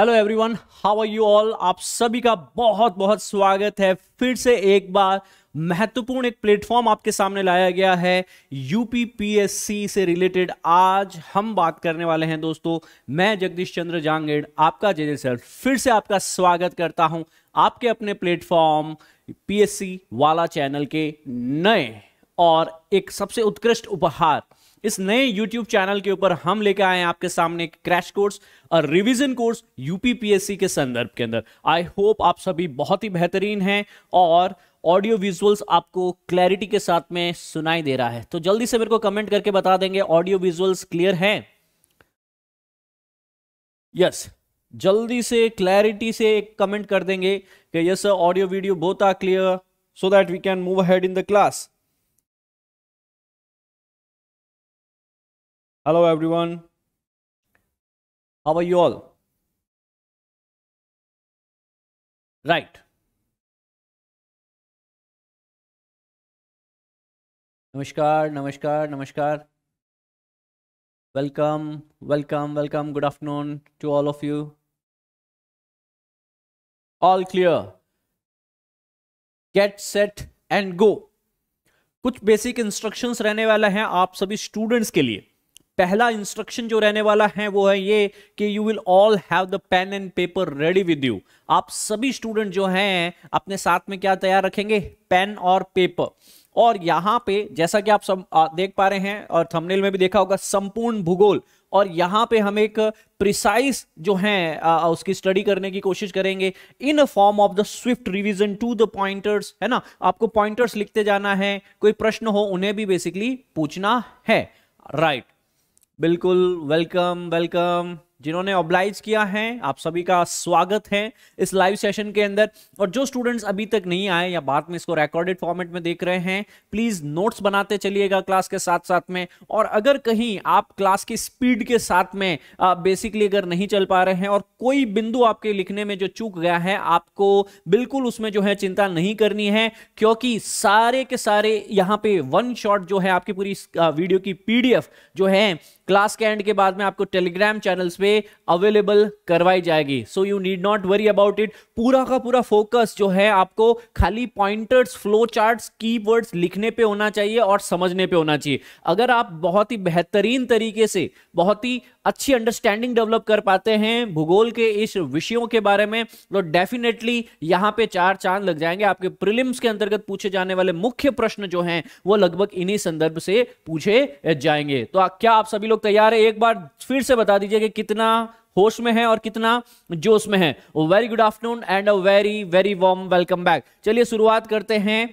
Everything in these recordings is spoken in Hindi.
Hello everyone how are you all आप सभी का बहुत बहुत स्वागत है फिर से एक बार महत्वपूर्ण एक प्लेटफॉर्म आपके सामने लाया गया है यूपीपीएससी से रिलेटेड आज हम बात करने वाले हैं दोस्तों मैं जगदीश चंद्र जांगेड़ आपका जय सर फिर से आपका स्वागत करता हूं आपके अपने प्लेटफॉर्म पीएससी वाला चैनल के नए और एक सबसे उत्कृष्ट उपहार इस नए यूट्यूब चैनल के ऊपर हम लेके आए हैं आपके सामने एक क्रैश कोर्स और रिवीजन कोर्स यूपीपीएससी के संदर्भ के अंदर आई होप आप सभी बहुत ही बेहतरीन हैं और ऑडियो विजुअल्स आपको क्लैरिटी के साथ में सुनाई दे रहा है तो जल्दी से मेरे को कमेंट करके बता देंगे ऑडियो विजुअल्स क्लियर हैं यस yes, जल्दी से क्लैरिटी से एक कमेंट कर देंगे कि यस ऑडियो वीडियो बहुत are clear so that we can move ahead in the class Hello everyone. How are you all? Right. Namaskar, namaskar, namaskar. Welcome, welcome, welcome. Good afternoon to all of you. All clear. Get set and go. कुछ बेसिक इंस्ट्रक्शंस रहने वाला हैं आप सभी स्टूडेंट्स के लिए पहला इंस्ट्रक्शन जो रहने वाला है वो है ये कि you will all have the pen and paper ready with you आप सभी स्टूडेंट जो हैं अपने साथ में क्या तैयार रखेंगे पेन और पेपर और यहां पे जैसा कि आप सब देख पा रहे हैं और थंबनेल में भी देखा होगा संपूर्ण भूगोल और यहां पे हम एक प्रिसाइज जो है आ, उसकी स्टडी करने की कोशिश करेंगे in form of the swift revision to the pointers है ना आपको पॉइंटर्स लिखते जाना है कोई प्रश्न हो उन्हें भी बेसिकली पूछना है राइट right. बिल्कुल वेलकम वेलकम जिन्होंने ऑब्लाइज किया है आप सभी का स्वागत है इस लाइव सेशन के अंदर और जो स्टूडेंट्स अभी तक नहीं आए या बाद में इसको रिकॉर्डेड फॉर्मेट में देख रहे हैं प्लीज नोट्स बनाते चलिएगा क्लास के साथ साथ में और अगर कहीं आप क्लास की स्पीड के साथ में बेसिकली अगर नहीं चल पा रहे हैं और कोई बिंदु आपके लिखने में जो चूक गया है आपको बिल्कुल उसमें जो है चिंता नहीं करनी है क्योंकि सारे के सारे यहाँ पे वन शॉट जो है आपकी पूरी वीडियो की पी जो है क्लास के एंड के बाद में आपको टेलीग्राम चैनल्स पे अवेलेबल करवाई जाएगी so you need not worry about it पूरा का पूरा फोकस जो है आपको खाली पॉइंटर्स फ्लो चार्ट कीवर्ड्स लिखने पे होना चाहिए और समझने पे होना चाहिए अगर आप बहुत ही बेहतरीन तरीके से बहुत ही अच्छी अंडरस्टैंडिंग डेवलप कर पाते हैं भूगोल के इस विषयों के बारे में तो डेफिनेटली यहाँ पे चार चांद लग जाएंगे आपके प्रिलिम्स के अंतर्गत पूछे जाने वाले मुख्य प्रश्न जो हैं वो लगभग इन्हीं संदर्भ से पूछे जाएंगे तो क्या आप सभी लोग तैयार है एक बार फिर से बता दीजिए कि कितना होश में है और कितना जोश में है very good afternoon and a very very warm welcome back चलिए शुरुआत करते हैं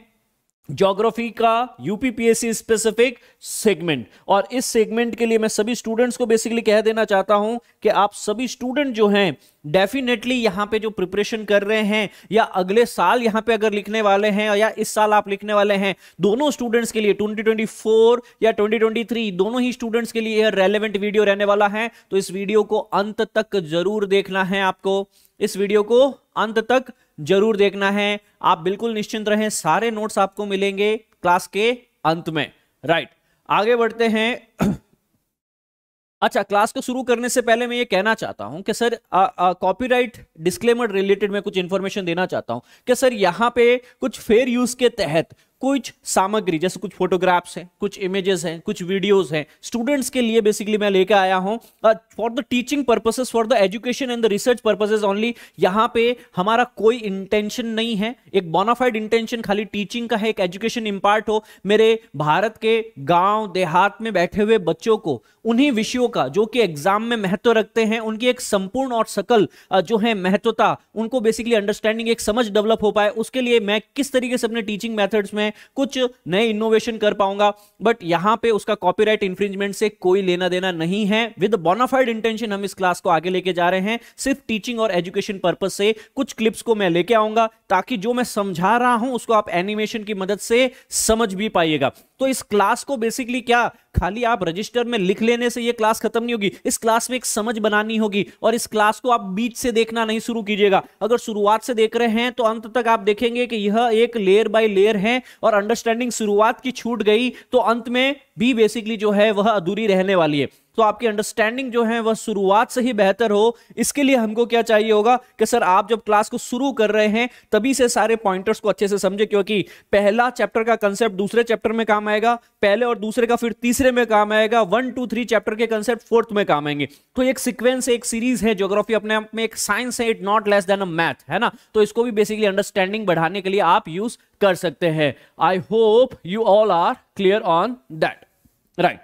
जोग्राफी का यूपीपीएससी स्पेसिफिक सेगमेंट और इस सेगमेंट के लिए मैं सभी स्टूडेंट्स को बेसिकली कह देना चाहता हूं कि आप सभी स्टूडेंट जो हैं डेफिनेटली यहां पे जो प्रिपरेशन कर रहे हैं या अगले साल यहां पे अगर लिखने वाले हैं या इस साल आप लिखने वाले हैं दोनों स्टूडेंट्स के लिए 2024 या 2023 दोनों ही स्टूडेंट्स के लिए रेलिवेंट वीडियो रहने वाला है तो इस वीडियो को अंत तक जरूर देखना है आपको इस वीडियो को अंत तक जरूर देखना है आप बिल्कुल निश्चिंत रहें सारे नोट्स आपको मिलेंगे क्लास के अंत में राइट आगे बढ़ते हैं अच्छा क्लास को शुरू करने से पहले मैं ये कहना चाहता हूं कि सर कॉपीराइट डिस्क्लेमर रिलेटेड में कुछ इन्फॉर्मेशन देना चाहता हूं कि सर यहां पे कुछ फेयर यूज के तहत कुछ सामग्री जैसे कुछ फोटोग्राफ्स हैं कुछ इमेजेस हैं कुछ वीडियोस हैं स्टूडेंट्स के लिए बेसिकली मैं लेके आया हूं for the teaching purposes for the education and the research purposes only यहां पे हमारा कोई इंटेंशन नहीं है एक बोनाफाइड इंटेंशन खाली टीचिंग का है एक एजुकेशन इंपार्ट हो मेरे भारत के गांव देहात में बैठे हुए बच्चों को उन्हीं विषयों का जो कि एग्जाम में महत्व रखते हैं उनकी एक संपूर्ण और सकल uh, जो है महत्वता उनको बेसिकली अंडरस्टैंडिंग एक समझ डेवलप हो पाए उसके लिए मैं किस तरीके से अपने टीचिंग मेथड्स में मैं कुछ नए इनोवेशन कर पाऊंगा बट यहां पे उसका कॉपीराइट इंफ्रिंजमेंट से कोई लेना देना नहीं है विद बोनाफाइड इंटेंशन हम इस क्लास को आगे लेके जा रहे हैं सिर्फ टीचिंग और एजुकेशन पर्पज से कुछ क्लिप्स को मैं लेके आऊंगा ताकि जो मैं समझा रहा हूं उसको आप एनिमेशन की मदद से समझ भी पाइएगा तो इस क्लास को बेसिकली क्या खाली आप रजिस्टर में लिख लेने से ये क्लास खत्म नहीं होगी इस क्लास में एक समझ बनानी होगी और इस क्लास को आप बीच से देखना नहीं शुरू कीजिएगा अगर शुरुआत से देख रहे हैं तो अंत तक आप देखेंगे कि यह एक लेयर बाय लेयर है और अंडरस्टैंडिंग शुरुआत की छूट गई तो अंत में भी बेसिकली जो है वह अधूरी रहने वाली है तो आपकी अंडरस्टैंडिंग जो है वह शुरुआत से ही बेहतर हो इसके लिए हमको क्या चाहिए होगा कि सर आप जब क्लास को शुरू कर रहे हैं तभी से सारे पॉइंटर्स को अच्छे से समझे क्योंकि पहला चैप्टर का कंसेप्ट दूसरे चैप्टर में काम आएगा पहले और दूसरे का फिर तीसरे में काम आएगा वन टू थ्री चैप्टर के कंसेप्ट फोर्थ में काम आएंगे तो एक सिक्वेंस एक सीरीज है ज्योग्राफी अपने आप में एक साइंस है it not less than a math है ना तो इसको भी बेसिकली अंडरस्टैंडिंग बढ़ाने के लिए आप यूज कर सकते हैं I hope you all are clear on that right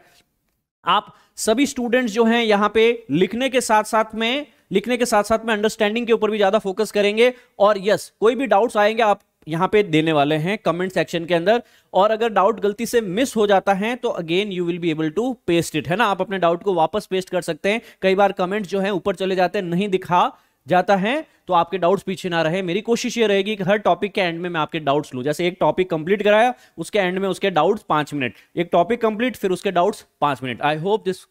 आप सभी स्टूडेंट्स जो हैं यहां पे लिखने के साथ साथ में लिखने के साथ साथ में अंडरस्टैंडिंग के ऊपर भी ज्यादा फोकस करेंगे और यस कोई भी डाउट्स आएंगे आप यहां पे देने वाले हैं कमेंट सेक्शन के अंदर और अगर डाउट गलती से मिस हो जाता है तो again you will be able to paste it है ना आप अपने डाउट को वापस पेस्ट कर सकते हैं कई बार कमेंट जो है ऊपर चले जाते हैं नहीं दिखा जाता है तो आपके डाउट्स पीछे ना रहे मेरी कोशिश ये रहेगी कि हर टॉपिक के एंड में मैं आपके डाउट्स लूँ जैसे एक टॉपिक कंप्लीट कराया उसके एंड में उसके डाउट्स पाँच मिनट एक टॉपिक कंप्लीट फिर उसके डाउट्स पाँच minute I hope this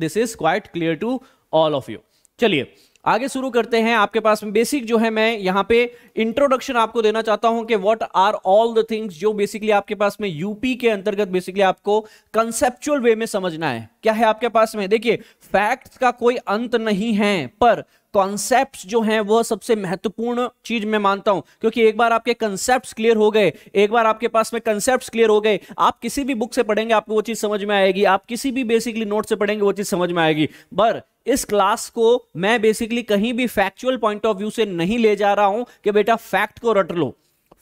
this is quite clear to all of you चलिए आगे शुरू करते हैं आपके पास में बेसिक जो है मैं यहाँ पे इंट्रोडक्शन आपको देना चाहता हूं कि what are all the things जो बेसिकली आपके पास में यूपी के अंतर्गत बेसिकली आपको कंसेप्चुअल वे में समझना है क्या है आपके पास में देखिए फैक्ट्स का कोई अंत नहीं है पर कॉन्सेप्ट जो हैं वह सबसे महत्वपूर्ण चीज मैं मानता हूं क्योंकि एक बार आपके कंसेप्ट क्लियर हो गए एक बार आपके पास में कंसेप्ट क्लियर हो गए आप किसी भी बुक से पढ़ेंगे आपको वो चीज समझ में आएगी आप किसी भी बेसिकली नोट से पढ़ेंगे वो चीज समझ में आएगी पर इस क्लास को मैं बेसिकली कहीं भी फैक्चुअल पॉइंट ऑफ व्यू से नहीं ले जा रहा हूं कि बेटा फैक्ट को रट लो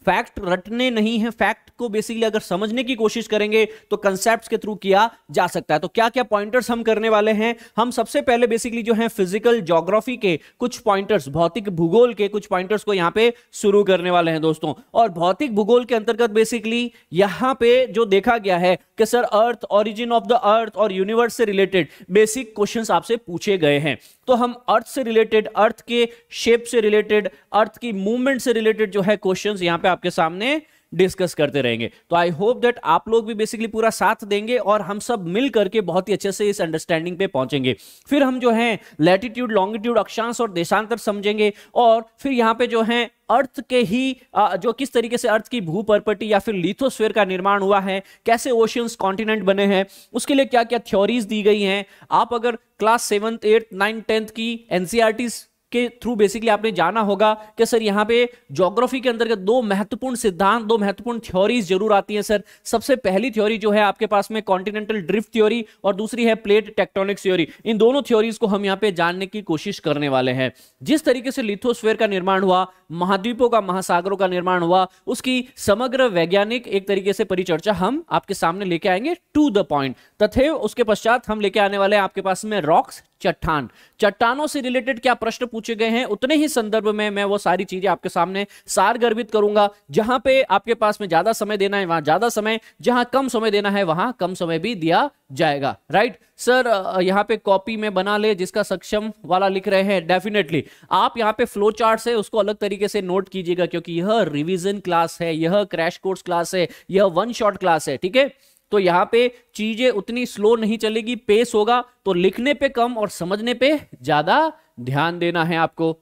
फैक्ट रटने नहीं है फैक्ट को बेसिकली अगर समझने की कोशिश करेंगे तो कंसेप्ट के थ्रू किया जा सकता है तो क्या क्या पॉइंटर्स हम करने वाले हैं हम सबसे पहले बेसिकली जो है फिजिकल जोग्राफी के कुछ पॉइंटर्स भौतिक भूगोल के कुछ पॉइंटर्स को यहां पे शुरू करने वाले हैं दोस्तों और भौतिक भूगोल के अंतर्गत बेसिकली यहाँ पे जो देखा गया है कि sir earth origin of the earth और यूनिवर्स से रिलेटेड बेसिक क्वेश्चन आपसे पूछे गए हैं तो हम अर्थ से रिलेटेड अर्थ के शेप से रिलेटेड अर्थ की मूवमेंट से रिलेटेड जो है क्वेश्चन यहाँ पे आपके सामने डिस्कस करते रहेंगे तो आई होप दैट आप लोग भी बेसिकली पूरा साथ देंगे और हम सब मिल करके बहुत ही अच्छे से इस अंडरस्टैंडिंग पे पहुंचेंगे फिर हम जो है लैटिट्यूड लॉन्गिट्यूड अक्षांश और देशांतर समझेंगे और फिर यहाँ पे जो है अर्थ के ही जो किस तरीके से अर्थ की भू परपटी या फिर लिथोस्फेयर का निर्माण हुआ है कैसे ओशियंस कॉन्टिनेंट बने हैं उसके लिए क्या क्या थ्योरीज दी गई हैं आप अगर class seventh eighth ninth tenth की एनसीआरटीज के थ्रू बेसिकली आपने जाना होगा कि सर यहाँ पे जोग्राफी के के दो महत्वपूर्ण सिद्धांत दो महत्वपूर्ण थ्योरीज जरूर आती हैं सर सबसे पहली थ्योरी जो है आपके पास में कॉन्टिनेंटल ड्रिफ्ट थ्योरी और दूसरी है प्लेट टेक्टोनिक थ्योरी इन दोनों थ्योरीज को हम यहाँ पे जानने की कोशिश करने वाले हैं जिस तरीके से लिथोस्फेयर का निर्माण हुआ महाद्वीपों का महासागरों का निर्माण हुआ उसकी समग्र वैज्ञानिक एक तरीके से परिचर्चा हम आपके सामने लेके आएंगे टू द पॉइंट तथे उसके पश्चात हम लेके आने वाले हैं आपके पास में रॉक्स चट्टान चट्टानों से रिलेटेड क्या प्रश्न पूछे गए हैं उतने ही संदर्भ में मैं वो सारी चीजें आपके सामने सार गर्भित करूंगा जहां पे आपके पास में ज्यादा समय देना है वहां ज्यादा समय जहां कम समय देना है वहां कम समय भी दिया जाएगा राइट सर यहाँ पे कॉपी में बना ले जिसका सक्षम वाला लिख रहे हैं डेफिनेटली आप यहाँ पे फ्लो चार्ट से उसको अलग तरीके से नोट कीजिएगा क्योंकि यह रिविजन क्लास है यह क्रैश कोर्स क्लास है यह वन शॉर्ट क्लास है ठीक है तो यहां पे चीजें उतनी स्लो नहीं चलेगी पेस होगा तो लिखने पे कम और समझने पे ज्यादा ध्यान देना है आपको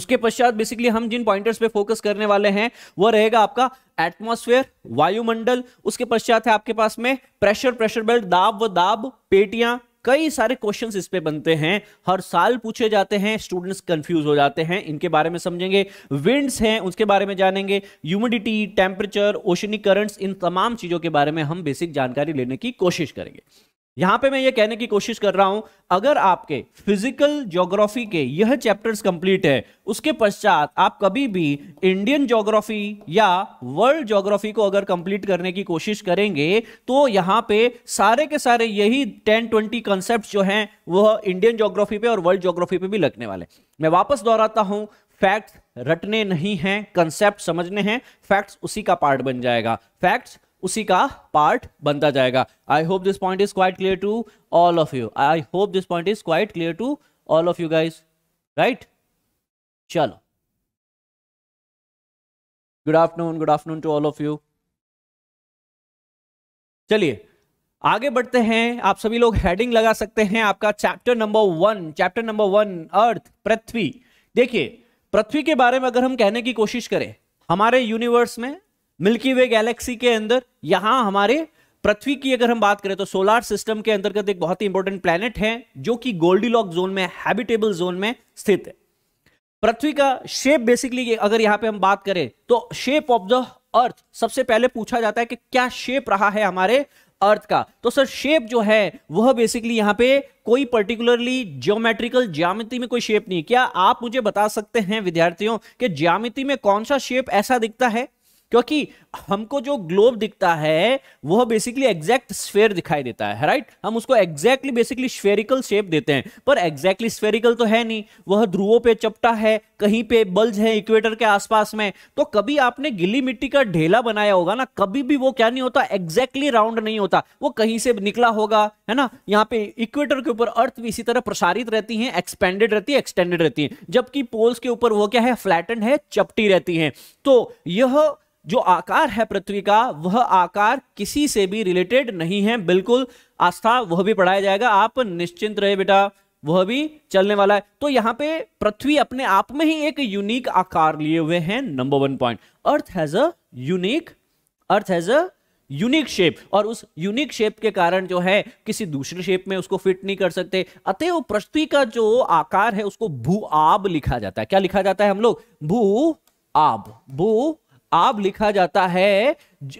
उसके पश्चात बेसिकली हम जिन पॉइंटर्स पे फोकस करने वाले हैं वह रहेगा आपका एटमॉस्फेयर वायुमंडल उसके पश्चात है आपके पास में प्रेशर प्रेशर बेल्ट दाब व दाब पेटियां कई सारे क्वेश्चन इस पे बनते हैं हर साल पूछे जाते हैं स्टूडेंट्स कंफ्यूज हो जाते हैं इनके बारे में समझेंगे विंड्स हैं उसके बारे में जानेंगे ह्यूमिडिटी टेम्परेचर ओशनी करंट्स इन तमाम चीजों के बारे में हम बेसिक जानकारी लेने की कोशिश करेंगे यहां पे मैं ये कहने की कोशिश कर रहा हूं अगर आपके फिजिकल ज्योग्राफी के यह चैप्टर्स कंप्लीट है उसके पश्चात आप कभी भी इंडियन ज्योग्राफी या वर्ल्ड ज्योग्राफी को अगर कंप्लीट करने की कोशिश करेंगे तो यहां पे सारे के सारे यही टेन ट्वेंटी कॉन्सेप्ट जो हैं वह इंडियन ज्योग्राफी पे और वर्ल्ड ज्योग्राफी पे भी लगने वाले मैं वापस दोहराता हूं फैक्ट्स रटने नहीं हैं कंसेप्ट समझने हैं फैक्ट्स उसी का पार्ट बन जाएगा फैक्ट्स उसी का पार्ट बनता जाएगा I hope this point is quite clear to all of you I hope this point is quite clear to all of you guys right चलो good afternoon good afternoon to all of you चलिए आगे बढ़ते हैं आप सभी लोग हेडिंग लगा सकते हैं आपका chapter number one chapter number one earth पृथ्वी देखिए पृथ्वी के बारे में अगर हम कहने की कोशिश करें हमारे यूनिवर्स में मिल्की वे गैलेक्सी के अंदर यहां हमारे पृथ्वी की अगर हम बात करें तो सोलार सिस्टम के अंतर्गत एक बहुत ही इंपॉर्टेंट प्लेनेट है जो कि गोल्डीलॉक जोन में हैबिटेबल जोन में स्थित है पृथ्वी का शेप बेसिकली अगर यहां पे हम बात करें तो शेप ऑफ द अर्थ सबसे पहले पूछा जाता है कि क्या शेप रहा है हमारे अर्थ का तो सर शेप जो है वह बेसिकली यहां पे कोई पर्टिकुलरली ज्योमेट्रिकल ज्यामिति में कोई शेप नहीं क्या आप मुझे बता सकते हैं विद्यार्थियों कि ज्यामिति में कौन सा शेप ऐसा दिखता है क्योंकि हमको जो ग्लोब दिखता है वह बेसिकली एग्जैक्ट स्फेयर दिखाई देता है राइट हम उसको एग्जैक्टली बेसिकली स्फेरिकल शेप देते हैं पर एग्जैक्टली स्फेरिकल तो है नहीं वह ध्रुवों पे चपटा है कहीं पे बल्ज है इक्वेटर के आसपास में तो कभी आपने गिली मिट्टी का ढेला बनाया होगा ना कभी भी वो क्या नहीं होता एग्जैक्टली राउंड नहीं होता वो कहीं से निकला होगा है ना यहाँ पे इक्वेटर के ऊपर अर्थ भी इसी तरह प्रसारित रहती है एक्सपेंडेड रहती है एक्सटेंडेड रहती है जबकि पोल्स के ऊपर वो क्या है फ्लैटन है चपटी रहती है तो यह जो आकार है पृथ्वी का वह आकार किसी से भी रिलेटेड नहीं है बिल्कुल आस्था वह भी पढ़ाया जाएगा आप निश्चिंत रहे बेटा वह भी चलने वाला है तो यहां पे पृथ्वी अपने आप में ही एक यूनिक आकार लिए हुए हैं number one point earth has a unique earth has a unique shape और उस यूनिक शेप के कारण जो है किसी दूसरे शेप में उसको फिट नहीं कर सकते अतएव पृथ्वी का जो आकार है उसको भू आब लिखा जाता है क्या लिखा जाता है हम लोग भू आब भू आब लिखा जाता है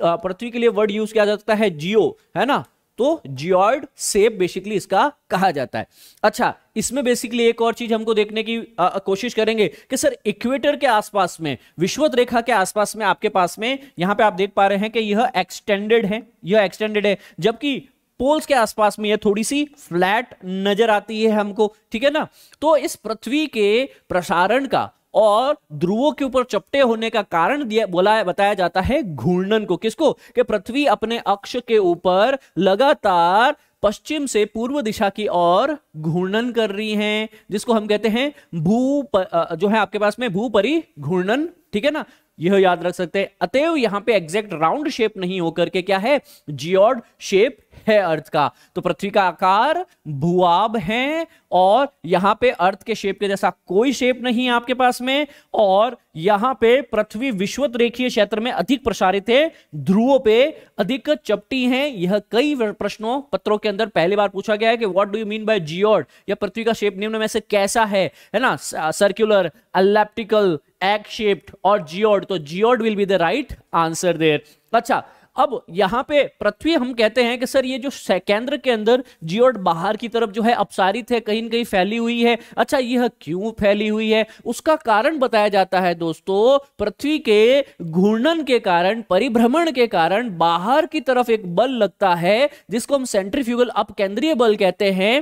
पृथ्वी के लिए वर्ड यूज किया जाता है जियो है ना तो जियोर्ड सेप बेसिकली इसका कहा जाता है अच्छा इसमें बेसिकली एक और चीज हमको देखने की आ, कोशिश करेंगे कि सर इक्वेटर के आसपास में विश्वत रेखा के आसपास में आपके पास में यहां पे आप देख पा रहे हैं कि यह एक्सटेंडेड है यह एक्सटेंडेड है जबकि पोल्स के आसपास में यह थोड़ी सी फ्लैट नजर आती है हमको ठीक है ना तो इस पृथ्वी के प्रसारण का और ध्रुवों के ऊपर चपटे होने का कारण दिया बोला बताया जाता है घूर्णन को किसको कि पृथ्वी अपने अक्ष के ऊपर लगातार पश्चिम से पूर्व दिशा की ओर घूर्णन कर रही है जिसको हम कहते हैं भू जो है आपके पास में भू परी घूर्णन ठीक है ना यह याद रख सकते हैं अतएव यहां पे एग्जैक्ट राउंड शेप नहीं होकर के क्या है जियोड शेप है अर्थ का तो पृथ्वी का आकार भूआब है और यहां पे अर्थ के शेप के जैसा कोई शेप नहीं है आपके पास में और यहां पे पृथ्वी विश्वत रेखीय क्षेत्र में अधिक प्रसारित है ध्रुवों पे अधिक चपटी है यह कई प्रश्नों पत्रों के अंदर पहली बार पूछा गया है कि what do you mean by geoid या पृथ्वी का शेप निम्न में से कैसा है है ना सर्क्यूलर अलेप्टिकल एग शेप्ड और जियोड तो geoid will be the right answer there अच्छा अब यहां पे पृथ्वी हम कहते हैं कि सर ये जो केंद्र के अंदर जियोड बाहर की तरफ जो है अपसारित है कहीं कहीं फैली हुई है अच्छा यह क्यों फैली हुई है उसका कारण बताया जाता है दोस्तों पृथ्वी के घूर्णन के कारण परिभ्रमण के कारण बाहर की तरफ एक बल लगता है जिसको हम सेंट्रीफ्यूगल अपकेंद्रीय बल कहते हैं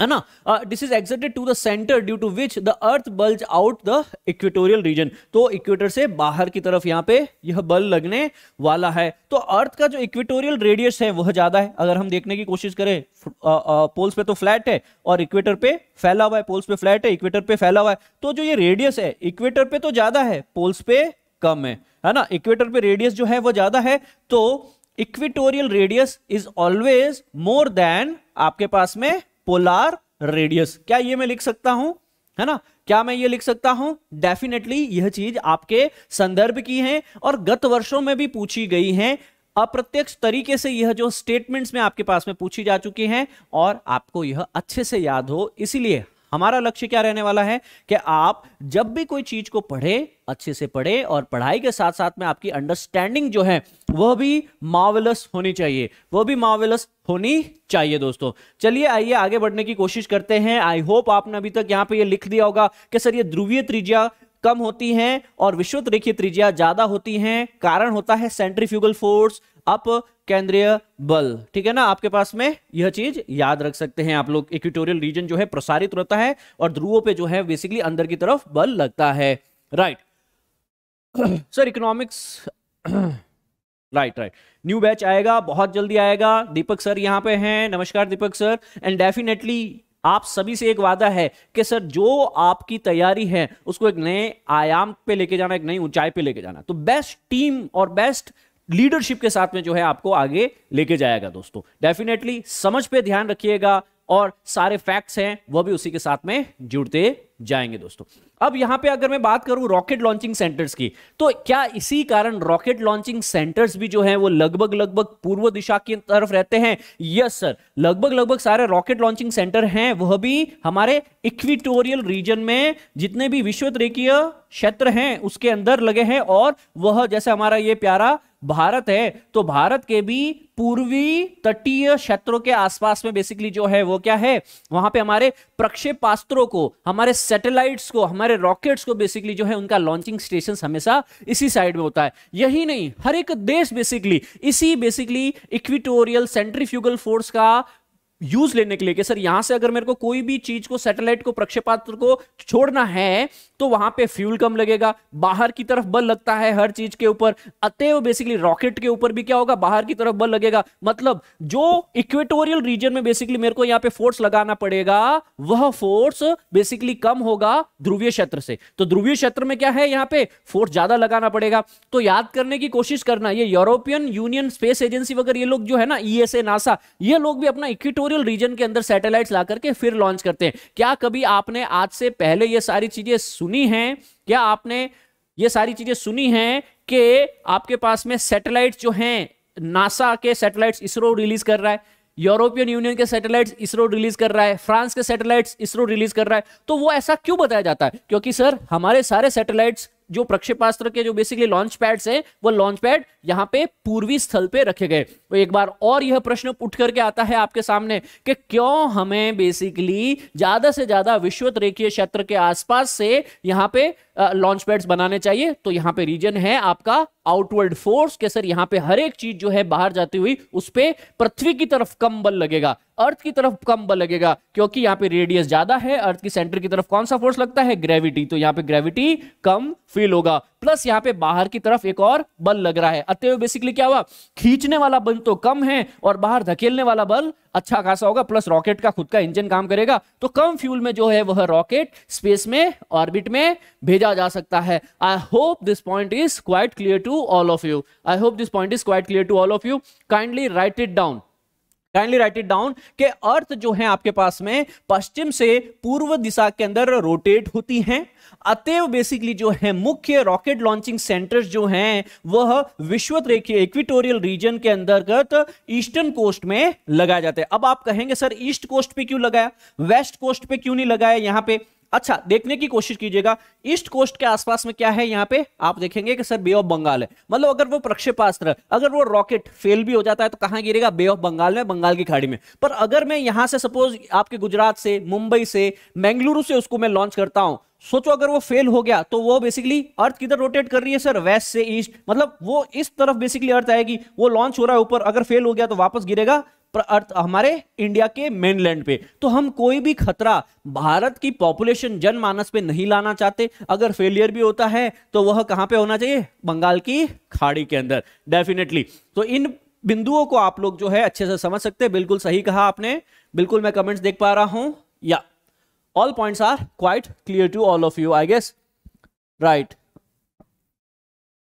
है ना this is extended to the centre due to which the earth bulge out the equatorial region तो इक्वेटर से बाहर की तरफ यहाँ पे यह बल लगने वाला है तो अर्थ का जो इक्वेटोरियल रेडियस है वह ज्यादा है अगर हम देखने की कोशिश करें पोल्स uh, uh, पे तो फ्लैट है और इक्वेटर पे फैला हुआ है पोल्स पे फ्लैट है इक्वेटर पे फैला हुआ है तो जो ये रेडियस है इक्वेटर पे तो ज्यादा है पोल्स पे कम है है ना इक्वेटर पे रेडियस जो है वह ज्यादा है तो equatorial radius is always more than आपके पास में पोलार रेडियस क्या ये मैं लिख सकता हूं है ना क्या मैं ये लिख सकता हूं डेफिनेटली यह चीज आपके संदर्भ की है और गत वर्षों में भी पूछी गई है अप्रत्यक्ष तरीके से यह जो स्टेटमेंट्स में आपके पास में पूछी जा चुकी हैं और आपको यह अच्छे से याद हो इसीलिए हमारा लक्ष्य क्या रहने वाला है कि आप जब भी कोई चीज को पढ़े अच्छे से पढ़े और पढ़ाई के साथ साथ में आपकी अंडरस्टैंडिंग जो है वह भी मावेलस होनी चाहिए वह भी मावेलस होनी चाहिए दोस्तों चलिए आइए आगे बढ़ने की कोशिश करते हैं आई होप आपने अभी तक यहां पर यह लिख दिया होगा कि सर ये ध्रुवीय त्रिज्या कम होती हैं और विश्वत रेखीय त्रिज्या ज्यादा होती हैं कारण होता है सेंट्रीफ्यूगल फोर्स अप केंद्रीय बल ठीक है ना आपके पास में यह चीज याद रख सकते हैं आप लोग इक्विटोरियल रीजन जो है प्रसारित रहता है और ध्रुवों पे जो है बेसिकली अंदर की तरफ बल लगता है right sir economics right right new batch आएगा बहुत जल्दी आएगा दीपक सर यहां पे हैं नमस्कार दीपक सर एंड डेफिनेटली आप सभी से एक वादा है कि सर जो आपकी तैयारी है उसको एक नए आयाम पे लेके जाना एक नई ऊंचाई पे लेके जाना तो बेस्ट टीम और बेस्ट लीडरशिप के साथ में जो है आपको आगे लेके जाएगा दोस्तों डेफिनेटली समझ पे ध्यान रखिएगा और सारे फैक्ट्स हैं वह भी उसी के साथ में जुड़ते जाएंगे दोस्तों अब यहां पे अगर मैं बात करूं रॉकेट लॉन्चिंग सेंटर्स की तो क्या इसी कारण रॉकेट लॉन्चिंग सेंटर्स भी जो हैं वो लगभग लगभग पूर्व दिशा की तरफ रहते हैं यस सर लगभग लगभग सारे रॉकेट लॉन्चिंग सेंटर हैं वह भी हमारे इक्विटोरियल रीजन में जितने भी विश्व रेखीय क्षेत्र हैं उसके अंदर लगे हैं और वह जैसे हमारा ये प्यारा भारत है तो भारत के भी पूर्वी तटीय क्षेत्रों के आसपास में बेसिकली जो है वो क्या है वहां पे हमारे प्रक्षेपास्त्रों को हमारे सैटेलाइट्स को हमारे रॉकेट्स को बेसिकली जो है उनका लॉन्चिंग स्टेशन हमेशा इसी साइड में होता है यही नहीं हर एक देश बेसिकली इसी बेसिकली इक्विटोरियल सेंट्रीफ्यूगल फोर्स का यूज लेने के लिए कि सर यहां से अगर मेरे को कोई भी चीज को सैटेलाइट को प्रक्षेपात्र को छोड़ना है तो वहां पे फ्यूल कम लगेगा बाहर की तरफ बल लगता है हर चीज के ऊपर अतएव बेसिकली रॉकेट के ऊपर भी क्या होगा बाहर की तरफ बल लगेगा मतलब जो इक्वेटोरियल रीजन में बेसिकली मेरे को यहां पे फोर्स लगाना पड़ेगा वह फोर्स बेसिकली कम होगा ध्रुवीय क्षेत्र से तो ध्रुवीय क्षेत्र में क्या है यहाँ पे फोर्स ज्यादा लगाना पड़ेगा तो याद करने की कोशिश करना ये यूरोपियन यूनियन स्पेस एजेंसी वगैरह ये लोग जो है ना ई e नासा ये लोग भी अपना इक्वेटोरियल इक्वेटोरियल रीजन के अंदर सैटेलाइट ला करके फिर लॉन्च करते हैं क्या कभी आपने आज से पहले ये सारी चीजें सुनी हैं क्या आपने ये सारी चीजें सुनी हैं कि आपके पास में सैटेलाइट जो हैं नासा के सैटेलाइट्स इसरो रिलीज कर रहा है यूरोपियन यूनियन के सैटेलाइट्स इसरो रिलीज कर रहा है फ्रांस के सैटेलाइट्स इसरो रिलीज कर रहा है तो वो ऐसा क्यों बताया जाता है क्योंकि सर हमारे सारे सैटेलाइट्स जो प्रक्षेपास्त्र के जो बेसिकली लॉन्च पैड्स हैं वो लॉन्च पैड यहाँ पे पूर्वी स्थल पे रखे गए तो एक बार और यह प्रश्न उठ करके आता है आपके सामने कि क्यों हमें बेसिकली ज्यादा से ज्यादा विश्वत रेखीय क्षेत्र के आसपास से यहाँ पे लॉन्च पैड्स बनाने चाहिए तो यहां पे रीजन है आपका आउटवर्ड फोर्स के सर यहां पे हर एक चीज जो है बाहर जाती हुई उस पर पृथ्वी की तरफ कम बल लगेगा अर्थ की तरफ कम बल लगेगा क्योंकि यहां पे रेडियस ज्यादा है अर्थ की सेंटर की तरफ कौन सा फोर्स लगता है ग्रेविटी तो यहां पे ग्रेविटी कम फील होगा प्लस यहां पे बाहर की तरफ एक और बल लग रहा है अतएव बेसिकली क्या हुआ खींचने वाला बल तो कम है और बाहर धकेलने वाला बल अच्छा खासा होगा प्लस रॉकेट का खुद का इंजन काम करेगा तो कम फ्यूल में जो है वह रॉकेट स्पेस में ऑर्बिट में भेजा जा सकता है I hope this point is quite clear to all of you I hope this point is quite clear to all of you kindly write it down kindly write it down के अर्थ जो है आपके पास में पश्चिम से पूर्व दिशा के अंदर रोटेट होती हैं अतएव बेसिकली जो है मुख्य रॉकेट लॉन्चिंग सेंटर्स जो हैं वह विश्व रेखी इक्विटोरियल रीजन के अंतर्गत ईस्टर्न कोस्ट में लगाया जाता है अब आप कहेंगे सर ईस्ट कोस्ट पे क्यों लगाया वेस्ट कोस्ट पे क्यों नहीं लगाया यहां पे अच्छा देखने की कोशिश कीजिएगा ईस्ट कोस्ट के आसपास में क्या है यहाँ पे आप देखेंगे कि सर बे ऑफ बंगाल है मतलब अगर वो प्रक्षेपास्त्र अगर वो रॉकेट फेल भी हो जाता है तो कहाँ गिरेगा बे ऑफ बंगाल में बंगाल की खाड़ी में पर अगर मैं यहाँ से सपोज आपके गुजरात से मुंबई से मैंगलुरु से उसको मैं लॉन्च करता हूँ सोचो अगर वो फेल हो गया तो वो बेसिकली अर्थ किधर रोटेट कर रही है सर वेस्ट से ईस्ट मतलब वो इस तरफ बेसिकली अर्थ आएगी वो लॉन्च हो रहा है ऊपर अगर फेल हो गया तो वापस गिरेगा अर्थ हमारे इंडिया के मेनलैंड पे तो हम कोई भी खतरा भारत की पॉपुलेशन जनमानस पे नहीं लाना चाहते अगर फेलियर भी होता है तो वह कहां पे होना चाहिए बंगाल की खाड़ी के अंदर डेफिनेटली तो इन बिंदुओं को आप लोग जो है अच्छे से समझ सकते हैं बिल्कुल सही कहा आपने बिल्कुल मैं कमेंट्स देख पा रहा हूं या all point are quite clear to all of you I guess right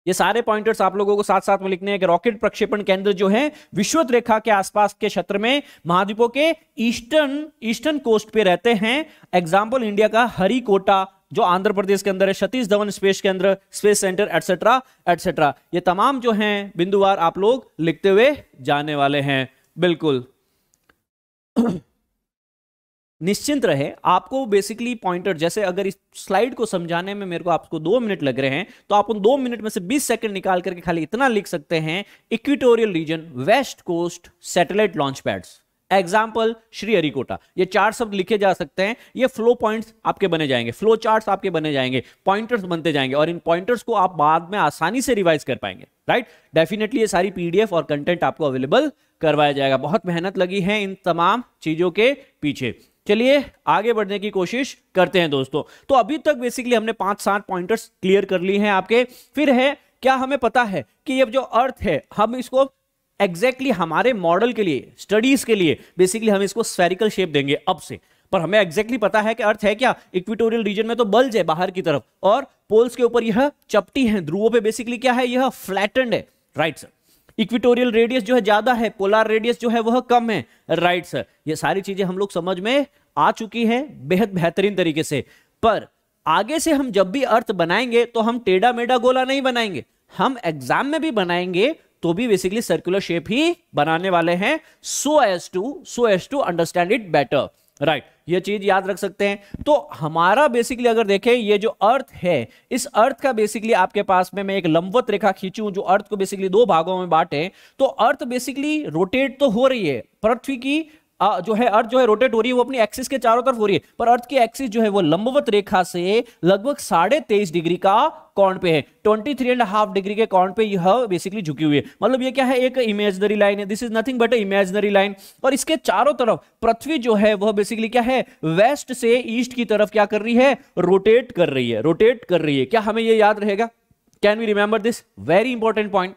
ये सारे पॉइंटर्स आप लोगों को साथ साथ में लिखने हैं कि रॉकेट प्रक्षेपण केंद्र जो है विश्वत रेखा के आसपास के क्षेत्र में महाद्वीपों के ईस्टर्न ईस्टर्न कोस्ट पे रहते हैं एग्जाम्पल इंडिया का हरिकोटा जो आंध्र प्रदेश के अंदर है सतीश धवन स्पेस केंद्र स्पेस सेंटर एटसेट्रा एटसेट्रा ये तमाम जो हैं बिंदुवार आप लोग लिखते हुए जाने वाले हैं बिल्कुल निश्चिंत रहे आपको बेसिकली पॉइंटर जैसे अगर इस स्लाइड को समझाने में मेरे को आपको दो मिनट लग रहे हैं तो आप उन दो मिनट में से बीस सेकंड निकाल करके खाली इतना लिख सकते हैं equatorial region west coast satellite launch pads example Sriharikota ये चार शब्द लिखे जा सकते हैं ये फ्लो पॉइंट्स आपके बने जाएंगे फ्लो चार्ट्स आपके बने जाएंगे पॉइंटर्स बनते जाएंगे और इन पॉइंटर्स को आप बाद में आसानी से रिवाइज कर पाएंगे राइट डेफिनेटली ये सारी पीडीएफ और कंटेंट आपको अवेलेबल करवाया जाएगा बहुत मेहनत लगी है इन तमाम चीजों के पीछे चलिए आगे बढ़ने की कोशिश करते हैं दोस्तों तो अभी तक बेसिकली हमने पांच सात पॉइंटर्स क्लियर कर लिए हैं आपके फिर है क्या हमें पता है कि ये जो अर्थ है हम इसको एग्जैक्टली exactly हमारे मॉडल के लिए स्टडीज के लिए बेसिकली हम इसको स्फेरिकल शेप देंगे अब से पर हमें एग्जैक्टली exactly पता है कि अर्थ है क्या इक्विटोरियल रीजन में तो बल्ज है बाहर की तरफ और पोल्स के ऊपर यह चपटी है ध्रुवों पे बेसिकली क्या है यह फ्लैटेंड है right right, sir equatorial radius जो है ज्यादा है पोलर रेडियस जो है वह कम है राइट सर ये सारी चीजें हम लोग समझ में आ चुकी है बेहद बेहतरीन तरीके से पर आगे से हम जब भी अर्थ बनाएंगे तो हम टेढ़ा मेढ़ा गोला नहीं बनाएंगे हम एग्जाम में भी बनाएंगे तो भी बेसिकली सर्कुलर शेप ही बनाने वाले हैं so as to so as to understand it better right right. ये चीज याद रख सकते हैं तो हमारा बेसिकली अगर देखें ये जो अर्थ है इस अर्थ का बेसिकली आपके पास में मैं एक लंबवत रेखा खींचूं जो अर्थ को बेसिकली दो भागों में बांटे तो अर्थ बेसिकली रोटेट तो हो रही है पृथ्वी की जो है अर्थ जो है रोटेट हो रही है वो अपनी एक्सिस के चारों तरफ हो रही है पर अर्थ की एक्सिस जो है वो लंबवत रेखा से लगभग साढ़े तेईस डिग्री का कौन पे है twenty three and half degree के कौन पे यह बेसिकली झुकी हुई है मतलब ये क्या है एक इमेजनरी लाइन है this is nothing but imaginary line और इसके चारों तरफ पृथ्वी जो है वह बेसिकली क्या है वेस्ट से ईस्ट की तरफ क्या कर रही है रोटेट कर रही है रोटेट कर रही है क्या हमें यह याद रहेगा can we remember this very important point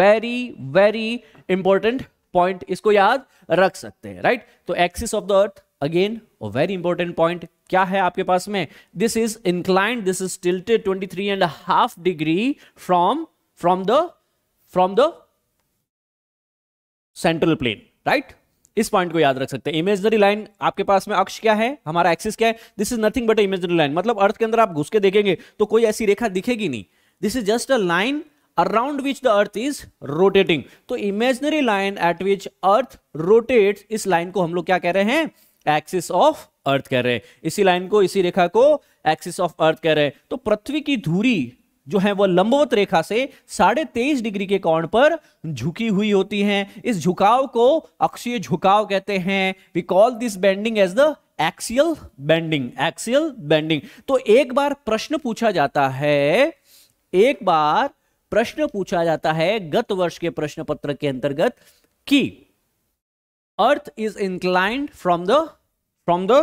very very important point इसको याद रख सकते हैं राइट तो axis of the earth again very important point क्या है आपके पास में this is inclined this is tilted twenty three and half degree from from the from the central plane right इस पॉइंट को याद रख सकते हैं इमेजनरी लाइन आपके पास में अक्ष क्या है हमारा एक्सिस क्या है this is nothing but imaginary line मतलब अर्थ के अंदर आप घुस के देखेंगे तो कोई ऐसी रेखा दिखेगी नहीं this is just a line around which the earth is rotating तो imaginary line at which earth rotate इस लाइन को हम लोग क्या कह रहे हैं एक्सिस ऑफ अर्थ कह रहे हैं इसी लाइन को इसी रेखा को एक्सिस ऑफ अर्थ कह रहे हैं तो पृथ्वी की धूरी जो है वह लंबवत रेखा से साढ़े तेईस डिग्री के कोण पर झुकी हुई होती हैं इस झुकाव को अक्षीय झुकाव कहते हैं we call this bending as the axial bending axial bending तो एक बार प्रश्न पूछा जाता है एक बार प्रश्न पूछा जाता है गत वर्ष के प्रश्न पत्र के अंतर्गत कि earth is inclined from the from the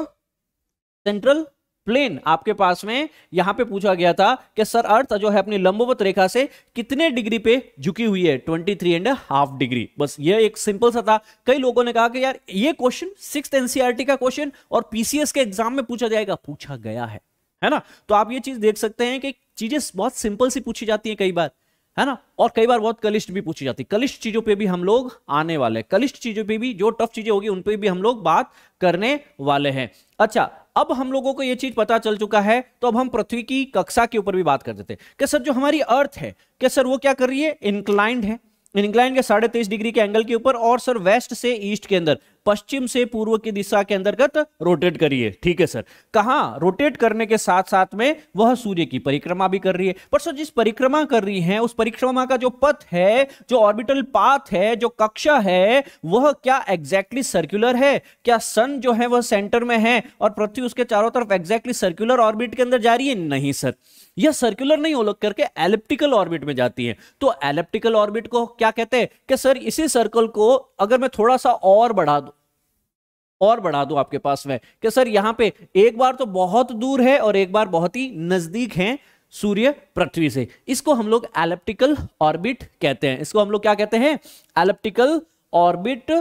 central plane आपके पास में यहां पे पूछा गया था कि सर अर्थ जो है अपनी लंबवत रेखा से कितने डिग्री पे झुकी हुई है 23 एंड हाफ डिग्री बस ये एक सिंपल सा था कई लोगों ने कहा कि यार ये क्वेश्चन सिक्स एनसीआरटी का क्वेश्चन और पीसीएस के एग्जाम में पूछा जाएगा पूछा गया है है ना तो आप ये चीज देख सकते हैं कि चीजें बहुत सिंपल सी पूछी जाती है कई बार है ना और कई बार बहुत कलिस्ट भी पूछी जाती है कलिस्ट चीजों पे भी हम लोग आने वाले हैं कलिष्ट चीजों पे भी जो टफ चीजें होगी उन पे भी हम लोग बात करने वाले हैं अच्छा अब हम लोगों को यह चीज पता चल चुका है तो अब हम पृथ्वी की कक्षा के ऊपर भी बात कर देते हैं सर जो हमारी अर्थ है क्या सर वो क्या कर रही है इंक्लाइंड है इंक्लाइंड के साढ़े तेईस डिग्री के एंगल के ऊपर और सर वेस्ट से ईस्ट के अंदर पश्चिम से पूर्व की दिशा के अंतर्गत रोटेट करिए ठीक है सर कहा रोटेट करने के साथ साथ में वह सूर्य की परिक्रमा भी कर रही है पर सर जिस परिक्रमा कर रही है उस परिक्रमा का जो पथ है जो ऑर्बिटल पाथ है जो कक्षा है वह क्या एग्जैक्टली सर्क्यूलर है क्या सन जो है वह सेंटर में है और पृथ्वी उसके चारों तरफ एग्जैक्टली सर्क्यूलर ऑर्बिट के अंदर जा रही है नहीं सर यह सर्कुलर नहीं उलट करके एलिप्टिकल ऑर्बिट में जाती है तो एलिप्टिकल ऑर्बिट को क्या कहते हैं कि सर इसी सर्कल को अगर मैं थोड़ा सा और बढ़ा दू और बढ़ा दो आपके पास में कि सर यहां पे एक बार तो बहुत दूर है और एक बार बहुत ही नजदीक है सूर्य पृथ्वी से इसको हम लोग एलेप्टिकल ऑर्बिट कहते हैं इसको हम लोग क्या कहते हैं एलेप्टिकल ऑर्बिट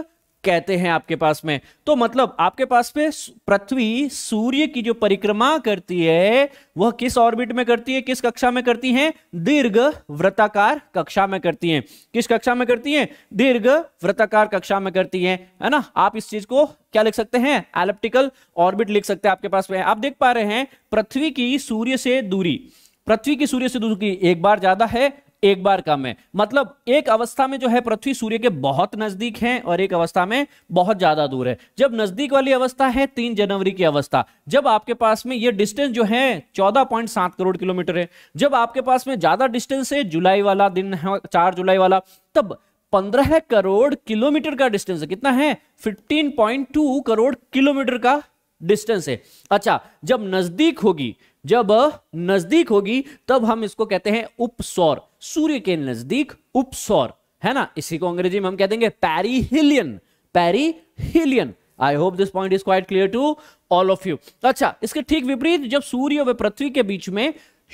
कहते हैं आपके पास में तो मतलब आपके पास में पृथ्वी सूर्य की जो परिक्रमा करती है वह किस ऑर्बिट में करती है किस कक्षा में करती है दीर्घ व्रताकार कक्षा में करती है किस कक्षा में करती है दीर्घ व्रताकार कक्षा में करती है है ना आप इस चीज को क्या लिख सकते हैं एलिप्टिकल ऑर्बिट लिख सकते हैं आपके पास में आप देख पा रहे हैं पृथ्वी की सूर्य से दूरी पृथ्वी की सूर्य से दूरी एक बार ज्यादा है एक बार कम है मतलब एक अवस्था में जो है पृथ्वी सूर्य के बहुत नजदीक है और एक अवस्था में बहुत ज्यादा दूर है जब नजदीक वाली अवस्था है तीन जनवरी की अवस्था जब आपके पास में ये डिस्टेंस जो है चौदह पॉइंट सात करोड़ किलोमीटर है जब आपके पास में ज्यादा डिस्टेंस है जुलाई वाला दिन है चार जुलाई वाला तब पंद्रह करोड़ किलोमीटर का डिस्टेंस है कितना है फिफ्टीन करोड़ किलोमीटर का डिस्टेंस है अच्छा जब नजदीक होगी जब नजदीक होगी तब हम इसको कहते हैं उपसौर सूर्य के नजदीक उपसौर है ना इसी को अंग्रेजी में हम कह देंगे perihelion perihelion I hope this point is quite clear to all of you अच्छा इसके ठीक विपरीत जब सूर्य व पृथ्वी के बीच में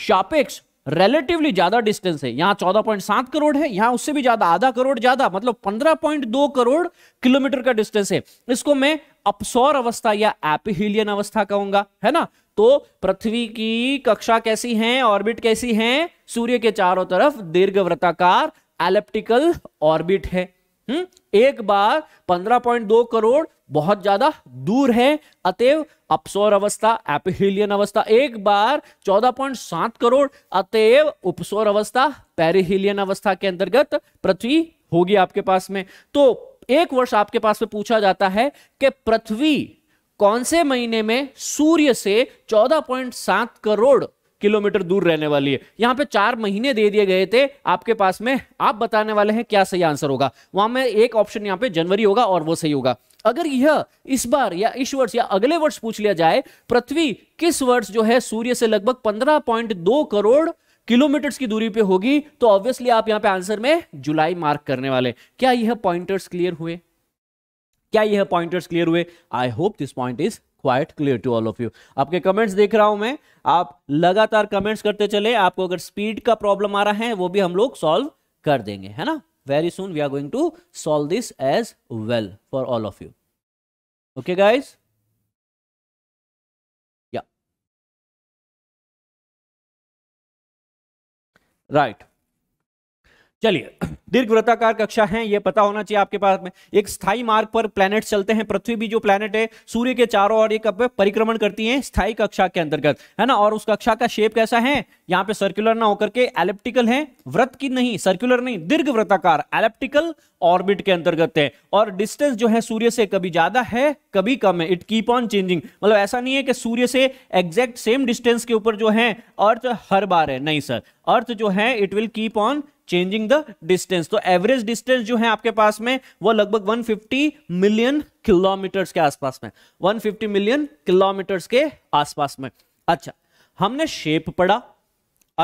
सापेक्ष रिलेटिवली ज्यादा डिस्टेंस है यहां चौदह पॉइंट सात करोड़ है यहां उससे भी ज्यादा आधा करोड़ ज्यादा मतलब पंद्रह पॉइंट दो करोड़ किलोमीटर का डिस्टेंस है इसको मैं अपसौर अवस्था या एपिहिलियन अवस्था कहूंगा है ना तो पृथ्वी की कक्षा कैसी है ऑर्बिट कैसी है सूर्य के चारों तरफ दीर्घ वृत्ताकार ऑर्बिट है हुँ? हम्म? एक बार 15.2 करोड़ बहुत ज्यादा दूर है अतएव अपसौर अवस्था एपिहिलियन अवस्था एक बार 14.7 करोड़ अतएव उपसौर अवस्था पेरिहिलियन अवस्था के अंतर्गत पृथ्वी होगी आपके पास में तो एक वर्ष आपके पास में पूछा जाता है कि पृथ्वी कौन से महीने में सूर्य से 14.7 करोड़ किलोमीटर दूर रहने वाली है यहां पे चार महीने दे दिए गए थे आपके पास में आप बताने वाले हैं क्या सही आंसर होगा वहां में एक ऑप्शन यहां पे जनवरी होगा और वो सही होगा अगर यह इस बार या इस वर्ष या अगले वर्ष पूछ लिया जाए पृथ्वी किस वर्ष जो है सूर्य से लगभग 15.2 करोड़ किलोमीटर्स की दूरी पे होगी तो ऑब्वियसली आप यहां पे आंसर में जुलाई मार्क करने वाले क्या यह पॉइंटर्स क्लियर हुए क्या यह पॉइंटर्स क्लियर हुए I hope this point is quite clear to all of you आपके कमेंट्स देख रहा हूं मैं आप लगातार कमेंट्स करते चले आपको अगर स्पीड का प्रॉब्लम आ रहा है वो भी हम लोग सॉल्व कर देंगे है ना very soon we are going to solve this as well for all of you okay guys या राइट चलिए दीर्घ वृत्ताकार कक्षा है ये पता होना चाहिए आपके पास में एक स्थायी मार्ग पर प्लैनेट चलते हैं पृथ्वी भी जो प्लैनेट है सूर्य के चारों ओर एक परिक्रमण करती है स्थायी कक्षा के अंतर्गत है ना और उस कक्षा का शेप कैसा है यहाँ पे सर्कुलर ना होकर के एलिप्टिकल है व्रत की नहीं सर्कुलर नहीं दीर्घ वृत्ताकार एलिप्टिकल ऑर्बिट के अंतर्गत है और डिस्टेंस जो है सूर्य से कभी ज्यादा है कभी कम है इट कीप ऑन चेंजिंग मतलब ऐसा नहीं है कि सूर्य से एग्जैक्ट सेम डिस्टेंस के ऊपर जो है अर्थ हर बार है नहीं सर अर्थ जो है it will keep on changing the distance तो एवरेज डिस्टेंस जो है आपके पास में वो लगभग 150 मिलियन किलोमीटर्स के आसपास में 150 मिलियन किलोमीटर्स के आसपास में अच्छा हमने शेप पढ़ा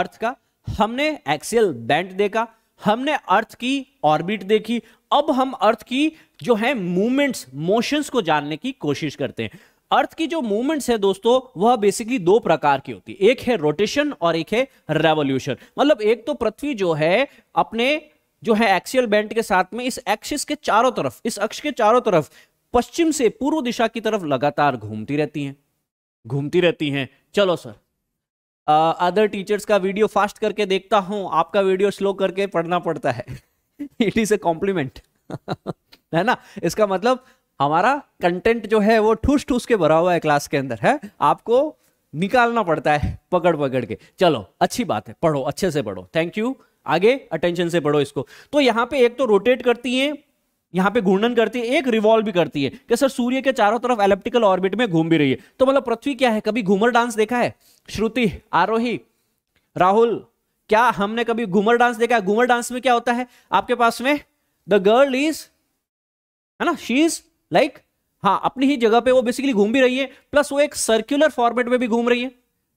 अर्थ का हमने एक्सियल बैंड देखा हमने अर्थ की ऑर्बिट देखी अब हम अर्थ की जो है मूवमेंट्स मोशंस को जानने की कोशिश करते हैं अर्थ की जो मूवमेंट्स है दोस्तों वह बेसिकली दो प्रकार की होती है एक है रोटेशन और एक है रेवोल्यूशन मतलब एक तो पृथ्वी जो है अपने जो है एक्सियल बेंट के साथ में इस एक्सिस के चारों तरफ इस अक्ष के चारों तरफ पश्चिम से पूर्व दिशा की तरफ लगातार घूमती रहती हैं घूमती रहती हैं चलो सर अदर टीचर्स का वीडियो फास्ट करके देखता हूं आपका वीडियो स्लो करके पढ़ना पड़ता है इट इज ए कॉम्प्लीमेंट है ना इसका मतलब हमारा कंटेंट जो है वो ठूस ठूस के भरा हुआ है क्लास के अंदर है आपको निकालना पड़ता है पकड़ पकड़ के चलो अच्छी बात है पढ़ो अच्छे से पढ़ो थैंक यू आगे अटेंशन से पढ़ो इसको तो यहां पे एक तो रोटेट करती है यहाँ पे घूर्णन करती है एक रिवॉल्व भी करती है कि सर सूर्य के चारों तरफ एलेप्टिकल ऑर्बिट में घूम भी रही है तो मतलब पृथ्वी क्या है कभी घूमर डांस देखा है श्रुति आरोही राहुल क्या हमने कभी घूमर डांस देखा है घूमर डांस में क्या होता है आपके पास में द गर्ल इज है ना शी इज लाइक like, हाँ अपनी ही जगह पे वो बेसिकली घूम भी रही है प्लस वो एक सर्क्यूलर फॉर्मेट में भी घूम रही है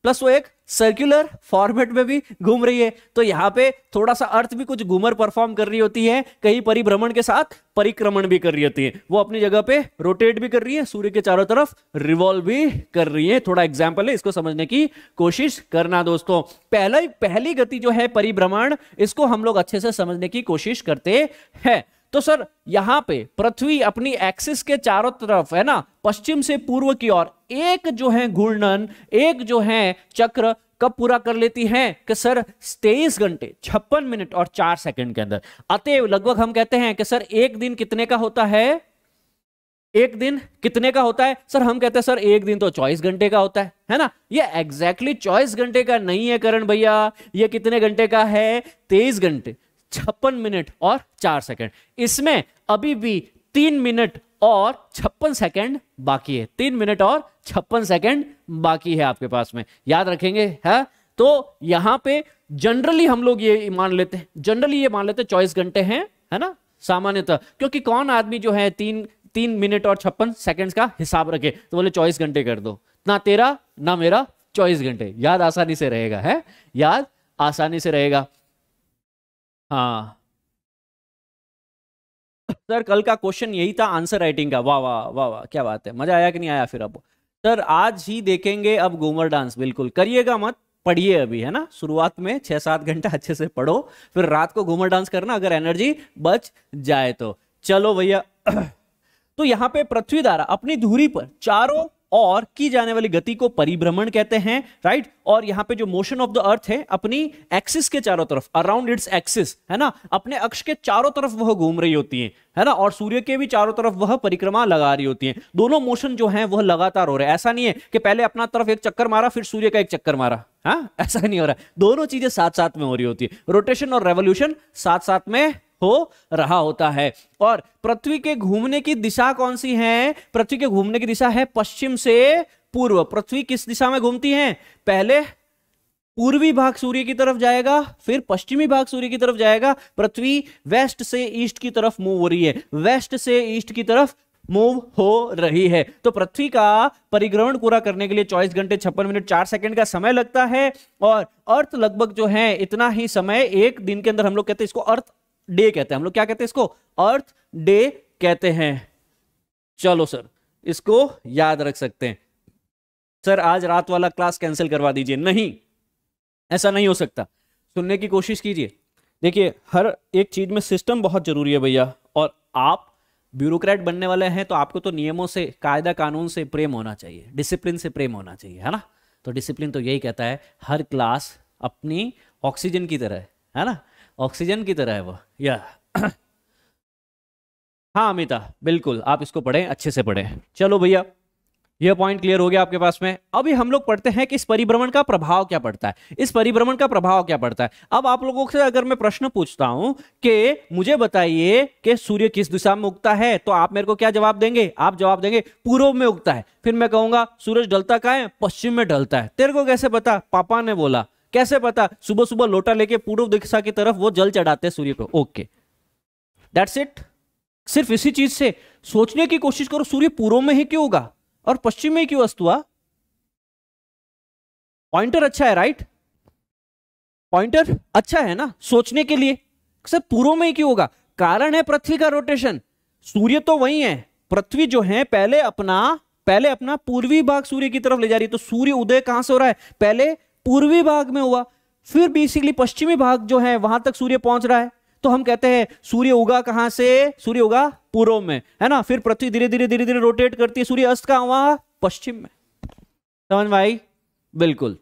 प्लस वो एक सर्क्यूलर फॉर्मेट में भी घूम रही है तो यहाँ पे थोड़ा सा अर्थ भी कुछ घूमर परफॉर्म कर रही होती है कहीं परिभ्रमण के साथ परिक्रमण भी कर रही होती है वो अपनी जगह पे रोटेट भी कर रही है सूर्य के चारों तरफ रिवॉल्व भी कर रही है थोड़ा एग्जाम्पल है इसको समझने की कोशिश करना दोस्तों पहला पहली गति जो है परिभ्रमण इसको हम लोग अच्छे से समझने की कोशिश करते हैं तो सर यहां पे पृथ्वी अपनी एक्सिस के चारों तरफ है ना पश्चिम से पूर्व की ओर एक जो है घूर्णन एक जो है चक्र कब पूरा कर लेती है कि सर तेईस घंटे छप्पन मिनट और चार सेकंड के अंदर अतएव लगभग हम कहते हैं कि सर एक दिन कितने का होता है एक दिन कितने का होता है सर हम कहते हैं सर एक दिन तो चौबीस घंटे का होता है है ना ये एग्जैक्टली चौबीस घंटे का नहीं है करण भैया ये कितने घंटे का है तेईस घंटे छप्पन मिनट और चार सेकेंड इसमें अभी भी तीन मिनट और छप्पन सेकंड बाकी है तीन मिनट और छप्पन सेकंड बाकी है आपके पास में याद रखेंगे है तो यहां पे जनरली हम लोग ये मान लेते हैं जनरली ये मान लेते हैं चौबीस घंटे हैं है ना सामान्यतः क्योंकि कौन आदमी जो है तीन तीन मिनट और छप्पन सेकंड का हिसाब रखे तो बोले चौबीस घंटे कर दो ना तेरा ना मेरा चौबीस घंटे याद आसानी से रहेगा है याद आसानी से रहेगा हाँ सर कल का क्वेश्चन यही था आंसर राइटिंग का वाह वाह वाह वाह क्या बात है मजा आया कि नहीं आया फिर अब सर आज ही देखेंगे अब गोमर डांस बिल्कुल करिएगा मत पढ़िए अभी है ना शुरुआत में छह सात घंटा अच्छे से पढ़ो फिर रात को घूमर डांस करना अगर एनर्जी बच जाए तो चलो भैया तो यहाँ पे पृथ्वी धारा अपनी धुरी पर चारों और की जाने वाली गति को परिभ्रमण कहते हैं राइट और यहां पे जो मोशन ऑफ द अर्थ है अपनी एक्सिस के चारों तरफ अराउंड इट्स एक्सिस है ना अपने अक्ष के चारों तरफ वह घूम रही होती है है ना और सूर्य के भी चारों तरफ वह परिक्रमा लगा रही होती है दोनों मोशन जो है वह लगातार हो रहे हैं ऐसा नहीं है कि पहले अपना तरफ एक चक्कर मारा फिर सूर्य का एक चक्कर मारा हाँ ऐसा नहीं हो रहा दोनों चीजें साथ साथ में हो रही होती है रोटेशन और रेवोल्यूशन साथ साथ में हो रहा होता है और पृथ्वी के घूमने की दिशा कौन सी है पृथ्वी के घूमने की दिशा है पश्चिम से पूर्व पृथ्वी किस दिशा में घूमती है पहले पूर्वी भाग सूर्य की तरफ जाएगा फिर पश्चिमी भाग सूर्य की तरफ जाएगा पृथ्वी वेस्ट से ईस्ट की तरफ मूव हो रही है वेस्ट से ईस्ट की तरफ मूव हो रही है तो पृथ्वी का परिग्रहण पूरा करने के लिए चौबीस घंटे छप्पन मिनट चार सेकंड का समय लगता है और अर्थ लगभग जो है इतना ही समय एक दिन के अंदर हम लोग कहते हैं इसको अर्थ डे कहते हैं हम लोग क्या कहते हैं इसको अर्थ डे कहते हैं चलो सर इसको याद रख सकते हैं सर आज रात वाला क्लास कैंसिल करवा दीजिए नहीं ऐसा नहीं हो सकता सुनने की कोशिश कीजिए देखिए हर एक चीज में सिस्टम बहुत जरूरी है भैया और आप ब्यूरोक्रेट बनने वाले हैं तो आपको तो नियमों से कायदा कानून से प्रेम होना चाहिए डिसिप्लिन से प्रेम होना चाहिए है ना तो डिसिप्लिन तो यही कहता है हर क्लास अपनी ऑक्सीजन की तरह है ना ऑक्सीजन की तरह है वो या हाँ अमिता बिल्कुल आप इसको पढ़ें अच्छे से पढ़ें चलो भैया यह पॉइंट क्लियर हो गया आपके पास में अभी हम लोग पढ़ते हैं कि इस परिभ्रमण का प्रभाव क्या पड़ता है इस परिभ्रमण का प्रभाव क्या पड़ता है अब आप लोगों से अगर मैं प्रश्न पूछता हूं कि मुझे बताइए कि सूर्य किस दिशा में उगता है तो आप मेरे को क्या जवाब देंगे आप जवाब देंगे पूर्व में उगता है फिर मैं कहूंगा सूरज ढलता का है पश्चिम में ढलता है तेरे को कैसे पता पापा ने बोला कैसे पता सुबह सुबह लोटा लेके पूर्व दिशा की तरफ वो जल चढ़ाते हैं सूर्य को ओके दैट्स इट सिर्फ इसी चीज से सोचने की कोशिश करो सूर्य पूर्व में ही क्यों होगा और पश्चिम में ही क्यों अस्त हुआ पॉइंटर अच्छा है राइट पॉइंटर अच्छा है ना सोचने के लिए सर पूर्व में ही क्यों होगा कारण है पृथ्वी का रोटेशन सूर्य तो वही है पृथ्वी जो है पहले अपना पहले अपना पूर्वी भाग सूर्य की तरफ ले जा रही है तो सूर्य उदय कहां से हो रहा है पहले पूर्वी भाग में हुआ फिर बेसिकली पश्चिमी भाग जो है वहां तक सूर्य पहुंच रहा है तो हम कहते हैं सूर्य उगा कहां से सूर्य उगा पूर्व में है ना फिर पृथ्वी धीरे धीरे धीरे धीरे रोटेट करती है सूर्य अस्त कहां हुआ पश्चिम में समझ भाई बिल्कुल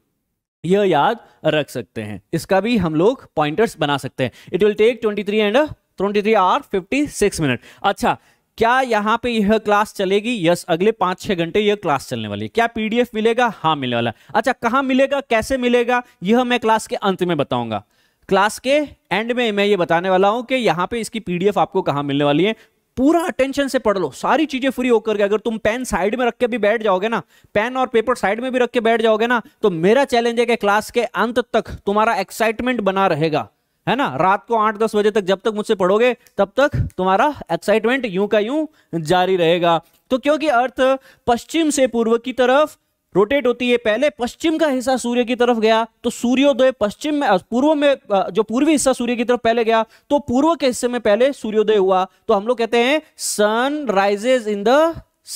यह याद रख सकते हैं इसका भी हम लोग पॉइंटर्स बना सकते हैं it will take twenty three and twenty three or fifty six minute अच्छा क्या यहाँ पे यह क्लास चलेगी यस अगले पांच छह घंटे यह क्लास चलने वाली है क्या पीडीएफ मिलेगा हाँ मिलने वाला अच्छा कहाँ मिलेगा कैसे मिलेगा यह मैं क्लास के अंत में बताऊंगा क्लास के एंड में मैं ये बताने वाला हूं कि यहाँ पे इसकी पीडीएफ आपको कहाँ मिलने वाली है पूरा अटेंशन से पढ़ लो सारी चीजें फ्री होकर के अगर तुम पेन साइड में रख के भी बैठ जाओगे ना पेन और पेपर साइड में भी रख के बैठ जाओगे ना तो मेरा चैलेंज है कि क्लास के अंत तक तुम्हारा एक्साइटमेंट बना रहेगा है ना रात को आठ दस बजे तक जब तक मुझसे पढ़ोगे तब तक तुम्हारा एक्साइटमेंट यूं का यूं जारी रहेगा तो क्योंकि अर्थ पश्चिम से पूर्व की तरफ रोटेट होती है पहले पश्चिम का हिस्सा सूर्य की तरफ गया तो सूर्योदय पश्चिम में पूर्व में जो पूर्वी हिस्सा सूर्य की तरफ पहले गया तो पूर्व के हिस्से में पहले सूर्योदय हुआ तो हम लोग कहते हैं sun rises in the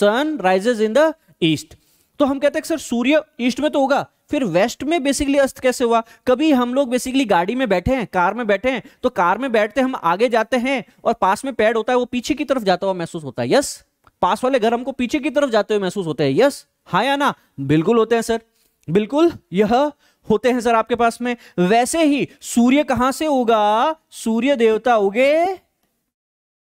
sun rises in the east तो हम कहते हैं सर सूर्य ईस्ट में तो होगा फिर वेस्ट में बेसिकली अस्त कैसे हुआ कभी हम लोग बेसिकली गाड़ी में बैठे हैं कार में बैठे हैं तो कार में बैठते हम आगे जाते हैं और पास में पैड होता है वो पीछे की तरफ जाता हुआ महसूस होता है यस पास वाले घर हमको पीछे की तरफ जाते हुए महसूस होते हैं यस हाँ या ना बिल्कुल होते हैं सर बिल्कुल यह होते हैं सर आपके पास में वैसे ही सूर्य कहां से होगा सूर्य देवता उगे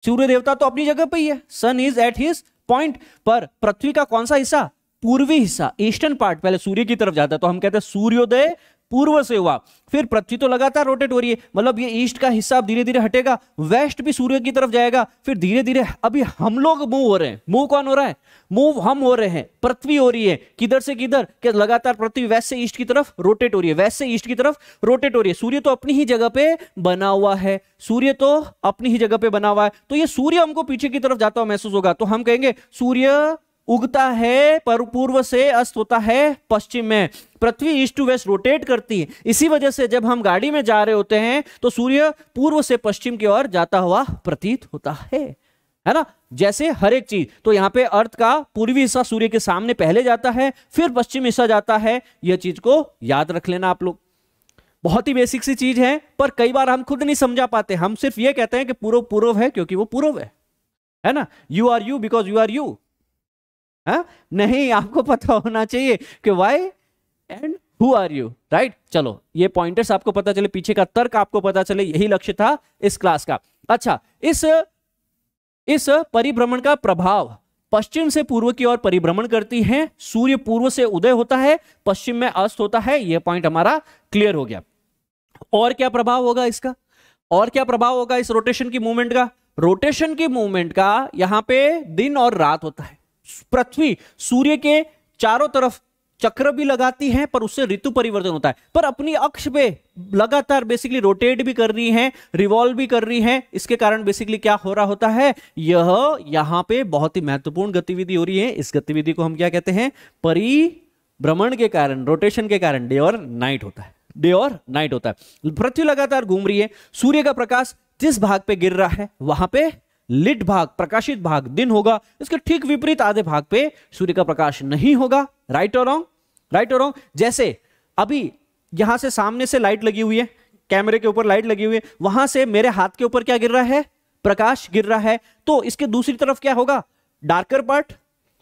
सूर्य देवता तो अपनी जगह पर ही है sun is at his point पर पृथ्वी का कौन सा हिस्सा पूर्वी हिस्सा ईस्टर्न पार्ट पहले सूर्य की तरफ जाता है तो हम कहते हैं सूर्योदय पूर्व से हुआ फिर पृथ्वी तो लगातार रोटेट हो रही है मतलब ये ईस्ट का हिस्सा अब धीरे धीरे हटेगा वेस्ट भी सूर्य की तरफ जाएगा फिर धीरे धीरे अभी हम लोग मूव हो रहे हैं मूव कौन हो रहा है मूव हम हो रहे हैं पृथ्वी हो रही है किधर से किधर कि लगातार पृथ्वी वेस्ट से ईस्ट की तरफ रोटेट हो रही है वेस्ट से ईस्ट की तरफ रोटेट हो रही है सूर्य तो अपनी ही जगह पे बना हुआ है सूर्य तो अपनी ही जगह पे बना हुआ है तो ये सूर्य हमको पीछे की तरफ जाता हुआ महसूस होगा तो हम कहेंगे सूर्य उगता है पर पूर्व से अस्त होता है पश्चिम में पृथ्वी ईस्ट टू वेस्ट रोटेट करती है इसी वजह से जब हम गाड़ी में जा रहे होते हैं तो सूर्य पूर्व से पश्चिम की ओर जाता हुआ प्रतीत होता है है ना जैसे हर एक चीज तो यहां पे अर्थ का पूर्वी हिस्सा सूर्य के सामने पहले जाता है फिर पश्चिम हिस्सा जाता है यह चीज को याद रख लेना आप लोग बहुत ही बेसिक सी चीज है पर कई बार हम खुद नहीं समझा पाते हम सिर्फ ये कहते हैं कि पूर्व पूर्व है क्योंकि वो पूर्व है है ना you are you because you are you है हाँ? नहीं आपको पता होना चाहिए कि why and who are you right चलो ये पॉइंटर्स आपको पता चले पीछे का तर्क आपको पता चले यही लक्ष्य था इस क्लास का अच्छा इस इस परिभ्रमण का प्रभाव पश्चिम से पूर्व की ओर परिभ्रमण करती है सूर्य पूर्व से उदय होता है पश्चिम में अस्त होता है यह पॉइंट हमारा क्लियर हो गया और क्या प्रभाव होगा इसका और क्या प्रभाव होगा इस रोटेशन की मूवमेंट का रोटेशन की मूवमेंट का यहां पे दिन और रात होता है पृथ्वी सूर्य के चारों तरफ चक्र भी लगाती है पर उससे ऋतु परिवर्तन होता है पर अपनी अक्ष पे लगातार बेसिकली रोटेट भी कर रही है रिवॉल्व भी कर रही है इसके कारण बेसिकली क्या हो रहा होता है यह यहां पे बहुत ही महत्वपूर्ण गतिविधि हो रही है इस गतिविधि को हम क्या कहते हैं परिभ्रमण के कारण रोटेशन के कारण डे और नाइट होता है डे और नाइट होता है पृथ्वी लगातार घूम रही है सूर्य का प्रकाश जिस भाग पे गिर रहा है वहां पर लिट भाग प्रकाशित भाग दिन होगा इसके ठीक विपरीत आधे भाग पे सूर्य का प्रकाश नहीं होगा राइट और रॉन्ग राइट और रॉन्ग जैसे अभी यहां से सामने से लाइट लगी हुई है कैमरे के ऊपर लाइट लगी हुई है वहां से मेरे हाथ के ऊपर क्या गिर रहा है प्रकाश गिर रहा है तो इसके दूसरी तरफ क्या होगा डार्कर पार्ट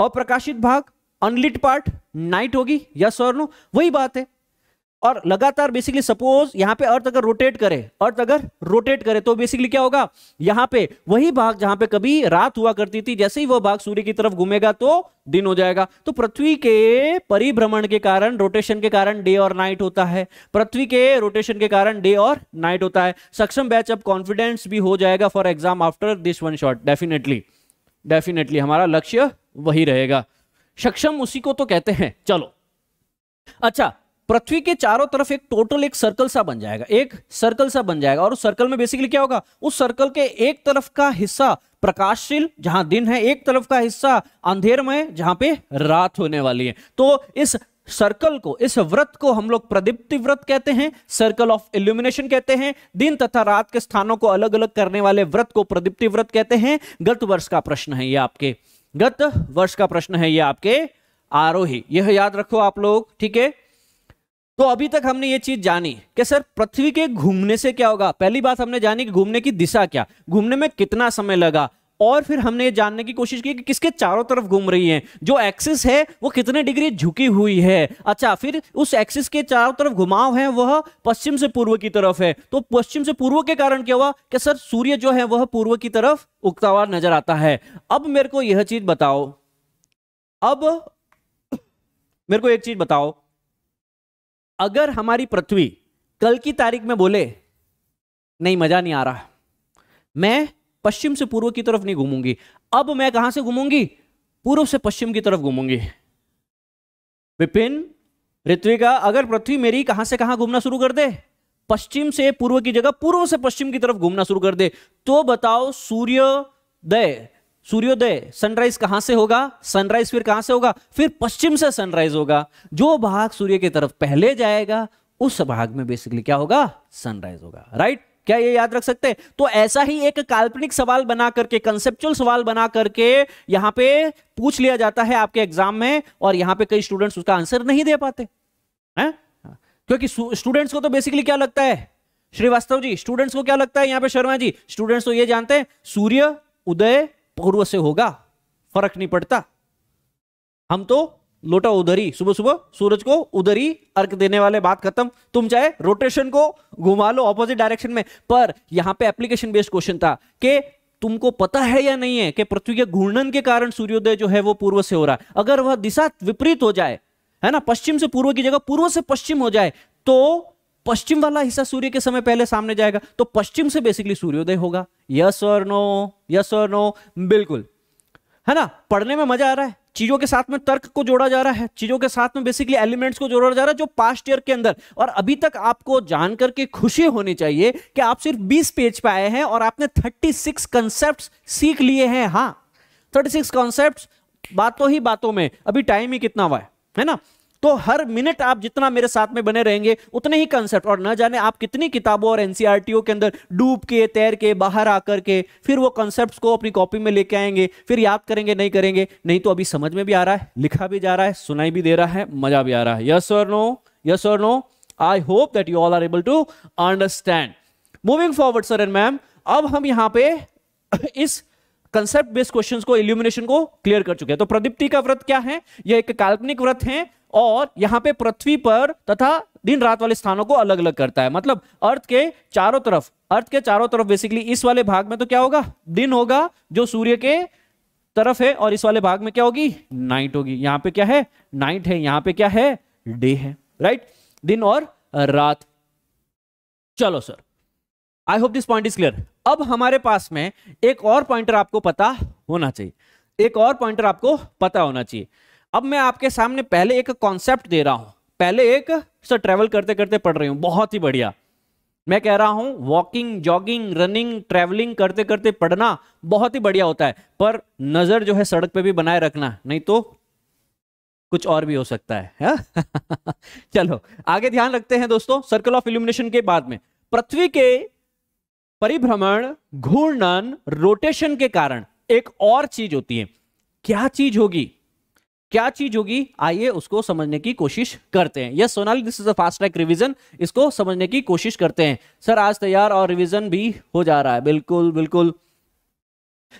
और प्रकाशित भाग अनलिट पार्ट नाइट होगी यस और नो वही बात है और लगातार बेसिकली सपोज यहां पे अर्थ अगर रोटेट करे अर्थ अगर रोटेट करे तो बेसिकली क्या होगा यहां पे वही भाग जहां पे कभी रात हुआ करती थी जैसे ही वह भाग सूर्य की तरफ घूमेगा तो दिन हो जाएगा तो पृथ्वी के परिभ्रमण के कारण रोटेशन के कारण डे और नाइट होता है पृथ्वी के रोटेशन के कारण डे और नाइट होता है सक्षम बैच अब कॉन्फिडेंस भी हो जाएगा for exam after this one shot definitely definitely हमारा लक्ष्य वही रहेगा सक्षम उसी को तो कहते हैं चलो अच्छा पृथ्वी के चारों तरफ एक टोटल एक सर्कल सा बन जाएगा एक सर्कल सा बन जाएगा और उस सर्कल में बेसिकली क्या होगा उस सर्कल के एक तरफ का हिस्सा प्रकाशशील जहां दिन है एक तरफ का हिस्सा अंधेरमय जहां पे रात होने वाली है तो इस सर्कल को इस व्रत को हम लोग प्रदीप्ति व्रत कहते हैं सर्कल ऑफ इल्यूमिनेशन कहते हैं दिन तथा रात के स्थानों को अलग अलग करने वाले व्रत को प्रदीप्ति व्रत कहते हैं गत वर्ष का प्रश्न है ये आपके गत वर्ष का प्रश्न है ये आपके आरोही यह याद रखो आप लोग ठीक है तो अभी तक हमने ये चीज जानी कि सर पृथ्वी के घूमने से क्या होगा पहली बात हमने जानी कि घूमने की दिशा क्या घूमने में कितना समय लगा और फिर हमने ये जानने की कोशिश की कि किसके चारों तरफ घूम रही है जो एक्सिस है वो कितने डिग्री झुकी हुई है अच्छा फिर उस एक्सिस के चारों तरफ घुमाव है वह पश्चिम से पूर्व की तरफ है तो पश्चिम से पूर्व के कारण क्या हुआ कि सर सूर्य जो है वह पूर्व की तरफ उगता हुआ नजर आता है अब मेरे को यह चीज बताओ अब मेरे को एक चीज बताओ अगर हमारी पृथ्वी कल की तारीख में बोले नहीं मजा नहीं आ रहा मैं पश्चिम से पूर्व की तरफ नहीं घूमूंगी अब मैं कहां से घूमूंगी पूर्व से पश्चिम की तरफ घूमूंगी विपिन ऋत्विका अगर पृथ्वी मेरी कहां से कहां घूमना शुरू कर दे पश्चिम से पूर्व की जगह पूर्व से पश्चिम की तरफ घूमना शुरू कर दे तो बताओ सूर्योदय सूर्योदय सनराइज कहां से होगा सनराइज फिर कहां से होगा फिर पश्चिम से सनराइज होगा जो भाग सूर्य की तरफ पहले जाएगा उस भाग में बेसिकली क्या होगा सनराइज होगा राइट क्या ये याद रख सकते हैं तो ऐसा ही एक काल्पनिक सवाल बना करके कंसेप्चुअल सवाल बना करके यहां पे पूछ लिया जाता है आपके एग्जाम में और यहां पे कई स्टूडेंट्स उसका आंसर नहीं दे पाते हैं क्योंकि स्टूडेंट्स को तो बेसिकली क्या लगता है श्रीवास्तव जी स्टूडेंट्स को क्या लगता है यहां पे शर्मा जी स्टूडेंट्स तो ये जानते हैं सूर्य उदय पूर्व से होगा फर्क नहीं पड़ता हम तो लोटा उधर ही सुबह सुबह सूरज को उधर ही अर्क देने वाले बात खत्म तुम चाहे रोटेशन को घुमा लो ऑपोजिट डायरेक्शन में पर यहां पे एप्लीकेशन बेस्ड क्वेश्चन था कि तुमको पता है या नहीं है कि पृथ्वी के घूर्णन के कारण सूर्योदय जो है वो पूर्व से हो रहा है अगर वह दिशा विपरीत हो जाए है ना पश्चिम से पूर्व की जगह पूर्व से पश्चिम हो जाए तो पश्चिम वाला हिस्सा सूर्य के समय पहले सामने जाएगा तो पश्चिम से बेसिकली सूर्योदय होगा यस और नो यस और नो बिल्कुल है ना पढ़ने में मजा आ रहा है चीजों के साथ में तर्क को जोड़ा जा रहा है चीजों के साथ में बेसिकली एलिमेंट्स को जोड़ा जा रहा है जो पास्ट ईयर के अंदर और अभी तक आपको जान करके खुशी होनी चाहिए कि आप सिर्फ 20 पेज पे आए हैं और आपने 36 सिक्स कंसेप्ट सीख लिए हैं हाँ 36 सिक्स कॉन्सेप्ट बातों ही बातों में अभी टाइम ही कितना हुआ है है ना तो हर मिनट आप जितना मेरे साथ में बने रहेंगे उतने ही कंसेप्ट और न जाने आप कितनी किताबों और एनसीआरटीओ e के अंदर डूब के तैर के बाहर आकर के फिर वो कंसेप्ट को अपनी कॉपी में लेके आएंगे फिर याद करेंगे नहीं करेंगे नहीं तो अभी समझ में भी आ रहा है लिखा भी जा रहा है सुनाई भी दे रहा है मजा भी आ रहा है यस और नो यस और no I hope that you all are able to understand moving forward sir and ma'am अब हम यहां पे इस कंसेप्ट बेस्ड क्वेश्चंस को इल्यूमिनेशन को क्लियर कर चुके हैं तो प्रदीप्ति का व्रत क्या है यह एक काल्पनिक व्रत है और यहाँ पे पृथ्वी पर तथा दिन रात वाले स्थानों को अलग अलग करता है मतलब अर्थ के चारों तरफ अर्थ के चारों तरफ बेसिकली इस वाले भाग में तो क्या होगा दिन होगा जो सूर्य के तरफ है और इस वाले भाग में क्या होगी नाइट होगी यहाँ पे क्या है नाइट है यहाँ पे क्या है डे है राइट दिन और रात चलो sir I hope this point is clear अब हमारे पास में एक और पॉइंटर आपको पता होना चाहिए एक और पॉइंटर आपको पता होना चाहिए अब मैं आपके सामने पहले एक कॉन्सेप्ट दे रहा हूं पहले एक सर ट्रेवल करते करते पढ़ रही हूं बहुत ही बढ़िया मैं कह रहा हूं वॉकिंग जॉगिंग रनिंग ट्रेवलिंग करते करते पढ़ना बहुत ही बढ़िया होता है पर नजर जो है सड़क पे भी बनाए रखना नहीं तो कुछ और भी हो सकता है, है? हाँ? चलो आगे ध्यान रखते हैं दोस्तों सर्कल ऑफ इल्यूमिनेशन के बाद में पृथ्वी के परिभ्रमण घूर्णन रोटेशन के कारण एक और चीज होती है क्या चीज होगी क्या चीज होगी आइए उसको समझने की कोशिश करते हैं yes Sonali this is a fast track revision इसको समझने की कोशिश करते हैं सर आज तैयार और रिवीजन भी हो जा रहा है बिल्कुल बिल्कुल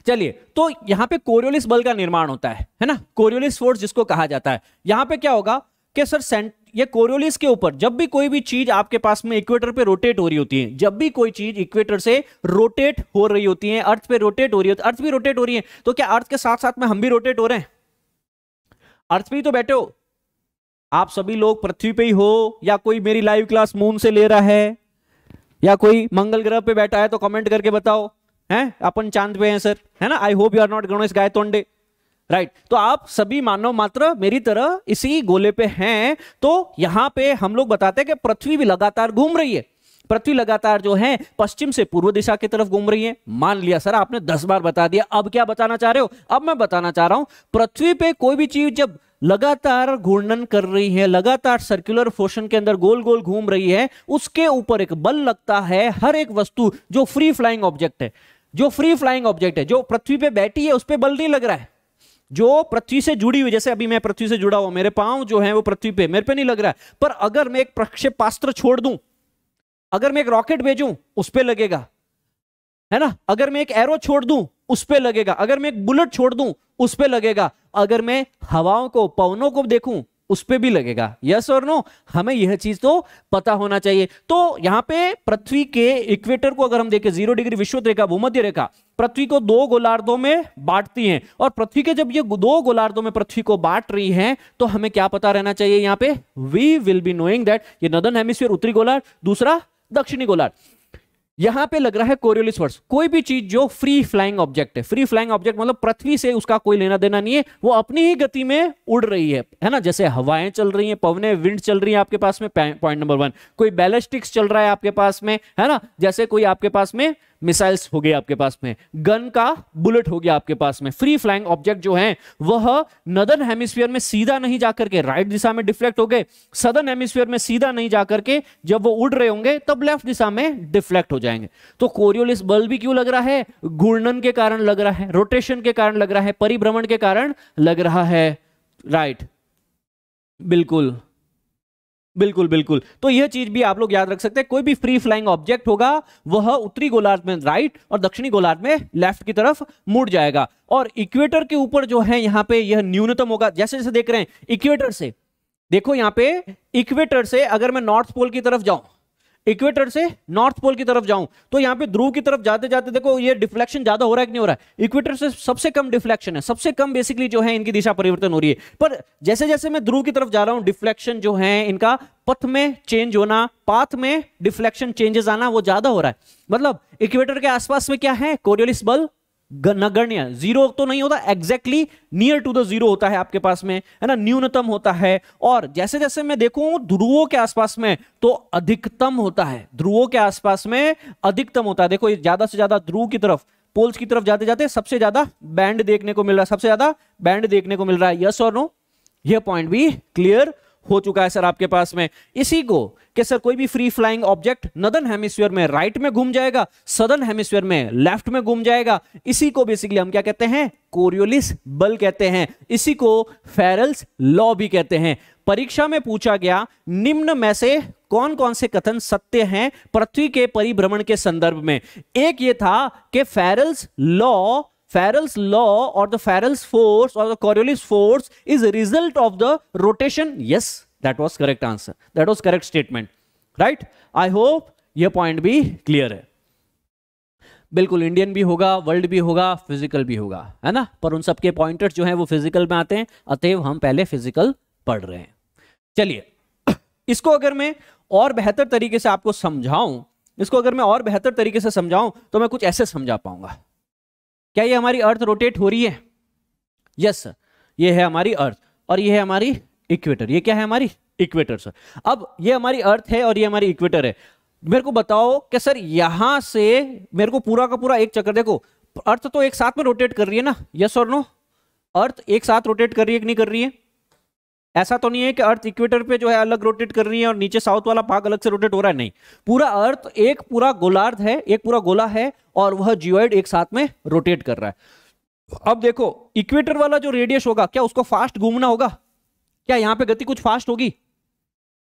चलिए तो यहां पे कोरियोलिस बल का निर्माण होता है है ना कोरियोलिस फोर्स जिसको कहा जाता है यहां पे क्या होगा कि सर सेंट ये कोरियोलिस के ऊपर जब भी कोई भी चीज आपके पास में इक्वेटर पे रोटेट हो रही होती है जब भी कोई चीज इक्वेटर से रोटेट हो रही होती है अर्थ पे रोटेट हो रही होती है अर्थ भी रोटेट हो रही है तो क्या अर्थ के साथ साथ में हम भी रोटेट हो रहे हैं अर्थ पे ही तो बैठे हो आप सभी लोग पृथ्वी पे ही हो या कोई मेरी लाइव क्लास मून से ले रहा है या कोई मंगल ग्रह पे बैठा है तो कमेंट करके बताओ हैं अपन चांद पे हैं सर है ना I hope you are not Ganesh Gaitonde right right. तो आप सभी मानव मात्र मेरी तरह इसी गोले पे हैं तो यहां पे हम लोग बताते हैं कि पृथ्वी भी लगातार घूम रही है पृथ्वी लगातार जो है पश्चिम से पूर्व दिशा की तरफ घूम रही है मान लिया सर आपने दस बार बता दिया अब क्या बताना चाह रहे हो अब मैं बताना चाह रहा हूं पृथ्वी पे कोई भी चीज जब लगातार घूर्णन कर रही है लगातार सर्कुलर फोशन के अंदर गोल गोल घूम रही है उसके ऊपर एक बल लगता है हर एक वस्तु जो फ्री फ्लाइंग ऑब्जेक्ट है जो फ्री फ्लाइंग ऑब्जेक्ट है जो पृथ्वी पे बैठी है उस पर बल नहीं लग रहा है जो पृथ्वी से जुड़ी हुई जैसे अभी मैं पृथ्वी से जुड़ा हुआ मेरे पांव जो है वो पृथ्वी पे मेरे पे नहीं लग रहा है पर अगर मैं एक प्रक्षेपास्त्र छोड़ दूं अगर मैं एक रॉकेट भेजूं उस पर लगेगा है ना अगर मैं एक एरो छोड़ दूं उस पर लगेगा अगर मैं एक बुलेट छोड़ दूं उस पर लगेगा अगर मैं हवाओं को पवनों को देखूं उस पर भी लगेगा यस और नो हमें यह चीज तो पता होना चाहिए तो यहां पे पृथ्वी के इक्वेटर को अगर हम देखें जीरो डिग्री विश्व रेखा भूमध्य रेखा पृथ्वी को दो गोलार्धों में बांटती हैं और पृथ्वी के जब ये दो गोलार्धों में पृथ्वी को बांट रही हैं तो हमें क्या पता रहना चाहिए यहां पे we will be knowing that ये नदन हेमिस्फीयर उत्तरी गोलार्ध दूसरा दक्षिणी गोलार्ध यहां पे लग रहा है कोरियोलिस फोर्स कोई भी चीज जो फ्री फ्लाइंग ऑब्जेक्ट है फ्री फ्लाइंग ऑब्जेक्ट मतलब पृथ्वी से उसका कोई लेना देना नहीं है वो अपनी ही गति में उड़ रही है है ना जैसे हवाएं चल रही हैं पवने विंड चल रही है आपके पास में पॉइंट नंबर वन कोई बैलिस्टिक्स चल रहा है आपके पास में है ना जैसे कोई आपके पास में मिसाइल्स हो गए आपके पास में गन का बुलेट हो गया आपके पास में फ्री फ्लाइंग ऑब्जेक्ट जो है वह नदर हेमिस्फीयर में सीधा नहीं जाकर के राइट दिशा में डिफ्लेक्ट हो गए सदर्न हेमिस्फीयर में सीधा नहीं जाकर के जब वो उड़ रहे होंगे तब लेफ्ट दिशा में डिफ्लेक्ट हो जाएंगे तो कोरियोलिस बल भी क्यों लग रहा है घूर्णन के कारण लग रहा है रोटेशन के कारण लग रहा है परिभ्रमण के कारण लग रहा है राइट बिल्कुल बिल्कुल बिल्कुल तो यह चीज भी आप लोग याद रख सकते हैं कोई भी फ्री फ्लाइंग ऑब्जेक्ट होगा वह उत्तरी गोलार्ध में राइट और दक्षिणी गोलार्ध में लेफ्ट की तरफ मुड़ जाएगा और इक्वेटर के ऊपर जो है यहां पे यह न्यूनतम होगा जैसे जैसे देख रहे हैं इक्वेटर से देखो यहां पे इक्वेटर से अगर मैं नॉर्थ पोल की तरफ जाऊं इक्वेटर से नॉर्थ पोल की तरफ जाऊं तो यहां पे ध्रुव की तरफ जाते जाते देखो ये डिफ्लेक्शन ज्यादा हो रहा है कि नहीं हो रहा है इक्वेटर से सबसे कम डिफ्लेक्शन है सबसे कम बेसिकली जो है इनकी दिशा परिवर्तन हो रही है पर जैसे जैसे मैं ध्रुव की तरफ जा रहा हूं डिफ्लेक्शन जो है इनका पथ में चेंज होना पाथ में डिफ्लेक्शन चेंजेस आना वो ज्यादा हो रहा है मतलब इक्वेटर के आसपास में क्या है कोरियोलिस बल नगण्य जीरो तो नहीं होता exactly near to the zero होता है आपके पास में है ना न्यूनतम होता है और जैसे जैसे मैं देखूं ध्रुवों के आसपास में तो अधिकतम होता है ध्रुवों के आसपास में अधिकतम होता है देखो ये ज्यादा से ज्यादा ध्रुव की तरफ पोल्स की तरफ जाते जाते सबसे ज्यादा बैंड देखने को मिल रहा है सबसे ज्यादा बैंड देखने को मिल रहा है यस और नो यह पॉइंट भी क्लियर हो चुका है सर आपके पास में इसी को कि सर कोई भी free flying object northern hemisphere में राइट में घूम जाएगा सदन हेमिस्फीयर में लेफ्ट में घूम जाएगा इसी को बेसिकली हम क्या कहते हैं कोरियोलिस बल कहते हैं इसी को फेरल्स लॉ भी कहते हैं परीक्षा में पूछा गया निम्न में से कौन कौन से कथन सत्य हैं पृथ्वी के परिभ्रमण के संदर्भ में एक ये था कि फेरल्स लॉ फेरल्स लॉ और द फेरल्स फोर्स और the Coriolis force is result of the rotation yes that was correct answer that was correct statement right I hope ये यह पॉइंट भी क्लियर है बिल्कुल इंडियन भी होगा वर्ल्ड भी होगा फिजिकल भी होगा है ना पर उन सबके पॉइंटर्स जो हैं वो फिजिकल में आते हैं अतएव हम पहले फिजिकल पढ़ रहे हैं चलिए इसको अगर मैं और बेहतर तरीके से आपको समझाऊं इसको अगर मैं और बेहतर तरीके से समझाऊं तो मैं कुछ ऐसे समझा पाऊंगा क्या ये हमारी अर्थ रोटेट हो रही है यस सर ये है हमारी अर्थ और ये है हमारी इक्वेटर ये क्या है हमारी इक्वेटर सर अब ये हमारी अर्थ है और ये हमारी इक्वेटर है मेरे को बताओ कि सर यहां से मेरे को पूरा का पूरा एक चक्कर देखो अर्थ तो एक साथ में रोटेट कर रही है ना यस और नो अर्थ एक साथ रोटेट कर रही है कि नहीं कर रही है ऐसा तो नहीं है कि अर्थ इक्वेटर पे जो है अलग रोटेट कर रही है और नीचे साउथ वाला भाग अलग से रोटेट हो रहा है नहीं पूरा अर्थ एक पूरा गोलार्ध है एक पूरा गोला है और वह जियोइड एक साथ में रोटेट कर रहा है अब देखो इक्वेटर वाला जो रेडियस होगा क्या उसको फास्ट घूमना होगा क्या यहां पे गति कुछ फास्ट होगी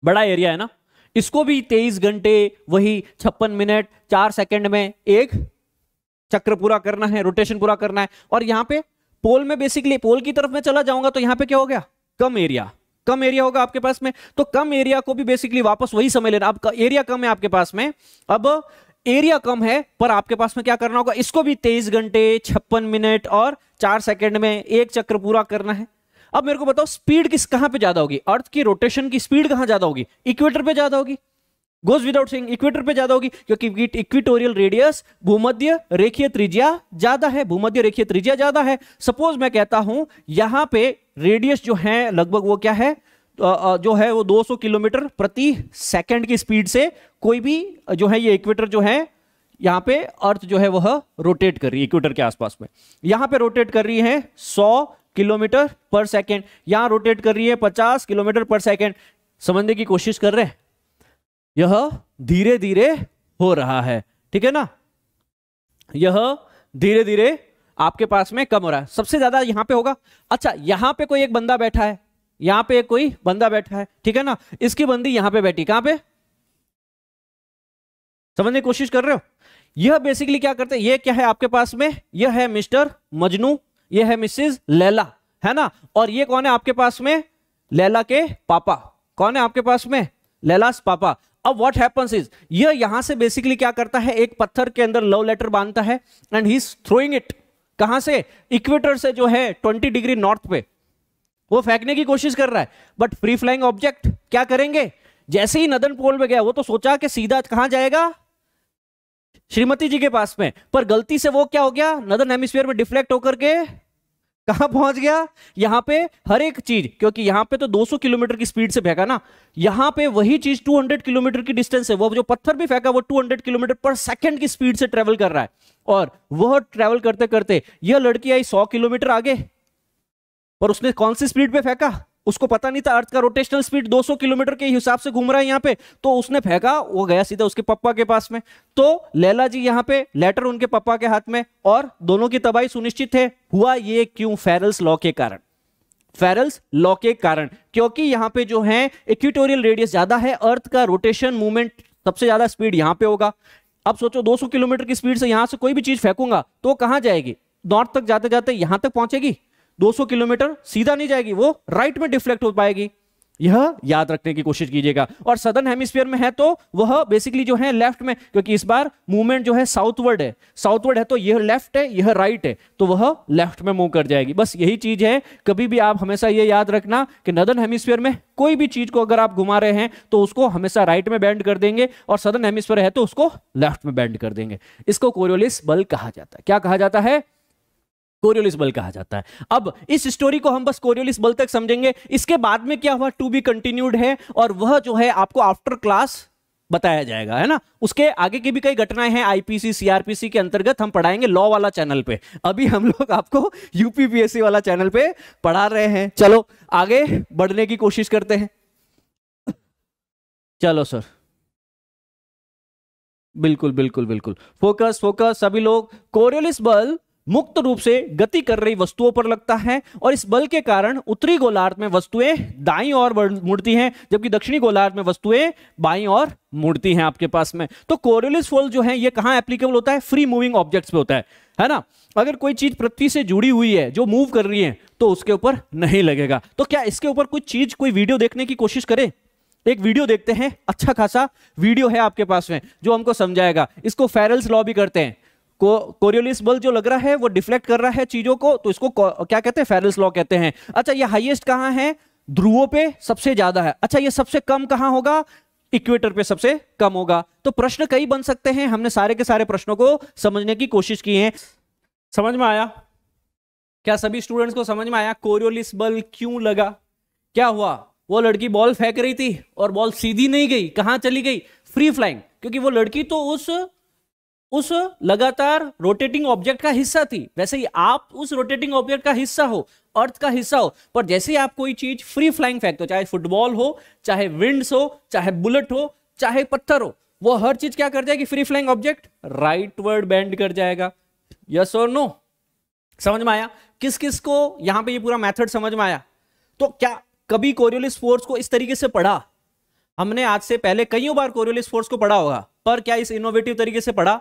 बड़ा एरिया है ना इसको भी तेईस घंटे वही छप्पन मिनट चार सेकेंड में एक चक्र पूरा करना है रोटेशन पूरा करना है और यहाँ पे पोल में बेसिकली पोल की तरफ में चला जाऊंगा तो यहाँ पे क्या हो गया कम एरिया कम एरिया होगा आपके पास में तो कम एरिया को भी बेसिकली वापस वही समय लेना आपका एरिया कम है आपके पास में अब एरिया कम है पर आपके पास में क्या करना होगा इसको भी तेईस घंटे छप्पन मिनट और चार सेकेंड में एक चक्र पूरा करना है अब मेरे को बताओ स्पीड किस कहां पे ज्यादा होगी अर्थ की रोटेशन की स्पीड कहां ज्यादा होगी इक्वेटर पे ज्यादा होगी गोज विदाउट सेइंग इक्वेटर पे ज्यादा होगी क्योंकि इक्विटोरियल रेडियस भूमध्य रेखीय त्रिज्या ज्यादा है भूमध्य रेखीय त्रिज्या ज्यादा है सपोज मैं कहता हूं यहां पे रेडियस जो है लगभग वो क्या है जो है वो 200 किलोमीटर प्रति सेकंड की स्पीड से कोई भी जो है ये इक्वेटर जो है यहां पे अर्थ जो है वह रोटेट कर रही है इक्वेटर के आसपास में यहां पे रोटेट कर रही है 100 किलोमीटर पर सेकेंड यहाँ रोटेट कर रही है 50 किलोमीटर पर सेकेंड समझने की कोशिश कर रहे हैं यह धीरे धीरे हो रहा है ठीक है ना यह धीरे धीरे आपके पास में कम हो रहा है सबसे ज्यादा यहां पे होगा अच्छा यहां पे कोई एक बंदा बैठा है यहां पे कोई बंदा बैठा है ठीक है ना इसकी बंदी यहां पे बैठी कहां पे समझने की कोशिश कर रहे हो यह बेसिकली क्या करते हैं यह क्या है आपके पास में यह है मिस्टर मजनू यह है मिसिज लैला है ना और यह कौन है आपके पास में लैला के पापा कौन है आपके पास में लैलास पापा अब व्हाट हैपन्स इज ये यहां से बेसिकली क्या करता है एक पत्थर के अंदर लव लेटर बांधता है एंड ही थ्रोइंग इट कहां से इक्वेटर से जो है ट्वेंटी डिग्री नॉर्थ पे वो फेंकने की कोशिश कर रहा है बट फ्री फ्लाइंग ऑब्जेक्ट क्या करेंगे जैसे ही नदन पोल में गया वो तो सोचा कि सीधा कहां जाएगा श्रीमती जी के पास में पर गलती से वो क्या हो गया नदन हेमिस्फीयर में डिफ्लेक्ट होकर के कहां पहुंच गया यहां पे हर एक चीज क्योंकि यहां पे तो 200 किलोमीटर की स्पीड से फेंका ना यहां पे वही चीज 200 किलोमीटर की डिस्टेंस है वो जो पत्थर भी फेंका वो 200 किलोमीटर पर सेकंड की स्पीड से ट्रेवल कर रहा है और वह ट्रेवल करते करते यह लड़की आई 100 किलोमीटर आगे और उसने कौन सी स्पीड पे फेंका उसको पता नहीं था अर्थ का रोटेशनल स्पीड 200 किलोमीटर के हिसाब से घूम रहा है यहाँ पे तो उसने फेंका वो गया सीधा उसके पप्पा के पास में तो लैला जी यहाँ पे लेटर उनके पप्पा के हाथ में और दोनों की तबाही सुनिश्चित है हुआ ये क्यों फेरल्स लॉ के कारण फेरल्स लॉ के कारण क्योंकि यहाँ पे जो है इक्विटोरियल रेडियस ज्यादा है अर्थ का रोटेशन मूवमेंट सबसे ज्यादा स्पीड यहाँ पे होगा अब सोचो दो किलोमीटर की स्पीड से यहां से कोई भी चीज फेंकूंगा तो कहां जाएगी नॉर्थ तक जाते जाते यहां तक पहुंचेगी 200 किलोमीटर सीधा नहीं जाएगी वो राइट में डिफ्लेक्ट हो पाएगी यह याद रखने की कोशिश कीजिएगा और सदर्न हेमिस्फीयर में है तो वह बेसिकली जो है लेफ्ट में क्योंकि इस बार मूवमेंट जो है साउथवर्ड है साउथवर्ड है तो यह लेफ्ट है यह राइट है तो वह लेफ्ट में मूव कर जाएगी बस यही चीज है कभी भी आप हमेशा यह याद रखना कि नदन हेमिस्फीयर में कोई भी चीज को अगर आप घुमा रहे हैं तो उसको हमेशा राइट में बैंड कर देंगे और सदर्न हेमिस्फीयर है तो उसको लेफ्ट में बैंड कर देंगे इसको कोरियोलिस बल कहा जाता है क्या कहा जाता है कोरियोलिस बल कहा जाता है अब इस स्टोरी को हम बस कोरियोलिस बल तक समझेंगे इसके बाद में क्या हुआ टू बी कंटिन्यूड है और वह जो है आपको आफ्टर क्लास बताया जाएगा है ना उसके आगे की भी कई घटनाएं हैं आईपीसी सीआरपीसी के अंतर्गत हम पढ़ाएंगे लॉ वाला चैनल पे अभी हम लोग आपको यूपीपीएससी वाला चैनल पे पढ़ा रहे हैं चलो आगे बढ़ने की कोशिश करते हैं चलो सर बिल्कुल बिल्कुल बिल्कुल फोकस फोकस सभी लोग कोरियोलिस बल मुक्त रूप से गति कर रही वस्तुओं पर लगता है और इस बल के कारण उत्तरी गोलार्ध में वस्तुएं दाई और मुड़ती हैं जबकि दक्षिणी गोलार्ध में वस्तुएं बाई और मुड़ती हैं आपके पास में तो कोरियलिस फोर्स जो है ये कहां एप्लीकेबल होता है फ्री मूविंग ऑब्जेक्ट्स पे होता है है ना अगर कोई चीज पृथ्वी से जुड़ी हुई है जो मूव कर रही है तो उसके ऊपर नहीं लगेगा तो क्या इसके ऊपर कोई चीज कोई वीडियो देखने की कोशिश करे एक वीडियो देखते हैं अच्छा खासा वीडियो है आपके पास में जो हमको समझाएगा इसको फेरल्स लॉ भी करते हैं को कोरियोलिस बल जो लग रहा है वो डिफ्लेक्ट कर रहा है चीजों को तो इसको क्या कहते हैं फेरल्स लॉ कहते हैं अच्छा ये हाइएस्ट कहां है ध्रुवों पे सबसे ज्यादा है अच्छा ये सबसे कम कहां होगा इक्वेटर पे सबसे कम होगा तो प्रश्न कई बन सकते हैं हमने सारे के सारे प्रश्नों को समझने की कोशिश की है समझ में आया क्या सभी स्टूडेंट्स को समझ में आया कोरियोलिस बल क्यों लगा क्या हुआ वो लड़की बॉल फेंक रही थी और बॉल सीधी नहीं गई कहां चली गई फ्री फ्लाइंग क्योंकि वो लड़की तो उस उस लगातार रोटेटिंग ऑब्जेक्ट का हिस्सा थी वैसे ही आप उस रोटेटिंग ऑब्जेक्ट का हिस्सा हो अर्थ का हिस्सा हो पर जैसे ही आप कोई चीज फ्री फ्लाइंग फेंकते हो चाहे फुटबॉल हो चाहे विंड्स हो चाहे बुलेट हो चाहे पत्थर हो वो हर चीज क्या कर जाएगी free flying object rightward bend कर जाएगा यस और नो समझ में आया किस किस को यहां पर यह पूरा मैथड समझ में आया तो क्या कभी कोरियोलिस फोर्स को इस तरीके से पढ़ा हमने आज से पहले कईयों बार कोरियोलिस फोर्स को पढ़ा होगा पर क्या इस इनोवेटिव तरीके से पढ़ा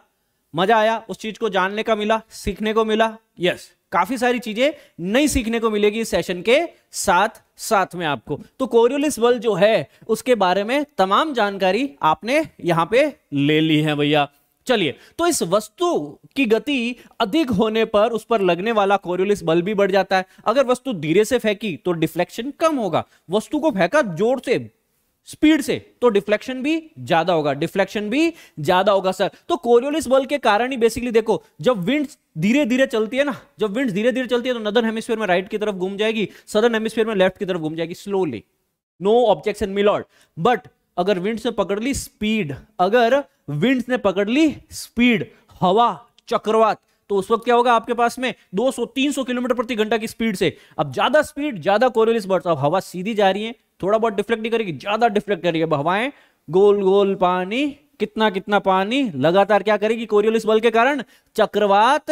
मजा आया उस चीज को जानने का मिला सीखने को मिला यस काफी सारी चीजें नई सीखने को मिलेगी इस सेशन के साथ साथ में आपको तो कोरियोलिस बल जो है उसके बारे में तमाम जानकारी आपने यहां पे ले ली है भैया चलिए तो इस वस्तु की गति अधिक होने पर उस पर लगने वाला कोरियोलिस बल भी बढ़ जाता है अगर वस्तु धीरे से फेंकी तो डिफ्लेक्शन कम होगा वस्तु को फेंका जोर से स्पीड से तो डिफ्लेक्शन भी ज्यादा होगा डिफ्लेक्शन भी ज्यादा होगा सर तो कोरियोलिस बल के कारण ही बेसिकली देखो जब विंड धीरे धीरे चलती है ना जब विंड धीरे धीरे चलती है तो नदर हेमिस्फेयर में राइट की तरफ घूम जाएगी सदर्न हेमिस्फेयर में लेफ्ट की तरफ घूम जाएगी slowly no objection milord but अगर विंड ने पकड़ ली स्पीड अगर विंड्स ने पकड़ ली स्पीड हवा चक्रवात तो उस वक्त क्या होगा आपके पास में 200-300 किलोमीटर प्रति घंटा की स्पीड से अब ज्यादा स्पीड ज्यादा कोरियोलिस बल्स अब हवा सीधी जा रही है थोड़ा बहुत डिफ्लेक्ट नहीं करेगी ज्यादा डिफ्लेक्ट करेगी हवाएं गोल गोल पानी कितना कितना पानी लगातार क्या करेगी कोरियोलिस बल के कारण चक्रवात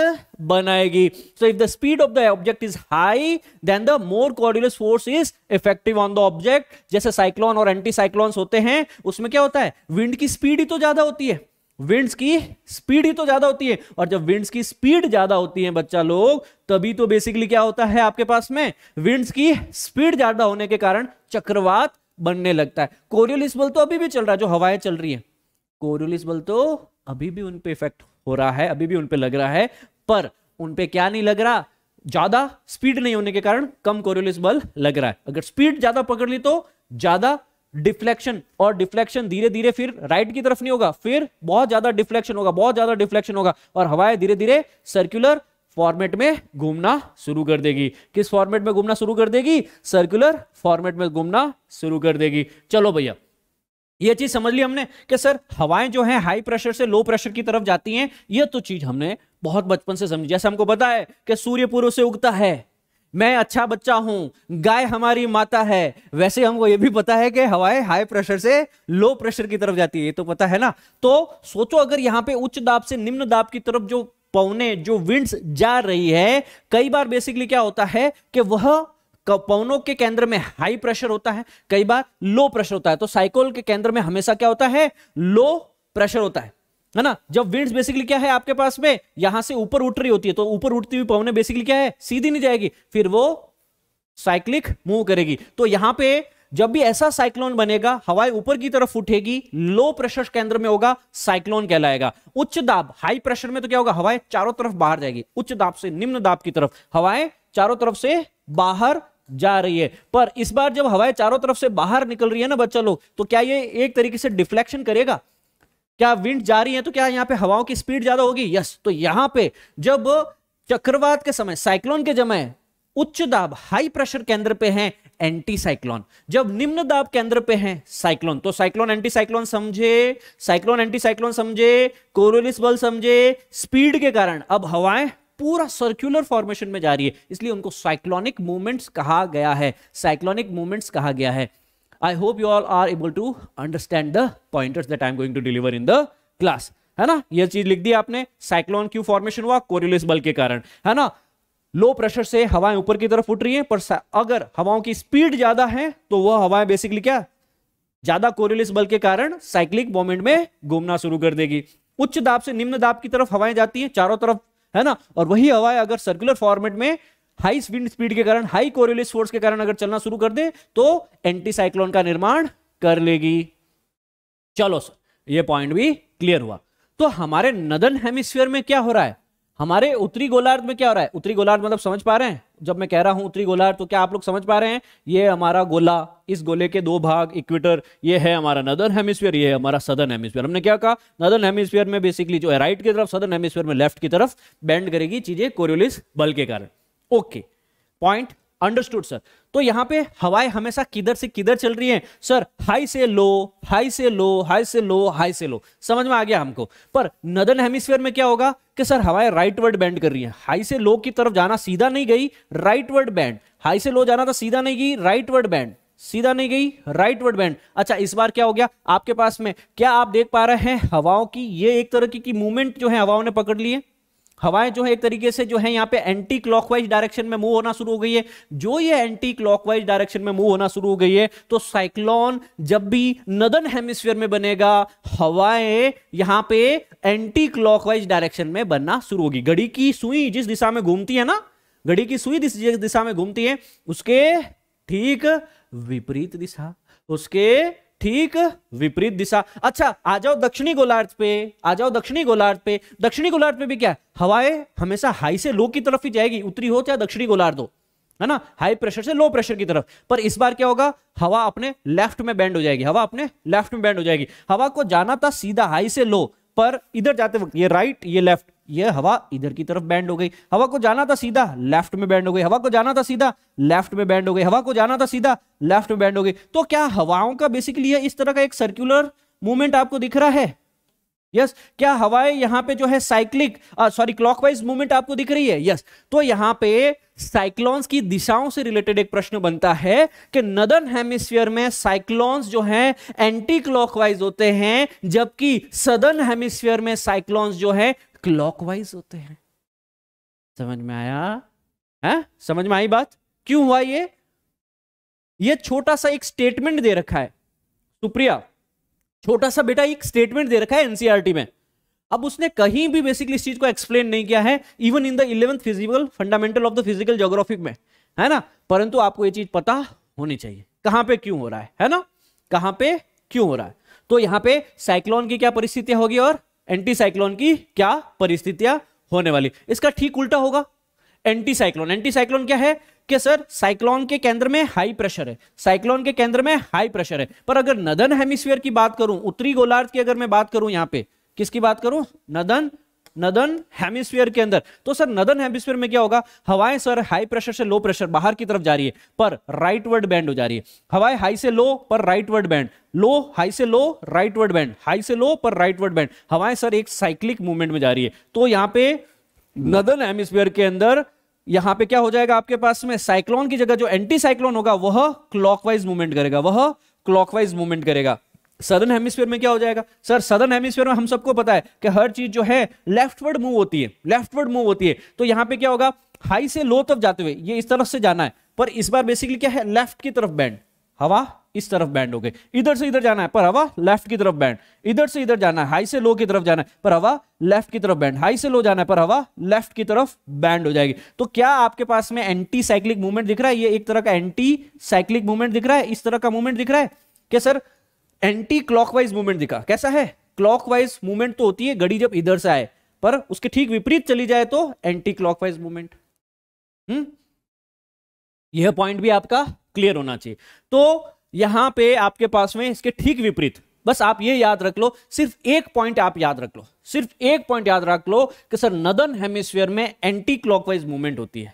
बनाएगी so if the speed of the object is high then the more Coriolis force is effective on the object जैसे साइक्लोन और एंटी साइक्लोन्स होते हैं उसमें क्या होता है विंड की स्पीड ही तो ज्यादा होती है विंड्स की स्पीड ही तो ज्यादा होती है और जब विंड्स की स्पीड ज्यादा होती है बच्चा लोग तभी तो बेसिकली क्या होता है आपके पास में विंड्स की स्पीड ज्यादा होने के कारण चक्रवात बनने लगता है कोरियोलिस बल तो अभी भी चल रहा है जो हवाएं चल रही है कोरियोलिस बल तो अभी भी उनपे इफेक्ट हो रहा है अभी भी उनपे लग रहा है पर उनपे क्या नहीं लग रहा ज्यादा स्पीड नहीं होने के कारण कम कोरियोलिस बल लग रहा है अगर स्पीड ज्यादा पकड़ ली तो ज्यादा डिफ्लेक्शन और डिफ्लेक्शन धीरे धीरे फिर राइट की तरफ नहीं होगा फिर बहुत ज्यादा डिफ्लेक्शन होगा बहुत ज्यादा डिफ्लेक्शन होगा और हवाएं धीरे धीरे सर्कुलर फॉर्मेट में घूमना शुरू कर देगी किस फॉर्मेट में घूमना शुरू कर देगी सर्कुलर फॉर्मेट में घूमना शुरू कर देगी चलो भैया ये चीज समझ ली हमने कि सर हवाएं जो हैं हाई प्रेशर से लो प्रेशर की तरफ जाती हैं ये तो चीज हमने बहुत बचपन से समझी जैसे हमको पता है कि सूर्य पूर्व से उगता है मैं अच्छा बच्चा हूं गाय हमारी माता है वैसे हमको यह भी पता है कि हवाएं हाई प्रेशर से लो प्रेशर की तरफ जाती है ये तो पता है ना तो सोचो अगर यहां पे उच्च दाब से निम्न दाब की तरफ जो पवने जो विंड्स जा रही है कई बार बेसिकली क्या होता है कि वह पवनों के केंद्र में हाई प्रेशर होता है कई बार लो प्रेशर होता है तो साइकोल के केंद्र में हमेशा क्या होता है लो प्रेशर होता है है ना जब विंड्स बेसिकली क्या है आपके पास में यहां से ऊपर उठ रही होती है तो ऊपर उठती हुई पवन बेसिकली क्या है सीधी नहीं जाएगी फिर वो साइक्लिक मूव करेगी तो यहां पे जब भी ऐसा साइक्लोन बनेगा हवाएं ऊपर की तरफ उठेगी लो प्रेशर केंद्र में होगा साइक्लोन कहलाएगा उच्च दाब हाई प्रेशर में तो क्या होगा हवाएं चारों तरफ बाहर जाएगी उच्च दाब से निम्न दाब की तरफ हवाएं चारों तरफ से बाहर जा रही है पर इस बार जब हवाएं चारों तरफ से बाहर निकल रही है ना बच्चा लोग तो क्या ये एक तरीके से डिफ्लेक्शन करेगा क्या विंड जा रही है तो क्या यहाँ पे हवाओं की स्पीड ज्यादा होगी यस तो यहाँ पे जब चक्रवात के समय साइक्लोन के समय उच्च दाब हाई प्रेशर केंद्र पे है एंटी साइक्लोन जब निम्न दाब केंद्र पे है साइक्लोन तो साइक्लोन एंटी साइक्लोन समझे साइक्लोन एंटी साइक्लोन समझे कोरोलिस बल समझे स्पीड के कारण अब हवाएं पूरा सर्क्यूलर फॉर्मेशन में जा रही है इसलिए उनको साइक्लोनिक मूवमेंट्स कहा गया है साइक्लोनिक मूवमेंट्स कहा गया है I hope you all are able to understand the pointers that I am going to deliver in the class है ना ये चीज लिख दी आपने साइक्लोन क्यू फॉर्मेशन हुआ कोरियोलिस बल के कारण है ना लो प्रेशर से हवाएं ऊपर की तरफ उठ रही हैं पर अगर हवाओं की स्पीड ज्यादा है तो वह हवाएं बेसिकली क्या ज्यादा कोरियोलिस बल के कारण साइक्लिक मोमेंट में घूमना शुरू कर देगी उच्च दाब से निम्न दाब की तरफ हवाएं जाती हैं चारों तरफ है ना और वही हवाएं अगर सर्कुलर फॉर्मेट में हाई विंड स्पीड के कारण हाई कोरियलिस फोर्स के कारण अगर चलना शुरू कर दे तो एंटी साइक्लोन का निर्माण कर लेगी चलो सर ये पॉइंट भी क्लियर हुआ तो हमारे नदन हेमिस्फीयर में क्या हो रहा है हमारे उत्तरी गोलार्ध में क्या हो रहा है उत्तरी गोलार्ध मतलब समझ पा रहे हैं जब मैं कह रहा हूं उत्तरी गोलार्ध तो क्या आप लोग समझ पा रहे हैं ये हमारा गोला इस गोले के दो भाग इक्वेटर ये है हमारा नदर्न हेमिस्फीयर ये है हमारा सदर्न हेमिस्फीयर हमने क्या कहा नदर्न हेमिस्फीयर में बेसिकली जो है राइट की तरफ सदर्न हेमिस्फीयर में लेफ्ट की तरफ बैंड करेगी चीजें कोरियोलिस बल के कारण ओके पॉइंट अंडरस्टूड सर तो यहां पे हवाएं हमेशा किधर से किधर चल रही हैं सर हाई से लो हाई से लो हाई से लो हाई से लो समझ में आ गया हमको पर नदन हेमिस्फेयर में क्या होगा कि सर हवाएं राइट वर्ड बैंड कर रही हैं हाई से लो की तरफ जाना सीधा नहीं गई राइट वर्ड बैंड हाई से लो जाना था तो सीधा नहीं गई राइट वर्ड बैंड सीधा नहीं गई राइट वर्ड बैंड अच्छा इस बार क्या हो गया आपके पास में क्या आप देख पा रहे हैं हवाओं की ये एक तरह की, की मूवमेंट जो है हवाओं ने पकड़ ली है हवाएं जो है एक तरीके से जो है यहाँ पे एंटी क्लॉकवाइज डायरेक्शन में मूव होना शुरू हो गई है जो ये एंटी क्लॉकवाइज डायरेक्शन में मूव होना शुरू हो गई है तो साइक्लोन जब भी नदन हेमिस्फीयर में बनेगा हवाएं यहां पे एंटी क्लॉकवाइज डायरेक्शन में बनना शुरू होगी घड़ी की सुई जिस दिशा में घूमती है ना घड़ी की सुई जिस दिशा में घूमती है उसके ठीक विपरीत दिशा उसके ठीक विपरीत दिशा अच्छा आ जाओ दक्षिणी गोलार्ध पे आ जाओ दक्षिणी गोलार्ध पे दक्षिणी गोलार्ध पे भी क्या है हवाएं हमेशा हाई से लो की तरफ ही जाएगी उत्तरी हो चाहे दक्षिणी गोलार्ध हो है ना हाई प्रेशर से लो प्रेशर की तरफ पर इस बार क्या होगा हवा अपने लेफ्ट में बैंड हो जाएगी हवा अपने लेफ्ट में बैंड हो जाएगी हवा को जाना था सीधा हाई से लो पर इधर जाते वक्त ये राइट ये लेफ्ट ये हवा इधर की तरफ बैंड हो गई हवा को जाना था सीधा लेफ्ट में बैंड हो गई हवा को जाना था सीधा लेफ्ट में बैंड हो गई हवा को जाना था सीधा लेफ्ट में बैंड हो गई तो क्या हवाओं का बेसिकली इस तरह का एक सर्कुलर मूवमेंट आपको दिख रहा है यस क्या हवाएं यहां पे जो है साइक्लिक सॉरी क्लॉकवाइज मूवमेंट आपको दिख रही है यस तो यहां पे साइक्लॉन्स की दिशाओं से रिलेटेड एक प्रश्न बनता है कि नदन हेमिस्फीयर में साइक्लॉन्स जो हैं एंटी क्लॉकवाइज होते हैं जबकि सदर्न हेमिस्फीयर में साइक्लॉन्स जो है क्लॉकवाइज होते हैं समझ में आया है हाँ? समझ में आई बात क्यों हुआ ये ये छोटा सा एक स्टेटमेंट दे रखा है सुप्रिया छोटा सा बेटा एक स्टेटमेंट दे रखा है एनसीआरटी e में अब उसने कहीं भी बेसिकली इस चीज को एक्सप्लेन नहीं किया है even in the eleventh physical fundamental of the physical geographic में है ना परंतु आपको ये चीज पता होनी चाहिए कहां पे क्यों हो रहा है है ना कहां पे क्यों हो रहा है तो यहां पे साइक्लोन की क्या परिस्थितियां होगी और एंटी साइक्लोन की क्या परिस्थितियां होने वाली इसका ठीक उल्टा होगा एंटी साइक्लोन एंटी साइक्लोन क्या है कि सर साइक्लोन के केंद्र में हाई प्रेशर है साइक्लोन के केंद्र में हाई प्रेशर है पर अगर नदन हेमिस्फीयर की बात करूं उत्तरी गोलार्ध की अगर मैं बात करूं यहां पे किसकी बात करूं नदन नदन हेमिस्फीयर के अंदर तो सर नदन हेमिस्फीयर में क्या होगा हवाएं सर हाई प्रेशर से लो प्रेशर बाहर की तरफ जा रही है पर राइट वर्ड बैंड हो जा रही है हवाएं हाई से लो पर rightward bend low high से low rightward bend high से लो पर राइट वर्ड बैंड हवाएं सर एक साइक्लिक मूवमेंट में जा रही है तो यहां पर नदन हेमिस्फीयर के अंदर यहां पे क्या हो जाएगा आपके पास में साइक्लोन की जगह जो एंटी साइक्लोन होगा वह क्लॉकवाइज मूवमेंट करेगा वह क्लॉकवाइज मूवमेंट करेगा सदर्न हेमिस्फीयर में क्या हो जाएगा सर सदर्न हेमिस्फीयर में हम सबको पता है कि हर चीज जो है लेफ्टवर्ड मूव होती है लेफ्टवर्ड मूव होती है तो यहां पे क्या होगा हाई से लो तक जाते हुए ये इस तरफ से जाना है पर इस बार बेसिकली क्या है लेफ्ट की तरफ बैंड हवा इस तरफ बैंड हो गई इधर से इधर जाना है पर हवा लेफ्ट की तरफ बैंड इधर से इधर जाना है हाई से लो की तरफ जाना है पर हवा लेफ्ट की तरफ बैंड हाई से लो जाना है पर हवा लेफ्ट की तरफ बैंड हो जाएगी तो क्या आपके पास में एंटी साइक्लिक मूवमेंट दिख रहा है ये एक तरह का एंटी साइक्लिक मूवमेंट दिख रहा है इस तरह का मूवमेंट दिख रहा है क्या सर एंटी क्लॉकवाइज मूवमेंट दिखा कैसा है क्लॉकवाइज मूवमेंट तो होती है घड़ी जब इधर से आए पर उसके ठीक विपरीत चली जाए तो एंटी क्लॉकवाइज मूवमेंट हम्म यह पॉइंट भी आपका क्लियर होना चाहिए तो यहां पे आपके पास में इसके ठीक विपरीत बस आप ये याद रख लो सिर्फ एक पॉइंट आप याद रख लो सिर्फ एक पॉइंट याद रख लो कि सर नदन हेमिस्फीयर में एंटी क्लॉकवाइज मूवमेंट होती है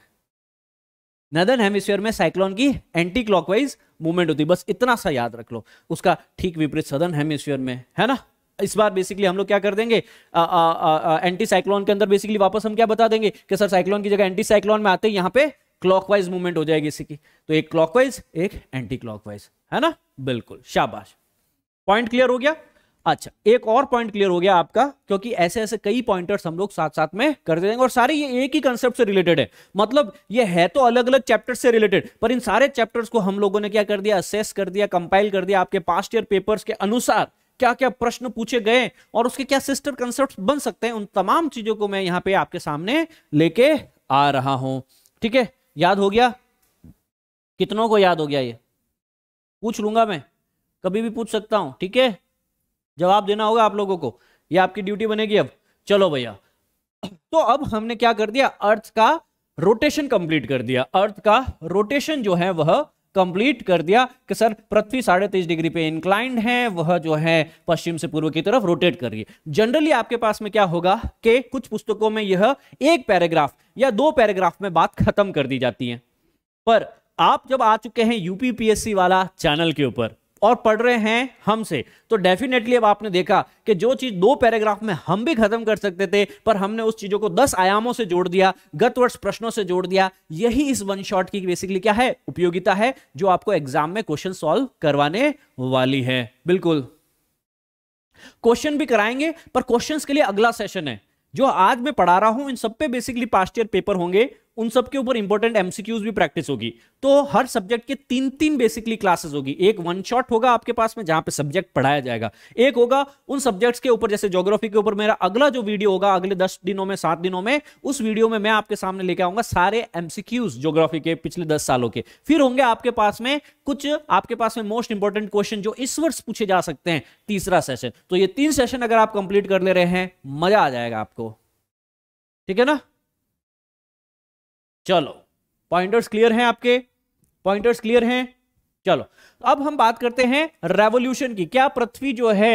नदन हेमिस्फीयर में साइक्लोन की एंटी क्लॉकवाइज मूवमेंट होती है बस इतना सा याद रख लो उसका ठीक विपरीत सदन हेमिस्फीयर में है ना इस बार बेसिकली हम लोग क्या कर देंगे आ, आ, आ, आ, एंटी साइक्लोन के अंदर बेसिकली वापस हम क्या बता देंगे कि सर साइक्लोन की जगह एंटी साइक्लोन में आते हैं यहाँ पे क्लॉकवाइज मूवमेंट हो जाएगी इसी की तो एक क्लॉकवाइज एक एंटी क्लॉकवाइज है ना बिल्कुल शाबाश पॉइंट क्लियर हो गया अच्छा एक और पॉइंट क्लियर हो गया आपका क्योंकि ऐसे ऐसे कई पॉइंटर्स हम लोग साथ साथ में कर देंगे और सारे ये एक ही कंसेप्ट से रिलेटेड है मतलब ये है तो अलग अलग चैप्टर से रिलेटेड पर इन सारे चैप्टर्स को हम लोगों ने क्या कर दिया असेस कर दिया कंपाइल कर दिया आपके पास्ट ईयर पेपर्स के अनुसार क्या क्या प्रश्न पूछे गए और उसके क्या सिस्टर कंसेप्ट बन सकते हैं उन तमाम चीजों को मैं यहाँ पे आपके सामने लेके आ रहा हूं ठीक है याद हो गया कितनों को याद हो गया ये पूछ लूंगा मैं कभी भी पूछ सकता हूं ठीक है जवाब देना होगा आप लोगों को ये आपकी ड्यूटी बनेगी अब चलो भैया तो अब हमने क्या कर दिया अर्थ का रोटेशन कंप्लीट कर दिया अर्थ का रोटेशन जो है वह कंप्लीट कर दिया कि सर पृथ्वी साढ़े तेईस डिग्री पे इंक्लाइंड है वह जो है पश्चिम से पूर्व की तरफ रोटेट कर रही है जनरली आपके पास में क्या होगा कि कुछ पुस्तकों में यह एक पैराग्राफ या दो पैराग्राफ में बात खत्म कर दी जाती है पर आप जब आ चुके हैं यूपीपीएससी वाला चैनल के ऊपर और पढ़ रहे हैं हमसे तो डेफिनेटली अब आपने देखा कि जो चीज दो पैराग्राफ में हम भी खत्म कर सकते थे पर हमने उस चीजों को दस आयामों से जोड़ दिया गत वर्ष प्रश्नों से जोड़ दिया यही इस वन शॉट की बेसिकली क्या है उपयोगिता है जो आपको एग्जाम में क्वेश्चन सॉल्व करवाने वाली है बिल्कुल क्वेश्चन भी कराएंगे पर क्वेश्चन के लिए अगला सेशन है जो आज मैं पढ़ा रहा हूं इन सब पे बेसिकली पास्ट ईयर पेपर होंगे उन सब के ऊपर इंपॉर्टेंट एमसीक्यूज भी प्रैक्टिस होगी तो हर सब्जेक्ट के तीन तीन बेसिकली क्लासेस होगी एक वन शॉट होगा आपके पास में जहां पे सब्जेक्ट पढ़ाया जाएगा एक होगा उन सब्जेक्ट्स के ऊपर जैसे ज्योग्राफी के ऊपर मेरा अगला जो वीडियो होगा अगले दस दिनों में सात दिनों में उस वीडियो में मैं आपके सामने लेके आऊंगा सारे एमसीक्यूज ज्योग्राफी के पिछले दस सालों के फिर होंगे आपके पास में कुछ आपके पास में मोस्ट इंपॉर्टेंट क्वेश्चन जो इस वर्ष पूछे जा सकते हैं तीसरा सेशन तो ये तीन सेशन अगर आप कंप्लीट कर ले रहे हैं मजा आ जाएगा आपको ठीक है ना चलो पॉइंटर्स क्लियर हैं आपके पॉइंटर्स क्लियर हैं चलो अब हम बात करते हैं रेवोल्यूशन की क्या पृथ्वी जो है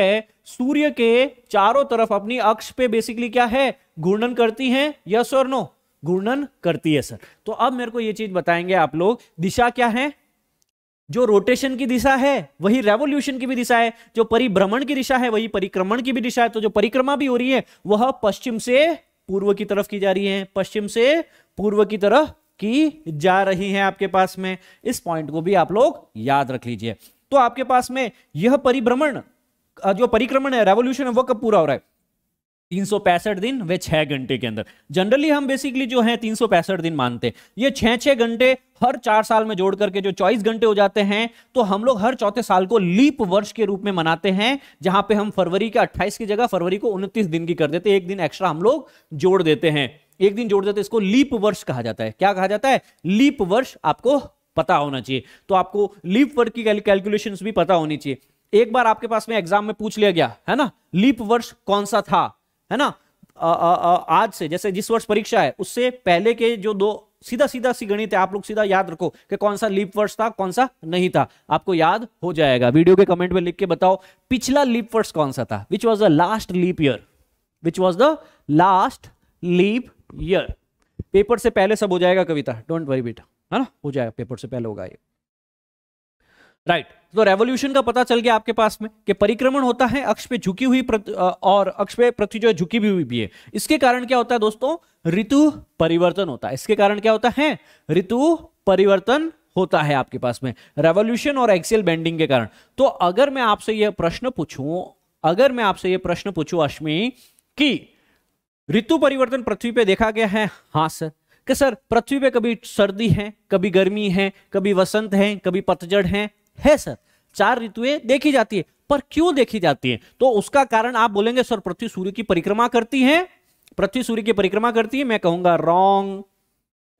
सूर्य के चारों तरफ अपनी अक्ष पे बेसिकली क्या है घूर्णन करती है यस और नो घूर्णन करती है सर तो अब मेरे को ये चीज बताएंगे आप लोग दिशा क्या है जो रोटेशन की दिशा है वही रेवोल्यूशन की भी दिशा है जो परिभ्रमण की दिशा है वही परिक्रमण की भी दिशा है तो जो परिक्रमा भी हो रही है वह पश्चिम से पूर्व की तरफ की जा रही है पश्चिम से पूर्व की तरफ की जा रही है आपके पास में इस पॉइंट को भी आप लोग याद रख लीजिए तो आपके पास में यह परिभ्रमण जो परिक्रमण है रेवोल्यूशन है वह कब पूरा हो रहा है तीन दिन वे छह घंटे के अंदर जनरली हम बेसिकली जो है तीन दिन मानते हैं ये छह छह घंटे हर चार साल में जोड़ करके जो चौबीस घंटे हो जाते हैं तो हम लोग हर चौथे साल को लीप वर्ष के रूप में मनाते हैं जहां पे हम फरवरी के 28 की जगह फरवरी को 29 दिन की कर देते हैं एक दिन एक्स्ट्रा हम लोग जोड़ देते हैं एक दिन जोड़ देते इसको लीप वर्ष कहा जाता है क्या कहा जाता है लीप वर्ष आपको पता होना चाहिए तो आपको लीप वर्ष की कैलकुलेशन भी पता होनी चाहिए एक बार आपके पास में एग्जाम में पूछ लिया गया है ना लीप वर्ष कौन सा था है ना आ, आ, आ, आज से जैसे जिस वर्ष परीक्षा है उससे पहले के जो दो सीधा सीधा सी गणित है आप लोग सीधा याद रखो कि कौन सा लीप वर्ष था कौन सा नहीं था आपको याद हो जाएगा वीडियो के कमेंट में लिख के बताओ पिछला लीप वर्ष कौन सा था which was the last leap year which was the last leap year paper से पहले सब हो जाएगा कविता डोंट वरी बेटा है ना हो जाएगा पेपर से पहले होगा ये राइट right. तो रेवोल्यूशन का पता चल गया आपके पास में कि परिक्रमण होता है अक्ष पे झुकी हुई और अक्ष पे पृथ्वी जो है झुकी भी हुई भी है इसके कारण क्या होता है दोस्तों ऋतु परिवर्तन होता है इसके कारण क्या होता है ऋतु परिवर्तन होता है आपके पास में रेवोल्यूशन और एक्सियल बेंडिंग के कारण तो अगर मैं आपसे यह प्रश्न पूछू अगर मैं आपसे यह प्रश्न पूछू अश्मी कि ऋतु परिवर्तन पृथ्वी पे देखा गया है हाँ सर कि सर पृथ्वी पे कभी सर्दी है कभी गर्मी है कभी वसंत है कभी पतझड़ है है सर चार ऋतुएं देखी जाती है पर क्यों देखी जाती है तो उसका कारण आप बोलेंगे सर पृथ्वी सूर्य की परिक्रमा करती है पृथ्वी सूर्य की परिक्रमा करती है मैं कहूंगा रॉन्ग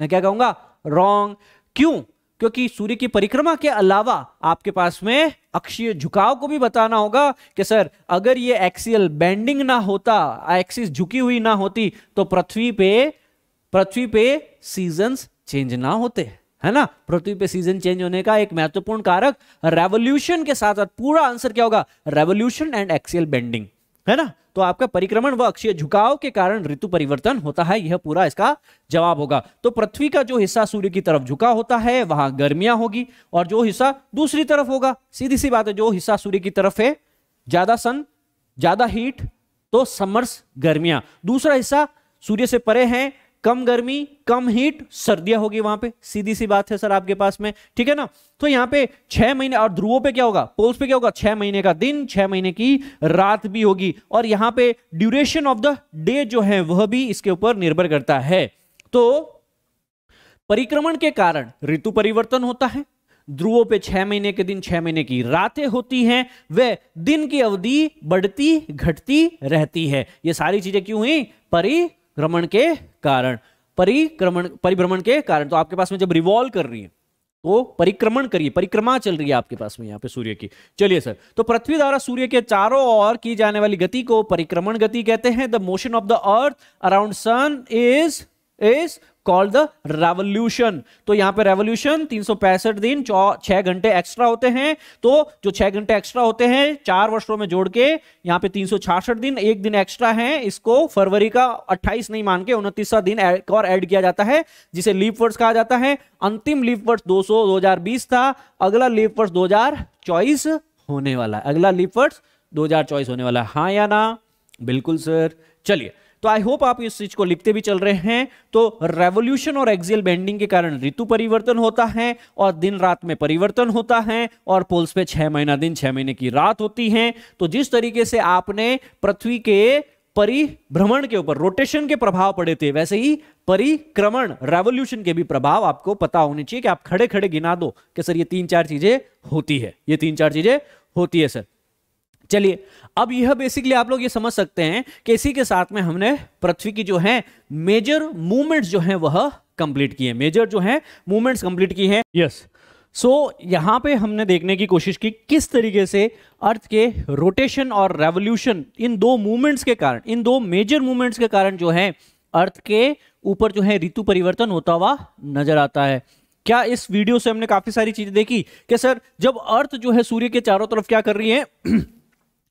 मैं क्या कहूंगा रॉन्ग क्यों क्योंकि सूर्य की परिक्रमा के अलावा आपके पास में अक्षीय झुकाव को भी बताना होगा कि सर अगर ये एक्सियल बेंडिंग ना होता एक्सिस झुकी हुई ना होती तो पृथ्वी पे पृथ्वी पे सीजन्स चेंज ना होते है ना पृथ्वी पे सीजन चेंज होने का एक महत्वपूर्ण कारक रेवोल्यूशन के साथ साथ पूरा आंसर क्या होगा रेवोल्यूशन एंड एक्सियल बेंडिंग है ना तो आपका परिक्रमण व अक्षीय झुकाव के कारण ऋतु परिवर्तन होता है यह पूरा इसका जवाब होगा तो पृथ्वी का जो हिस्सा सूर्य की तरफ झुका होता है वहां गर्मियां होगी और जो हिस्सा दूसरी तरफ होगा सीधी सी बात है जो हिस्सा सूर्य की तरफ है ज्यादा सन ज्यादा हीट तो समर्स गर्मियां दूसरा हिस्सा सूर्य से परे हैं कम गर्मी कम हीट सर्दियां होगी वहां पे सीधी सी बात है सर आपके पास में ठीक है ना तो यहाँ पे छह महीने और ध्रुवों पे क्या होगा पोल्स पे क्या होगा छह महीने का दिन छह महीने की रात भी होगी और यहाँ पे ड्यूरेशन ऑफ द डे जो है वह भी इसके ऊपर निर्भर करता है तो परिक्रमण के कारण ऋतु परिवर्तन होता है ध्रुवों पे छह महीने के दिन छह महीने की रातें होती हैं वह दिन की अवधि बढ़ती घटती रहती है ये सारी चीजें क्यों हुई परिक्रमण के कारण परिक्रमण परिभ्रमण के कारण तो आपके पास में जब रिवॉल्व कर रही है तो परिक्रमण करिए परिक्रमा चल रही है आपके पास में यहाँ पे सूर्य की चलिए सर तो पृथ्वी द्वारा सूर्य के चारों ओर की जाने वाली गति को परिक्रमण गति कहते हैं the motion of the earth around sun is is called the revolution तो यहां पे रेवोल्यूशन तीन दिन छह घंटे एक्स्ट्रा होते हैं तो जो छह घंटे एक्स्ट्रा होते हैं चार वर्षों में जोड़ के यहां पे तीन दिन एक दिन एक्स्ट्रा है इसको फरवरी का अट्ठाईस नहीं मान के उनतीसवा दिन और एड किया जाता है जिसे लीप वर्ष कहा जाता है अंतिम लीप वर्ष 200 2020 था अगला लीप वर्ष 2024 होने वाला है अगला लीप वर्ष 2024 होने वाला है हाँ या ना बिल्कुल सर चलिए तो आई होप आप इस चीज को लिखते भी चल रहे हैं तो रेवोल्यूशन और एक्सियल बेंडिंग के कारण ऋतु परिवर्तन होता है और दिन रात में परिवर्तन होता है और पोल्स पे छह महीना दिन छह महीने की रात होती है तो जिस तरीके से आपने पृथ्वी के परिभ्रमण के ऊपर रोटेशन के प्रभाव पड़े थे वैसे ही परिक्रमण रेवोल्यूशन के भी प्रभाव आपको पता होने चाहिए कि आप खड़े खड़े गिना दो कि सर ये तीन चार चीजें होती है ये तीन चार चीजें होती है सर चलिए अब यह बेसिकली आप लोग ये समझ सकते हैं कि इसी के साथ में हमने पृथ्वी की जो है मेजर मूवमेंट्स जो है वह कंप्लीट की है मेजर जो है मूवमेंट्स कंप्लीट की है यस yes. सो so, यहां पे हमने देखने की कोशिश की किस तरीके से अर्थ के रोटेशन और रेवोल्यूशन इन दो मूवमेंट्स के कारण इन दो मेजर मूवमेंट्स के कारण जो है अर्थ के ऊपर जो है ऋतु परिवर्तन होता हुआ नजर आता है क्या इस वीडियो से हमने काफी सारी चीजें देखी कि सर जब अर्थ जो है सूर्य के चारों तरफ क्या कर रही है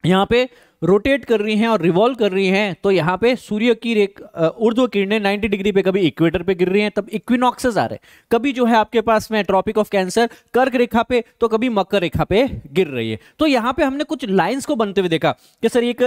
यहाँ पे रोटेट कर रही हैं और रिवॉल्व कर रही हैं तो यहाँ पे सूर्य की रेख उर्ध्व किरणें 90 डिग्री पे कभी इक्वेटर पे गिर रही हैं तब इक्विनॉक्सेस आ रहे हैं कभी जो है आपके पास में ट्रॉपिक ऑफ कैंसर कर्क रेखा पे तो कभी मकर रेखा पे गिर रही है तो यहाँ पे हमने कुछ लाइन्स को बनते हुए देखा कि सर एक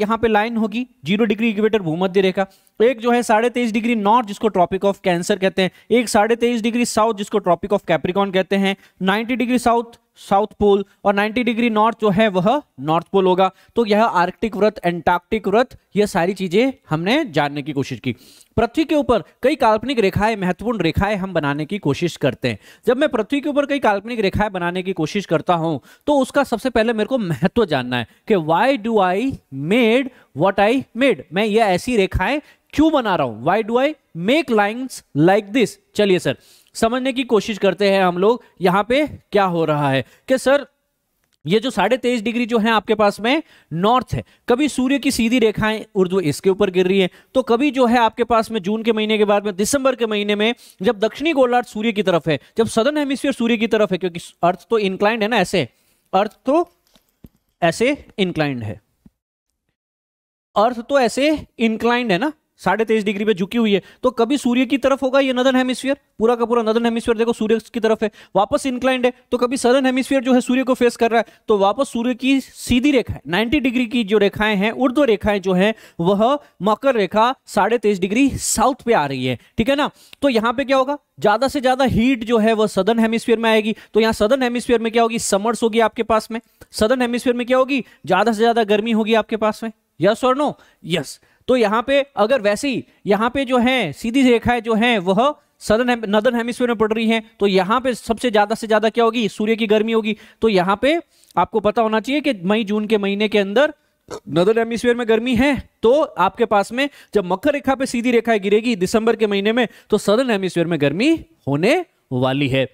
यहाँ पे लाइन होगी जीरो डिग्री इक्वेटर भूमध्य रेखा एक जो है साढ़े तेईस डिग्री नॉर्थ जिसको ट्रॉपिक ऑफ कैंसर कहते हैं एक साढ़े तेईस डिग्री साउथ जिसको ट्रॉपिक ऑफ कैप्रिकॉन कहते हैं ninety degree south south pole और 90 डिग्री नॉर्थ जो है वह नॉर्थ पोल होगा तो यह आर्कटिक व्रत एंटार्क्टिक व्रत यह सारी चीजें हमने जानने की कोशिश की पृथ्वी के ऊपर कई काल्पनिक रेखाएं महत्वपूर्ण रेखाएं हम बनाने की कोशिश करते हैं जब मैं पृथ्वी के ऊपर कई काल्पनिक रेखाएं बनाने की कोशिश करता हूं तो उसका सबसे पहले मेरे को महत्व जानना है कि why do I made what I made मैं यह ऐसी रेखाएं क्यों बना रहा हूं why do I make lines like this चलिए सर समझने की कोशिश करते हैं हम लोग यहां पे क्या हो रहा है कि सर ये जो साढ़े तेईस डिग्री जो है आपके पास में नॉर्थ है कभी सूर्य की सीधी रेखाएं उर्दू इसके ऊपर गिर रही है तो कभी जो है आपके पास में जून के महीने के बाद में दिसंबर के महीने में जब दक्षिणी गोलार्ध सूर्य की तरफ है जब सदर्न हेमिस्फीयर सूर्य की तरफ है क्योंकि अर्थ तो इंक्लाइंड है ना ऐसे अर्थ तो ऐसे इंक्लाइंड है अर्थ तो ऐसे इंक्लाइंड है ना साढ़े तेईस डिग्री पे झुकी हुई है तो कभी सूर्य की तरफ होगा ये नदन हेमिस्फीयर पूरा का पूरा नदन हेमिस्फीयर देखो सूर्य की तरफ है वापस इंक्लाइंड है तो कभी सदन हेमिस्फीयर जो है सूर्य को फेस कर रहा है तो वापस सूर्य की सीधी रेखा है नाइन्टी डिग्री की जो रेखाएं हैं उर्ध्व रेखाएं जो है वह मकर रेखा साढ़े डिग्री साउथ पे आ रही है ठीक है ना तो यहाँ पे क्या होगा ज्यादा से ज्यादा हीट जो है वह सदन हेमिस्फीयर में आएगी तो यहाँ सदन हेमिस्फीयर में क्या होगी समर्स होगी आपके पास में सदन हेमिस्फीयर में क्या होगी ज्यादा से ज्यादा गर्मी होगी आपके पास में यस और नो यस तो यहाँ पे अगर वैसे ही यहाँ पे जो है सीधी रेखाएं जो है वह सदन नदन हेमिस्फेयर में पड़ रही हैं तो यहाँ पे सबसे ज्यादा से ज्यादा क्या होगी सूर्य की गर्मी होगी तो यहाँ पे आपको पता होना चाहिए कि मई जून के महीने के अंदर नदन हेमिस्फीयर में गर्मी है तो आपके पास में जब मकर रेखा पे सीधी रेखाएं गिरेगी दिसंबर के महीने में तो सदन हेमिस्फीयर में गर्मी होने वाली है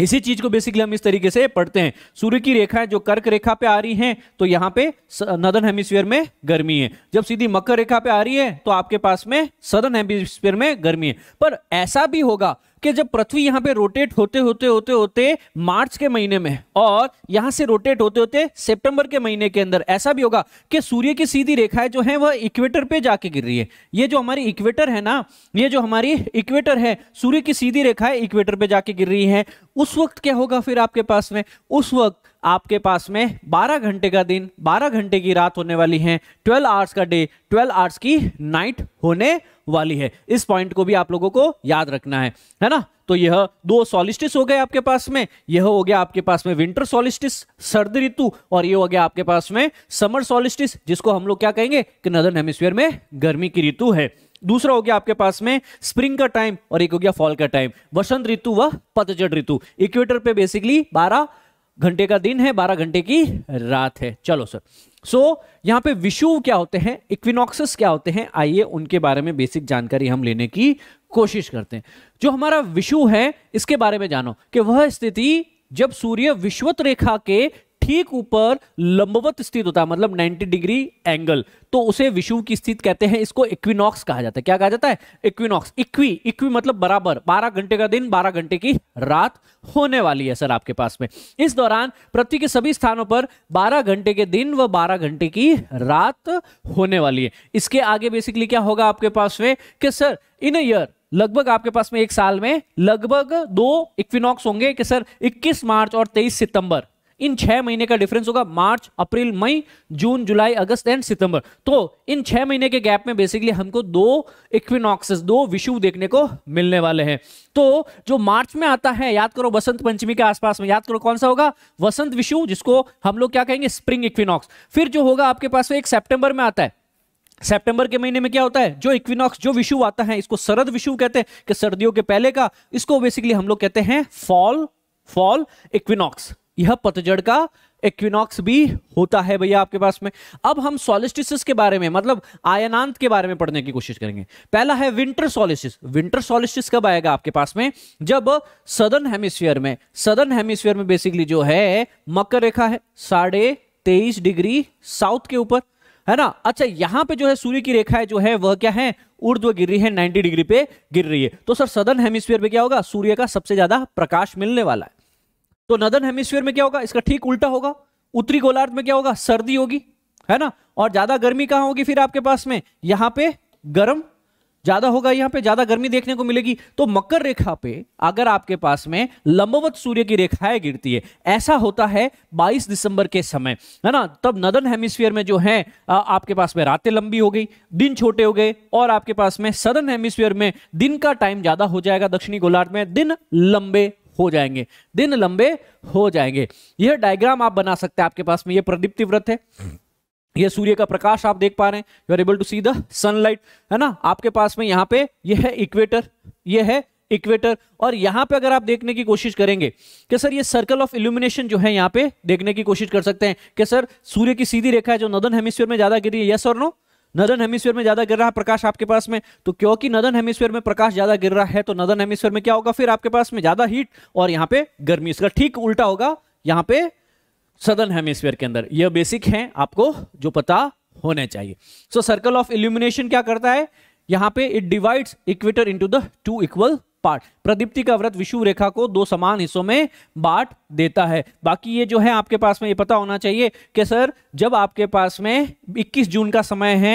इसी चीज को बेसिकली हम इस तरीके से पढ़ते हैं सूर्य की रेखाएं जो कर्क रेखा पे आ रही हैं तो यहाँ पे नदन हेमिस्फीयर में गर्मी है जब सीधी मकर रेखा पे आ रही है तो आपके पास में सदन हेमिस्फीयर में गर्मी है पर ऐसा भी होगा कि जब पृथ्वी यहाँ पे रोटेट होते होते होते होते मार्च के महीने में और यहां से रोटेट होते होते सितंबर के महीने के अंदर ऐसा भी होगा कि सूर्य की सीधी रेखाएं जो है वह इक्वेटर पे जाके गिर रही है ये जो हमारी इक्वेटर है ना ये जो हमारी इक्वेटर है सूर्य की सीधी रेखाएं इक्वेटर पे जाके गिर रही है उस वक्त क्या होगा फिर आपके पास में उस वक्त आपके पास में 12 घंटे का दिन 12 घंटे की रात होने वाली है 12 आवर्स का डे 12 आवर्स की नाइट होने वाली है इस पॉइंट को भी आप लोगों को याद रखना है है ना तो यह दो सोलिस्टिस हो गए आपके पास में यह हो गया आपके पास में विंटर सोलिस्टिस सर्द ऋतु और यह हो गया आपके पास में समर सोलिस्टिस जिसको हम लोग क्या कहेंगे कि नदर हेमिस्फेयर में गर्मी की ऋतु है दूसरा हो गया आपके पास में स्प्रिंग का टाइम और एक हो गया फॉल का टाइम वसंत ऋतु व पतझड़ ऋतु इक्वेटर पे बेसिकली बारह घंटे का दिन है बारह घंटे की रात है चलो सर सो so, यहाँ पे विषु क्या होते हैं इक्विनॉक्सेस क्या होते हैं आइए उनके बारे में बेसिक जानकारी हम लेने की कोशिश करते हैं जो हमारा विषु है इसके बारे में जानो कि वह स्थिति जब सूर्य विश्वत रेखा के ठीक ऊपर लंबवत स्थित होता है मतलब 90 डिग्री एंगल तो उसे विषु की स्थिति कहते हैं इसको इक्विनॉक्स कहा जाता है क्या कहा जाता है इक्विनॉक्स इक्वी इक्वी मतलब बराबर 12 घंटे का दिन 12 घंटे की रात होने वाली है सर आपके पास में इस दौरान पृथ्वी के सभी स्थानों पर 12 घंटे के दिन व 12 घंटे की रात होने वाली है इसके आगे बेसिकली क्या होगा आपके पास में कि सर इन ईयर लगभग आपके पास में एक साल में लगभग दो इक्विनॉक्स होंगे कि सर 21 मार्च और 23 सितंबर इन छह महीने का डिफरेंस होगा मार्च अप्रैल मई जून जुलाई अगस्त एंड सितंबर तो इन छह महीने के गैप में बेसिकली हमको दो इक्विनॉक्सेस दो विषु देखने को मिलने वाले हैं तो जो मार्च में आता है याद करो बसंत पंचमी के आसपास में याद करो कौन सा होगा वसंत विशु जिसको हम लोग क्या कहेंगे स्प्रिंग इक्विनॉक्स फिर जो होगा आपके पास एक सेप्टेंबर में आता है सेप्टेंबर के महीने में क्या होता है जो इक्विनॉक्स जो विषु आता है इसको शरद विषु कहते हैं कि सर्दियों के पहले का इसको बेसिकली हम लोग कहते हैं फॉल फॉल इक्विनॉक्स यह पतझड़ का इक्विनॉक्स भी होता है भैया आपके पास में अब हम सोलिस्टिस के बारे में मतलब आयनांत के बारे में पढ़ने की कोशिश करेंगे पहला है विंटर सोलिस्टिस विंटर सोलिस्टिस कब आएगा आपके पास में जब सदर्न हेमिस्फीयर में सदर्न हेमिस्फीयर में बेसिकली जो है मकर रेखा है साढ़े तेईस डिग्री साउथ के ऊपर है ना अच्छा यहां पे जो है सूर्य की रेखा है जो है वह क्या है उर्द्व गिर रही है 90 डिग्री पे गिर रही है तो सर सदर्न हेमिस्फीयर पे क्या होगा सूर्य का सबसे ज्यादा प्रकाश मिलने वाला है तो नदन हेमिस्फीयर में क्या होगा इसका ठीक उल्टा होगा उत्तरी गोलार्ध में क्या होगा सर्दी होगी है ना और ज्यादा गर्मी कहां होगी फिर आपके पास में यहां पे गर्म ज्यादा होगा यहां पे ज्यादा गर्मी देखने को मिलेगी तो मकर रेखा पे अगर आपके पास में लंबवत सूर्य की रेखाएं गिरती है ऐसा होता है 22 दिसंबर के समय है ना तब नदन हेमिस्फीयर में जो है आपके पास में रातें लंबी हो गई दिन छोटे हो गए और आपके पास में सदन हेमिस्फीयर में दिन का टाइम ज्यादा हो जाएगा दक्षिणी गोलार्ध में दिन लंबे हो जाएंगे दिन लंबे हो जाएंगे यह डायग्राम आप बना सकते हैं आपके पास में यह प्रदीप्ति व्रत है यह सूर्य का प्रकाश आप देख पा रहे हैं you are able to see the sunlight है ना आपके पास में यहां पे यह है इक्वेटर यह है इक्वेटर और यहां पे अगर आप देखने की कोशिश करेंगे कि सर ये सर्कल ऑफ इल्यूमिनेशन जो है यहां पे देखने की कोशिश कर सकते हैं कि सर सूर्य की सीधी रेखा है जो नदन हेमिस्फीयर में ज्यादा गिरी है यस और नो नदन हेमिस्फीयर में ज्यादा गिर रहा है प्रकाश आपके पास में तो क्योंकि नदन हेमिस्फीयर में प्रकाश ज्यादा गिर रहा है तो नदन हेमिस्फीयर में क्या होगा फिर आपके पास में ज्यादा हीट और यहाँ पे गर्मी इसका ठीक उल्टा होगा यहाँ पे सदन हेमिस्फीयर के अंदर यह बेसिक है आपको जो पता होने चाहिए सो सर्कल ऑफ इल्यूमिनेशन क्या करता है यहाँ पे it divides equator into the two equal part प्रदीप्ति का व्रत विषु रेखा को दो समान हिस्सों में बांट देता है बाकी ये जो है आपके पास में ये पता होना चाहिए कि सर जब आपके पास में 21 जून का समय है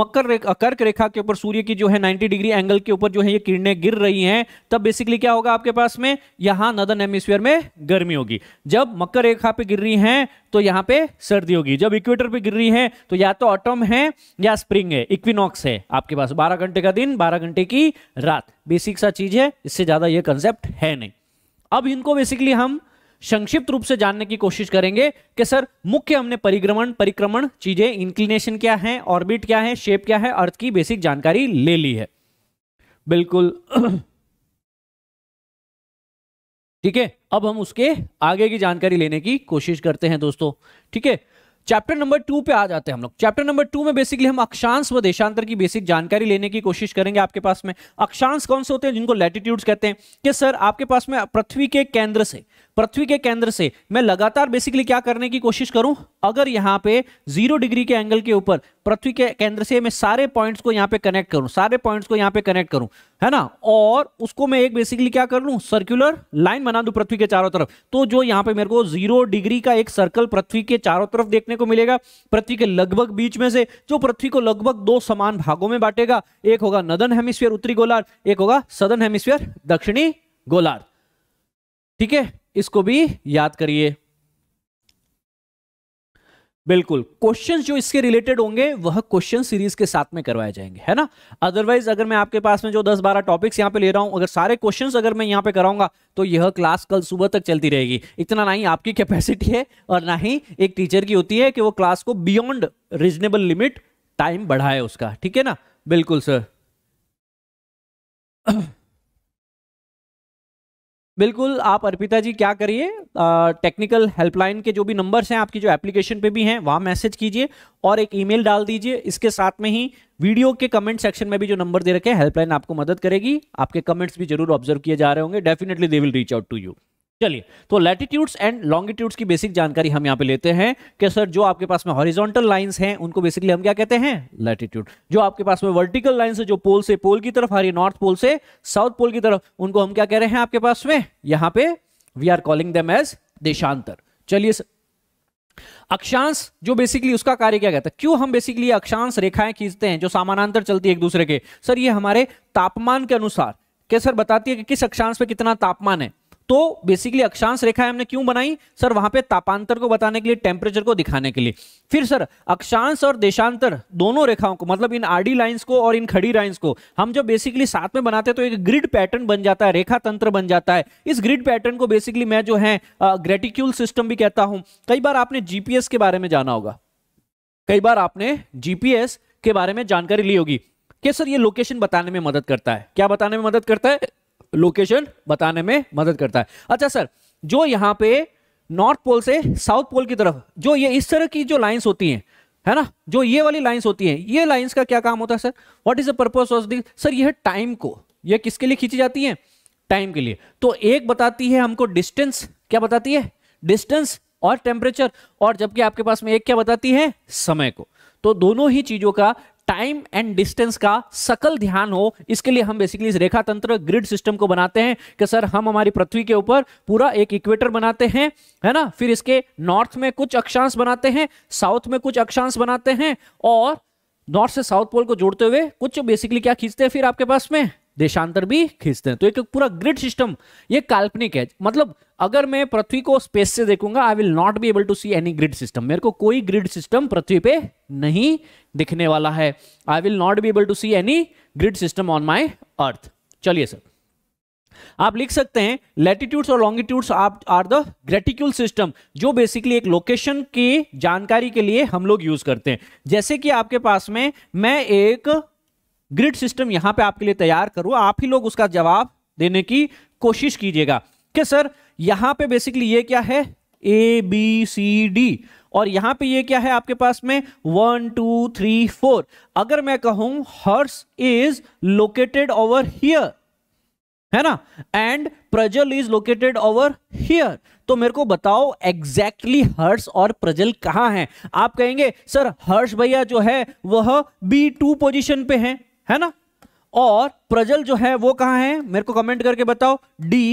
मकर रेखा कर्क रेखा के ऊपर सूर्य की जो है 90 डिग्री एंगल के ऊपर जो है ये किरणें गिर रही हैं तब बेसिकली क्या होगा आपके पास में यहाँ नदन हेमिस्फीयर में गर्मी होगी जब मकर रेखा पे गिर रही हैं तो यहाँ पे सर्दी होगी जब इक्वेटर पे गिर रही हैं तो या तो ऑटम है या स्प्रिंग है इक्विनॉक्स है आपके पास बारह घंटे का दिन बारह घंटे की रात बेसिक सा चीज है इससे ज़्यादा यह कंसेप्ट है नहीं अब इनको बेसिकली हम संक्षिप्त रूप से जानने की कोशिश करेंगे कि सर मुख्य हमने परिक्रमण परिक्रमण चीजें इंक्लिनेशन क्या है ऑर्बिट क्या है शेप क्या है अर्थ की बेसिक जानकारी ले ली है बिल्कुल ठीक है अब हम उसके आगे की जानकारी लेने की कोशिश करते हैं दोस्तों ठीक है चैप्टर नंबर टू पे आ जाते हैं हम लोग चैप्टर नंबर टू में बेसिकली हम अक्षांश व देशांतर की बेसिक जानकारी लेने की कोशिश करेंगे आपके पास में अक्षांश कौन से होते हैं जिनको लैटिट्यूड्स कहते हैं कि सर आपके पास में पृथ्वी के केंद्र से पृथ्वी के केंद्र से मैं लगातार बेसिकली क्या करने की कोशिश करूं अगर यहां पे जीरो डिग्री के एंगल के ऊपर पृथ्वी के केंद्र से मैं सारे पॉइंट्स को यहां पे कनेक्ट करूं सारे पॉइंट्स को यहां पे कनेक्ट करूं है ना और उसको मैं एक बेसिकली क्या कर लूं सर्कुलर लाइन बना दूं पृथ्वी के चारों तरफ तो जो यहां पे मेरे को जीरो डिग्री का एक सर्कल पृथ्वी के चारों तरफ देखने को मिलेगा पृथ्वी के लगभग बीच में से जो पृथ्वी को लगभग दो समान भागों में बांटेगा एक होगा नदन हेमिस्फीयर उत्तरी गोलार्ध एक होगा सदन हेमिस्फीयर दक्षिणी गोलार्ध ठीक है इसको भी याद करिए बिल्कुल क्वेश्चंस जो इसके रिलेटेड होंगे वह क्वेश्चन सीरीज के साथ में करवाए जाएंगे है ना अदरवाइज अगर मैं आपके पास में जो 10-12 टॉपिक्स यहाँ पे ले रहा हूँ अगर सारे क्वेश्चंस अगर मैं यहाँ पे कराऊंगा तो यह क्लास कल सुबह तक चलती रहेगी इतना ना ही आपकी कैपेसिटी है और ना ही एक टीचर की होती है कि वो क्लास को बियॉन्ड रिजनेबल लिमिट टाइम बढ़ाए उसका ठीक है ना बिल्कुल सर बिल्कुल आप अर्पिता जी क्या करिए टेक्निकल हेल्पलाइन के जो भी नंबर्स हैं आपकी जो एप्लीकेशन पे भी हैं वहाँ मैसेज कीजिए और एक ईमेल डाल दीजिए इसके साथ में ही वीडियो के कमेंट सेक्शन में भी जो नंबर दे रखे हैं हेल्पलाइन आपको मदद करेगी आपके कमेंट्स भी जरूर ऑब्जर्व किए जा रहे होंगे definitely they will reach out to you चलिए तो लैटिट्यूड्स एंड लॉन्गिट्यूड्स की बेसिक जानकारी हम यहाँ पे लेते हैं कि सर जो आपके पास में हॉरिजॉन्टल लाइंस हैं उनको बेसिकली हम क्या कहते हैं लैटिट्यूड जो आपके पास में वर्टिकल लाइंस है जो पोल से पोल की तरफ आ रही है नॉर्थ पोल से साउथ पोल की तरफ उनको हम क्या कह रहे हैं आपके पास में यहाँ पे we are calling them as देशांतर चलिए अक्षांश जो बेसिकली उसका कार्य क्या कहता है क्यों हम बेसिकली अक्षांश रेखाएं खींचते हैं जो समानांतर चलती है एक दूसरे के सर ये हमारे तापमान के अनुसार क्या सर बताती है कि किस अक्षांश पे कितना तापमान है तो बेसिकली अक्षांश रेखाएं हमने क्यों बनाई सर वहां पे तापांतर को बताने के लिए टेम्परेचर को दिखाने के लिए फिर सर अक्षांश और देशांतर दोनों रेखाओं को मतलब इन आडी लाइंस को और इन खड़ी लाइंस को हम जब बेसिकली साथ में बनाते हैं तो एक ग्रिड पैटर्न बन जाता है रेखा तंत्र बन जाता है इस ग्रिड पैटर्न को बेसिकली मैं जो है ग्रेटिक्यूल सिस्टम भी कहता हूं कई बार आपने जीपीएस के बारे में जाना होगा कई बार आपने जीपीएस के बारे में जानकारी ली होगी कि सर ये लोकेशन बताने में मदद करता है क्या बताने में मदद करता है लोकेशन बताने में मदद करता है अच्छा सर जो यहाँ पे नॉर्थ पोल से साउथ पोल की तरफ जो ये इस तरह की जो लाइंस होती हैं है ना जो ये वाली लाइंस होती हैं ये लाइंस का क्या काम होता है sir what is the purpose of this sir ये टाइम को ये किसके लिए खींची जाती है टाइम के लिए तो एक बताती है हमको डिस्टेंस क्या बताती है डिस्टेंस और टेम्परेचर और जबकि आपके पास में एक क्या बताती है समय को तो दोनों ही चीजों का टाइम एंड डिस्टेंस का सकल ध्यान हो इसके लिए हम बेसिकली इस रेखा तंत्र ग्रिड सिस्टम को बनाते हैं कि सर हम हमारी पृथ्वी के ऊपर पूरा एक इक्वेटर बनाते हैं है ना फिर इसके नॉर्थ में कुछ अक्षांश बनाते हैं साउथ में कुछ अक्षांश बनाते हैं और नॉर्थ से साउथ पोल को जोड़ते हुए कुछ बेसिकली क्या खींचते हैं फिर आपके पास में देशांतर भी खींचते हैं तो एक पूरा ग्रिड सिस्टम ये काल्पनिक है मतलब अगर मैं पृथ्वी को स्पेस से देखूंगा I will not be able to see any grid system मेरे को कोई ग्रिड सिस्टम पृथ्वी पे नहीं दिखने वाला है I will not be able to see any grid system on my earth चलिए सर आप लिख सकते हैं लेटिट्यूड्स और लॉन्गिट्यूड्स आप आर द ग्रेटिक्यूल सिस्टम जो बेसिकली एक लोकेशन की जानकारी के लिए हम लोग यूज करते हैं जैसे कि आपके पास में मैं एक ग्रिड सिस्टम यहां पे आपके लिए तैयार करूं आप ही लोग उसका जवाब देने की कोशिश कीजिएगा कि सर यहां पे बेसिकली ये क्या है ए बी सी डी और यहां पे ये क्या है आपके पास में वन टू थ्री फोर अगर मैं कहूं Harsh is located over here है ना and Prajal is located over here तो मेरे को बताओ एग्जैक्टली exactly हर्ष और प्रजल कहां हैं आप कहेंगे सर हर्ष भैया जो है वह बी टू पोजिशन पे हैं है ना और प्रजल जो है वो कहां है मेरे को कमेंट करके बताओ डी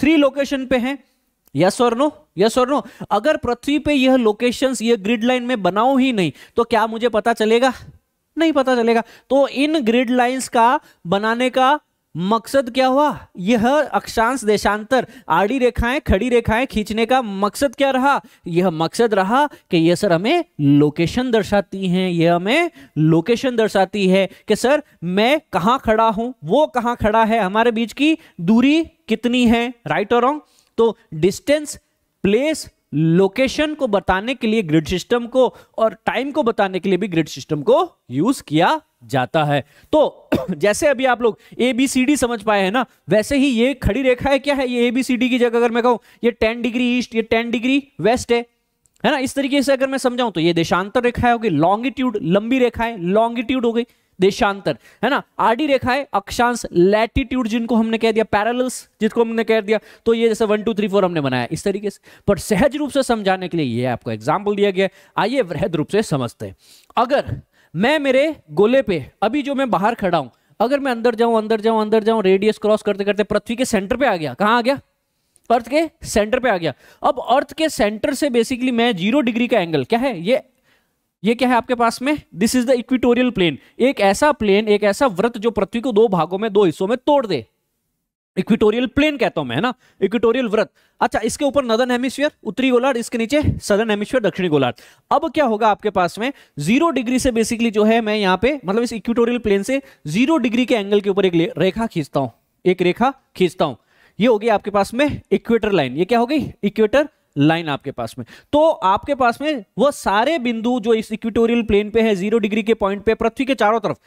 थ्री लोकेशन पे है यस और नो यस और नो अगर पृथ्वी पे यह लोकेशंस यह ग्रिड लाइन में बनाऊ ही नहीं तो क्या मुझे पता चलेगा नहीं पता चलेगा तो इन ग्रिड लाइंस का बनाने का मकसद क्या हुआ यह अक्षांश देशांतर आड़ी रेखाएं खड़ी रेखाएं खींचने का मकसद क्या रहा यह मकसद रहा कि यह सर हमें लोकेशन दर्शाती हैं यह हमें लोकेशन दर्शाती है कि सर मैं कहाँ खड़ा हूँ वो कहाँ खड़ा है हमारे बीच की दूरी कितनी है राइट और रॉन्ग तो डिस्टेंस प्लेस लोकेशन को बताने के लिए ग्रिड सिस्टम को और टाइम को बताने के लिए भी ग्रिड सिस्टम को यूज किया जाता है तो जैसे अभी आप लोग ए बी सी डी समझ पाए हैं ना वैसे ही ये खड़ी रेखा है क्या है ये ए बी सी डी की जगह अगर मैं कहूं ये टेन डिग्री ईस्ट ये टेन डिग्री वेस्ट है है ना इस तरीके से अगर मैं समझाऊं तो ये देशांतर रेखाएं होगी लॉन्गिट्यूड लंबी रेखाएं लॉन्गिट्यूड हो गई देशांतर है ना आडी रेखाएं अक्षांश लैटिट्यूड जिनको हमने कह दिया पैरेलल्स जिसको हमने कह दिया तो ये जैसे वन टू थ्री फोर हमने बनाया इस तरीके से पर सहज रूप से समझाने के लिए ये आपको एग्जाम्पल दिया गया आइए वृहद रूप से समझते हैं अगर मैं मेरे गोले पे अभी जो मैं बाहर खड़ा हूं अगर मैं अंदर जाऊं अंदर जाऊं अंदर जाऊं रेडियस क्रॉस करते करते पृथ्वी के सेंटर पे आ गया कहां आ गया अर्थ के सेंटर पे आ गया अब अर्थ के सेंटर से बेसिकली मैं जीरो डिग्री का एंगल क्या है ये ये क्या है आपके पास में this is the equatorial plane एक ऐसा प्लेन एक ऐसा व्रत जो पृथ्वी को दो भागों में दो हिस्सों में तोड़ दे इक्विटोरियल प्लेन कहता हूं मैं है ना इक्विटोरियल व्रत अच्छा इसके ऊपर नदन हेमिस्फीयर उत्तरी गोलार्ड इसके नीचे सदन हेमिस्फीयर दक्षिणी गोलार्ड अब क्या होगा आपके पास में जीरो डिग्री से बेसिकली जो है मैं यहां पे मतलब इस इक्विटोरियल प्लेन से जीरो डिग्री के एंगल के ऊपर एक रेखा खींचता हूं एक रेखा खींचता हूँ ये होगी आपके पास में इक्वेटर लाइन ये क्या हो गई इक्वेटर लाइन आपके पास में तो आपके पास में वो सारे बिंदु जो इस इक्विटोरियल प्लेन पे है जीरो डिग्री के पॉइंट पे पृथ्वी के चारों तरफ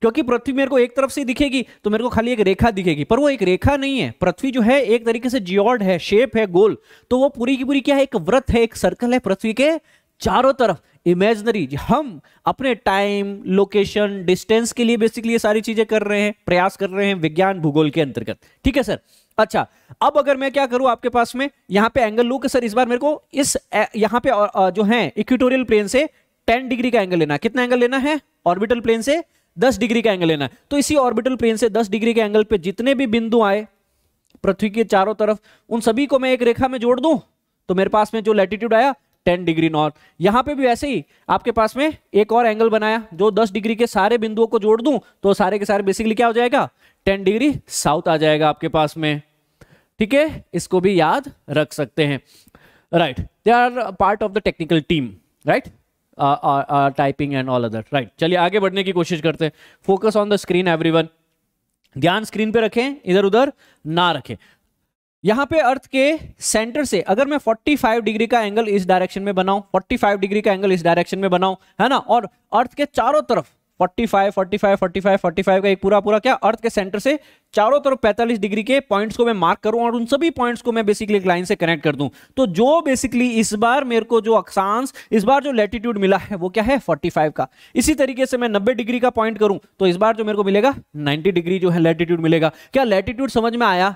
क्योंकि पृथ्वी मेरे को एक तरफ से दिखेगी तो मेरे को खाली एक रेखा दिखेगी पर वो एक रेखा नहीं है पृथ्वी जो है एक तरीके से जियॉर्ड है शेप है गोल तो वो पूरी की पूरी क्या है एक व्रत है एक सर्कल है पृथ्वी के चारों तरफ इमेजनरी हम अपने टाइम लोकेशन डिस्टेंस के लिए बेसिकली ये सारी चीजें कर रहे हैं प्रयास कर रहे हैं विज्ञान भूगोल के अंतर्गत ठीक है सर अच्छा अब अगर मैं क्या करूं आपके पास में यहां पे एंगल लू के सर इस बार मेरे को इस यहां पे जो है इक्विटोरियल प्लेन से 10 डिग्री का एंगल लेना कितना एंगल लेना है ऑर्बिटल प्लेन से दस डिग्री का एंगल लेना है तो इसी ऑर्बिटल प्लेन से दस डिग्री के एंगल पे जितने भी बिंदु आए पृथ्वी के चारों तरफ उन सभी को मैं एक रेखा में जोड़ दूं तो मेरे पास में जो लैटिट्यूड आया टेन डिग्री नॉर्थ यहां पे भी वैसे ही आपके पास में एक और एंगल बनाया जो दस डिग्री के सारे बिंदुओं को जोड़ दूं तो सारे के सारे बेसिकली क्या हो जाएगा टेन डिग्री साउथ आ जाएगा आपके पास में ठीक है इसको भी याद रख सकते हैं right they are part of the technical team right typing and all other right चलिए आगे बढ़ने की कोशिश करते हैं focus on the screen every ध्यान स्क्रीन पे रखें इधर उधर ना रखें यहां पे अर्थ के सेंटर से अगर मैं 45 डिग्री का एंगल इस डायरेक्शन में बनाऊं 45 डिग्री का एंगल इस डायरेक्शन में बनाऊं है ना और अर्थ के चारों तरफ forty forty five five forty five forty five का एक पूरा पूरा क्या अर्थ के सेंटर से चारों तरफ पैंतालीस डिग्री के पॉइंट्स को मैं मार्क करूं और उन सभी पॉइंट्स को मैं बेसिकली एक लाइन से कनेक्ट कर दूं तो जो बेसिकली इस बार मेरे को जो अक्षांश इस बार जो लेटीट्यूड मिला है वो क्या है फाइव का इसी तरीके से मैं नब्बे डिग्री का पॉइंट करूं तो इस बार जो मेरे को मिलेगा नाइन्टी डिग्री जो है लेटीट्यूड मिलेगा क्या लेटीट्यूड समझ में आया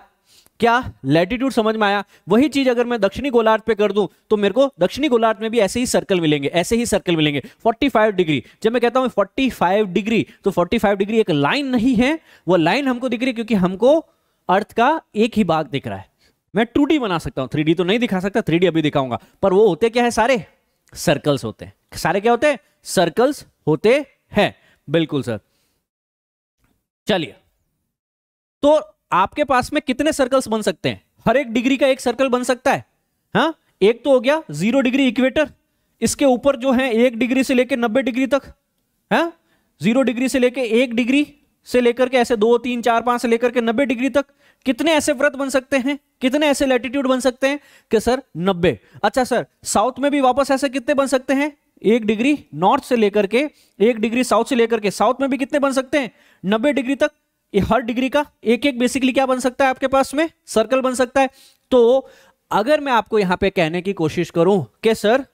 क्या लैटिट्यूड समझ में आया वही चीज अगर मैं दक्षिणी गोलार्ध पे कर दूं तो मेरे को दक्षिणी गोलार्ध में भी ऐसे ही सर्कल मिलेंगे ऐसे ही सर्कल मिलेंगे 45 डिग्री जब मैं कहता हूं 45 डिग्री तो 45 डिग्री एक लाइन नहीं है वो लाइन हमको दिख रही है क्योंकि हमको अर्थ का एक ही भाग दिख रहा है मैं टू बना सकता हूं थ्री तो नहीं दिखा सकता थ्री अभी दिखाऊंगा पर वो होते क्या है सारे सर्कल्स होते हैं सारे क्या होते हैं सर्कल्स होते हैं बिल्कुल सर चलिए तो आपके पास में कितने सर्कल्स बन सकते हैं हर एक डिग्री का एक सर्कल बन सकता है हा? एक तो हो गया जीरो डिग्री इक्वेटर इसके ऊपर जो है एक डिग्री से लेकर नब्बे डिग्री तक है जीरो डिग्री से लेकर एक डिग्री से लेकर के ऐसे दो तीन चार पांच से लेकर के नब्बे डिग्री तक कितने ऐसे व्रत बन सकते हैं कितने ऐसे लैटिट्यूड बन सकते हैं कि सर नब्बे अच्छा सर साउथ में भी वापस ऐसे कितने बन सकते हैं एक डिग्री नॉर्थ से लेकर के एक डिग्री साउथ से लेकर के साउथ में भी कितने बन सकते हैं नब्बे डिग्री तक ये हर डिग्री का एक एक बेसिकली क्या बन सकता है आपके पास में सर्कल बन सकता है तो अगर मैं आपको यहां पे कहने की कोशिश करूं कि सर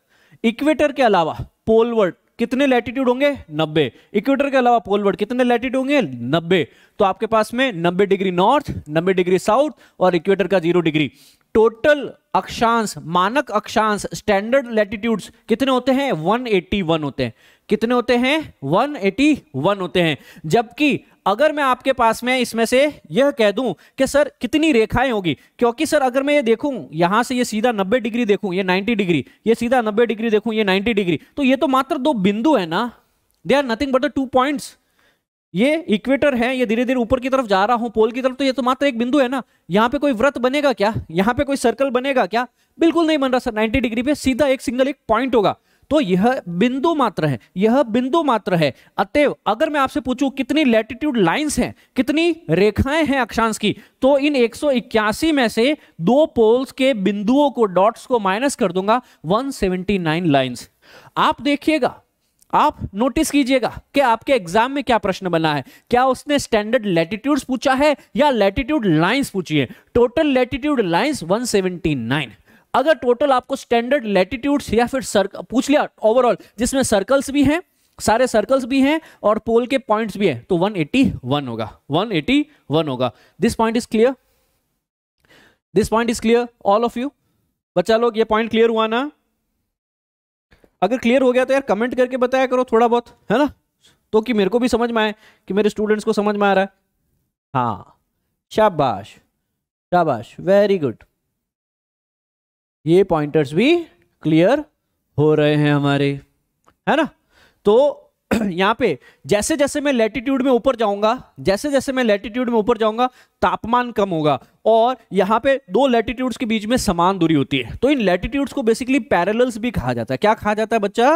इक्वेटर के अलावा पोलवर्ड कितने लैटिट्यूड होंगे 90 इक्वेटर के अलावा पोलवर्ड कितने लैटिट्यूड होंगे 90 तो आपके पास में 90 डिग्री नॉर्थ 90 डिग्री साउथ और इक्वेटर का जीरो डिग्री टोटल अक्षांश मानक अक्षांश स्टैंडर्ड लैटिट्यूड्स कितने होते हैं 181 होते हैं कितने होते हैं 181 होते हैं जबकि अगर मैं आपके पास में इसमें से यह कह दूं कि सर कितनी रेखाएं होगी क्योंकि सर अगर मैं ये देखूं यहां से ये सीधा 90 डिग्री देखूं ये 90 डिग्री ये सीधा 90 डिग्री देखूं ये 90 डिग्री तो ये तो मात्र दो बिंदु है ना they are nothing but the two points ये इक्वेटर है ये धीरे धीरे ऊपर की तरफ जा रहा हूं पोल की तरफ तो ये तो मात्र एक बिंदु है ना यहाँ पे कोई व्रत बनेगा क्या यहाँ पे कोई सर्कल बनेगा क्या बिल्कुल नहीं बन रहा सर 90 डिग्री पे सीधा एक सिंगल एक पॉइंट होगा तो यह बिंदु मात्र है यह बिंदु मात्र है अतएव अगर मैं आपसे पूछूं कितनी लैटिट्यूड लाइंस हैं कितनी रेखाएं हैं अक्षांश की तो इन 181 में से दो पोल्स के बिंदुओं को डॉट्स को माइनस कर दूंगा 179 लाइंस आप देखिएगा आप नोटिस कीजिएगा कि आपके एग्जाम में क्या प्रश्न बना है क्या उसने स्टैंडर्ड लैटिट्यूड्स पूछा है या लैटिट्यूड लाइंस पूछी है टोटल लैटिट्यूड लाइंस 179 अगर टोटल आपको स्टैंडर्ड लेटिट्यूड्स या फिर सर्क पूछ लिया ओवरऑल जिसमें सर्कल्स भी हैं सारे सर्कल्स भी हैं और पोल के पॉइंट्स भी हैं तो 181 होगा 181 होगा this point is clear this point is clear all of you बच्चा लोग ये पॉइंट क्लियर हुआ ना अगर क्लियर हो गया तो यार कमेंट करके बताया करो थोड़ा बहुत है ना तो कि मेरे को भी समझ में आए कि मेरे स्टूडेंट्स को समझ में आ रहा है हाँ शाबाश शाबाश वेरी गुड ये पॉइंटर्स भी क्लियर हो रहे हैं हमारे है ना तो यहां पे जैसे जैसे मैं लेटिट्यूड में ऊपर जाऊंगा जैसे जैसे मैं लेटिट्यूड में ऊपर जाऊंगा तापमान कम होगा और यहां पे दो लेटिट्यूड्स के बीच में समान दूरी होती है तो इन लेटिट्यूड्स को बेसिकली पैरेलल्स भी कहा जाता है क्या कहा जाता है बच्चा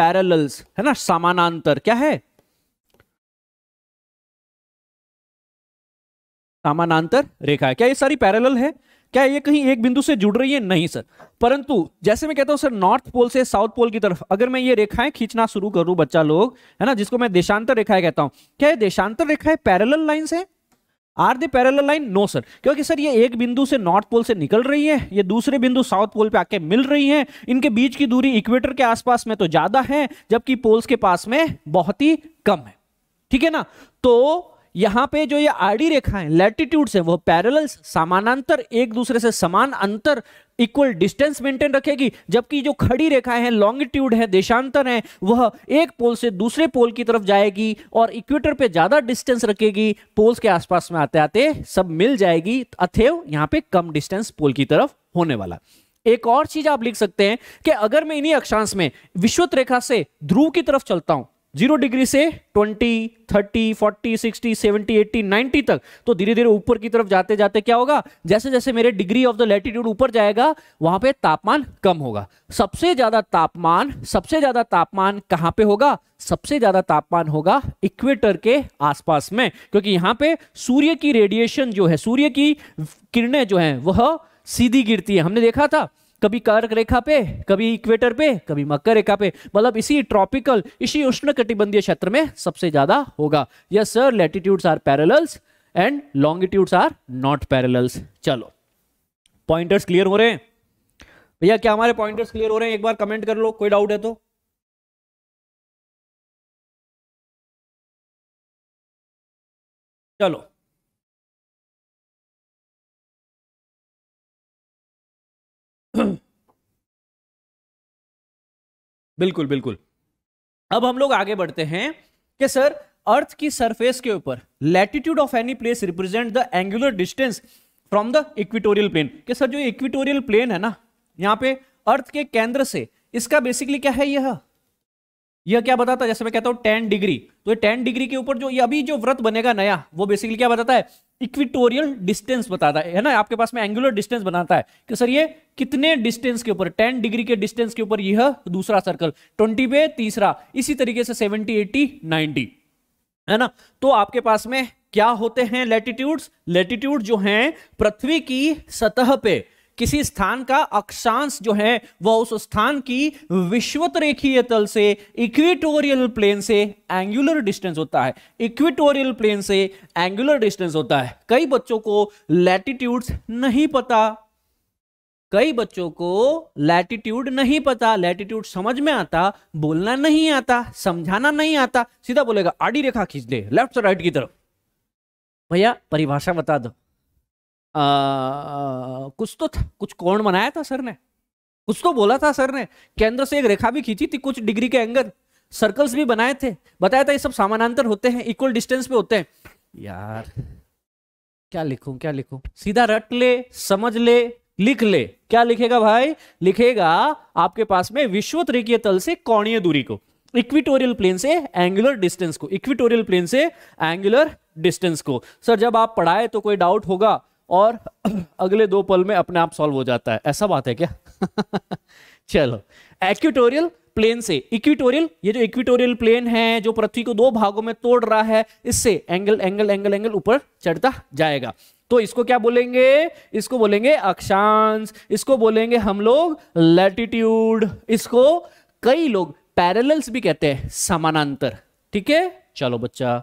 पैरेलल्स है ना समानांतर क्या है समानांतर रेखा है क्या ये सारी पैरेलल है क्या ये कहीं एक बिंदु से जुड़ रही है नहीं सर परंतु जैसे मैं कहता हूं सर नॉर्थ पोल से साउथ पोल की तरफ अगर मैं ये रेखाएं खींचना शुरू करूं बच्चा लोग है ना जिसको मैं देशांतर रेखाएं कहता हूं क्या ये देशांतर रेखाएं पैरल लाइन है are they parallel line no sir क्योंकि सर ये एक बिंदु से नॉर्थ पोल से निकल रही है ये दूसरे बिंदु साउथ पोल पे आके मिल रही है इनके बीच की दूरी इक्वेटर के आसपास में तो ज्यादा है जबकि पोल्स के पास में बहुत ही कम है ठीक है ना तो यहाँ पे जो ये आड़ी रेखाएं लैटिट्यूड से वो पैरल समानांतर एक दूसरे से समान अंतर इक्वल डिस्टेंस मेंटेन रखेगी जबकि जो खड़ी रेखाएं हैं लॉन्गिट्यूड है देशांतर है वह एक पोल से दूसरे पोल की तरफ जाएगी और इक्वेटर पे ज्यादा डिस्टेंस रखेगी पोल्स के आसपास में आते आते सब मिल जाएगी अथेव यहाँ पे कम डिस्टेंस पोल की तरफ होने वाला एक और चीज आप लिख सकते हैं कि अगर मैं इन्हीं अक्षांश में विश्वत रेखा से ध्रुव की तरफ चलता हूं जीरो डिग्री से twenty thirty forty sixty seventy eighty ninety तक तो धीरे धीरे ऊपर की तरफ जाते जाते क्या होगा जैसे जैसे मेरे डिग्री ऑफ द लेटिट्यूड ऊपर जाएगा वहां पे तापमान कम होगा सबसे ज्यादा तापमान सबसे ज्यादा तापमान कहाँ पे होगा सबसे ज्यादा तापमान होगा इक्वेटर के आसपास में क्योंकि यहाँ पे सूर्य की रेडिएशन जो है सूर्य की किरणें जो है वह सीधी गिरती है हमने देखा था कभी कर्क रेखा पे कभी इक्वेटर पे कभी मकर रेखा पे मतलब इसी ट्रॉपिकल इसी उष्ण कटिबंधीय क्षेत्र में सबसे ज्यादा होगा yes sir latitudes are parallels and longitudes are not parallels चलो पॉइंटर्स क्लियर हो रहे हैं भैया क्या हमारे पॉइंटर्स क्लियर हो रहे हैं एक बार कमेंट कर लो कोई डाउट है तो चलो बिल्कुल बिल्कुल अब हम लोग आगे बढ़ते हैं कि सर अर्थ की सरफेस के ऊपर latitude of any place represent the angular distance from the equatorial plane कि सर जो इक्विटोरियल प्लेन है ना यहां पे अर्थ के केंद्र से इसका बेसिकली क्या है यह यह क्या बताता है जैसे मैं कहता हूं टेन डिग्री तो ये टेन डिग्री के ऊपर जो ये अभी जो व्रत बनेगा नया वो बेसिकली क्या बताता है इक्विटोरियल डिस्टेंस बताता है है ना आपके पास में एंगुलर डिस्टेंस बनाता है कि सर ये कितने डिस्टेंस के ऊपर टेन डिग्री के डिस्टेंस के ऊपर यह दूसरा सर्कल ट्वेंटी पे तीसरा इसी तरीके से सेवेंटी एटी नाइनटी है ना तो आपके पास में क्या होते हैं लेटिट्यूड लेटिट्यूड जो है पृथ्वी की सतह पे किसी स्थान का अक्षांश जो है वह उस स्थान की विश्वत रेखीय तल से इक्विटोरियल प्लेन से एंगुलर डिस्टेंस होता है इक्विटोरियल प्लेन से एंगुलर डिस्टेंस होता है कई बच्चों को लैटिट्यूड्स नहीं पता कई बच्चों को लैटिट्यूड नहीं पता लैटिट्यूड समझ में आता बोलना नहीं आता समझाना नहीं आता सीधा बोलेगा आड़ी रेखा खींच दे लेफ्ट से राइट की तरफ भैया परिभाषा बता दो कुछ तो था कुछ कोण बनाया था सर ने कुछ तो बोला था सर ने केंद्र से एक रेखा भी खींची थी कुछ डिग्री के एंगल सर्कल्स भी बनाए थे बताया था ये सब समानांतर होते हैं इक्वल डिस्टेंस पे होते हैं यार क्या लिखूं क्या लिखूं सीधा रट ले समझ ले लिख ले क्या लिखेगा भाई लिखेगा आपके पास में विश्व त्रिकीय तल से कोणीय दूरी को इक्विटोरियल प्लेन से एंगुलर डिस्टेंस को इक्विटोरियल प्लेन से एंगुलर डिस्टेंस को सर जब आप पढ़ाए तो कोई डाउट होगा और अगले दो पल में अपने आप सॉल्व हो जाता है ऐसा बात है क्या चलो एक्यूटोरियल प्लेन से इक्विटोरियल ये जो इक्विटोरियल प्लेन है जो पृथ्वी को दो भागों में तोड़ रहा है इससे एंगल एंगल एंगल एंगल ऊपर चढ़ता जाएगा तो इसको क्या बोलेंगे इसको बोलेंगे अक्षांश इसको बोलेंगे हम लोग लैटिट्यूड इसको कई लोग पैरेलल्स भी कहते हैं समानांतर ठीक है चलो बच्चा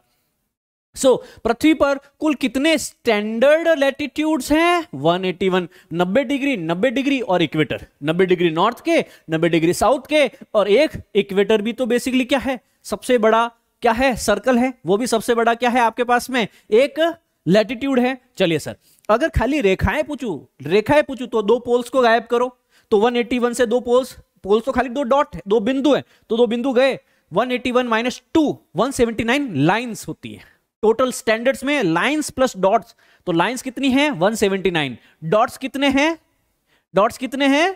सो so, पृथ्वी पर कुल कितने स्टैंडर्ड लैटिट्यूड्स हैं 181 90 डिग्री 90 डिग्री और इक्वेटर 90 डिग्री नॉर्थ के 90 डिग्री साउथ के और एक इक्वेटर भी तो बेसिकली क्या है सबसे बड़ा क्या है सर्कल है वो भी सबसे बड़ा क्या है आपके पास में एक लैटिट्यूड है चलिए सर अगर खाली रेखाएं पूछू रेखाएं पूछू तो दो पोल्स को गायब करो तो 181 से दो पोल्स पोल्स तो खाली दो डॉट है दो बिंदु है तो दो बिंदु गए 181 एटी वन माइनस टू होती है टोटल स्टैंडर्ड्स में लाइंस प्लस डॉट्स तो लाइंस कितनी है 179 डॉट्स कितने हैं डॉट्स कितने हैं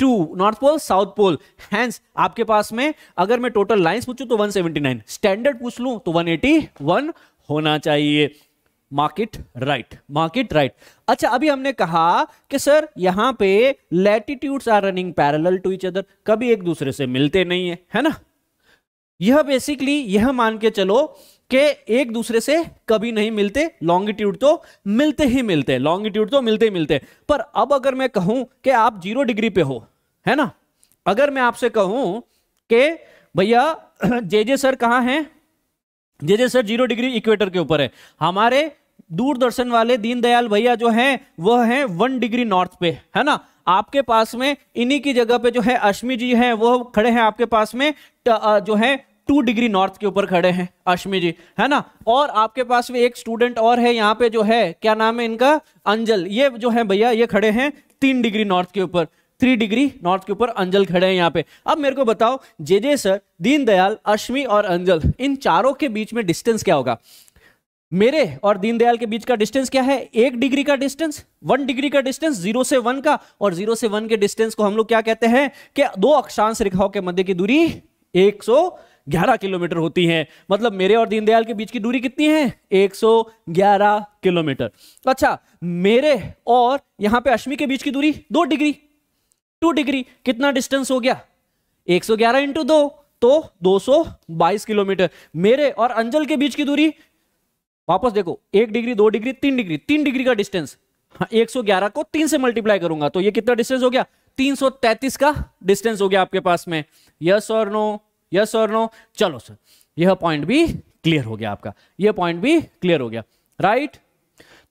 two north pole south pole hence आपके पास में अगर मैं टोटल लाइंस पूछूं तो 179 स्टैंडर्ड पूछ लूं तो 181 होना चाहिए मार्केट राइट मार्केट राइट अच्छा अभी हमने कहा कि सर यहां पे latitudes are running parallel to each other कभी एक दूसरे से मिलते नहीं है है ना यह बेसिकली यह मान के चलो के एक दूसरे से कभी नहीं मिलते लॉन्गिट्यूड तो मिलते ही मिलते हैं लॉन्गिट्यूड तो मिलते ही मिलते हैं पर अब अगर मैं कहूं कि आप जीरो डिग्री पे हो है ना अगर मैं आपसे कहूं कि भैया जे जे सर कहाँ हैं J J sir zero degree equator के ऊपर है हमारे दूरदर्शन वाले दीनदयाल भैया जो हैं वह हैं वन डिग्री नॉर्थ पे है ना आपके पास में इन्हीं की जगह पे जो है अश्मी जी हैं वो खड़े हैं आपके पास में जो है टू डिग्री नॉर्थ के ऊपर खड़े हैं अश्मी जी है ना और आपके पास भी एक स्टूडेंट और है यहाँ पे जो है क्या नाम है इनका अंजल ये जो है भैया ये खड़े हैं तीन डिग्री नॉर्थ के ऊपर थ्री डिग्री नॉर्थ के ऊपर अंजल खड़े हैं यहाँ पे अब मेरे को बताओ J J sir Deendayal Ashmi और अंजल इन चारों के बीच में डिस्टेंस क्या होगा मेरे और दीनदयाल के बीच का डिस्टेंस क्या है एक डिग्री का डिस्टेंस वन डिग्री का डिस्टेंस जीरो से वन का और जीरो से वन के डिस्टेंस को हम लोग क्या कहते हैं कि दो अक्षांश रेखाओं के मध्य की दूरी एक सौ ग्यारह किलोमीटर होती है मतलब मेरे और दीनदयाल के बीच की दूरी कितनी है 111 किलोमीटर अच्छा मेरे और यहां पे अश्मी के बीच की दूरी दो डिग्री टू डिग्री कितना डिस्टेंस हो गया 111 सौ ग्यारह इंटू दो तो 222 किलोमीटर मेरे और अंजल के बीच की दूरी वापस देखो एक डिग्री दो डिग्री तीन डिग्री तीन डिग्री का डिस्टेंस हाँ, एक सौ ग्यारह को तीन से मल्टीप्लाई करूंगा तो ये कितना डिस्टेंस हो गया 333 का डिस्टेंस हो गया आपके पास में यस और नो यस और नो चलो सर यह पॉइंट भी क्लियर हो गया आपका यह पॉइंट भी क्लियर हो गया राइट right?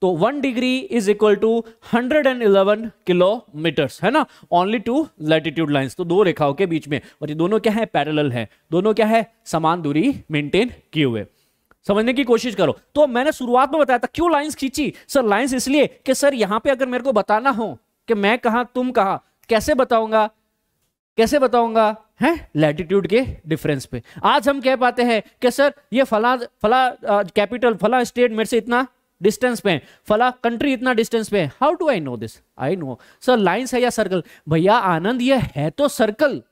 तो one degree is equal to hundred and eleven kilometer है ना ओनली टू लैटिट्यूड लाइंस तो दो रेखाओं के बीच में और ये दोनों क्या है पैरेलल है दोनों क्या है समान दूरी मेंटेन किए हुए समझने की कोशिश करो तो मैंने शुरुआत में बताया था क्यों लाइंस खींची सर लाइंस इसलिए कि सर यहां पे अगर मेरे को बताना हो कि मैं कहा तुम कहा कैसे बताऊंगा कैसे बताऊंगा है लैटिट्यूड के डिफरेंस पे आज हम कह पाते हैं कि सर ये फला फला कैपिटल फला स्टेट मेरे से इतना डिस्टेंस पे है फला कंट्री इतना डिस्टेंस पे है how do I know this I know sir lines है या सर्कल भैया आनंद ये है तो सर्कल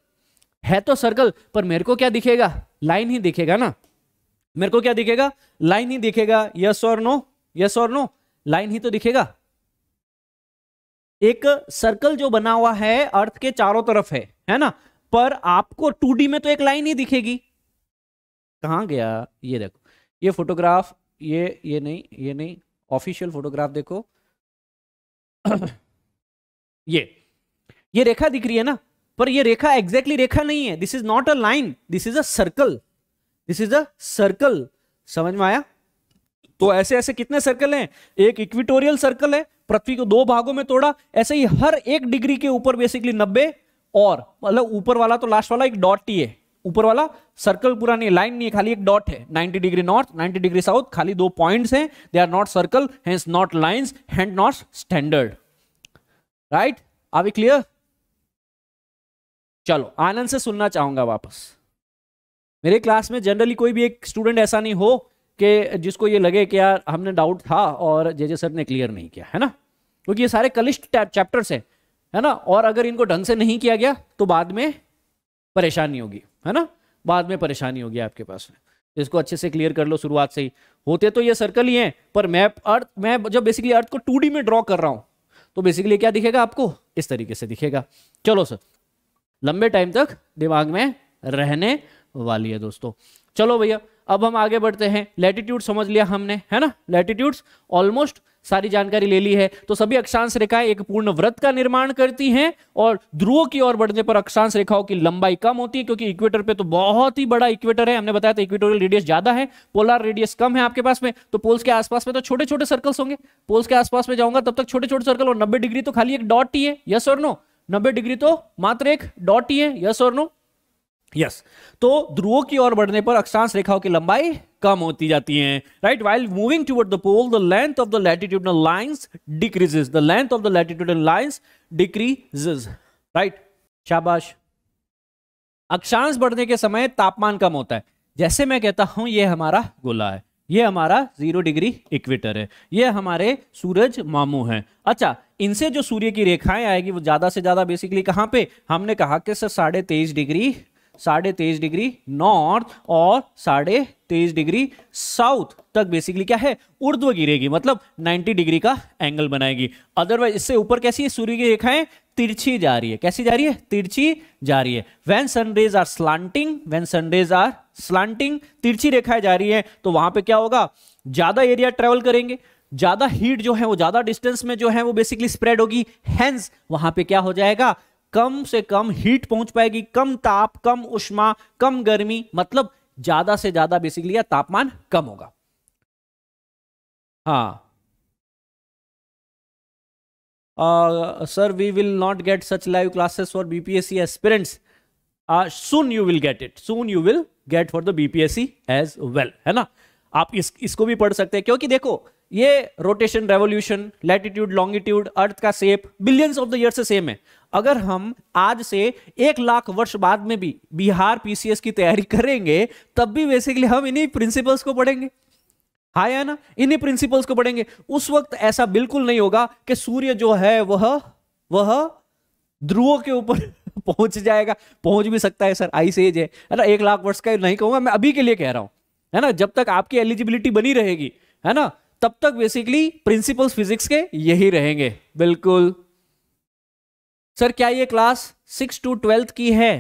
है तो सर्कल पर मेरे को क्या दिखेगा लाइन ही दिखेगा ना मेरे को क्या दिखेगा लाइन ही दिखेगा यस और नो यस और नो लाइन ही तो दिखेगा एक सर्कल जो बना हुआ है अर्थ के चारों तरफ है है ना पर आपको टू में तो एक लाइन ही दिखेगी कहा गया ये देखो ये फोटोग्राफ ये ये नहीं ये नहीं ऑफिशियल फोटोग्राफ देखो ये ये रेखा दिख रही है ना पर ये रेखा एग्जैक्टली रेखा नहीं है this is not a line this is a circle this is a circle समझ में आया तो ऐसे ऐसे कितने सर्कल हैं एक इक्विटोरियल सर्कल है पृथ्वी को दो भागों में तोड़ा ऐसे ही हर एक डिग्री के ऊपर बेसिकली नब्बे और मतलब ऊपर वाला तो लास्ट वाला एक डॉट ही है ऊपर वाला सर्कल पूरा नहीं लाइन नहीं है खाली एक डॉट है 90 डिग्री नॉर्थ 90 डिग्री साउथ खाली दो पॉइंट्स हैं they are not circle hence not lines hence not standard right are we clear चलो आनंद से सुनना चाहूंगा वापस मेरे क्लास में जनरली कोई भी एक स्टूडेंट ऐसा नहीं हो कि जिसको ये लगे कि यार हमने डाउट था और जे जे सर ने क्लियर नहीं किया है ना क्योंकि ये सारे कलिस्ट चैप्टर्स हैं है ना और अगर इनको ढंग से नहीं किया गया तो बाद में परेशानी होगी है ना बाद में परेशानी होगी आपके पास इसको अच्छे से क्लियर कर लो शुरुआत से ही होते तो ये सर्कल ही हैं पर मैं अर्थ मैं जब बेसिकली अर्थ को टू में ड्रॉ कर रहा हूं तो बेसिकली क्या दिखेगा आपको इस तरीके से दिखेगा चलो सर लंबे टाइम तक दिमाग में रहने वाली है दोस्तों चलो भैया अब हम आगे बढ़ते हैं लेटिट्यूड समझ लिया हमने है ना लेटिट्यूड ऑलमोस्ट सारी जानकारी ले ली है तो सभी अक्षांश रेखाएं एक पूर्ण व्रत का निर्माण करती हैं और ध्रुव की ओर बढ़ने पर अक्षांश रेखाओं की लंबाई कम होती है क्योंकि इक्वेटर पे तो बहुत ही बड़ा इक्वेटर है हमने बताया था इक्वेटोरियल रेडियस ज्यादा है पोलर रेडियस कम है आपके पास में तो पोल्स के आसपास में तो छोटे छोटे सर्कल्स होंगे पोल्स के आसपास में जाऊंगा तब तक छोटे छोटे सर्कल और नब्बे डिग्री तो खाली एक डॉट ही है यस और नो नब्बे डिग्री तो मात्र एक डॉट ही है यस और नो यस तो ध्रुवों की ओर बढ़ने पर अक्षांश रेखाओं की लंबाई कम होती जाती है right while moving toward the pole the length of the latitudinal lines decreases the length of the latitudinal lines decreases right शाबाश अक्षांश बढ़ने के समय तापमान कम होता है जैसे मैं कहता हूं ये हमारा गोला है ये हमारा जीरो डिग्री इक्वेटर है ये हमारे सूरज मामू हैं अच्छा इनसे जो सूर्य की रेखाएं आएगी वो ज्यादा से ज्यादा बेसिकली कहां पे हमने कहा कि सर साढ़े तेईस डिग्री साढ़े तेईस डिग्री नॉर्थ और साढ़े तेईस डिग्री साउथ तक बेसिकली क्या है उर्ध्व गिरेगी मतलब 90 डिग्री का एंगल बनाएगी अदरवाइज इससे ऊपर कैसी है सूर्य की रेखाएं तिरछी जा रही है कैसी जा रही है तिरछी जा रही है when sunrays are slanting when sunrays are slanting तिरछी रेखाएं जा रही है तो वहां पर क्या होगा ज्यादा एरिया ट्रेवल करेंगे ज्यादा हीट जो है वो ज्यादा डिस्टेंस में जो है वो बेसिकली स्प्रेड होगी हैंस वहां पे क्या हो जाएगा कम से कम हीट पहुंच पाएगी कम ताप कम उष्मा कम गर्मी मतलब ज्यादा से ज्यादा बेसिकली तापमान कम होगा हाँ sir we will not get such live classes for BPSC aspirants soon you will get it soon you will get for the BPSC as well है ना आप इस इसको भी पढ़ सकते हैं क्योंकि देखो ये rotation revolution latitude longitude earth का shape billions of the year से सेम है अगर हम आज से एक लाख वर्ष बाद में भी बिहार पीसीएस की तैयारी करेंगे तब भी बेसिकली हम इन्हीं प्रिंसिपल्स को पढ़ेंगे हाँ या ना इन्हीं प्रिंसिपल्स को पढ़ेंगे उस वक्त ऐसा बिल्कुल नहीं होगा कि सूर्य जो है वह वह ध्रुव के ऊपर पहुंच जाएगा पहुंच भी सकता है सर आइस एज है ना एक लाख वर्ष का नहीं कहूंगा मैं अभी के लिए कह रहा हूं है ना जब तक आपकी एलिजिबिलिटी बनी रहेगी है ना तब तक बेसिकली प्रिंसिपल्स फिजिक्स के यही रहेंगे बिल्कुल सर क्या ये क्लास सिक्स टू ट्वेल्थ की है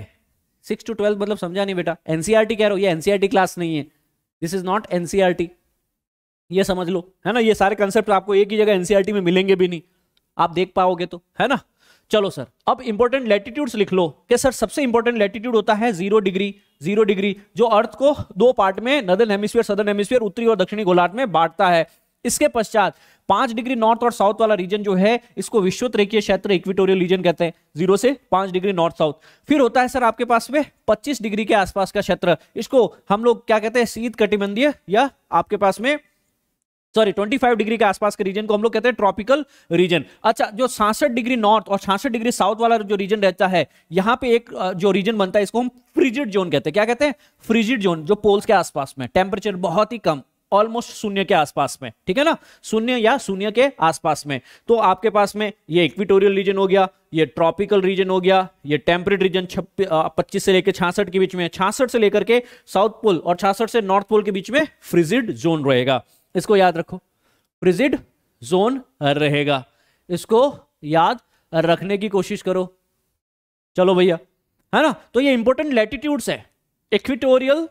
सिक्स टू ट्वेल्थ मतलब समझा नहीं बेटा एनसीआरटी e कह रहा हो ये एनसीआरटी क्लास e नहीं है दिस इज नॉट एनसीआरटी ये समझ लो है ना ये सारे कंसेप्ट आपको एक ही जगह एनसीआरटी e में मिलेंगे भी नहीं आप देख पाओगे तो है ना चलो सर अब इंपॉर्टेंट लेटिट्यूड लिख लो कि सर सबसे इंपॉर्टेंट लेटीट्यूड होता है जीरो डिग्री जीरो डिग्री जो अर्थ को दो पार्ट में नदन हेमिस्फीयर सदर्न हेमिस्फीयर उत्तरी और दक्षिणी गोलार्ध में बांटता है इसके पश्चात पांच डिग्री नॉर्थ और साउथ वाला रीजन जो है इसको विश्वत रेखीय क्षेत्र इक्विटोरियल रीजन कहते हैं जीरो से पांच डिग्री नॉर्थ साउथ फिर होता है सर आपके पास में पच्चीस डिग्री के आसपास का क्षेत्र इसको हम लोग क्या कहते हैं शीत कटिबंधीय या आपके पास में सॉरी 25 डिग्री के आसपास के रीजन को हम लोग कहते हैं ट्रॉपिकल रीजन अच्छा जो छासठ डिग्री नॉर्थ और छासठ डिग्री साउथ वाला जो रीजन रहता है यहाँ पे एक जो रीजन बनता है इसको हम फ्रिजिड जोन कहते हैं क्या कहते हैं फ्रिजिड जोन जो पोल्स के आसपास में टेम्परेचर बहुत ही कम ऑलमोस्ट शून्य के आसपास में ठीक है ना शून्य या शून्य के आसपास में तो आपके पास में ये इक्विटोरियल रीजन हो गया ये ट्रॉपिकल रीजन हो गया ये टेम्परेट रीजन पच्चीस से लेकर छियासठ के बीच में छियासठ से लेकर के साउथ पोल और छियासठ से नॉर्थ पोल के बीच में फ्रिजिड जोन रहेगा इसको याद रखो फ्रिजिड जोन रहेगा इसको याद रखने की कोशिश करो चलो भैया है ना तो ये इंपॉर्टेंट लेटिट्यूड्स है इक्विटोरियल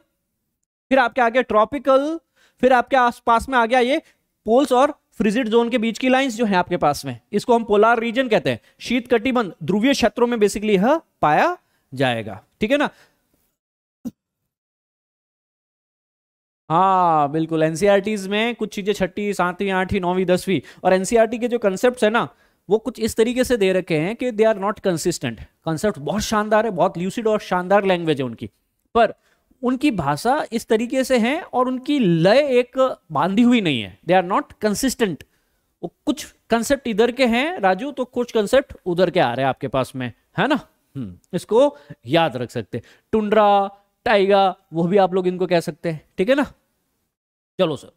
फिर आपके आगे ट्रॉपिकल फिर आपके आसपास में आ गया ये पोल्स और फ्रिजिड जोन के बीच की लाइंस जो है आपके पास में इसको हम पोलार रीजन कहते हैं शीत कटिबंध ध्रुवीय क्षेत्रों में बेसिकली यह पाया जाएगा ठीक है ना हाँ बिल्कुल एनसीआरटीज e में कुछ चीजें छठी सातवीं आठवीं नौवीं दसवीं और एनसीआरटी e के जो कंसेप्ट है ना वो कुछ इस तरीके से दे रखे हैं कि they are not consistent concept बहुत शानदार है बहुत ल्यूसिड और शानदार लैंग्वेज है उनकी पर उनकी भाषा इस तरीके से है और उनकी लय एक बांधी हुई नहीं है दे आर नॉट कंसिस्टेंट वो कुछ कंसेप्ट इधर के हैं राजू तो कुछ कंसेप्ट उधर के आ रहे हैं आपके पास में है ना हम्म, इसको याद रख सकते टुंड्रा टाइगा वो भी आप लोग इनको कह सकते हैं ठीक है ना चलो सर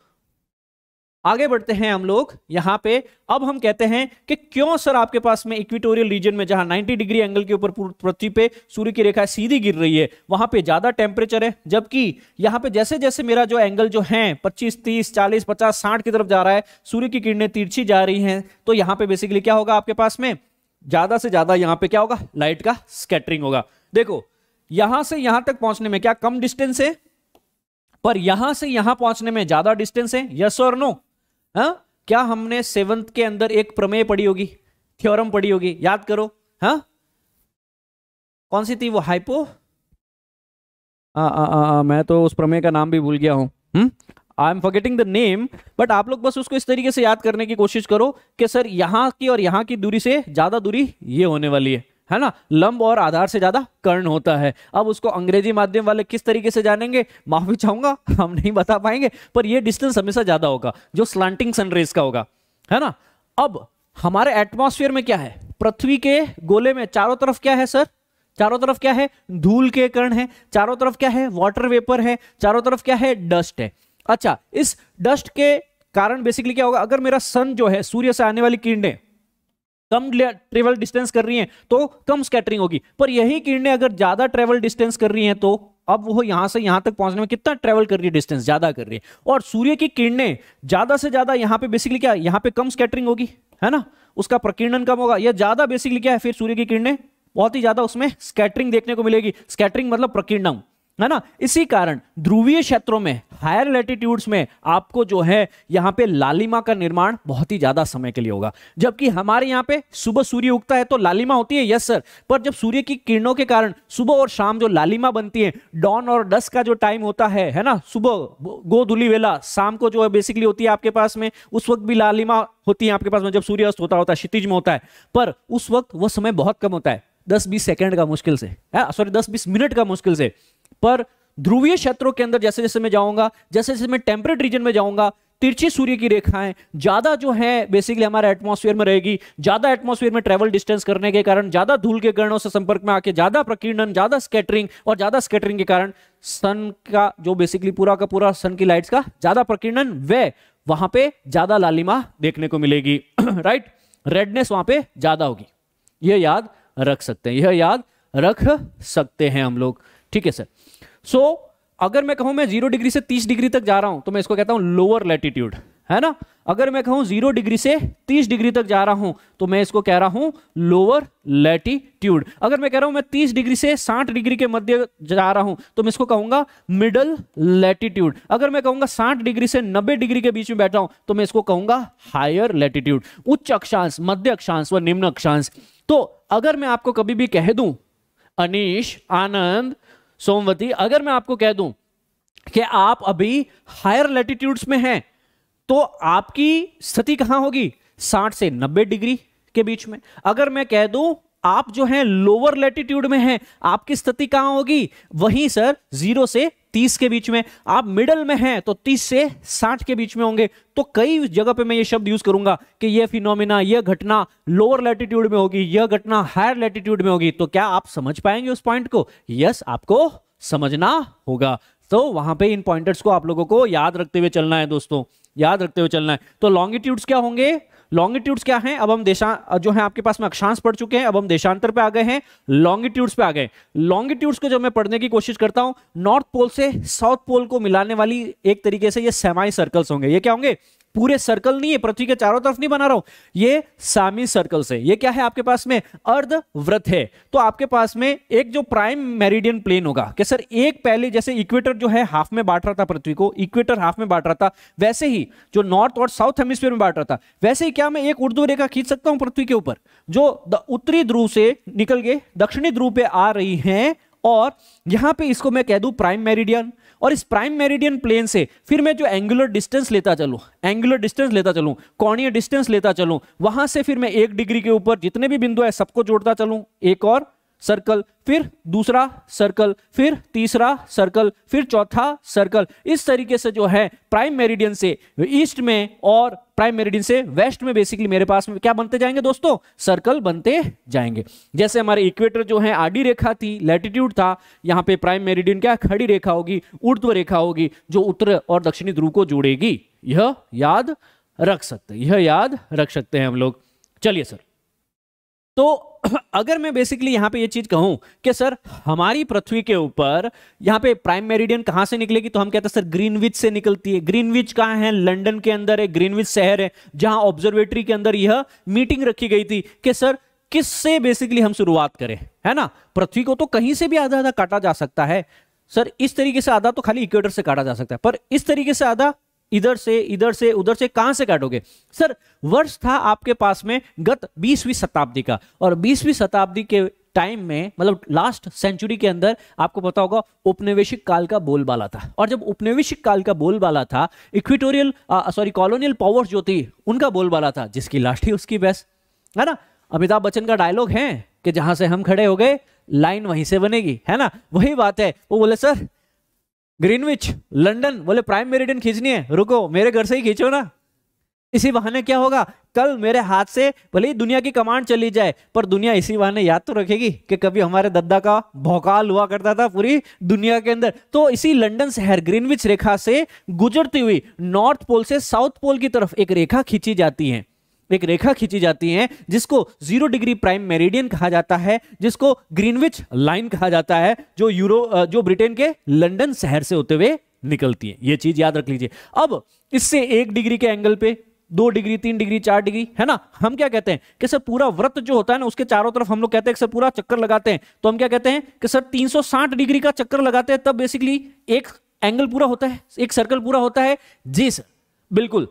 आगे बढ़ते हैं हम लोग यहां पे अब हम कहते हैं कि क्यों सर आपके पास में इक्विटोरियल रीजन में जहां 90 डिग्री एंगल के ऊपर पृथ्वी पे सूर्य की रेखा सीधी गिर रही है वहां पे ज्यादा टेम्परेचर है जबकि यहां पे जैसे जैसे मेरा जो एंगल जो है 25 30 40 50 60 की तरफ जा रहा है सूर्य की किरणें तिरछी जा रही है तो यहां पर बेसिकली क्या होगा आपके पास में ज्यादा से ज्यादा यहां पर क्या होगा लाइट का स्केटरिंग होगा देखो यहां से यहां तक पहुंचने में क्या कम डिस्टेंस है पर यहां से यहां पहुंचने में ज्यादा डिस्टेंस है यस और नो हा? क्या हमने सेवंथ के अंदर एक प्रमेय पढ़ी होगी थ्योरम पढ़ी होगी याद करो हा कौन सी थी वो हाइपो आ, आ, आ, आ, मैं तो उस प्रमेय का नाम भी भूल गया हूं I am forgetting the name but आप लोग बस उसको इस तरीके से याद करने की कोशिश करो कि सर यहां की और यहां की दूरी से ज़्यादा दूरी ये होने वाली है है ना लंब और आधार से ज्यादा कर्ण होता है अब उसको अंग्रेजी माध्यम वाले किस तरीके से जानेंगे माफी चाहूंगा हम नहीं बता पाएंगे पर यह डिस्टेंस हमेशा ज्यादा होगा जो स्लांटिंग सनरेज का होगा है ना अब हमारे एटमॉस्फेयर में क्या है पृथ्वी के गोले में चारों तरफ क्या है सर चारों तरफ क्या है धूल के कर्ण है चारों तरफ क्या है वाटर वेपर है चारों तरफ क्या है डस्ट है अच्छा इस डस्ट के कारण बेसिकली क्या होगा अगर मेरा सन जो है सूर्य से आने वाली किरणें कम ट्रेवल डिस्टेंस कर रही हैं तो कम स्कैटरिंग होगी पर यही किरणें अगर ज्यादा ट्रेवल डिस्टेंस कर रही हैं तो अब वो यहां से यहां तक पहुंचने में कितना ट्रेवल कर रही है डिस्टेंस ज्यादा कर रही है और सूर्य की किरणें ज्यादा से ज्यादा यहां पे बेसिकली क्या यहां पे कम स्कैटरिंग होगी है ना उसका प्रकीर्णन कम होगा या ज्यादा बेसिकली क्या है फिर सूर्य की किरणें बहुत ही ज्यादा उसमें स्कैटरिंग देखने को मिलेगी स्कैटरिंग मतलब प्रकीर्णन है ना इसी कारण ध्रुवीय क्षेत्रों में हायर लेटिट्यूड्स में आपको जो है यहाँ पे लालिमा का निर्माण बहुत ही ज्यादा समय के लिए होगा जबकि हमारे यहाँ पे सुबह सूर्य उगता है तो लालिमा होती है यस सर पर जब सूर्य की किरणों के कारण सुबह और शाम जो लालिमा बनती है डॉन और डस का जो टाइम होता है है ना सुबह गोधुली वेला शाम को जो है बेसिकली होती है आपके पास में उस वक्त भी लालिमा होती है आपके पास में जब सूर्य अस्त होता होता है क्षितिज में होता है पर उस वक्त वह समय बहुत कम होता है दस बीस सेकेंड का मुश्किल से सॉरी दस बीस मिनट का मुश्किल से पर ध्रुवीय क्षेत्रों के अंदर जैसे जैसे मैं जाऊंगा जैसे जैसे मैं टेम्परेट रीजन में जाऊंगा तिरछी सूर्य की रेखाएं ज्यादा जो है बेसिकली हमारे एटमॉस्फेयर में रहेगी ज्यादा एटमॉस्फेयर में ट्रेवल डिस्टेंस करने के कारण ज्यादा धूल के किरणों से संपर्क में आके ज्यादा प्रकीर्णन ज्यादा स्केटरिंग और ज्यादा स्केटरिंग के कारण सन का जो बेसिकली पूरा का पूरा सन की लाइट्स का ज्यादा प्रकीर्णन वह वहां पे ज्यादा लालिमा देखने को मिलेगी राइट रेडनेस वहां पे ज्यादा होगी यह याद रख सकते हैं यह याद रख सकते हैं हम लोग ठीक है सर सो so, अगर मैं कहूं मैं जीरो डिग्री से तीस डिग्री तक जा रहा हूं तो मैं इसको कहता हूं लोअर लैटिट्यूड है ना अगर मैं कहूं जीरो डिग्री से तीस डिग्री तक जा रहा हूं तो मैं इसको कह रहा हूं लोअर लैटिट्यूड अगर मैं कह रहा हूं मैं तीस डिग्री से साठ डिग्री के मध्य जा रहा हूं तो मैं इसको कहूंगा मिडल लैटिट्यूड अगर मैं कहूंगा साठ डिग्री से नब्बे डिग्री के बीच में बैठा हूं तो मैं इसको कहूंगा हायर लैटिट्यूड उच्च अक्षांश मध्य अक्षांश व निम्न अक्षांश तो अगर मैं आपको कभी भी कह दू अनिश आनंद सोमवती अगर मैं आपको कह दूं कि आप अभी हायर लेटिट्यूड्स में हैं तो आपकी स्थिति कहां होगी 60 से 90 डिग्री के बीच में अगर मैं कह दूं आप जो हैं लोअर लेटिट्यूड में हैं आपकी स्थिति कहां होगी वहीं सर जीरो से तीस के बीच में आप मिडल में हैं तो तीस से साठ के बीच में होंगे तो कई जगह पे मैं ये शब्द यूज करूंगा कि ये फिनोमिना ये घटना लोअर लैटिट्यूड में होगी यह घटना हायर लैटिट्यूड में होगी तो क्या आप समझ पाएंगे उस पॉइंट को यस आपको समझना होगा तो वहां पे इन पॉइंटर्स को आप लोगों को याद रखते हुए चलना है दोस्तों याद रखते हुए चलना है तो लॉन्गिट्यूड्स क्या होंगे लॉन्गिट्यूड्स क्या है अब हम देशा जो है आपके पास में अक्षांश पढ़ चुके हैं अब हम देशांतर पे आ गए हैं लॉन्गिट्यूड्स पे आ गए लॉन्गिट्यूड्स को जब मैं पढ़ने की कोशिश करता हूं नॉर्थ पोल से साउथ पोल को मिलाने वाली एक तरीके से ये सेमाई सर्कल्स होंगे ये क्या होंगे पूरे सर्कल नहीं है पृथ्वी के चारों तरफ नहीं बना रहा हूं ये सामी सर्कल से ये क्या है आपके पास में अर्ध व्रत है तो आपके पास में एक जो प्राइम मेरिडियन प्लेन होगा कि सर एक पहले जैसे इक्वेटर जो है हाफ में बांट रहा था पृथ्वी को इक्वेटर हाफ में बांट रहा था वैसे ही जो नॉर्थ और साउथ हेमिस्फेयर में बांट रहा था वैसे ही क्या मैं एक उर्दू रेखा खींच सकता हूं पृथ्वी के ऊपर जो उत्तरी ध्रुव से निकल के दक्षिणी ध्रुव पे आ रही है और यहां पे इसको मैं कह दूं प्राइम मेरिडियन और इस प्राइम मेरिडियन प्लेन से फिर मैं जो एंगुलर डिस्टेंस लेता चलूँ एंगुलर डिस्टेंस लेता चलूँ कॉर्नियर डिस्टेंस लेता चलूँ वहां से फिर मैं एक डिग्री के ऊपर जितने भी बिंदु है सबको जोड़ता चलूँ एक और सर्कल फिर दूसरा सर्कल फिर तीसरा सर्कल फिर चौथा सर्कल इस तरीके से जो है प्राइम मेरिडियन से ईस्ट में और प्राइम मेरिडियन से वेस्ट में बेसिकली मेरे पास में क्या बनते जाएंगे दोस्तों सर्कल बनते जाएंगे जैसे हमारे इक्वेटर जो है आडी रेखा थी लैटिट्यूड था यहाँ पे प्राइम मेरिडियन क्या खड़ी रेखा होगी उर्ध्व रेखा होगी जो उत्तर और दक्षिणी ध्रुव को जोड़ेगी यह याद रख सकते यह याद रख सकते हैं हम लोग चलिए सर तो अगर मैं बेसिकली यहां पे ये चीज कहूं कि सर हमारी पृथ्वी के ऊपर यहां पे प्राइम मेरिडियन कहां से निकलेगी तो हम कहते हैं सर ग्रीनविच से निकलती है ग्रीनविच कहां है लंदन के अंदर है ग्रीनविच शहर है जहां ऑब्जर्वेटरी के अंदर यह मीटिंग रखी गई थी कि सर किससे बेसिकली हम शुरुआत करें है ना पृथ्वी को तो कहीं से भी आधा आधा काटा जा सकता है सर इस तरीके से आधा तो खाली इक्वेटर से काटा जा सकता है पर इस तरीके से आधा इधर से इधर से उधर से कहां से काटोगे सर वर्ष था आपके पास में गत 20वीं शताब्दी का और 20वीं शताब्दी के टाइम में मतलब लास्ट सेंचुरी के अंदर आपको पता होगा उपनिवेशिक काल का बोलबाला था और जब उपनिवेशिक काल का बोलबाला था इक्विटोरियल सॉरी कॉलोनियल पावर्स जो थी उनका बोलबाला था जिसकी लास्ट ही उसकी बहस है ना अमिताभ बच्चन का डायलॉग है कि जहां से हम खड़े हो गए लाइन वहीं से बनेगी है ना वही बात है वो बोले सर ग्रीनविच लंदन बोले प्राइम मेरिडियन खींचनी है रुको मेरे घर से ही खींचो ना इसी बहाने क्या होगा कल मेरे हाथ से भले ही दुनिया की कमांड चली जाए पर दुनिया इसी बहाने याद तो रखेगी कि कभी हमारे दद्दा का भौकाल हुआ करता था पूरी दुनिया के अंदर तो इसी लंदन शहर ग्रीनविच रेखा से गुजरती हुई नॉर्थ पोल से साउथ पोल की तरफ एक रेखा खींची जाती है एक रेखा खींची जाती है जिसको जीरो डिग्री प्राइम मेरिडियन कहा जाता है जिसको ग्रीनविच लाइन कहा जाता है जो यूरो जो ब्रिटेन के लंदन शहर से होते हुए निकलती है यह चीज याद रख लीजिए अब इससे एक डिग्री के एंगल पे दो डिग्री तीन डिग्री चार डिग्री है ना हम क्या कहते हैं कि सर पूरा व्रत जो होता है ना उसके चारों तरफ हम लोग कहते हैं सर पूरा चक्कर लगाते हैं तो हम क्या कहते हैं कि सर 360 डिग्री का चक्कर लगाते हैं तब बेसिकली एक एंगल पूरा होता है एक सर्कल पूरा होता है जी सर बिल्कुल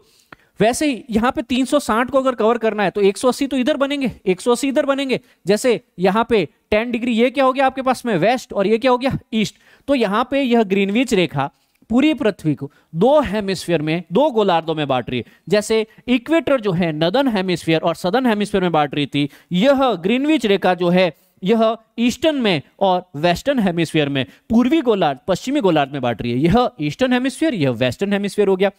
वैसे ही यहाँ पे 360 को अगर कवर करना है तो 180 तो इधर बनेंगे 180 इधर बनेंगे जैसे यहाँ पे 10 डिग्री ये क्या हो गया आपके पास में वेस्ट और ये क्या हो गया ईस्ट तो यहाँ पे यह ग्रीनविच रेखा पूरी पृथ्वी को दो हेमिस्फीयर में दो गोलार्धों में बांट रही है जैसे इक्वेटर जो है नदन हेमिस्फीयर और सदन हेमिस्फीयर में बांट रही थी यह ग्रीनविच रेखा जो है यह ईस्टर्न में और वेस्टर्न हेमिस्फीयर में पूर्वी गोलार्ध पश्चिमी गोलार्ध में बांट रही है यह ईस्टर्न हेमिस्फीयर यह वेस्टर्न हेमिस्फीयर हो गया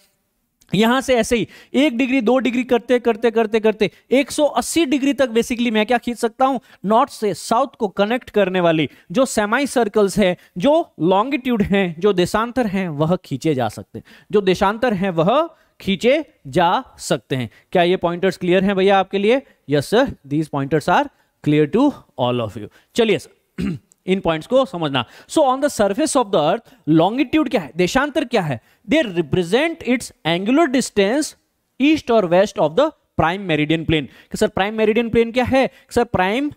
यहां से ऐसे ही एक डिग्री दो डिग्री करते करते करते करते 180 डिग्री तक बेसिकली मैं क्या खींच सकता हूं नॉर्थ से साउथ को कनेक्ट करने वाली जो सेमाई सर्कल्स है जो लॉन्गिट्यूड हैं जो देशांतर हैं वह खींचे जा सकते हैं जो देशांतर हैं वह खींचे जा सकते हैं क्या ये पॉइंटर्स क्लियर हैं भैया आपके लिए yes sir these pointers are clear to all of you चलिए सर इन पॉइंट्स को समझना so on the surface of the earth longitude क्या है देशांतर क्या है they represent its angular distance east और west of the prime meridian plane sir prime meridian plane क्या है सर प्राइम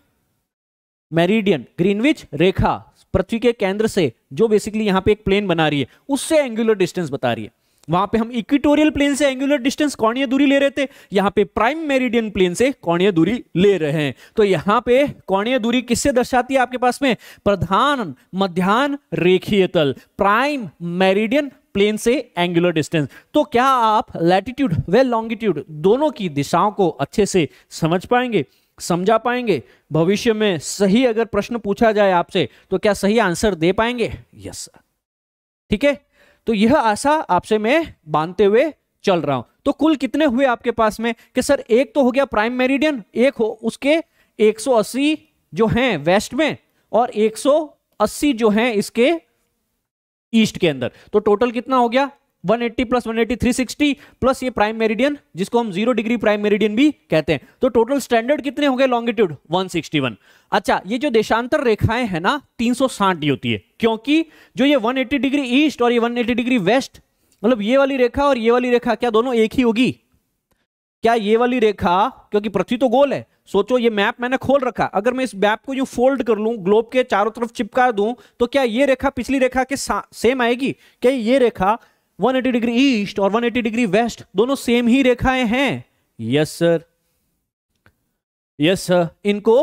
मेरिडियन ग्रीनविच रेखा पृथ्वी के केंद्र से जो बेसिकली यहां पे एक प्लेन बना रही है उससे एंगुलर डिस्टेंस बता रही है वहां पे हम इक्विटोरियल प्लेन से एंगुलर डिस्टेंस कौनिया दूरी ले रहे थे यहां पे प्राइम मेरिडियन प्लेन से कौनिया दूरी ले रहे हैं तो यहां पे कौनिया दूरी किससे दर्शाती है आपके पास में प्रधान मध्यान रेखीय तल प्राइम मेरिडियन प्लेन से एंगुलर डिस्टेंस तो क्या आप लैटिट्यूड व लॉन्गिट्यूड दोनों की दिशाओं को अच्छे से समझ पाएंगे समझा पाएंगे भविष्य में सही अगर प्रश्न पूछा जाए आपसे तो क्या सही आंसर दे पाएंगे यस सर ठीक है तो यह आशा आपसे मैं बांधते हुए चल रहा हूं तो कुल कितने हुए आपके पास में कि सर एक तो हो गया प्राइम मेरिडियन एक हो उसके 180 जो हैं वेस्ट में और 180 जो हैं इसके ईस्ट के अंदर तो टोटल कितना हो गया 180 प्लस 180 360 प्लस ये प्राइम मेरिडियन जिसको हम जीरो डिग्री प्राइम मेरिडियन भी कहते हैं तो टोटल स्टैंडर्ड कितने गए लॉन्गिट्यूड 161 अच्छा ये जो देशांतर रेखाएं हैं ना 360 की होती है क्योंकि जो ये 180 डिग्री ईस्ट और ये 180 डिग्री वेस्ट मतलब ये वाली रेखा और ये वाली रेखा क्या दोनों एक ही होगी क्या ये वाली रेखा क्योंकि पृथ्वी तो गोल है सोचो ये मैप मैंने खोल रखा अगर मैं इस मैप को यूं फोल्ड कर लूं ग्लोब के चारों तरफ चिपका दूं तो क्या ये रेखा पिछली रेखा के सेम आएगी क्या ये रेखा 180 डिग्री ईस्ट और 180 डिग्री वेस्ट दोनों सेम ही रेखाएं हैं यस सर यस सर इनको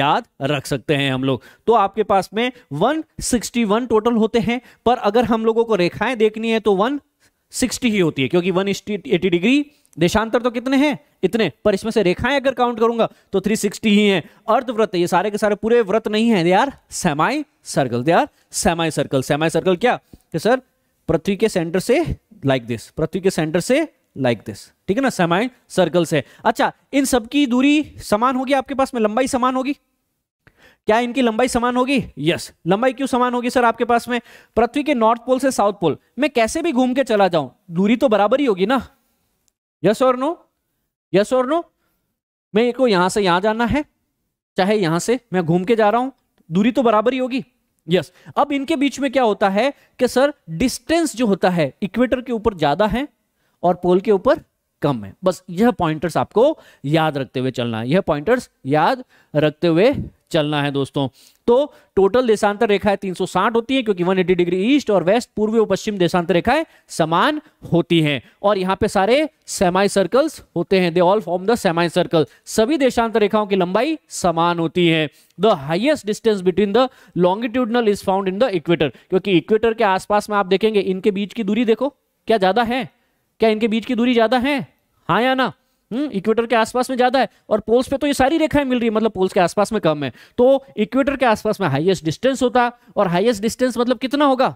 याद रख सकते हैं हम लोग तो आपके पास में 161 टोटल होते हैं पर अगर हम लोगों को रेखाएं देखनी है तो 160 ही होती है क्योंकि 180 डिग्री देशांतर तो कितने हैं इतने पर इसमें से रेखाएं अगर काउंट करूंगा तो 360 ही हैं अर्धव्रत ये सारे के सारे पूरे व्रत नहीं है they are semi circle they are semi circle semi circle क्या सर पृथ्वी के सेंटर से लाइक दिस पृथ्वी के सेंटर से लाइक दिस ठीक है ना समाइन सर्कल से अच्छा इन सबकी दूरी समान होगी आपके पास में लंबाई समान होगी क्या इनकी लंबाई समान होगी यस yes. लंबाई क्यों समान होगी सर आपके पास में पृथ्वी के नॉर्थ पोल से साउथ पोल मैं कैसे भी घूम के चला जाऊं दूरी तो बराबर ही होगी ना यस और नो यस और नो मेरे को यहां से यहां जाना है चाहे यहां से मैं घूम के जा रहा हूं दूरी तो बराबर ही होगी यस अब इनके बीच में क्या होता है कि सर डिस्टेंस जो होता है इक्वेटर के ऊपर ज्यादा है और पोल के ऊपर कम है बस यह पॉइंटर्स आपको याद रखते हुए चलना है यह पॉइंटर्स याद रखते हुए चलना है दोस्तों तो टोटल देशांतर रेखाएं तीन होती है क्योंकि 180 डिग्री ईस्ट और वेस्ट पूर्वी और पश्चिम देशांतर रेखाएं समान होती हैं और यहाँ पे सारे सेमाई सर्कल्स होते हैं they all form the semi circle सभी देशांतर रेखाओं की लंबाई समान होती है the highest distance between the longitudinal is found in the equator क्योंकि इक्वेटर के आसपास में आप देखेंगे इनके बीच की दूरी देखो क्या ज्यादा है क्या इनके बीच की दूरी ज्यादा है हाँ या ना इक्वेटर हम्म, के आसपास में ज्यादा है और पोल्स पे तो ये सारी रेखाएं मिल रही है मतलब पोल्स के आसपास में कम है तो इक्वेटर के आसपास में हाईएस्ट डिस्टेंस होता और हाईएस्ट डिस्टेंस मतलब कितना होगा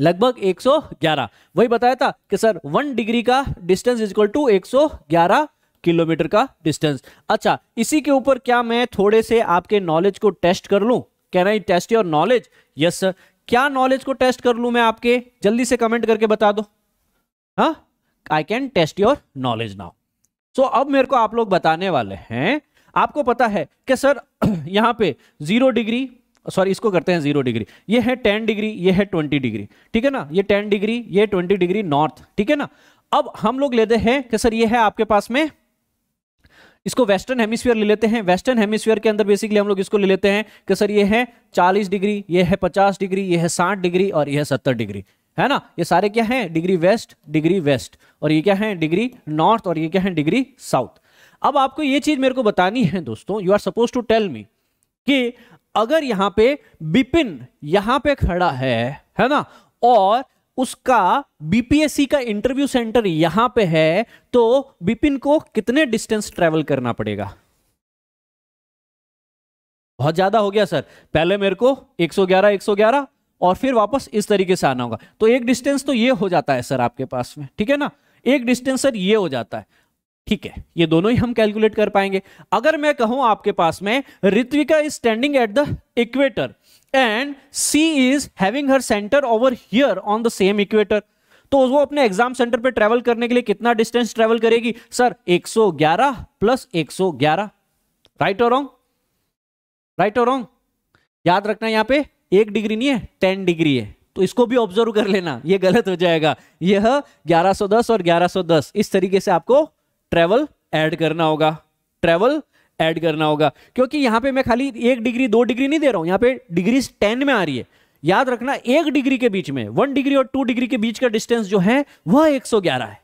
लगभग 111 वही बताया था कि सर वन डिग्री का distance is equal to 111 kilometre का डिस्टेंस अच्छा इसी के ऊपर क्या मैं थोड़े से आपके नॉलेज को टेस्ट कर लू can I test your knowledge yes sir क्या नॉलेज को टेस्ट कर लू मैं आपके जल्दी से कमेंट करके बता दो हाँ I can test your knowledge now. So so, अब मेरे को आप लोग बताने वाले हैं आपको पता है कि सर यहाँ पे जीरो डिग्री सॉरी इसको करते हैं जीरो डिग्री ये है टेन डिग्री ये है ट्वेंटी डिग्री ठीक है ना ये टेन डिग्री ये ट्वेंटी डिग्री नॉर्थ ठीक है ना अब हम लोग लेते हैं कि सर ये है आपके पास में इसको वेस्टर्न हेमिस्फीयर ले लेते हैं वेस्टर्न हेमिस्फीयर के अंदर बेसिकली हम लोग इसको ले लेते हैं कि सर ये है 40 डिग्री ये है 50 डिग्री ये है 60 डिग्री और ये है 70 डिग्री है ना ये सारे क्या हैं डिग्री वेस्ट डिग्री वेस्ट और ये क्या है डिग्री नॉर्थ और ये क्या है डिग्री साउथ अब आपको ये चीज मेरे को बतानी है दोस्तों you are suppose to tell me कि अगर यहां पे बिपिन यहां पे खड़ा है है ना और उसका बीपीएससी का इंटरव्यू सेंटर यहां पे है तो बिपिन को कितने डिस्टेंस ट्रेवल करना पड़ेगा बहुत ज्यादा हो गया सर पहले मेरे को 111 111 और फिर वापस इस तरीके से आना होगा तो एक डिस्टेंस तो ये हो जाता है सर आपके पास में ठीक है ना एक डिस्टेंस सर ये हो जाता है ठीक है ये दोनों ही हम कैलकुलेट कर पाएंगे अगर मैं कहूं आपके पास में Ritvika is standing at the equator and she is having her centre over here on the same equator तो वो अपने एग्जाम सेंटर पे ट्रेवल करने के लिए कितना डिस्टेंस ट्रेवल करेगी सर 111 प्लस 111 राइट और रॉन्ग राइट और रॉन्ग याद रखना यहां पे एक डिग्री नहीं है टेन डिग्री है तो इसको भी ऑब्जर्व कर लेना ये गलत हो जाएगा यह 1110 और 1110 इस तरीके से आपको ट्रेवल ऐड करना होगा ट्रेवल ऐड करना होगा क्योंकि यहां पे मैं खाली एक डिग्री दो डिग्री नहीं दे रहा हूं यहां पे डिग्री टेन में आ रही है याद रखना एक डिग्री के बीच में वन डिग्री और टू डिग्री के बीच का डिस्टेंस जो है वह एक है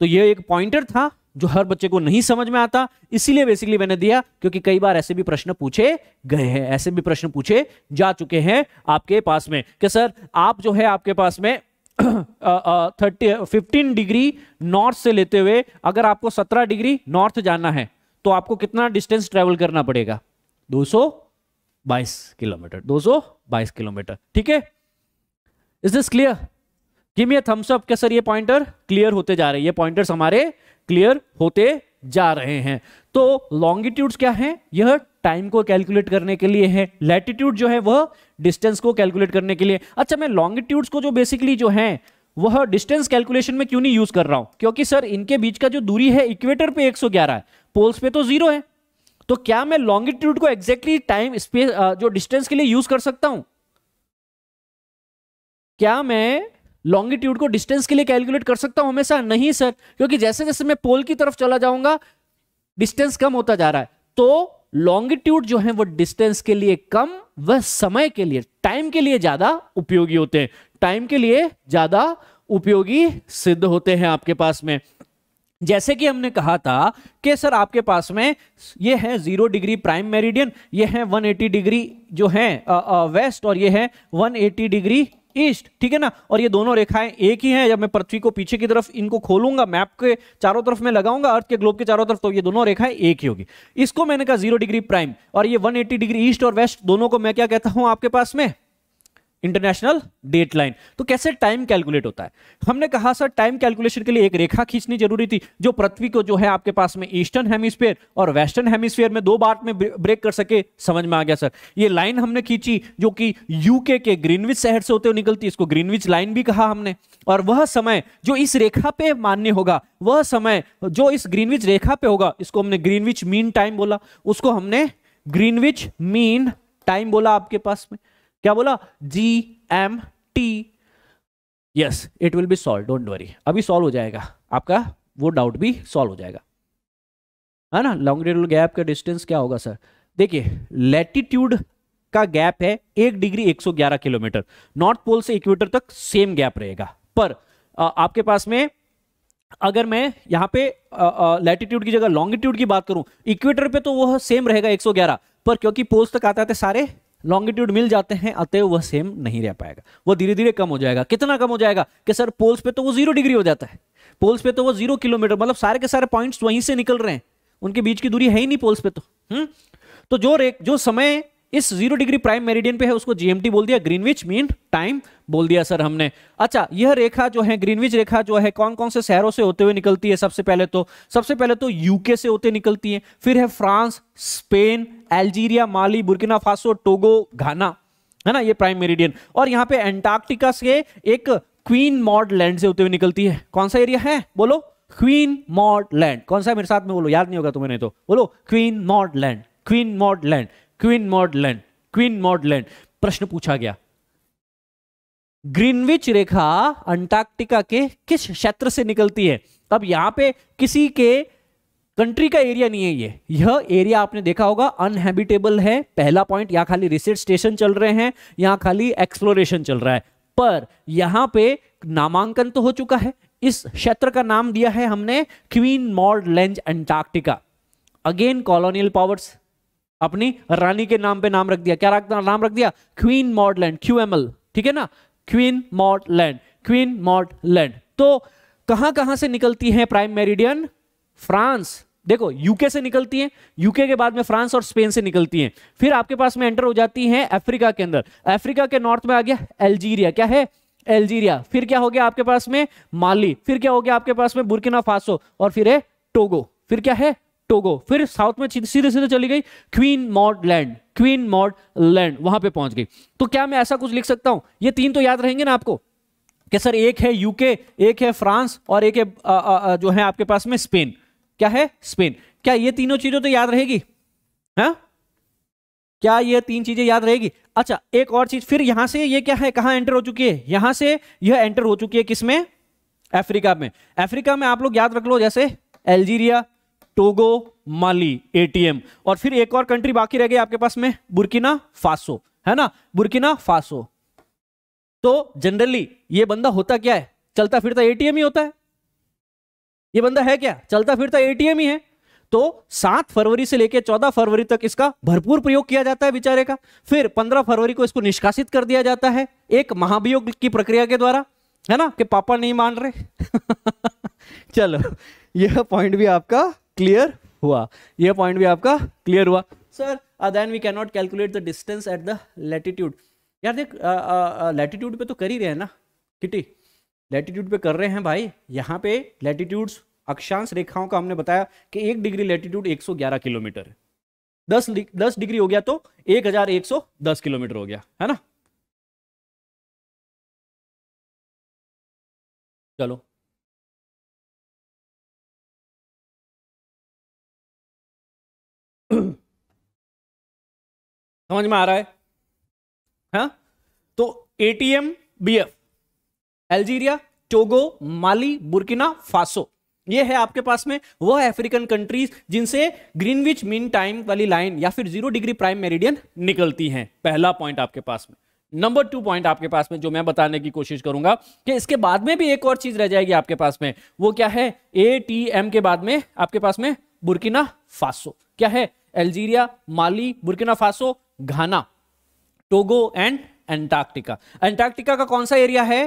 तो यह एक पॉइंटर था जो हर बच्चे को नहीं समझ में आता इसीलिए बेसिकली मैंने दिया क्योंकि कई बार ऐसे भी प्रश्न पूछे गए हैं ऐसे भी प्रश्न पूछे जा चुके हैं आपके पास में कि सर आप जो है आपके पास में थर्टी फिफ्टीन डिग्री नॉर्थ से लेते हुए अगर आपको सत्रह डिग्री नॉर्थ जाना है तो आपको कितना डिस्टेंस ट्रेवल करना पड़ेगा दो किलोमीटर दो किलोमीटर ठीक है इज दिस क्लियर थम्सअप क्या सर ये पॉइंटर क्लियर होते जा रहे हैं ये पॉइंटर्स हमारे क्लियर होते जा रहे हैं तो लॉन्गिट्यूड क्या है यह टाइम को कैलकुलेट करने के लिए है लैटिट्यूड जो है वह डिस्टेंस को कैलकुलेट करने के लिए अच्छा मैं लॉन्गिट्यूड को जो बेसिकली जो है वह डिस्टेंस कैलकुलेशन में क्यों नहीं यूज कर रहा हूं क्योंकि सर इनके बीच का जो दूरी है इक्वेटर पे 111 है पोल्स पे तो जीरो है तो क्या मैं लॉन्गिट्यूड को एक्जेक्टली टाइम स्पेस जो डिस्टेंस के लिए यूज कर सकता हूं क्या मैं लॉन्गिट्यूड को डिस्टेंस के लिए कैलकुलेट कर सकता हूं हमेशा नहीं सर क्योंकि जैसे जैसे मैं पोल की तरफ चला जाऊंगा डिस्टेंस कम होता जा रहा है तो लॉन्गिट्यूड जो है वो डिस्टेंस के लिए कम वह समय के लिए टाइम के लिए ज्यादा उपयोगी होते हैं टाइम के लिए ज्यादा उपयोगी सिद्ध होते हैं आपके पास में जैसे कि हमने कहा था कि सर आपके पास में ये है जीरो डिग्री प्राइम मेरिडियन ये है 180 डिग्री जो है आ, आ, वेस्ट और ये है 180 डिग्री ईस्ट ठीक है ना और ये दोनों रेखाएं एक ही हैं जब मैं पृथ्वी को पीछे की तरफ इनको खोलूंगा मैप के चारों तरफ मैं लगाऊंगा अर्थ के ग्लोब के चारों तरफ तो ये दोनों रेखाएं एक ही होगी इसको मैंने कहा जीरो डिग्री प्राइम और ये 180 डिग्री ईस्ट और वेस्ट दोनों को मैं क्या कहता हूं आपके पास में इंटरनेशनल डेट लाइन तो कैसे टाइम कैलकुलेट होता है हमने कहा सर टाइम कैलकुलेशन के लिए एक रेखा खींचनी जरूरी थी जो पृथ्वी को जो है आपके पास में ईस्टर्न हेमिस्फेयर और वेस्टर्न हेमिस्फेयर में दो बार में ब्रेक कर सके समझ में आ गया सर ये लाइन हमने खींची जो कि यूके के ग्रीनविच शहर से होते हुए निकलती इसको ग्रीनविच लाइन भी कहा हमने और वह समय जो इस रेखा पे मान्य होगा वह समय जो इस ग्रीनविच रेखा पे होगा इसको हमने ग्रीनविच मीन टाइम बोला उसको हमने ग्रीनविच मीन टाइम बोला आपके पास में क्या बोला G M T yes it will be solve don't worry अभी सॉल्व हो जाएगा आपका वो डाउट भी सॉल्व हो जाएगा है ना लॉन्गिट्यूडल गैप का डिस्टेंस क्या होगा सर देखिए लेटीट्यूड का गैप है एक डिग्री 111 किलोमीटर नॉर्थ पोल से इक्वेटर तक सेम गैप रहेगा पर आ, आपके पास में अगर मैं यहाँ पे लैटिट्यूड की जगह लॉन्गिट्यूड की बात करूं इक्वेटर पे तो वह सेम रहेगा 111 पर क्योंकि पोल्स तक आते आते सारे लॉन्गिट्यूड मिल जाते हैं अतएव वह सेम नहीं रह पाएगा वह धीरे धीरे कम हो जाएगा कितना कम हो जाएगा कि सर पोल्स पे तो वो जीरो डिग्री हो जाता है पोल्स पे तो वो जीरो किलोमीटर मतलब सारे के सारे पॉइंट्स वहीं से निकल रहे हैं उनके बीच की दूरी है ही नहीं पोल्स पे तो हुँ? हम्म? तो जो रेख जो समय इस जीरो डिग्री प्राइम मेरिडियन पे है उसको जीएमटी बोल दिया ग्रीनविच मीन टाइम बोल दिया सर हमने अच्छा यह रेखा जो है ग्रीनविच रेखा जो है कौन कौन से शहरों से होते हुए निकलती है सबसे पहले तो सबसे पहले तो यूके से होते निकलती है फिर है France Spain Algeria Mali Burkina Faso Togo Ghana है ना ये प्राइम मेरिडियन और यहाँ पे एंटार्क्टिका से एक क्वीन मॉड लैंड से होते हुए निकलती है कौन सा एरिया है बोलो क्वीन मॉड लैंड कौन सा मेरे साथ में बोलो याद नहीं होगा तुम्हें नहीं तो बोलो Queen Maud Land Queen Maud Land Queen Maud Land Queen Maud Land प्रश्न पूछा गया ग्रीनविच रेखा अंटार्कटिका के किस क्षेत्र से निकलती है अब यहां पे किसी के कंट्री का एरिया नहीं है ये यह एरिया आपने देखा होगा अनहैबिटेबल है पहला पॉइंट यहां खाली रिसर्च स्टेशन चल रहे हैं यहां खाली एक्सप्लोरेशन चल रहा है पर यहां पे नामांकन तो हो चुका है इस क्षेत्र का नाम दिया है हमने Queen Maud Land Antarctica again colonial powers अपनी रानी के नाम पे नाम रख दिया क्या रख नाम रख दिया Queen Maud Land Q M L ठीक है ना क्वीन मॉडलैंड क्वीन मॉडलैंड तो कहां कहां से निकलती है प्राइम मेरिडियन फ्रांस देखो यूके से निकलती है यूके के बाद में फ्रांस और स्पेन से निकलती है फिर आपके पास में एंटर हो जाती है अफ्रीका के अंदर अफ्रीका के नॉर्थ में आ गया अल्जीरिया क्या है अल्जीरिया फिर क्या हो गया आपके पास में माली फिर क्या हो गया आपके पास में बुर्किना फासो और फिर है टोगो फिर क्या है टोगो फिर साउथ में सीधे सीधे चली गई Queen Maud Land Queen Maud Land वहां पे पहुंच गई तो क्या मैं ऐसा कुछ लिख सकता हूं ये तीन तो याद रहेंगे ना आपको कि सर एक है यूके एक है फ्रांस और एक है आ, आ, आ, जो है आपके पास में स्पेन क्या है स्पेन क्या ये तीनों चीजों तो याद रहेगी है हाँ? क्या ये तीन चीजें याद रहेगी अच्छा एक और चीज फिर यहां से ये क्या है कहां एंटर हो चुकी है यहां से यह एंटर हो चुकी है किसमें अफ्रीका में अफ्रीका में आप लोग याद रख लो जैसे अल्जीरिया टोगो माली एटीएम और फिर एक और कंट्री बाकी रह गई आपके पास में बुर्किना फासो है ना बुर्किना फासो तो जनरली ये बंदा होता क्या है चलता फिरता एटीएम ही होता है ये बंदा है क्या चलता फिरता एटीएम ही है तो सात फरवरी से लेकर चौदह फरवरी तक इसका भरपूर प्रयोग किया जाता है बिचारे का फिर पंद्रह फरवरी को इसको निष्कासित कर दिया जाता है एक महाभियोग की प्रक्रिया के द्वारा है ना कि पापा नहीं मान रहे चलो यह पॉइंट भी आपका क्लियर हुआ यह पॉइंट भी आपका क्लियर हुआ sir then we can not calculate the distance at the latitude यार देख लेटीट्यूड uh, uh, uh, पे तो कर ही रहे हैं ना किटी लेटीट्यूड पे कर रहे हैं भाई यहाँ पे लेटीट्यूड्स अक्षांश रेखाओं का हमने बताया कि एक डिग्री लेटीट्यूड 111 किलोमीटर है दस दस डिग्री हो गया तो 1110 किलोमीटर हो गया है ना चलो समझ में आ रहा है हा? तो ATM BF Algeria Togo Mali Burkina Faso ये है आपके पास में वह अफ्रीकन कंट्रीज जिनसे ग्रीनविच मीन टाइम वाली लाइन या फिर जीरो डिग्री प्राइम मेरिडियन निकलती हैं पहला पॉइंट आपके पास में नंबर टू पॉइंट आपके पास में जो मैं बताने की कोशिश करूंगा कि इसके बाद में भी एक और चीज रह जाएगी आपके पास में वो क्या है ए टी एम के बाद में आपके पास में बुर्किना फासो क्या है Algeria Mali Burkina Faso Ghana Togo and Antarctica Antarctica का कौन सा एरिया है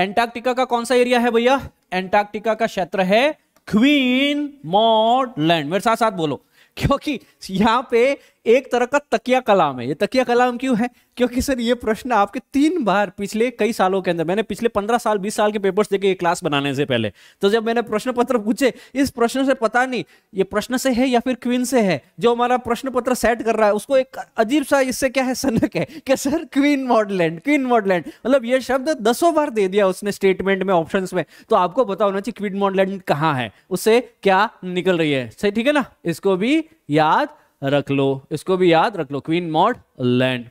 एंटार्क्टिका का कौन सा एरिया है भैया एंटार्क्टिका का क्षेत्र है क्वीन मॉडलैंड मेरे साथ साथ बोलो क्योंकि यहां पे एक तरह का तकिया कलाम है ये तकिया कलाम क्यों है क्योंकि सर ये प्रश्न आपके तीन बार पिछले कई सालों के अंदर मैंने पिछले पंद्रह साल बीस साल के पेपर्स देखे क्लास बनाने से पहले तो जब मैंने प्रश्न पत्र पूछे इस प्रश्न से पता नहीं ये प्रश्न से है या फिर क्वीन से है जो हमारा प्रश्न पत्र सेट कर रहा है उसको एक अजीब सा इससे क्या है सनक है कि sir Queen Maud Land Queen Maud Land मतलब ये शब्द दसों बार दे दिया उसने स्टेटमेंट में ऑप्शन में तो आपको पता होना चाहिए क्वीन मॉडलैंड कहाँ है उससे क्या निकल रही है सही ठीक है ना इसको भी याद रख लो इसको भी याद रख लो क्वीन मॉड लैंड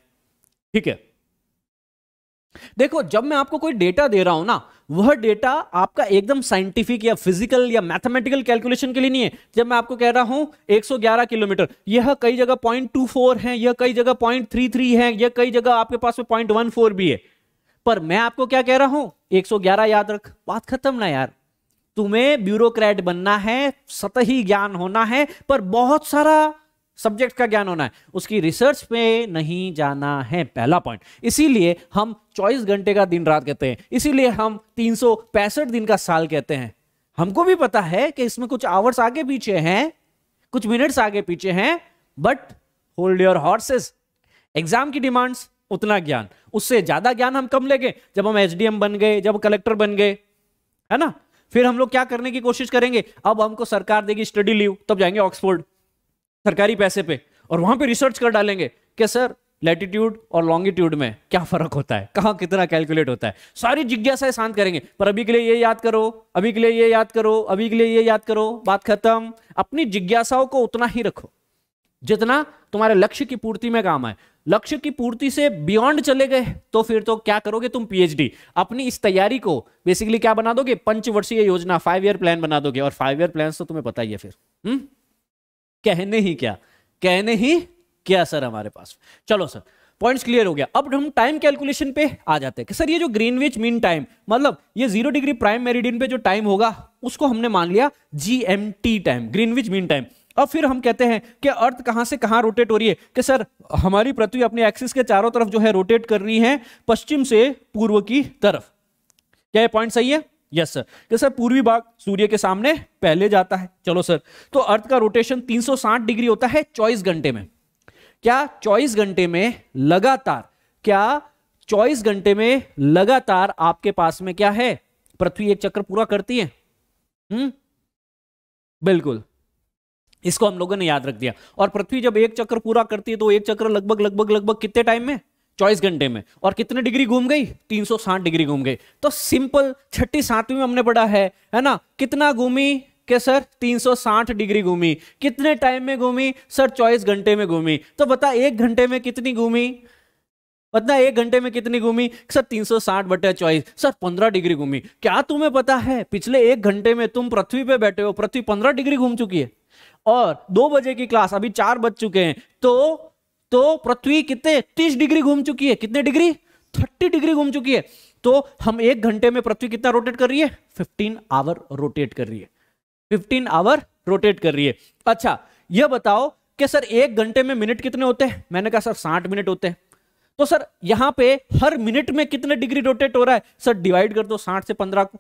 ठीक है देखो जब मैं आपको कोई डेटा दे रहा हूं ना वह डेटा आपका एकदम साइंटिफिक या फिजिकल या मैथमेटिकल कैलकुलेशन के लिए नहीं है जब मैं आपको कह रहा हूं 111 किलोमीटर यह कई जगह 0.24 है यह कई जगह 0.33 है यह कई जगह आपके पास में 0.14 भी है पर मैं आपको क्या कह रहा हूं 111 याद रख बात खत्म ना यार तुम्हें ब्यूरोक्रेट बनना है सतही ज्ञान होना है पर बहुत सारा सब्जेक्ट का ज्ञान होना है उसकी रिसर्च पे नहीं जाना है पहला पॉइंट इसीलिए हम चौबीस घंटे का दिन रात कहते हैं इसीलिए हम तीन दिन का साल कहते हैं हमको भी पता है कि इसमें कुछ आवर्स आगे पीछे हैं कुछ मिनट्स आगे पीछे हैं but hold your horses exam की डिमांड्स उतना ज्ञान उससे ज्यादा ज्ञान हम कम लेंगे जब हम एच बन गए जब कलेक्टर बन गए है ना फिर हम लोग क्या करने की कोशिश करेंगे अब हमको सरकार देगी स्टडी लीव तब जाएंगे ऑक्सफोर्ड सरकारी पैसे पे और वहां पे रिसर्च कर डालेंगे कि सर लैटिट्यूड और लॉन्गिट्यूड में क्या फर्क होता है कहाँ कितना कैलकुलेट होता है सारी जिज्ञासाएं शांत करेंगे पर अभी के लिए ये याद करो अभी के लिए ये याद करो अभी के लिए ये याद करो बात खत्म अपनी जिज्ञासाओं को उतना ही रखो जितना तुम्हारे लक्ष्य की पूर्ति में काम आए लक्ष्य की पूर्ति से बियॉन्ड चले गए तो फिर तो क्या करोगे तुम पीएचडी अपनी इस तैयारी को बेसिकली क्या बना दोगे पंचवर्षीय योजना फाइव ईयर प्लान बना दोगे और फाइव ईयर प्लान तो तुम्हें पता ही है फिर हुँ? हम्म? कहने ही क्या कहने ही क्या सर हमारे पास चलो सर पॉइंट्स क्लियर हो गया अब हम टाइम कैलकुलेशन पे आ जाते हैं कि सर ये जो ग्रीनविच मीन टाइम मतलब ये जीरो डिग्री प्राइम मेरिडियन पे जो टाइम होगा उसको हमने मान लिया GMT time Greenwich mean time अब फिर हम कहते हैं कि अर्थ कहां से कहां रोटेट हो रही है कि सर हमारी पृथ्वी अपने एक्सिस के चारों तरफ जो है रोटेट कर रही है पश्चिम से पूर्व की तरफ क्या ये पॉइंट सही है यस सर तो सर पूर्वी भाग सूर्य के सामने पहले जाता है चलो सर तो अर्थ का रोटेशन 360 डिग्री होता है चौबीस घंटे में क्या चौबीस घंटे में लगातार क्या चौबीस घंटे में लगातार आपके पास में क्या है पृथ्वी एक चक्र पूरा करती है हम्म बिल्कुल इसको हम लोगों ने याद रख दिया और पृथ्वी जब एक चक्र पूरा करती है तो एक चक्र लगभग लगभग लगभग कितने टाइम में चौबीस घंटे में और कितने डिग्री घूम गई 360 डिग्री घूम गई तो सिंपल छठी सातवीं हमने पढ़ा है है ना कितना घूमी के सर 360 डिग्री घूमी कितने टाइम में घूमी सर 24 घंटे में घूमी तो बता एक घंटे में कितनी घूमी बता एक घंटे में कितनी घूमी सर 360 बटे चौबीस सर 15 डिग्री घूमी क्या तुम्हें पता है पिछले एक घंटे में तुम पृथ्वी पे बैठे हो पृथ्वी 15 डिग्री घूम चुकी है और दो बजे की क्लास अभी चार बज चुके हैं तो तो पृथ्वी कितने तीस डिग्री घूम चुकी है कितने डिग्री थर्टी डिग्री घूम चुकी है तो हम एक घंटे में पृथ्वी कितना रोटेट कर रही है फिफ्टीन आवर रोटेट कर रही है फिफ्टीन आवर रोटेट कर रही है अच्छा यह बताओ कि सर एक घंटे में मिनट कितने होते हैं मैंने कहा सर साठ मिनट होते हैं तो सर यहां पे हर मिनट में कितने डिग्री रोटेट हो रहा है सर डिवाइड कर दो साठ से पंद्रह को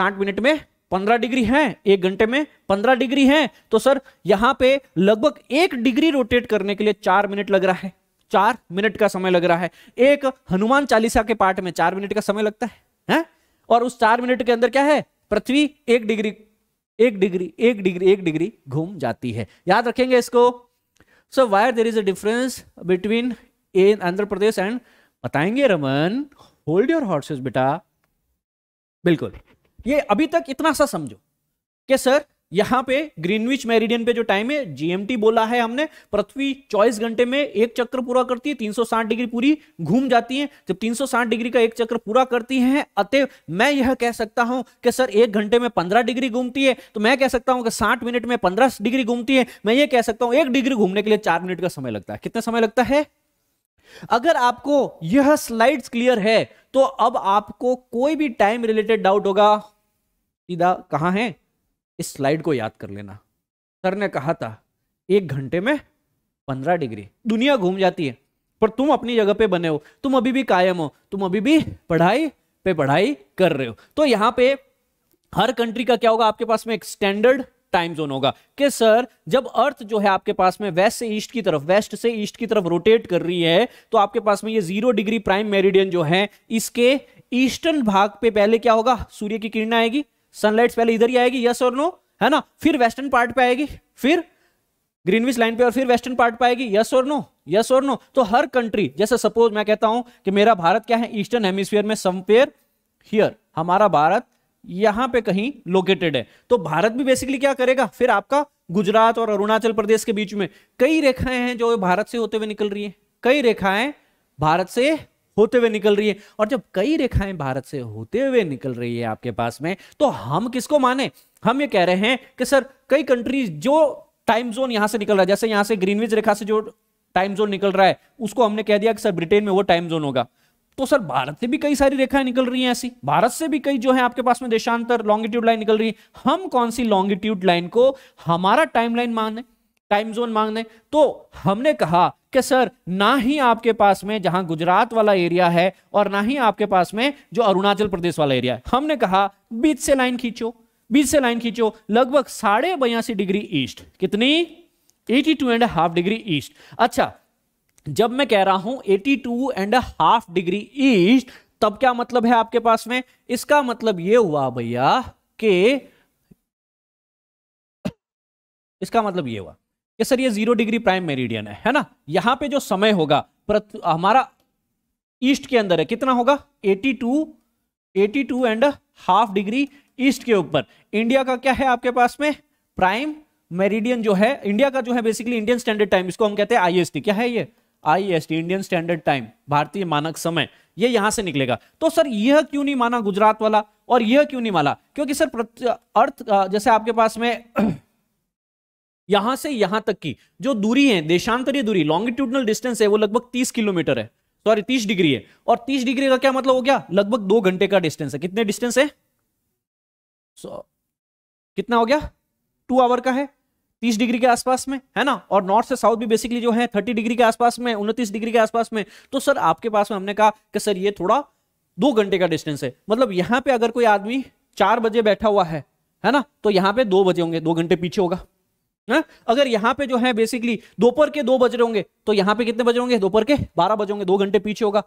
साठ मिनट में पंद्रह डिग्री है एक घंटे में पंद्रह डिग्री है तो सर यहां पे लगभग एक डिग्री रोटेट करने के लिए चार मिनट लग रहा है चार मिनट का समय लग रहा है एक हनुमान चालीसा के पार्ट में चार मिनट का समय लगता है, है? और उस चार मिनट के अंदर क्या है पृथ्वी एक डिग्री एक डिग्री एक डिग्री एक डिग्री घूम जाती है याद रखेंगे इसको so why are there is a difference between in Andhra Pradesh and बताएंगे रमन होल्ड योर हॉर्सेस बेटा बिल्कुल ये अभी तक इतना सा समझो कि सर यहां पे ग्रीनविच मेरिडियन पे जो टाइम है जीएमटी बोला है हमने पृथ्वी 24 घंटे में एक चक्र पूरा करती है 360 डिग्री पूरी घूम जाती है जब 360 डिग्री का एक चक्र पूरा करती है अतः मैं यह कह सकता हूं कि सर एक घंटे में 15 डिग्री घूमती है तो मैं कह सकता हूं कि 60 मिनट में 15 डिग्री घूमती है मैं ये कह सकता हूं एक डिग्री घूमने के लिए चार मिनट का समय लगता है कितना समय लगता है अगर आपको यह स्लाइड्स क्लियर है तो अब आपको कोई भी टाइम रिलेटेड डाउट होगा सीधा कहाँ है इस स्लाइड को याद कर लेना सर ने कहा था एक घंटे में पंद्रह डिग्री दुनिया घूम जाती है पर तुम अपनी जगह पे बने हो तुम अभी भी कायम हो तुम अभी भी पढ़ाई पे पढ़ाई कर रहे हो तो यहाँ पे हर कंट्री का क्या होगा आपके पास में एक स्टैंडर्ड टाइम जोन होगा कि सर जब अर्थ जो है आपके पास में वेस्ट से ईस्ट की तरफ वेस्ट से ईस्ट की तरफ रोटेट कर रही है तो आपके पास में ये जीरो डिग्री प्राइम मेरिडियन जो है इसके ईस्टर्न भाग पे पहले क्या होगा सूर्य की किरण आएगी सनलाइट पहले इधर ही आएगी यस और नो है ना फिर वेस्टर्न पार्ट पे आएगी फिर ग्रीनविच लाइन पे और फिर वेस्टर्न पार्ट पे आएगी यस और नो यस और नो तो हर कंट्री जैसे सपोज मैं कहता हूं कि मेरा भारत क्या है ईस्टर्न हेमिस्फीयर में समपेयर हियर हमारा भारत यहां पे कहीं लोकेटेड है तो भारत भी बेसिकली क्या करेगा फिर आपका गुजरात और अरुणाचल प्रदेश के बीच में कई रेखाएं हैं जो भारत से होते हुए निकल रही है कई रेखाएं भारत से होते हुए निकल रही है और जब कई रेखाएं भारत से होते हुए निकल रही है आपके पास में तो हम किसको माने हम ये कह रहे हैं कि सर कई कंट्रीज जो टाइम जोन यहां से निकल रहा है जैसे यहां से ग्रीनविज रेखा से जो टाइम जोन निकल रहा है उसको हमने कह दिया कि सर ब्रिटेन में वो टाइम जोन होगा तो सर भारत से भी कई सारी रेखाएं निकल रही हैं ऐसी भारत से भी कई जो है आपके पास में देशांतर लॉन्गिट्यूड लाइन निकल रही है हम कौन सी लॉन्गिट्यूड लाइन को हमारा टाइम लाइन मांगने टाइम जोन मांगने तो हमने कहा कि सर ना ही आपके पास में जहां गुजरात वाला एरिया है और ना ही आपके पास में जो अरुणाचल प्रदेश वाला एरिया है हमने कहा बीच से लाइन खींचो बीच से लाइन खींचो लगभग साढ़े बयासी डिग्री ईस्ट कितनी eighty two and half degree east अच्छा जब मैं कह रहा हूं eighty two and half degree east तब क्या मतलब है आपके पास में इसका मतलब यह हुआ भैया के इसका मतलब यह हुआ कि सर ये जीरो डिग्री प्राइम मेरिडियन है है ना यहाँ पे जो समय होगा हमारा ईस्ट के अंदर है कितना होगा 82 82 एंड हाफ डिग्री ईस्ट के ऊपर इंडिया का क्या है आपके पास में प्राइम मेरिडियन जो है इंडिया का जो है बेसिकली इंडियन स्टैंडर्ड टाइम इसको हम कहते हैं आई क्या है ये टी इंडियन स्टैंडर्ड टाइम भारतीय मानक समय ये यहां से निकलेगा तो सर यह क्यों नहीं माना गुजरात वाला और यह क्यों नहीं माना क्योंकि सर अर्थ जैसे आपके पास में यहां से यहां तक की जो दूरी है देशांतरीय दूरी लॉन्गिट्यूडनल डिस्टेंस है वो लगभग तीस किलोमीटर है सॉरी तीस डिग्री है और तीस डिग्री का क्या मतलब हो गया लगभग दो घंटे का डिस्टेंस है कितने डिस्टेंस है सो so, कितना हो गया टू आवर का है तीस डिग्री के आसपास में है ना और नॉर्थ से साउथ भी बेसिकली जो है थर्टी डिग्री के आसपास में उनतीस डिग्री के आसपास में तो सर आपके पास में हमने कहा कि सर ये थोड़ा दो घंटे का डिस्टेंस है मतलब यहां पे अगर कोई आदमी चार बजे बैठा हुआ है है ना तो यहां पे दो बजे होंगे दो घंटे पीछे होगा ना? हाँ? अगर यहाँ पे जो है बेसिकली दोपहर के दो बज रहे होंगे तो यहाँ पे कितने बजे होंगे दोपहर के बारह बजे होंगे दो घंटे पीछे होगा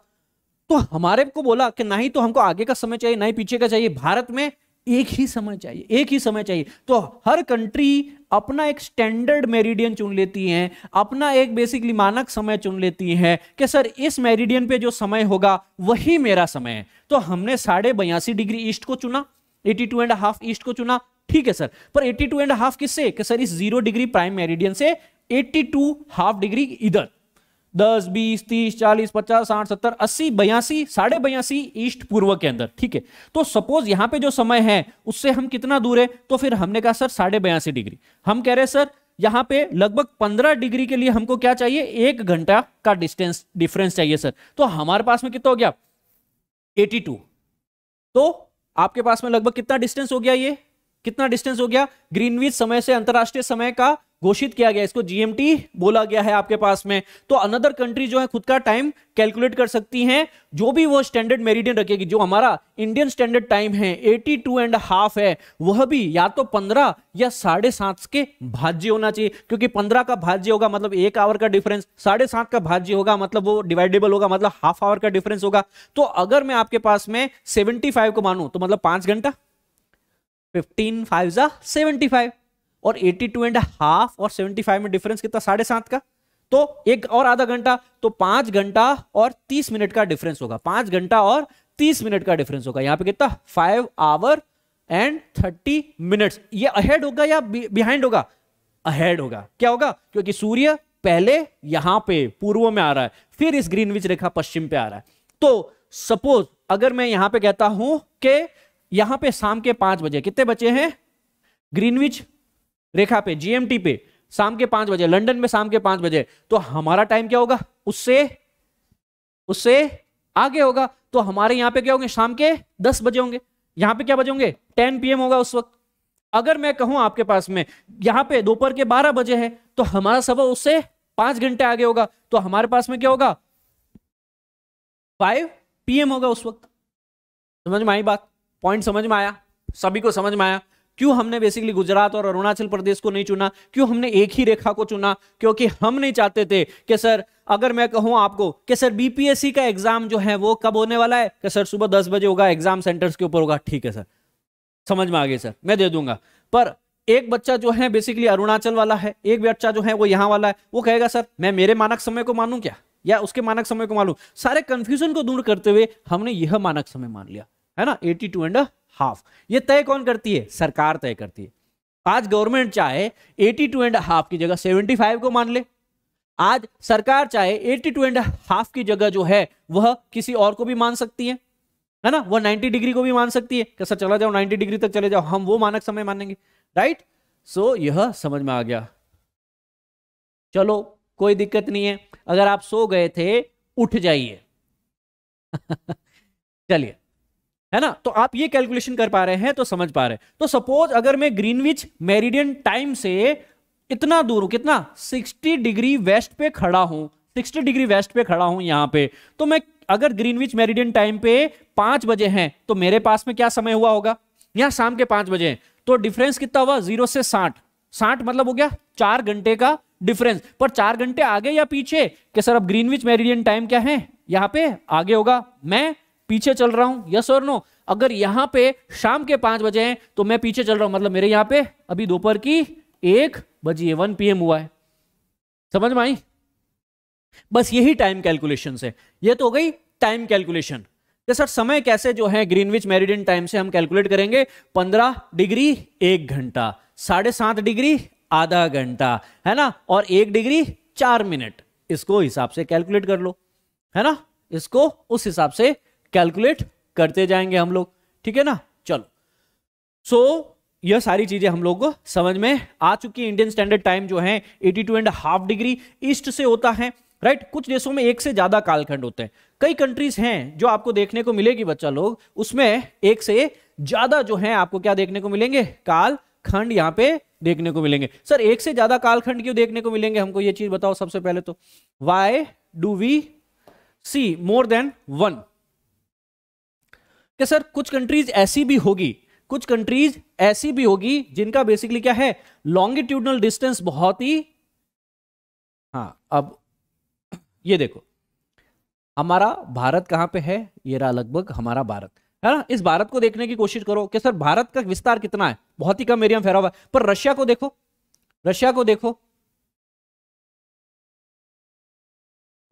तो हमारे को बोला कि ना ही तो हमको आगे का समय चाहिए ना ही पीछे का चाहिए भारत में एक ही समय चाहिए एक ही समय चाहिए तो हर कंट्री अपना एक स्टैंडर्ड मेरिडियन चुन लेती है अपना एक बेसिकली मानक समय चुन लेती है कि सर इस मेरिडियन पे जो समय होगा वही मेरा समय है तो हमने साढ़े बयासी डिग्री ईस्ट को चुना एटी एंड हाफ ईस्ट को चुना ठीक है सर पर 82 एंड हाफ किससे कि सर इस जीरो डिग्री प्राइम मेरिडियन से 82 हाफ डिग्री इधर 10, 20, 30, 40, 50, 60, 70, 80, बयासी साढ़े बयासी ईस्ट पूर्व के अंदर ठीक है तो सपोज यहां पे जो समय है उससे हम कितना दूर है तो फिर हमने कहा सर साढ़े बयासी डिग्री हम कह रहे सर यहां पे लगभग 15 डिग्री के लिए हमको क्या चाहिए एक घंटा का डिस्टेंस डिफरेंस चाहिए सर तो हमारे पास में कितना हो गया 82 तो आपके पास में लगभग कितना डिस्टेंस हो गया ये कितना डिस्टेंस हो गया ग्रीनविच समय से अंतरराष्ट्रीय समय का घोषित किया गया इसको जीएमटी बोला गया है आपके पास में तो अनदर कंट्री जो है खुद का टाइम कैलकुलेट कर सकती हैं जो भी वो स्टैंडर्ड मेरिडियन रखेगी जो हमारा इंडियन स्टैंडर्ड टाइम है 82 एंड हाफ है वह भी या तो 15 या साढ़े सात के भाज्य होना चाहिए क्योंकि 15 का भाज्य होगा मतलब एक आवर का डिफरेंस साढ़े सात का भाज्य होगा मतलब वो डिवाइडेबल होगा मतलब हाफ आवर का डिफरेंस होगा तो अगर मैं आपके पास में सेवेंटी को मानू तो मतलब पांच घंटा फिफ्टीन फाइव ज़ा सेवेंटी फाइव और एटी टू एंड हाफ और सेवेंटी फाइव में डिफरेंस कितना साढ़े सात का तो एक और आधा घंटा तो पांच घंटा और तीस मिनट का डिफरेंस होगा पांच घंटा और तीस मिनट का डिफरेंस होगा यहाँ पे कितना five hour and thirty minutes ये अहेड होगा या बिहाइंड होगा अहेड होगा क्या होगा क्योंकि सूर्य पहले यहां पे पूर्व में आ रहा है फिर इस ग्रीनविच रेखा पश्चिम पे आ रहा है तो सपोज अगर मैं यहां पे कहता हूं कि यहां पे शाम के पांच बजे कितने बचे हैं ग्रीनविच रेखा पे जीएमटी पे शाम के पांच बजे लंदन में शाम के पांच बजे तो हमारा टाइम क्या होगा उससे उससे आगे होगा तो हमारे यहां पे क्या होंगे शाम के दस बजे होंगे यहां पे क्या बजे होंगे टेन पीएम होगा उस वक्त अगर मैं कहूं आपके पास में यहां पे दोपहर के बारह बजे है तो हमारा सवा उससे पांच घंटे आगे होगा तो हमारे पास में क्या होगा फाइव पीएम होगा उस वक्त समझ में आई बात पॉइंट समझ में आया सभी को समझ में आया क्यों हमने बेसिकली गुजरात और अरुणाचल प्रदेश को नहीं चुना क्यों हमने एक ही रेखा को चुना क्योंकि हम नहीं चाहते थे कि सर अगर मैं कहूं आपको कि सर बीपीएससी का एग्जाम जो है वो कब होने वाला है कि सर सुबह दस बजे होगा एग्जाम सेंटर्स के ऊपर होगा ठीक है सर समझ में आ गई सर मैं दे दूंगा पर एक बच्चा जो है बेसिकली अरुणाचल वाला है एक बच्चा जो है वो यहाँ वाला है वो कहेगा सर मैं मेरे मानक समय को मानू क्या या उसके मानक समय को मानू सारे कंफ्यूजन को दूर करते हुए हमने यह मानक समय मान लिया है ना एटी टू एंड हाफ ये तय कौन करती है सरकार तय करती है आज गवर्नमेंट चाहे एटी टू एंड हाफ की जगह सेवेंटी फाइव को मान ले आज सरकार चाहे एटी टू एंड हाफ की जगह जो है वह किसी और को भी मान सकती है है ना वह नाइन्टी डिग्री को भी मान सकती है कैसा चला जाओ नाइन्टी डिग्री तक चले जाओ हम वो मानक समय मानेंगे राइट सो so, यह समझ में आ गया चलो कोई दिक्कत नहीं है अगर आप सो गए थे उठ जाइए चलिए है ना तो आप ये कैलकुलेशन कर पा रहे हैं तो समझ पा रहे हैं तो सपोज अगर मैं ग्रीनविच मेरिडियन टाइम से इतना दूर हूं कितना 60 डिग्री वेस्ट पे खड़ा हूं 60 डिग्री वेस्ट पे खड़ा हूं यहां पे तो मैं अगर ग्रीनविच मेरिडियन टाइम पे पांच बजे हैं तो मेरे पास में क्या समय हुआ होगा यहां शाम के पांच बजे तो डिफरेंस कितना हुआ जीरो से साठ साठ मतलब हो गया चार घंटे का डिफरेंस पर चार घंटे आगे या पीछे कि सर अब ग्रीनविच मेरिडियन टाइम क्या है यहां पे आगे होगा मैं पीछे चल रहा हूं यस और नो अगर यहां पे शाम के पांच बजे हैं तो मैं पीछे चल रहा हूं मतलब मेरे यहां पे अभी दोपहर की एक बजी है वन पीएम हुआ है समझ में आई बस यही टाइम कैलकुलेशन है ये तो हो गई टाइम कैलकुलेशन तो सर समय कैसे जो है ग्रीनविच मेरिडियन टाइम से हम कैलकुलेट करेंगे पंद्रह डिग्री एक घंटा साढ़े सात डिग्री आधा घंटा है ना और एक डिग्री चार मिनट इसको हिसाब से कैलकुलेट कर लो है ना इसको उस हिसाब से कैलकुलेट करते जाएंगे हम लोग ठीक है ना चलो सो so, यह सारी चीजें हम लोग को समझ में आ चुकी है इंडियन स्टैंडर्ड टाइम जो है eighty two and half degree east से होता है राइट right? कुछ देशों में एक से ज्यादा कालखंड होते हैं कई कंट्रीज हैं जो आपको देखने को मिलेगी बच्चा लोग उसमें एक से ज्यादा जो है आपको क्या देखने को मिलेंगे कालखंड यहाँ पे देखने को मिलेंगे सर एक से ज्यादा कालखंड क्यों देखने को मिलेंगे हमको ये चीज बताओ सबसे पहले तो why do we see more than one कि सर कुछ कंट्रीज ऐसी भी होगी कुछ कंट्रीज ऐसी भी होगी जिनका बेसिकली क्या है लॉन्गिट्यूडनल डिस्टेंस बहुत ही हाँ अब ये देखो हमारा भारत कहाँ पे है ये रहा लगभग हमारा भारत है ना इस भारत को देखने की कोशिश करो कि सर भारत का विस्तार कितना है बहुत ही कम एरिया में फैला हुआ है पर रशिया को देखो रशिया को देखो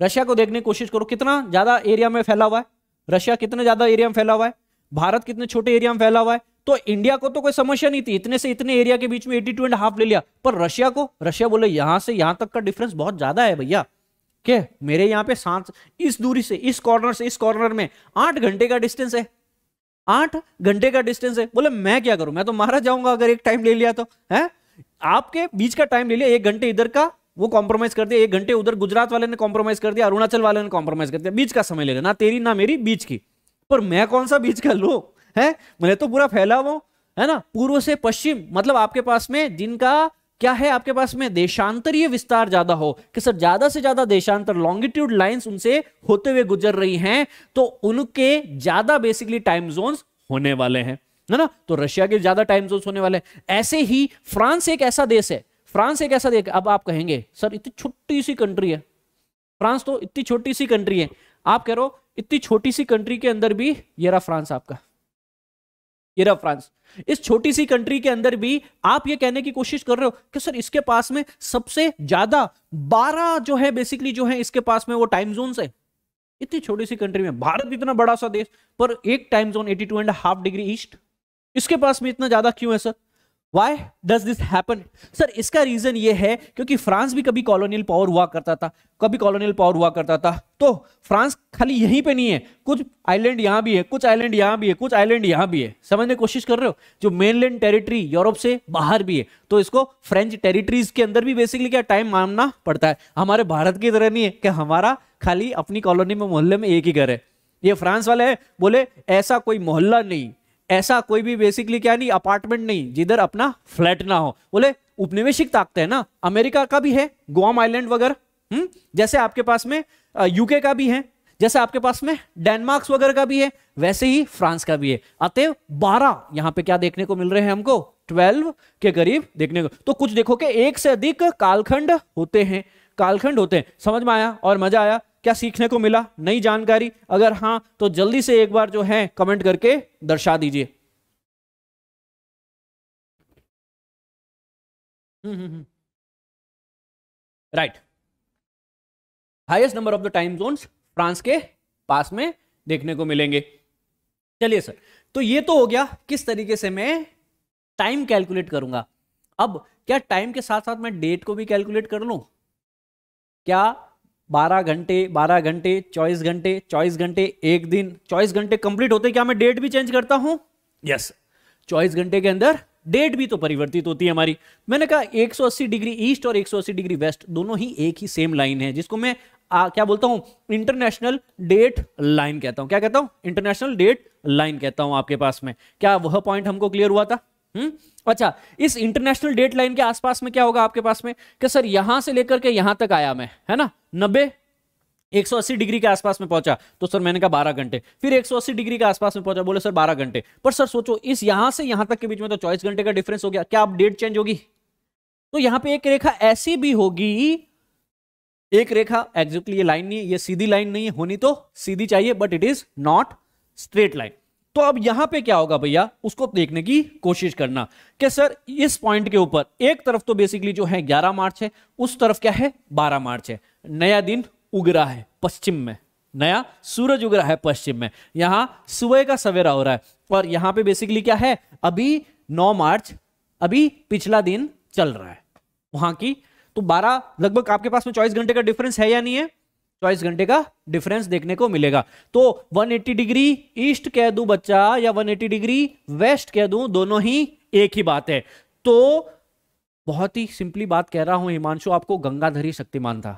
रशिया को देखने की कोशिश करो कितना ज्यादा एरिया में फैला हुआ है रशिया कितने ज्यादा एरिया में फैला हुआ है भारत कितने छोटे एरिया में फैला हुआ है तो इंडिया को तो कोई समस्या नहीं थी इतने से इतने एरिया के बीच में एटी टू एंड हाफ ले लिया पर रशिया को रशिया बोले यहां से यहां तक का डिफरेंस बहुत ज्यादा है भैया के मेरे यहाँ पे सांस इस दूरी से इस कॉर्नर से इस कॉर्नर में आठ घंटे का डिस्टेंस है आठ घंटे का डिस्टेंस है बोले मैं क्या करूं मैं तो मारा जाऊंगा अगर एक टाइम ले लिया तो है आपके बीच का टाइम ले लिया एक घंटे इधर का वो कॉम्प्रोमाइज कर दिया एक घंटे उधर गुजरात वाले ने कॉम्प्रोमाइज कर दिया अरुणाचल वाले ने कॉम्प्रोमाइज कर दिया बीच का समय ले लेना तेरी ना मेरी बीच की पर मैं कौन सा बीच का लू है मैंने तो पूरा फैला वो है ना पूर्व से पश्चिम मतलब आपके पास में जिनका क्या है आपके पास में देशांतरीय विस्तार ज्यादा हो कि सर ज्यादा से ज्यादा देशांतर लॉन्गिट्यूड लाइंस उनसे होते हुए गुजर रही हैं तो उनके ज्यादा बेसिकली टाइम जोन्स होने वाले हैं है ना तो रशिया के ज्यादा टाइम जोन्स होने वाले हैं ऐसे ही फ्रांस एक ऐसा देश है फ्रांस एक ऐसा देख अब आप कहेंगे सर इतनी छोटी सी कंट्री है फ्रांस तो इतनी छोटी सी कंट्री है आप कह रहे हो इतनी छोटी सी कंट्री के अंदर भी ये रहा फ्रांस आपका ये रहा फ्रांस इस छोटी सी कंट्री के अंदर भी आप ये कहने की कोशिश कर रहे हो कि सर इसके पास में सबसे ज्यादा बारह जो है बेसिकली जो है इसके पास में वो टाइम जोन है इतनी छोटी सी कंट्री में भारत इतना बड़ा सा देश पर एक time zone eighty two and half degree east इसके पास में इतना ज्यादा क्यों है sir why does this happen sir इसका रीजन ये है क्योंकि फ्रांस भी कभी कॉलोनियल पावर हुआ करता था कभी कॉलोनियल पावर हुआ करता था तो फ्रांस खाली यहीं पे नहीं है कुछ आइलैंड यहां भी है कुछ आइलैंड यहां भी है कुछ आइलैंड यहां भी है समझने की कोशिश कर रहे हो जो मेनलैंड टेरिटरी यूरोप से बाहर भी है तो इसको फ्रेंच टेरिटरीज के अंदर भी बेसिकली क्या टाइम मानना पड़ता है हमारे भारत की तरह नहीं है कि हमारा खाली अपनी कॉलोनी में मोहल्ले में एक ही घर है ये फ्रांस वाले है बोले ऐसा कोई मोहल्ला नहीं ऐसा कोई भी बेसिकली क्या नहीं अपार्टमेंट नहीं जिधर अपना फ्लैट ना हो बोले उपनिवेशिक ताकत है ना अमेरिका का भी है गोवाम आइलैंड वगैरह हम्म, जैसे आपके पास में यूके का भी है जैसे आपके पास में डेनमार्क वगैरह का भी है वैसे ही फ्रांस का भी है अतः बारह यहाँ पे क्या देखने को मिल रहे हैं हमको ट्वेल्व के करीब देखने को तो कुछ देखो कि एक से अधिक कालखंड होते हैं कालखंड होते हैं समझ में आया और मजा आया क्या सीखने को मिला नई जानकारी अगर हाँ तो जल्दी से एक बार जो है कमेंट करके दर्शा दीजिए right highest number of the time zone France के पास में देखने को मिलेंगे चलिए सर तो ये तो हो गया किस तरीके से मैं टाइम कैलकुलेट करूंगा अब क्या टाइम के साथ साथ मैं डेट को भी कैलकुलेट कर लूं क्या बारह घंटे बारह घंटे चौबीस घंटे चौबीस घंटे एक दिन चौबीस घंटे कंप्लीट होते क्या मैं डेट भी चेंज करता हूं यस चौबीस घंटे के अंदर डेट भी तो परिवर्तित होती है हमारी मैंने कहा 180 डिग्री ईस्ट और 180 डिग्री वेस्ट दोनों ही एक ही सेम लाइन है जिसको मैं आ, क्या बोलता हूं इंटरनेशनल डेट लाइन कहता हूं क्या कहता हूं इंटरनेशनल डेट लाइन कहता हूं आपके पास में क्या वह पॉइंट हमको क्लियर हुआ था हम्म अच्छा इस इंटरनेशनल डेट लाइन के आसपास में क्या होगा आपके पास में कि सर यहां से लेकर के यहां तक आया मैं है ना नब्बे 180 डिग्री के आसपास में पहुंचा तो सर मैंने कहा 12 घंटे फिर 180 डिग्री के आसपास में पहुंचा बोले सर 12 घंटे पर सर सोचो इस यहां से यहां तक के बीच में तो चौबीस घंटे का डिफरेंस हो गया क्या आप डेट चेंज होगी तो यहां पे एक रेखा ऐसी भी होगी एक रेखा एग्जैक्टली ये लाइन नहीं है ये सीधी लाइन नहीं है होनी तो सीधी चाहिए but it is not straight line तो अब यहां पे क्या होगा भैया उसको देखने की कोशिश करना कि सर इस पॉइंट के ऊपर एक तरफ तो बेसिकली जो है 11 मार्च है उस तरफ क्या है 12 मार्च है नया दिन उग रहा है पश्चिम में नया सूरज उग रहा है पश्चिम में यहां सुबह का सवेरा हो रहा है और यहां पे बेसिकली क्या है अभी 9 मार्च अभी पिछला दिन चल रहा है वहां की तो बारह लगभग आपके पास में चौबीस घंटे का डिफरेंस है या नहीं है चौबीस घंटे का डिफरेंस देखने को मिलेगा तो 180 डिग्री ईस्ट कह दू बच्चा या 180 डिग्री वेस्ट कह दू दोनों ही एक ही बात है तो बहुत ही सिंपली बात कह रहा हूं हिमांशु आपको गंगाधरी शक्तिमान था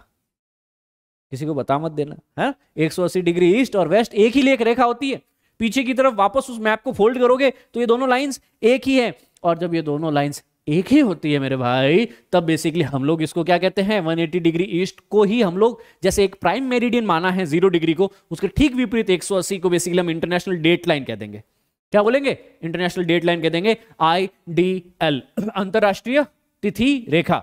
किसी को बता मत देना है हाँ? 180 डिग्री ईस्ट और वेस्ट एक ही लेख रेखा होती है पीछे की तरफ वापस उस मैप को फोल्ड करोगे तो ये दोनों लाइंस एक ही है और जब ये दोनों लाइंस एक ही होती है मेरे भाई तब बेसिकली हम लोग इसको क्या कहते हैं 180 डिग्री ईस्ट को ही हम लोग जैसे एक प्राइम मेरिडियन माना है जीरो डिग्री को उसके ठीक विपरीत 180 को बेसिकली हम इंटरनेशनल डेट लाइन कह देंगे क्या बोलेंगे इंटरनेशनल डेट लाइन कह देंगे आई डी एल अंतरराष्ट्रीय तिथि रेखा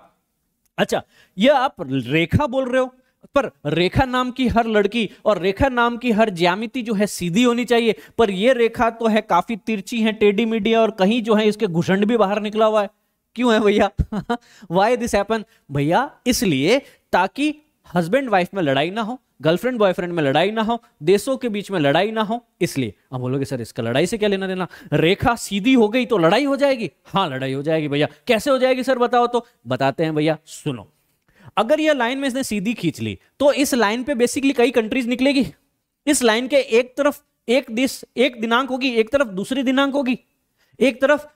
अच्छा यह आप रेखा बोल रहे हो पर रेखा नाम की हर लड़की और रेखा नाम की हर ज्यामिति जो है सीधी होनी चाहिए पर यह रेखा तो है काफी तिरछी है टेडी मीडिया और कहीं जो है इसके घुसंड भी बाहर निकला हुआ है क्यों है भैया वाई दिस हैपन भैया इसलिए ताकि हस्बैंड वाइफ में लड़ाई ना हो गर्लफ्रेंड बॉयफ्रेंड में लड़ाई ना हो देशों के बीच में लड़ाई ना हो इसलिए अब बोलोगे सर इसका लड़ाई से क्या लेना देना रेखा सीधी हो गई तो लड़ाई हो जाएगी हाँ लड़ाई हो जाएगी भैया कैसे हो जाएगी सर बताओ तो बताते हैं भैया सुनो अगर यह लाइन में इसने सीधी खींच ली तो इस लाइन पे बेसिकली कई कंट्रीज निकलेगी इस लाइन के एक तरफ एक देश एक दिनांक होगी एक तरफ दूसरी दिनांक होगी एक तरफ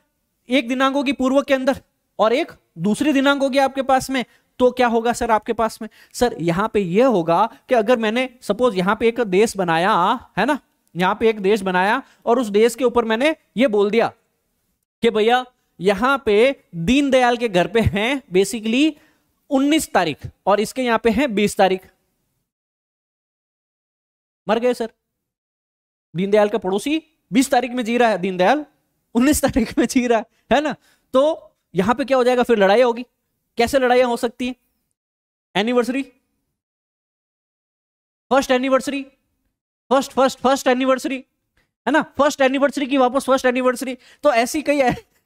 एक दिनांक होगी पूर्व के अंदर और एक दूसरी दिनांक होगी आपके पास में तो क्या होगा सर आपके पास में सर यहां पे यह होगा कि अगर मैंने सपोज यहां पे एक देश बनाया है ना यहां पे एक देश बनाया और उस देश के ऊपर मैंने ये बोल दिया कि भैया यहां पे दीनदयाल के घर पे हैं बेसिकली 19 तारीख और इसके यहां पे हैं 20 तारीख मर गए सर दीनदयाल का पड़ोसी 20 तारीख में जी रहा है दीनदयाल 19 तारीख में जी रहा है है ना तो यहां पे क्या हो जाएगा फिर लड़ाई होगी कैसे लड़ाई हो सकती है anniversary first anniversary first first first anniversary है ना फर्स्ट एनिवर्सरी की वापस फर्स्ट एनिवर्सरी तो ऐसी कई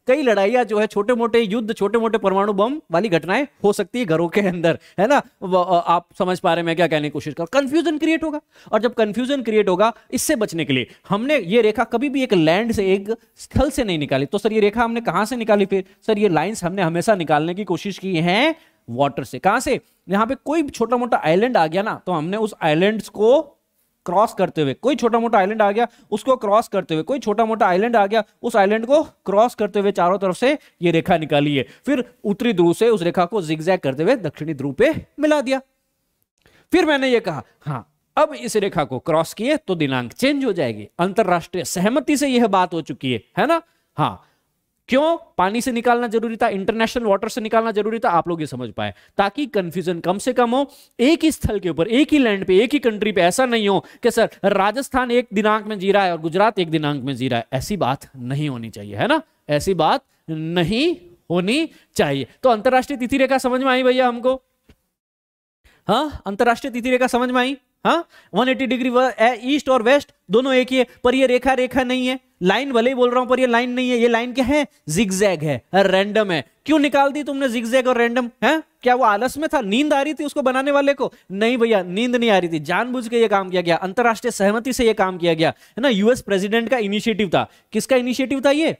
कई लड़ाइयां जो है छोटे मोटे युद्ध छोटे मोटे परमाणु बम वाली घटनाएं हो सकती है घरों के अंदर है ना आप समझ पा रहे हैं मैं क्या कहने की कोशिश कर कंफ्यूजन क्रिएट होगा और जब कंफ्यूजन क्रिएट होगा इससे बचने के लिए हमने ये रेखा कभी भी एक लैंड से एक स्थल से नहीं निकाली तो सर ये रेखा हमने कहां से निकाली फिर सर ये लाइन्स हमने हमेशा निकालने की कोशिश की है वाटर से कहां से यहां पर कोई छोटा मोटा आइलैंड आ गया ना तो हमने उस आइलैंड को क्रॉस करते हुए कोई छोटा मोटा आइलैंड आ गया उसको क्रॉस करते हुए कोई छोटा मोटा आइलैंड आ गया उस आइलैंड को क्रॉस करते हुए चारों तरफ से ये रेखा निकाली है फिर उत्तरी ध्रुव से उस रेखा को जिगजैग करते हुए दक्षिणी ध्रुव पे मिला दिया फिर मैंने ये कहा हाँ अब इस रेखा को क्रॉस किए तो दिनांक चेंज हो जाएगी अंतरराष्ट्रीय सहमति से यह बात हो चुकी है है ना हाँ क्यों पानी से निकालना जरूरी था इंटरनेशनल वाटर से निकालना जरूरी था आप लोग ये समझ पाए ताकि कंफ्यूजन कम से कम हो एक ही स्थल के ऊपर एक ही लैंड पे एक ही कंट्री पे ऐसा नहीं हो कि सर राजस्थान एक दिनांक में जी रहा है और गुजरात एक दिनांक में जी रहा है ऐसी बात नहीं होनी चाहिए है ना ऐसी बात नहीं होनी चाहिए तो अंतर्राष्ट्रीय तिथि रेखा समझ में आई भैया हमको हाँ अंतर्राष्ट्रीय तिथि रेखा समझ में आई हाँ 180 डिग्री ईस्ट और वेस्ट दोनों एक ही है पर ये रेखा रेखा नहीं है लाइन भले ही बोल रहा हूं पर ये लाइन नहीं है ये लाइन क्या है जिगजैग है रैंडम है क्यों निकाल दी तुमने जिगजैग और रैंडम है क्या वो आलस में था नींद आ रही थी उसको बनाने वाले को नहीं भैया नींद नहीं आ रही थी जानबूझ के ये काम किया गया अंतर्राष्ट्रीय सहमति से ये काम किया गया है ना यूएस प्रेसिडेंट का इनिशिएटिव था किसका इनिशिएटिव था ये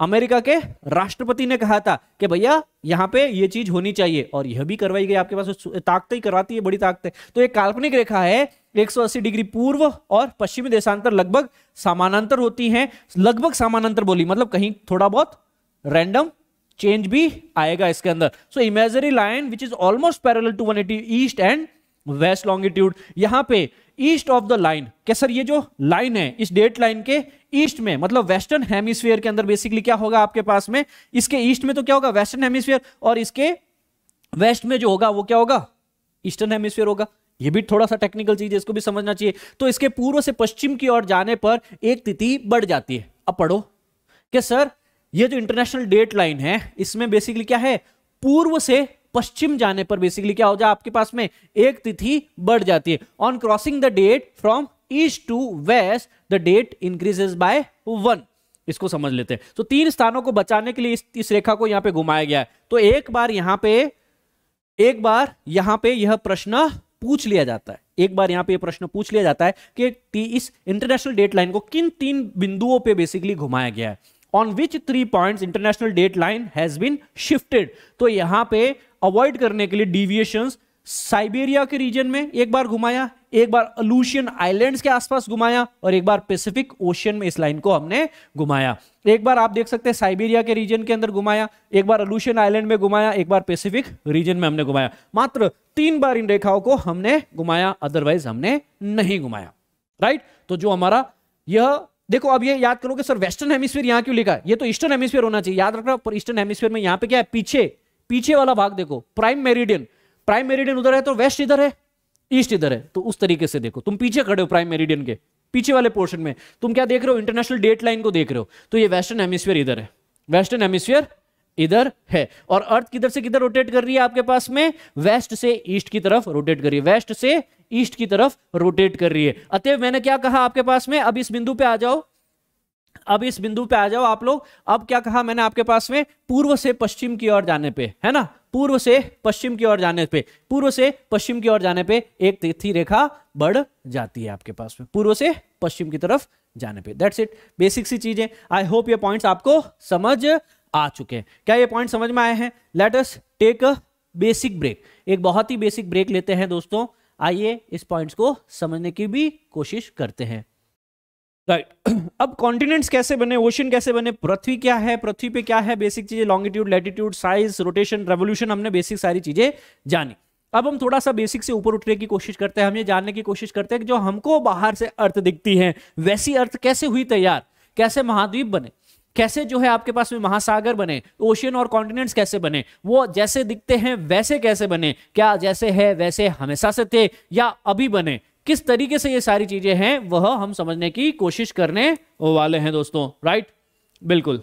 अमेरिका के राष्ट्रपति ने कहा था कि भैया यहाँ पे ये चीज होनी चाहिए और यह भी करवाई गई आपके पास ताकत ही करवाती है बड़ी ताकतें तो एक काल्पनिक रेखा है 180 डिग्री पूर्व और पश्चिमी देशांतर लगभग समानांतर होती हैं लगभग समानांतर बोली मतलब कहीं थोड़ा बहुत रैंडम चेंज भी आएगा इसके अंदर so imaginary line which is almost parallel to one east and west longitude यहाँ पे ईस्ट ऑफ द लाइन क्या सर ये जो लाइन है इस डेट लाइन के ईस्ट में मतलब वेस्टर्न हेमिस्फीयर के अंदर बेसिकली क्या होगा आपके पास में इसके ईस्ट में तो क्या होगा वेस्टर्न हेमिस्फीयर और इसके वेस्ट में जो होगा वो क्या होगा ईस्टर्न हेमिस्फीयर होगा ये भी थोड़ा सा टेक्निकल चीज है इसको भी समझना चाहिए तो इसके पूर्व से पश्चिम की ओर जाने पर एक तिथि बढ़ जाती है अब पढ़ो क्या सर ये जो इंटरनेशनल डेट लाइन है इसमें बेसिकली क्या है पूर्व से पश्चिम जाने पर बेसिकली क्या हो जाए आपके पास में एक तिथि बढ़ जाती है on crossing the date from east to west the date increases by one इसको समझ लेते हैं तो तीन स्थानों को बचाने के लिए इस, इस रेखा को यहां पे घुमाया गया है तो एक बार यहां पे एक बार यहां पे यह प्रश्न पूछ लिया जाता है एक बार यहां पे यह प्रश्न पूछ लिया जाता है कि इस इंटरनेशनल डेट लाइन को किन तीन बिंदुओं पे बेसिकली घुमाया गया है on which three point international date line has been shifted तो यहां पे अवॉइड करने के लिए डिविएशन साइबेरिया के रीजन में एक बार घुमाया एक बार अलूशियन आइलैंड्स के आसपास घुमाया और एक बार पैसिफिक ओशियन में इस लाइन को हमने घुमाया एक बार आप देख सकते हैं साइबेरिया के रीजन के अंदर घुमाया एक बार अलूशियन आइलैंड में घुमाया एक बार पैसिफिक रीजन में हमने घुमाया मात्र तीन बार इन रेखाओं को हमने घुमाया अदरवाइज हमने नहीं घुमाया राइट तो जो हमारा यह देखो अब ये याद करो कि सर वेस्टर्न हेमिस्फीयर यहाँ क्यों लिखा है ये तो ईस्टर्न हेमिस्फीयर होना चाहिए याद रखना पर ईस्टर्न हेमिस्फीयर में यहां पे क्या है पीछे पीछे वाला भाग देखो प्राइम मेरिडियन प्राइम मेरिडियन उधर है तो वेस्ट इधर है ईस्ट इधर है तो उस तरीके से देखो तुम पीछे खड़े हो प्राइम मेरिडियन के पीछे वाले पोर्शन में तुम क्या देख रहे हो इंटरनेशनल डेट लाइन को देख रहे हो तो ये वेस्टर्न हेमिस्फीयर इधर है वेस्टर्न हेमिस्फीयर इधर है और अर्थ किधर से किधर रोटेट कर रही है आपके पास में वेस्ट से ईस्ट की तरफ रोटेट कर रही है वेस्ट से ईस्ट की तरफ रोटेट कर रही है अतएव मैंने क्या कहा आपके पास में अब इस बिंदु पे आ जाओ अब इस बिंदु पे आ जाओ आप लोग अब क्या कहा मैंने आपके पास में पूर्व से पश्चिम की ओर जाने पे है ना पूर्व से पश्चिम की ओर जाने पे पूर्व से पश्चिम की ओर जाने पे एक तिथि रेखा बढ़ जाती है आपके पास में पूर्व से पश्चिम की तरफ जाने पे दैट्स इट बेसिक सी चीजें आई होप ये पॉइंट्स आपको समझ आ चुके हैं क्या ये पॉइंट समझ में आए हैं let us take a basic break एक बहुत ही बेसिक ब्रेक लेते हैं दोस्तों आइए इस पॉइंट्स को समझने की भी कोशिश करते हैं राइट right. अब कॉन्टिनेंट्स कैसे बने ओशन कैसे बने पृथ्वी क्या है पृथ्वी पे क्या है बेसिक चीजें longitude latitude size rotation revolution हमने बेसिक सारी चीजें जानी अब हम थोड़ा सा बेसिक से ऊपर उठने की कोशिश करते हैं हम ये जानने की कोशिश करते हैं कि जो हमको बाहर से अर्थ दिखती है वैसी अर्थ कैसे हुई तैयार कैसे महाद्वीप बने कैसे जो है आपके पास में महासागर बने ओशियन और कॉन्टिनेंट्स कैसे बने वो जैसे दिखते हैं वैसे कैसे बने क्या जैसे है वैसे हमेशा से थे या अभी बने किस तरीके से ये सारी चीजें हैं वह हम समझने की कोशिश करने वाले हैं दोस्तों राइट बिल्कुल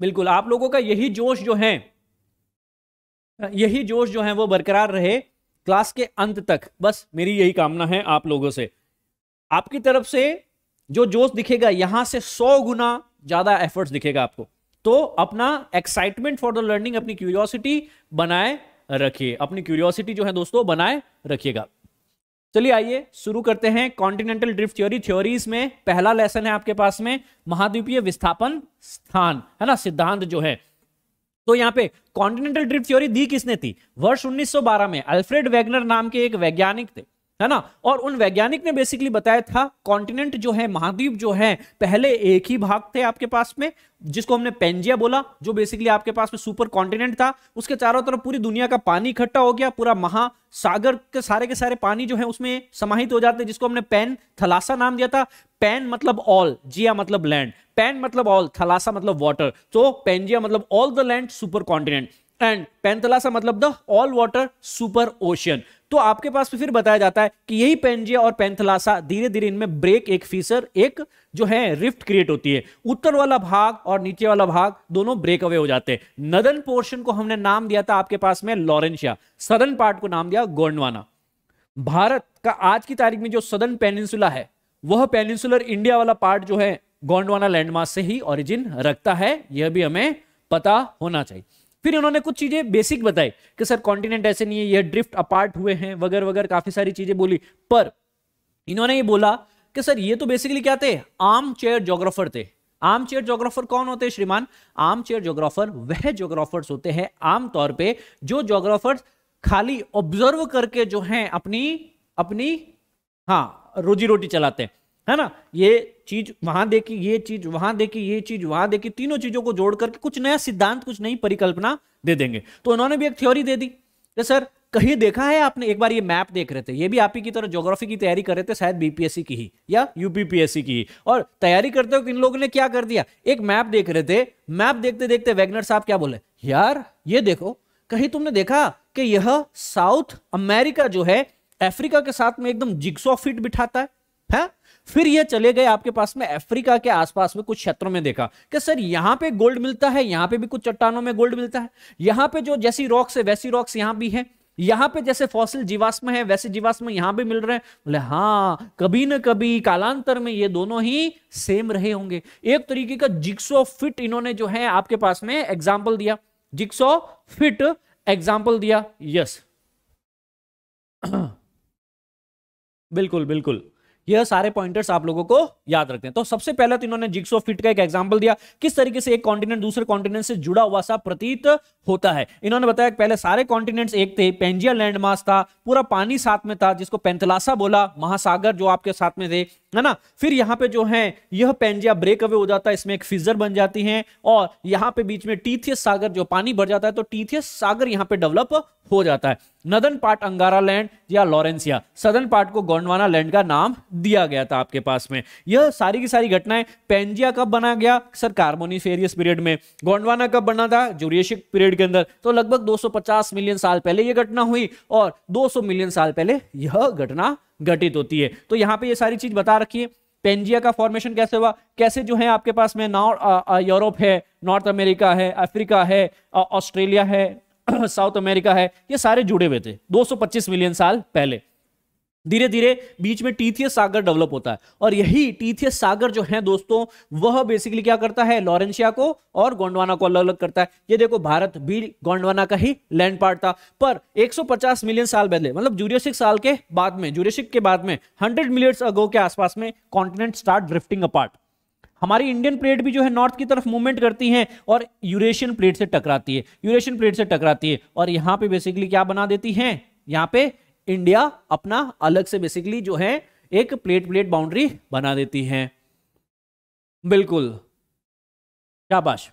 बिल्कुल आप लोगों का यही जोश जो है यही जोश जो है वो बरकरार रहे क्लास के अंत तक बस मेरी यही कामना है आप लोगों से आपकी तरफ से जो जोश दिखेगा यहां से सौ गुना ज्यादा एफर्ट्स दिखेगा आपको तो अपना एक्साइटमेंट फॉर द लर्निंग अपनी क्यूरियोसिटी बनाए रखिए अपनी क्यूरियोसिटी जो है दोस्तों बनाए रखिएगा चलिए आइए शुरू करते हैं कॉन्टिनेंटल ड्रिफ्ट थ्योरी थ्योरीज में पहला लेसन है आपके पास में महाद्वीपीय विस्थापन स्थान है ना सिद्धांत जो है तो यहाँ पे कॉन्टिनेंटल ड्रिफ्ट थ्योरी दी किसने थी वर्ष 1912 में अल्फ्रेड वेगनर नाम के एक वैज्ञानिक थे है ना और उन वैज्ञानिक ने बेसिकली बताया था कॉन्टिनेंट जो है महाद्वीप जो है पहले एक ही भाग थे आपके पास में जिसको हमने पेंजिया बोला जो बेसिकली आपके पास में सुपर कॉन्टिनेंट था उसके चारों तरफ पूरी दुनिया का पानी इकट्ठा हो गया पूरा महासागर के सारे के सारे पानी जो है उसमें समाहित हो जाते जिसको हमने पेन थलासा नाम दिया था पेन मतलब ऑल जिया मतलब लैंड पेन मतलब ऑल थलासा मतलब वाटर तो पेंजिया मतलब all the land super continent and Panthalassa मतलब the all water super ocean तो आपके पास भी फिर बताया जाता है कि यही पेंजिया और पेंथलासा धीरे धीरे इनमें ब्रेक एक फीसर एक जो है रिफ्ट क्रिएट होती है उत्तर वाला भाग और नीचे वाला भाग दोनों ब्रेक अवे हो जाते हैं नदन पोर्शन को हमने नाम दिया था आपके पास में लॉरेंशिया सदन पार्ट को नाम दिया गोंडवाना भारत का आज की तारीख में जो सदन पेनिसुला है वह पेनिसुलर इंडिया वाला पार्ट जो है गोंडवाना लैंडमार्क से ही ऑरिजिन रखता है यह भी हमें पता होना चाहिए फिर उन्होंने कुछ चीजें बेसिक बताई कि सर कॉन्टिनेंट ऐसे नहीं है यह ड्रिफ्ट अपार्ट हुए हैं वगैरह वगैरह काफी सारी चीजें बोली पर इन्होंने ये बोला कि सर ये तो बेसिकली क्या थे आम चेयर जोग्राफर थे आम चेयर जोग्राफर कौन होते हैं श्रीमान आम चेयर जोग्राफर वह जोग्राफर्स होते हैं आमतौर पे जो जोग्राफर्स खाली ऑब्जर्व करके जो हैं अपनी अपनी हाँ रोजी रोटी चलाते हैं है ना ये चीज वहां देखी ये चीज वहां देखी ये चीज वहां देखी तीनों चीजों को जोड़ करके कुछ नया सिद्धांत कुछ नई परिकल्पना दे देंगे तो उन्होंने भी एक थ्योरी दे दी तो सर कहीं देखा है आपने एक बार ये मैप देख रहे थे ये भी आप ही की तरह ज्योग्राफी की तैयारी कर रहे थे शायद बीपीएससी की ही या यूपीपीएससी की ही और तैयारी करते हुए इन लोगों ने क्या कर दिया एक मैप देख रहे थे मैप देखते देखते वैगनर साहब क्या बोले यार ये देखो कहीं तुमने देखा कि यह साउथ अमेरिका जो है अफ्रीका के साथ में एकदम जिक्सो फिट बिठाता है फिर ये चले गए आपके पास में अफ्रीका के आसपास में कुछ क्षेत्रों में देखा कि सर यहां पे गोल्ड मिलता है यहां पे भी कुछ चट्टानों में गोल्ड मिलता है यहां पे जो जैसी रॉक्स है वैसी रॉक्स यहां भी है यहां पे जैसे फॉसिल जीवाश्म है वैसे जीवाश्म यहां भी मिल रहे हैं बोले हाँ कभी ना कभी कालांतर में ये दोनों ही सेम रहे होंगे एक तरीके का जिक्सो फिट इन्होंने जो है आपके पास में एग्जाम्पल दिया जिक्सो फिट एग्जाम्पल दिया यस बिल्कुल बिल्कुल यह सारे पॉइंटर्स आप लोगों को याद रखते हैं तो सबसे पहले तो इन्होंने जिक्सो फिट का एक एग्जाम्पल दिया किस तरीके से एक कॉन्टिनेंट दूसरे कॉन्टिनेंट से जुड़ा हुआ सा प्रतीत होता है इन्होंने बताया पहले सारे कॉन्टिनेंट्स एक थे पेंजिया लैंडमार्क था पूरा पानी साथ में था जिसको पेंथलासा बोला महासागर जो आपके साथ में थे है ना फिर यहाँ पे जो है यह पेंजिया ब्रेक अवे हो जाता है इसमें एक फिजर बन जाती है और यहाँ पे बीच में टीथियस सागर जो पानी भर जाता है तो टीथियस सागर यहाँ पे डेवलप हो जाता है नदन पार्ट अंगारा लैंड या लॉरेंसिया सदन पार्ट को गोंडवाना लैंड का नाम दिया गया था आपके पास में यह सारी की सारी घटनाएं पेंजिया कब बना गया सर कार्बोनिफेरियस पीरियड में गोंडवाना कब बना था जूरियशिक पीरियड के अंदर तो लगभग 250 मिलियन साल पहले यह घटना हुई और 200 मिलियन साल पहले यह घटना घटित होती है तो यहाँ पे ये सारी चीज बता रखिए पेंजिया का फॉर्मेशन कैसे हुआ कैसे जो है आपके पास में नॉर्थ यूरोप है नॉर्थ अमेरिका है अफ्रीका है ऑस्ट्रेलिया है साउथ अमेरिका है ये सारे जुड़े हुए थे 225 मिलियन साल पहले धीरे धीरे बीच में टीथियस सागर डेवलप होता है और यही टीथियस सागर जो है दोस्तों वह बेसिकली क्या करता है लॉरेंशिया को और गोंडवाना को अलग अलग करता है ये देखो भारत भी गोंडवाना का ही लैंड पार्ट था पर 150 मिलियन साल पहले मतलब जूरियोसिक साल के बाद में जूरियोसिक के बाद में हंड्रेड मिलियन अगो के आसपास में कॉन्टिनेंट स्टार्ट ड्रिफ्टिंग अपार्ट हमारी इंडियन प्लेट भी जो है नॉर्थ की तरफ मूवमेंट करती है और यूरेशियन प्लेट से टकराती है यूरेशियन प्लेट से टकराती है और यहाँ पे बेसिकली क्या बना देती है यहाँ पे इंडिया अपना अलग से बेसिकली जो है एक प्लेट प्लेट बाउंड्री बना देती है बिल्कुल शाबाश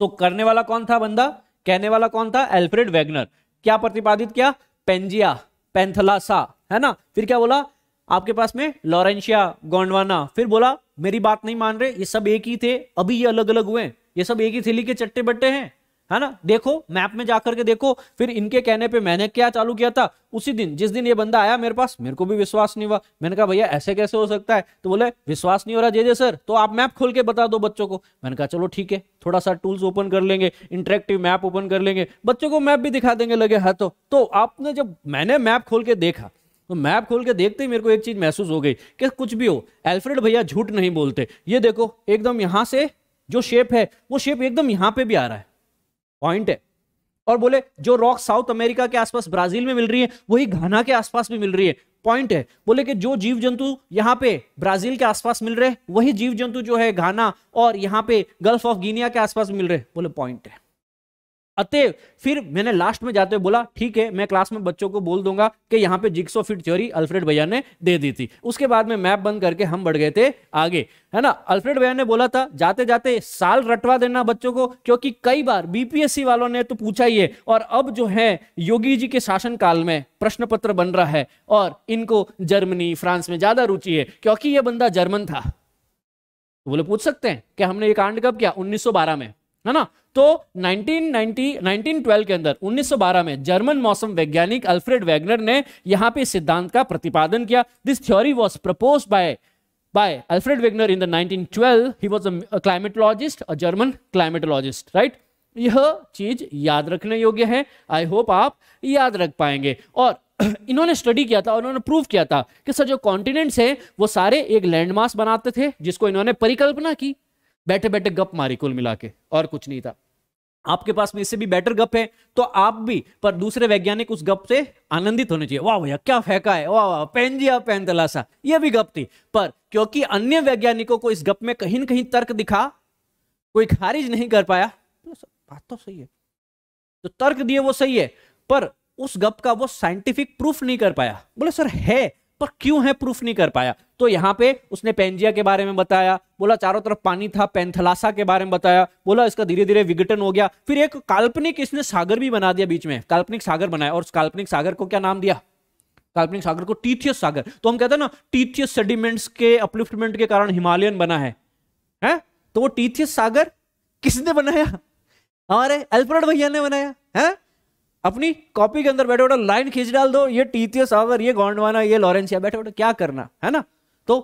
तो करने वाला कौन था बंदा कहने वाला कौन था एल्फ्रेड वेगनर क्या प्रतिपादित किया पेंजिया पेंथलासा है ना फिर क्या बोला आपके पास में लॉरेंशिया गोंडवाना फिर बोला मेरी बात नहीं मान रहे ये सब एक ही थे अभी ये अलग अलग हुए ये सब एक ही थैली के चट्टे बट्टे हैं है ना देखो मैप में जाकर के देखो फिर इनके कहने पे मैंने क्या चालू किया था उसी दिन जिस दिन ये बंदा आया मेरे पास मेरे को भी विश्वास नहीं हुआ मैंने कहा भैया ऐसे कैसे हो सकता है तो बोले विश्वास नहीं हो रहा जे जे सर तो आप मैप खोल के बता दो बच्चों को मैंने कहा चलो ठीक है थोड़ा सा टूल्स ओपन कर लेंगे इंटरेक्टिव मैप ओपन कर लेंगे बच्चों को मैप भी दिखा देंगे लगे हाथों तो आपने जब मैंने मैप खोल के देखा तो मैप खोल के देखते ही मेरे को एक चीज महसूस हो गई कि कुछ भी हो एल्फ्रेड भैया झूठ नहीं बोलते ये देखो एकदम यहां से जो शेप है वो शेप एकदम यहां पे भी आ रहा है पॉइंट है और बोले जो रॉक साउथ अमेरिका के आसपास ब्राजील में मिल रही है वही घाना के आसपास भी मिल रही है पॉइंट है बोले कि जो जीव जंतु यहाँ पे ब्राजील के आसपास मिल रहे वही जीव जंतु जो है घाना और यहाँ पे गल्फ ऑफ गिनिया के आसपास मिल रहे बोले पॉइंट है अतः फिर मैंने लास्ट में जाते हुए बोला ठीक है मैं क्लास में बच्चों को बोल दूंगा कि यहाँ पे जिक्सो फिट थ्योरी अल्फ्रेड भैया ने दे दी थी उसके बाद में मैप बंद करके हम बढ़ गए थे आगे है ना अल्फ्रेड भैया ने बोला था जाते जाते साल रटवा देना बच्चों को क्योंकि कई बार बीपीएससी वालों ने तो पूछा ही है और अब जो है योगी जी के शासन काल में प्रश्न पत्र बन रहा है और इनको जर्मनी फ्रांस में ज्यादा रुचि है क्योंकि यह बंदा जर्मन था तो बोले पूछ सकते हैं कि हमने ये कांड कब किया उन्नीस में है ना तो 1990 1912 के अंदर 1912 में जर्मन मौसम वैज्ञानिक अल्फ्रेड वैगनर ने यहां पे सिद्धांत का प्रतिपादन किया this theory was propose by by Alfred Wegener in the 1912 he was a climatologist a German climatologist right यह चीज याद रखने योग्य है आई होप आप याद रख पाएंगे और इन्होंने स्टडी किया था और इन्होंने प्रूव किया था कि सर जो कॉन्टिनेंट्स हैं वो सारे एक लैंडमार्क बनाते थे जिसको इन्होंने परिकल्पना की बैठे बैठे गप मारी कुल मिला के और कुछ नहीं था आपके पास में इससे भी बेटर गप है तो आप भी पर दूसरे वैज्ञानिक उस गप से आनंदित होने चाहिए वाह भैया क्या फेंका है वाह वाह पेन जिया पेन तलाशा यह भी गप थी पर क्योंकि अन्य वैज्ञानिकों को इस गप में कहीं ना कहीं तर्क दिखा कोई खारिज नहीं कर पाया तो बात तो सही है तो तर्क दिए वो सही है पर उस गप का वो साइंटिफिक प्रूफ नहीं कर पाया बोले सर है पर क्यों है प्रूफ नहीं कर पाया तो यहाँ पे उसने पेंजिया के बारे में बताया बोला चारों तरफ पानी था पेंथलासा के बारे में बताया बोला इसका धीरे धीरे विघटन हो गया फिर एक काल्पनिक इसने सागर भी बना दिया बीच में काल्पनिक सागर बनाया और उस काल्पनिक सागर को क्या नाम दिया काल्पनिक सागर को टीथियस सागर तो हम कहते हैं ना टीथियस सेडिमेंट्स के अपलिफ्टमेंट के कारण हिमालयन बना है हैं तो वो टीथियस सागर किसने बनाया हमारे अल्फ्रेड भैया ने बनाया है अपनी कॉपी के अंदर बैठे बैठो लाइन खींच डाल दो ये टीतियो सावर ये गोंडवाना ये लॉरेंसिया बैठे बैठो क्या करना है ना तो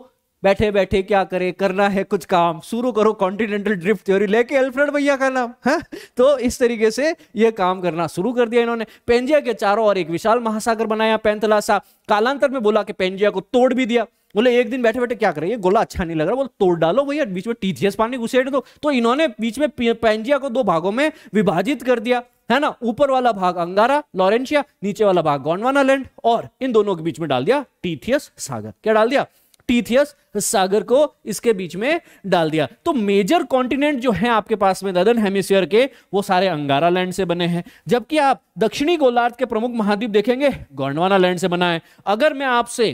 बैठे बैठे क्या करे करना है कुछ काम शुरू करो कॉन्टिनेंटल ड्रिफ्ट थ्योरी लेके एल्फ्रेड भैया का नाम है तो इस तरीके से ये काम करना शुरू कर दिया इन्होंने पेंजिया के चारों और एक विशाल महासागर बनाया पैंतलासा कालांतर में बोला कि पेंजिया को तोड़ भी दिया बोले एक दिन बैठे बैठे क्या करे ये गोला अच्छा नहीं लग रहा बोले तोड़ डालो भैया बीच में टीजीएस पानी घुसेड़ दो तो इन्होंने बीच में पेंजिया को दो भागों में विभाजित कर दिया है ना ऊपर वाला भाग अंगारा लॉरेंशिया नीचे वाला भाग गोंडवाना लैंड और इन दोनों के बीच में डाल दिया टीथियस सागर क्या डाल दिया टीथियस सागर को इसके बीच में डाल दिया तो मेजर कॉन्टिनेंट जो है आपके पास में ददन हेमिस्फीयर के वो सारे अंगारा लैंड से बने हैं जबकि आप दक्षिणी गोलार्ध के प्रमुख महाद्वीप देखेंगे गोंडवाना लैंड से बना है अगर मैं आपसे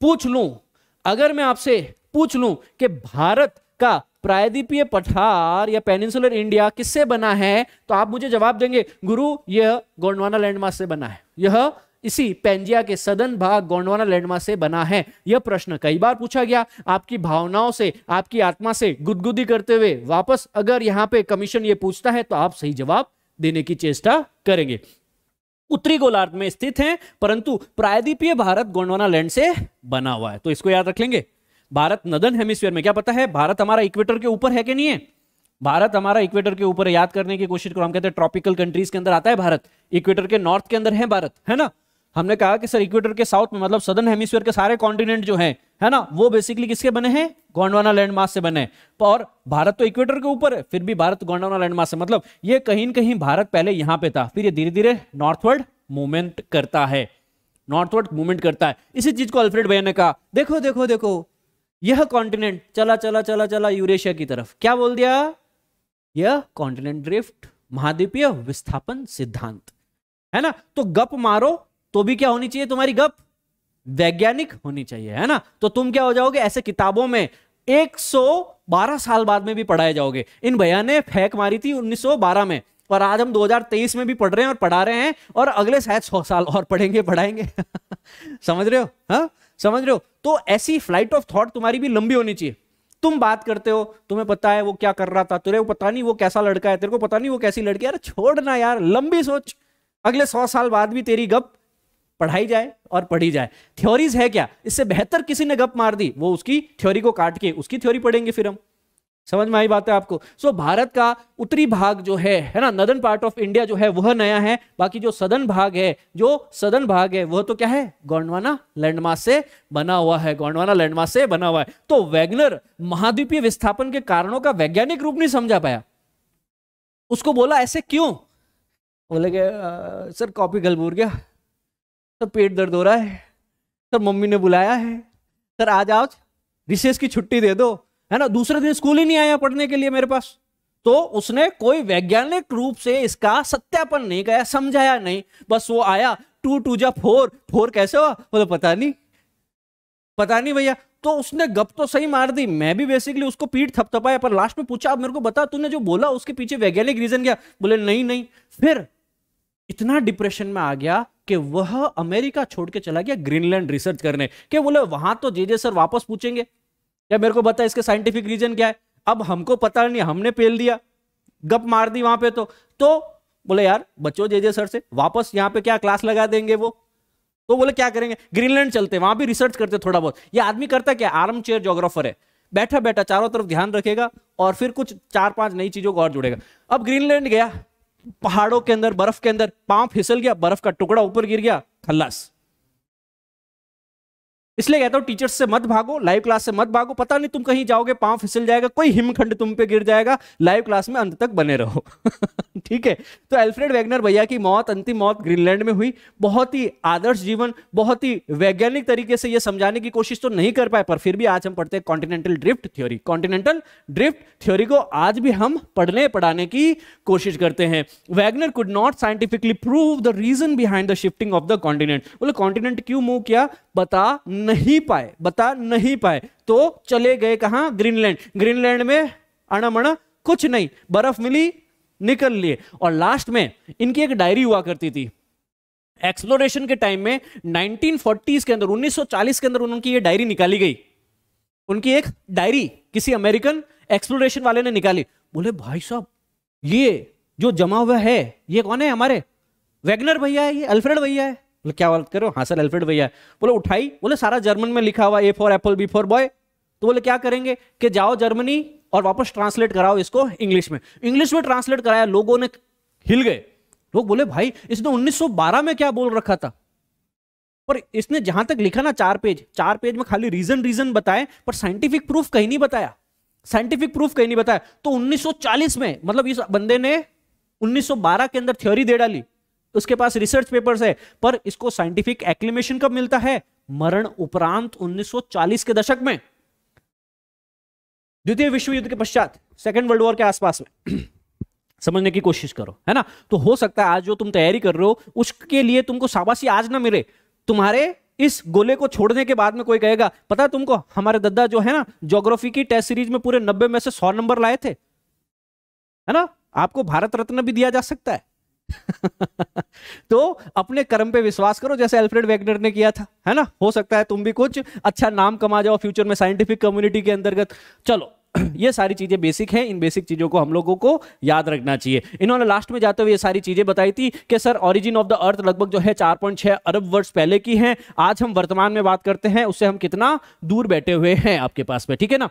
पूछ लू अगर मैं आपसे पूछ लू कि भारत का प्रायद्वीपीय पठार या पेनिसुलर इंडिया किससे बना है तो आप मुझे जवाब देंगे गुरु यह गोंडवाना लैंडमार्क से बना है यह इसी पेंजिया के सदन भाग गोंडवाना लैंडमार्क से बना है यह प्रश्न कई बार पूछा गया आपकी भावनाओं से आपकी आत्मा से गुदगुदी करते हुए वापस अगर यहाँ पे कमीशन ये पूछता है तो आप सही जवाब देने की चेष्टा करेंगे उत्तरी गोलार्ध में स्थित है परंतु प्रायद्वीपीय भारत गोंडवाना लैंड से बना हुआ है तो इसको याद रख लेंगे भारत नदन हेमिस्फीयर में क्या पता है भारत हमारा इक्वेटर के ऊपर है कि नहीं है भारत हमारा इक्वेटर के ऊपर याद करने की कोशिश करो हम कहते हैं ट्रॉपिकल कंट्रीज के अंदर आता है भारत इक्वेटर के नॉर्थ के अंदर है भारत है ना हमने कहा कि सर इक्वेटर के साउथ में मतलब सदन हेमिस्फीयर के सारे कॉन्टिनेंट जो हैं है ना वो बेसिकली किसके बने हैं गोंडवाना लैंडमार्क से बने और भारत तो इक्वेटर के ऊपर है फिर भी भारत गोंडवाना लैंडमार्क से मतलब ये कहीं न कहीं भारत पहले यहां पे था फिर ये धीरे धीरे नॉर्थवर्ड मूवमेंट करता है नॉर्थवर्ड मूवमेंट करता है इसी चीज को अल्फ्रेड भैया ने कहा देखो देखो देखो यह कॉन्टिनेंट चला चला चला चला यूरेशिया की तरफ क्या बोल दिया यह कॉन्टिनेंट ड्रिफ्ट महाद्वीपीय विस्थापन सिद्धांत है ना तो गप मारो तो भी क्या होनी चाहिए तुम्हारी गप वैज्ञानिक होनी चाहिए है ना तो तुम क्या हो जाओगे ऐसे किताबों में 112 साल बाद में भी पढ़ाए जाओगे इन भैया ने फेंक मारी थी 1912 में और आज हम 2023 में भी पढ़ रहे हैं और पढ़ा रहे हैं और अगले शायद सौ साल और पढ़ेंगे पढ़ाएंगे समझ रहे हो हा? समझ रहे हो तो ऐसी फ्लाइट ऑफ थॉट तुम्हारी भी लंबी होनी चाहिए तुम बात करते हो तुम्हें पता है वो क्या कर रहा था तेरे को पता नहीं वो कैसा लड़का है तेरे को पता नहीं वो कैसी लड़की यार छोड़ ना यार लंबी सोच अगले सौ साल बाद भी तेरी गप पढ़ाई जाए और पढ़ी जाए थ्योरीज है क्या इससे बेहतर किसी ने गप मार दी वो उसकी थ्योरी को काट के उसकी थ्योरी पढ़ेंगे फिर हम समझ में आई बात है आपको सो so, भारत का उत्तरी भाग जो है है ना नदन पार्ट ऑफ इंडिया जो है वह नया है बाकी जो सदन भाग है जो सदन भाग है वह तो क्या है गोंडवाना लैंडमार्क से बना हुआ है गोंडवाना लैंडमार्क से बना हुआ है तो वैगनर महाद्वीपीय विस्थापन के कारणों का वैज्ञानिक रूप नहीं समझा पाया उसको बोला ऐसे क्यों बोले के सर कॉपी गल भूर गया सर पेट दर्द हो रहा है सर मम्मी ने बुलाया है सर आज आओ रिसेस की छुट्टी दे दो है ना दूसरे दिन स्कूल ही नहीं आया पढ़ने के लिए मेरे पास तो उसने कोई वैज्ञानिक रूप से इसका सत्यापन नहीं किया समझाया नहीं बस वो आया टू टू जा फोर फोर कैसे हुआ बोले पता नहीं पता नहीं भैया तो उसने गप तो सही मार दी मैं भी बेसिकली उसको पीठ थपथपाया पर लास्ट में पूछा अब मेरे को बता तूने जो बोला उसके पीछे वैज्ञानिक रीजन क्या बोले नहीं नहीं फिर इतना डिप्रेशन में आ गया कि वह अमेरिका छोड़ के चला गया ग्रीनलैंड रिसर्च करने के बोले वहां तो जे जे सर वापस पूछेंगे या मेरे को बता इसके साइंटिफिक रीजन क्या है अब हमको पता नहीं हमने पेल दिया गप मार दी वहां पे तो तो बोले यार बच्चों जे जे सर से वापस यहाँ पे क्या क्लास लगा देंगे वो तो बोले क्या करेंगे ग्रीनलैंड चलते वहां भी रिसर्च करते थोड़ा बहुत ये आदमी करता क्या आर्म चेयर जोग्राफर है बैठा बैठा चारों तरफ ध्यान रखेगा और फिर कुछ चार पांच नई चीजों को और जुड़ेगा अब ग्रीनलैंड गया पहाड़ों के अंदर बर्फ के अंदर पांव फिसल गया बर्फ का टुकड़ा ऊपर गिर गया खल्लास इसलिए कहता हूँ टीचर्स से मत भागो लाइव क्लास से मत भागो पता नहीं तुम कहीं जाओगे पांव फिसल जाएगा कोई हिमखंड तुम पे गिर जाएगा लाइव क्लास में अंत तक बने रहो ठीक है तो एल्फ्रेड वैगनर भैया की मौत अंतिम मौत ग्रीनलैंड में हुई बहुत ही आदर्श जीवन बहुत ही वैज्ञानिक तरीके से यह समझाने की कोशिश तो नहीं कर पाए पर फिर भी आज हम पढ़ते हैं continental drift theory continental drift theory को आज भी हम पढ़ने पढ़ाने की कोशिश करते हैं Wegener could not scientifically prove the reason behind the shifting of the continent बोले कॉन्टिनेंट क्यों मूव किया बता नहीं पाए बता नहीं पाए तो चले गए कहा ग्रीनलैंड ग्रीनलैंड में अणमण कुछ नहीं बर्फ मिली निकल लिए और लास्ट में इनकी एक डायरी हुआ करती थी एक्सप्लोरेशन के टाइम में 1940s के अंदर 1940 के अंदर उनकी ये डायरी निकाली गई उनकी एक डायरी किसी अमेरिकन एक्सप्लोरेशन वाले ने निकाली बोले भाई साहब ये जो जमा हुआ है ये कौन है हमारे वैगनर भैया है ये अल्फ्रेड भैया है बोले क्या बात करो हाँ सर अल्फ्रेड भैया है बोले उठाई बोले सारा जर्मन में लिखा हुआ A for apple B for boy तो बोले क्या करेंगे कि जाओ जर्मनी और वापस ट्रांसलेट कराओ इसको इंग्लिश में इंग्लिश में ट्रांसलेट कराया लोगों ने हिल गए लोग बोले भाई इसने 1912 में क्या बोल रखा था पर इसने जहां तक लिखा ना चार पेज चार पेज में खाली रीजन रीजन बताए पर साइंटिफिक प्रूफ कहीं नहीं बताया साइंटिफिक प्रूफ कहीं नहीं बताया तो 1940 में मतलब इस बंदे ने 1912 के अंदर थ्योरी दे डाली उसके पास रिसर्च पेपर्स है पर इसको साइंटिफिक एक्लिमेशन कब मिलता है मरण उपरांत 1940 के दशक में द्वितीय विश्व युद्ध के पश्चात सेकेंड वर्ल्ड वॉर के आसपास में समझने की कोशिश करो है ना तो हो सकता है आज जो तुम तैयारी कर रहे हो उसके लिए तुमको शाबाशी आज ना मिले तुम्हारे इस गोले को छोड़ने के बाद में कोई कहेगा पता है तुमको हमारे दद्दा जो है ना जोग्राफी की टेस्ट सीरीज में पूरे नब्बे में से सौ नंबर लाए थे है ना आपको भारत रत्न भी दिया जा सकता है तो अपने कर्म पे विश्वास करो जैसे अल्फ्रेड वेगनर ने किया था है ना हो सकता है तुम भी कुछ अच्छा नाम कमा जाओ फ्यूचर में साइंटिफिक कम्युनिटी के अंतर्गत चलो ये सारी चीजें बेसिक हैं इन बेसिक चीजों को हम लोगों को याद रखना चाहिए इन्होंने लास्ट में जाते हुए ये सारी चीजें बताई थी कि sir origin of the earth लगभग जो है चार पॉइंट छह अरब वर्ष पहले की हैं आज हम वर्तमान में बात करते हैं उससे हम कितना दूर बैठे हुए हैं आपके पास में ठीक है ना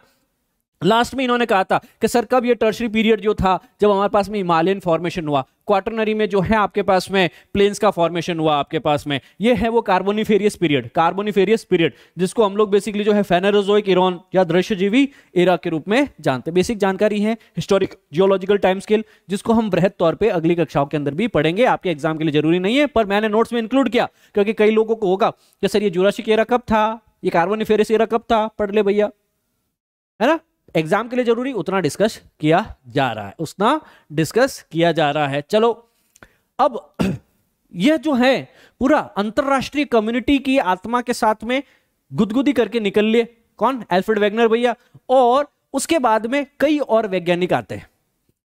लास्ट में इन्होंने कहा था कि सर कब ये टर्शरी पीरियड जो था जब हमारे पास में हिमालयन फॉर्मेशन हुआ क्वार्टनरी में जो है आपके पास में प्लेन्स का फॉर्मेशन हुआ आपके पास में ये है वो कार्बोनिफेरियस पीरियड कार्बोनिफेरियस पीरियड जिसको हम लोग बेसिकली जो है फेनरोजोइक इरोन या दृश्यजीवी एरा के रूप में जानते बेसिक जानकारी है हिस्टोरिक जियोलॉजिकल टाइम स्केल जिसको हम बृहद तौर पर अगली कक्षाओं के अंदर भी पढ़ेंगे आपके एग्जाम के लिए जरूरी नहीं है पर मैंने नोट्स में इंक्लूड किया क्योंकि कई लोगों को होगा कि सर ये जुराशिक एरा कब था ये कार्बोनिफेरियस एरा कब था पढ़ ले भैया है ना एग्जाम के लिए जरूरी उतना डिस्कस किया जा रहा है उतना डिस्कस किया जा रहा है चलो अब यह जो है पूरा अंतरराष्ट्रीय कम्युनिटी की आत्मा के साथ में गुदगुदी करके निकल लिए कौन एल्फ्रेड वेगनर भैया और उसके बाद में कई और वैज्ञानिक आते हैं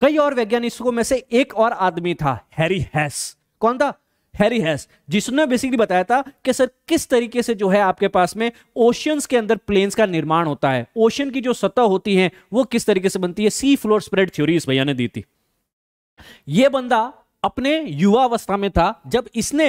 कई और वैज्ञानिकों में से एक और आदमी था हैरी हैस कौन था हैरी हैस जिसने बेसिकली बताया था कि सर किस तरीके से जो है आपके पास में ओशियंस के अंदर प्लेन्स का निर्माण होता है ओशियन की जो सतह होती है वो किस तरीके से बनती है सी फ्लोर स्प्रेड थ्योरी इस भैया ने दी थी ये बंदा अपने युवा अवस्था में था जब इसने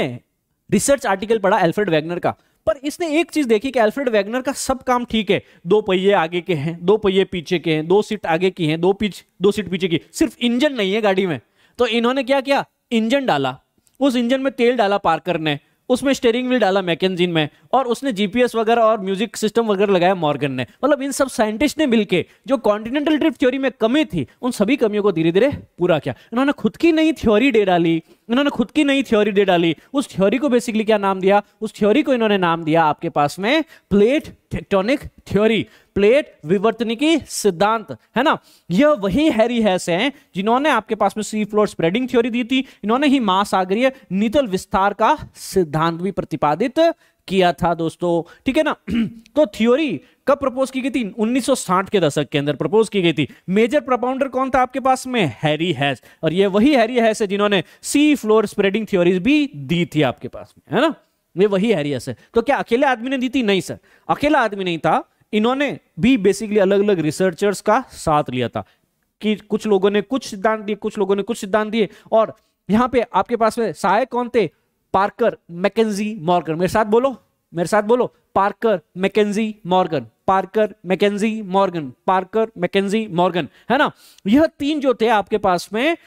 रिसर्च आर्टिकल पढ़ा एल्फ्रेड वैगनर का पर इसने एक चीज देखी कि एल्फ्रेड वैगनर का सब काम ठीक है दो पहिए आगे के हैं दो पहिए पीछे के हैं दो सीट आगे की हैं दो पीछे दो सीट पीछे की सिर्फ इंजन नहीं है गाड़ी में तो इन्होंने क्या किया इंजन डाला उस इंजन में तेल डाला पार्कर ने उसमें स्टेयरिंग व्हील डाला मैकेजिन में और उसने जीपीएस वगैरह और म्यूजिक सिस्टम वगैरह लगाया मॉर्गन ने मतलब इन सब साइंटिस्ट ने मिलके जो कॉन्टिनेंटल ट्रिप थ्योरी में कमी थी उन सभी कमियों को धीरे धीरे पूरा किया इन्होंने खुद की नई थ्योरी दे डाली इन्होंने खुद की नई थ्योरी दे डाली उस थ्योरी को बेसिकली क्या नाम दिया उस थ्योरी को इन्होंने नाम दिया आपके पास में प्लेट टेक्टोनिक थ्योरी प्लेट विवर्तनिकी सिद्धांत है ना यह वही हैरी हैस हैं जिन्होंने आपके पास में सी फ्लोर स्प्रेडिंग थ्योरी दी थी इन्होंने ही महासागरीय नीतल विस्तार का सिद्धांत भी प्रतिपादित किया था दोस्तों ठीक है ना तो थ्योरी कब प्रपोज की गई थी 1960 के दशक के अंदर प्रपोज की गई थी मेजर प्रपाउंडर कौन था आपके पास में हैरी हैस और ये वही हैरी हैस है जिन्होंने सी फ्लोर स्प्रेडिंग थ्योरीज भी दी थी आपके पास में है ना ये वही हैरी हैस है तो क्या अकेले आदमी ने दी थी नहीं सर अकेला आदमी नहीं था इन्होंने भी बेसिकली अलग अलग रिसर्चर्स का साथ लिया था कि कुछ लोगों ने कुछ सिद्धांत दिए कुछ लोगों ने कुछ सिद्धांत दिए और यहां पे आपके पास में सहायक कौन थे पार्कर मैकेजी मॉर्गन मेरे साथ बोलो मेरे साथ बोलो Parker McKenzie Morgan Parker McKenzie Morgan Parker McKenzie Morgan है ना यह तीन जो थे आपके पास में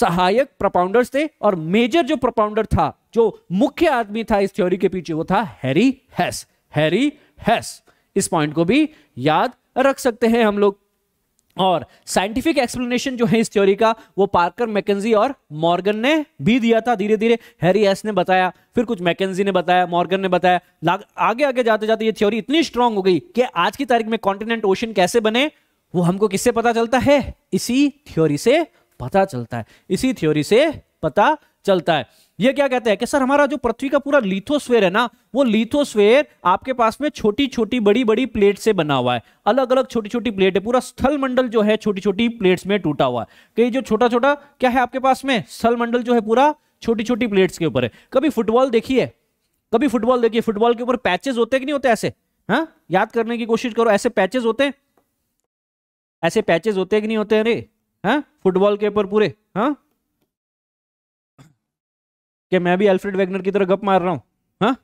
सहायक प्रपाउंडर्स थे और मेजर जो प्रपाउंडर था जो मुख्य आदमी था इस थ्योरी के पीछे वो था हैरी हैस हैरी हैस इस पॉइंट को भी याद रख सकते हैं हम लोग और साइंटिफिक एक्सप्लेनेशन जो है इस थ्योरी का वो पार्कर मैकेजी और मॉर्गन ने भी दिया था धीरे धीरे हैरी एस ने बताया फिर कुछ मैकेजी ने बताया मॉर्गन ने बताया आगे आगे जाते जाते ये थ्योरी इतनी स्ट्रांग हो गई कि आज की तारीख में कॉन्टिनेंट ओशन कैसे बने वो हमको किससे पता चलता है इसी थ्योरी से पता चलता है इसी थ्योरी से पता चलता है ये क्या कहते हैं कि सर हमारा जो पृथ्वी का पूरा लिथोस्फेयर है ना वो लिथोस्फेयर आपके पास में छोटी छोटी बड़ी बड़ी प्लेट से बना हुआ है अलग अलग छोटी छोटी प्लेट है पूरा स्थल मंडल जो है छोटी छोटी प्लेट्स में टूटा हुआ है कई तो जो छोटा छोटा क्या है आपके पास में स्थल मंडल जो है पूरा छोटी छोटी प्लेट्स के ऊपर है कभी फुटबॉल देखिए कभी फुटबॉल देखिए फुटबॉल के ऊपर पैचेज होते कि नहीं होते ऐसे हाँ याद करने की कोशिश करो ऐसे पैचेज होते हैं ऐसे पैचेज होते कि नहीं होते अरे हाँ फुटबॉल के ऊपर पूरे हाँ कि मैं भी अल्फ्रेड वेगनर की तरह गप मार रहा हूँ हाँ?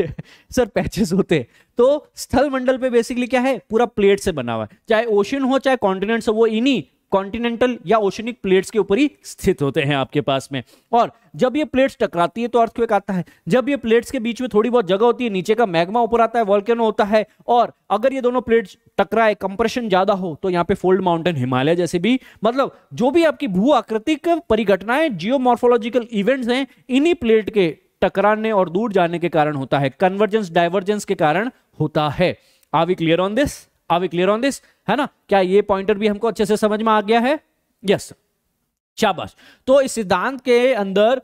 सर पैचेस होते हैं तो स्थल मंडल पे बेसिकली क्या है पूरा प्लेट से बना हुआ है चाहे ओशन हो चाहे कॉन्टिनेंट हो वो इन्हीं कॉन्टिनेंटल या ओशनिक प्लेट्स के ऊपर ही स्थित होते हैं आपके पास में और जब ये प्लेट्स टकराती है तो अर्थक्वेक आता है जब ये प्लेट्स के बीच में थोड़ी बहुत जगह होती है नीचे का मैग्मा ऊपर आता है वॉल्केनो होता है और अगर ये दोनों प्लेट्स टकराए कंप्रेशन ज्यादा हो तो यहाँ पे फोल्ड माउंटेन हिमालय जैसे भी मतलब जो भी आपकी भू आकृतिक परिघटनाएं जियोमोर्फोलॉजिकल इवेंट्स हैं इन्हीं प्लेट के टकराने और दूर जाने के कारण होता है कन्वर्जेंस डाइवर्जेंस के कारण होता है are we clear on this are we clear on this है ना क्या ये पॉइंटर भी हमको अच्छे से समझ में आ गया है यस शाबाश तो इस सिद्धांत के अंदर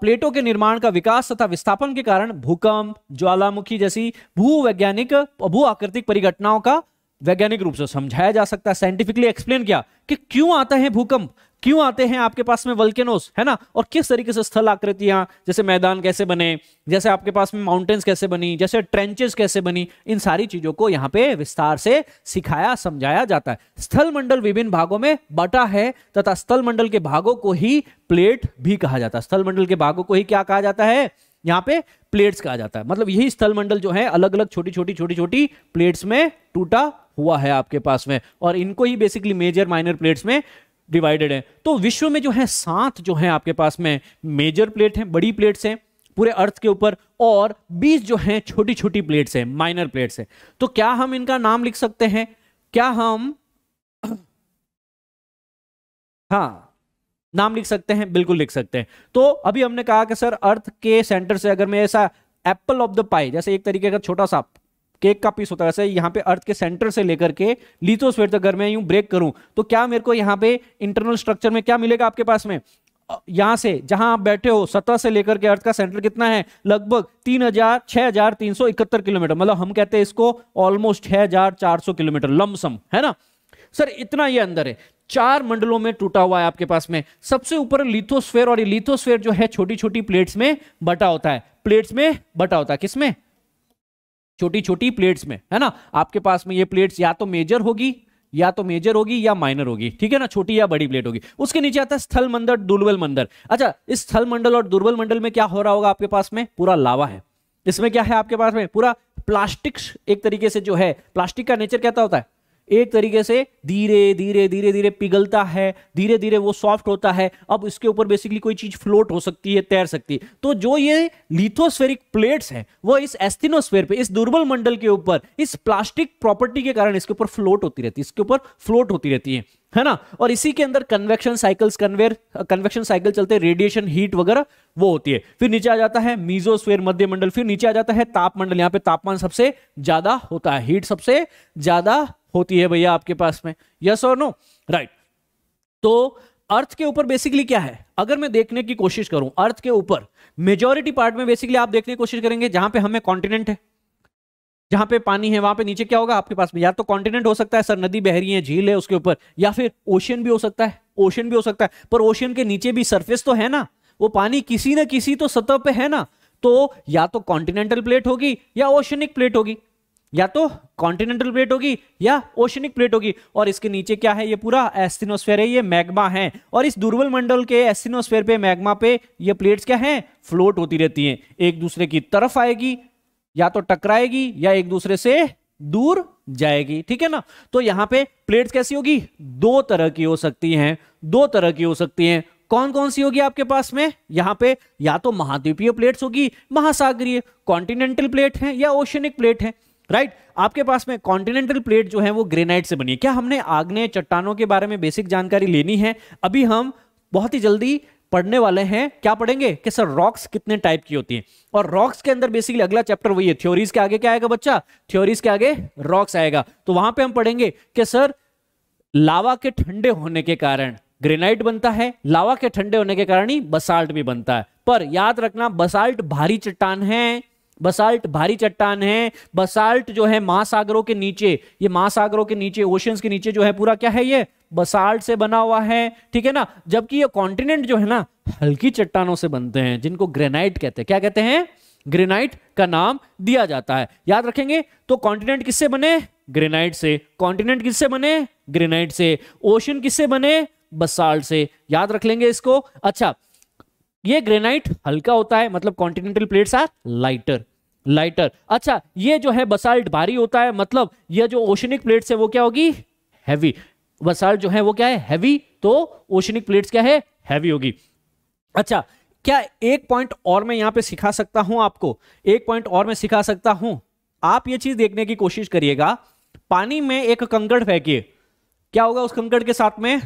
प्लेटो के निर्माण का विकास तथा विस्थापन के कारण भूकंप ज्वालामुखी जैसी भूवैज्ञानिक भू आकृतिक परिघटनाओं का वैज्ञानिक रूप से समझाया जा सकता है साइंटिफिकली एक्सप्लेन किया कि क्यों आता है भूकंप क्यों आते हैं आपके पास में वल्केनोस है ना और किस तरीके से स्थल आकृतियां जैसे मैदान कैसे बने जैसे आपके पास में माउंटेन्स कैसे बनी जैसे ट्रेंचेस कैसे बनी इन सारी चीजों को यहाँ पे विस्तार से सिखाया समझाया जाता है स्थल मंडल विभिन्न भागों में बटा है तथा स्थल मंडल के भागों को ही प्लेट भी कहा जाता है स्थल मंडल के भागों को ही क्या कहा जाता है यहाँ पे प्लेट्स कहा जाता है मतलब यही स्थल मंडल जो है अलग अलग छोटी छोटी छोटी छोटी प्लेट्स में टूटा हुआ है आपके पास में और इनको ही बेसिकली मेजर माइनर प्लेट्स में डिवाइडेड है तो विश्व में जो है सात जो है आपके पास में मेजर प्लेट हैं बड़ी प्लेट्स हैं पूरे अर्थ के ऊपर और बीस जो हैं छोटी छोटी प्लेट्स हैं माइनर प्लेट्स हैं तो क्या हम इनका नाम लिख सकते हैं क्या हम हाँ नाम लिख सकते हैं बिल्कुल लिख सकते हैं तो अभी हमने कहा कि सर अर्थ के सेंटर से अगर मैं ऐसा एप्पल ऑफ द पाई जैसे एक तरीके का छोटा सा केक का पीस होता है वैसे यहाँ पे अर्थ के सेंटर से लेकर के लिथोस्फेयर तक अगर मैं यूं ब्रेक करूँ तो क्या मेरे को यहाँ पे इंटरनल स्ट्रक्चर में क्या मिलेगा आपके पास में यहां से जहां आप बैठे हो सतह से लेकर के अर्थ का सेंटर कितना है लगभग तीन हजार छह हजार तीन सौ इकहत्तर किलोमीटर मतलब हम कहते हैं इसको ऑलमोस्ट छह हजार चार सौ किलोमीटर लमसम है ना सर इतना ये अंदर है चार मंडलों में टूटा हुआ है आपके पास में सबसे ऊपर लिथोस्फेयर और ये लिथोस्फेयर जो है छोटी छोटी प्लेट्स में बटा होता है प्लेट्स में बटा होता है किसमें छोटी छोटी प्लेट्स में है ना आपके पास में ये प्लेट्स या तो मेजर होगी या तो मेजर होगी या माइनर होगी ठीक है ना छोटी या बड़ी प्लेट होगी उसके नीचे आता है स्थल मंडल दुर्बल मंडल अच्छा इस स्थल मंडल और दुर्बल मंडल में क्या हो रहा होगा आपके पास में पूरा लावा है इसमें क्या है आपके पास में पूरा प्लास्टिक एक तरीके से जो है प्लास्टिक का नेचर कहता होता है एक तरीके से धीरे धीरे धीरे धीरे पिघलता है धीरे धीरे वो सॉफ्ट होता है अब इसके ऊपर बेसिकली कोई चीज फ्लोट हो सकती है तैर सकती है तो जो ये लिथोस्फेरिक प्लेट्स हैं वो इस एस्थिनोस्फेयर पे इस दुर्बल मंडल के ऊपर इस प्लास्टिक प्रॉपर्टी के कारण इसके ऊपर फ्लोट होती रहती है इसके ऊपर फ्लोट होती रहती है है ना और इसी के अंदर convection cycles conveyor convection cycle चलते रेडिएशन हीट वगैरह वो होती है फिर नीचे आ जाता है मीजोस्फेयर मध्य मंडल फिर नीचे आ जाता है तापमंडल यहाँ पे तापमान सबसे ज्यादा होता है हीट सबसे ज्यादा होती है भैया आपके पास में यस और नो राइट तो अर्थ के ऊपर बेसिकली क्या है अगर मैं देखने की कोशिश करूं अर्थ के ऊपर मेजोरिटी पार्ट में बेसिकली आप देखने की कोशिश करेंगे जहां पे हमें कॉन्टिनेंट है जहां पे पानी है वहां पे नीचे क्या होगा आपके पास में या तो कॉन्टिनेंट हो सकता है सर नदी बहरी है झील है उसके ऊपर या फिर ओशियन भी हो सकता है ओशियन भी हो सकता है पर ओशियन के नीचे भी सर्फेस तो है ना वो पानी किसी ना किसी तो सतह पर है ना तो या तो कॉन्टिनेंटल प्लेट होगी या ओशनिक प्लेट होगी या तो कॉन्टिनेंटल प्लेट होगी या ओशनिक प्लेट होगी और इसके नीचे क्या है ये पूरा एस्थिनोस्फेयर है ये मैग्मा है और इस दुर्बल मंडल के एस्थिनोस्फेयर पे मैग्मा पे ये प्लेट्स क्या हैं फ्लोट होती रहती हैं एक दूसरे की तरफ आएगी या तो टकराएगी या एक दूसरे से दूर जाएगी ठीक है ना तो यहां पे प्लेट्स कैसी होगी दो तरह की हो सकती है दो तरह की हो सकती है कौन कौन सी होगी आपके पास में यहाँ पे या तो महाद्वीपीय प्लेट्स होगी महासागरीय कॉन्टिनेंटल प्लेट है या ओशनिक प्लेट है राइट right? आपके पास में कॉन्टिनेंटल प्लेट जो है वो ग्रेनाइट से बनी है क्या हमने आग्नेय चट्टानों के बारे में बेसिक जानकारी लेनी है अभी हम बहुत ही जल्दी पढ़ने वाले हैं क्या पढ़ेंगे कि सर रॉक्स कितने टाइप की होती हैं और रॉक्स के अंदर बेसिकली अगला चैप्टर वही है थ्योरीज के आगे क्या आएगा बच्चा थ्योरीज के आगे रॉक्स आएगा तो वहां पर हम पढ़ेंगे कि सर लावा के ठंडे होने के कारण ग्रेनाइट बनता है लावा के ठंडे होने के कारण ही बसाल्ट भी बनता है पर याद रखना बसाल्ट भारी चट्टान है बसाल्ट भारी चट्टान है बसाल्ट जो है महासागरों के नीचे ये महासागरों के नीचे ओशंस के नीचे जो है पूरा क्या है ये बसाल्ट से बना हुआ है ठीक है ना जबकि ये कॉन्टिनेंट जो है ना हल्की चट्टानों से बनते हैं जिनको ग्रेनाइट कहते हैं क्या कहते हैं ग्रेनाइट का नाम दिया जाता है याद रखेंगे तो कॉन्टिनेंट किससे बने ग्रेनाइट से कॉन्टिनेंट किससे बने ग्रेनाइट से ओशन किससे बने बसाल्ट से याद रख लेंगे इसको अच्छा ये ग्रेनाइट हल्का होता है मतलब continental plates are lighter lighter अच्छा ये जो है बसाल्ट भारी होता है मतलब यह जो ओशनिक प्लेट्स है वो क्या होगी हैवी बसाल्ट जो है वो क्या है हैवी तो ओशनिक प्लेट्स क्या है हैवी होगी अच्छा क्या एक पॉइंट और मैं यहां पे सिखा सकता हूं आपको एक पॉइंट और मैं सिखा सकता हूं आप ये चीज देखने की कोशिश करिएगा पानी में एक कंकड़ फेंकिए क्या होगा उस कंकड़ के साथ में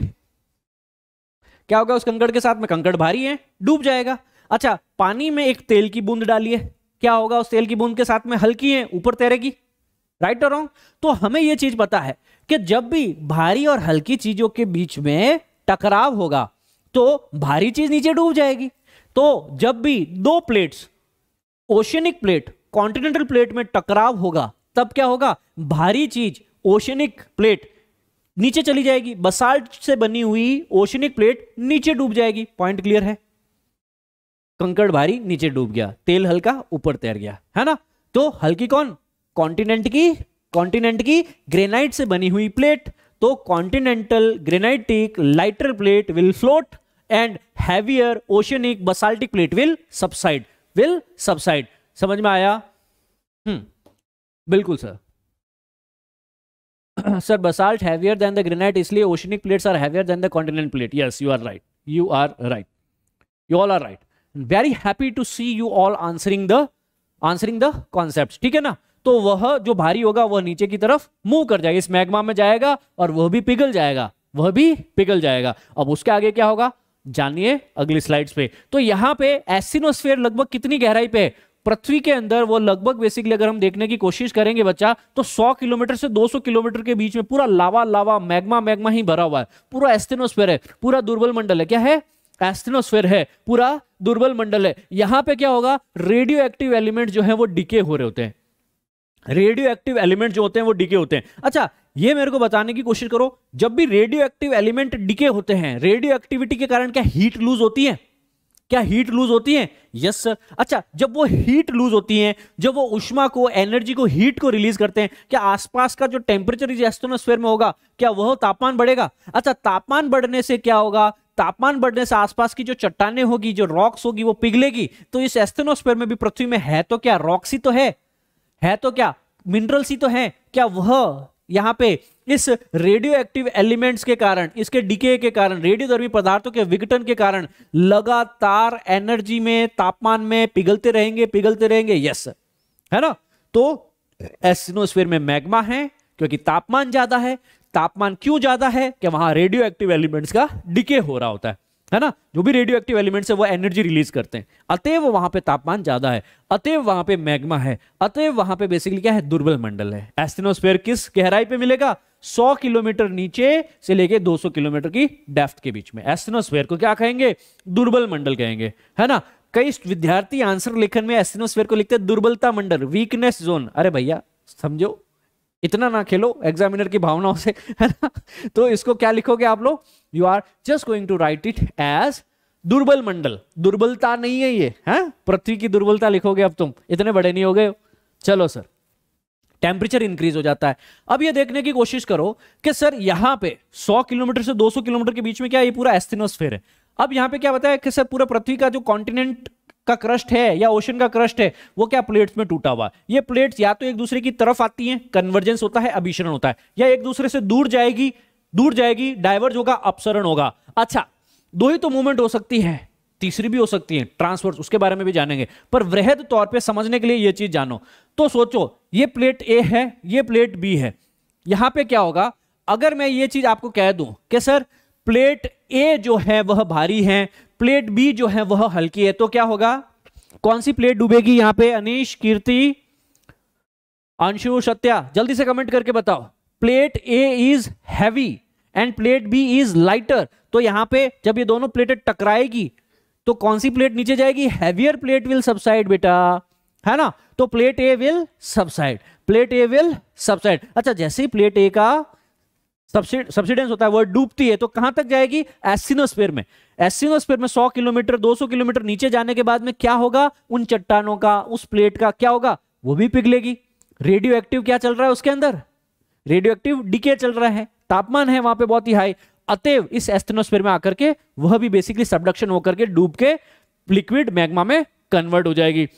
क्या होगा उस कंकड़ के साथ में कंकड़ भारी है डूब जाएगा अच्छा पानी में एक तेल की बूंद डालिए क्या होगा उस तेल की बूंद के साथ में हल्की है ऊपर तैरेगी राइट और रॉन्ग तो हमें यह चीज पता है कि जब भी भारी और हल्की चीजों के बीच में टकराव होगा तो भारी चीज नीचे डूब जाएगी तो जब भी दो plates oceanic plate continental plate में टकराव होगा तब क्या होगा भारी चीज ओशनिक प्लेट नीचे चली जाएगी बसाल्ट से बनी हुई ओशनिक प्लेट नीचे डूब जाएगी पॉइंट क्लियर है कंकड़ भारी नीचे डूब गया तेल हल्का ऊपर तैर गया है ना तो हल्की कौन कॉन्टिनेंट की कॉन्टिनेंट की ग्रेनाइट से बनी हुई प्लेट तो continental granitic lighter plate will float and heavier oceanic basaltic plate will subside will subside समझ में आया हम्म बिल्कुल sir sir basalt heavier than the granite इसलिए oceanic plates are heavier than the continent plate yes you are right you are right you all are right very happy to see you all answering the answering the concept ठीक है ना तो वह जो भारी होगा वह नीचे की तरफ मूव कर जाएगा इस मैग्मा में जाएगा और वह भी पिघल जाएगा वह भी पिघल जाएगा अब उसके आगे क्या होगा जानिए अगली स्लाइड्स पे तो यहाँ पे एसिनोस्फेयर लगभग कितनी गहराई पे है पृथ्वी के अंदर वो लगभग बेसिकली अगर हम देखने की कोशिश करेंगे बच्चा तो 100 किलोमीटर से 200 किलोमीटर के बीच में पूरा लावा लावा मैग्मा मैग्मा ही भरा हुआ है पूरा एस्टेनोस्फेयर है पूरा दुर्बल मंडल है क्या है एस्टेनोस्फेयर है पूरा दुर्बल मंडल है यहां पे क्या होगा रेडियो एक्टिव एलिमेंट जो है वो डिके हो रहे होते हैं रेडियो एक्टिव एलिमेंट जो होते हैं वो डिके होते हैं अच्छा ये मेरे को बताने की कोशिश करो जब भी रेडियो एक्टिव एलिमेंट डिके होते हैं रेडियो एक्टिविटी के कारण क्या हीट लूज होती है क्या हीट लूज होती है यस सर अच्छा जब वो हीट लूज होती है जब वो उष्मा को एनर्जी को हीट को रिलीज करते हैं क्या आसपास का जो टेम्परेचर इस में होगा क्या वह तापमान बढ़ेगा अच्छा तापमान बढ़ने से क्या होगा तापमान बढ़ने से आसपास की जो चट्टाने होगी जो रॉक्स होगी वो पिघलेगी तो इस एस्थेनोस्फेयर में भी पृथ्वी में है तो क्या रॉक्स ही तो है है तो क्या मिनरल्स ही तो है क्या वह यहां पे इस रेडियो एक्टिव एलिमेंट्स के कारण इसके डीके के कारण रेडियोधर्मी पदार्थों के विघटन के कारण लगातार एनर्जी में तापमान में पिघलते रहेंगे पिघलते रहेंगे यस है ना तो एस्थेनोस्फेयर में मैग्मा है क्योंकि तापमान ज्यादा है तापमान क्यों ज्यादा है कि वहां रेडियो एक्टिव एलिमेंट्स का डिके हो रहा होता है है ना जो भी रेडियो एक्टिव एलिमेंट्स है वो एनर्जी रिलीज करते हैं अतएव वहां पे तापमान ज्यादा है अतएव वहां पे मैग्मा है अतएव वहां पे बेसिकली क्या है दुर्बल मंडल है एस्टिनोस्फेयर किस गहराई पे मिलेगा 100 किलोमीटर नीचे से लेके 200 किलोमीटर की डेफ्थ के बीच में एस्टिनोस्फेयर को क्या कहेंगे दुर्बल मंडल कहेंगे है ना कई विद्यार्थी आंसर लेखन में एस्टिनोस्फेयर को लिखते हैं दुर्बलता मंडल वीकनेस जोन अरे भैया समझो इतना ना खेलो एग्जामिनर की भावनाओं से है ना तो इसको क्या लिखोगे आप लोग you are just going to write it as दुर्बल मंडल दुर्बलता नहीं है ये है पृथ्वी की दुर्बलता लिखोगे अब तुम इतने बड़े नहीं हो गए चलो सर टेम्परेचर इंक्रीज हो जाता है अब ये देखने की कोशिश करो कि सर यहाँ पे 100 किलोमीटर से 200 किलोमीटर के बीच में क्या ये पूरा एस्थिनोस्फेर है अब यहां पे क्या बताया कि सर पूरा पृथ्वी का जो कॉन्टिनेंट का क्रस्ट है या ओशन का क्रस्ट है वो क्या प्लेट्स में टूटा हुआ ये प्लेट्स या तो एक दूसरे की तरफ आती हैं कन्वर्जेंस होता है अभिशरण होता है या एक दूसरे से दूर जाएगी दूर जाएगी डाइवर्ज होगा अपसरण होगा अच्छा दो ही तो मूवमेंट हो सकती है तीसरी भी हो सकती है ट्रांसवर्स उसके बारे में भी जानेंगे पर वृहद तौर पर समझने के लिए यह चीज जानो तो सोचो ये प्लेट ए है ये प्लेट बी है यहां पर क्या होगा अगर मैं ये चीज आपको कह दूं कि सर प्लेट ए जो है वह भारी है प्लेट बी जो है वह हल्की है तो क्या होगा कौन सी प्लेट डूबेगी यहां पे अनिश कीर्ति अंशु सत्या जल्दी से कमेंट करके बताओ plate A is heavy and plate B is lighter तो यहां पे जब ये दोनों प्लेटें टकराएगी तो कौन सी प्लेट नीचे जाएगी हैवियर प्लेट विल सबसाइड बेटा है ना तो plate A will subside plate A will subside अच्छा जैसे ही प्लेट ए का सब्सिडेंस होता है वह डूबती है तो कहां तक जाएगी एसिनोस्फेयर में एसिनोस्फेयर में 100 किलोमीटर 200 किलोमीटर नीचे जाने के बाद में क्या होगा उन चट्टानों का उस प्लेट का क्या होगा वो भी पिघलेगी रेडियो एक्टिव क्या चल रहा है उसके अंदर रेडियो एक्टिव डीके चल रहा है तापमान है वहां पे बहुत ही हाई अतएव इस एस्थेनोस्फेयर में आकर के वह भी बेसिकली सबडक्शन होकर के डूब के लिक्विड मैग्मा में कन्वर्ट हो जाएगी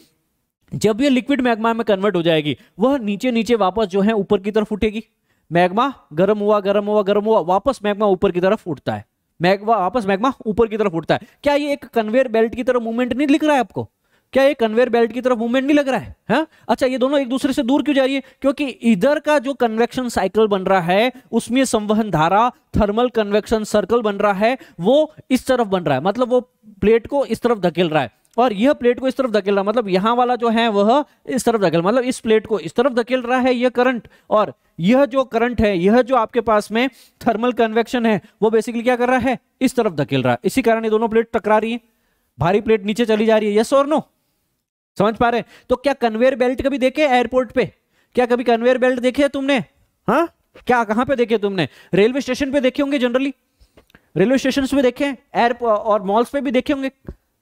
जब यह लिक्विड मैग्मा में कन्वर्ट हो जाएगी वह नीचे नीचे वापस जो है ऊपर की तरफ उठेगी मैग्मा गर्म हुआ गर्म हुआ गर्म हुआ वापस मैग्मा ऊपर की तरफ उठता है मैग्मा वापस मैग्मा ऊपर की तरफ उठता है क्या ये एक कन्वेयर बेल्ट की तरफ मूवमेंट नहीं लिख रहा है आपको क्या ये कन्वेयर बेल्ट की तरफ मूवमेंट नहीं लग रहा है हा? अच्छा ये दोनों एक दूसरे से दूर क्यों जा रही है क्योंकि इधर का जो कन्वेक्शन साइकिल बन रहा है उसमें संवहन धारा थर्मल कन्वेक्शन सर्कल बन रहा है वो इस तरफ बन रहा है मतलब वो प्लेट को इस तरफ धकेल रहा है और यह प्लेट को इस तरफ धकेल रहा मतलब यहां वाला जो है वह इस तरफ धकेल मतलब इस प्लेट को इस तरफ धकेल रहा है यह करंट और यह जो करंट है यह जो आपके पास में थर्मल कन्वेक्शन है वो बेसिकली क्या कर रहा है इस तरफ धकेल रहा इसी कारण ये दोनों प्लेट टकरा रही है भारी प्लेट नीचे चली जा रही है यस और नो समझ पा रहे तो क्या कन्वेयर बेल्ट कभी देखे एयरपोर्ट पे क्या कभी कन्वेयर बेल्ट देखे तुमने हाँ क्या कहां पे देखे तुमने रेलवे स्टेशन पे देखे होंगे जनरली रेलवे स्टेशन पे देखे एयरपोर्ट और मॉल्स पे भी देखे होंगे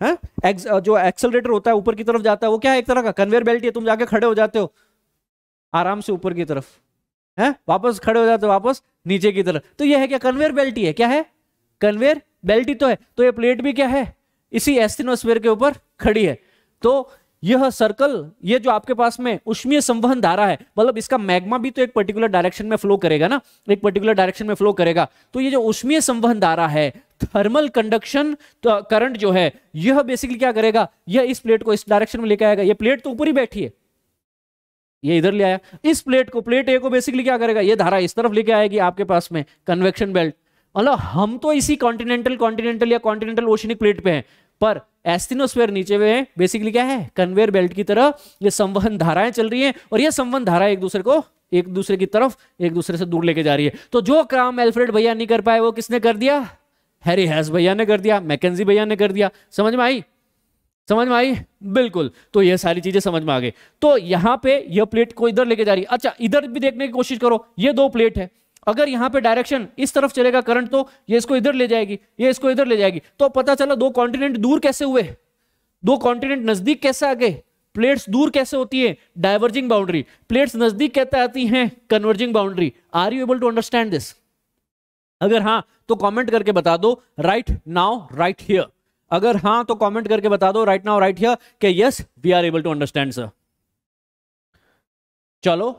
है हाँ? एक्स, जो एक्सेलरेटर होता है ऊपर की तरफ जाता है वो क्या है एक तरह का कन्वेयर बेल्ट है तुम जाके खड़े हो जाते हो आराम से ऊपर की तरफ है हाँ? वापस खड़े हो जाते हो वापस नीचे की तरफ तो ये है क्या कन्वेयर बेल्ट है क्या है कन्वेयर बेल्ट तो है तो ये प्लेट भी क्या है इसी एस्टिनोस्फेयर के ऊपर खड़ी है तो यह सर्कल ये जो आपके पास में उष्मीय संवहन धारा है मतलब इसका मैग्मा भी तो एक पर्टिकुलर डायरेक्शन में फ्लो करेगा ना एक पर्टिकुलर डायरेक्शन में फ्लो करेगा तो ये जो उष्मीय संवहन धारा है थर्मल कंडक्शन करंट जो है यह बेसिकली क्या करेगा यह इस प्लेट को इस डायरेक्शन में लेकर आएगा यह प्लेट तो ऊपर ही बैठी है ये इधर ले आया इस प्लेट को प्लेट ए को बेसिकली क्या करेगा ये धारा इस तरफ लेके आएगी आपके पास में कन्वेक्शन बेल्ट मतलब हम तो इसी कॉन्टिनेंटल कॉन्टिनेंटल या कॉन्टिनेंटल ओशनिक प्लेट पे हैं पर एस्टिनोस्फेयर नीचे हुए हैं बेसिकली क्या है कन्वेयर बेल्ट की तरह ये संवहन धाराएं चल रही हैं और ये संवहन धारा एक दूसरे को एक दूसरे की तरफ एक दूसरे से दूर लेके जा रही है तो जो काम एल्फ्रेड भैया नहीं कर पाए वो किसने कर दिया हैरी हैस भैया ने कर दिया मैकेजी भैया ने कर दिया समझ में आई समझ में आई बिल्कुल तो ये सारी चीजें समझ में आ गई तो यहाँ पे यह प्लेट को इधर लेके जा रही है अच्छा इधर भी देखने की कोशिश करो ये दो प्लेट है अगर यहाँ पे डायरेक्शन इस तरफ चलेगा करंट तो ये इसको इधर ले जाएगी ये इसको इधर ले जाएगी तो पता चला दो कॉन्टिनेंट दूर कैसे हुए दो कॉन्टिनेंट नजदीक कैसे आ गए प्लेट्स दूर कैसे होती है डायवर्जिंग बाउंड्री प्लेट्स नजदीक कहते आती है converging boundary are you able to understand this अगर हाँ तो कमेंट करके बता दो राइट नाउ राइट हियर अगर हाँ तो कमेंट करके बता दो राइट नाउ राइट हियर के yes we are able to understand sir चलो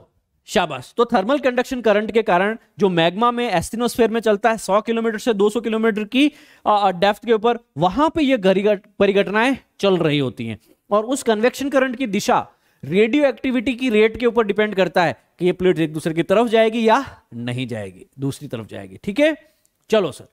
शाबाश तो थर्मल कंडक्शन करंट के कारण जो मैग्मा में एस्टिनोस्फेयर में चलता है 100 किलोमीटर से 200 किलोमीटर की डेफ्थ के ऊपर वहां पे ये परिघटनाएं चल रही होती हैं और उस कन्वेक्शन करंट की दिशा रेडियो एक्टिविटी की रेट के ऊपर डिपेंड करता है कि ये प्लेट एक दूसरे की तरफ जाएगी या नहीं जाएगी दूसरी तरफ जाएगी ठीक है चलो सर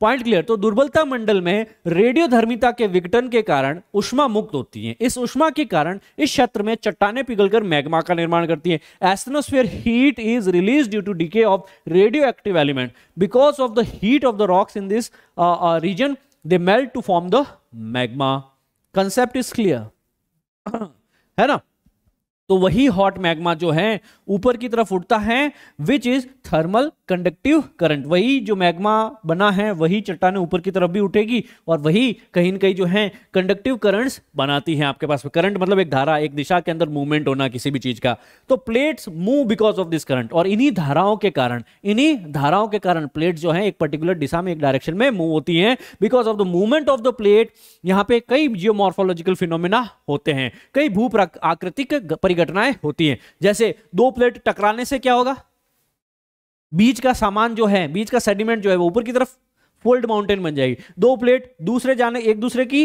पॉइंट क्लियर तो दुर्बलता मंडल में रेडियो धर्मिता के विघटन के कारण उष्मा मुक्त होती है इस उष्मा के कारण इस क्षेत्र में चट्टाने पिघलकर मैग्मा का निर्माण करती है asthenosphere heat is release due to decay of radio active element because of the heat of the rocks in this region they melt to form the magma concept is clear है ना तो वही हॉट मैग्मा जो है ऊपर की तरफ उठता है which is thermal conductive current वही जो मैग्मा बना है वही चट्टाने ऊपर की तरफ भी उठेगी और वही कहीं ना कहीं जो है कंडक्टिव करंट्स बनाती हैं आपके पास करंट मतलब एक धारा एक दिशा के अंदर मूवमेंट होना किसी भी चीज का तो plates move because of this current और इन्हीं धाराओं के कारण इन्हीं धाराओं के कारण प्लेट जो है एक पर्टिकुलर दिशा में एक डायरेक्शन में मूव होती है because of the movement of the plate यहाँ पे कई जियोमोर्फोलॉजिकल फिनोमिना होते हैं कई भू आकृतिक परिग घटनाएं होती हैं जैसे दो प्लेट टकराने से क्या होगा बीच का सामान जो है बीच का सेडिमेंट जो है वो ऊपर की तरफ फोल्ड माउंटेन बन जाएगी दो प्लेट दूसरे जाने एक दूसरे की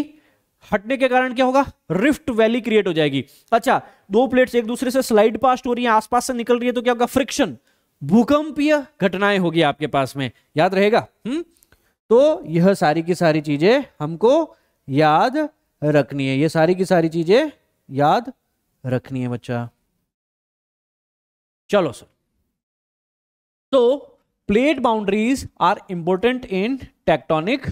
हटने के कारण क्या होगा रिफ्ट वैली क्रिएट हो जाएगी अच्छा दो प्लेट्स एक दूसरे से स्लाइड पास्ट हो रही है आसपास से निकल रही है तो क्या होगा फ्रिक्शन भूकंपीय घटनाएं होगी आपके पास में याद रहेगा हम्म तो यह सारी की सारी चीजें हमको याद रखनी है यह सारी की सारी चीजें याद रखनी है बच्चा चलो सर तो plate boundaries are important in tectonic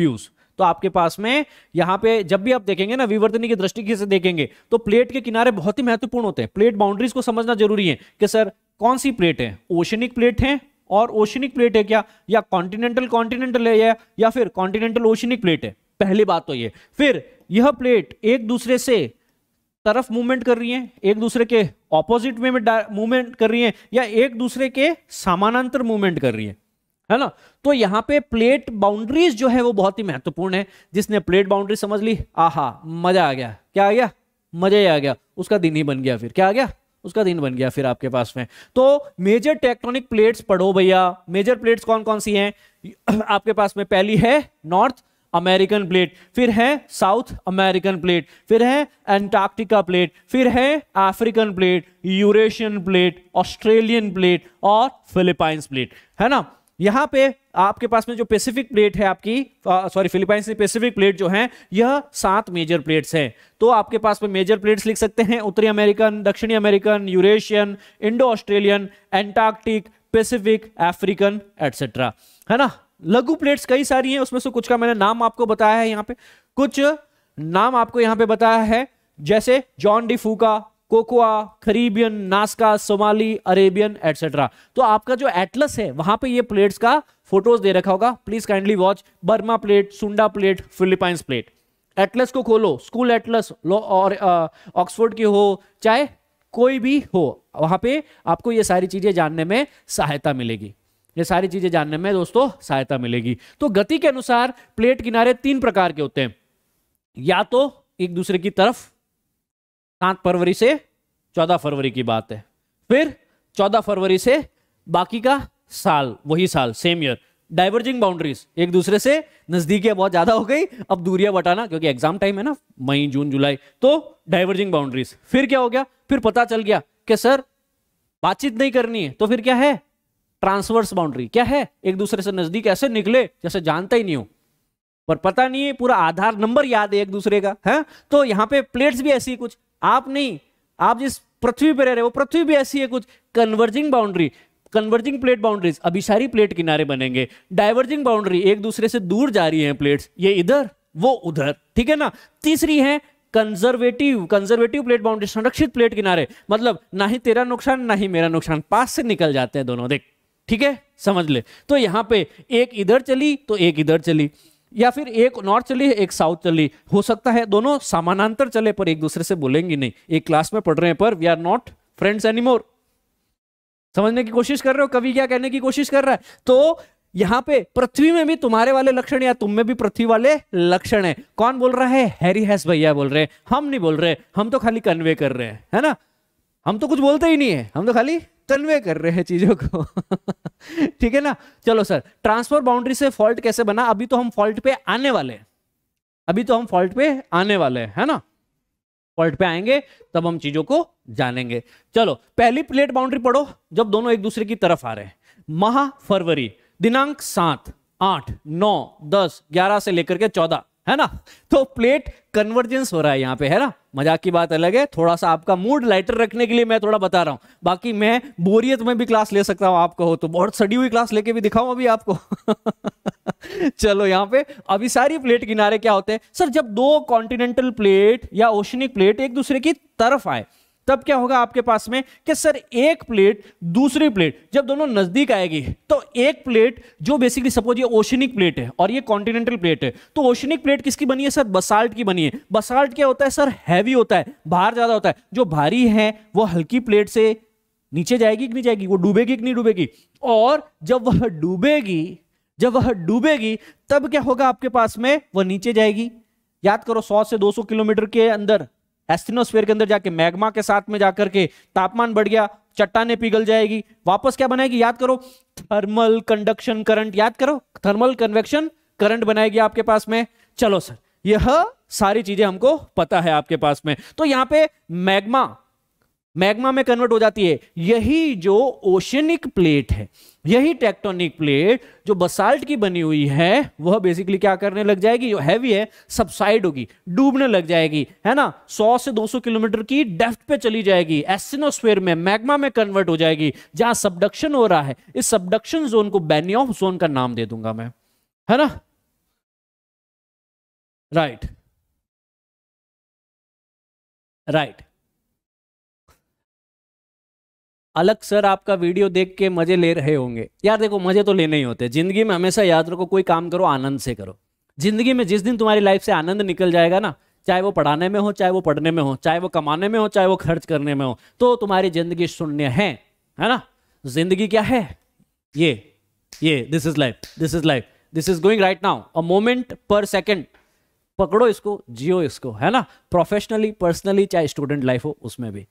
views तो आपके पास में यहां पे जब भी आप देखेंगे ना विवर्तनी की दृष्टि से देखेंगे तो प्लेट के किनारे बहुत ही महत्वपूर्ण होते हैं प्लेट बाउंड्रीज को समझना जरूरी है कि सर कौन सी प्लेट है ओशनिक प्लेट है और ओशनिक प्लेट है क्या या कॉन्टिनेंटल कॉन्टिनेंटल है या, या फिर कॉन्टिनेंटल ओशनिक प्लेट है पहली बात तो ये फिर यह प्लेट एक दूसरे से तरफ मूवमेंट कर रही हैं एक दूसरे के ऑपोजिट में मूवमेंट कर रही हैं या एक दूसरे के समानांतर मूवमेंट कर रही हैं है ना तो यहाँ पे प्लेट बाउंड्रीज जो है वो बहुत ही महत्वपूर्ण है जिसने प्लेट बाउंड्री समझ ली आहा मजा आ गया क्या आ गया मजा ही आ गया उसका दिन ही बन गया फिर क्या आ गया उसका दिन बन गया फिर आपके पास में तो मेजर टेक्ट्रॉनिक प्लेट्स पढ़ो भैया मेजर प्लेट्स कौन कौन सी हैं आपके पास में पहली है नॉर्थ अमेरिकन प्लेट फिर है साउथ अमेरिकन प्लेट फिर है एंटार्क्टिका प्लेट फिर है African plate Eurasian plate Australian plate और फिलिपाइंस प्लेट है ना यहाँ पे आपके पास में जो पैसिफिक प्लेट है आपकी सॉरी फिलिपाइंस की पैसिफिक प्लेट जो है यह सात मेजर प्लेट्स हैं तो आपके पास में मेजर प्लेट्स लिख सकते हैं उत्तरी अमेरिकन दक्षिणी American Eurasian Indo Australian Antarctic Pacific African etcetera है ना लघु प्लेट्स कई सारी हैं उसमें से कुछ का मैंने नाम आपको बताया है यहाँ पे कुछ नाम आपको यहाँ पे बताया है जैसे Juan de Fuca Cocos Caribbean Nazca Somali Arabian etcetera तो आपका जो एटलस है वहां पे ये प्लेट्स का फोटोज दे रखा होगा please kindly watch Burma plate Sunda plate Philippines plate atlas को खोलो स्कूल एटलस और ऑक्सफोर्ड uh, की हो चाहे कोई भी हो वहां पे आपको ये सारी चीजें जानने में सहायता मिलेगी ये सारी चीजें जानने में दोस्तों सहायता मिलेगी तो गति के अनुसार प्लेट किनारे तीन प्रकार के होते हैं या तो एक दूसरे की तरफ सात फरवरी से चौदह फरवरी की बात है फिर चौदह फरवरी से बाकी का साल वही साल सेम ईयर डाइवर्जिंग बाउंड्रीज एक दूसरे से नजदीकियां बहुत ज्यादा हो गई अब दूरियां बटाना क्योंकि एग्जाम टाइम है ना मई जून जुलाई तो डाइवर्जिंग बाउंड्रीज फिर क्या हो गया फिर पता चल गया कि सर बातचीत नहीं करनी है तो फिर क्या है ट्रांसवर्स बाउंड्री क्या है एक दूसरे से नजदीक ऐसे निकले जैसे जानता ही नहीं हो पर पता नहीं है पूरा आधार नंबर याद है एक दूसरे का है तो यहाँ पे प्लेट्स भी ऐसी कुछ आप नहीं आप जिस पृथ्वी पर रह रहे हो पृथ्वी भी ऐसी है कुछ converging boundary converging plate boundaries सारी प्लेट किनारे बनेंगे डाइवर्जिंग बाउंड्री एक दूसरे से दूर जा रही है प्लेट्स ये इधर वो उधर ठीक है ना तीसरी है कंजर्वेटिव कंजर्वेटिव प्लेट बाउंड्री संरक्षित प्लेट किनारे मतलब ना ही तेरा नुकसान ना ही मेरा नुकसान पास से निकल जाते हैं दोनों देख ठीक है समझ ले तो यहाँ पे एक इधर चली तो एक इधर चली या फिर एक नॉर्थ चली एक साउथ चली हो सकता है दोनों समानांतर चले पर एक दूसरे से बोलेंगी नहीं एक क्लास में पढ़ रहे हैं पर we are not friends anymore समझने की कोशिश कर रहे हो कभी क्या कहने की कोशिश कर रहा है तो यहाँ पे पृथ्वी में भी तुम्हारे वाले लक्षण या तुम में भी पृथ्वी वाले लक्षण है कौन बोल रहा है हैरी हैस भैया बोल रहे हैं हम नहीं बोल रहे हम तो खाली कन्वे कर रहे हैं है ना हम तो कुछ बोलते ही नहीं है हम तो खाली कन्वे कर रहे हैं चीज़ों को ठीक है ना चलो सर ट्रांसफर बाउंड्री से फॉल्ट कैसे बना अभी तो हम फॉल्ट पे आने वाले हैं अभी तो हम फॉल्ट पे आने वाले हैं है ना फॉल्ट पे आएंगे तब हम चीज़ों को जानेंगे चलो पहली प्लेट बाउंड्री पढ़ो जब दोनों एक दूसरे की तरफ आ रहे हैं माह फरवरी दिनांक सात आठ नौ दस ग्यारह से लेकर के चौदह है ना तो प्लेट कन्वर्जेंस हो रहा है यहां पे है ना मजाक की बात अलग है थोड़ा सा आपका मूड लाइटर रखने के लिए मैं थोड़ा बता रहा हूं बाकी मैं बोरियत में भी क्लास ले सकता हूं आपको हो तो बहुत सड़ी हुई क्लास लेके भी दिखाऊं अभी आपको चलो यहां पे अभी सारी प्लेट किनारे क्या होते हैं सर जब दो कॉन्टिनेंटल प्लेट या ओशनिक प्लेट एक दूसरे की तरफ आए तब क्या होगा आपके पास में कि सर एक प्लेट दूसरी प्लेट जब दोनों नजदीक आएगी तो एक प्लेट जो बेसिकली सपोज ये ओशनिक प्लेट है और ये कॉन्टिनेंटल प्लेट है तो ओशनिक प्लेट किसकी बनी है सर बसाल्ट की बनी है बसाल्ट क्या होता है सर हैवी होता है भार ज्यादा होता है जो भारी है वो हल्की प्लेट से नीचे जाएगी कि नहीं जाएगी वो डूबेगी कि नहीं डूबेगी और जब वह डूबेगी जब वह डूबेगी तब क्या होगा आपके पास में वह नीचे जाएगी याद करो 100 से 200 किलोमीटर के अंदर एस्थिनोस्फेयर के अंदर जाके मैग्मा के साथ में जाकर के तापमान बढ़ गया चट्टाने पिघल जाएगी वापस क्या बनाएगी याद करो थर्मल कंडक्शन करंट याद करो थर्मल कन्वेक्शन करंट बनाएगी आपके पास में चलो सर यह सारी चीजें हमको पता है आपके पास में तो यहां पे मैग्मा मैग्मा में कन्वर्ट हो जाती है यही जो ओशनिक प्लेट है यही टेक्टोनिक प्लेट जो बसाल्ट की बनी हुई है वह बेसिकली क्या करने लग जाएगी जो हैवी है सबसाइड होगी डूबने लग जाएगी है ना 100 से 200 किलोमीटर की डेफ्थ पे चली जाएगी एसिनोस्फेयर में मैग्मा में कन्वर्ट हो जाएगी जहां सबडक्शन हो रहा है इस सबडक्शन जोन को बेनियोफ जोन का नाम दे दूंगा मैं है ना राइट राइट अलग सर आपका वीडियो देख के मजे ले रहे होंगे यार देखो मजे तो लेने ही होते हैं जिंदगी में हमेशा याद रखो कोई काम करो आनंद से करो जिंदगी में जिस दिन तुम्हारी लाइफ से आनंद निकल जाएगा ना चाहे वो पढ़ाने में हो चाहे वो पढ़ने में हो चाहे वो कमाने में हो चाहे वो खर्च करने में हो तो तुम्हारी जिंदगी शून्य है है ना जिंदगी क्या है ये ये this is life this is life this is going right now a moment पर सेकेंड पकड़ो इसको जियो इसको है ना प्रोफेशनली पर्सनली चाहे स्टूडेंट लाइफ हो उसमें भी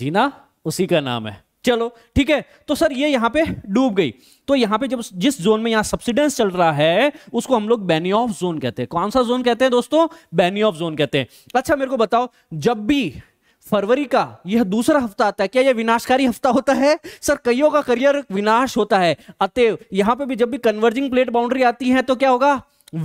जीना उसी का नाम है चलो ठीक है तो सर ये यहां पे डूब गई तो यहां पे जब जिस जोन में यहां सब्सिडेंस चल रहा है उसको हम लोग ऑफ जोन कहते हैं कौन सा जोन कहते हैं दोस्तों ऑफ जोन कहते हैं अच्छा मेरे को बताओ जब भी फरवरी का यह दूसरा हफ्ता आता है क्या यह विनाशकारी हफ्ता होता है सर कईयों का करियर विनाश होता है अतएव यहां पर भी जब भी कन्वर्जिंग प्लेट बाउंड्री आती है तो क्या होगा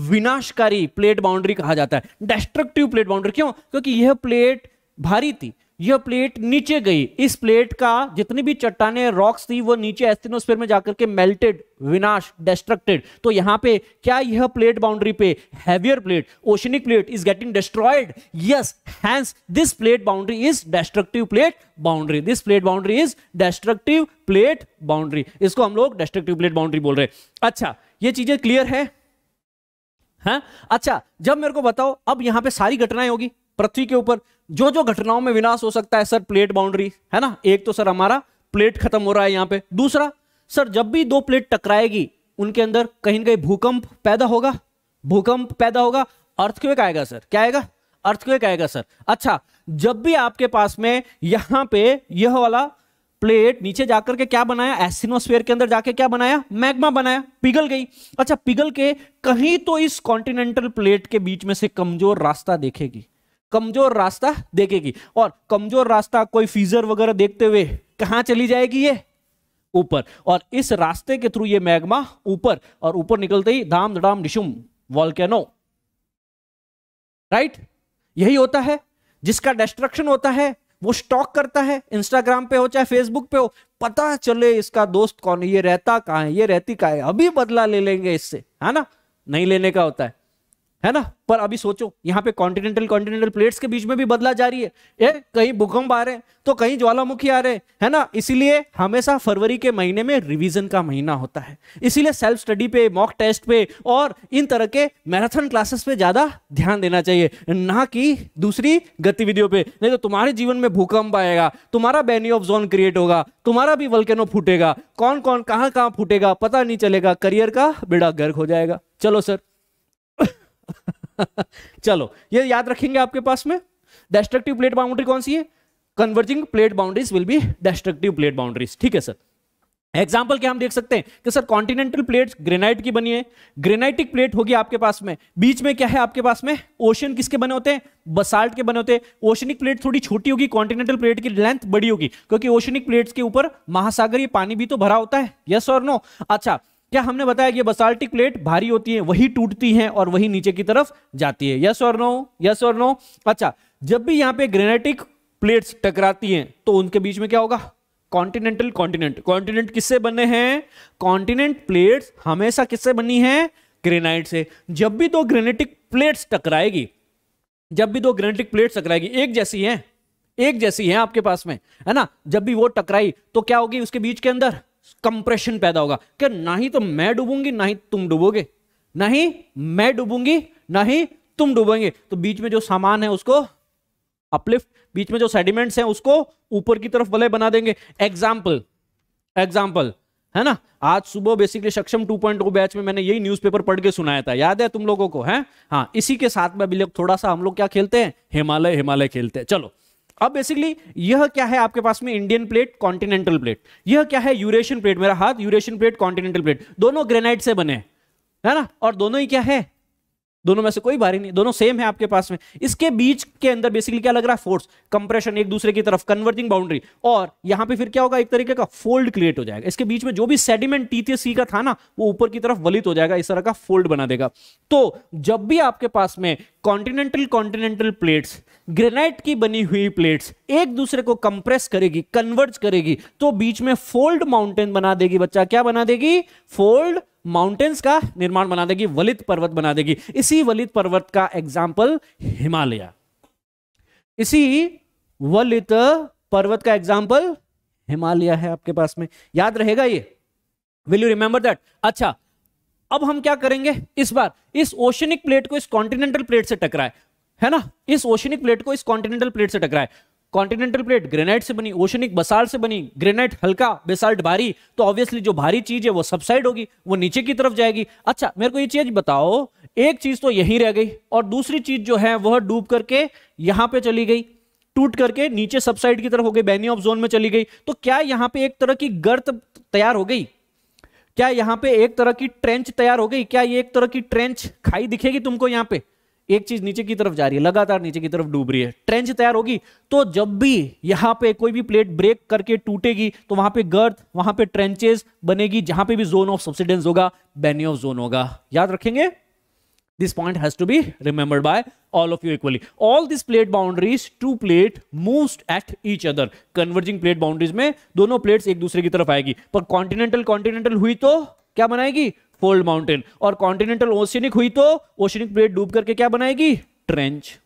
विनाशकारी प्लेट बाउंड्री कहा जाता है डेस्ट्रक्टिव प्लेट बाउंड्री क्यों क्योंकि यह प्लेट भारी थी यह प्लेट नीचे गई इस प्लेट का जितनी भी चट्टाने रॉक्स थी वो नीचे एस्टिनोस्फेयर में जाकर के मेल्टेड विनाश डिस्ट्रक्टेड तो यहां पे क्या यह प्लेट बाउंड्री पे heavier plate oceanic plate is getting destroyed yes hence this plate boundary is destructive plate boundary this plate boundary is destructive plate boundary इसको हम लोग डेस्ट्रक्टिव प्लेट बाउंड्री बोल रहे हैं अच्छा ये चीजें क्लियर है हाँ? अच्छा जब मेरे को बताओ अब यहां पे सारी घटनाएं होगी पृथ्वी के ऊपर जो जो घटनाओं में विनाश हो सकता है सर प्लेट बाउंड्री है ना एक तो सर हमारा प्लेट खत्म हो रहा है यहां पे दूसरा सर जब भी दो प्लेट टकराएगी उनके अंदर कहीं ना कहीं भूकंप पैदा होगा भूकंप पैदा होगा अर्थक्वेक आएगा सर क्या आएगा अर्थक्वेक आएगा सर अच्छा जब भी आपके पास में यहां पे यह वाला प्लेट नीचे जाकर के क्या बनाया एसिनोस्फेयर के अंदर जाके क्या बनाया मैग्मा बनाया पिघल गई अच्छा पिघल के कहीं तो इस कॉन्टिनेंटल प्लेट के बीच में से कमजोर रास्ता देखेगी कमजोर रास्ता देखेगी और कमजोर रास्ता कोई फीजर वगैरह देखते हुए कहां चली जाएगी ये ऊपर और इस रास्ते के थ्रू ये मैग्मा ऊपर और ऊपर निकलते ही धाम धड़ाम वॉल कैनो राइट यही होता है जिसका डिस्ट्रक्शन होता है वो स्टॉक करता है इंस्टाग्राम पे हो चाहे फेसबुक पे हो पता चले इसका दोस्त कौन है ये रहता कहा है ये रहती कहा है अभी बदला ले लेंगे इससे है ना नहीं लेने का होता है है ना पर अभी सोचो यहाँ पे कॉन्टिनेंटल कॉन्टिनेंटल प्लेट्स के बीच में भी बदला जा रही है ए कहीं भूकंप आ रहे हैं तो कहीं ज्वालामुखी आ रहे हैं है ना इसीलिए हमेशा फरवरी के महीने में रिवीजन का महीना होता है इसीलिए सेल्फ स्टडी पे मॉक टेस्ट पे और इन तरह के मैराथन क्लासेस पे ज्यादा ध्यान देना चाहिए ना कि दूसरी गतिविधियों पर नहीं तो तुम्हारे जीवन में भूकंप आएगा तुम्हारा बैनी ऑफ जोन क्रिएट होगा तुम्हारा भी वल्केनो फूटेगा कौन कौन कहाँ कहाँ फूटेगा पता नहीं चलेगा करियर का बेड़ा गर्क हो जाएगा चलो सर चलो ये याद रखेंगे आपके पास में डेस्ट्रक्टिव प्लेट बाउंड्री कौन सी है converging plate boundaries will be destructive plate boundaries ठीक है सर एग्जाम्पल क्या हम देख सकते हैं कि सर कॉन्टिनेंटल प्लेट ग्रेनाइट की बनी है ग्रेनाइटिक प्लेट होगी आपके पास में बीच में क्या है आपके पास में ओशन किसके बने होते हैं बसाल्ट के बने होते हैं ओशनिक प्लेट थोड़ी छोटी होगी कॉन्टिनेंटल प्लेट की लेंथ बड़ी होगी क्योंकि ओशनिक प्लेट्स के ऊपर महासागरीय पानी भी तो भरा होता है यस और नो अच्छा क्या हमने बताया कि बसाल्टिक प्लेट भारी होती है वही टूटती है और वही नीचे की तरफ जाती है यस और नो यस और नो अच्छा जब भी यहाँ पे ग्रेनेटिक प्लेट्स टकराती हैं तो उनके बीच में क्या होगा कॉन्टिनेंटल कॉन्टिनेंट कॉन्टिनेंट किससे बने हैं कॉन्टिनेंट प्लेट्स हमेशा किससे बनी है ग्रेनाइट से जब भी दो ग्रेनेटिक प्लेट्स टकराएगी जब भी दो ग्रेनेटिक प्लेट्स टकराएगी एक जैसी है एक जैसी है आपके पास में है ना जब भी वो टकराई तो क्या होगी उसके बीच के अंदर कंप्रेशन पैदा होगा क्या ना ही तो मैं डूबूंगी ना ही तुम डूबोगे ना ही मैं डूबूंगी ना ही तुम डूबेंगे तो बीच में जो सामान है उसको अपलिफ्ट बीच में जो सेडिमेंट्स हैं उसको ऊपर की तरफ भले बना देंगे एग्जाम्पल एग्जाम्पल है ना आज सुबह बेसिकली सक्षम 2.0 बैच में मैंने यही न्यूज़पेपर पढ़ के सुनाया था याद है तुम लोगों को है हाँ इसी के साथ में अभी लोग थोड़ा सा हम लोग क्या खेलते हैं हिमालय हिमालय खेलते हैं चलो अब बेसिकली यह क्या है आपके पास में इंडियन प्लेट कॉन्टिनेंटल प्लेट यह क्या है यूरेशियन प्लेट मेरा हाथ यूरेशियन प्लेट कॉन्टिनेंटल प्लेट दोनों ग्रेनाइट से बने है ना और दोनों ही क्या है दोनों में से कोई बारी नहीं दोनों सेम है आपके पास में इसके बीच के अंदर बेसिकली क्या लग रहा है फोर्स कंप्रेशन एक दूसरे की तरफ कन्वर्टिंग बाउंड्री और यहां पे फिर क्या होगा एक तरीके का फोल्ड क्रिएट हो जाएगा इसके बीच में जो भी सेडिमेंट टीटीएससी का था ना वो ऊपर की तरफ वलित हो जाएगा इस तरह का फोल्ड बना देगा तो जब भी आपके पास में कॉन्टिनेंटल कॉन्टिनेंटल प्लेट्स ग्रेनाइट की बनी हुई प्लेट्स एक दूसरे को कंप्रेस करेगी कन्वर्ज करेगी तो बीच में फोल्ड माउंटेन बना देगी बच्चा क्या बना देगी फोल्ड माउंटेन्स का निर्माण बना देगी वलित पर्वत बना देगी इसी वलित पर्वत का एग्जाम्पल हिमालय इसी वलित पर्वत का एग्जाम्पल हिमालय है आपके पास में याद रहेगा ये विल यू रिमेंबर दैट अच्छा अब हम क्या करेंगे इस बार इस ओशनिक प्लेट को इस कॉन्टिनेंटल प्लेट से टकराए है ना इस ओशनिक प्लेट को इस कॉन्टिनेंटल प्लेट से टकराए कॉन्टिनेंटल प्लेट ग्रेनाइट से बनी ओशनिक बसाल्ट से बनी ग्रेनाइट हल्का बेसाल्ट भारी तो ऑब्वियसली जो भारी चीज है वो सबसाइड होगी वो नीचे की तरफ जाएगी अच्छा मेरे को ये चीज बताओ एक चीज तो यहीं रह गई और दूसरी चीज जो है वह डूब करके यहां पे चली गई टूट करके नीचे सबसाइड की तरफ हो गई बैनी ऑफ जोन में चली गई तो क्या यहाँ पे एक तरह की गर्त तैयार हो गई क्या यहाँ पे एक तरह की ट्रेंच तैयार हो गई क्या ये एक तरह की ट्रेंच खाई दिखेगी तुमको यहाँ पे एक चीज नीचे की तरफ जा रही है लगातार नीचे की तरफ डूब रही है ट्रेंच तैयार होगी तो जब भी यहां पे कोई भी प्लेट ब्रेक करके टूटेगी तो वहां पे गर्थ वहां पे ट्रेंचेस बनेगी जहां पे भी जोन ऑफ सब्सिडेंस होगा बेनी ऑफ जोन होगा याद रखेंगे this point has to be remembered by all of you equally all this plate boundaries two plate most at each other converging plate boundaries में दोनों प्लेट एक दूसरे की तरफ आएगी पर कॉन्टिनेंटल कॉन्टिनेंटल हुई तो क्या बनाएगी फोल्ड माउंटेन और कॉन्टिनेंटल ओशनिक हुई तो ओशनिक प्लेट डूब करके क्या बनाएगी ट्रेंच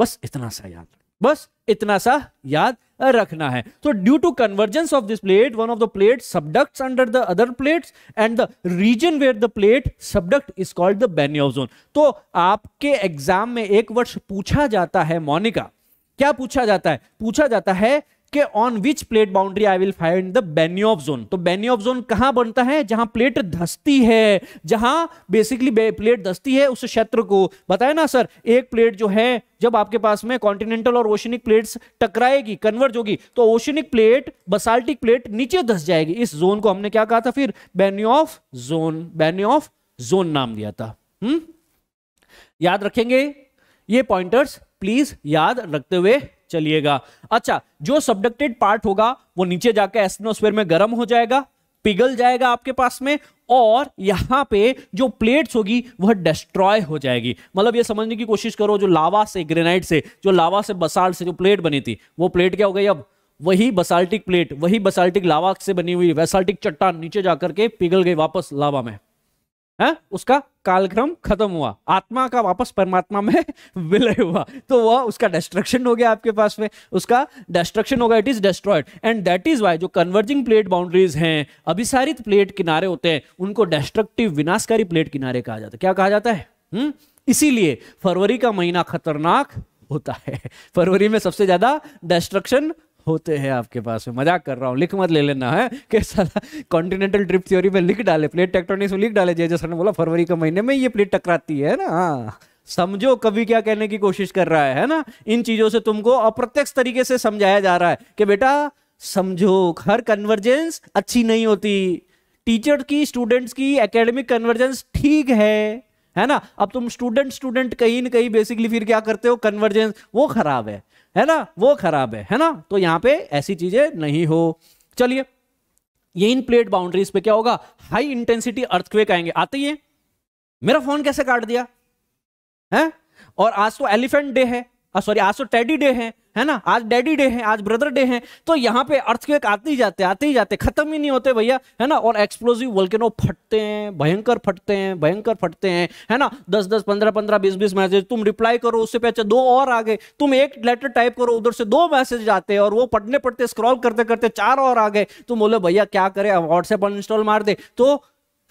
बस इतना सा याद बस इतना सा याद रखना है तो due to convergence of this plate one of the plate subduct under the other plate and the region where the plate subduct is called the Benioff zone तो आपके एग्जाम में एक वर्ष पूछा जाता है मोनिका क्या पूछा जाता है पूछा जाता है कि on which plate boundary I will find the Benioff zone तो बेन्योफ जोन कहां बनता है जहां प्लेट धसती है जहां बेसिकली प्लेट धसती है उस क्षेत्र को बताया ना सर एक प्लेट जो है जब आपके पास में कॉन्टिनेंटल और ओशनिक प्लेट्स टकराएगी कन्वर्ज होगी तो ओशनिक प्लेट बसाल्टिक प्लेट नीचे धस जाएगी इस जोन को हमने क्या कहा था फिर बेन्योफ जोन बेन्योफ जोन नाम दिया था हुँ? हम्म? याद रखेंगे ये पॉइंटर्स प्लीज याद रखते हुए चलिएगा अच्छा जो सबडक्टेड पार्ट होगा वो नीचे जाकर एस्ट्रोस्फेयर में गर्म हो जाएगा पिघल जाएगा आपके पास में और यहां पे जो प्लेट्स होगी वह डिस्ट्रॉय हो जाएगी मतलब ये समझने की कोशिश करो जो लावा से ग्रेनाइट से जो लावा से बसाल्ट से जो प्लेट बनी थी वो प्लेट क्या हो गई अब वही बसाल्टिक प्लेट वही बसाल्टिक लावा से बनी हुई वैसाल्टिक चट्टान नीचे जाकर के पिघल गई वापस लावा में है उसका कालक्रम खत्म हुआ आत्मा का वापस परमात्मा में विलय हुआ तो वह उसका डिस्ट्रक्शन हो गया आपके पास में उसका डिस्ट्रक्शन गया it is destroyed and that is why जो कन्वर्जिंग प्लेट बाउंड्रीज हैं अभिसारित प्लेट किनारे होते हैं उनको डिस्ट्रक्टिव विनाशकारी प्लेट किनारे कहा जाता है क्या कहा जाता है हुँ? हम्म? इसीलिए फरवरी का महीना खतरनाक होता है फरवरी में सबसे ज्यादा डिस्ट्रक्शन होते हैं आपके पास में मजाक कर रहा हूँ लिख मत ले लेना है कैसा कॉन्टिनेंटल ट्रिप थ्योरी में लिख डाले प्लेट टेक्टोनिक्स में लिख डाले जय सर ने बोला फरवरी के महीने में ये प्लेट टकराती है ना हाँ समझो कभी क्या कहने की कोशिश कर रहा है है ना इन चीजों से तुमको अप्रत्यक्ष तरीके से समझाया जा रहा है कि बेटा समझो हर कन्वर्जेंस अच्छी नहीं होती टीचर की स्टूडेंट्स की एकेडमिक कन्वर्जेंस ठीक है है ना अब तुम स्टूडेंट स्टूडेंट कहीं ना कहीं बेसिकली फिर क्या करते हो कन्वर्जेंस वो खराब है है ना वो खराब है है ना तो यहां पे ऐसी चीजें नहीं हो चलिए ये इन प्लेट बाउंड्रीज पे क्या होगा हाई इंटेंसिटी अर्थक्वेक आएंगे आते ही मेरा फोन कैसे काट दिया है और आज तो एलिफेंट डे है सॉरी आज तो टैडी डे है है ना आज डैडी डे है आज ब्रदर डे है तो यहाँ पे अर्थ के आते ही जाते आते ही जाते खत्म ही नहीं होते भैया है ना और एक्सप्लोजिव वोल्केनो फटते हैं भयंकर फटते हैं भयंकर फटते हैं है ना दस दस पंद्रह पंद्रह बीस बीस मैसेज तुम रिप्लाई करो उससे पहले दो और आ गए तुम एक लेटर टाइप करो उधर से दो मैसेज आते हैं और वो पढ़ने पढ़ते स्क्रॉल करते करते चार और आ गए तुम बोले भैया क्या करे व्हाट्सएप अनइंस्टॉल मार दे तो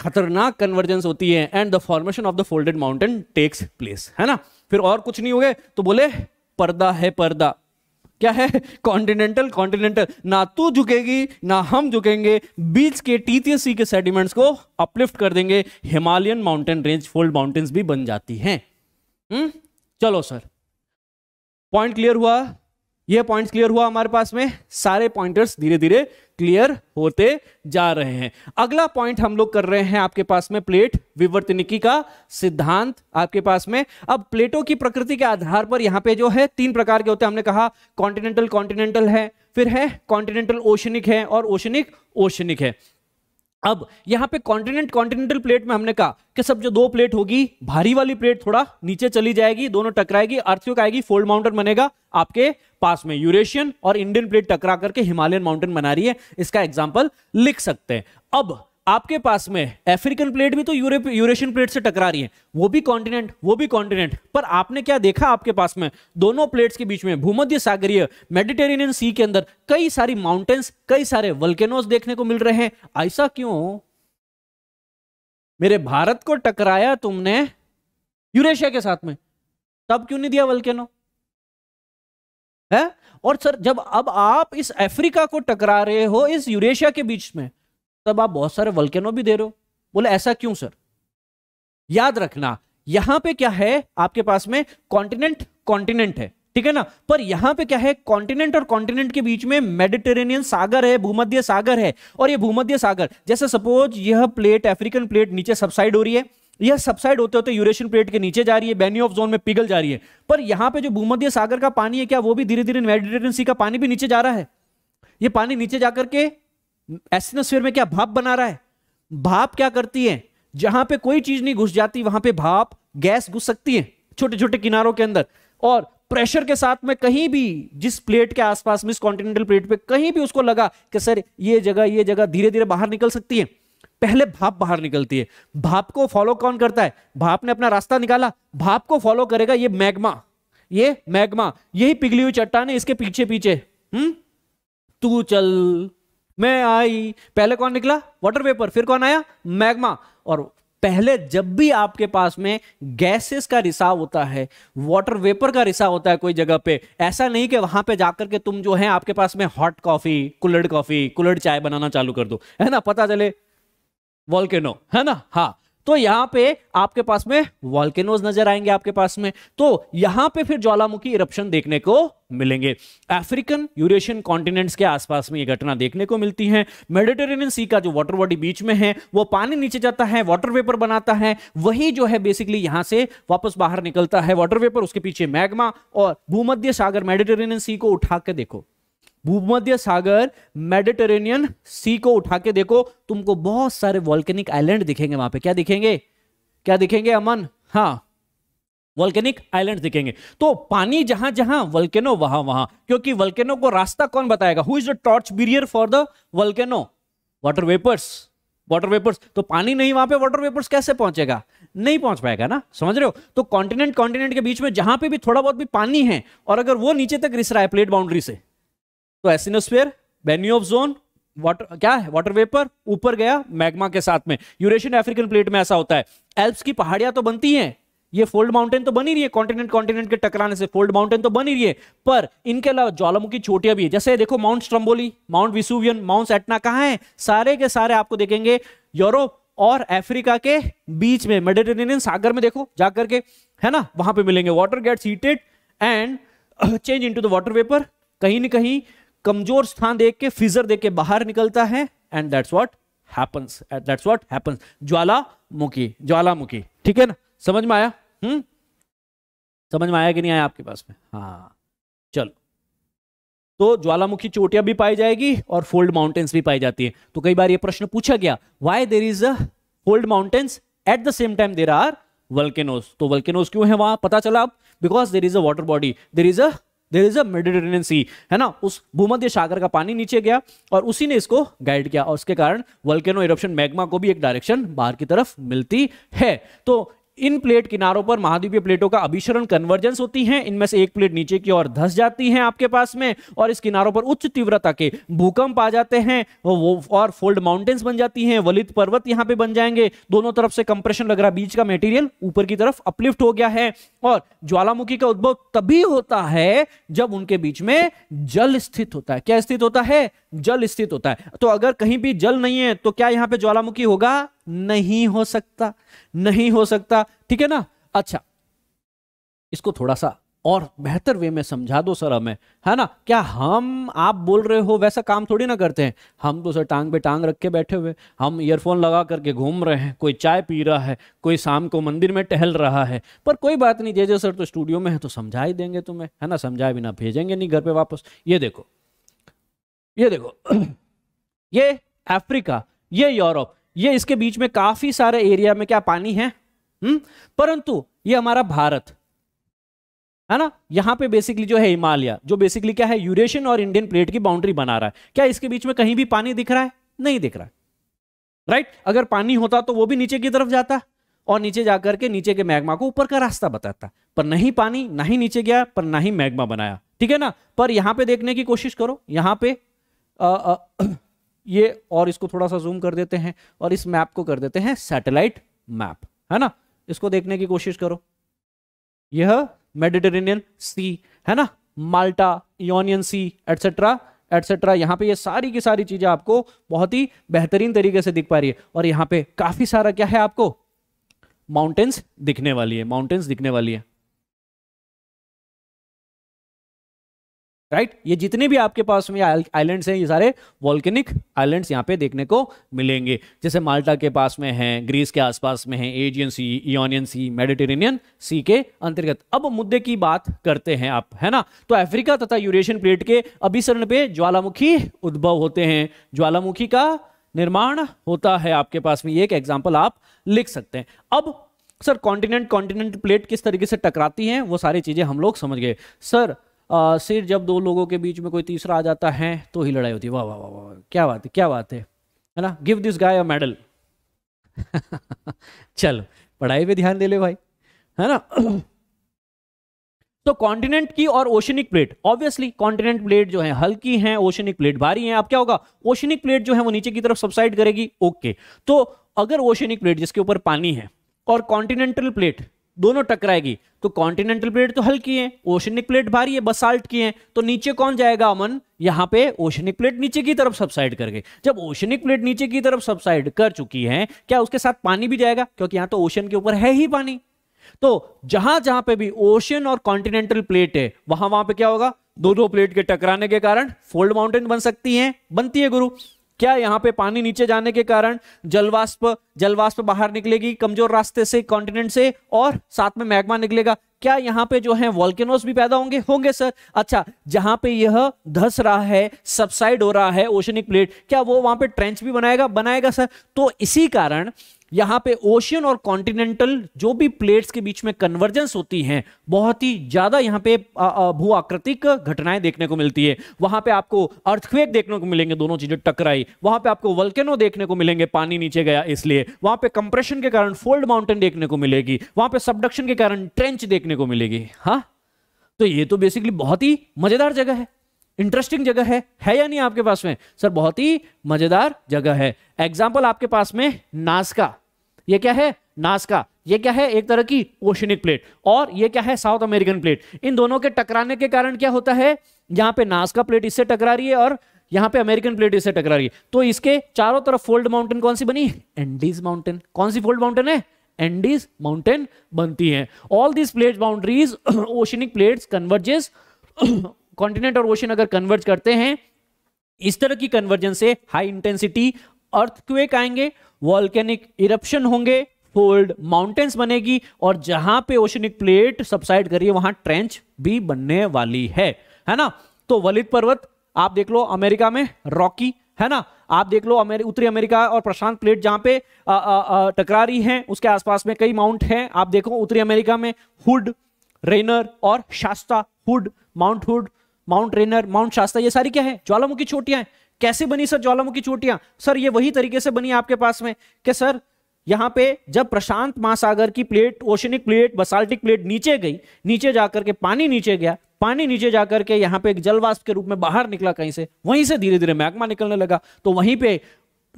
खतरनाक कन्वर्जेंस होती है and the formation of the folded mountain takes place है ना फिर और कुछ नहीं हो गए तो बोले पर्दा है पर्दा क्या है कॉन्टिनेंटल कॉन्टिनेंटल ना तू झुकेगी ना हम झुकेंगे बीच के टीटीएससी के सेडिमेंट्स को अपलिफ्ट कर देंगे Himalayan mountain range fold mountains भी बन जाती हैं हम्म? चलो सर पॉइंट क्लियर हुआ ये पॉइंट्स क्लियर हुआ हमारे पास में सारे पॉइंटर्स धीरे धीरे क्लियर होते जा रहे हैं अगला पॉइंट हम लोग कर रहे हैं आपके पास में प्लेट विवर्तनिकी का सिद्धांत आपके पास में अब प्लेटों की प्रकृति के आधार पर यहां पे जो है तीन प्रकार के होते हैं हमने कहा कॉन्टिनेंटल कॉन्टिनेंटल है फिर है कॉन्टिनेंटल ओशनिक है और ओशनिक ओशनिक है अब यहां पे कॉन्टिनेंट कॉन्टिनेंटल प्लेट में हमने कहा कि सब जो दो प्लेट होगी भारी वाली प्लेट थोड़ा नीचे चली जाएगी दोनों टकराएगी अर्थक्वेक आएगी फोल्ड माउंटेन बनेगा आपके पास में यूरेशियन और इंडियन प्लेट टकरा करके हिमालयन माउंटेन बना रही है इसका एग्जाम्पल लिख सकते हैं अब आपके पास में अफ्रीकन प्लेट भी तो यूरोप यूरेशियन प्लेट से टकरा रही है वो भी कॉन्टिनेंट वो भी कॉन्टिनेंट पर आपने क्या देखा आपके पास में दोनों प्लेट्स के बीच में भूमध्य सागरीय मेडिटेरेनियन सी के अंदर कई सारी माउंटेन्स कई सारे वल्केनोज देखने को मिल रहे हैं ऐसा क्यों मेरे भारत को टकराया तुमने यूरेशिया के साथ में तब क्यों नहीं दिया वल्केनो है और सर जब अब आप इस अफ्रीका को टकरा रहे हो इस यूरेशिया के बीच में तब आप बहुत सारे वल्केनो भी दे रहे हो बोले ऐसा क्यों सर याद रखना यहां पे क्या है आपके पास में कॉन्टिनेंट कॉन्टिनेंट है ठीक है ना पर यहां पे क्या है कॉन्टिनेंट और कॉन्टिनेंट के बीच में मेडिटेरेनियन सागर है भूमध्य सागर है और ये भूमध्य सागर जैसे सपोज यह प्लेट अफ्रीकन प्लेट नीचे सबसाइड हो रही है यह सबसाइड होते होते यूरेशियन प्लेट के नीचे जा रही है बैनी ऑफ जोन में पिघल जा रही है पर यहां पे जो भूमध्य सागर का पानी है क्या वो भी धीरे धीरे मेडिटेरियन सी का पानी भी नीचे जा रहा है ये पानी नीचे जाकर के एसिनोस्फेयर में क्या भाप बना रहा है भाप क्या करती है जहां पे कोई चीज नहीं घुस जाती वहां पे भाप गैस घुस सकती है छोटे छोटे किनारों के अंदर और प्रेशर के साथ में कहीं भी जिस प्लेट के आसपास में इस कॉन्टिनेंटल प्लेट पे कहीं भी उसको लगा कि सर ये जगह ये जगह धीरे धीरे बाहर निकल सकती है पहले भाप बाहर निकलती है भाप को फॉलो कौन करता है भाप ने अपना रास्ता निकाला भाप को फॉलो करेगा ये मैग्मा ये मैग्मा यही पिघली हुई चट्टान है इसके पीछे पीछे हम्म तू चल मैं आई पहले कौन निकला वाटर वेपर फिर कौन आया मैग्मा और पहले जब भी आपके पास में गैसेस का रिसाव होता है वाटर वेपर का रिसाव होता है कोई जगह पे ऐसा नहीं कि वहां पे जाकर के तुम जो है आपके पास में हॉट कॉफी कुल्लड कॉफी कुल्लड चाय बनाना चालू कर दो है ना पता चले वॉल है ना हाँ तो यहां पे आपके पास में वॉल्केनोज नजर आएंगे आपके पास में तो यहां पे फिर ज्वालामुखी इरप्शन देखने को मिलेंगे अफ्रीकन यूरेशियन कॉन्टिनेंट्स के आसपास में ये घटना देखने को मिलती है मेडिटेरेनियन सी का जो वाटर बॉडी बीच में है वो पानी नीचे जाता है वाटर वेपर बनाता है वही जो है बेसिकली यहां से वापस बाहर निकलता है वाटर वेपर उसके पीछे मैग्मा और भूमध्य सागर मेडिटेरेनियन सी को उठाकर देखो भूमध्य सागर मेडिटेरेनियन सी को उठा के देखो तुमको बहुत सारे वॉल्केनिक आइलैंड दिखेंगे वहां पे क्या दिखेंगे क्या दिखेंगे अमन हाँ वॉल्केनिक आइलैंड दिखेंगे तो पानी जहां जहां वल्केनो वहां वहां क्योंकि वल्केनो को रास्ता कौन बताएगा who is the torch bearer for the volcano water vapours water vapours तो पानी नहीं वहां पे वाटर वेपर्स कैसे पहुंचेगा नहीं पहुंच पाएगा ना समझ रहे हो तो कॉन्टिनेंट कॉन्टिनेंट के बीच में जहां पे भी थोड़ा बहुत भी पानी है और अगर वो नीचे तक रिस रहा है प्लेट बाउंड्री से तो asthenosphere Benioff zone water क्या है वाटर वेपर ऊपर गया मैग्मा के साथ में यूरेशियन अफ्रीकन प्लेट में ऐसा होता है एल्प्स की पहाड़ियां तो बनती हैं ये फोल्ड माउंटेन तो बनी रही है कॉन्टिनेंट कॉन्टिनेंट के टकराने से फोल्ड माउंटेन तो बनी रही है पर इनके अलावा ज्वालामुखी चोटियां भी है जैसे देखो Mount Stromboli Mount Vesuvius Mount Etna कहा है सारे के सारे आपको देखेंगे यूरोप और अफ्रीका के बीच में मेडिटेरेनियन सागर में देखो जाकर के है ना वहां पे मिलेंगे water gets heated and change into the water vapour कहीं ना कहीं कमजोर स्थान देख के फिजर देख के बाहर निकलता है and that's what happens that's what happens ज्वालामुखी ज्वालामुखी ठीक है ना समझ में आया हम्म समझ में आया कि नहीं आया आपके पास में हाँ चलो तो ज्वालामुखी चोटियां भी पाई जाएगी और फोल्ड माउंटेन्स भी पाई जाती है तो कई बार ये प्रश्न पूछा गया why there is a fold mountains at the same time there are volcanoes तो वल्केनोज क्यों है वहां पता चला आप because there is a water body there is a there is a sea है ना उस भूमध्य सागर का पानी नीचे गया और उसी ने इसको गाइड किया और उसके कारण वल्केनो इरप्शन मैग्मा को भी एक डायरेक्शन बाहर की तरफ मिलती है तो इन प्लेट किनारों पर महाद्वीपीय प्लेटों का अभिसरण कन्वर्जेंस होती है इनमें से एक प्लेट नीचे की ओर धस जाती है आपके पास में और इस किनारों पर उच्च तीव्रता के भूकंप आ जाते हैं वो और फोल्ड माउंटेन्स बन जाती हैं वलित पर्वत यहां पे बन जाएंगे दोनों तरफ से कंप्रेशन लग रहा बीच का मेटीरियल ऊपर की तरफ अपलिफ्ट हो गया है और ज्वालामुखी का उद्भव तभी होता है जब उनके बीच में जल स्थित होता है क्या स्थित होता है जल स्थित होता है तो अगर कहीं भी जल नहीं है तो क्या यहाँ पे ज्वालामुखी होगा नहीं हो सकता नहीं हो सकता ठीक है ना अच्छा इसको थोड़ा सा और बेहतर वे में समझा दो सर हमें है ना क्या हम आप बोल रहे हो वैसा काम थोड़ी ना करते हैं हम तो सर टांग पे टांग रख के बैठे हुए हम ईयरफोन लगा करके घूम रहे हैं कोई चाय पी रहा है कोई शाम को मंदिर में टहल रहा है पर कोई बात नहीं जय जय सर तो स्टूडियो में है तो समझा ही देंगे तुम्हें है ना समझाए बिना भेजेंगे नहीं घर पे वापस ये देखो ये देखो ये अफ्रीका ये यूरोप ये इसके बीच में काफी सारे एरिया में क्या पानी है हम्म, परंतु ये हमारा भारत है ना यहां पे बेसिकली जो है हिमालय जो बेसिकली क्या है यूरेशियन और इंडियन प्लेट की बाउंड्री बना रहा है क्या इसके बीच में कहीं भी पानी दिख रहा है नहीं दिख रहा है राइट अगर पानी होता तो वो भी नीचे की तरफ जाता और नीचे जाकर के नीचे के मैग्मा को ऊपर का रास्ता बताता पर नहीं पानी ना ही नीचे गया पर ना ही मैग्मा बनाया ठीक है ना पर यहां पे देखने की कोशिश करो यहां पे ये और इसको थोड़ा सा जूम कर देते हैं और इस मैप को कर देते हैं सैटेलाइट मैप है ना इसको देखने की कोशिश करो यह मेडिटेरेनियन सी है ना Malta Ionian sea etcetera etcetera यहाँ पे ये सारी की सारी चीजें आपको बहुत ही बेहतरीन तरीके से दिख पा रही है और यहाँ पे काफी सारा क्या है आपको माउंटेन्स दिखने वाली है माउंटेन्स दिखने वाली है राइट ये जितने भी आपके पास में आइलैंड्स हैं ये सारे वॉल्केनिक आइलैंड्स यहाँ पे देखने को मिलेंगे जैसे माल्टा के पास में हैं ग्रीस के आसपास में हैं Aegean sea Ionian sea Mediterranean sea के अंतर्गत अब मुद्दे की बात करते हैं आप है ना तो अफ्रीका तथा यूरेशियन प्लेट के अभिसरण पे ज्वालामुखी उद्भव होते हैं ज्वालामुखी का निर्माण होता है आपके पास में ये एक एग्जाम्पल आप लिख सकते हैं अब सर कॉन्टिनेंट कॉन्टिनेंट प्लेट किस तरीके से टकराती है वो सारी चीजें हम लोग समझ गए सर सिर जब दो लोगों के बीच में कोई तीसरा आ जाता है तो ही लड़ाई होती है वाह वाह वाह वाह क्या बात है क्या बात है है ना give this guy a medal चलो पढ़ाई पे ध्यान दे ले भाई है ना तो कॉन्टिनेंट की और oceanic plate obviously continent plate जो है हल्की है ओशनिक प्लेट भारी है अब क्या होगा ओशनिक प्लेट जो है वो नीचे की तरफ सबसाइड करेगी ओके okay. तो अगर ओशनिक प्लेट जिसके ऊपर पानी है और कॉन्टिनेंटल प्लेट दोनों टकराएगी तो कॉन्टिनेंटल प्लेट तो हल्की है ओशनिक प्लेट भारी है बसाल्ट की है तो नीचे कौन जाएगा अमन यहां पे ओशनिक प्लेट नीचे की तरफ सबसाइड कर गई जब ओशनिक प्लेट नीचे की तरफ सबसाइड कर चुकी है क्या उसके साथ पानी भी जाएगा क्योंकि यहां तो ओशन के ऊपर है ही पानी तो जहां जहां पे भी ओशन और कॉन्टिनेंटल प्लेट है वहां वहां पे क्या होगा दो दो प्लेट के टकराने के कारण फोल्ड माउंटेन बन सकती है बनती है गुरु क्या यहाँ पे पानी नीचे जाने के कारण जलवाष्प जलवाष्प बाहर निकलेगी कमजोर रास्ते से कॉन्टिनेंट से और साथ में मैग्मा निकलेगा क्या यहाँ पे जो है वॉल्केनोस भी पैदा होंगे होंगे सर अच्छा जहां पे यह धस रहा है सबसाइड हो रहा है ओशनिक प्लेट क्या वो वहां पे ट्रेंच भी बनाएगा बनाएगा सर तो इसी कारण यहां पे ओशियन और कॉन्टिनेंटल जो भी प्लेट्स के बीच में कन्वर्जेंस होती हैं बहुत ही ज्यादा यहां पे भू आकृतिक घटनाएं देखने को मिलती है वहां पे आपको अर्थक्वेक देखने को मिलेंगे दोनों चीजें टकराई वहां पे आपको वल्केनो देखने को मिलेंगे पानी नीचे गया इसलिए वहां पे कंप्रेशन के कारण फोल्ड माउंटेन देखने को मिलेगी वहां पे सबडक्शन के कारण ट्रेंच देखने को मिलेगी हाँ तो ये तो बेसिकली बहुत ही मजेदार जगह है इंटरेस्टिंग जगह है है या नहीं आपके पास में सर बहुत ही मजेदार जगह है एग्जाम्पल आपके पास में नास्का ये क्या है नास्का ये क्या है एक तरह की ओशनिक प्लेट और ये क्या है साउथ अमेरिकन प्लेट इन दोनों के टकराने के कारण क्या होता है यहाँ पे नास्का प्लेट इससे टकरा रही है और यहाँ पे अमेरिकन प्लेट इससे टकरा रही है तो इसके चारों तरफ फोल्ड माउंटेन कौन सी बनी एंडीज माउंटेन कौन सी फोल्ड माउंटेन है एंडीज माउंटेन बनती है all these plate boundaries oceanic plate converges continent और ओशन अगर कन्वर्ज करते हैं इस तरह की कन्वर्जन से हाई इंटेंसिटी अर्थक्वेक आएंगे वॉल्केनिक इरप्शन होंगे फोल्ड माउंटेन्स बनेगी और जहां पे ओशनिक प्लेट सबसाइड है वहां ट्रेंच भी बनने वाली है है ना तो वलित पर्वत आप देख लो अमेरिका में रॉकी है ना आप देख लो अमेरिक उत्तरी अमेरिका और प्रशांत प्लेट जहां पे टकरा रही है उसके आसपास में कई माउंट हैं आप देखो उत्तरी अमेरिका में हुड रेनर और Shasta Hood Mount Hood Mount Rainier Mount Shasta ये सारी क्या है ज्वालामुखी छोटियां हैं कैसे बनी सर ज्वालामुखी चोटियां सर ये वही तरीके से बनी आपके पास में कि सर यहां पे जब प्रशांत महासागर की plate oceanic plate basaltic plate नीचे गई नीचे जाकर के पानी नीचे गया पानी नीचे जाकर के यहाँ पे एक जलवाष्प के रूप में बाहर निकला कहीं से वहीं से धीरे धीरे मैग्मा निकलने लगा तो वहीं पे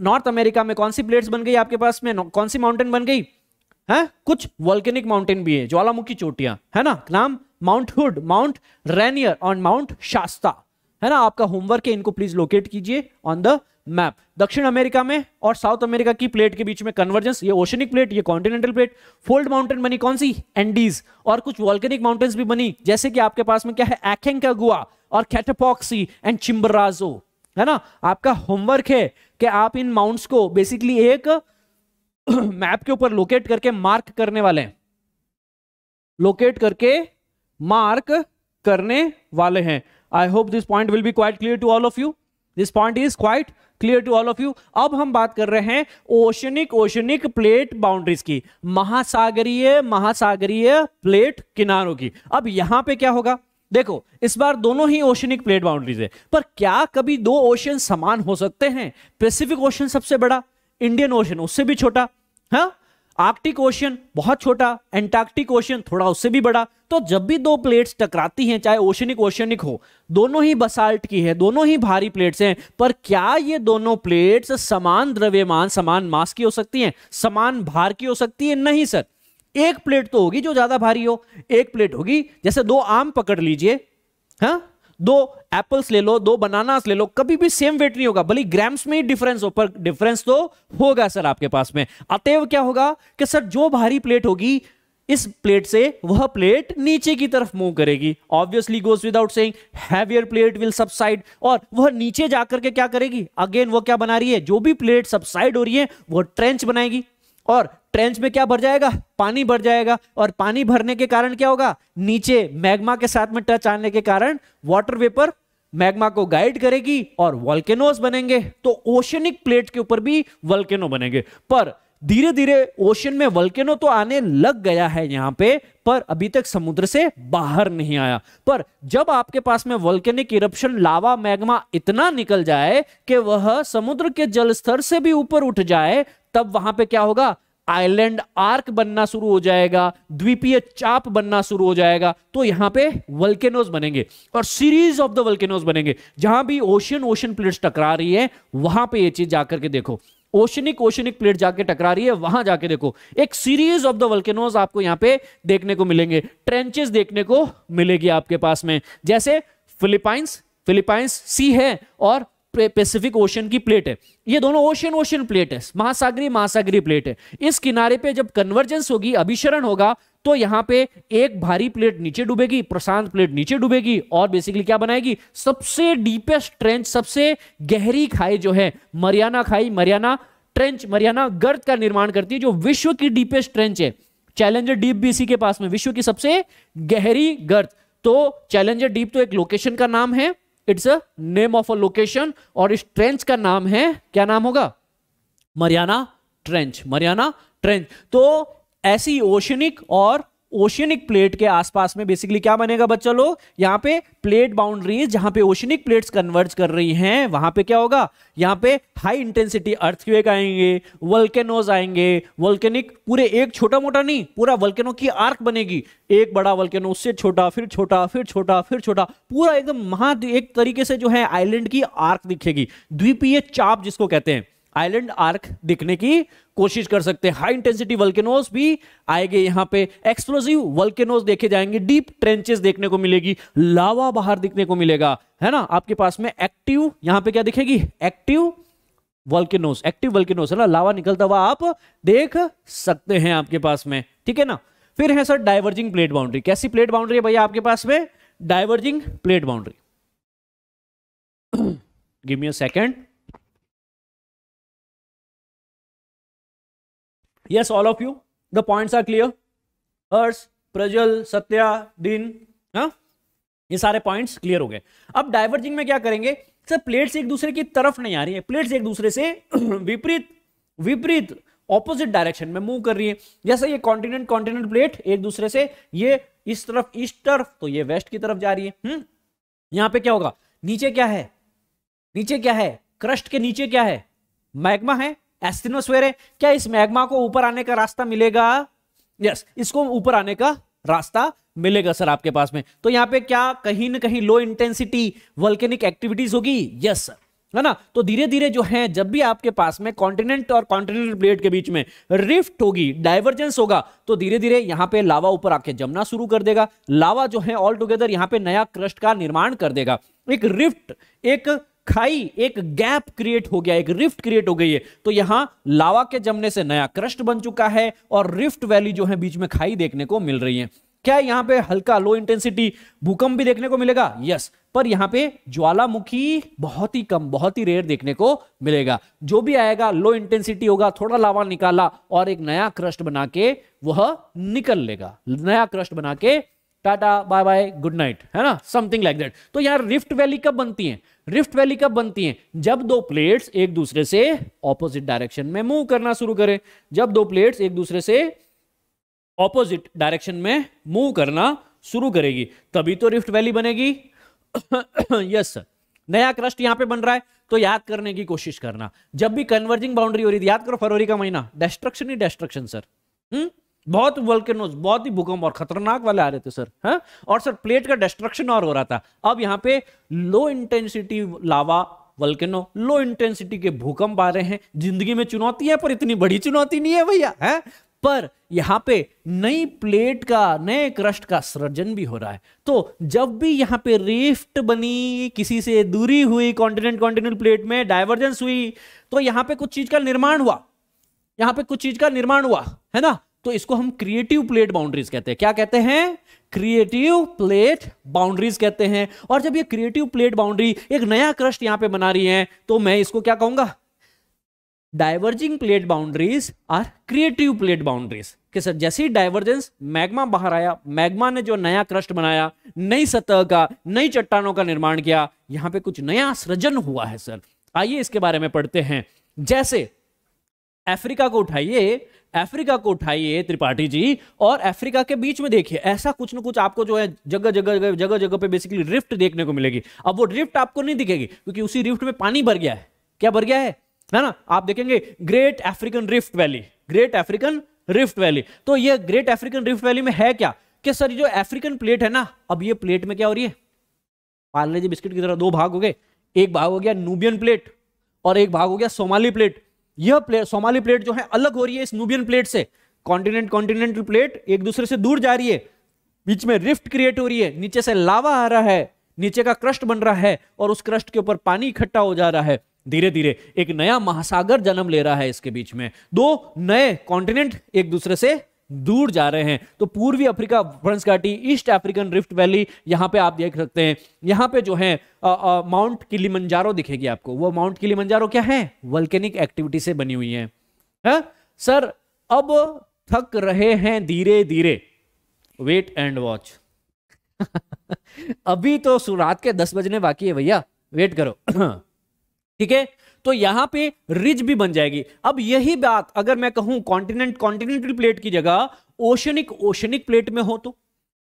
नॉर्थ अमेरिका में कौन सी प्लेट्स बन गई आपके पास में कौन सी माउंटेन बन गई है कुछ वॉल्केनिक माउंटेन भी है ज्वालामुखी चोटियां है ना नाम माउंट हुड माउंट रेनियर और माउंट शास्ता है ना आपका होमवर्क है इनको प्लीज लोकेट कीजिए ऑन द मैप दक्षिण अमेरिका में और साउथ अमेरिका की प्लेट के बीच में कन्वर्जेंस ये ओशनिक प्लेट ये कॉन्टिनेंटल प्लेट फोल्ड माउंटेन बनी कौन सी एंडीज और कुछ वॉल्केनिक माउंटेन्स भी बनी जैसे कि आपके पास में क्या है एखेंकागुआ और कैटेपॉक्सी एंड चिम्बराजो है ना आपका होमवर्क है कि आप इन माउंट्स को बेसिकली एक मैप के ऊपर लोकेट करके मार्क करने वाले हैं लोकेट करके मार्क करने वाले हैं I hope this point will be quite clear to all of you this point is quite clear to all of you अब हम बात कर रहे हैं ओशनिक ओशनिक प्लेट बाउंड्रीज की महासागरीय महासागरीय प्लेट किनारों की अब यहां पे क्या होगा देखो इस बार दोनों ही ओशनिक प्लेट बाउंड्रीज है पर क्या कभी दो ओशन समान हो सकते हैं पैसिफिक ओशन सबसे बड़ा इंडियन ओशन उससे भी छोटा हा? आर्कटिक ओशियन बहुत छोटा एंटार्क्टिक ओशन थोड़ा उससे भी बड़ा तो जब भी दो प्लेट्स टकराती हैं चाहे ओशनिक ओशनिक हो दोनों ही बसाल्ट की है दोनों ही भारी प्लेट्स हैं पर क्या ये दोनों प्लेट्स समान द्रव्यमान समान मास की हो सकती हैं समान भार की हो सकती है नहीं सर एक प्लेट तो होगी जो ज्यादा भारी हो एक प्लेट होगी जैसे दो आम पकड़ लीजिए हाँ दो एप्पल्स ले लो दो बनानास ले लो कभी भी सेम वेट नहीं होगा भले ग्राम्स में ही डिफरेंस हो पर डिफरेंस तो होगा सर आपके पास में अतएव क्या होगा कि सर जो भारी प्लेट होगी इस प्लेट से वह प्लेट नीचे की तरफ मूव करेगी obviously goes without saying heavier plate will subside और वह नीचे जाकर के क्या करेगी अगेन वह क्या बना रही है जो भी प्लेट सबसाइड हो रही है वह ट्रेंच बनाएगी और ट्रेंच में क्या भर जाएगा पानी भर जाएगा और पानी भरने के कारण क्या होगा नीचे मैग्मा के साथ में टच आने के कारण वाटर वेपर मैग्मा को गाइड करेगी और वॉल्केनोज बनेंगे तो ओशनिक प्लेट के ऊपर भी वॉल्केनो बनेंगे पर धीरे धीरे ओशन में वल्केनो तो आने लग गया है यहाँ पे पर अभी तक समुद्र से बाहर नहीं आया पर जब आपके पास में वल्केनिक इरप्शन लावा मैग्मा इतना निकल जाए कि वह समुद्र के जल स्तर से भी ऊपर उठ जाए तब वहां पे क्या होगा आइलैंड आर्क बनना शुरू हो जाएगा द्वीपीय चाप बनना शुरू हो जाएगा तो यहां पे वल्केनोज बनेंगे और सीरीज ऑफ द वल्केनोज बनेंगे जहां भी ओशियन ओशियन प्लेट्स टकरा रही है वहां पे ये चीज जाकर के देखो ओशनिक ओशनिक प्लेट जाके टकरा रही है वहां जाके देखो एक सीरीज ऑफ द वल्केनोज आपको यहां पर देखने को मिलेंगे ट्रेंचेस देखने को मिलेगी आपके पास में जैसे फिलिपाइंस फिलिपाइंस सी है और पैसिफिक ओशन की प्लेट है ये दोनों ओशन ओशन प्लेट है महासागरी महासागरी प्लेट है इस किनारे पे जब कन्वर्जेंस होगी अभिशरण होगा तो यहां पे एक भारी प्लेट नीचे डूबेगी प्रशांत प्लेट नीचे डूबेगी और बेसिकली क्या बनाएगी सबसे डीपेस्ट ट्रेंच सबसे गहरी खाई जो है मरियाना खाई मरियाना ट्रेंच मरियाना गर्द का निर्माण करती है जो विश्व की डीपेस्ट ट्रेंच है चैलेंजर डीप भी इसी के पास में विश्व की सबसे गहरी गर्द तो चैलेंजर डीप तो एक लोकेशन का नाम है it's a name of a location और इस ट्रेंच का नाम है क्या नाम होगा मरियाना ट्रेंच मरियाना ट्रेंच तो ऐसी ओशनिक और ओशियनिक प्लेट के आसपास में बेसिकली क्या बनेगा बच्चा लोग यहाँ पे प्लेट बाउंड्रीज जहां पे ओशियनिक प्लेट्स कन्वर्ज कर रही हैं वहां पे क्या होगा यहाँ पे हाई इंटेंसिटी अर्थक्वेक आएंगे वल्केनोज आएंगे वल्केनिक पूरे एक छोटा मोटा नहीं पूरा वल्केनो की आर्क बनेगी एक बड़ा वल्केनो उससे छोटा फिर छोटा फिर छोटा फिर छोटा पूरा एकदम महा एक तरीके से जो है आइलैंड की आर्क दिखेगी द्वीपीय चाप जिसको कहते हैं आइलैंड आर्क दिखने की कोशिश कर सकते हैं हाई इंटेंसिटी वल्केनोज भी आएंगे यहां पे एक्सप्लोजिव वल्केनोज देखे जाएंगे डीप ट्रेंचेस देखने को मिलेगी लावा बाहर दिखने को मिलेगा है ना आपके पास में एक्टिव यहां पे क्या दिखेगी एक्टिव वल्केनोज एक्टिव वल्केनोज है ना लावा निकलता हुआ आप देख सकते हैं आपके पास में ठीक है ना फिर है सर डाइवर्जिंग प्लेट बाउंड्री कैसी प्लेट बाउंड्री है भैया आपके पास में diverging plate boundary give me a second Yes, all of you. The points are clear. Harsh Prajal Satya दिन हा? ये सारे पॉइंट्स क्लियर हो गए अब डाइवर्जिंग में क्या करेंगे सर प्लेट्स एक दूसरे की तरफ नहीं आ रही है प्लेट्स एक दूसरे से विपरीत विपरीत ऑपोजिट डायरेक्शन में मूव कर रही है जैसे ये कॉन्टिनेंट कॉन्टिनेंट प्लेट एक दूसरे से ये इस तरफ ईस्ट तरफ तो ये वेस्ट की तरफ जा रही है हम्म यहां पे क्या होगा नीचे क्या है नीचे क्या है क्रस्ट के नीचे क्या है मैग्मा है एस्थिनोस्फेयर है क्या इस मैग्मा को ऊपर आने का रास्ता मिलेगा यस yes, इसको ऊपर आने का रास्ता मिलेगा सर आपके पास में तो यहाँ पे क्या कहीं ना कहीं low intensity volcanic activities yes यस yes, है ना तो धीरे धीरे जो है जब भी आपके पास में कॉन्टिनेंट और कॉन्टिनेंटल प्लेट के बीच में रिफ्ट होगी डाइवर्जेंस होगा तो धीरे धीरे यहां पे लावा ऊपर आके जमना शुरू कर देगा लावा जो है ऑल टुगेदर यहां पे नया क्रस्ट का निर्माण कर देगा एक रिफ्ट एक खाई एक गैप क्रिएट हो गया एक रिफ्ट क्रिएट हो गई है तो यहां लावा के जमने से नया क्रस्ट बन चुका है और रिफ्ट वैली जो है बीच में खाई देखने को मिल रही है क्या यहां पे हल्का लो इंटेंसिटी भूकंप भी देखने को मिलेगा यस पर यहां पे ज्वालामुखी बहुत ही कम बहुत ही रेयर देखने को मिलेगा जो भी आएगा लो इंटेंसिटी होगा थोड़ा लावा निकाला और एक नया क्रस्ट बना के वह निकल लेगा नया क्रस्ट बना के tata bye bye good night है ना समथिंग लाइक दैट तो यार रिफ्ट वैली कब बनती है रिफ्ट वैली कब बनती है जब दो प्लेट्स एक दूसरे से ऑपोजिट डायरेक्शन में मूव करना शुरू करें जब दो प्लेट्स एक दूसरे से ऑपोजिट डायरेक्शन में मूव करना शुरू करेगी तभी तो रिफ्ट वैली बनेगी यस सर नया क्रस्ट यहां पे बन रहा है तो याद करने की कोशिश करना जब भी कन्वर्जिंग बाउंड्री हो रही थी याद करो फरवरी का महीना डेस्ट्रक्शन ही डेस्ट्रक्शन सर हुँ? बहुत वल्केनोज बहुत ही भूकंप और खतरनाक वाले आ रहे थे सर है हाँ? और सर प्लेट का डिस्ट्रक्शन और हो रहा था अब यहाँ पे low intensity lava volcano low intensity के भूकंप आ रहे हैं जिंदगी में चुनौती है पर इतनी बड़ी चुनौती नहीं है भैया है हाँ? पर यहाँ पे नई प्लेट का नए क्रस्ट का सृजन भी हो रहा है तो जब भी यहाँ पे रिफ्ट बनी किसी से दूरी हुई कॉन्टिनेंट कॉन्टिनेंट प्लेट में डायवर्जेंस हुई तो यहाँ पे कुछ चीज का निर्माण हुआ यहाँ पे कुछ चीज का निर्माण हुआ है ना तो इसको हम क्रिएटिव प्लेट बाउंड्रीज कहते हैं क्या कहते हैं क्रिएटिव प्लेट बाउंड्रीज कहते हैं और जब ये क्रिएटिव प्लेट बाउंड्री एक नया क्रस्ट यहां पे बना रही है तो मैं इसको क्या कहूंगा diverging plate boundaries are creative plate boundaries कि सर जैसे ही डाइवर्जेंस मैग्मा बाहर आया मैग्मा ने जो नया क्रस्ट बनाया नई सतह का नई चट्टानों का निर्माण किया यहां पे कुछ नया सृजन हुआ है सर आइए इसके बारे में पढ़ते हैं जैसे अफ्रीका को उठाइए अफ्रीका को उठाइए त्रिपाठी जी और अफ्रीका के बीच में देखिए ऐसा कुछ ना कुछ आपको जो है जगह जगह जगह जगह पे बेसिकली रिफ्ट देखने को मिलेगी अब वो रिफ्ट आपको नहीं दिखेगी क्योंकि उसी रिफ्ट में पानी भर गया है क्या भर गया है है ना आप देखेंगे great African rift valley great African rift valley तो ये ग्रेट अफ्रीकन रिफ्ट वैली में है क्या कि सर जो अफ्रीकन प्लेट है ना अब ये प्लेट में क्या हो रही है पार्ले जी बिस्किट की तरह दो भाग हो गए एक भाग हो गया नूबियन प्लेट और एक भाग हो गया सोमाली प्लेट यह प्लेट सोमाली प्लेट जो है अलग हो रही है इस नूबियन प्लेट से कॉन्टिनेंट कॉन्टिनेंटल प्लेट एक दूसरे से दूर जा रही है बीच में रिफ्ट क्रिएट हो रही है नीचे से लावा आ रहा है नीचे का क्रस्ट बन रहा है और उस क्रस्ट के ऊपर पानी इकट्ठा हो जा रहा है धीरे धीरे एक नया महासागर जन्म ले रहा है इसके बीच में दो नए कॉन्टिनेंट एक दूसरे से दूर जा रहे हैं तो पूर्वी अफ्रीका फ्रंस घाटी ईस्ट अफ्रीकन रिफ्ट वैली यहाँ पे आप देख सकते हैं यहाँ पे जो है माउंट किलिमंजारो दिखेगी आपको वो माउंट किलिमंजारो क्या है वल्केनिक एक्टिविटी से बनी हुई है, है? हाँ? सर अब थक रहे हैं धीरे धीरे वेट एंड वॉच अभी तो रात के दस बजने बाकी है भैया वेट करो ठीक है तो यहां पे रिज भी बन जाएगी अब यही बात अगर मैं कहूं कॉन्टिनेंट कॉन्टिनेंटल प्लेट की जगह ओशनिक ओशनिक प्लेट में हो तो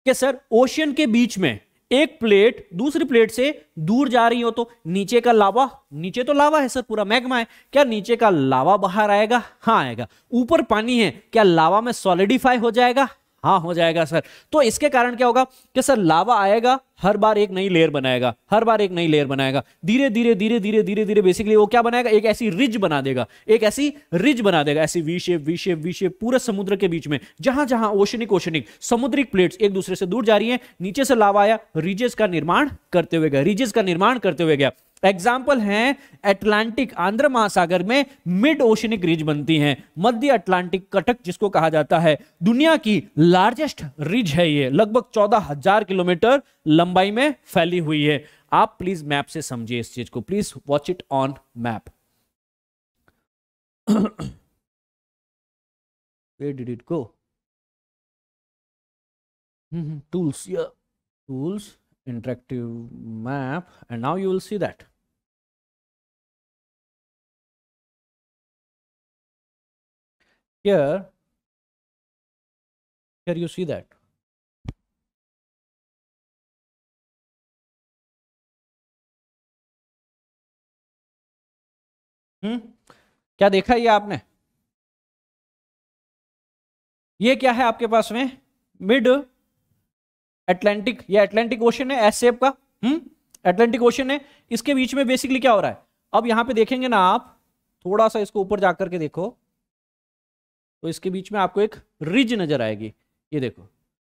क्या सर ओशियन के बीच में एक प्लेट दूसरी प्लेट से दूर जा रही हो तो नीचे का लावा नीचे तो लावा है सर पूरा मैग्मा है क्या नीचे का लावा बाहर आएगा हाँ आएगा ऊपर पानी है क्या लावा में सॉलिडिफाई हो जाएगा हाँ हो जाएगा सर तो इसके कारण क्या होगा कि सर लावा आएगा हर बार एक नई लेयर बनाएगा हर बार एक नई लेयर बनाएगा धीरे धीरे धीरे धीरे धीरे धीरे बेसिकली वो क्या बनाएगा एक ऐसी रिज बना देगा एक ऐसी रिज बना देगा ऐसी वी शेप वी पूरे समुद्र के बीच में जहां जहां ओशनिक ओशनिक समुद्रिक प्लेट्स एक दूसरे से दूर जा रही है नीचे से लावा आया रिजेस का निर्माण करते हुए गया रिजेस का निर्माण करते हुए गया एग्जाम्पल हैं अटलांटिक आंध्र महासागर में मिड ओशनिक रिज बनती हैं मध्य अटलांटिक कटक जिसको कहा जाता है दुनिया की लार्जेस्ट रिज है ये लगभग चौदह हजार किलोमीटर लंबाई में फैली हुई है आप प्लीज मैप से समझिए इस चीज को please watch it on map did it it tools tools interactive map and now you will see that here here you see that hmm क्या देखा ये आपने ये क्या है आपके पास में मिड एटलांटिक या एटलांटिक ओशन है एस सेप का हम्म एटलांटिक ओशन है इसके बीच में बेसिकली क्या हो रहा है अब यहां पे देखेंगे ना आप थोड़ा सा इसको ऊपर जाकर के देखो तो इसके बीच में आपको एक रिज नजर आएगी ये देखो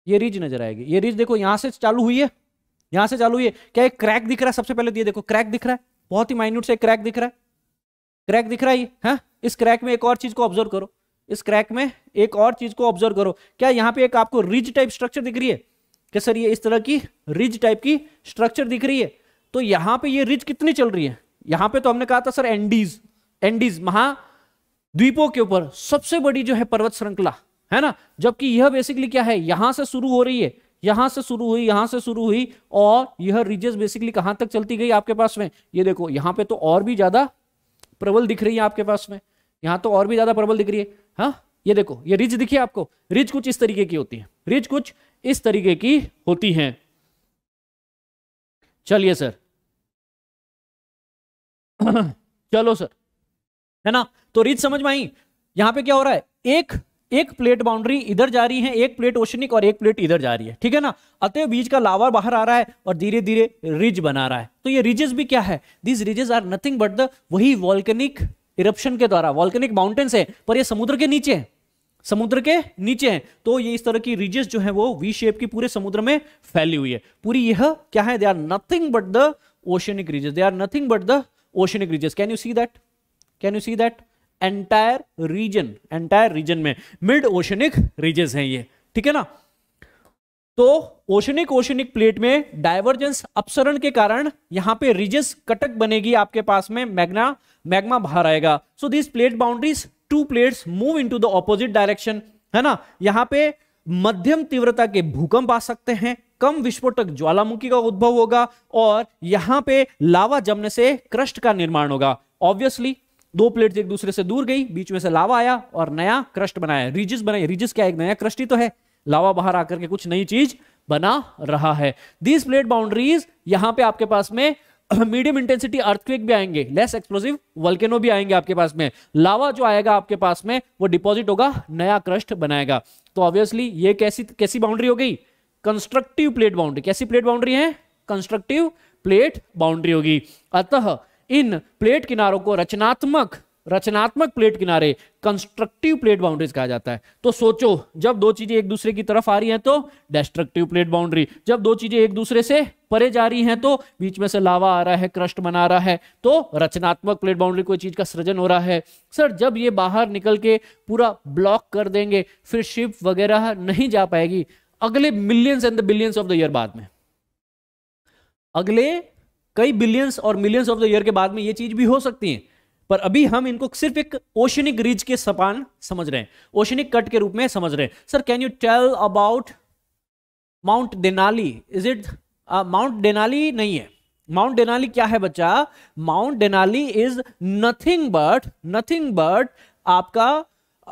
ये रिज नजर आएगी ये रिज देखो यहां से चालू हुई है यहां से चालू हुई है क्या एक क्रैक दिख रहा है सबसे पहले तो ये देखो क्रैक दिख रहा है बहुत ही माइन्यूट से क्रैक दिख रहा है क्रैक दिख रहा है ये है हाँ? इस क्रैक में एक और चीज को ऑब्जर्व करो इस क्रैक में एक और चीज को ऑब्जर्व करो क्या यहाँ पे एक आपको रिज टाइप स्ट्रक्चर दिख रही है कि सर ये इस तरह की रिज टाइप की स्ट्रक्चर दिख रही है तो यहाँ पे ये रिज कितनी चल रही है यहाँ पे तो हमने कहा था सर एंडीज एंडीज महा द्वीपों के ऊपर सबसे बड़ी जो है पर्वत श्रृंखला है ना जबकि यह बेसिकली क्या है यहां से शुरू हो रही है यहां से शुरू हुई यहां से शुरू हुई और यह रिजेस बेसिकली कहां तक चलती गई आपके पास में ये देखो यहां पे तो और भी ज्यादा प्रबल दिख रही है आपके पास में यहां तो और भी ज्यादा प्रबल दिख रही है हाँ ये देखो ये रिज दिखिए आपको रिज कुछ इस तरीके की होती है रिज कुछ इस तरीके की होती है चलिए सर चलो सर है ना तो रीत समझ में आई यहां पे क्या हो रहा है एक एक प्लेट बाउंड्री इधर जा रही है एक प्लेट ओशनिक और एक प्लेट इधर जा रही है ठीक है ना अतः बीज का लावा बाहर आ रहा है और धीरे धीरे रिज बना रहा है तो ये रिजेस भी क्या है these ridges are nothing but the वही वॉल्केनिक इरप्शन के द्वारा वॉल्केनिक माउंटेन्स है पर ये समुद्र के नीचे है समुद्र के नीचे हैं तो ये इस तरह की रिजेस जो है वो वी शेप की पूरे समुद्र में फैली हुई है पूरी यह क्या है they are nothing but the oceanic ridges they are nothing but the oceanic ridges can you see that can you see that entire region entire region में मिड ओशनिक रीजन हैं ये ठीक है ना तो ओशनिक ओशनिक प्लेट में डायवर्जेंस अपसरण के कारण यहां पे रिजेस कटक बनेगी आपके पास में मैग्ना मैग्मा बाहर आएगा so this plate boundaries two plates move into the opposite direction है ना यहां पे मध्यम तीव्रता के भूकंप आ सकते हैं कम विस्फोटक ज्वालामुखी का उद्भव होगा और यहां पे लावा जमने से क्रष्ट का निर्माण होगा ऑब्वियसली दो प्लेट्स एक दूसरे से दूर गई बीच में से लावा आया और नया क्रस्ट बनाया रिजिस बनाई रिजिस क्या एक नया क्रस्ट ही तो है लावा बाहर आकर के कुछ नई चीज बना रहा है दीज प्लेट बाउंड्रीज यहां पे आपके पास में मीडियम इंटेंसिटी अर्थक्विक भी आएंगे लेस एक्सप्लोसिव वल्केनो भी आएंगे आपके पास में लावा जो आएगा आपके पास में वो डिपॉजिट होगा नया क्रस्ट बनाएगा तो ऑब्वियसली ये कैसी कैसी बाउंड्री हो गई कंस्ट्रक्टिव प्लेट बाउंड्री कैसी प्लेट बाउंड्री है कंस्ट्रक्टिव प्लेट बाउंड्री होगी अतः इन प्लेट किनारों को रचनात्मक रचनात्मक प्लेट किनारे कंस्ट्रक्टिव प्लेट बाउंड्रीज कहा जाता है तो सोचो जब दो चीजें एक दूसरे की तरफ आ रही हैं तो डेस्ट्रक्टिव प्लेट बाउंड्री जब दो चीजें एक दूसरे से परे जा रही हैं तो बीच में से लावा आ रहा है क्रस्ट बना रहा है तो रचनात्मक प्लेट बाउंड्री कोई चीज का सृजन हो रहा है सर जब ये बाहर निकल के पूरा ब्लॉक कर देंगे फिर शिप वगैरह नहीं जा पाएगी अगले millions and the billions of the year बाद में अगले कई बिलियंस और मिलियंस ऑफ द ईयर के बाद में ये चीज भी हो सकती है पर अभी हम इनको सिर्फ एक ओशनिक रिज के सपान समझ रहे हैं ओशनिक कट के रूप में समझ रहे हैं sir can you tell about mount Denali is it mount Denali नहीं है माउंट डेनाली क्या है बच्चा mount Denali is nothing but nothing but आपका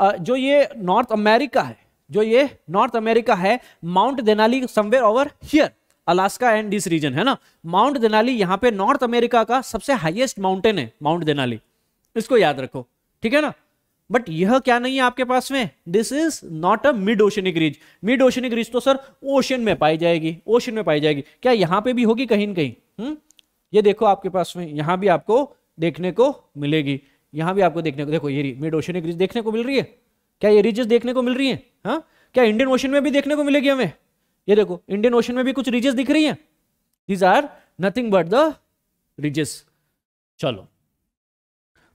uh, जो ये नॉर्थ अमेरिका है जो ये नॉर्थ अमेरिका है mount Denali somewhere over here Alaska and this region है ना माउंट देनाली यहां पे नॉर्थ अमेरिका का सबसे हाईएस्ट माउंटेन है माउंट देनाली इसको याद रखो ठीक है ना बट यह क्या नहीं है आपके पास में this is not a mid oceanic ridge mid oceanic ridge तो सर ओशन में पाई जाएगी ओशन में पाई जाएगी क्या यहां पे भी होगी कहीं ना कहीं हम्म ये देखो आपके पास में यहां भी आपको देखने को मिलेगी यहां भी आपको देखने को देखो ये मिड ओशनिक रिज देखने को मिल रही है क्या ये रिजेस देखने को मिल रही है हा? क्या इंडियन ओशन में भी देखने को मिलेगी हमें ये देखो इंडियन ओशन में भी कुछ रिजेस दिख रही हैं these are nothing but the ridges चलो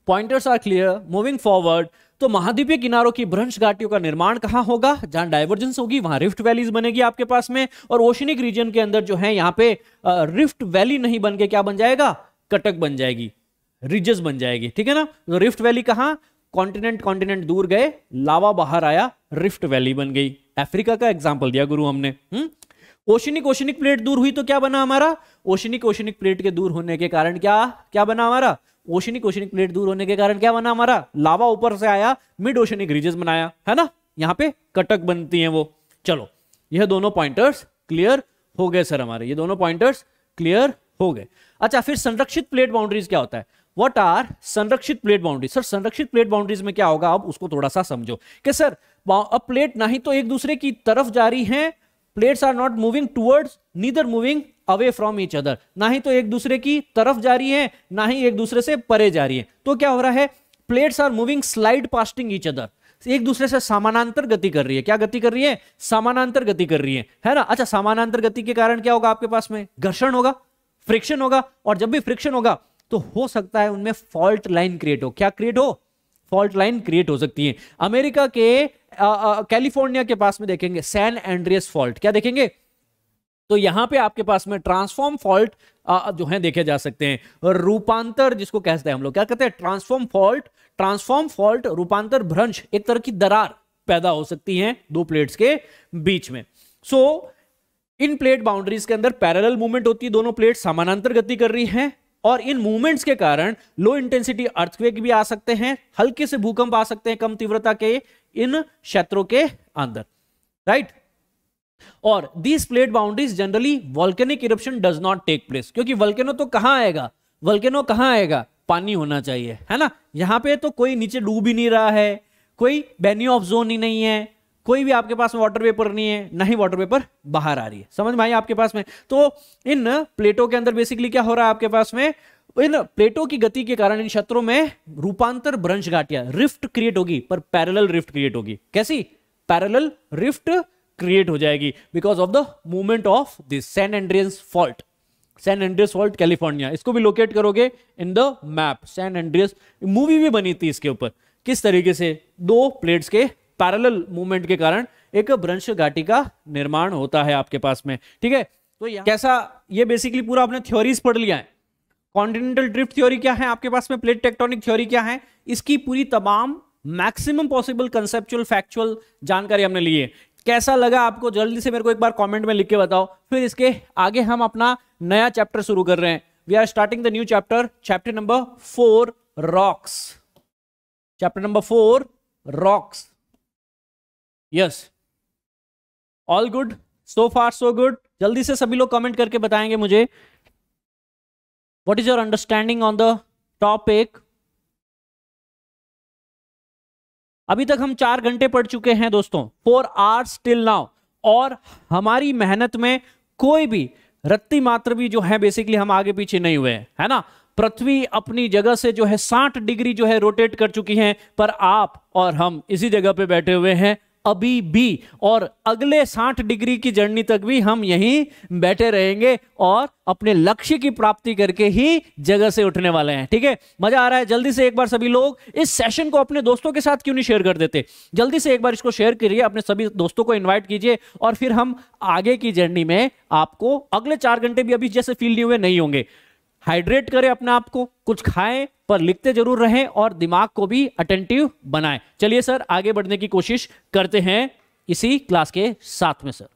pointers are clear moving forward तो महाद्वीपीय किनारों की भ्रंश घाटियों का निर्माण कहां होगा जहां डाइवर्जेंस होगी वहां रिफ्ट वैलीज बनेगी आपके पास में और ओशनिक रीजन के अंदर जो है यहाँ पे रिफ्ट वैली नहीं बनके क्या बन जाएगा कटक बन जाएगी रिजेस बन जाएगी ठीक है ना तो रिफ्ट वैली कहां कॉन्टिनेंट कॉन्टिनेंट दूर गए लावा बाहर आया रिफ्ट वैली बन गई अफ्रीका का एग्जाम्पल दिया गुरु हमने ओशनिक ओशनिक प्लेट दूर हुई तो क्या बना हमारा ओशनिक ओशनिक प्लेट के दूर होने के कारण क्या क्या बना हमारा ओशनिक ओशनिक प्लेट दूर होने के कारण क्या बना हमारा लावा ऊपर से आया मिड ओशनिक रीजन बनाया है ना यहाँ पे कटक बनती है वो चलो यह दोनों पॉइंटर्स क्लियर हो गए सर हमारे ये दोनों पॉइंटर्स क्लियर हो गए अच्छा फिर संरक्षित प्लेट बाउंड्रीज क्या होता है वट आर संरक्षित प्लेट बाउंड्रीज सर संरक्षित प्लेट बाउंड्रीज में क्या होगा अब उसको थोड़ा सा समझो कि सर अ प्लेट ना ही तो एक दूसरे की तरफ जा रही है plates are not moving towards neither moving away from each other ना ही तो एक दूसरे की तरफ जा रही है ना ही एक दूसरे से परे जा रही है तो क्या हो रहा है plates are moving slide pasting each other एक दूसरे से समानांतर गति कर रही है क्या गति कर रही है समानांतर गति कर रही है है ना अच्छा समानांतर गति के कारण क्या होगा आपके पास में घर्षण होगा फ्रिक्शन होगा और जब भी फ्रिक्शन होगा तो हो सकता है उनमें फॉल्ट लाइन क्रिएट हो क्या क्रिएट हो फॉल्ट लाइन क्रिएट हो सकती है अमेरिका के कैलिफोर्निया के पास में देखेंगे सैन एंड्रियस फॉल्ट क्या देखेंगे तो यहां पे आपके पास में ट्रांसफॉर्म फॉल्ट जो है देखे जा सकते हैं रूपांतर जिसको कहते हैं हम लोग क्या कहते हैं ट्रांसफॉर्म फॉल्ट ट्रांसफॉर्म फॉल्ट रूपांतर भ्रंश एक तरह की दरार पैदा हो सकती है दो प्लेट्स के बीच में सो so, इन प्लेट बाउंड्रीज के अंदर पैरेलल मूवमेंट होती है दोनों प्लेट समानांतर गति कर रही है और इन मूवमेंट्स के कारण लो इंटेंसिटी अर्थक्वेक भी आ सकते हैं हल्के से भूकंप आ सकते हैं कम तीव्रता के इन क्षेत्रों के अंदर राइट और these plate boundaries generally volcanic eruption does not take place क्योंकि वल्केनो तो कहां आएगा वल्केनो कहां आएगा पानी होना चाहिए है ना यहां पे तो कोई नीचे डूब ही नहीं रहा है कोई बेनी ऑफ जोन ही नहीं है कोई भी आपके पास वाटर पेपर नहीं है ना ही वाटर पेपर बाहर आ रही है समझ में आई आपके पास में तो इन प्लेटों के अंदर बेसिकली क्या हो रहा है आपके पास में इन प्लेटों की गति के कारण इन क्षेत्रों में रूपांतर भ्रंश घाटिया रिफ्ट क्रिएट होगी पर पैरेलल रिफ्ट क्रिएट होगी कैसी पैरेलल रिफ्ट क्रिएट हो जाएगी because of the movement of this Andreas fault San Andreas fault California इसको भी लोकेट करोगे in the map San Andreas movie भी बनी थी इसके ऊपर किस तरीके से दो प्लेट्स के पैरेलल मूवमेंट के कारण एक भ्रंश घाटी का निर्माण होता है आपके पास में ठीक है तो कैसा ये बेसिकली पूरा आपने थ्योरीज पढ़ लिया है कॉन्टिनेंटल ड्रिफ्ट थ्योरी क्या है आपके पास में प्लेट टेक्टोनिक थ्योरी क्या है इसकी पूरी तमाम मैक्सिमम पॉसिबल कंसेप्चुअल फैक्चुअल जानकारी हमने ली है कैसा लगा आपको जल्दी से मेरे को एक बार कमेंट में लिख के बताओ फिर इसके आगे हम अपना नया चैप्टर शुरू कर रहे हैं we are starting the new chapter chapter number four rocks chapter number four rocks yes all good so far so good जल्दी से सभी लोग कमेंट करके बताएंगे मुझे what is your understanding on the topic अभी तक हम चार घंटे पढ़ चुके हैं दोस्तों फोर आवर्स टिल नाउ और हमारी मेहनत में कोई भी रत्ती मात्र भी जो है बेसिकली हम आगे पीछे नहीं हुए है ना पृथ्वी अपनी जगह से जो है साठ डिग्री जो है रोटेट कर चुकी है पर आप और हम इसी जगह पे बैठे हुए हैं अभी भी और अगले साठ डिग्री की जर्नी तक भी हम यहीं बैठे रहेंगे और अपने लक्ष्य की प्राप्ति करके ही जगह से उठने वाले हैं ठीक है मजा आ रहा है जल्दी से एक बार सभी लोग इस सेशन को अपने दोस्तों के साथ क्यों नहीं शेयर कर देते जल्दी से एक बार इसको शेयर करिए अपने सभी दोस्तों को इन्वाइट कीजिए और फिर हम आगे की जर्नी में आपको अगले चार घंटे भी अभी जैसे फील नहीं हुए नहीं होंगे हाइड्रेट करें अपने आप को कुछ खाएं पर लिखते जरूर रहें और दिमाग को भी अटेंटिव बनाएं चलिए सर आगे बढ़ने की कोशिश करते हैं इसी क्लास के साथ में सर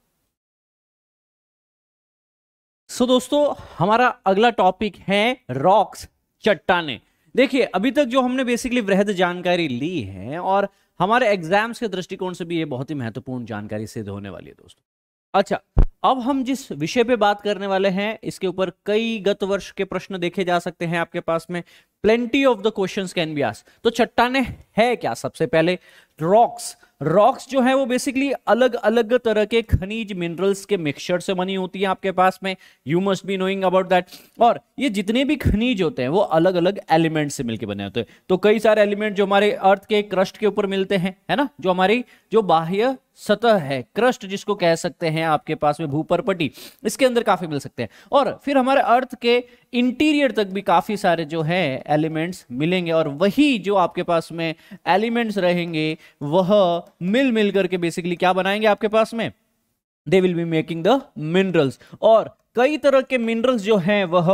सो दोस्तों हमारा अगला टॉपिक है रॉक्स चट्टाने देखिए अभी तक जो हमने बेसिकली वृहद जानकारी ली है और हमारे एग्जाम्स के दृष्टिकोण से भी ये बहुत ही महत्वपूर्ण जानकारी सिद्ध होने वाली है दोस्तों अच्छा अब हम जिस विषय पे बात करने वाले हैं इसके ऊपर कई गत वर्ष के प्रश्न देखे जा सकते हैं आपके पास में plenty of the question can be ask तो चट्टाने है क्या सबसे पहले रॉक्स रॉक्स जो है वो बेसिकली अलग अलग तरह के खनिज मिनरल्स के मिक्सचर से बनी होती है आपके पास में you must be knowing about that और ये जितने भी खनिज होते हैं वो अलग अलग एलिमेंट से मिलकर बने होते हैं तो कई सारे एलिमेंट जो हमारे अर्थ के क्रस्ट के ऊपर मिलते हैं है ना जो हमारी जो बाह्य सतह है क्रस्ट जिसको कह सकते हैं आपके पास में भूपरपटी इसके अंदर काफी मिल सकते हैं और फिर हमारे अर्थ के इंटीरियर तक भी काफी सारे जो है एलिमेंट्स मिलेंगे और वही जो आपके पास में एलिमेंट्स रहेंगे वह मिल मिल करके बेसिकली क्या बनाएंगे आपके पास में they will be making the minerals और कई तरह के मिनरल्स जो हैं वह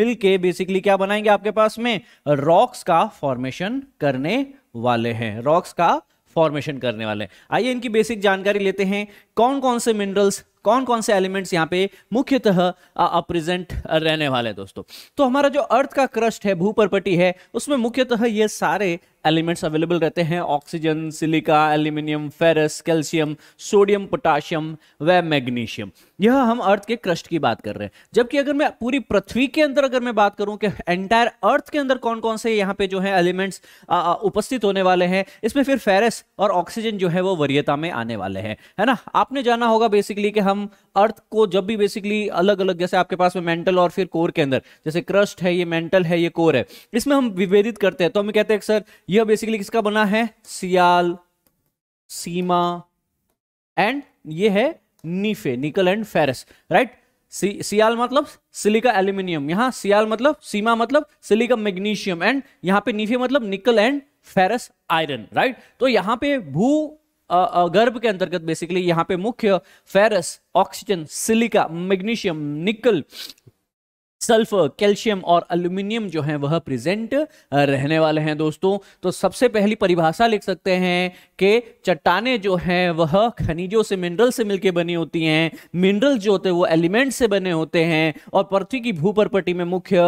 मिलके बेसिकली क्या बनाएंगे आपके पास में रॉक्स का फॉर्मेशन करने वाले हैं रॉक्स का फॉर्मेशन करने वाले हैं आइए इनकी बेसिक जानकारी लेते हैं कौन कौन से मिनरल्स कौन कौन से एलिमेंट्स यहाँ पे मुख्यतः प्रेजेंट रहने वाले हैं दोस्तों तो हमारा जो अर्थ का क्रस्ट है भूपरपटी है उसमें मुख्यतः ये सारे एलिमेंट्स अवेलेबल रहते हैं oxygen silica aluminium ferrous calcium sodium potassium व मैग्नीशियम यह हम अर्थ के क्रस्ट की बात कर रहे हैं जबकि अगर मैं पूरी पृथ्वी के अंदर अगर मैं बात करूं कि एंटायर अर्थ के अंदर कौन कौन से यहाँ पे जो है एलिमेंट्स उपस्थित होने वाले हैं इसमें फिर फेरस और ऑक्सीजन जो है वो वरीयता में आने वाले हैं है ना आपने जाना होगा बेसिकली कि हम अर्थ को जब भी बेसिकली अलग अलग जैसे आपके पास में मेंटल और फिर कोर के अंदर जैसे क्रस्ट है ये मेंटल है ये कोर है इसमें हम विभेदित करते हैं तो हम कहते हैं सर यह बेसिकली किसका बना है सियाल सीमा एंड ये है nife nickel and ferrous right सी, सियाल मतलब सिलिका एल्यूमिनियम यहां सियाल मतलब सीमा मतलब सिलिका मैग्नीशियम एंड यहां पे नीफे मतलब निकल एंड फेरस आयरन राइट तो यहां पे भू गर्भ के अंतर्गत बेसिकली यहाँ पे मुख्य ferrous oxygen silica magnesium nickel sulphur calcium और अल्यूमिनियम जो है वह प्रेजेंट रहने वाले हैं दोस्तों तो सबसे पहली परिभाषा लिख सकते हैं कि चट्टाने जो हैं वह खनिजों से मिनरल से मिलकर बनी होती हैं मिनरल जो होते हैं वो एलिमेंट से बने होते हैं और पृथ्वी की भूपरपट्टी में मुख्य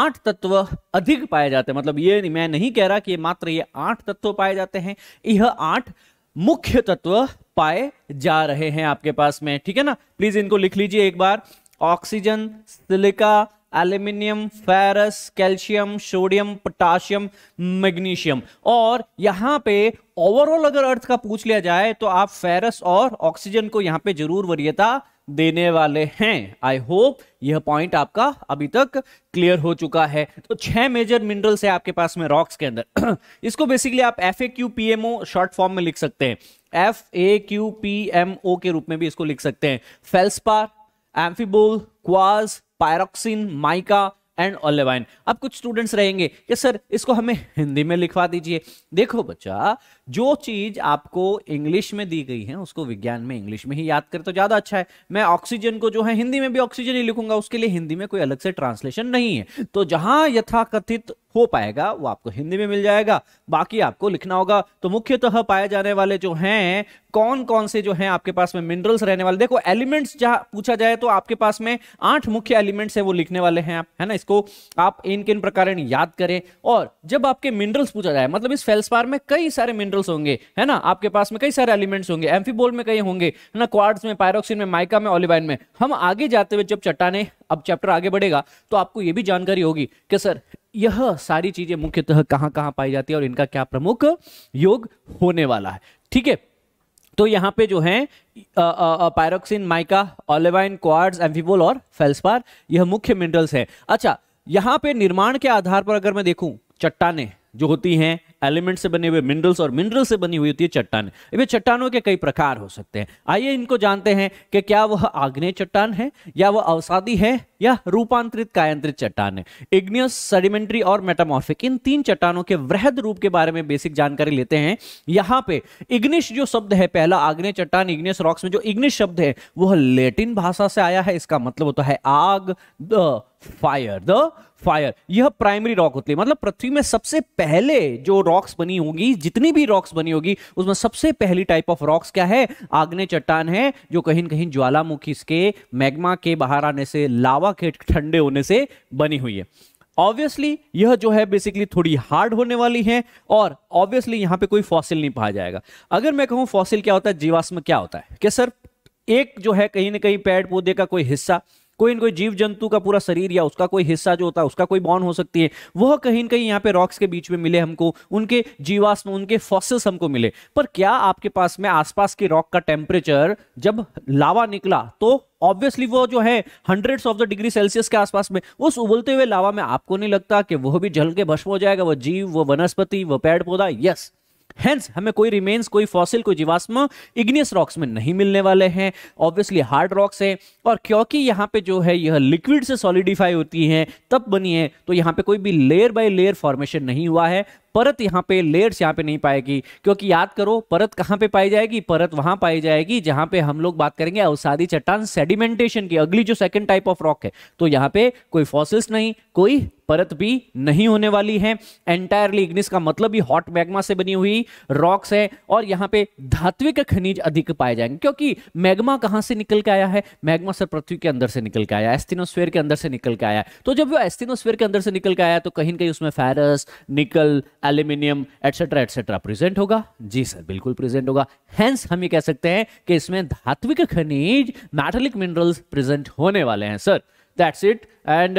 आठ तत्व अधिक पाए जाते हैं मतलब ये मैं नहीं कह रहा कि मात्र ये आठ तत्व पाए जाते हैं यह आठ मुख्य तत्व पाए जा रहे हैं आपके पास में ठीक है ना प्लीज इनको लिख लीजिए एक बार oxygen silica aluminium ferrous calcium sodium potassium magnesium और यहां पे ओवरऑल अगर अर्थ का पूछ लिया जाए तो आप फेरस और ऑक्सीजन को यहां पे जरूर वरीयता देने वाले हैं आई होप यह पॉइंट आपका अभी तक क्लियर हो चुका है तो छह मेजर मिनरल्स है आपके पास में रॉक्स के अंदर इसको बेसिकली आप F A Q P M O short form में लिख सकते हैं F A Q P M O के रूप में भी इसको लिख सकते हैं feldspar amphibole quartz pyroxene mica and olivine अब कुछ स्टूडेंट्स रहेंगे कि सर इसको हमें हिंदी में लिखवा दीजिए देखो बच्चा जो चीज आपको इंग्लिश में दी गई है उसको विज्ञान में इंग्लिश में ही याद करें तो ज्यादा अच्छा है मैं ऑक्सीजन को जो है हिंदी में भी ऑक्सीजन ही लिखूंगा उसके लिए हिंदी में कोई अलग से ट्रांसलेशन नहीं है तो जहां यथाकथित हो पाएगा वो आपको हिंदी में मिल जाएगा बाकी आपको लिखना होगा तो मुख्यतः पाए जाने वाले जो हैं कौन कौन से जो हैं आपके पास में मिनरल्स रहने वाले देखो एलिमेंट्स जहां पूछा जाए तो आपके पास में आठ मुख्य एलिमेंट्स है वो लिखने वाले हैं आप है ना इसको आप इन किन प्रकार याद करें और जब आपके मिनरल्स पूछा जाए मतलब इस फेल्सपार में कई सारे मिनरल मेटल्स होंगे है ना आपके पास में कई सारे एलिमेंट्स होंगे एम्फीबोल में कई होंगे है ना क्वार्ट्स में पायरोक्सिन में माइका में ऑलिबाइन में हम आगे जाते हुए जब चट्टाने अब चैप्टर आगे बढ़ेगा तो आपको ये भी जानकारी होगी कि सर यह सारी चीजें मुख्यतः कहाँ कहाँ पाई जाती है और इनका क्या प्रमुख योग होने वाला है ठीक है तो यहाँ पे जो है pyroxene mica olivine quartz amphibole और फेल्सपार यह मुख्य मिनरल्स हैं अच्छा यहाँ पे निर्माण के आधार पर अगर मैं देखूं चट्टाने जो होती हैं एलिमेंट से बने हुए मिनरल्स और मिनरल से बनी हुई होती है चट्टान ये चट्टानों के कई प्रकार हो सकते हैं आइए इनको जानते हैं कि क्या वह आग्नेय चट्टान है या वह अवसादी है या रूपांतरित कायांतरित चट्टान है इग्नियस सेडिमेंट्री और मेटामॉर्फिक इन तीन चट्टानों के वृहद रूप के बारे में बेसिक जानकारी लेते हैं यहां पर इग्निश जो शब्द है पहला आग्नेय चट्टान इग्नियस रॉक्स में जो इग्निश शब्द है वह लेटिन भाषा से आया है इसका मतलब होता है आग द फायर द फायर यह प्राइमरी रॉक होती है मतलब पृथ्वी में सबसे पहले जो रॉक्स बनी होगी जितनी भी रॉक्स बनी होगी उसमें सबसे पहली टाइप ऑफ रॉक्स क्या है आग्ने चट्टान है जो कहीं कहीं ज्वालामुखी के मैग्मा के बाहर आने से लावा के ठंडे होने से बनी हुई है ऑब्वियसली यह जो है बेसिकली थोड़ी हार्ड होने वाली है और ऑब्वियसली यहां पे कोई फॉसिल नहीं पाया जाएगा अगर मैं कहूं फॉसिल क्या होता है जीवाश्म क्या होता है क्या सर एक जो है कहीं ना कहीं पेड़ पौधे का कोई हिस्सा कोई ना कोई जीव जंतु का पूरा शरीर या उसका कोई हिस्सा जो होता है उसका कोई बॉन हो सकती है वह कहीं ना कहीं यहाँ पे रॉक्स के बीच में मिले हमको उनके जीवाश्म उनके फॉसिल्स हमको मिले पर क्या आपके पास में आसपास के रॉक का टेम्परेचर जब लावा निकला तो ऑब्वियसली वो जो है hundreds of the degree Celsius के आसपास में उस उबलते हुए लावा में आपको नहीं लगता कि वह भी जल के भस्म हो जाएगा वह जीव वह वनस्पति वह पेड़ पौधा यस हेंस हमें कोई रिमेन्स कोई फॉसिल कोई जीवाश्म इग्नियस रॉक्स में नहीं मिलने वाले हैं ऑब्वियसली हार्ड रॉक्स है और क्योंकि यहाँ पे जो है यह लिक्विड से सॉलिडिफाई होती है तब बनी है तो यहाँ पे कोई भी लेयर बाय लेयर फॉर्मेशन नहीं हुआ है परत यहाँ पे लेयर्स यहाँ पे नहीं पाएगी क्योंकि याद करो परत कहाँ पे पाई जाएगी परत वहां पाई जाएगी जहां पे हम लोग बात करेंगे अवसादी चट्टान सेडिमेंटेशन की अगली जो सेकंड टाइप ऑफ रॉक है तो यहाँ पे कोई फॉसिल्स नहीं कोई परत भी नहीं होने वाली है एंटायरली इग्निस का मतलब ही हॉट मैग्मा से बनी हुई रॉक्स है और यहाँ पे धात्विक खनिज अधिक पाए जाएंगे क्योंकि मैग्मा कहाँ से निकल के आया है मैग्मा सर पृथ्वी के अंदर से निकल के आया एस्थिनोस्फेयर के अंदर से निकल के आया तो जब वो एस्थिनोस्फेयर के अंदर से निकल के आया तो कहीं ना कहीं उसमें फेरस निकल एल्यूमिनियम एटसेट्रा एटसेट्रा प्रेजेंट होगा जी सर बिल्कुल प्रेजेंट होगा हेंस हम ये कह सकते हैं कि इसमें धात्विक खनिज मैटलिक मिनरल्स प्रेजेंट होने वाले हैं sir that's it and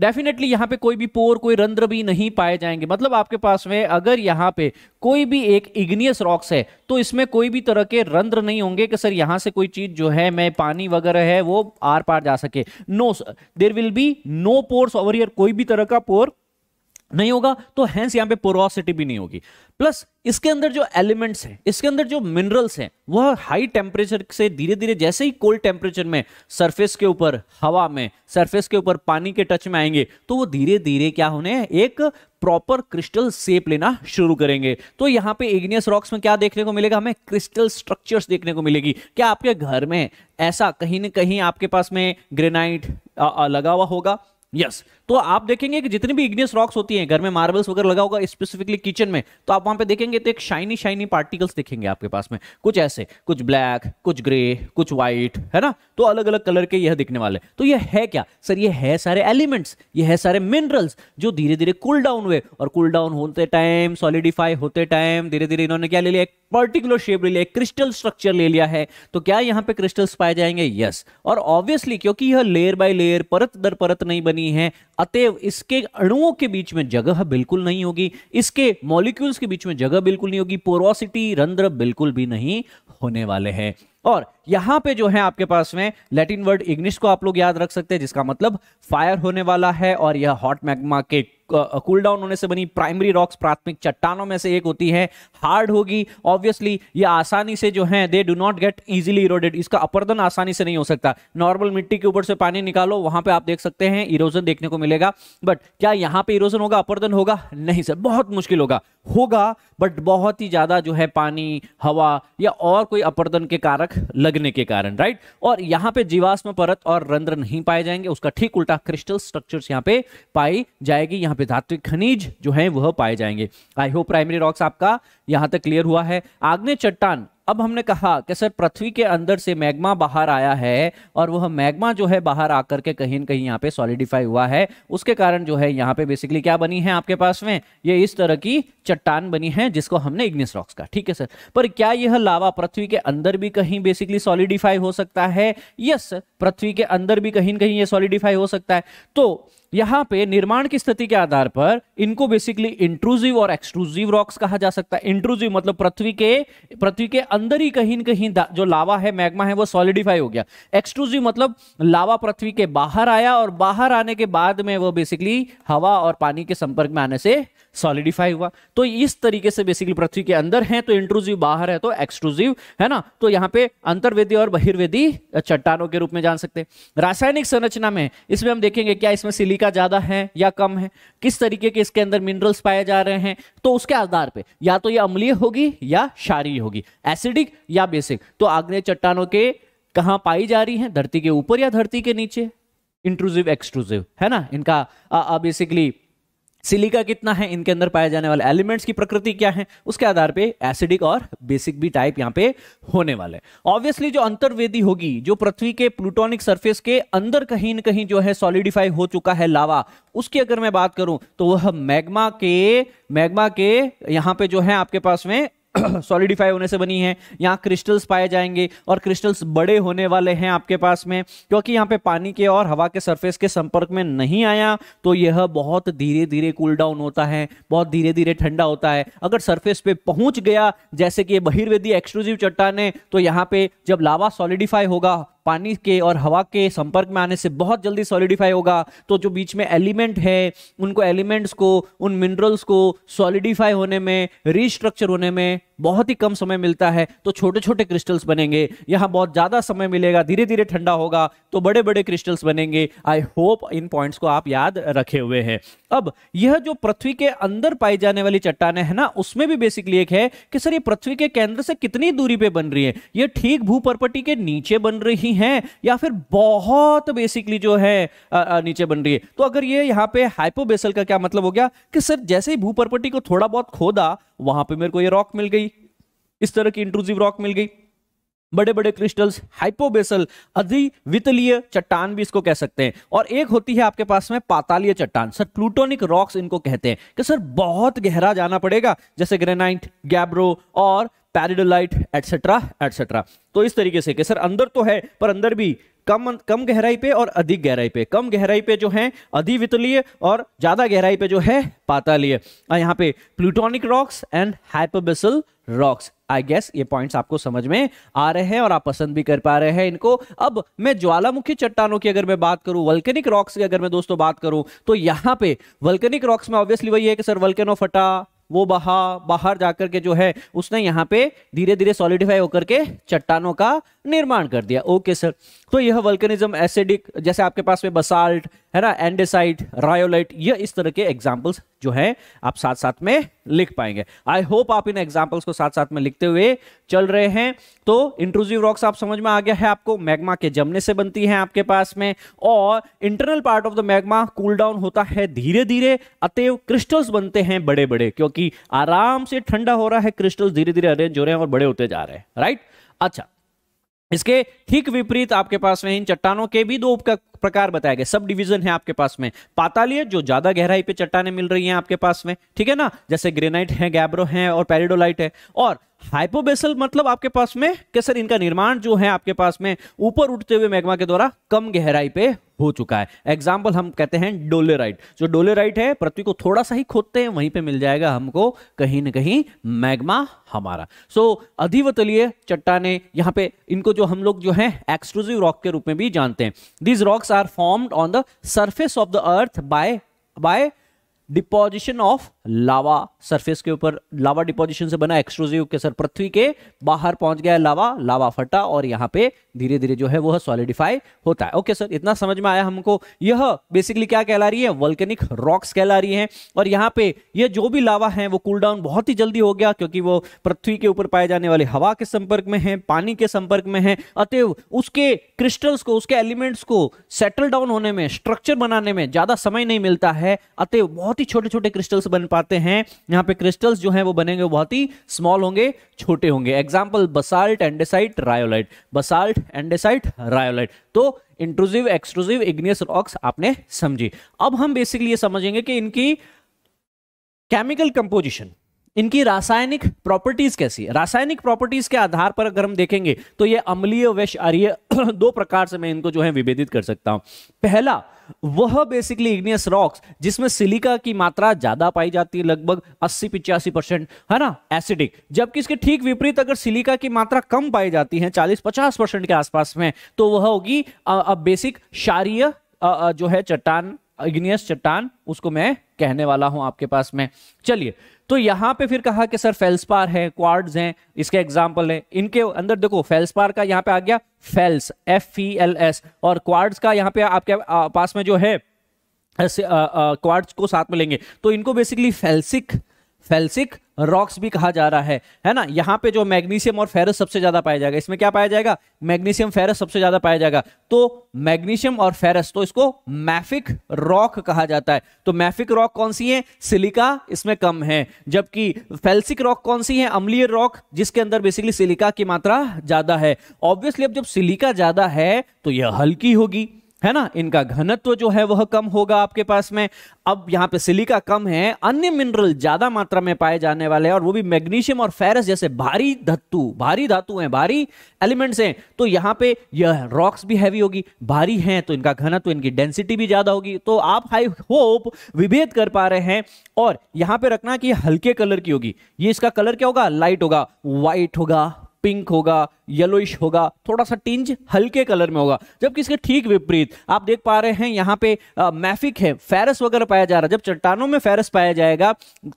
definitely यहाँ पे कोई भी पोर कोई रंध्र भी नहीं पाए जाएंगे मतलब आपके पास में अगर यहाँ पे कोई भी एक इग्नियस रॉक्स है तो इसमें कोई भी तरह के रंध्र नहीं होंगे कि सर यहाँ से कोई चीज़ जो है मैं पानी वगैरह है वो आर पार जा सके no sir there will be no pores over year कोई भी तरह का पोर नहीं होगा तो हैंस यहां पे पोरोसिटी भी नहीं होगी प्लस इसके अंदर जो एलिमेंट्स हैं इसके अंदर जो मिनरल्स हैं वह हाई टेम्परेचर से धीरे धीरे जैसे ही कोल्ड टेम्परेचर में सरफेस के ऊपर हवा में सरफेस के ऊपर पानी के टच में आएंगे तो वो धीरे धीरे क्या होने एक प्रॉपर क्रिस्टल सेप लेना शुरू करेंगे तो यहाँ पे इग्नियस रॉक्स में क्या देखने को मिलेगा हमें क्रिस्टल स्ट्रक्चर्स देखने को मिलेगी क्या आपके घर में ऐसा कहीं ना कहीं आपके पास में ग्रेनाइट लगा हुआ होगा यस yes. तो आप देखेंगे कि जितनी भी इग्नियस रॉक्स होती हैं घर में मार्बल्स वगैरह लगा होगा स्पेसिफिकली किचन में तो आप वहां पे देखेंगे तो एक शाइनी शाइनी पार्टिकल्स देखेंगे आपके पास में कुछ ऐसे कुछ ब्लैक कुछ ग्रे कुछ व्हाइट है ना तो अलग अलग कलर के यह दिखने वाले तो यह है क्या सर यह है सारे एलिमेंट्स ये है सारे मिनरल्स जो धीरे धीरे कूल डाउन हुए और कूल डाउन होते टाइम सॉलिडिफाई होते टाइम धीरे धीरे इन्होंने क्या ले लिया एक पर्टिकुलर शेप ले लिया क्रिस्टल स्ट्रक्चर ले लिया है तो क्या यहाँ पे क्रिस्टल्स पाए जाएंगे यस और ऑब्वियसली क्योंकि यह लेयर बाय लेयर परत दर परत नहीं बनी है अतएव इसके अणुओं के बीच में जगह बिल्कुल नहीं होगी इसके मॉलिक्यूल्स के बीच में जगह बिल्कुल नहीं होगी पोरोसिटी रंध्र बिल्कुल भी नहीं होने वाले हैं और यहां पे जो है आपके पास में लैटिन वर्ड इग्निश को आप लोग याद रख सकते हैं जिसका मतलब फायर होने वाला है और यह हॉट मैग्मा के कूल डाउन होने से बनी प्राइमरी रॉक्स प्राथमिक चट्टानों में से एक होती है हार्ड होगी ऑब्वियसली ये आसानी से जो है they do not get easily eroded इसका अपर्दन आसानी से नहीं हो सकता नॉर्मल मिट्टी के ऊपर से पानी निकालो वहां पे आप देख सकते हैं इरोजन देखने को मिलेगा बट क्या यहाँ पे इरोजन होगा अपर्दन होगा नहीं सर बहुत मुश्किल होगा होगा बट बहुत ही ज्यादा जो है पानी हवा या और कोई अपर्दन के कारक लगने के कारण राइट और यहाँ पे जीवाश्म परत और रंध्र नहीं पाए जाएंगे उसका ठीक उल्टा क्रिस्टल स्ट्रक्चर्स यहाँ पे पाई जाएगी यहाँ यहाँ पे धात्विक खनिज जो है वह पाए जाएंगे आई होप प्राइमरी रॉक्स आपका यहाँ तक क्लियर हुआ है आग्नेय चट्टान अब हमने कहा कि सर पृथ्वी के अंदर से मैग्मा बाहर आया है और वह मैग्मा जो है बाहर आकर के कहीं ना कहीं यहाँ पे सॉलिडिफाई हुआ है उसके कारण जो है यहाँ पे बेसिकली क्या बनी है आपके पास में ये इस तरह की चट्टान बनी है जिसको हमने इग्निस रॉक्स का ठीक है सर पर क्या यह लावा पृथ्वी के अंदर भी कहीं बेसिकली सॉलिडिफाई हो सकता है यस पृथ्वी के अंदर भी कहीं ना कहीं ये सॉलिडिफाई हो सकता है तो यहां पे निर्माण की स्थिति के आधार पर इनको बेसिकली इंट्रूजिव और एक्सक्लूसिव रॉक्स कहा जा सकता है इंट्रूजिव मतलब पृथ्वी के पृथ्वी के अंदर ही कहीं ना कहीं जो लावा है मैग्मा है वो सॉलिडिफाई हो गया एक्सक्लूसिव मतलब लावा पृथ्वी के बाहर आया और बाहर आने के बाद में वो बेसिकली हवा और पानी के संपर्क में आने से सॉलिडिफाई हुआ तो इस तरीके से बेसिकली पृथ्वी के अंदर है तो इंट्रूजिव बाहर है तो एक्सक्लूसिव है ना तो यहाँ पे अंतर्वेदी और बहिर्वेदी चट्टानों के रूप में जान सकते हैं रासायनिक संरचना में इसमें हम देखेंगे क्या इसमें सिलिका ज्यादा है या कम है किस तरीके के इसके अंदर मिनरल्स पाए जा रहे हैं तो उसके आधार पर या तो यह अम्लीय होगी या क्षारीय होगी एसिडिक या बेसिक तो आग्नेय चट्टानों के कहाँ पाई जा रही है धरती के ऊपर या धरती के नीचे इंट्रूजिव एक्सक्लूसिव है ना इनका बेसिकली सिलिका कितना है इनके अंदर पाए जाने वाले एलिमेंट्स की प्रकृति क्या है उसके आधार पे एसिडिक और बेसिक भी टाइप यहाँ पे होने वाले ऑब्वियसली जो अंतर्वेदी होगी जो पृथ्वी के प्लूटोनिक सर्फेस के अंदर कहीं ना कहीं जो है सॉलिडिफाई हो चुका है लावा उसकी अगर मैं बात करूं तो वह मैग्मा के मैग्मा के यहां पे जो है आपके पास में सॉलिडिफाई होने से बनी है यहाँ क्रिस्टल्स पाए जाएंगे और क्रिस्टल्स बड़े होने वाले हैं आपके पास में क्योंकि यहाँ पे पानी के और हवा के सरफेस के संपर्क में नहीं आया तो यह बहुत धीरे धीरे कूल डाउन होता है बहुत धीरे धीरे ठंडा होता है अगर सरफेस पे पहुंच गया जैसे कि बहिर्वेदी एक्सक्लूसिव चट्टान है तो यहाँ पे जब लावा सॉलिडिफाई होगा पानी के और हवा के संपर्क में आने से बहुत जल्दी सॉलिडिफाई होगा तो जो बीच में एलिमेंट है उनको एलिमेंट्स को उन मिनरल्स को सॉलिडिफाई होने में रिस्ट्रक्चर होने में बहुत ही कम समय मिलता है तो छोटे छोटे क्रिस्टल्स बनेंगे यहाँ बहुत ज़्यादा समय मिलेगा धीरे धीरे ठंडा होगा तो बड़े बड़े क्रिस्टल्स बनेंगे आई होप इन पॉइंट्स को आप याद रखे हुए हैं अब यह जो पृथ्वी के अंदर पाई जाने वाली चट्टाने है ना उसमें भी बेसिकली एक है कि सर ये पृथ्वी के केंद्र से कितनी दूरी पे बन रही है ये ठीक भूपरपट्टी के नीचे बन रही है या फिर बहुत बेसिकली जो है आ, आ, नीचे बन रही है तो अगर ये यहाँ पे हाइपोबेसल का क्या मतलब हो गया कि सर जैसे ही भूपर्पटी को थोड़ा बहुत खोदा वहां पे मेरे को ये रॉक मिल गई इस तरह की इंट्रूसिव रॉक मिल गई बड़े बड़े क्रिस्टल्स हाइपोबेसल अधि वितलीय चट्टान भी इसको कह सकते हैं और एक होती है आपके पास में पातालीय चट्टान सर प्लूटोनिक रॉक्स इनको कहते हैं कि सर बहुत गहरा जाना पड़ेगा जैसे ग्रेनाइट गैब्रो और पैरिडोलाइट एटसेट्रा एटसेट्रा तो इस तरीके से कि सर अंदर तो है पर अंदर भी कम कम गहराई पे और अधिक गहराई पे कम गहराई पे जो है अधिवितलीय और ज्यादा गहराई पे जो है पातालीय यहाँ पे plutonic rocks and hypabyssal rocks I guess ये पॉइंट्स आपको समझ में आ रहे हैं और आप पसंद भी कर पा रहे हैं इनको अब मैं ज्वालामुखी चट्टानों की अगर मैं बात करूं वल्केनिक रॉक्स की अगर मैं दोस्तों बात करूं तो यहाँ पे वल्केनिक रॉक्स में ऑब्वियसली वही है कि सर वल्केनो फटा वो बहा बाहर जाकर के जो है उसने यहाँ पे धीरे धीरे सॉलिडिफाई होकर के चट्टानों का निर्माण कर दिया ओके सर तो यह वल्कनिज्म एसिडिक जैसे आपके पास में बसाल्ट है ना एंडेसाइड रायोलाइट यह इस तरह के एग्जाम्पल्स जो हैं आप साथ साथ में लिख पाएंगे आई होप आप इन एग्जाम्पल्स को साथ साथ में लिखते हुए चल रहे हैं तो इंट्रूजिव रॉक्स आप समझ में आ गया है आपको मैग्मा के जमने से बनती है आपके पास में और internal part of the magma cool down होता है धीरे धीरे अतएव क्रिस्टल्स बनते हैं बड़े बड़े क्योंकि आराम से ठंडा हो रहा है क्रिस्टल्स धीरे धीरे अरेंज हो रहे हैं और बड़े होते जा रहे हैं राइट अच्छा इसके ठीक विपरीत आपके पास में इन चट्टानों के भी दो उप प्रकार बताया गया सब डिवीजन है आपके पास में पातालीय जो ज्यादा गहराई पे चट्टाने मिल रही हैं आपके पास में ठीक है ना जैसे ग्रेनाइट है गैब्रो है और पेरिडोलाइट है और हाइपोबेसल मतलब आपके पास में कि सर इनका निर्माण जो है आपके पास में ऊपर उठते हुए मैग्मा के द्वारा कम गहराई पे हो चुका है एग्जाम्पल हम कहते हैं डोलेराइट जो डोलेराइट है पृथ्वी को थोड़ा सा ही खोदते हैं वहीं पे मिल जाएगा हमको कहीं ना कहीं मैग्मा हमारा सो so, अधिवतलीय चट्टाने यहाँ पे इनको जो हम लोग जो है एक्सक्लूसिव रॉक के रूप में भी जानते हैं these rock rocks are formed on the surface of the earth by by deposition of lava surface के ऊपर लावा डिपोजिशन से बना एक्सक्लूसिव के सर पृथ्वी के बाहर पहुंच गया लावा लावा फटा और यहाँ पे धीरे धीरे जो है वह सॉलिडिफाई होता है ओके सर इतना समझ में आया हमको यह बेसिकली क्या कहला रही है वल्केनिक रॉक्स कहला रही है और यहां पे ये जो भी लावा है वो कूल डाउन बहुत ही जल्दी हो गया क्योंकि वो पृथ्वी के ऊपर पाए जाने वाले हवा के संपर्क में है पानी के संपर्क में है अतएव उसके क्रिस्टल्स को उसके एलिमेंट्स को सेटल डाउन होने में स्ट्रक्चर बनाने में ज्यादा समय नहीं मिलता है अतएव बहुत ही छोटे छोटे क्रिस्टल्स बन पा पाते हैं यहाँ पे क्रिस्टल्स जो हैं वो बनेंगे बहुत ही स्मॉल होंगे छोटे होंगे example basalt andesite rhyolite basalt andesite rhyolite तो इंक्लूसिव एक्सक्लूसिव इग्नियस रॉक्स आपने समझी अब हम बेसिकली ये समझेंगे कि इनकी केमिकल कंपोजिशन इनकी रासायनिक प्रॉपर्टीज कैसी है रासायनिक प्रॉपर्टीज के आधार पर अगर हम देखेंगे तो ये अम्लीय वैश आर्य दो प्रकार से मैं इनको जो है विभेदित कर सकता हूं पहला वह बेसिकली इग्नियस रॉक्स जिसमें सिलिका की मात्रा ज्यादा पाई जाती है लगभग 80 पिचासी परसेंट है ना एसिडिक जबकि इसके ठीक विपरीत अगर सिलिका की मात्रा कम पाई जाती है 40-50 परसेंट के आसपास में तो वह होगी अब बेसिक शारीय जो है चट्टान इग्नियस चट्टान उसको मैं कहने वाला हूं आपके पास में चलिए तो यहां पे फिर कहा कि सर फेल्सपार है क्वार्ड्स हैं इसके एग्जाम्पल है इनके अंदर देखो फेल्सपार का यहां पे आ गया fels F E L S और क्वार्ड्स का यहां पे आपके पास में जो है क्वार्ड्स को साथ में लेंगे तो इनको बेसिकली फेल्सिक फेल्सिक रॉक्स भी कहा जा रहा है है ना यहाँ पे जो मैग्नीशियम और फेरस सबसे ज्यादा पाया जाएगा इसमें क्या पाया जाएगा मैग्नीशियम फेरस सबसे ज्यादा पाया जाएगा तो मैग्नीशियम और फेरस तो इसको मैफिक रॉक कहा जाता है तो मैफिक रॉक कौन सी है सिलिका इसमें कम है जबकि फेल्सिक रॉक कौन सी है अम्लीय रॉक जिसके अंदर बेसिकली सिलिका की मात्रा ज्यादा है ऑब्वियसली अब जब सिलिका ज्यादा है तो यह हल्की होगी है ना इनका घनत्व जो है वह कम होगा आपके पास में अब यहाँ पे सिलिका कम है अन्य मिनरल ज्यादा मात्रा में पाए जाने वाले हैं और वो भी मैग्नीशियम और फेरस जैसे भारी धातु भारी धातु हैं भारी एलिमेंट्स हैं तो यहाँ पे यह रॉक्स भी हैवी होगी भारी हैं तो इनका घनत्व इनकी डेंसिटी भी ज्यादा होगी तो आप हाई होप विभेद कर पा रहे हैं और यहाँ पे रखना कि हल्के कलर की होगी ये इसका कलर क्या होगा लाइट होगा व्हाइट होगा पिंक होगा येलोइश होगा थोड़ा सा टिंज हल्के कलर में होगा जबकि इसके ठीक विपरीत आप देख पा रहे हैं यहाँ पे आ, मैफिक है फेरस वगैरह पाया जा रहा है जब चट्टानों में फेरस पाया जाएगा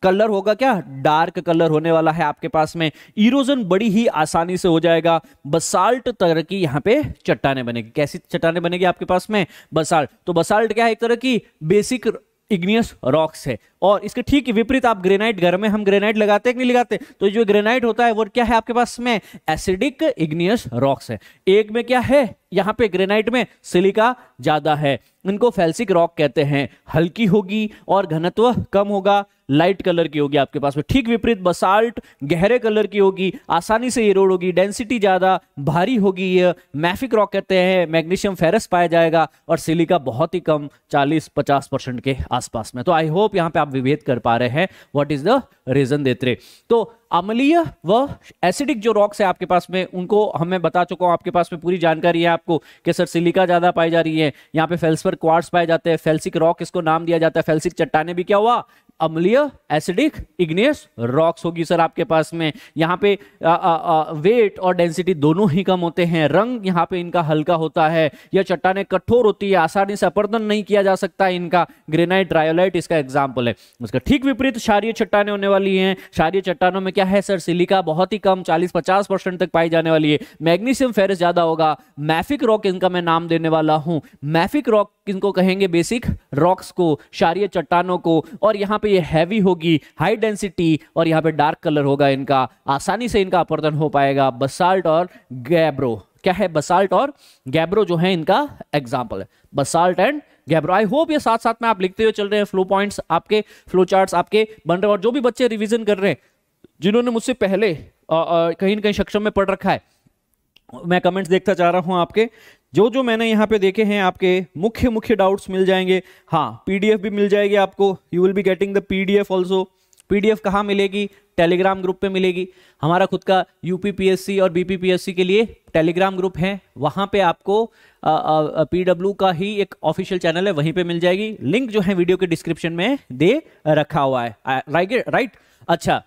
कलर होगा क्या डार्क कलर होने वाला है आपके पास में इरोजन बड़ी ही आसानी से हो जाएगा बसाल्ट तरह की यहाँ पे चट्टाने बनेगी कैसी चट्टाने बनेगी आपके पास में बसाल्ट तो बसाल्ट क्या है एक तरह की बेसिक इग्नियस रॉक्स है और इसके ठीक विपरीत आप ग्रेनाइट घर में हम ग्रेनाइट लगाते हैं कि नहीं लगाते तो जो ग्रेनाइट होता है वो क्या है आपके पास में एसिडिक इग्नियस रॉक्स है एक में क्या है यहाँ पे ग्रेनाइट में सिलिका ज्यादा है इनको फेल्सिक रॉक कहते हैं हल्की होगी और घनत्व कम होगा लाइट कलर की होगी आपके पास में ठीक विपरीत बसाल्ट गहरे कलर की होगी आसानी से इरोड होगी डेंसिटी ज़्यादा भारी होगी ये मैफिक रॉक कहते हैं मैग्नीशियम फेरस पाया जाएगा और सिलिका बहुत ही कम 40-50 परसेंट के आसपास में तो आई होप यहाँ पे आप विभेद कर पा रहे हैं व्हाट इज द रीजन देते तो अमलीय व एसिडिक जो रॉक्स है आपके पास में उनको हमें बता चुका हूँ आपके पास में पूरी जानकारी है आपको कि सर सिलिका ज़्यादा पाई जा रही है यहाँ पे फेल्सफर क्वार्ट्स पाए जाते हैं फेल्सिक रॉक इसको नाम दिया जाता है फेल्सिक चट्टाने भी क्या हुआ अम्लीय एसिडिक इग्नियस रॉक्स होगी सर आपके पास में यहाँ पे आ, आ, आ, वेट और डेंसिटी दोनों ही कम होते हैं रंग यहाँ पे इनका हल्का होता है यह चट्टाने कठोर होती है आसानी से अपर्दन नहीं किया जा सकता है इनका ग्रेनाइट ड्रायोलाइट इसका एग्जाम्पल है उसका ठीक विपरीत क्षारीय चट्टाने होने वाली है क्षारीय चट्टानों में क्या है सर सिलिका बहुत ही कम चालीस पचास तक पाई जाने वाली है मैग्नीशियम फेरस ज्यादा होगा मैफिक रॉक इनका मैं नाम देने वाला हूँ मैफिक रॉक इनको कहेंगे बेसिक रॉक्स को क्षारीय चट्टानों को और यहाँ पे ये हैवी होगी हाई डेंसिटी और यहाँ पे डार्क कलर होगा इनका आसानी से इनका अपवर्तन हो पाएगा बसाल्ट और गैब्रो क्या है बसाल्ट और गैब्रो जो है इनका एग्जाम्पल है basalt and gabbro I hope ये साथ साथ में आप लिखते हुए चल रहे हैं फ्लो पॉइंट्स आपके फ्लो चार्ट आपके बन रहे और जो भी बच्चे रिविजन कर रहे हैं जिन्होंने मुझसे पहले आ, आ, कहीं ना कहीं सक्षम में पढ़ रखा है मैं कमेंट्स देखता जा रहा हूं आपके जो जो मैंने यहाँ पे देखे हैं आपके मुख्य मुख्य डाउट्स मिल जाएंगे हाँ पीडीएफ भी मिल जाएगी आपको you will be getting the PDF also PDF कहाँ मिलेगी टेलीग्राम ग्रुप पे मिलेगी हमारा खुद का यूपीपीएससी और बीपीपीएससी के लिए टेलीग्राम ग्रुप है वहाँ पे आपको पीडब्ल्यू का ही एक ऑफिशियल चैनल है वहीं पे मिल जाएगी लिंक जो है वीडियो के डिस्क्रिप्शन में दे रखा हुआ है राइट अच्छा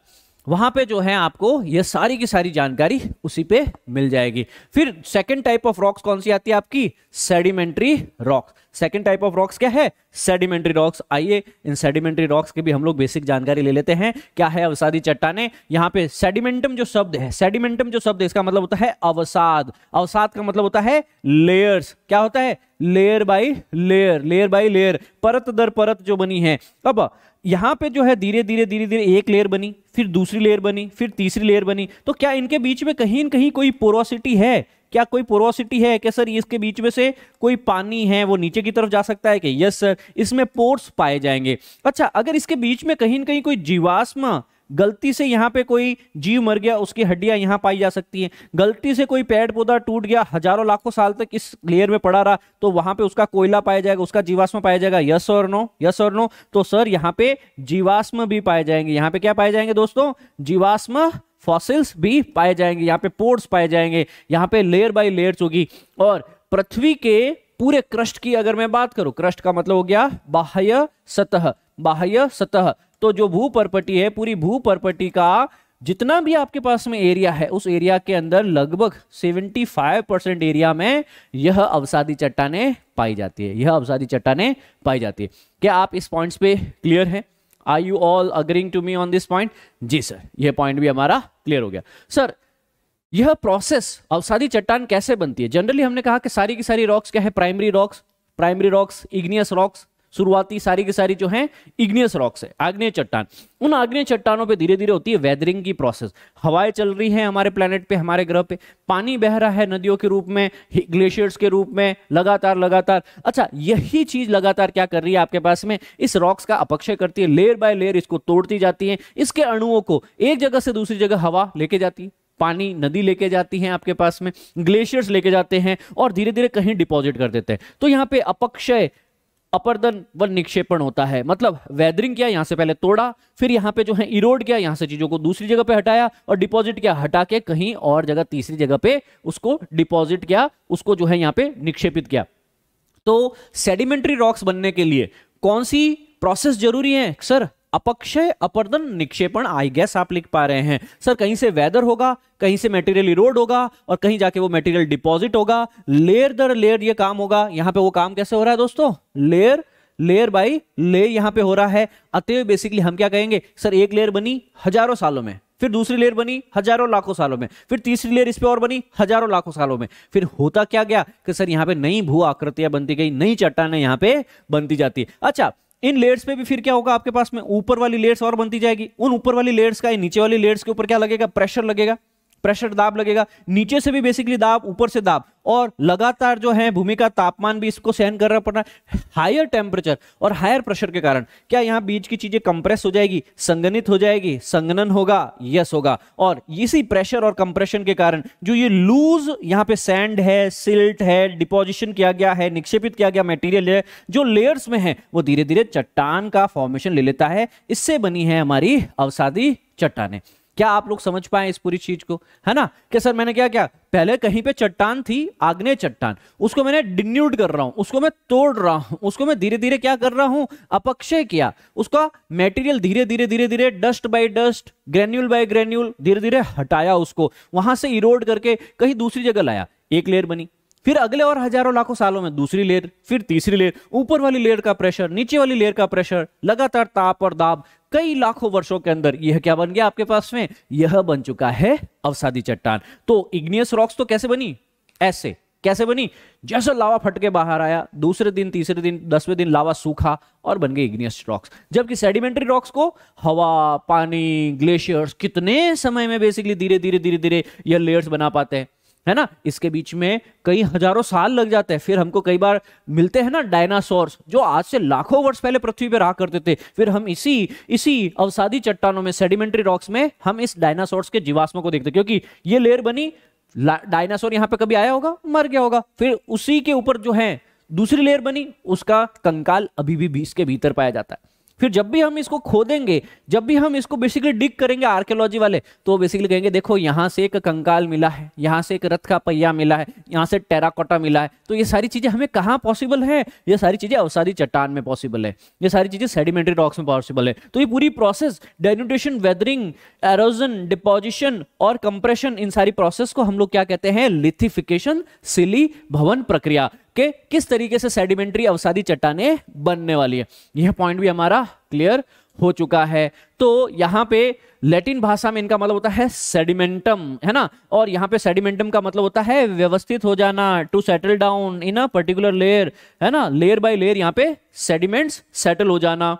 वहां पे जो है आपको ये सारी की सारी जानकारी उसी पे मिल जाएगी फिर सेकंड टाइप ऑफ रॉक्स कौन सी आती है आपकी sedimentary rocks second type of rocks क्या है सेडिमेंट्री रॉक्स आइए इन सेडिमेंट्री रॉक्स के भी हम लोग बेसिक जानकारी ले लेते हैं क्या है अवसादी चट्टाने यहाँ पे सेडिमेंटम जो शब्द है सेडिमेंटम जो शब्द है इसका मतलब होता है अवसाद अवसाद का मतलब होता है लेयर्स क्या होता है layer by layer layer by layer परत दर परत जो बनी है अब यहाँ पे जो है धीरे धीरे धीरे धीरे एक लेयर बनी फिर दूसरी लेयर बनी फिर तीसरी लेयर बनी तो क्या इनके बीच में कहीं न कहीं कोई पोरोसिटी है क्या कोई पोरोसिटी है क्या सर इसके बीच में से कोई पानी है वो नीचे की तरफ जा सकता है कि यस सर इसमें पोर्स पाए जाएंगे अच्छा अगर इसके बीच में कहीं ना कहीं कोई जीवाश्म गलती से यहाँ पे कोई जीव मर गया उसकी हड्डियां यहाँ पाई जा सकती हैं गलती से कोई पेड़ पौधा टूट गया हजारों लाखों साल तक इस लेयर में पड़ा रहा तो वहां पे उसका कोयला पाया जाएगा उसका जीवाश्म पाया जाएगा यस और नो यस और नो तो सर यहाँ पे जीवाश्म भी पाए जाएंगे यहाँ पे क्या पाए जाएंगे दोस्तों जीवाश्म फॉसिल्स भी पाए जाएंगे यहाँ पे पोर्ट्स पाए जाएंगे यहाँ पे लेयर बाय लेयर्स होगी और पृथ्वी के पूरे क्रस्ट की अगर मैं बात करूं क्रस्ट का मतलब हो गया बाह्य सतह बाह्य सतह तो जो भू परपटी है पूरी भू परपटी का जितना भी आपके पास में एरिया है उस एरिया के अंदर लगभग 75 परसेंट एरिया में यह अवसादी चट्टाने पाई जाती है यह अवसादी चट्टाने पाई जाती है क्या आप इस पॉइंट्स पे क्लियर हैं are you all agreeing to me on this point जी सर यह पॉइंट भी हमारा क्लियर हो गया सर यह प्रोसेस अवसादी चट्टान कैसे बनती है जनरली हमने कहा कि सारी की सारी रॉक्स क्या है primary rocks primary rocks igneous rocks शुरुआती सारी की सारी जो है इग्नियस रॉक्स है आग्नेय चट्टान उन आग्नेय चट्टानों पर धीरे धीरे होती है वेदरिंग की प्रोसेस हवाएं चल रही है हमारे प्लेनेट पे हमारे ग्रह पे पानी बह रहा है नदियों के रूप में ग्लेशियर्स के रूप में लगातार लगातार अच्छा यही चीज लगातार क्या कर रही है आपके पास में इस रॉक्स का अपक्षय करती है लेयर बाय लेयर इसको तोड़ती जाती है इसके अणुओं को एक जगह से दूसरी जगह हवा लेके जाती है पानी नदी लेके जाती है आपके पास में ग्लेशियर्स लेके जाते हैं और धीरे धीरे कहीं डिपॉजिट कर देते हैं तो यहाँ पे अपक्षय अपरदन व निक्षेपण होता है मतलब वेदरिंग किया यहां से पहले तोड़ा फिर यहां पे जो है इरोड किया यहां से चीजों को दूसरी जगह पे हटाया और डिपॉजिट किया हटा के कहीं और जगह तीसरी जगह पे उसको डिपॉजिट किया उसको जो है यहां पे निक्षेपित किया तो सेडिमेंट्री रॉक्स बनने के लिए कौन सी प्रोसेस जरूरी है सर अपक्षय अपर्दन निक्षेपण आई गैस आप लिख पा रहे हैं सर कहीं से वेदर होगा कहीं से मेटेरियल इरोड होगा और कहीं जाके वो मेटेरियल डिपॉजिट होगा लेयर दर लेयर ये काम होगा यहां पे वो काम कैसे हो रहा है दोस्तों लेयर लेयर बाई लेयर यहां पे हो रहा है अतएव बेसिकली हम क्या कहेंगे सर एक लेयर बनी हजारों सालों में फिर दूसरी लेयर बनी हजारों लाखों सालों में फिर तीसरी लेयर इस पे और बनी हजारों लाखों सालों में फिर होता क्या गया कि सर यहां पे नई भू आकृतियां बनती गई नई चट्टाने यहां पे बनती जाती है अच्छा इन लेयर्स पे भी फिर क्या होगा आपके पास में ऊपर वाली लेयर्स और बनती जाएगी उन ऊपर वाली लेयर्स का नीचे वाली लेयर्स के ऊपर क्या लगेगा प्रेशर लगेगा प्रेशर दाब लगेगा नीचे से भी बेसिकली दाब ऊपर से दाब और लगातार जो है भूमि का तापमान भी इसको सहन करना पड़ रहा है हायर टेम्परेचर और हायर प्रेशर के कारण क्या यहाँ बीज की चीजें कंप्रेस हो जाएगी संगनित हो जाएगी संगनन होगा यस होगा और इसी प्रेशर और कंप्रेशन के कारण जो ये लूज यहाँ पे सैंड है सिल्ट है डिपोजिशन किया गया है निक्षेपित किया गया मेटीरियल है जो लेयर्स में है वो धीरे धीरे चट्टान का फॉर्मेशन ले लेता है इससे बनी है हमारी अवसादी चट्टाने क्या आप लोग समझ पाए इस पूरी चीज को है ना कि सर मैंने क्या क्या पहले कहीं पे चट्टान थी आग्ने चट्टान उसको मैंने डिन्यूट कर रहा हूं उसको मैं तोड़ रहा हूं उसको मैं धीरे धीरे क्या कर रहा हूं अपक्षय किया उसका मेटेरियल धीरे धीरे धीरे धीरे dust by dust granule by granule धीरे धीरे हटाया उसको वहां से इरोड करके कहीं दूसरी जगह लाया एक लेयर बनी फिर अगले और हजारों लाखों सालों में दूसरी लेयर फिर तीसरी लेयर ऊपर वाली लेयर का प्रेशर नीचे वाली लेयर का प्रेशर लगातार ताप और दाब कई लाखों वर्षों के अंदर यह क्या बन गया आपके पास में यह बन चुका है अवसादी चट्टान तो इग्नियस रॉक्स तो कैसे बनी ऐसे कैसे बनी जैसे लावा फट के बाहर आया दूसरे दिन तीसरे दिन दसवें दिन लावा सूखा और बन गए इग्नियस रॉक्स जबकि सेडिमेंट्री रॉक्स को हवा पानी ग्लेशियर्स कितने समय में बेसिकली धीरे धीरे धीरे धीरे यह लेयर्स बना पाते हैं है ना इसके बीच में कई हजारों साल लग जाते हैं फिर हमको कई बार मिलते हैं ना डायनासोर्स जो आज से लाखों वर्ष पहले पृथ्वी पर रहा करते थे फिर हम इसी इसी अवसादी चट्टानों में सेडिमेंट्री रॉक्स में हम इस डायनासोर्स के जीवाश्मों को देखते क्योंकि ये लेयर बनी डायनासोर यहां पर कभी आया होगा मर गया होगा फिर उसी के ऊपर जो है दूसरी लेयर बनी उसका कंकाल अभी भी बीस के भीतर पाया जाता है फिर जब भी हम इसको खोदेंगे जब भी हम इसको बेसिकली डिग करेंगे आर्कियोलॉजी वाले तो बेसिकली कहेंगे देखो यहाँ से एक कंकाल मिला है यहाँ से एक रथ का पहिया मिला है यहाँ से टेराकोटा मिला है तो ये सारी चीज़ें हमें कहाँ पॉसिबल है ये सारी चीज़ें अवसारी चट्टान में पॉसिबल है ये सारी चीज़ें सेडिमेंट्री रॉक्स में पॉसिबल है तो ये पूरी process denudation weathering erosion deposition और कंप्रेशन इन सारी प्रोसेस को हम लोग क्या कहते हैं लिथिफिकेशन सिली भवन प्रक्रिया कि किस तरीके से सेडिमेंट्री अवसादी चट्टाने बनने वाली है यह पॉइंट भी हमारा क्लियर हो चुका है तो यहां पे लैटिन भाषा में इनका मतलब होता है सेडिमेंटम है ना और यहां पे सेडिमेंटम का मतलब होता है व्यवस्थित हो जाना to settle down in a particular layer है ना लेयर बाय लेयर यहां पे सेडिमेंट्स सेटल हो जाना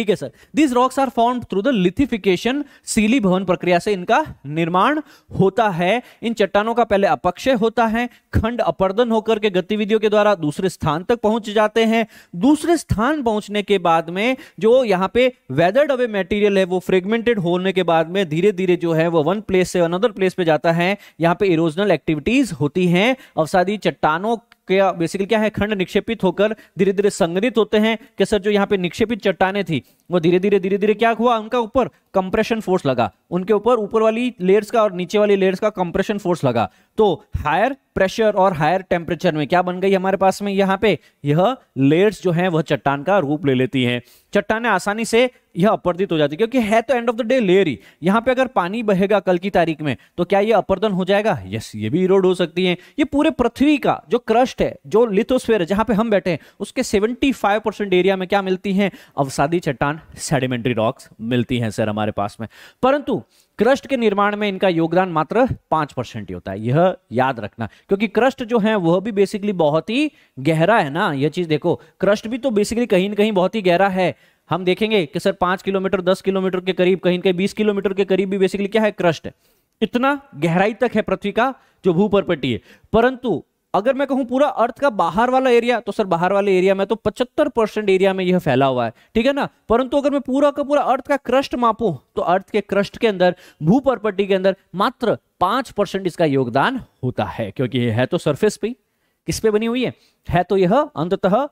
ठीक है sir this rocks are form through the lithification सीली भवन प्रक्रिया से इनका निर्माण होता है इन चट्टानों का पहले अपक्षय होता है खंड अपर्दन होकर के गतिविधियों के द्वारा दूसरे स्थान तक पहुंच जाते हैं दूसरे स्थान पहुंचने के बाद में जो यहाँ पे वेदर्ड अवे मेटीरियल है वो फ्रेगमेंटेड होने के बाद में धीरे धीरे जो है वो वन प्लेस से अनदर प्लेस पे जाता है यहाँ पे इरोजनल एक्टिविटीज होती है अवसादी चट्टानों क्या बेसिकली क्या है खंड निक्षेपित होकर धीरे धीरे संगठित होते हैं कि सर जो यहाँ पे निक्षेपित चट्टाने थी वो धीरे धीरे धीरे धीरे क्या हुआ उनका ऊपर कंप्रेशन फोर्स लगा उनके ऊपर ऊपर वाली लेयर्स का और नीचे वाली लेयर्स का कंप्रेशन फोर्स लगा तो हायर प्रेशर और हायर टेम्परेचर में क्या बन गई हमारे पास में यहाँ पे यह लेयर्स जो है वह चट्टान का रूप ले लेती हैं चट्टान आसानी से यह अपर्दित हो जाती है क्योंकि है तो end of the day layer ही यहाँ पे अगर पानी बहेगा कल की तारीख में तो क्या यह अपर्दन हो जाएगा यस ये भी इरोड हो सकती है ये पूरे पृथ्वी का जो क्रस्ट है जो लिथोस्फेयर है जहां पे हम बैठे हैं उसके सेवेंटी परसेंट एरिया में क्या मिलती है अवसादी चट्टान सेडिमेंट्री रॉक्स मिलती है सर हमारे पास में परंतु क्रस्ट के निर्माण में इनका योगदान मात्र पांच परसेंट ही होता है यह याद रखना क्योंकि क्रस्ट जो है वह भी बेसिकली बहुत ही गहरा है ना यह चीज देखो क्रस्ट भी तो बेसिकली कहीं ना कहीं बहुत ही गहरा है हम देखेंगे कि सर पांच किलोमीटर दस किलोमीटर के करीब कहीं कहीं बीस किलोमीटर के करीब भी बेसिकली क्या है क्रस्ट इतना गहराई तक है पृथ्वी का जो है परंतु अगर मैं कहूं पूरा अर्थ का बाहर वाला एरिया तो सर बाहर वाले एरिया में तो 75 परसेंट एरिया में यह फैला हुआ है ठीक है ना परंतु अगर मैं पूरा का पूरा अर्थ का क्रस्ट मापू तो अर्थ के क्रस्ट के अंदर भूपर्पटी के अंदर मात्र पांच परसेंट इसका योगदान होता है क्योंकि यह है तो सरफेस पे किस पे बनी हुई है है तो यह अंततः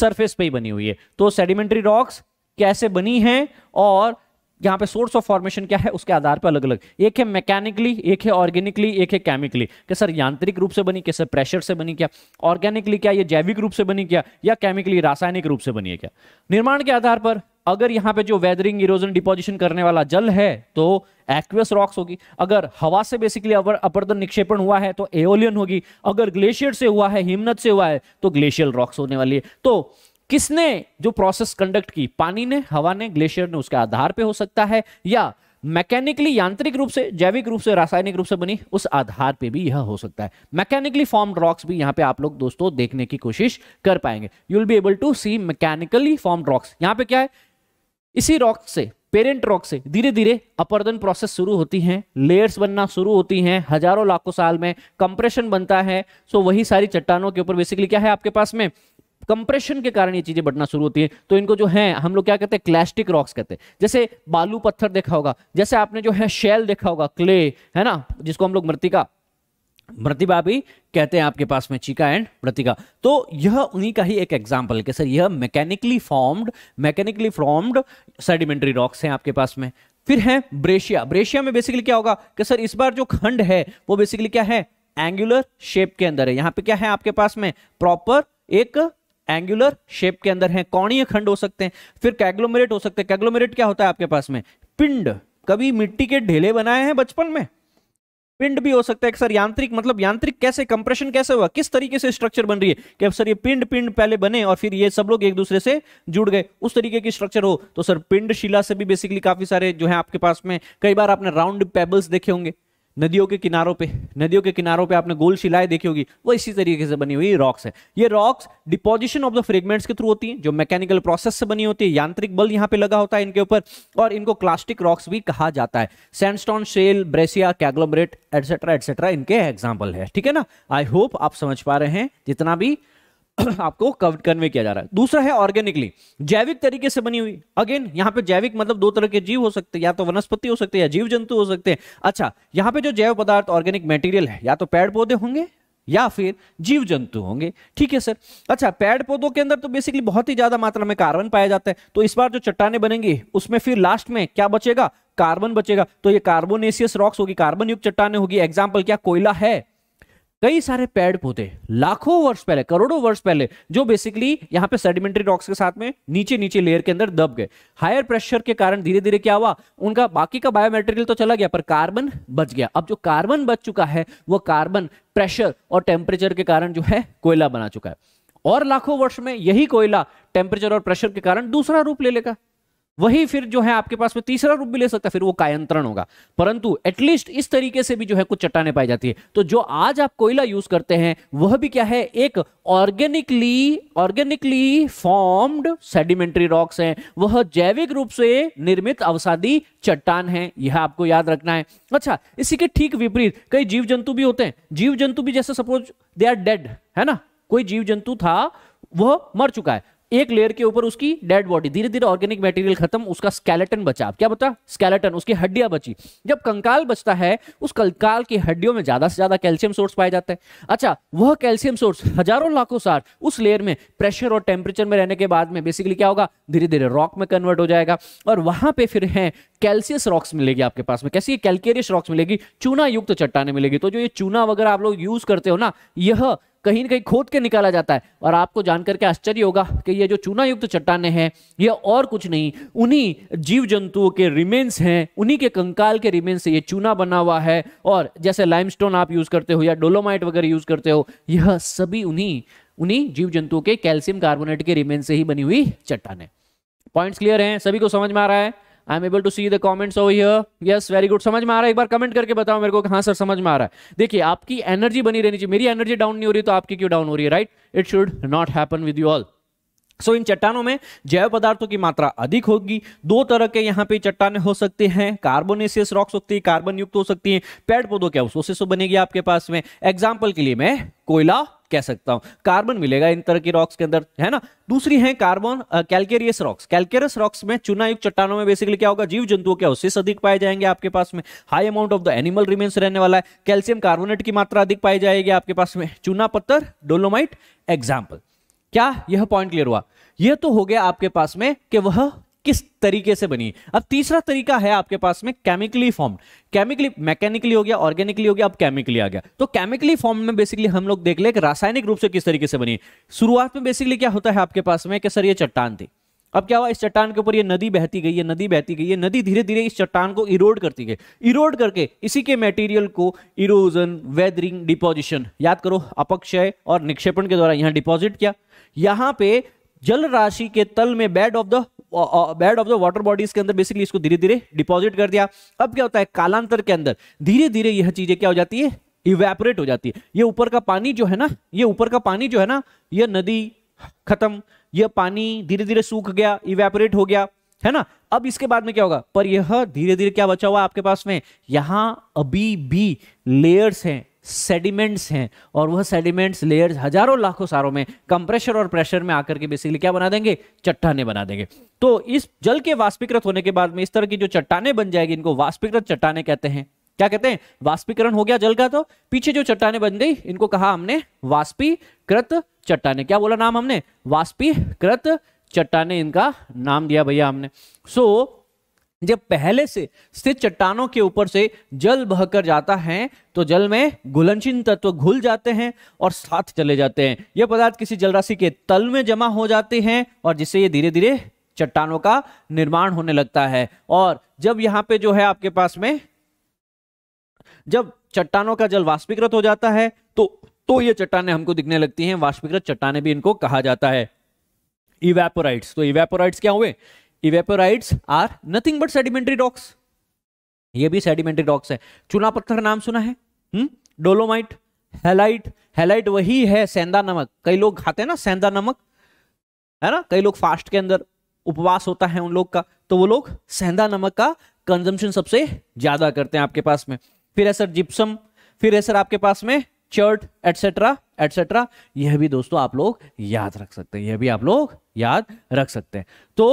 सरफेस पे ही बनी हुई है तो सेडिमेंट्री रॉक्स कैसे बनी है और यहाँ पे सोर्स ऑफ फॉर्मेशन क्या है उसके आधार पर अलग अलग एक है मैकेनिकली एक है ऑर्गेनिकली एक है केमिकली कि सर यांत्रिक रूप से बनी कैसे प्रेशर से बनी क्या ऑर्गेनिकली क्या ये जैविक रूप से बनी क्या या केमिकली रासायनिक रूप से बनी है क्या निर्माण के आधार पर अगर यहाँ पे जो वेदरिंग इरोजन डिपोजिशन करने वाला जल है तो एक्वियस रॉक्स होगी अगर हवा से बेसिकली अपर्दन निक्षेपण हुआ है तो एओलियन होगी अगर ग्लेशियर से हुआ है हिमनत से हुआ है तो ग्लेशियल रॉक्स होने वाली है तो किसने जो प्रोसेस कंडक्ट की पानी ने हवा ने ग्लेशियर ने उसके आधार पे हो सकता है या मैकेनिकली यांत्रिक रूप से जैविक रूप से रासायनिक रूप से बनी उस आधार पे भी यह हो सकता है मैकेनिकली फॉर्म रॉक्स भी यहां पे आप लोग दोस्तों देखने की कोशिश कर पाएंगे you will be able to see mechanically form rocks यहां पे क्या है इसी रॉक से पेरेंट रॉक से धीरे धीरे अपर्दन प्रोसेस शुरू होती हैं लेयर्स बनना शुरू होती हैं हजारों लाखों साल में कंप्रेशन बनता है सो वही सारी चट्टानों के ऊपर बेसिकली क्या है आपके पास में कंप्रेशन के कारण ये चीजें बढ़ना शुरू होती है तो इनको जो है हम लोग क्या कहते हैं क्लास्टिक रॉक्स कहते हैं जैसे बालू पत्थर देखा होगा जैसे आपने जो है शेल देखा होगा क्ले है ना जिसको हम लोग मृतिका प्रतिभा भी कहते हैं आपके पास में चीका एंड प्रतिका तो यह उन्हीं का ही एक एग्जाम्पल के सर यह mechanically formed mechanically formed sedimentary rocks हैं आपके पास में फिर है ब्रेशिया ब्रेशिया में बेसिकली क्या होगा कि सर इस बार जो खंड है वो बेसिकली क्या है एंगुलर शेप के अंदर है यहां पे क्या है आपके पास में प्रॉपर एक एंगुलर शेप के अंदर है कौणीय खंड हो सकते हैं फिर कैग्लोमेरेट हो सकते हैं कैग्लोमेरेट क्या होता है आपके पास में पिंड कभी मिट्टी के ढेले बनाए हैं बचपन में पिंड भी हो सकता है सर यांत्रिक मतलब यांत्रिक कैसे कंप्रेशन कैसे हुआ किस तरीके से स्ट्रक्चर बन रही है कि अब सर ये पिंड पिंड पहले बने और फिर ये सब लोग एक दूसरे से जुड़ गए उस तरीके की स्ट्रक्चर हो तो सर पिंड शिला से भी बेसिकली काफी सारे जो है आपके पास में कई बार आपने राउंड पेबल्स देखे होंगे नदियों के किनारों पे नदियों के किनारों पे आपने गोल शिलाएं देखी होगी वो इसी तरीके से बनी हुई रॉक्स है ये rocks deposition of the fragments के थ्रू होती हैं जो मैकेनिकल प्रोसेस से बनी होती है यांत्रिक बल यहाँ पे लगा होता है इनके ऊपर और इनको क्लास्टिक रॉक्स भी कहा जाता है sandstone shale breccia conglomerate etcetera etcetera इनके एग्जाम्पल है ठीक है ना आई होप आप समझ पा रहे हैं जितना भी आपको कन्वे किया जा रहा है दूसरा है ऑर्गेनिकली जैविक तरीके से बनी हुई अगेन यहाँ पे जैविक मतलब दो तरह के जीव हो सकते हैं या तो वनस्पति हो सकते हैं या जीव जंतु हो सकते हैं अच्छा यहाँ पे जो जैव पदार्थ ऑर्गेनिक मेटीरियल है या तो पेड़ पौधे होंगे या फिर जीव जंतु होंगे ठीक है सर अच्छा पेड़ पौधों के अंदर तो बेसिकली बहुत ही ज्यादा मात्रा में कार्बन पाया जाता है तो इस बार जो चट्टाने बनेंगी उसमें फिर लास्ट में क्या बचेगा कार्बन बचेगा तो ये कार्बोनेसियस रॉक्स होगी कार्बन युक्त चट्टाने होगी एग्जाम्पल क्या कोयला है कई सारे पेड़ पौधे लाखों वर्ष पहले करोड़ों वर्ष पहले जो बेसिकली यहाँ पे सेडिमेंट्री रॉक्स के साथ में नीचे नीचे लेयर के अंदर दब गए हायर प्रेशर के कारण धीरे धीरे क्या हुआ उनका बाकी का बायोमेटेरियल तो चला गया पर कार्बन बच गया अब जो कार्बन बच चुका है वो कार्बन प्रेशर और टेम्परेचर के कारण जो है कोयला बना चुका है और लाखों वर्ष में यही कोयला टेम्परेचर और प्रेशर के कारण दूसरा रूप ले लेगा वही फिर जो है आपके पास में तीसरा रूप भी ले सकता है फिर वो कायंत्रण होगा परंतु एटलीस्ट इस तरीके से भी जो है कुछ चट्टाने पाई जाती है तो जो आज आप कोयला यूज करते हैं वह भी क्या है एक organically organically formed sedimentary rocks हैं वह जैविक रूप से निर्मित अवसादी चट्टान है यह आपको याद रखना है अच्छा इसी के ठीक विपरीत कई जीव जंतु भी होते हैं जीव जंतु भी जैसे सपोज दे आर डेड है ना कोई जीव जंतु था वह मर चुका है एक लेयर के ऊपर उसकी डेड बॉडी धीरे धीरे ऑर्गेनिक मटेरियल खत्म उसका स्केलेटन बचा क्या बचा स्केलेटन उसकी हड्डियां बची जब कंकाल बचता है उस कंकाल की हड्डियों में ज्यादा से ज्यादा कैल्शियम सोर्स पाए जाते हैं अच्छा वह कैल्शियम सोर्स हजारों लाखों साल उस लेयर में प्रेशर और टेम्परेचर में रहने के बाद में बेसिकली क्या होगा धीरे धीरे रॉक में कन्वर्ट हो जाएगा और वहां पर फिर है कैल्सियस रॉक्स मिलेगी आपके पास में कैसी कैल्केरियस रॉक्स मिलेगी चूना युक्त चट्टाने मिलेगी तो जो ये चूना वगैरह आप लोग यूज करते हो ना यह कहीं ना कहीं खोद के निकाला जाता है और आपको जानकर के आश्चर्य होगा कि ये जो चूना युक्त चट्टाने हैं ये और कुछ नहीं उन्हीं जीव जंतुओं के रिमेन्स हैं उन्हीं के कंकाल के रिमेन्स से ये चूना बना हुआ है और जैसे लाइमस्टोन आप यूज़ करते हो या डोलोमाइट वगैरह यूज़ करते हो यह सभी उन्हीं उन्हीं जीव जंतुओं के कैल्शियम कार्बोनेट के रिमेन से ही बनी हुई चट्टाने पॉइंट्स क्लियर हैं सभी को समझ में आ रहा है I am able to see the comments over here yes very good समझ में आ रहा है एक बार कमेंट करके बताओ मेरे को हाँ सर समझ में आ रहा है देखिए आपकी एनर्जी बनी रहनी चाहिए मेरी एनर्जी डाउन नहीं हो रही तो आपकी क्यों डाउन हो रही है right it should not happen with you all so इन चट्टानों में जैव पदार्थों की मात्रा अधिक होगी दो तरह के यहाँ पे चट्टाने हो सकते हैं कार्बोनेशियस रॉक्स होती है कार्बन युक्त हो सकती है पेड़ पौधों के अवशोषे बनेगी आपके पास में एग्जाम्पल के लिए मैं कोयला कह सकता हूं कार्बन मिलेगा इन तरह की रॉक्स के अंदर है ना दूसरी है carbon calcareous rocks calcareous rocks में चुनायुक्त चट्टानों में बेसिकली क्या होगा जीव जंतुओं के अवशेष अधिक पाए जाएंगे आपके पास में high amount of the animal remains रहने वाला है कैल्शियम कार्बोनेट की मात्रा अधिक पाई जाएगी आपके पास में चूना पत्थर डोलोमाइट एग्जाम्पल क्या यह पॉइंट क्लियर हुआ यह तो हो गया आपके पास में कि वह किस तरीके से बनी अब तीसरा तरीका है आपके पास में केमिकली फॉर्म केमिकली मैकेनिकली हो गया ऑर्गेनिकली हो गया अब केमिकली आ गया तो केमिकली फॉर्म में बेसिकली हम लोग देख ले रासायनिक रूप से किस तरीके से बनी शुरुआत में बेसिकली क्या होता है आपके पास में कि सर ये चट्टान थी अब क्या हुआ इस चट्टान के ऊपर ये नदी बहती गई है नदी बहती गई है नदी धीरे धीरे इस चट्टान को इरोड करती गई इरोड करके इसी के मटेरियल को इरोजन वेदरिंग डिपोजिशन याद करो अपक्षय और निक्षेपण के द्वारा यहां डिपॉजिट किया यहां पे जल राशि के तल में bed of the bed of the water bodies के अंदर बेसिकली इसको धीरे धीरे डिपॉजिट कर दिया अब क्या होता है कालांतर के अंदर धीरे धीरे यह चीजें क्या हो जाती है इवेपोरेट हो जाती है ये ऊपर का पानी जो है ना ये ऊपर का पानी जो है ना ये नदी खत्म यह पानी धीरे धीरे सूख गया इवेपोरेट हो गया है ना अब इसके बाद में क्या होगा पर यह धीरे धीरे क्या बचा हुआ आपके पास में यहां अभी भी लेयर्स हैं सेडिमेंट्स हैं और वह सेडिमेंट्स लेयर्स हजारों लाखों सारों में कंप्रेशर और प्रेशर में आकर के बेसिकली क्या बना देंगे चट्टाने बना देंगे तो इस जल के वाष्पीकृत होने के बाद में इस तरह की जो चट्टाने बन जाएगी इनको वाष्पीकृत चट्टाने कहते हैं क्या कहते हैं वाष्पीकरण हो गया जल का तो पीछे जो चट्टाने बन गई इनको कहा हमने वाष्पीकृत चट्टाने क्या बोला नाम हमने वाष्पीकृत चट्टाने इनका नाम दिया भैया हमने सो so, जब पहले से स्थित चट्टानों के ऊपर से जल बहकर जाता है तो जल में घुलनशील तत्व घुल जाते हैं और साथ चले जाते हैं यह पदार्थ किसी जलराशि के तल में जमा हो जाते हैं और जिससे ये धीरे धीरे चट्टानों का निर्माण होने लगता है और जब यहाँ पे जो है आपके पास में जब चट्टानों का जल वाष्पीकृत हो जाता है तो तो ये चट्टाने हमको दिखने लगती है वाष्पीकृत चट्टाने भी इनको कहा जाता है इवेपोराइट्स तो इवेपोराइट्स क्या हुए evaporites are nothing but sedimentary rocks ये भी सेडिमेंट्री रॉक्स है चूना पत्थर नाम सुना है हुँ? डोलोमाइट हेलाइट हेलाइट वही है सेंधा नमक कई लोग खाते हैं ना सेंधा नमक है ना कई लोग फास्ट के अंदर उपवास होता है उन लोग का तो वो लोग सेंधा नमक का कंजम्पशन सबसे ज्यादा करते हैं आपके पास में फिर है सर जिप्सम फिर है सर आपके पास में चर्ट एटसेट्रा एटसेट्रा यह भी दोस्तों आप लोग याद रख सकते हैं यह भी आप लोग याद रख सकते हैं तो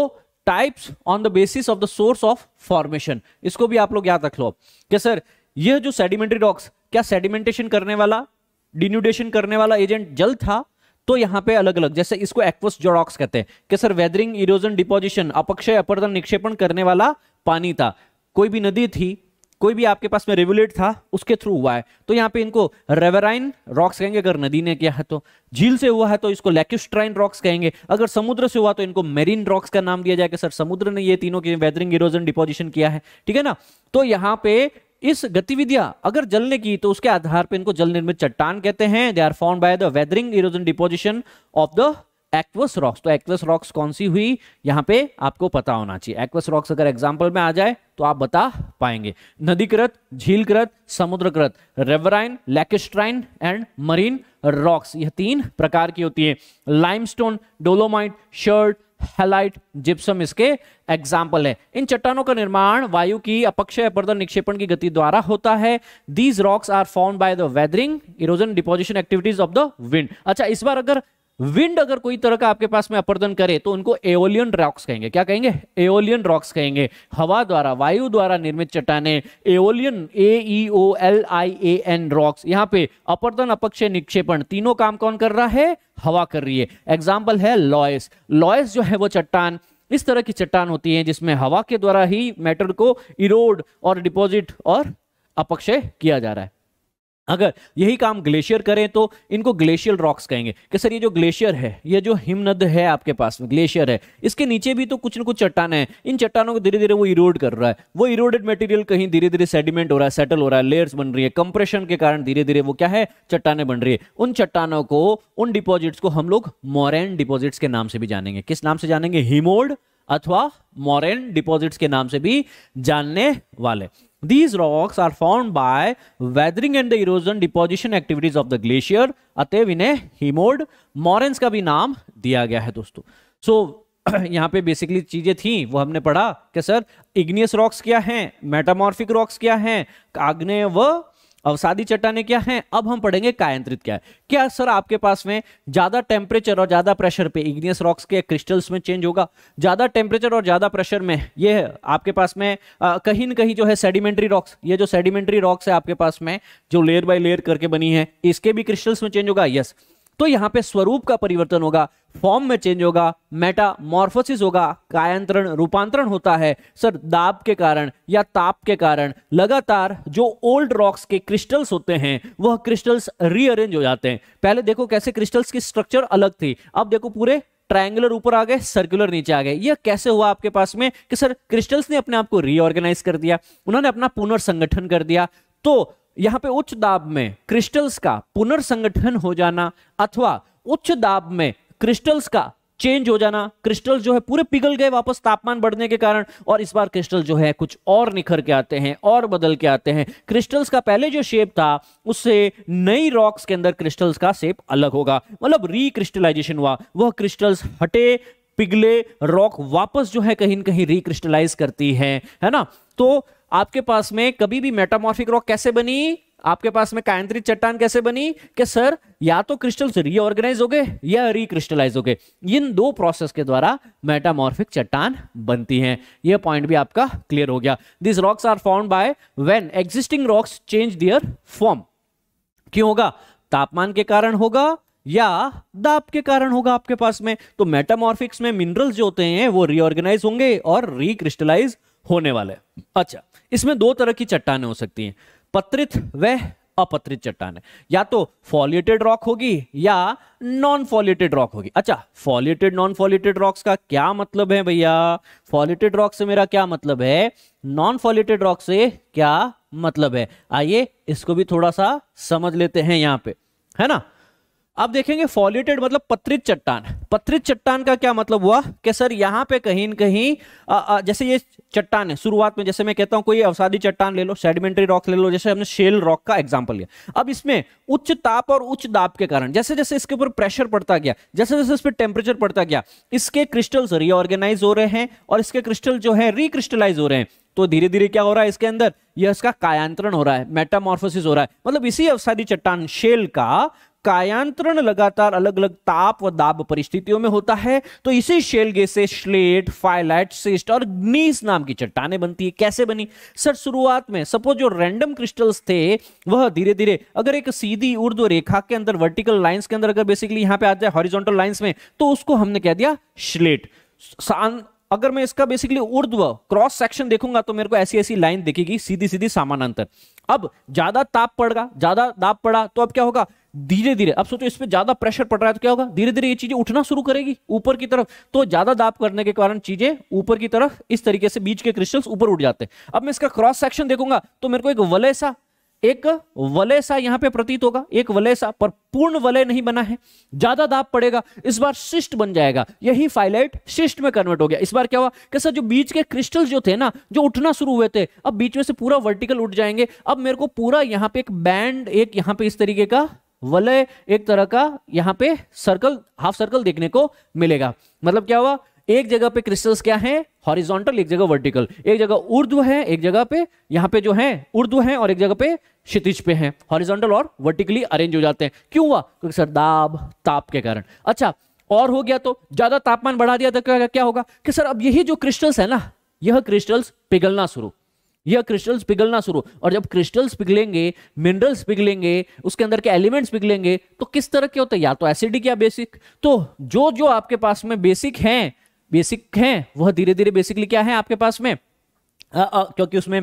types on the basis of the source of formation इसको भी आप लोग याद रख लो क्या सर यह जो सेडिमेंट्री रॉक्स क्या सेडिमेंटेशन करने वाला डिन्यूडेशन करने वाला एजेंट जल था तो यहां पे अलग अलग जैसे इसको एक्वस जोडॉक्स कहते हैं कि सर वेदरिंग इरोजन डिपोजिशन अपक्षय अपर्दन निक्षेपण करने वाला पानी था कोई भी नदी थी कोई भी आपके पास में रिवुलेट था उसके थ्रू हुआ है तो यहाँ पे इनको रेवराइन रॉक्स कहेंगे अगर नदी ने किया है तो झील से हुआ है तो इसको लेक्यूस्ट्राइन रॉक्स कहेंगे अगर समुद्र से हुआ तो इनको मेरीन रॉक्स का नाम दिया जाएगा सर समुद्र ने ये तीनों के वेदरिंग इरोजन डिपोजिशन किया है ठीक है ना तो यहाँ पे इस गतिविधियां अगर जलने की तो उसके आधार पर इनको जल निर्मित चट्टान कहते हैं they are found by the weathering erosion deposition of the aqueous rocks तो एक्वस रॉक्स कौन सी हुई यहाँ पे आपको पता होना चाहिए एक्वस रॉक्स अगर एग्जाम्पल में आ जाए तो आप बता पाएंगे नदीकृत झीलकृत समुद्रकृत riverine lacustrine and marine rocks यह तीन प्रकार की होती है limestone dolomite chert halite gypsum इसके एग्जाम्पल है इन चट्टानों का निर्माण वायु की अपक्षय अपर्दन निक्षेपण की गति द्वारा होता है these rocks are form by the weathering erosion deposition activities of the wind अच्छा इस बार अगर विंड अगर कोई तरह का आपके पास में अपर्दन करे तो उनको एओलियन रॉक्स कहेंगे क्या कहेंगे एओलियन रॉक्स कहेंगे हवा द्वारा वायु द्वारा निर्मित चट्टाने aeolian A E O L I A N rocks यहाँ पे अपर्दन अपक्षय निक्षेपण तीनों काम कौन कर रहा है हवा कर रही है एग्जाम्पल है लॉयस लॉयस जो है वो चट्टान इस तरह की चट्टान होती है जिसमें हवा के द्वारा ही मैटर को इरोड और डिपोजिट और अपक्षय किया जा रहा है अगर यही काम ग्लेशियर करें तो इनको ग्लेशियल रॉक्स कहेंगे कि सर ये जो ग्लेशियर है ये जो हिमनद है आपके पास में ग्लेशियर है इसके नीचे भी तो कुछ ना कुछ चट्टान है इन चट्टानों को धीरे धीरे वो इरोड कर रहा है वो इरोडेड मटेरियल कहीं धीरे धीरे सेडिमेंट हो रहा है सेटल हो रहा है लेयर्स बन रही है कंप्रेशन के कारण धीरे धीरे वो क्या है चट्टाने बन रही है उन चट्टानों को उन डिपोजिट्स को हम लोग मॉरेन डिपोजिट्स के नाम से भी जानेंगे किस नाम से जानेंगे हिमोड अथवा मॉरेन डिपॉजिट्स के नाम से भी जानने वाले These rocks are formed by weathering and the erosion deposition activities of the glacier. अतएव इन्हें हिमोड मॉरेंस का भी नाम दिया गया है दोस्तों सो so, यहाँ पे बेसिकली चीजें थी वो हमने पढ़ा कि सर इग्नियस रॉक्स क्या हैं मेटामॉर्फिक रॉक्स क्या हैं आग्नेय व अवसादी चट्टाने क्या हैं अब हम पढ़ेंगे कायंत्रित क्या है क्या सर आपके पास में ज्यादा टेम्परेचर और ज्यादा प्रेशर पे इग्नियस रॉक्स के क्रिस्टल्स में चेंज होगा ज्यादा टेम्परेचर और ज्यादा प्रेशर में ये आपके पास में कहीं ना कहीं जो है सेडिमेंट्री रॉक्स ये जो सेडिमेंट्री रॉक्स है आपके पास में जो लेयर बाय लेयर करके बनी है इसके भी क्रिस्टल्स में चेंज होगा यस yes. तो यहां पे स्वरूप का परिवर्तन होगा फॉर्म में चेंज होगा मेटामॉर्फोसिस होगा कायांतरण रूपांतरण होता है सर दाब के कारण या ताप के कारण लगातार जो ओल्ड रॉक्स के क्रिस्टल्स होते हैं वह क्रिस्टल्स रीअरेंज हो जाते हैं पहले देखो कैसे क्रिस्टल्स की स्ट्रक्चर अलग थी अब देखो पूरे ट्रायंगुलर ऊपर आ गए सर्कुलर नीचे आ गए यह कैसे हुआ आपके पास में कि सर क्रिस्टल्स ने अपने आप को रीऑर्गेनाइज कर दिया उन्होंने अपना पुनर्संगठन कर दिया तो यहां पे उच्च दाब में क्रिस्टल्स का पुनर्संगठन हो जाना अथवा उच्च दाब में क्रिस्टल्स का चेंज हो जाना क्रिस्टल जो है पूरे पिघल गए वापस तापमान बढ़ने के कारण और इस बार क्रिस्टल जो है कुछ और निखर के आते हैं और बदल के आते हैं क्रिस्टल्स का पहले जो शेप था उससे नई रॉक्स के अंदर क्रिस्टल्स का शेप अलग होगा मतलब रिक्रिस्टलाइजेशन हुआ वह क्रिस्टल्स हटे पिघले रॉक वापस जो है कहीं ना कहीं रिक्रिस्टलाइज करती है है ना तो आपके पास में कभी भी मेटामॉर्फिक रॉक कैसे बनी आपके पास में कायंत्रित चट्टान कैसे बनी कि सर या तो क्रिस्टल्स रीऑर्गेनाइज हो गए या रिक्रिस्टलाइज हो गए इन दो प्रोसेस के द्वारा मेटामॉर्फिक चट्टान बनती हैं यह पॉइंट भी आपका क्लियर हो गया this rocks are found by when existing rocks change their form क्यों होगा तापमान के कारण होगा या दाब के कारण होगा आपके पास में तो मेटामॉर्फिक्स में मिनरल्स जो होते हैं वो रिओर्गेनाइज होंगे और रिक्रिस्टलाइज होने वाला है अच्छा इसमें दो तरह की चट्टाने हो सकती हैं पत्रित व अपत्रित चट्टान है या तो फॉलिएटेड रॉक होगी या नॉन फॉलिएटेड रॉक होगी अच्छा फॉलिएटेड नॉन फॉलिएटेड रॉक्स का क्या मतलब है भैया फॉलिएटेड रॉक से मेरा क्या मतलब है नॉन फॉलिएटेड रॉक से क्या मतलब है आइए इसको भी थोड़ा सा समझ लेते हैं यहां पे है ना अब देखेंगे फॉलिटेड मतलब पत्रित चट्टान पत्रित चट्टान का क्या मतलब हुआ कि सर यहाँ पे कहीं न कहीं आ, आ, जैसे ये चट्टान है शुरुआत में जैसे मैं कहता हूँ कोई अवसादी चट्टान ले लो सेडिमेंट्री रॉक ले लो जैसे हमने शेल रॉक का एग्जांपल लिया अब इसमें उच्च ताप और उच्च दाप के कारण जैसे जैसे इसके ऊपर प्रेशर पड़ता गया जैसे जैसे इस पर टेम्परेचर पड़ता गया इसके क्रिस्टल्स रीऑर्गेनाइज हो रहे हैं और इसके क्रिस्टल जो है रिक्रिस्टलाइज हो रहे हैं तो धीरे धीरे क्या हो रहा है इसके अंदर यह इसका कायांतरण हो रहा है मेटामॉर्फोसिस हो रहा है मतलब इसी अवसादी चट्टान शेल का कायांतरण लगातार अलग अलग ताप व दाब परिस्थितियों में होता है तो इसी शेल गैस से स्लेट फाइलाइट सिस्ट और ग्नीस नाम की चट्टाने बनती है कैसे बनी सर शुरुआत में सपोज जो रैंडम क्रिस्टल्स थे वह धीरे धीरे अगर एक सीधी उर्द रेखा के अंदर वर्टिकल लाइंस के अंदर अगर बेसिकली यहां पे आ जाए हॉरिजॉन्टल लाइंस में तो उसको हमने कह दिया श्लेट अगर मैं इसका बेसिकली उर्ध्व क्रॉस सेक्शन देखूंगा तो मेरे को ऐसी ऐसी लाइन दिखेगी सीधी सीधी सामानांतर अब ज्यादा ताप पड़गा ज्यादा दाब पड़ा तो अब क्या होगा धीरे धीरे अब सोचो इस पर ज्यादा प्रेशर पड़ रहा है तो क्या होगा धीरे धीरे ये चीजें उठना शुरू करेगी ऊपर की तरफ तो ज्यादा दाब करने के कारण चीजें ऊपर की तरफ इस तरीके से बीच के क्रिस्टल्स ऊपर उठ जाते हैं अब मैं इसका क्रॉस सेक्शन देखूंगा तो मेरे को एक वले सा एक वले सा यहां पे प्रतीत होगा एक वले सा पर पूर्ण वलय नहीं बना है ज्यादा दाब पड़ेगा इस बार शिष्ट बन जाएगा यही फाइलाइट शिष्ट में कन्वर्ट हो गया इस बार क्या हुआ कि सर जो बीच के क्रिस्टल्स जो थे ना जो उठना शुरू हुए थे अब बीच में से पूरा वर्टिकल उठ जाएंगे अब मेरे को पूरा यहां पे एक बैंड एक यहां पे इस तरीके का वलय एक तरह का यहाँ पे सर्कल हाफ सर्कल देखने को मिलेगा मतलब क्या हुआ एक जगह पे क्रिस्टल्स क्या हैं हॉरिजॉन्टल एक जगह वर्टिकल एक जगह ऊर्ध्व है एक जगह पे यहाँ पे जो है ऊर्ध्व है और एक जगह पे क्षितिज पे हैं हॉरिजॉन्टल और वर्टिकली अरेंज हो जाते हैं क्यों हुआ क्योंकि सर दाब ताप के कारण अच्छा और हो गया तो ज्यादा तापमान बढ़ा दिया तो क्या होगा कि सर अब यही जो क्रिस्टल्स है ना यह क्रिस्टल्स पिघलना शुरू यह क्रिस्टल्स पिघलना शुरू और जब क्रिस्टल्स पिघलेंगे मिनरल्स पिघलेंगे उसके अंदर के एलिमेंट्स पिघलेंगे तो किस तरह के होते हैं या तो एसिडिक या बेसिक तो जो जो आपके पास में बेसिक हैं बेसिक हैं वह धीरे धीरे बेसिकली क्या है आपके पास में आ, आ, क्योंकि उसमें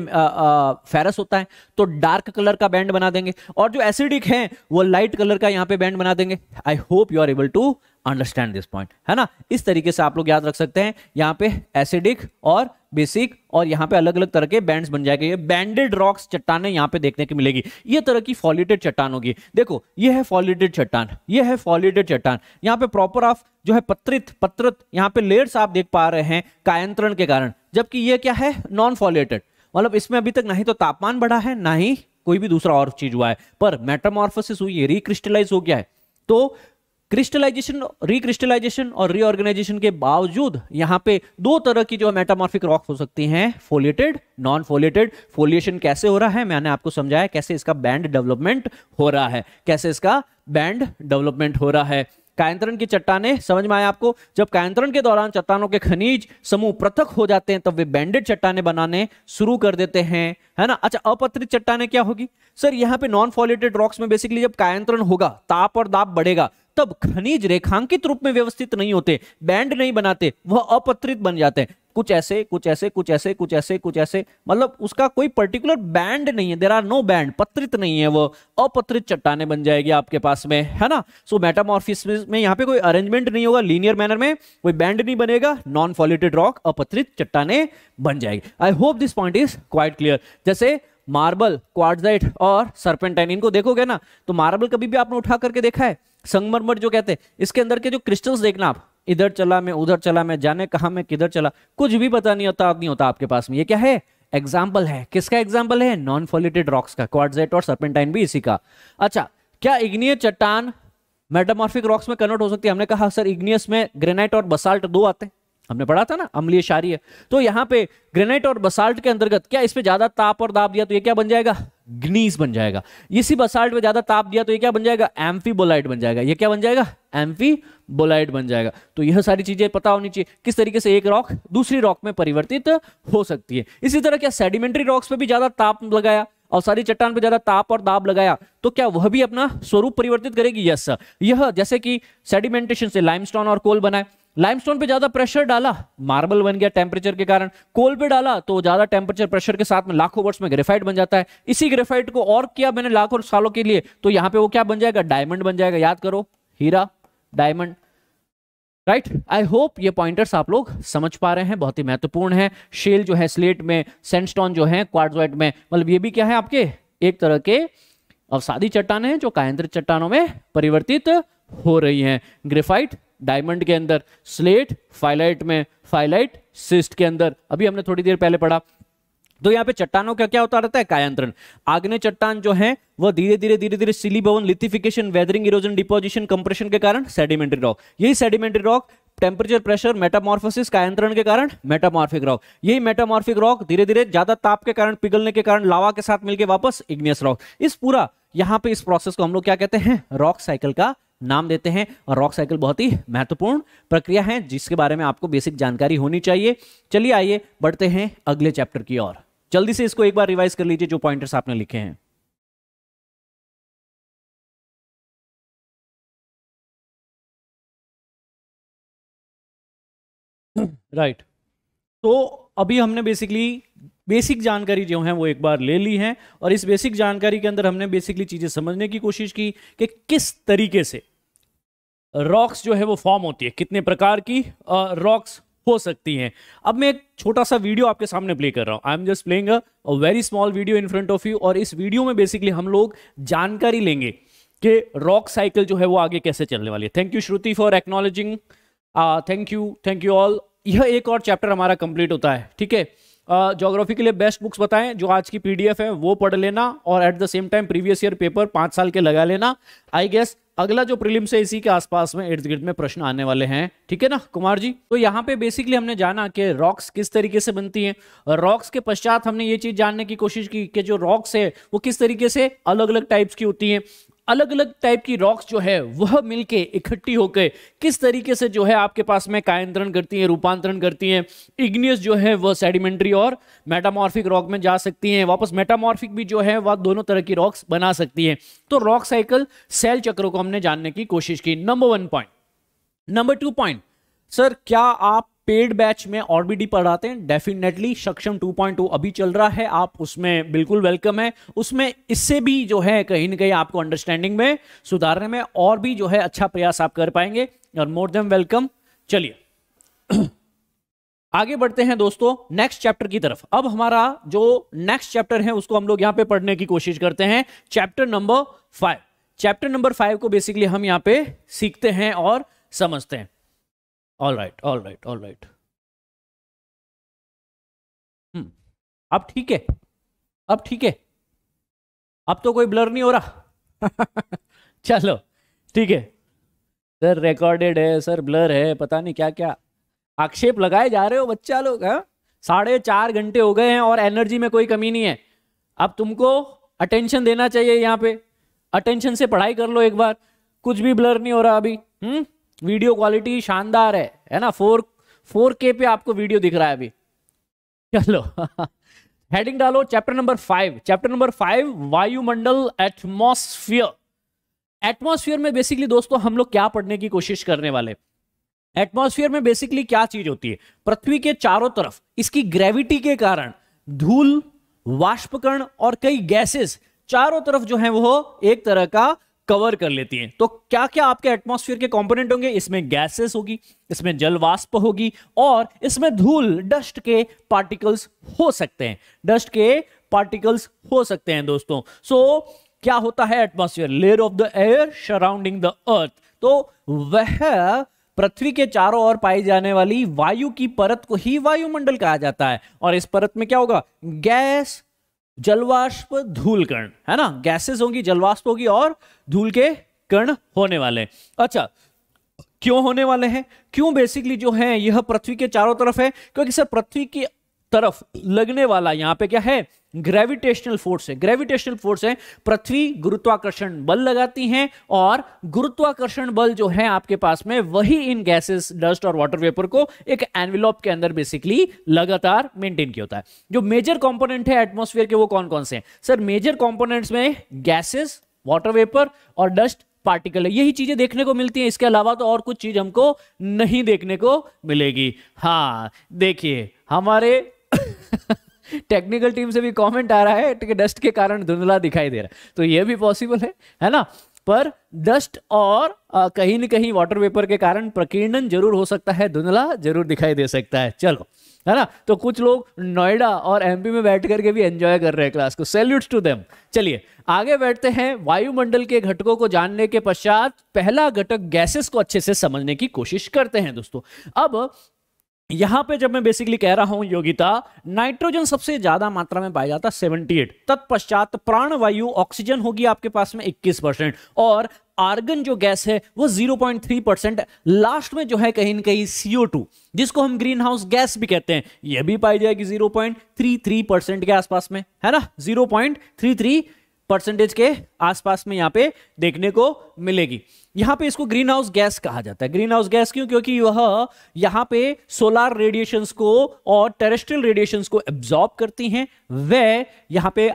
फेरस होता है तो डार्क कलर का बैंड बना देंगे और जो एसिडिक हैं वो लाइट कलर का यहाँ पे बैंड बना देंगे I hope you are able to understand this point है ना इस तरीके से आप लोग याद रख सकते हैं यहाँ पे एसिडिक और बेसिक और यहाँ पे अलग अलग तरह के बैंड्स बन जाएंगे ये बैंडेड रॉक्स चट्टाने यहाँ पे देखने की मिलेगी ये तरह की फॉलिटेड चट्टान होगी देखो ये है फॉलिटेड चट्टान ये है फॉलिटेड चट्टान यहाँ पे प्रॉपर ऑफ जो है पत्रित पत्रित यहाँ पे लेयर्स आप देख पा रहे हैं कायंत्रण के कारण जबकि ये क्या है नॉन फॉलिटेड मतलब इसमें अभी तक ना ही तो तापमान बढ़ा है ना ही कोई भी दूसरा और चीज हुआ है पर मेटामॉर्फोसिस हुई है रिक्रिस्टलाइज हो गया है तो क्रिस्टलाइजेशन रिक्रिस्टलाइजेशन और रीऑर्गेनाइजेशन के बावजूद यहाँ पे दो तरह की जो मेटामॉर्फिक रॉक हो सकती हैं फोलिएटेड नॉन फोलिएटेड फोलिएशन कैसे हो रहा है मैंने आपको समझाया कैसे इसका बैंड डेवलपमेंट हो रहा है कैसे इसका बैंड डेवलपमेंट हो रहा है कायंत्रण की चट्टाने समझ में आए आपको जब कायंत्रण के दौरान चट्टानों के खनिज समूह पृथक हो जाते हैं तब वे बैंडेड चट्टाने बनाने शुरू कर देते हैं है ना अच्छा अपत्रित चट्टाने क्या होगी सर यहाँ पे नॉन फॉलेटेड रॉक्स में बेसिकली जब कायंत्रण होगा ताप और दाप बढ़ेगा तब खनिज रेखांकित रूप में व्यवस्थित नहीं होते बैंड नहीं बनाते वह अपत्रित बन जाते हैं कुछ ऐसे कुछ ऐसे कुछ ऐसे कुछ ऐसे कुछ ऐसे मतलब उसका कोई पर्टिकुलर बैंड नहीं है देर आर नो बैंड पत्रित नहीं है वो अपत्रित चट्टाने बन जाएगी आपके पास में है ना सो so, मेटामॉर्फिस में यहाँ पे कोई अरेंजमेंट नहीं होगा लीनियर मैनर में कोई बैंड नहीं बनेगा नॉन फॉलिटेड रॉक अपत्रित चट्टाने बन जाएगी I hope this point is quite clear जैसे मार्बल क्वाडजाइट और सरपेंटाइन इनको देखोगे ना तो मार्बल कभी भी आपने उठा करके देखा है संगमरमर जो कहते हैं इसके अंदर के जो क्रिस्टल्स देखना आप इधर चला मैं उधर चला मैं जाने कहा मैं किधर चला कुछ भी पता नहीं होता नहीं होता आपके पास में ये क्या है एग्जाम्पल है किसका एग्जाम्पल है नॉन फॉलिटेड रॉक्स का क्वारजेट और सर्पेंटाइन भी इसी का अच्छा क्या इग्नियर चट्टान मेटामॉर्फिक रॉक्स में कन्वर्ट हो सकती है हमने कहा सर हाँ, इग्नियस में ग्रेनाइट और बसाल्ट दो आते हैं हमने पढ़ा था ना अम्लीय क्षारीय तो यहां पे ग्रेनाइट और बसाल्ट के अंतर्गत क्या इस पे ज्यादा ताप और दाब दिया तो ये क्या बन जाएगा ग्नीस बन जाएगा इसी बसाल्ट पे ज्यादा ताप दिया तो ये क्या बन जाएगा एम्फीबोलाइट बन जाएगा ये क्या बन जाएगा एम्फीबोलाइट बन जाएगा तो यह सारी चीजें पता होनी चाहिए किस तरीके से एक रॉक दूसरी रॉक में परिवर्तित हो सकती है इसी तरह क्या सेडिमेंट्री रॉक्स पे भी ज्यादा ताप लगाया और सारी चट्टान पे ज्यादा ताप और दाब लगाया तो क्या वह भी अपना स्वरूप परिवर्तित करेगी यस यह जैसे कि सेडिमेंटेशन से लाइमस्टोन और कोल बनाए लाइमस्टोन पे ज्यादा प्रेशर डाला मार्बल बन गया टेम्परेचर के कारण कोल पे डाला तो ज्यादा टेम्परेचर प्रेशर के साथ में लाखों वर्ष में ग्रेफाइट बन जाता है इसी ग्रेफाइट को और किया मैंने लाखों सालों के लिए तो यहाँ पे वो क्या बन जाएगा डायमंड बन जाएगा याद करो हीरा डायमंड राइट आई होप ये पॉइंटर्स आप लोग समझ पा रहे हैं बहुत ही महत्वपूर्ण है शेल जो है स्लेट में सेंडस्टोन जो है क्वार्टवाइट में मतलब ये भी क्या है आपके एक तरह के अवसादी चट्टान है जो कायंत्र चट्टानों में परिवर्तित हो रही है ग्रेफाइट डायमंड के अंदर स्लेट फाइलाइट में फाइलाइट सिस्ट के अंदर अभी हमने थोड़ी देर पहले पढ़ा तो यहाँ पे चट्टानों का क्या होता रहता है कायांतरण आग्ने चट्टान जो है वह धीरे धीरे धीरे धीरे सिली भवन lithification weathering erosion deposition compression के कारण सेडिमेंट्री रॉक यही sedimentary rock temperature pressure metamorphosis कायांतरण के कारण मेटामॉर्फिक रॉक यही मेटामॉर्फिक रॉक धीरे धीरे ज्यादा ताप के कारण पिघलने के कारण लावा के साथ मिलकर वापस इग्नियस रॉक इस पूरा यहाँ पे इस प्रोसेस को हम लोग क्या कहते हैं रॉक साइकिल का नाम देते हैं और रॉक साइकिल बहुत ही महत्वपूर्ण प्रक्रिया है जिसके बारे में आपको बेसिक जानकारी होनी चाहिए चलिए आइए बढ़ते हैं अगले चैप्टर की ओर जल्दी से इसको एक बार रिवाइज कर लीजिए जो पॉइंटर्स आपने लिखे हैं राइट right. तो अभी हमने बेसिकली बेसिक जानकारी जो है वो एक बार ले ली है और इस बेसिक जानकारी के अंदर हमने बेसिकली चीजें समझने की कोशिश की कि किस तरीके से रॉक्स जो है वो फॉर्म होती है कितने प्रकार की रॉक्स हो सकती हैं अब मैं एक छोटा सा वीडियो आपके सामने प्ले कर रहा हूं I am just playing a very small video in front of you और इस वीडियो में बेसिकली हम लोग जानकारी लेंगे कि रॉक साइकिल जो है वो आगे कैसे चलने वाली है thank you Shruti for acknowledging thank you thank you all यह एक और चैप्टर हमारा कंप्लीट होता है ठीक है जोग्राफी uh, के लिए बेस्ट बुक्स बताएं जो आज की पीडीएफ है वो पढ़ लेना और at the same time previous year paper पांच साल के लगा लेना आई गेस अगला जो प्रीलिम्स है इसी के आसपास में इर्द गिर्द में प्रश्न आने वाले हैं ठीक है ना कुमार जी तो यहाँ पे बेसिकली हमने जाना कि रॉक्स किस तरीके से बनती हैं रॉक्स के पश्चात हमने ये चीज जानने की कोशिश की कि जो रॉक्स है वो किस तरीके से अलग अलग टाइप्स की होती है अलग अलग टाइप की रॉक्स जो है वह मिलके इकट्ठी होकर किस तरीके से जो है आपके पास में कायंत्रण करती हैं रूपांतरण करती हैं इग्नियस जो है वह सेडिमेंट्री और मेटामॉर्फिक रॉक में जा सकती हैं वापस मेटामॉर्फिक भी जो है वह दोनों तरह की रॉक्स बना सकती हैं तो रॉक साइकिल सेल चक्रों को हमने जानने की कोशिश की number one point number two point sir क्या आप पेड बैच में और भी डी पढ़ाते हैं डेफिनेटली सक्षम 2.2 अभी चल रहा है आप उसमें बिल्कुल वेलकम है उसमें इससे भी जो है कहीं ना कहीं आपको अंडरस्टैंडिंग में सुधारने में और भी जो है अच्छा प्रयास आप कर पाएंगे और मोर देन वेलकम चलिए आगे बढ़ते हैं दोस्तों नेक्स्ट चैप्टर की तरफ अब हमारा जो नेक्स्ट चैप्टर है उसको हम लोग यहां पे पढ़ने की कोशिश करते हैं chapter number five chapter number five को बेसिकली हम यहाँ पे सीखते हैं और समझते हैं all right all right all right अब ठीक है अब ठीक है अब तो कोई ब्लर नहीं हो रहा चलो ठीक है सर रिकॉर्डेड है सर ब्लर है पता नहीं क्या क्या आक्षेप लगाए जा रहे हो बच्चा लोग हाँ साढ़े चार घंटे हो गए हैं और एनर्जी में कोई कमी नहीं है अब तुमको अटेंशन देना चाहिए यहाँ पे अटेंशन से पढ़ाई कर लो एक बार कुछ भी ब्लर नहीं हो रहा अभी हम्म वीडियो क्वालिटी शानदार है है ना फोर फोर के पे आपको वीडियो दिख रहा है अभी चलो हेडिंग डालो chapter number five chapter number five वायुमंडल एटमोस्फियर एटमोस्फियर में बेसिकली दोस्तों हम लोग क्या पढ़ने की कोशिश करने वाले एटमोस्फियर में बेसिकली क्या चीज होती है पृथ्वी के चारों तरफ इसकी ग्रेविटी के कारण धूल वाष्पकर्ण और कई गैसेस चारों तरफ जो है वो एक तरह का कवर कर लेती हैं तो क्या क्या आपके एटमॉस्फेयर के कंपोनेंट होंगे इसमें गैसेस होगी इसमें जल वाष्प होगी और इसमें धूल डस्ट के पार्टिकल्स हो सकते हैं डस्ट के पार्टिकल्स हो सकते हैं दोस्तों सो so, क्या होता है atmosphere layer of the air surrounding the earth तो वह पृथ्वी के चारों ओर पाई जाने वाली वायु की परत को ही वायुमंडल कहा जाता है और इस परत में क्या होगा गैस जलवाष्प धूल कर्ण है ना गैसेस होंगी जलवाष्प होगी और धूल के कर्ण होने वाले अच्छा क्यों होने वाले हैं क्यों बेसिकली जो है यह पृथ्वी के चारों तरफ है क्योंकि सर पृथ्वी की तरफ लगने वाला यहां पे क्या है ग्रेविटेशनल फोर्स है ग्रेविटेशनल फोर्स है पृथ्वी गुरुत्वाकर्षण बल लगाती है और गुरुत्वाकर्षण बल जो है आपके पास में वही इन गैसेस डस्ट और वाटर वेपर को एक एनविलोप के अंदर बेसिकली लगातार मेंटेन किया होता है जो मेजर कंपोनेंट है एटमोस्फेयर के वो कौन कौन से हैं सर मेजर कॉम्पोनेंट में गैसेस वाटर वेपर और डस्ट पार्टिकल है यही चीजें देखने को मिलती है इसके अलावा तो और कुछ चीज हमको नहीं देखने को मिलेगी हाँ देखिए हमारे टेक्निकल टीम से भी कमेंट आ रहा है कि डस्ट के कारण धुंधला दिखाई दे रहा है तो ये भी पॉसिबल है है ना पर डस्ट और आ, कहीं न कहीं वाटर वेपर के कारण प्रकीर्णन जरूर हो सकता है धुंधला जरूर दिखाई दे सकता है चलो है ना तो कुछ लोग नोएडा और एमपी में बैठ करके भी एंजॉय कर रहे हैं क्लास को सैल्यूट टू देम चलिए आगे बैठते हैं वायुमंडल के घटकों को जानने के पश्चात पहला घटक गैसेस को अच्छे से समझने की कोशिश करते हैं दोस्तों अब यहां पे जब मैं बेसिकली कह रहा हूं योगिता नाइट्रोजन सबसे ज्यादा मात्रा में पाया जाता है 78 तत्पश्चात प्राणवायु ऑक्सीजन होगी आपके पास में 21 परसेंट और आर्गन जो गैस है वो 0.3 परसेंट लास्ट में जो है कहीं ना कहीं CO2 जिसको हम ग्रीन हाउस गैस भी कहते हैं ये भी पाई जाएगी 0.33 परसेंट के आसपास में है ना 0.33 परसेंटेज के आसपास में यहां पे देखने को मिलेगी यहां पे इसको ग्रीन हाउस गैस कहा जाता है ग्रीन हाउस गैस क्यों क्योंकि वह यहाँ पे सोलार रेडिएशन को और टेरेस्ट्रियल रेडिएशन को एब्जॉर्ब करती हैं वह यहाँ पे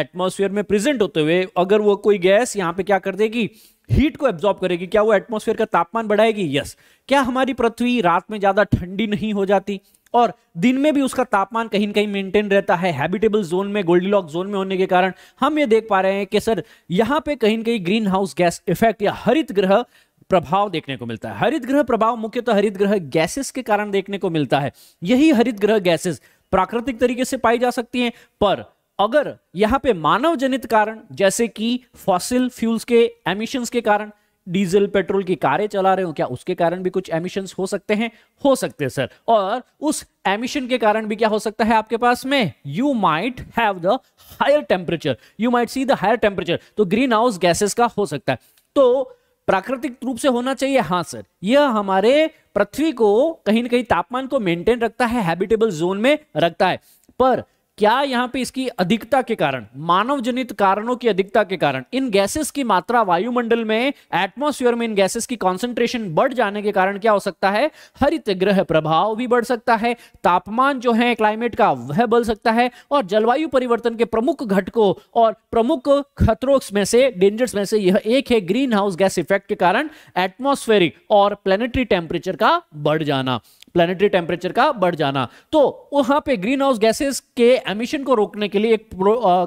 एटमोसफियर में प्रेजेंट होते हुए अगर वो कोई गैस यहाँ पे क्या कर देगी हीट को एब्जॉर्ब करेगी क्या वो एटमोसफेयर का तापमान बढ़ाएगी यस क्या हमारी पृथ्वी रात में ज्यादा ठंडी नहीं हो जाती और दिन में भी उसका तापमान कहीं ना कहीं मेंटेन रहता है हैबिटेबल जोन में गोल्डीलॉक जोन में होने के कारण हम ये देख पा रहे हैं कि सर यहाँ पे कहीं ना कहीं ग्रीन हाउस गैस इफेक्ट या हरित ग्रह प्रभाव देखने को मिलता है हरित ग्रह प्रभाव मुख्यतः तो हरित ग्रह गैसेस के कारण देखने को मिलता है यही हरित ग्रह गैसेस प्राकृतिक तरीके से पाई जा सकती हैं पर अगर यहाँ पे मानव जनित कारण जैसे कि फॉसिल फ्यूल्स के एमिशंस के कारण डीजल पेट्रोल की कारें चला रहे हो क्या उसके कारण भी कुछ एमिशन हो सकते हैं हो सकते हैं सर और उस एमिशन के कारण भी क्या हो सकता है आपके पास में you might have the higher temperature you might see the higher temperature तो ग्रीन हाउस गैसेस का हो सकता है तो प्राकृतिक रूप से होना चाहिए हाँ सर यह हमारे पृथ्वी को कहीं ना कहीं तापमान को मेंटेन रखता है हैबिटेबल जोन में रखता है पर क्या यहां पे इसकी अधिकता के कारण मानव जनित कारणों की अधिकता के कारण इन गैसेस की मात्रा वायुमंडल में एटमॉस्फेयर में इन गैसेस की कॉन्सेंट्रेशन बढ़ जाने के कारण क्या हो सकता है हरित ग्रह प्रभाव भी बढ़ सकता है तापमान जो है क्लाइमेट का वह बढ़ सकता है और जलवायु परिवर्तन के प्रमुख घटकों और प्रमुख खतरों में से डेंजर्स में से यह एक है ग्रीन हाउस गैस इफेक्ट के कारण एटमोस्फेरिक और प्लेनेटरी टेम्परेचर का बढ़ जाना प्लानिटरी टेम्परेचर का बढ़ जाना तो वहां पे ग्रीन हाउस गैसेस के एमिशन को रोकने के लिए एक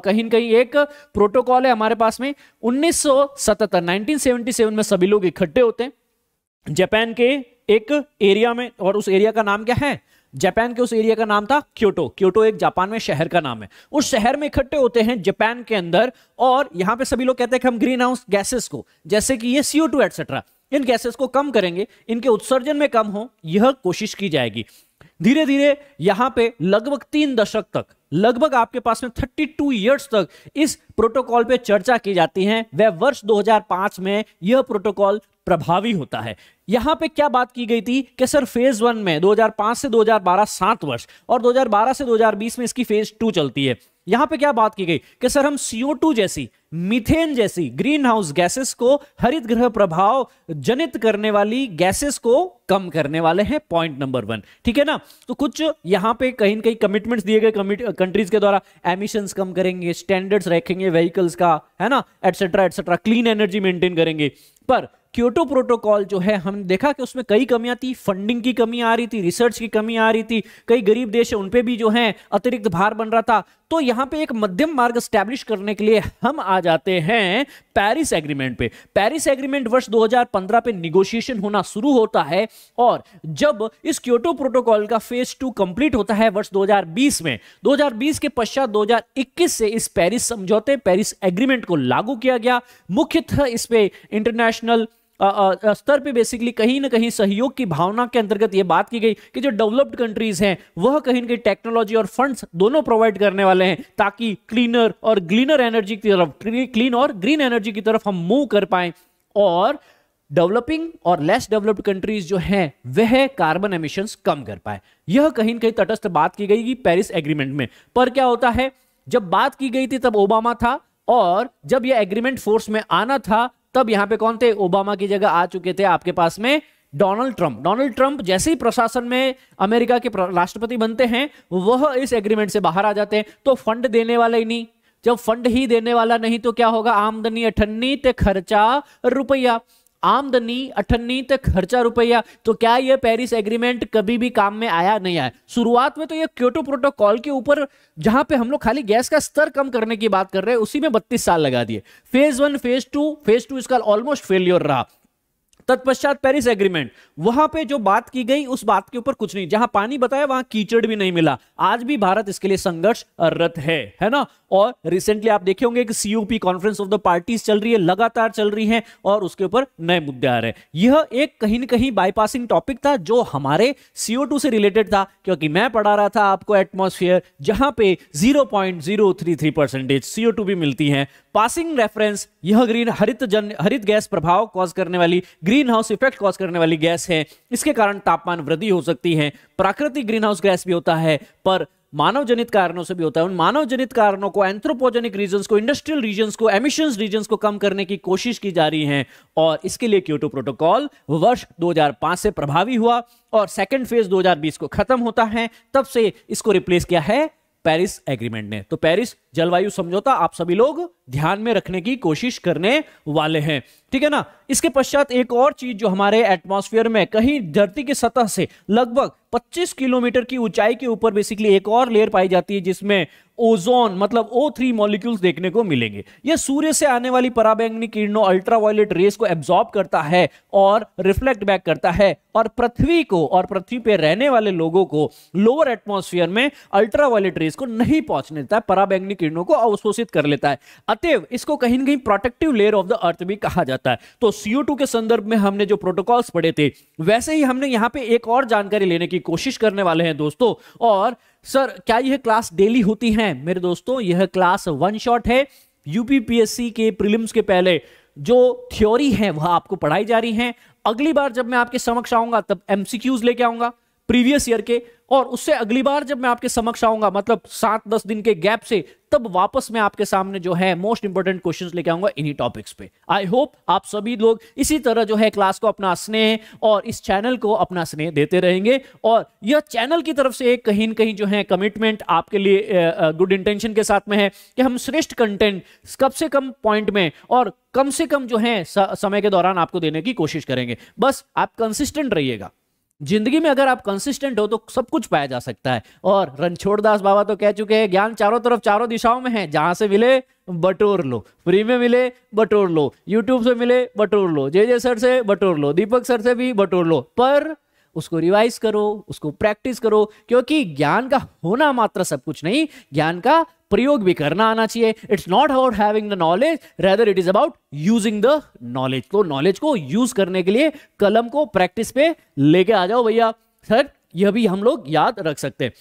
कहीं ना कहीं एक प्रोटोकॉल है हमारे पास में 1977 1977 में सभी लोग इकट्ठे होते हैं जापान के एक एरिया में और उस एरिया का नाम क्या है जापान के उस एरिया का नाम था क्योटो क्योटो एक जापान में शहर का नाम है उस शहर में इकट्ठे होते हैं जापान के अंदर और यहां पे सभी लोग कहते हैं कि हम ग्रीन हाउस गैसेस को जैसे कि ये सीओ टू एटसेट्रा इन गैसेस को कम करेंगे इनके उत्सर्जन में कम हो यह कोशिश की जाएगी धीरे धीरे यहां पे लगभग तीन दशक तक लगभग आपके पास में 32 इयर्स तक इस प्रोटोकॉल पे चर्चा की जाती है वह वर्ष 2005 में यह प्रोटोकॉल प्रभावी होता है यहां पे क्या बात की गई थी कि सर फेज वन में 2005 से 2012 सात वर्ष और 2012 से 2020 में इसकी फेज टू चलती है यहां पे क्या बात की गई कि सर हम CO2 जैसी मीथेन जैसी ग्रीन हाउस गैसेस को हरित ग्रह प्रभाव जनित करने वाली गैसेस को कम करने वाले हैं पॉइंट नंबर वन ठीक है ना तो कुछ यहां पे कहीं ना कहीं कमिटमेंट्स दिए गए कंट्रीज के द्वारा एमिशंस कम करेंगे स्टैंडर्ड्स रखेंगे व्हीकल्स का है ना etcetera etcetera clean energy maintain करेंगे पर क्योटो प्रोटोकॉल जो है हमने देखा कि उसमें कई कमियां थी फंडिंग की कमी आ रही थी रिसर्च की कमी आ रही थी कई गरीब देश उन पे भी जो है अतिरिक्त भार बन रहा था तो यहां पे एक मध्यम मार्ग स्टैब्लिश करने के लिए हम आ जाते हैं पेरिस एग्रीमेंट पे पेरिस एग्रीमेंट वर्ष 2015 पे निगोशिएशन होना शुरू होता है और जब इस क्योटो प्रोटोकॉल का फेज टू कंप्लीट होता है वर्ष 2020 में 2020 के पश्चात 2021 से इस पेरिस समझौते पेरिस एग्रीमेंट को लागू किया गया मुख्यतः इस पे इंटरनेशनल स्तर पे बेसिकली कहीं ना कहीं सहयोग की भावना के अंतर्गत ये बात की गई कि जो डेवलप्ड कंट्रीज हैं वह कहीं ना कहीं टेक्नोलॉजी और फंड्स दोनों प्रोवाइड करने वाले हैं ताकि क्लीनर और ग्लीनर एनर्जी की तरफ क्लीन और ग्रीन एनर्जी की तरफ हम मूव कर पाए और डेवलपिंग और लेस डेवलप्ड कंट्रीज जो हैं वह कार्बन एमिशंस कम कर पाए यह कहीं ना कहीं तटस्थ बात की गई पेरिस एग्रीमेंट में पर क्या होता है जब बात की गई थी तब ओबामा था और जब यह एग्रीमेंट फोर्स में आना था तब यहां पे कौन थे ओबामा की जगह आ चुके थे आपके पास में डोनाल्ड ट्रंप डोनाल्ड ट्रंप जैसे ही प्रशासन में अमेरिका के राष्ट्रपति बनते हैं वह इस एग्रीमेंट से बाहर आ जाते हैं तो फंड देने वाला ही नहीं जब फंड ही देने वाला नहीं तो क्या होगा आमदनी अठन्नी ते खर्चा रुपया आमदनी अठन्नी तक खर्चा रुपया तो क्या यह पेरिस एग्रीमेंट कभी भी काम में आया नहीं आया शुरुआत में तो यह क्योटो प्रोटोकॉल के ऊपर जहां पे हम लोग खाली गैस का स्तर कम करने की बात कर रहे हैं उसी में बत्तीस साल लगा दिए phase one phase two phase two इसका ऑलमोस्ट फेल्योर रहा तत्पश्चात पेरिस एग्रीमेंट वहां पे जो बात की गई उस बात के ऊपर कुछ नहीं जहां पानी बताया वहां कीचड़ भी नहीं मिला आज भी भारत इसके लिए संघर्ष रत है है ना और रिसेंटली आप देखे होंगे कि CUP conference of the parties चल रही है लगातार चल रही है और उसके ऊपर नए मुद्दे आ रहे हैं यह एक कहीं ना कहीं बाईपासिंग टॉपिक था जो हमारे सीओ से रिलेटेड था क्योंकि मैं पढ़ा रहा था आपको एटमॉस्फेयर जहां पे 0.033 परसेंटेज CO2 भी मिलती है पासिंग रेफरेंस यह ग्रीन हरित जन हरित गैस प्रभाव कॉज करने वाली ग्रीन हाउस इफेक्ट कॉज करने वाली गैस है इसके कारण तापमान वृद्धि हो सकती है प्राकृतिक ग्रीन हाउस गैस भी होता है पर मानव जनित कारणों से भी होता है उन मानव जनित कारणों को एंथ्रोपोजेनिक रीजन को इंडस्ट्रियल रीजन को एमिशन रीजन को कम करने की कोशिश की जा रही है और इसके लिए क्यूटो प्रोटोकॉल वर्ष 2005 से प्रभावी हुआ और सेकेंड फेज 2020 को खत्म होता है तब से इसको रिप्लेस किया है पेरिस एग्रीमेंट ने तो पेरिस जलवायु समझौता आप सभी लोग ध्यान में रखने की कोशिश करने वाले हैं ठीक है ना इसके पश्चात एक और चीज जो हमारे एटमॉस्फेयर में कहीं धरती की सतह से लगभग 25 किलोमीटर की ऊंचाई के ऊपर बेसिकली एक और लेयर पाई जाती है जिसमें ओजोन मतलब ओ थ्री मॉलिक्यूल्स देखने को मिलेंगे यह सूर्य से आने वाली पराबैंगनी किरणों अल्ट्रावायलेट रेस को एब्जॉर्ब करता है और रिफ्लेक्ट बैक करता है और पृथ्वी को और पृथ्वी पर रहने वाले लोगों को लोअर एटमोस्फियर में अल्ट्रावायलेट रेस को नहीं पहुंचने देता है पराबैंगनी किरणों को अवशोषित कर लेता है अतएव इसको कहीं ना कहीं protective layer of the earth भी कहा जाता है तो सीओ के संदर्भ में हमने जो प्रोटोकॉल्स पढ़े थे वैसे ही हमने यहाँ पे एक और जानकारी लेने की कोशिश करने वाले हैं दोस्तों और सर क्या यह क्लास डेली होती है मेरे दोस्तों यह क्लास वन शॉट है यूपीपीएससी के प्रीलिम्स के पहले जो थ्योरी है वह आपको पढ़ाई जा रही है अगली बार जब मैं आपके समक्ष आऊंगा तब एमसीक्यूज लेके आऊंगा प्रीवियस ईयर के और उससे अगली बार जब मैं आपके समक्ष आऊंगा मतलब सात दस दिन के गैप से तब वापस मैं आपके सामने जो है मोस्ट इंपॉर्टेंट क्वेश्चंस लेके आऊंगा इन्हीं टॉपिक्स पे आई होप आप सभी लोग इसी तरह जो है क्लास को अपना स्नेह और इस चैनल को अपना स्नेह देते रहेंगे और यह चैनल की तरफ से एक कहीं कहीं जो है कमिटमेंट आपके लिए गुड इंटेंशन के साथ में है कि हम श्रेष्ठ कंटेंट कब से कम पॉइंट में और कम से कम जो है समय के दौरान आपको देने की कोशिश करेंगे बस आप कंसिस्टेंट रहिएगा जिंदगी में अगर आप कंसिस्टेंट हो तो सब कुछ पाया जा सकता है और रणछोड़ बाबा तो कह चुके हैं ज्ञान चारों तरफ चारों दिशाओं में है जहां से मिले बटोर लो फ्री में मिले बटोर लो यूट्यूब से मिले बटोर लो जे जे सर से बटोर लो दीपक सर से भी बटोर लो पर उसको रिवाइज करो उसको प्रैक्टिस करो क्योंकि ज्ञान का होना मात्र सब कुछ नहीं ज्ञान का प्रयोग भी करना आना चाहिए it's not about having the knowledge rather it is about using the knowledge तो नॉलेज को यूज करने के लिए कलम को प्रैक्टिस पे लेके आ जाओ भैया सर यह भी हम लोग याद रख सकते हैं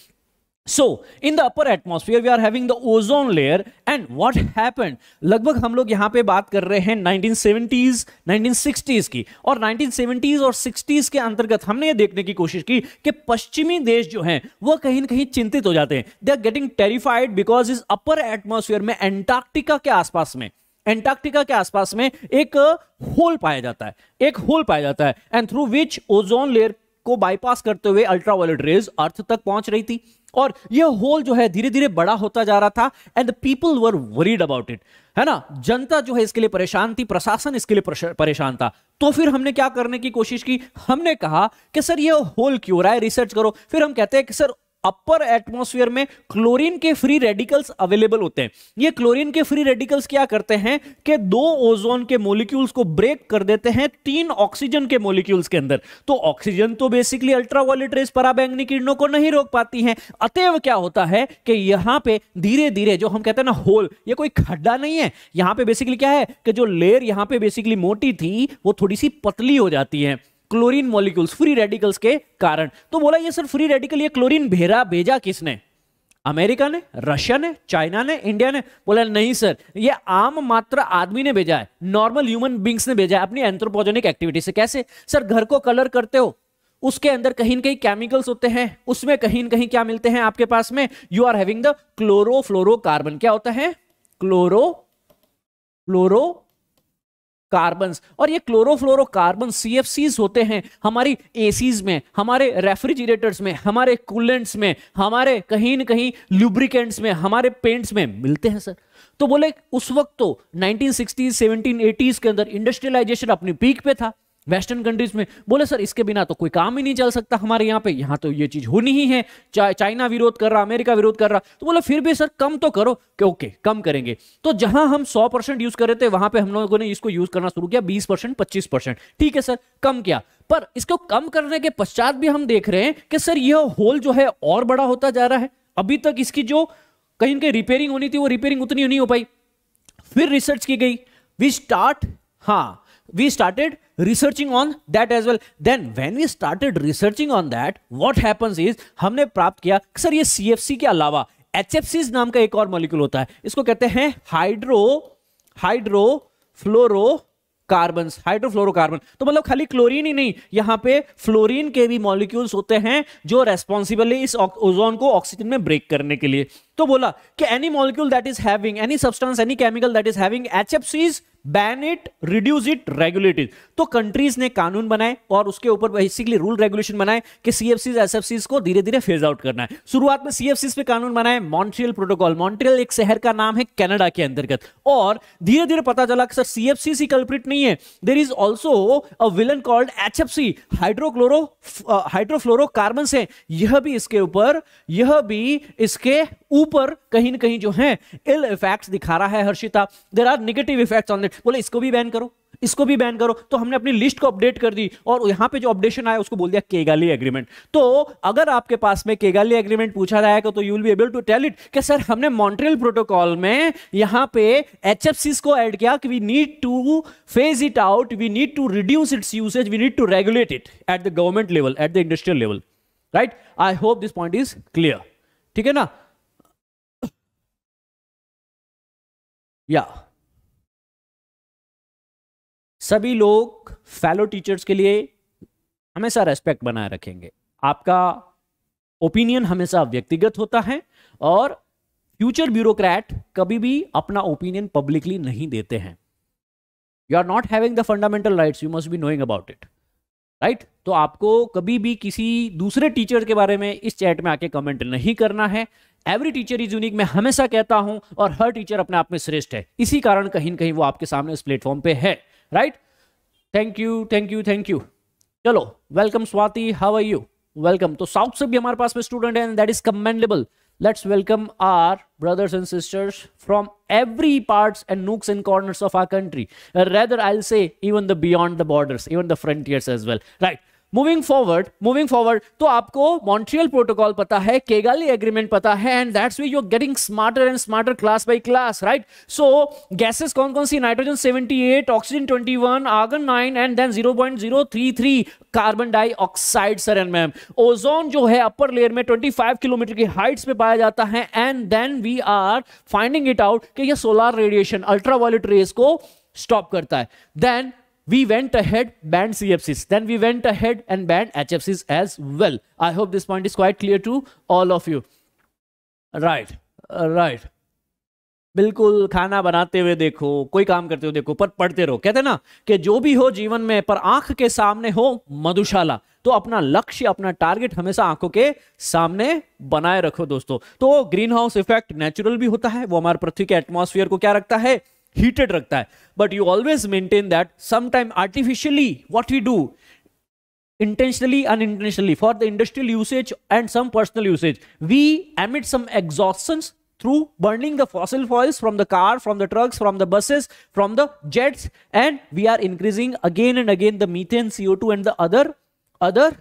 so in the upper atmosphere we are having the ozone layer and what happen लगभग हम लोग यहाँ पे बात कर रहे हैं 1970s 1960s की और 1970s और 60s के अंतर्गत हमने ये देखने की कोशिश की कि पश्चिमी देश जो हैं वो कहीं ना कहीं चिंतित हो जाते हैं they are getting terrified because इस अपर एटमोस्फियर में एंटार्क्टिका के आसपास में एंटार्क्टिका के आसपास में एक होल पाया जाता है एक होल पाया जाता है and through which ozone layer को बाईपास करते हुए अल्ट्रावायलेट रेज अर्थ तक पहुंच रही थी और यह होल जो है धीरे धीरे बड़ा होता जा रहा था and people were worried about it है ना जनता जो है इसके लिए परेशान थी प्रशासन इसके लिए परेशान था तो फिर हमने क्या करने की कोशिश की हमने कहा कि सर यह होल क्यों रहा है रिसर्च करो फिर हम कहते हैं कि सर अपर एटमॉस्फेयर में क्लोरीन के फ्री रेडिकल्स अवेलेबल होते हैं ये क्लोरीन के फ्री रेडिकल्स क्या करते हैं कि दो ओजोन के मॉलिक्यूल्स को ब्रेक कर देते हैं तीन ऑक्सीजन के मॉलिक्यूल्स के अंदर तो ऑक्सीजन तो बेसिकली अल्ट्रावायलेट रेस पराबैंगनी किरणों को नहीं रोक पाती है अतएव क्या होता है कि यहां पे धीरे धीरे जो हम कहते हैं ना होल ये कोई खड्डा नहीं है यहां पे बेसिकली क्या है कि जो लेयर यहां पे बेसिकली मोटी थी वो थोड़ी सी पतली हो जाती है क्लोरीन मॉलिक्यूल्स फ्री रेडिकल्स के कारण तो बोला ये सर फ्री रेडिकल ये क्लोरीन भेरा भेजा किसने अमेरिका ने रशिया ने चाइना ने इंडिया ने बोला नहीं सर ये आम मात्र आदमी ने भेजा है नॉर्मल ह्यूमन बींग्स ने भेजा है अपनी एंथ्रोपोजेनिक एक्टिविटी से कैसे सर घर को कलर करते हो उसके अंदर कहीं ना कहीं केमिकल्स होते हैं उसमें कहीं ना कहीं क्या मिलते हैं आपके पास में you are having the chloro fluoro carbon क्या होता है क्लोरो फ्लोरो कार्बन और ये क्लोरोफ्लोरोकार्बन सी होते हैं हमारी एसीज में हमारे रेफ्रिजरेटर्स में हमारे कूलेंट्स में हमारे कहीं ना कहीं लुब्रिकेंट्स में हमारे पेंट्स में मिलते हैं सर तो बोले उस वक्त तो 1960s 1780s के अंदर इंडस्ट्रियलाइजेशन अपनी पीक पे था वेस्टर्न कंट्रीज में बोले सर इसके बिना तो कोई काम ही नहीं चल सकता हमारे यहाँ पे यहाँ तो ये चीज होनी ही है चा, चाइना विरोध कर रहा अमेरिका विरोध कर रहा तो बोले फिर भी सर कम तो करो कि ओके कम करेंगे तो जहां हम 100 परसेंट यूज कर रहे थे वहां पे हम लोगों ने इसको यूज करना शुरू किया 20 परसेंट पच्चीस परसेंट ठीक है सर कम किया पर इसको कम करने के पश्चात भी हम देख रहे हैं कि सर यह होल जो है और बड़ा होता जा रहा है अभी तक इसकी जो कहीं कहीं रिपेयरिंग होनी थी वो रिपेयरिंग उतनी नहीं हो पाई फिर रिसर्च की गई वी स्टार्ट हाँ we started researching on that as well then when we started researching on that what happens is हमने प्राप्त किया सर ये सी के अलावा एच नाम का एक और मॉलिक्यूल होता है इसको कहते हैं hydro hydro fluoro carbon hydrofluorocarbon तो मतलब खाली क्लोरीन ही नहीं यहां पे फ्लोरीन के भी मॉलिक्यूल्स होते हैं जो रेस्पॉन्सिबल है इस ओजोन को ऑक्सीजन में ब्रेक करने के लिए तो बोला कि any molecule that is having any substance any chemical that is having H ban it reduce it regulate it तो कंट्रीज ने कानून बनाए और उसके ऊपर बेसिकली रूल रेगुलेशन बनाए कि सीएफसीज एसएफसीज को धीरे धीरे फेज आउट करना है शुरुआत में सीएफसीज पे कानून बनाए मॉन्ट्रियल प्रोटोकॉल मॉन्ट्रियल एक शहर का नाम है कनाडा के अंतर्गत और धीरे धीरे पता चला कि सर सीएफसी सी कल्प्रिट नहीं है there is also a villain called H F C hydrochloro hydrofluorocarbons है यह भी इसके ऊपर यह भी इसके ऊपर कहीं ना कहीं जो है इल इफेक्ट दिखा रहा है Harshita there are negative effect on that बोले इसको भी बैन करो इसको भी बैन करो तो हमने अपनी लिस्ट को अपडेट कर दी और यहां पे जो अपडेशन आया उसको बोल दिया केगाली एग्रीमेंट तो अगर आपके पास में केगाली एग्रीमेंट पूछा जाएगा तो you will be able to tell it कि सर हमने मॉन्ट्रियल प्रोटोकॉल में यहां पे एचएफसीस को ऐड किया कि we need to phase it out we need to reduce its usage we need to regulate it at the government level at the industrial level right I hope this point is clear ठीक है ना या yeah. सभी लोग फेलो टीचर्स के लिए हमेशा रेस्पेक्ट बनाए रखेंगे आपका ओपिनियन हमेशा व्यक्तिगत होता है और फ्यूचर ब्यूरोक्रेट कभी भी अपना ओपिनियन पब्लिकली नहीं देते हैं you are not having the fundamental rights you must be knowing about it right तो आपको कभी भी किसी दूसरे टीचर के बारे में इस चैट में आके कमेंट नहीं करना है एवरी टीचर इज यूनिक मैं हमेशा कहता हूं और हर टीचर अपने आप में श्रेष्ठ है इसी कारण कहीं ना कहीं वो आपके सामने इस प्लेटफॉर्म पे है right thank you thank you thank you चलो welcome Swati how are you welcome तो साउथ से भी हमारे पास में स्टूडेंट है that is commendable let's welcome our brothers and sisters from every parts and nooks and corners of our country uh, rather i'll say even the beyond the borders even the frontiers as well right moving forward moving forward तो आपको मॉन्ट्रियल प्रोटोकॉल पता है केगाली एग्रीमेंट पता है and that's we you're getting smarter and smarter class by class right so gases कौन कौन सी nitrogen 78 oxygen 21 argon nine and then 0.033 carbon dioxide sir and ma'am ozone जो है अपर लेयर में ट्वेंटी फाइव किलोमीटर की हाइट्स पे पाया जाता है and then we are finding it out कि यह सोलर रेडिएशन अल्ट्रावायलेट रेस को स्टॉप करता है then we went ahead banned cfcs then we went ahead and banned hfcs as well i hope this point is quite clear to all of you right right बिल्कुल खाना बनाते हुए देखो कोई काम करते हुए देखो पर पढ़ते रहो कहते ना कि जो भी हो जीवन में पर आंख के सामने हो मधुशाला तो अपना लक्ष्य अपना टारगेट हमेशा आंखों के सामने बनाए रखो दोस्तों तो ग्रीन हाउस इफेक्ट नेचुरल भी होता है वो हमारे पृथ्वी के एटमोसफियर को क्या रखता है हीटेड रखता है but you always maintain that sometime artificially what we do intentionally unintentionally for the industrial usage and some personal usage we emit some exhaust through burning the fossil fuels from the car from the trucks from the buses from the jets and we are increasing again and again the methane CO two and the other other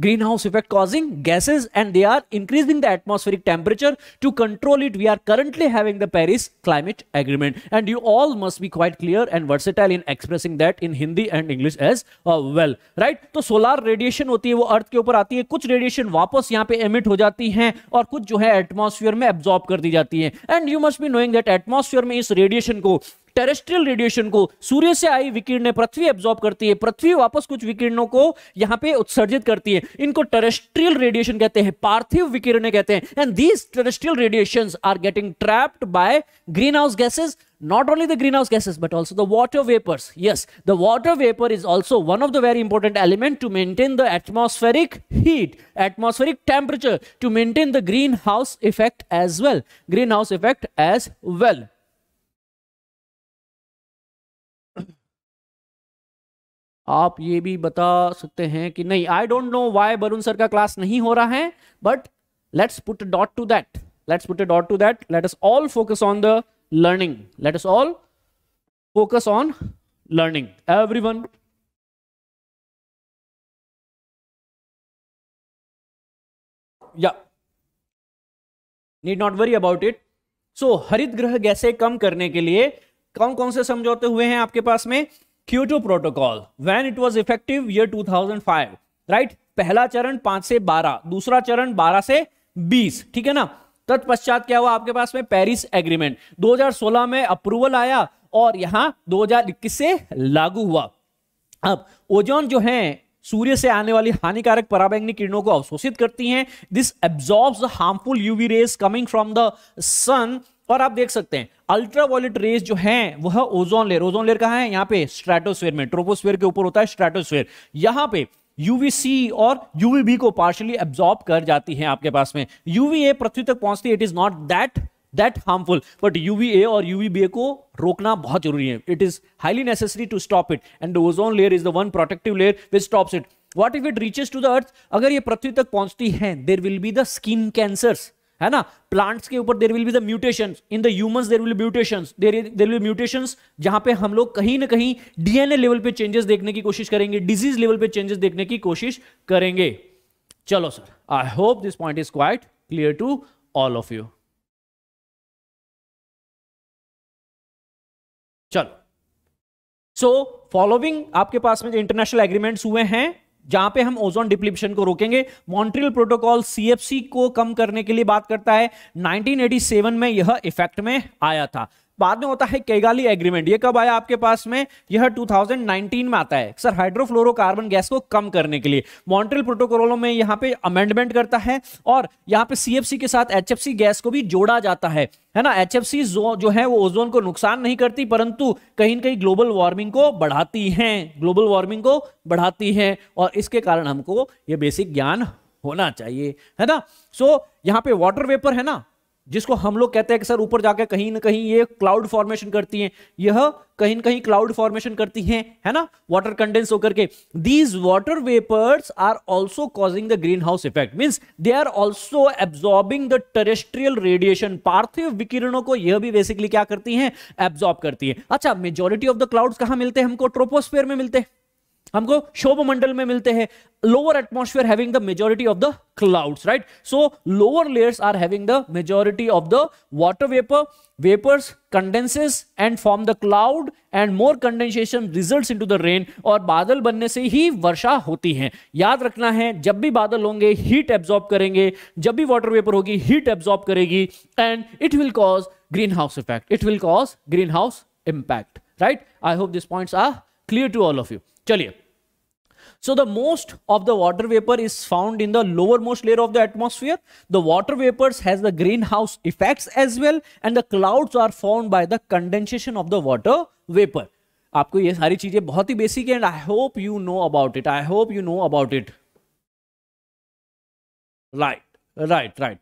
green house effect causing gases and they are increasing the atmospheric temperature to control it we are currently having the Paris climate agreement and you all must be quite clear and versatile in expressing that in Hindi and English as well right तो सोलार रेडिएशन होती है वो अर्थ के ऊपर आती है कुछ रेडिएशन वापस यहाँ पे एमिट हो जाती है और कुछ जो है एटमोसफियर में एब्जॉर्ब कर दी जाती है and you must be knowing that atmosphere में इस रेडिएशन को टेरेस्ट्रियल रेडिएशन को सूर्य से आई विकिरण पृथ्वी एब्जॉर्ब करती है पृथ्वी वापस कुछ विकिरणों को यहां पे उत्सर्जित करती है इनको टेरेस्ट्रियल रेडिएशन कहते हैं पार्थिव विकिरण कहते हैं and these terrestrial radiation are getting trapped by green house gases not only the greenhouse gases but also the water vapors yes the water vapor is also one of the very important element to maintain the atmospheric heat atmospheric temperature to maintain the greenhouse effect as well greenhouse effect as well आप ये भी बता सकते हैं कि नहीं I don't know why Varun sir का क्लास नहीं हो रहा है but let's put dot to that let's put dot to that let's all focus on the learning let's all focus on learning every one ya need not worry about it so हरित ग्रह गैसे कम करने के लिए कौन कौन से समझौते हुए हैं आपके पास में Kyoto protocol when it was effective year 2005 right पहला चरण पांच से बारह दूसरा चरण बारह से बीस ठीक है ना तत्पश्चात क्या हुआ आपके पास में पेरिस एग्रीमेंट 2016 में अप्रूवल आया और यहां 2021 से लागू हुआ अब ओजोन जो है सूर्य से आने वाली हानिकारक पराबैंगनी किरणों को अवशोषित करती हैं this absorbs harmful UV rays coming from the sun और आप देख सकते हैं अल्ट्रा वायलेट रेज जो है वह ओजोन लेर ओजोन लेर कहा है यहां पे स्ट्रेटोस्फेयर में ट्रोपोस्फेयर के ऊपर होता है स्ट्रेटोस्फेयर यहां पे यूवीसी और यूवीबी को पार्शली एब्जॉर्ब कर जाती है आपके पास में यूवीए पृथ्वी तक पहुंचती है it is not that that harmful but UVA और यूवीबीए को रोकना बहुत जरूरी है it is highly necessary to stop it and ozone layer is the one protective layer which stops it what if it reaches to the earth अगर ये पृथ्वी तक पहुंचती है there will be the skin cancers है ना प्लांट्स के ऊपर there will be the mutation in the humans there will mutation there there will mutation जहां पे हम लोग कहीं ना कहीं डीएनए लेवल पे चेंजेस देखने की कोशिश करेंगे डिजीज लेवल पे चेंजेस देखने की कोशिश करेंगे चलो sir I hope this point is quite clear to all of you चलो सो so, फॉलोविंग आपके पास में जो इंटरनेशनल एग्रीमेंट्स हुए हैं जहां पे हम ओजोन डिप्लीशन को रोकेंगे मॉन्ट्रियल प्रोटोकॉल सीएफसी को कम करने के लिए बात करता है 1987 में यह इफेक्ट में आया था बाद में होता है केगाली एग्रीमेंट ये कब आया आपके पास में यह 2019 में आता है सर हाइड्रोफ्लोरोकार्बन गैस को कम करने के लिए मॉन्ट्रियल प्रोटोकॉलों में यहाँ पे अमेंडमेंट करता है और यहाँ पे सीएफसी के साथ एचएफसी गैस को भी जोड़ा जाता है है ना एच जो, जो है वो ओजोन को नुकसान नहीं करती परंतु कहीं ना कहीं ग्लोबल वार्मिंग को बढ़ाती हैं ग्लोबल वार्मिंग को बढ़ाती हैं और इसके कारण हमको ये बेसिक ज्ञान होना चाहिए है ना सो so, यहाँ पे वाटर वेपर है ना जिसको हम लोग कहते हैं कि सर ऊपर जाके कहीं ना कहीं ये क्लाउड फॉर्मेशन करती हैं यह कहीं ना कहीं क्लाउड फॉर्मेशन करती हैं है ना वाटर कंडेंस होकर के these water vapours are also causing the green house effect means they are also absorbing the terrestrial radiation पार्थिव विकिरणों को यह भी बेसिकली क्या करती है एब्जॉर्ब करती है अच्छा मेजोरिटी ऑफ द क्लाउड कहां मिलते हैं हमको ट्रोपोस्फेयर में मिलते हैं हमको मंडल में मिलते हैं lower atmosphere having the majority of the clouds right so lower layers are having the majority of the water vapour vapors condenses form the cloud and more more condensation results into the rain और बादल बनने से ही वर्षा होती है याद रखना है जब भी बादल होंगे हीट एब्जॉर्ब करेंगे जब भी वाटर वेपर होगी हीट एब्जॉर्ब करेगी and it will cause green house effect it will cause green house impact right I hope this point are clear to all of you चलिए So the most of the water vapor is found in the lowermost layer of the atmosphere. The water vapors has the greenhouse effects as well and the clouds are formed by the condensation of the water vapor. आपको ये सारी चीजें बहुत ही बेसिक है and I hope you know about it I hope you know about it right right right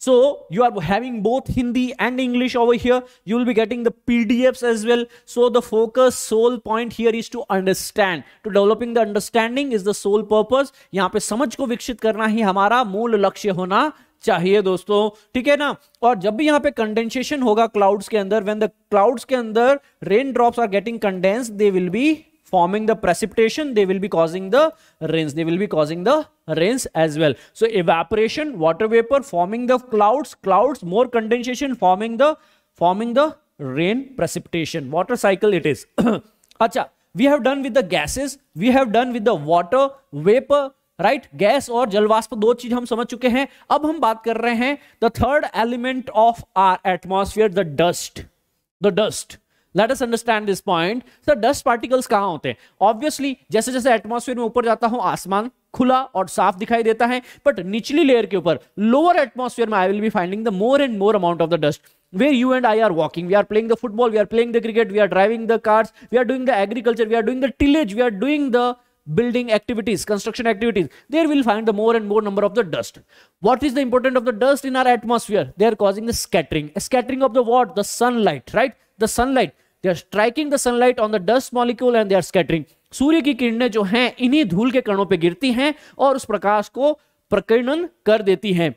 So you are having both Hindi and English over here. You will be getting the PDFs as well. So the focus sole point here is to understand. To developing the understanding is the sole purpose. yahan pe samajh ko विकसित karna hi hamara mool lakshya hona chahiye dosto theek hai na aur jab bhi yahan pe condensation hoga clouds ke andar when the clouds ke andar rain drops are getting condensed they will be forming the precipitation they will be causing the rains they will be causing the rains as well so evaporation water vapor forming the clouds clouds more condensation forming the forming the rain precipitation water cycle it is acha we have done with the gases we have done with the water vapor right right? Gas और जलवाष्प दो चीज हम समझ चुके हैं अब हम बात कर रहे हैं the third element of our atmosphere the dust the dust let us understand this point sir dust particles कहाँ होते हैं ऑब्वियसली जैसे जैसे एटमोसफियर में ऊपर जाता हूं आसमान खुला और साफ दिखाई देता है बट निचली लेयर के ऊपर लोअर एटमोसफियर में I will be finding the more and more amount of the dust where you and I are walking we are playing the football we are playing the cricket we are driving the cars we are doing the agriculture we are doing the tillage we are doing the building activities construction activities there will find the more and more number of the dust what is the important of the dust in our atmosphere they are causing the scattering scattering of the what the sunlight right the sunlight they are striking the sunlight on the dust molecule and they are scattering सूर्य की किरणें जो हैं इन्हीं धूल के कणों पे गिरती हैं और उस प्रकाश को प्रकीर्णन कर देती हैं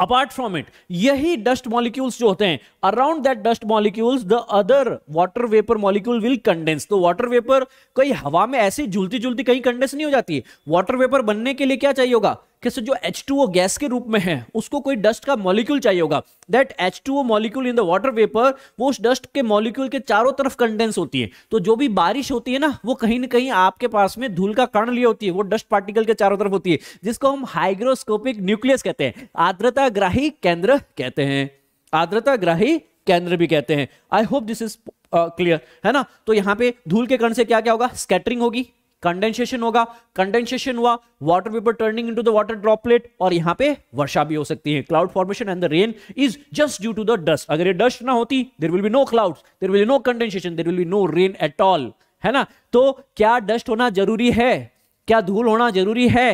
अपार्ट फ्रॉम इट यही डस्ट मॉलिक्यूल्स जो होते हैं around that dust molecules the other water vapour molecule will condense तो वाटर वेपर कहीं हवा में ऐसे झुलती झुलती कहीं कंडेंस नहीं हो जाती वाटर वेपर बनने के लिए क्या चाहिए होगा कि जो एच टू ओ गैस के रूप में है उसको कोई डस्ट का मॉलिक्यूल चाहिए होगा that H two O molecule in the water vapour वो उस डस्ट के मॉलिक्यूल के चारों तरफ कंडेंस होती है तो जो भी बारिश होती है ना वो कहीं ना कहीं आपके पास में धूल का कण लिए होती है वो डस्ट पार्टिकल के चारों तरफ होती है जिसको हम हाइग्रोस्कोपिक न्यूक्लियस कहते हैं आर्द्रता ग्राही केंद्र कहते हैं आर्द्रता ग्राही केंद्र भी कहते हैं I hope this is clear है ना तो यहां पे धूल के कण से क्या क्या होगा स्कैटरिंग होगी कंडेंसेशन होगा कंडेंसेशन हुआ water vapour turning into the water droplet और यहां पे वर्षा भी हो सकती है cloud formation and the rain is just due to the dust अगर ये डस्ट ना होती there will be no cloud there will no condensation there will be no rain at all है ना तो क्या डस्ट होना जरूरी है क्या धूल होना जरूरी है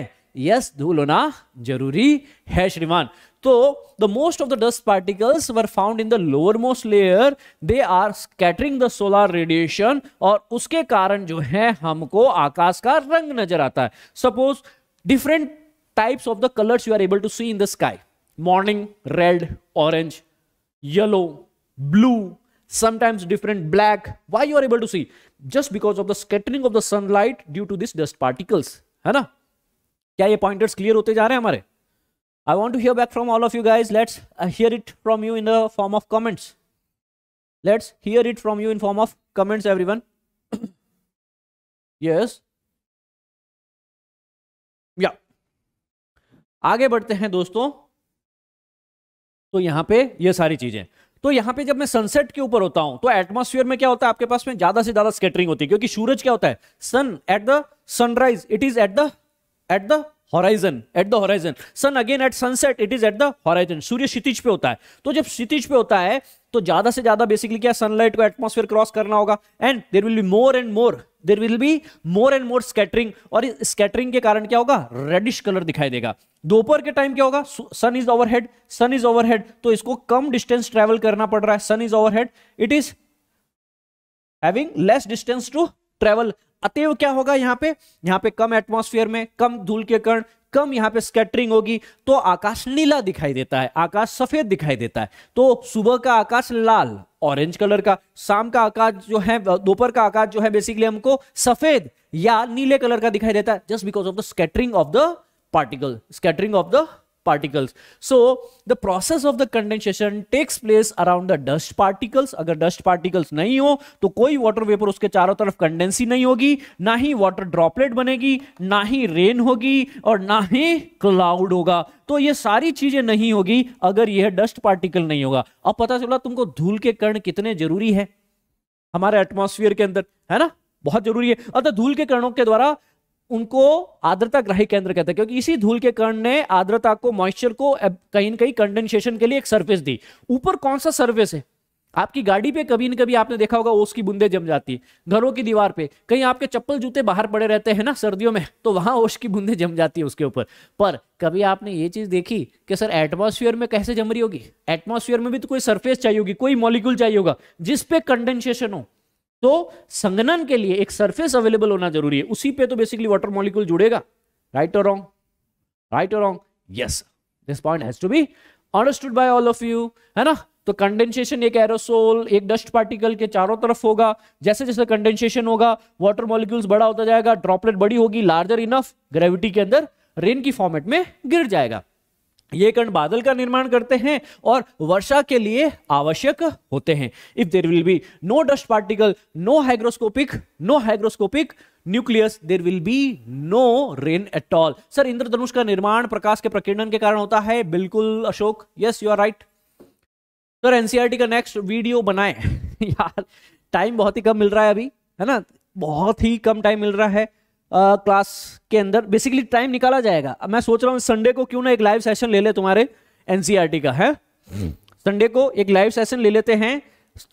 यस yes, धूल होना जरूरी है श्रीमान So the most of the dust particles were found in the lowermost layer. They are scattering the solar radiation और उसके कारण जो है हमको आकाश का रंग नजर आता है Suppose different types of the colors you are able to see in the sky. Morning red, orange, yellow, blue, sometimes different black. Why you are able to see? Just because of the scattering of the sunlight due to these dust particles. है ना क्या ये पॉइंटर्स क्लियर होते जा रहे हैं हमारे I want to hear back from all of you guys. Let's hear it from you in the form of comments. Let's hear it from you in form of comments, everyone. yes. या yeah. आगे बढ़ते हैं दोस्तों तो यहां पे ये सारी चीजें तो यहां पे जब मैं सनसेट के ऊपर होता हूं तो एटमॉस्फेयर में क्या होता है आपके पास में ज्यादा से ज्यादा स्केटरिंग होती है क्योंकि सूरज क्या होता है sun at the sunrise it is at the at the horizon at the horizon sun again at sunset it is at the horizon सूर्य क्षितिज पे होता है तो जब क्षितिज पे होता है तो ज्यादा से ज्यादा बेसिकली क्या सनलाइट को एटमोस्फेयर क्रॉस करना होगा and there will be more and more there will be more and more scattering और स्कैटरिंग के कारण क्या होगा रेडिश कलर दिखाई देगा दोपहर के टाइम क्या होगा sun is overhead sun is overhead तो इसको कम डिस्टेंस ट्रेवल करना पड़ रहा है sun is overhead it is having less distance to travel अतएव क्या होगा यहाँ पे यहाँ पे कम एटमॉस्फेयर में कम धूल के कण कम यहाँ पे स्कैटरिंग होगी तो आकाश नीला दिखाई देता है आकाश सफेद दिखाई देता है तो सुबह का आकाश लाल ऑरेंज कलर का शाम का आकाश जो है दोपहर का आकाश जो है बेसिकली हमको सफेद या नीले कलर का दिखाई देता है just because of the scattering of the particle scattering of the particles so the process of the condensation takes place around the dust particles अगर dust particles नहीं हो तो कोई water vapor उसके चारों तरफ कंडेंस ही नहीं होगी ना ही water droplet बनेगी ना ही रेन होगी और ना ही क्लाउड होगा तो ये सारी चीजें नहीं होगी अगर यह डस्ट पार्टिकल नहीं होगा अब पता चला तुमको धूल के कर्ण कितने जरूरी है हमारे एटमोस्फियर के अंदर है ना बहुत जरूरी है अतः धूल के कणों के द्वारा उनको आर्द्रता ग्राही केंद्र कहते हैं क्योंकि इसी धूल के कण ने आर्द्रता को मॉइस्चर को कहीं ना कहीं कंडेंसेशन के लिए एक सर्फेस दी ऊपर कौन सा सर्फेस है आपकी गाड़ी पे कभी ना कभी आपने देखा होगा ओस की बूंदे जम जाती है घरों की दीवार पे कहीं आपके चप्पल जूते बाहर पड़े रहते हैं ना सर्दियों में तो वहां ओस की बूंदे जम जाती है उसके ऊपर पर कभी आपने ये चीज देखी कि सर एटमॉस्फेयर में कैसे जम रही होगी एटमॉस्फेयर में भी तो कोई सरफेस चाहिए होगी कोई मॉलिक्यूल चाहिए होगा जिसपे कंडेंसेशन हो तो संगनन के लिए एक सरफेस अवेलेबल होना जरूरी है उसी पे तो बेसिकली वाटर मॉलिक्यूल जुड़ेगा राइट और रॉन्ग राइट और wrong yes this point has to be understood by all of you है ना तो कंडेंसेशन एक एरोसोल एक डस्ट पार्टिकल के चारों तरफ होगा जैसे जैसे कंडेंसेशन होगा वाटर मॉलिक्यूल्स बड़ा होता जाएगा ड्रॉपलेट बड़ी होगी लार्जर इनफ ग्रेविटी के अंदर रेन की फॉर्मेट में गिर जाएगा ये कण बादल का निर्माण करते हैं और वर्षा के लिए आवश्यक होते हैं if there will be no dust particle no hygroscopic no hygroscopic nucleus there will be no rain at all sir इंद्रधनुष का निर्माण प्रकाश के प्रकीर्णन के कारण होता है बिल्कुल Ashok yes you are right sir NCERT का नेक्स्ट वीडियो बनाए यार टाइम बहुत ही कम मिल रहा है अभी है ना बहुत ही कम टाइम मिल रहा है क्लास के अंदर बेसिकली टाइम निकाला जाएगा अब मैं सोच रहा हूँ संडे को क्यों ना एक लाइव सेशन ले ले तुम्हारे एनसीईआरटी e का है संडे हम्म। को एक लाइव सेशन ले लेते हैं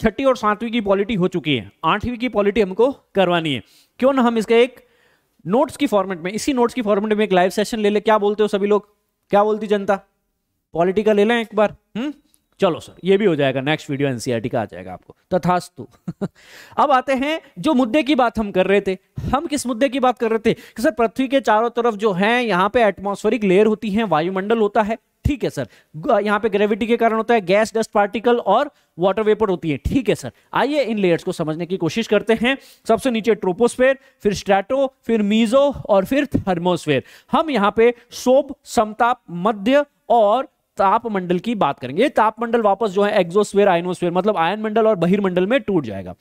छठी और सातवीं की पॉलिटी हो चुकी है आठवीं की पॉलिटी हमको करवानी है क्यों ना हम इसका एक नोट्स की फॉर्मेट में इसी नोट्स की फॉर्मेट में एक लाइव सेशन ले ले क्या बोलते हो सभी लोग क्या बोलती जनता पॉलिटी का ले लें एक बार हम्म चलो सर ये भी हो जाएगा नेक्स्ट वीडियो एनसीईआरटी का आ जाएगा आपको तथास्तु अब आते हैं जो मुद्दे की बात हम कर रहे थे हम किस मुद्दे की बात कर रहे थे कि सर पृथ्वी के चारों तरफ जो है यहाँ पे एटमॉस्फेरिक लेयर होती है वायुमंडल होता है ठीक है सर यहाँ पे ग्रेविटी के कारण होता है गैस डस्ट पार्टिकल और वाटर वेपर होती है ठीक है सर आइए इन लेयर्स को समझने की कोशिश करते हैं सबसे नीचे ट्रोपोस्फेयर फिर स्ट्रेटो फिर मीजो और फिर थर्मोस्फेयर हम यहाँ पे सोब समताप मध्य और तापमंडल की बात करेंगे ये तापमंडल वापस जो है एक्सोस्फेयर आयनोस्फेयर मतलब आयन मंडल और बहिर्मंडल में टूट जाएगा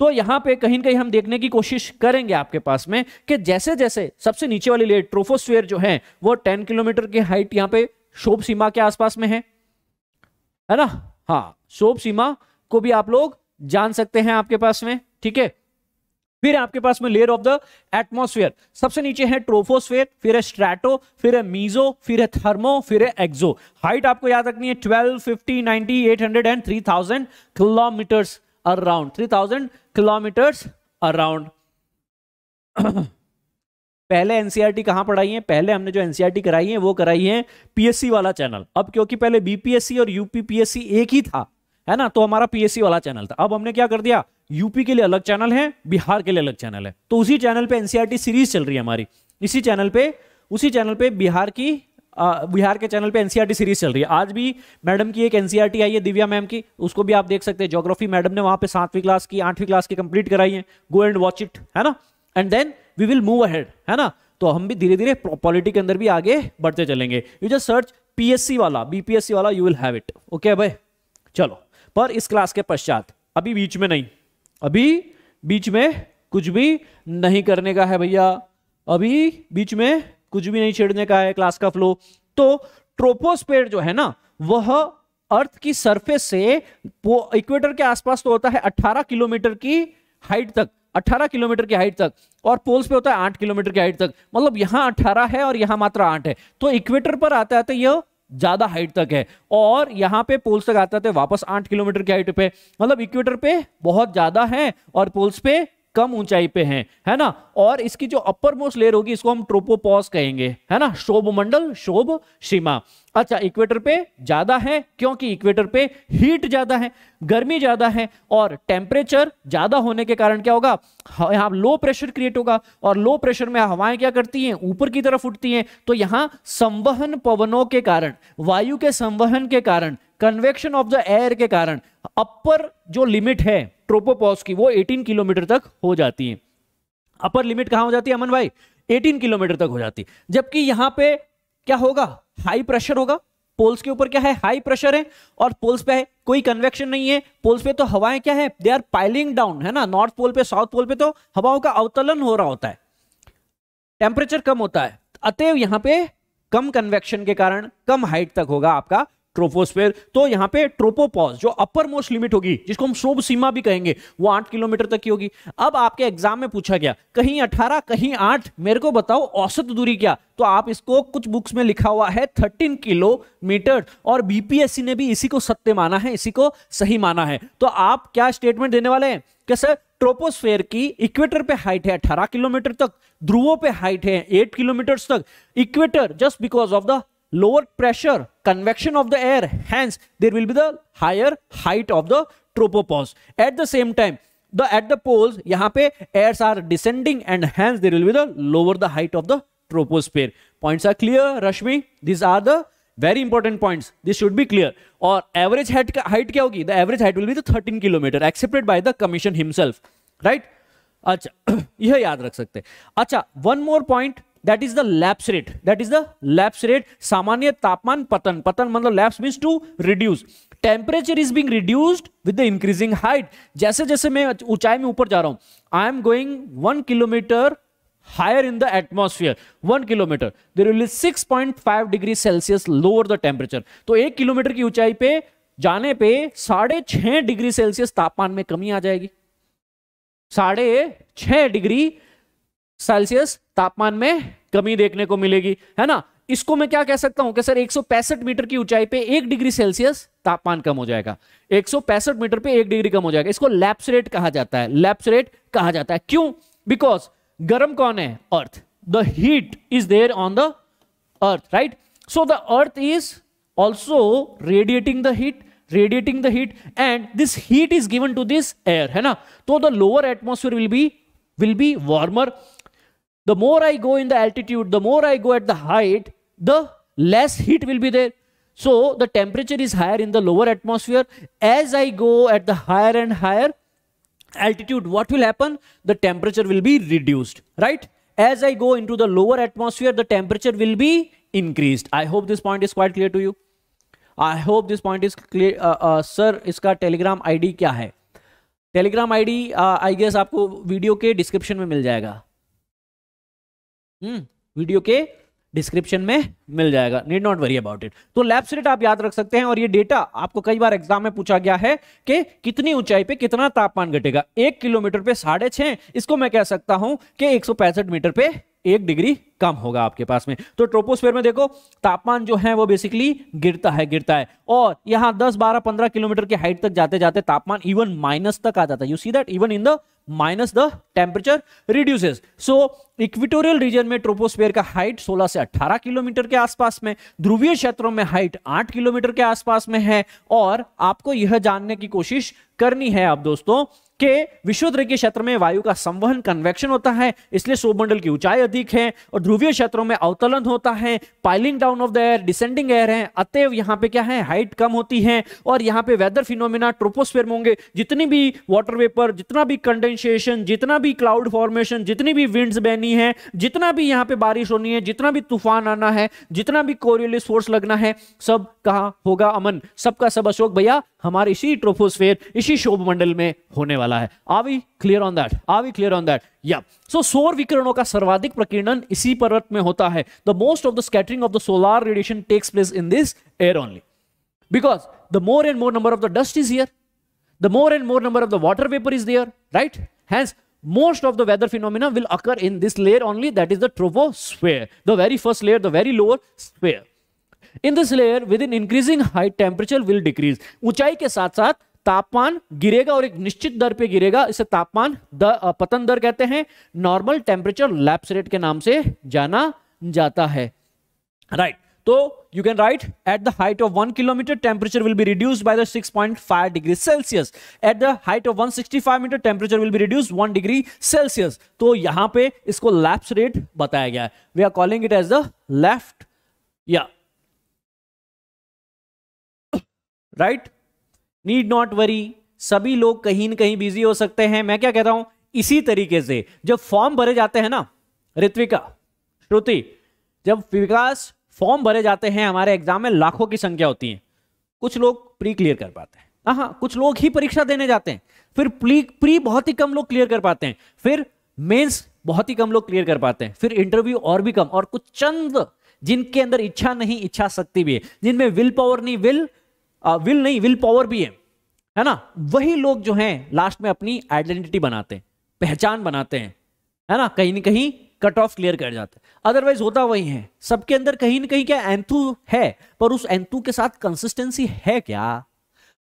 तो यहां पे कहीं ना कहीं हम देखने की कोशिश करेंगे आपके पास में कि जैसे जैसे सबसे नीचे वाली लेयर ट्रोफोस्फेयर जो है वो टेन किलोमीटर की हाइट यहां पे शोभ सीमा के आसपास में है है ना हाँ शोभ सीमा को भी आप लोग जान सकते हैं आपके पास में ठीक है फिर आपके पास में लेयर ऑफ द एटमोस्फेयर सबसे नीचे है ट्रोफोस्फेयर फिर है स्ट्रैटो फिर है मीजो फिर है थर्मो फिर है एक्सो हाइट आपको याद रखनी है twelve fifty ninety eight hundred and three thousand kilometres around three thousand kilometres around पहले एनसीईआरटी e कहां पढ़ाई है पहले हमने जो एनसीईआरटी e कराई है वो कराई है पीएससी वाला चैनल अब क्योंकि पहले बीपीएससी और यूपीपीएससी एक ही था है ना तो हमारा पीएससी वाला चैनल था अब हमने क्या कर दिया यूपी के लिए अलग चैनल है बिहार के लिए अलग चैनल है तो उसी चैनल पे एनसीआरटी सीरीज e चल रही है हमारी इसी चैनल पे उसी चैनल पे बिहार की बिहार के चैनल पे एनसीआरटी सीरीज e चल रही है आज भी मैडम की एक एनसीआरटी e आई है दिव्या मैम की उसको भी आप देख सकते हैं ज्योग्राफी मैडम ने वहां पे सातवीं क्लास की आठवीं क्लास की कंप्लीट कराई है गो एंड वॉच इट है ना and then we will move ahead है ना तो हम भी धीरे धीरे पॉलिटी के अंदर भी आगे बढ़ते चलेंगे यू जस्ट सर्च पीएससी वाला बीपीएससी वाला you will have it okay भाई चलो पर इस क्लास के पश्चात अभी बीच में नहीं अभी बीच में कुछ भी नहीं करने का है भैया अभी बीच में कुछ भी नहीं छेड़ने का है क्लास का फ्लो तो ट्रोपोस्पेयर जो है ना वह अर्थ की सरफेस से इक्वेटर के आसपास तो होता है 18 किलोमीटर की हाइट तक 18 किलोमीटर की हाइट तक और पोल्स पे होता है 8 किलोमीटर की हाइट तक मतलब यहां 18 है और यहां मात्र 8 है तो इक्वेटर पर आते आते यह ज्यादा हाइट तक है और यहां पे पोल्स तक आते आते तो वापस आठ किलोमीटर की हाइट पे मतलब इक्वेटर पे बहुत ज्यादा है और पोल्स पे कम ऊंचाई पे हैं है ना और इसकी जो अपर मोस्ट लेयर होगी इसको हम ट्रोपोपॉज कहेंगे है ना शोभ मंडल शोभ सीमा अच्छा इक्वेटर पे ज्यादा है क्योंकि इक्वेटर पे हीट ज्यादा है गर्मी ज्यादा है और टेम्परेचर ज्यादा होने के कारण क्या होगा यहाँ लो प्रेशर क्रिएट होगा और लो प्रेशर में हवाएं क्या करती हैं ऊपर की तरफ उठती हैं तो यहाँ संवहन पवनों के कारण वायु के संवहन के कारण कन्वेक्शन ऑफ द एयर के कारण अपर जो लिमिट है ट्रोपोपॉज की वो 18 किलोमीटर तक हो जाती है अपर लिमिट कहां हो जाती है अमन भाई 18 किलोमीटर तक हो जाती है जबकि यहां पे क्या होगा हाई प्रेशर होगा पोल्स के ऊपर क्या है हाई प्रेशर है और पोल्स पे है कोई कन्वेक्शन नहीं है पोल्स पे तो हवाएं क्या है दे आर पाइलिंग डाउन है ना नॉर्थ पोल पे साउथ पोल पे तो हवाओं का अवतलन हो रहा होता है टेम्परेचर कम होता है अतएव यहां पे कम कन्वेक्शन के कारण कम हाइट तक होगा आपका ट्रोपोस्फेयर तो यहां पे ट्रोपोपॉज जो अपर मोस्ट लिमिट होगी जिसको हम शोभ सीमा भी कहेंगे वो आठ किलोमीटर तक की होगी अब आपके एग्जाम में पूछा गया कहीं अठारह कहीं आठ मेरे को बताओ औसत दूरी क्या तो आप इसको कुछ बुक्स में लिखा हुआ है थर्टीन किलोमीटर और बीपीएससी ने भी इसी को सत्य माना है इसी को सही माना है तो आप क्या स्टेटमेंट देने वाले हैं कि सर ट्रोपोस्फेयर की इक्वेटर पे हाइट है 18 किलोमीटर तक ध्रुवों पे हाइट है 8 किलोमीटर तक equator just because of the lower pressure convection of the air hence there will be the higher height of the tropopause at the same time the at the poles yahan pe airs are descending and hence there will be the lower the height of the troposphere points are clear rashmi these are the very important points this should be clear or average height height kya hogi the average height will be the 13 kilometer accepted by the commission himself right अच्छा यह याद रख सकते हैं one more point. That is the lapse rate that is the lapse rate सामान्य तापमान पतन पतन मतलब lapse means to reduce temperature is being reduced with the increasing height जैसे जैसे मैं ऊंचाई में ऊपर जा रहा हूं I am going one kilometre higher in the atmosphere 1 kilometer there will be 6.5 degree celsius lower the temperature तो एक किलोमीटर की ऊंचाई पे जाने पे साढ़े छह डिग्री सेल्सियस तापमान में कमी आ जाएगी साढ़े छह डिग्री सेल्सियस तापमान में कमी देखने को मिलेगी है ना इसको मैं क्या कह सकता हूं कि सर 165 मीटर की ऊंचाई पे एक डिग्री सेल्सियस तापमान कम हो जाएगा एक मीटर पे एक डिग्री कम हो जाएगा इसको लैप्स रेट कहा जाता है लैप्स रेट कहा जाता है क्यों बिकॉज गर्म कौन है earth the heat is there on the earth right so the earth is also radiating the heat radiating the heat and this heat is given to this air है ना तो the lower atmosphere will be will be warmer the more I go in the altitude, the more I go at the height, the less heat will be there. So the temperature is higher in the lower atmosphere. As I go at the higher and higher altitude, what will happen? The temperature will be reduced, right? As I go into the lower atmosphere, the temperature will be increased. I hope this point is quite clear to you. I hope this point is clear. Uh, uh, sir, इसका telegram ID क्या है? Telegram ID, uh, I guess आपको video के description में मिल जाएगा. वीडियो हम्म, के डिस्क्रिप्शन में मिल जाएगा need not worry about it तो लैब रेट आप याद रख सकते हैं और ये डेटा आपको कई बार एग्जाम में पूछा गया है कि कितनी ऊंचाई पे कितना तापमान घटेगा एक किलोमीटर पे साढ़े छह इसको मैं कह सकता हूं कि एक मीटर पे एक डिग्री कम होगा आपके पास में तो ट्रोपोस्फेयर में देखो तापमान जो है वो बेसिकली गिरता है गिरता है और यहां दस बारह पंद्रह किलोमीटर की हाइट तक जाते जाते तापमान इवन माइनस तक आ जाता है you see that even in the minus the temperature reduces so equatorial region में ट्रोपोस्फेयर का हाइट 16 से 18 किलोमीटर के आसपास में ध्रुवीय क्षेत्रों में हाइट 8 किलोमीटर के आसपास में है और आपको यह जानने की कोशिश करनी है आप दोस्तों के विश्व क्षेत्र में वायु का संवहन कन्वेक्शन होता है इसलिए सोमंडल की ऊंचाई अधिक है और ध्रुवीय क्षेत्रों में अवतलन होता है piling down of the air descending air है अतएव यहाँ पे क्या है हाइट कम होती है और यहाँ पे वेदर फिनोमिना ट्रोपोस्फेयर होंगे जितनी भी वाटर वेपर जितना भी कंडेंसेशन जितना भी क्लाउड फॉर्मेशन जितनी भी विंड्स बहनी है जितना भी यहाँ पे बारिश होनी है जितना भी तूफान आना है जितना भी कोरियलिस फोर्स लगना है सब कहा होगा अमन सबका सब अशोक भैया हमारे इसी ट्रोपोस्फेयर इसी शोभ में होने वाला है are we clear on that are we clear on that या सो सौर विकिरणों का सर्वाधिक प्रकीर्णन इसी पर्वत में होता है the most of the scattering of the solar radiation takes place in this air only because the more and more number of the dust is here the more and more number of the water vapour is there right hence most of the weather phenomena will occur in this layer only that is the troposphere the very first layer the very lower sphere in this layer with an increasing height temperature will decrease ऊंचाई के साथ साथ तापमान गिरेगा और एक निश्चित दर पे गिरेगा इसे तापमान दर, पतन दर कहते हैं नॉर्मल टेम्परेचर लैप्स रेट के नाम से जाना जाता है राइट right. तो you can write at the height of one kilometre temperature will be reduce by the 6.5 degree Celsius at the height of 165 metre temperature will be reduce one degree Celsius तो यहां पे इसको लैप्स रेट बताया गया है we are calling it as the left या राइट नीड नॉट वरी सभी लोग कहीं ना कहीं बिजी हो सकते हैं मैं क्या कहता हूं इसी तरीके से जब फॉर्म भरे जाते हैं ना ऋत्विका श्रुति जब विकास फॉर्म भरे जाते हैं हमारे एग्जाम में लाखों की संख्या होती है कुछ लोग प्री क्लियर कर पाते हैं हाँ, हाँ कुछ लोग ही परीक्षा देने जाते हैं फिर प्री प्री बहुत ही कम लोग क्लियर कर पाते हैं फिर मेंस बहुत ही कम लोग क्लियर कर पाते हैं फिर इंटरव्यू और भी कम और कुछ चंद जिनके अंदर इच्छा नहीं इच्छा शक्ति भी है जिनमें विल पावर नहीं विल विल नहीं विल पावर भी है है ना वही लोग जो हैं लास्ट में अपनी आइडेंटिटी बनाते हैं पहचान बनाते हैं है ना कहीं ना कहीं कट ऑफ क्लियर कर जाते हैं अदरवाइज होता वही है सबके अंदर कहीं ना कहीं क्या एंथू है पर उस एंथू के साथ कंसिस्टेंसी है क्या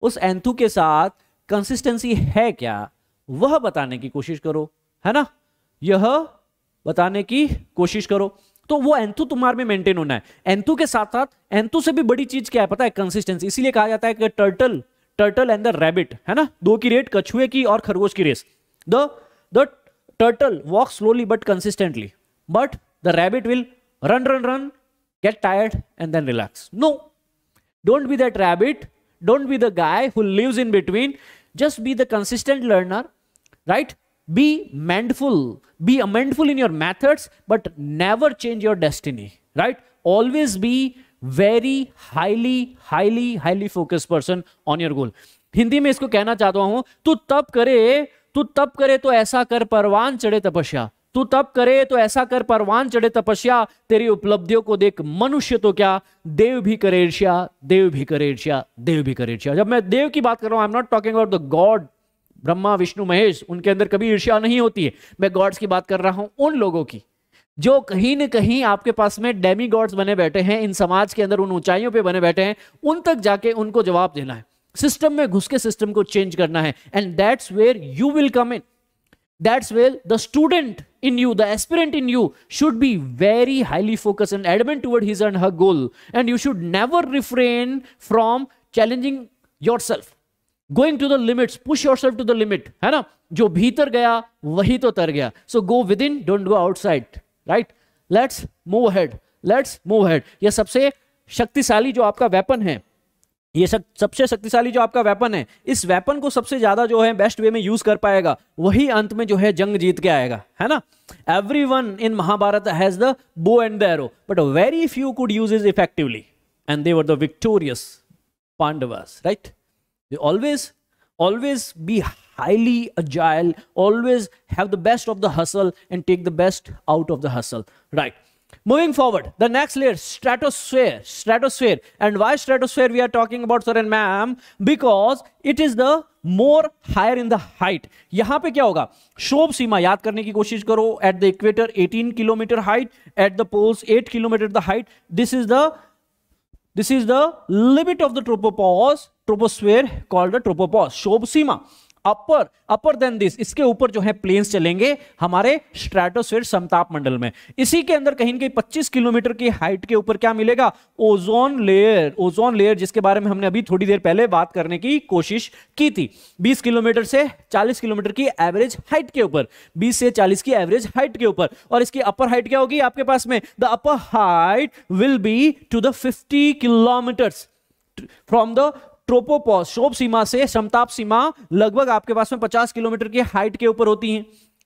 उस एंथू के साथ कंसिस्टेंसी है क्या वह बताने की कोशिश करो है ना यह बताने की कोशिश करो तो वो एंथू तुम्हारे में मेंटेन होना है एंथू के साथ साथ एंथू से भी बड़ी चीज क्या है पता है कंसिस्टेंसी इसीलिए कहा जाता है कि turtle turtle and the rabbit है ना दो की रेट कछुए की और खरगोश की race the the turtle walk slowly but consistently but the rabbit will run run run get tired and then relax no don't be that rabbit don't be the guy who lives in between just be the consistent learner right be mindful be amendful in your methods but never change your destiny right always be very highly highly highly focused person on your goal Hindi में इसको कहना चाहता हूं तू तप करे तू तप करे तो ऐसा कर परवान चढ़े तपस्या तू तप करे तो ऐसा कर परवान चढ़े तपस्या तेरी उपलब्धियों को देख मनुष्य तो क्या देव भी करे ईर्ष्या देव भी करे ईर्ष्या देव भी करे ईर्ष्या जब मैं देव की बात कर रहा हूं I am not talking about the god Brahma Vishnu Mahesh उनके अंदर कभी ईर्ष्या नहीं होती है मैं गॉड्स की बात कर रहा हूं उन लोगों की जो कहीं न कहीं आपके पास में डेमी गॉड्स बने बैठे हैं इन समाज के अंदर उन ऊंचाइयों पे बने बैठे हैं उन तक जाके उनको जवाब देना है सिस्टम में घुस के सिस्टम को चेंज करना है and that's where you will come in that's where the student in you the aspirant in you should be very highly focus and adamant toward his and her goal and you should never refrain from challenging yourself going to the limits push yourself to the limit है ना जो भीतर गया वही तो तर गया so go within don't go outside right let's move ahead let's move ahead यह सबसे शक्तिशाली जो आपका वेपन है ये सब सबसे शक्तिशाली जो आपका वेपन है इस वेपन को सबसे ज्यादा जो है बेस्ट वे में यूज कर पाएगा वही अंत में जो है जंग जीत के आएगा है ना everyone in Mahabharat has the bow and the arrow but very few could use is effectively and they were the victorious Pandavas right always, always be highly agile, always have the best of the hustle and take the best out of the hustle. Right. Moving forward, the next layer, stratosphere, stratosphere. And why stratosphere we are talking about, sir and ma'am? Because it is the more higher in the height. यहाँ पे क्या होगा शोभ सीमा याद करने की कोशिश करो At the equator, 18 kilometer height. At the poles, 8 kilometer the height. This is the, this is the limit of the tropopause. Troposphere called tropopause शोभसीमा अपर अपर देन दिस इसके ऊपर जो है प्लेन्स चलेंगे हमारे स्ट्रेटोस्फेयर समताप मंडल में इसी के अंदर कहीं कहीं 25 किलोमीटर की हाइट के ऊपर क्या मिलेगा ओजोन लेयर ओजोन लेयर जिसके बारे में हमने अभी थोड़ी देर पहले बात करने की कोशिश की थी 20 किलोमीटर से 40 किलोमीटर की एवरेज हाइट के ऊपर 20 से 40 की एवरेज हाइट के ऊपर और इसकी अपर हाइट क्या होगी आपके पास में the upper height will be to the fifty kilometre from the tropopause शोप सीमा से समताप सीमा लगभग आपके पास में 50 किलोमीटर की हाइट के ऊपर होती है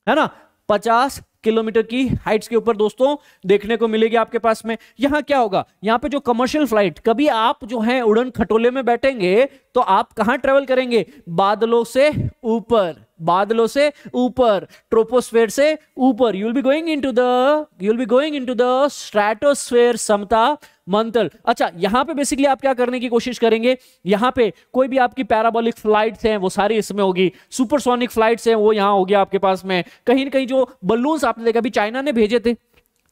है ना 50 किलोमीटर की हाइट्स के ऊपर दोस्तों देखने को मिलेगी आपके पास में यहां क्या होगा यहाँ पे जो कमर्शियल फ्लाइट कभी आप जो है उड़न खटोले में बैठेंगे तो आप कहां ट्रेवल करेंगे बादलों से ऊपर बादलों से ऊपर ट्रोपोस्फेयर से ऊपर you'll be going into the you'll be going into the stratosphere समता मंथल अच्छा यहां पे बेसिकली आप क्या करने की कोशिश करेंगे यहां पे कोई भी आपकी पैराबोलिक फ्लाइट्स हैं वो सारी इसमें होगी सुपरसोनिक फ्लाइट्स हैं वो यहां होगी आपके पास में कहीं ना कहीं जो बलून्स आपने देखा अभी चाइना ने भेजे थे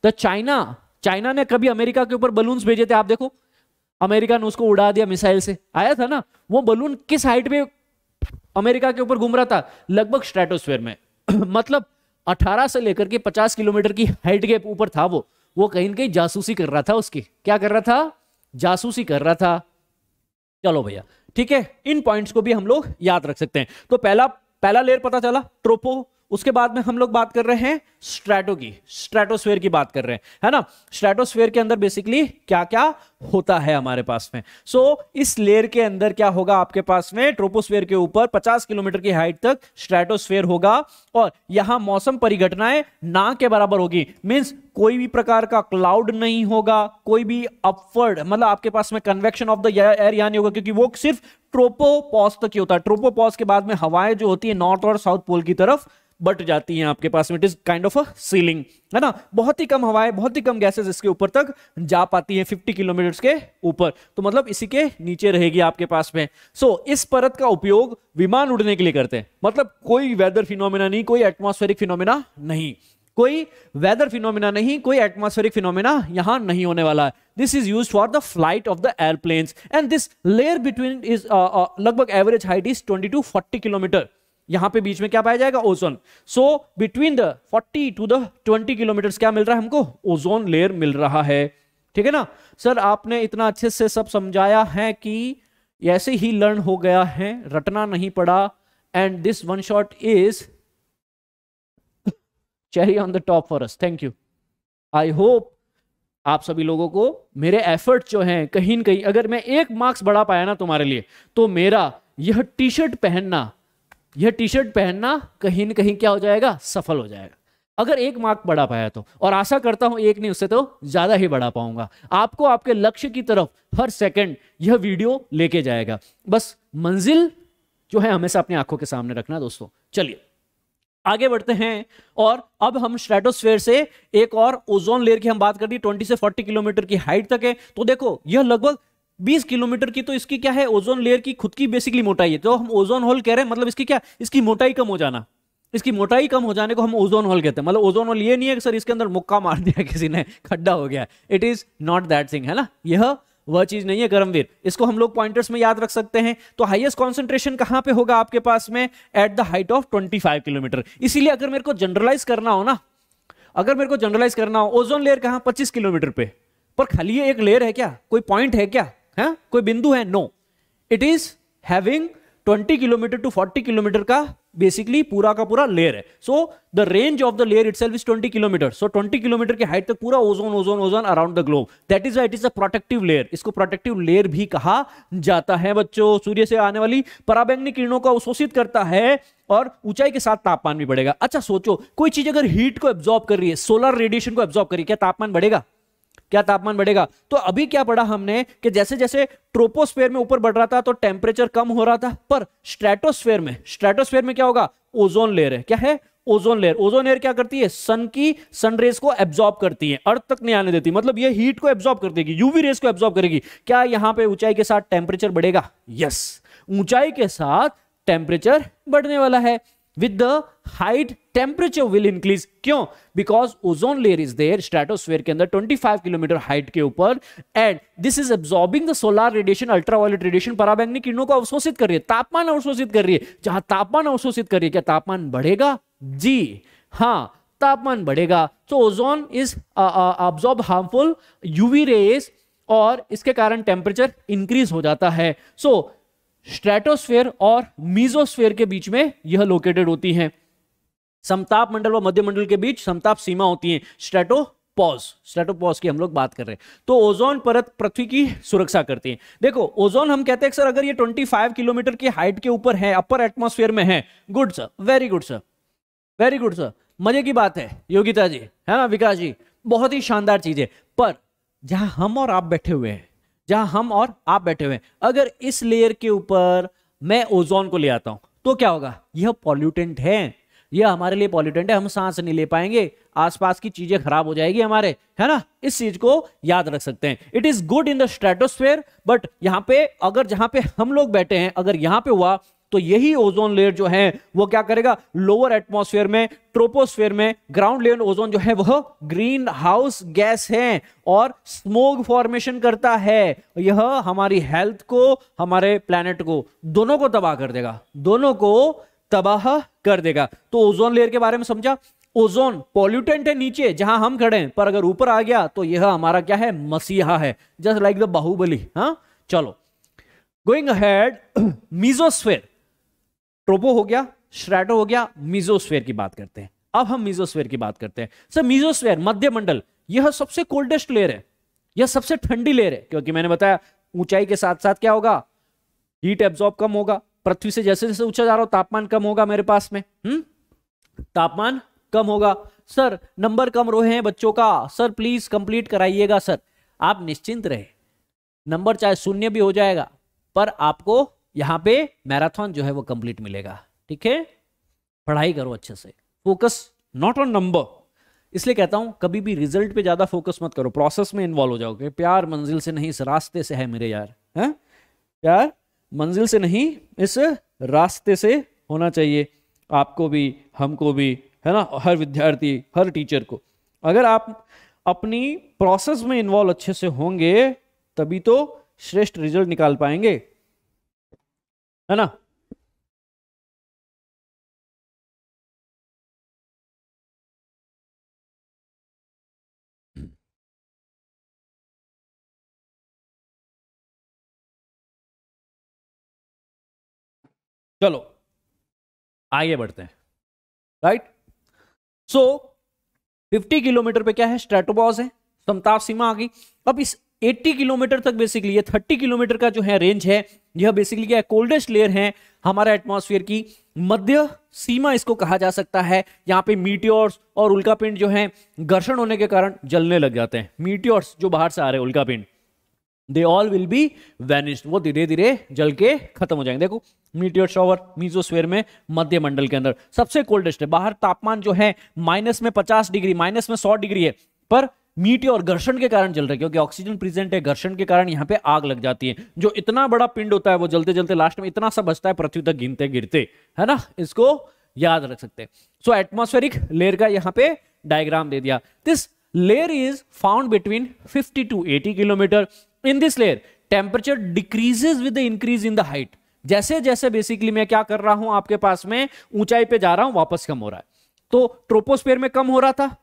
तो चाइना चाइना ने कभी अमेरिका के ऊपर बलून्स भेजे थे आप देखो अमेरिका ने उसको उड़ा दिया मिसाइल से आया था ना वो बलून किस हाइट पे अमेरिका के ऊपर घूम रहा था लगभग स्ट्रेटोस्फेयर में मतलब 18 से लेकर के 50 किलोमीटर की हाइट के ऊपर था वो वो कहीं ना कहीं जासूसी कर रहा था उसकी क्या कर रहा था जासूसी कर रहा था चलो भैया ठीक है इन पॉइंट्स को भी हम लोग याद रख सकते हैं तो पहला पहला लेयर पता चला ट्रोपो उसके बाद में हम लोग बात कर रहे हैं स्ट्रेटो की स्ट्रेटोस्फेयर की बात कर रहे हैं है ना स्ट्रेटोस्फेयर के अंदर बेसिकली क्या क्या होता है हमारे पास में सो so, इस लेयर के अंदर क्या होगा आपके पास में ट्रोपोस्फेयर के ऊपर 50 किलोमीटर की हाइट तक स्ट्रेटोस्फेयर होगा और यहां मौसम परिघटनाएं ना के बराबर होगी मीन्स कोई भी प्रकार का क्लाउड नहीं होगा कोई भी अपवर्ड मतलब आपके पास में कन्वेक्शन ऑफ द एयर यहाँ नहीं होगा क्योंकि वो सिर्फ ट्रोपोपॉज तक ही होता है ट्रोपोपॉज के बाद में हवाएं जो होती है नॉर्थ और साउथ पोल की तरफ बट जाती हैं आपके पास में it is kind of a ceiling है ना बहुत ही कम हवाएं बहुत ही कम गैसेस इसके ऊपर तक जा पाती हैं 50 किलोमीटर के ऊपर तो मतलब इसी के नीचे रहेगी आपके पास में सो so, इस परत का उपयोग विमान उड़ने के लिए करते हैं मतलब कोई वेदर फिनोमिना नहीं कोई एटमोस्फेरिक फिनोमिना नहीं कोई वेदर फिनोमिना नहीं कोई एटमोस्फेरिक फिनोमिना यहां नहीं होने वाला है this is use for the flight of the aeroplanes and this layer between is लगभग average height is 20 to 40 kilometre यहां पे बीच में क्या पाया जाएगा ozone so between the 40 to the 20 kilometre क्या मिल रहा है हमको ओजोन लेयर मिल रहा है ठीक है ना सर आपने इतना अच्छे से सब समझाया है कि ऐसे ही लर्न हो गया है रटना नहीं पड़ा and this one shot is cherry on the top for us thank you I hope आप सभी लोगों को मेरे एफर्ट जो हैं कहीं ना कहीं अगर मैं एक मार्क्स बढ़ा पाया ना तुम्हारे लिए तो मेरा यह टी शर्ट पहनना यह टी शर्ट पहनना कहीं ना कहीं क्या हो जाएगा सफल हो जाएगा अगर एक मार्क बढ़ा पाया तो और आशा करता हूं एक नहीं उससे तो ज्यादा ही बढ़ा पाऊंगा आपको आपके लक्ष्य की तरफ हर सेकंड यह वीडियो लेके जाएगा बस मंजिल जो है हमेशा अपनी आंखों के सामने रखना दोस्तों चलिए आगे बढ़ते हैं और अब हम स्ट्रेटोस्फेयर से एक और ओजोन लेयर की हम बात कर दी 20 से 40 किलोमीटर की हाइट तक है तो देखो यह लगभग 20 किलोमीटर की तो इसकी क्या है ओजोन लेयर की खुद की बेसिकली मोटाई है तो हम ओजोन होल कह रहे हैं मतलब इसकी क्या इसकी मोटाई कम हो जाना इसकी मोटाई कम हो जाने को हम ओजोन होल कहते हैं मतलब ओजोन होल ये नहीं है कि सर इसके अंदर मुक्का मार दिया किसी ने खड्डा हो गया it is not that thing है ना यह वह चीज नहीं है गर्मवीर इसको हम लोग पॉइंटर्स में याद रख सकते हैं तो हाईएस्ट कॉन्सेंट्रेशन कहां पे होगा आपके पास में at the height of 25 kilometre इसीलिए अगर मेरे को जनरलाइज करना हो ना अगर मेरे को जनरलाइज करना हो ओजोन लेयर कहां 25 किलोमीटर पे पर खाली ये एक लेयर है क्या कोई पॉइंट है क्या है हाँ? कोई बिंदु है no it is having 20 kilometre to 40 kilometre का बेसिकली पूरा का पूरा लेयर है so the range of the layer it is twenty kilometre so 20 kilometre की हाइट तक पूरा ozone ozone ozone around the globe that is it is a protective layer इसको प्रोटेक्टिव लेयर भी कहा जाता है बच्चों सूर्य से आने वाली पराबैंगनी किरणों को अवशोषित करता है और ऊंचाई के साथ तापमान भी बढ़ेगा अच्छा सोचो कोई चीज अगर हीट को एब्जॉर्ब कर रही है सोलर रेडिएशन को एब्जॉर्ब करिए क्या तापमान बढ़ेगा क्या तापमान बढ़ेगा तो अभी क्या पढ़ा हमने कि जैसे जैसे ट्रोपोस्फेयर में ऊपर बढ़ रहा था तो टेम्परेचर कम हो रहा था पर स्ट्रेटोस्फेयर में स्ट्रेटोस्फेयर में क्या होगा ओजोन लेयर है क्या है ओजोन लेयर ओजोन लेयर क्या करती है सन की सन को एब्जॉर्ब करती है अर्थ तक नहीं आने देती मतलब ये हीट को एब्जॉर्ब कर देगी यूवी रेस को एब्जॉर्ब करेगी क्या यहां पे ऊंचाई के साथ टेम्परेचर बढ़ेगा यस ऊंचाई के साथ टेम्परेचर बढ़ने वाला है with the height temperature will increase क्यों because ozone layer is there stratosphere के अंदर 25 किलोमीटर हाइट के ऊपर and this is absorbing the solar radiation ultraviolet radiation पराबैंगनी किरणों को अवशोषित कर रही है तापमान अवशोषित कर रही है जहां तापमान अवशोषित कर रही है क्या तापमान बढ़ेगा जी हाँ तापमान बढ़ेगा तो ozone is absorb harmful UV rays और इसके कारण टेम्परेचर इंक्रीज हो जाता है सो so, स्ट्रेटोस्फेयर और मीजोस्फेयर के बीच में यह लोकेटेड होती है समताप मंडल व मध्य मंडल के बीच समताप सीमा होती है स्टेटो पॉज पॉज की हम लोग बात कर रहे हैं तो ओजोन परत पृथ्वी की सुरक्षा करती है देखो ओजोन हम कहते हैं सर अगर ये 25 किलोमीटर की हाइट के ऊपर है अपर एटमोस्फेयर में है good sir very good sir very good sir मजे की बात है योगिता जी है ना विकास जी बहुत ही शानदार चीज है पर जहां हम और आप बैठे हुए हैं जहां हम और आप बैठे हुए हैं अगर इस लेयर के ऊपर मैं ओजोन को ले आता हूं तो क्या होगा यह पॉल्यूटेंट है यह हमारे लिए पॉल्यूटेंट है हम सांस नहीं ले पाएंगे आसपास की चीजें खराब हो जाएगी हमारे है ना इस चीज को याद रख सकते हैं it is good in the stratosphere but यहां पे अगर जहां पे हम लोग बैठे हैं अगर यहां पे हुआ तो यही ओजोन लेयर जो है वो क्या करेगा लोअर एटमॉस्फेयर में ट्रोपोस्फेयर में ग्राउंड लेयर ओजोन जो है वह ग्रीन हाउस गैस है और स्मोग फॉर्मेशन करता है यह हमारी हेल्थ को हमारे प्लेनेट को दोनों को तबाह कर देगा दोनों को तबाह कर देगा तो ओजोन लेयर के बारे में समझा ओजोन पॉल्यूटेंट है नीचे जहां हम खड़े हैं पर अगर ऊपर आ गया तो यह हमारा क्या है मसीहा है जस्ट लाइक द बाहुबली हाँ चलो गोइंग हेड मीजोस्फेयर ट्रोपो हो गया श्रेटो हो गया मीजोस्फेयर की बात करते हैं अब हम मीजोस्फेयर की बात करते हैं सर मीजोस्फेयर मध्यमंडल यह सबसे कोल्डेस्ट लेयर है यह सबसे ठंडी लेयर है क्योंकि मैंने बताया ऊंचाई के साथ साथ क्या होगा हीट एब्सॉर्ब कम होगा पृथ्वी से जैसे जैसे ऊंचा जा रहा हूं तापमान कम होगा मेरे पास में हम्म तापमान कम होगा सर नंबर कम रोहे हैं बच्चों का सर प्लीज कंप्लीट कराइएगा सर आप निश्चिंत रहे नंबर चाहे शून्य भी हो जाएगा पर आपको यहाँ पे मैराथन जो है वो कंप्लीट मिलेगा ठीक है पढ़ाई करो अच्छे से फोकस नॉट ऑन नंबर इसलिए कहता हूं कभी भी रिजल्ट पे ज्यादा फोकस मत करो प्रोसेस में इन्वॉल्व हो जाओगे प्यार मंजिल से नहीं इस रास्ते से है मेरे यार है प्यार मंजिल से नहीं इस रास्ते से होना चाहिए आपको भी हमको भी है ना हर विद्यार्थी हर टीचर को अगर आप अपनी प्रोसेस में इन्वॉल्व अच्छे से होंगे तभी तो श्रेष्ठ रिजल्ट निकाल पाएंगे है ना चलो आगे बढ़ते हैं राइट सो फिफ्टी किलोमीटर पे क्या है स्ट्रेटोबॉज है समताप सीमा आ गई अब इस 80 किलोमीटर तक बेसिकली ये 30 किलोमीटर का जो है रेंज है यह बेसिकली क्या है कोल्डेस्ट लेयर है हमारे एटमॉस्फेयर की मध्य सीमा इसको कहा जा सकता है यहाँ पे मीटियोर्स और उल्कापिंड जो है घर्षण होने के कारण जलने लग जाते हैं मीटियोर्स जो बाहर से आ रहे हैं उल्कापिंड they all will be vanished वो धीरे धीरे जल के खत्म हो जाएंगे देखो मीटियर शॉवर मीजोस्वेयर में मध्य मंडल के अंदर सबसे कोल्डेस्ट है बाहर तापमान जो है माइनस में पचास डिग्री माइनस में सौ डिग्री है पर मीट और घर्षण के कारण जल रहे क्योंकि ऑक्सीजन प्रेजेंट है घर्षण के कारण यहाँ पे आग लग जाती है जो इतना बड़ा पिंड होता है वो जलते जलते लास्ट में इतना सा बचता है पृथ्वी तक गिनते गिरते है ना इसको याद रख सकते हैं सो एटमोस्फेरिक लेयर का यहाँ पे डायग्राम दे दिया this layer is found between 50 to 80 kilometre in this layer temperature decreases with increase in the height जैसे जैसे बेसिकली मैं क्या कर रहा हूं आपके पास में ऊंचाई पे जा रहा हूं वापस कम हो रहा है तो ट्रोपोस्फेयर में कम हो रहा था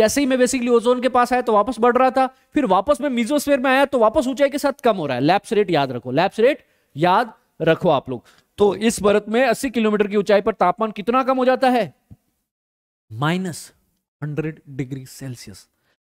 जैसे ही मैं बेसिकली ओजोन के पास आया तो वापस बढ़ रहा था फिर वापस मैं मिजोस्फेयर में आया तो वापस ऊंचाई के साथ कम हो रहा है लैप्स रेट याद रखो लैप्स रेट याद रखो आप लोग तो इस बरत में 80 किलोमीटर की ऊंचाई पर तापमान कितना कम हो जाता है minus hundred degree Celsius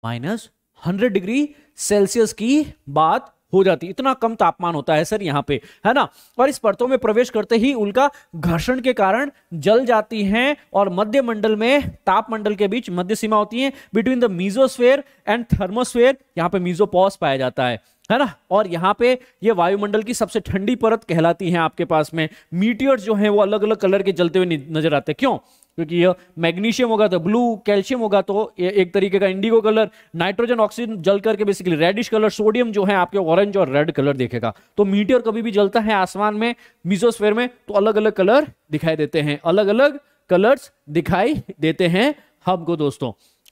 minus 100 degree Celsius की बात हो जाती इतना कम तापमान होता है सर यहाँ पे है ना और इस परतों में प्रवेश करते ही उल्का घर्षण के कारण जल जाती हैं और मध्य मंडल में तापमंडल के बीच मध्य सीमा होती है between the mesosphere and thermosphere यहाँ पे मीजोपॉस पाया जाता है है ना और यहाँ पे ये वायुमंडल की सबसे ठंडी परत कहलाती है आपके पास में मीटियर्स जो है वो अलग अलग कलर के जलते हुए नजर आते हैं क्यों क्योंकि यह मैग्नीशियम होगा तो ब्लू कैल्शियम होगा तो एक तरीके का इंडिगो कलर नाइट्रोजन ऑक्सीजन जल करके बेसिकली रेडिश कलर सोडियम जो है आपके ऑरेंज और रेड कलर देखेगा तो मीटियर कभी भी जलता है आसमान में मिजोस्फेयर में तो अलग अलग कलर दिखाई देते हैं अलग अलग कलर्स दिखाई देते हैं हमको दोस्तों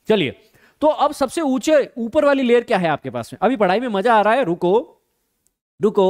चलिए तो अब सबसे ऊंचे ऊपर वाली लेयर क्या है आपके पास में अभी पढ़ाई में मजा आ रहा है रुको रुको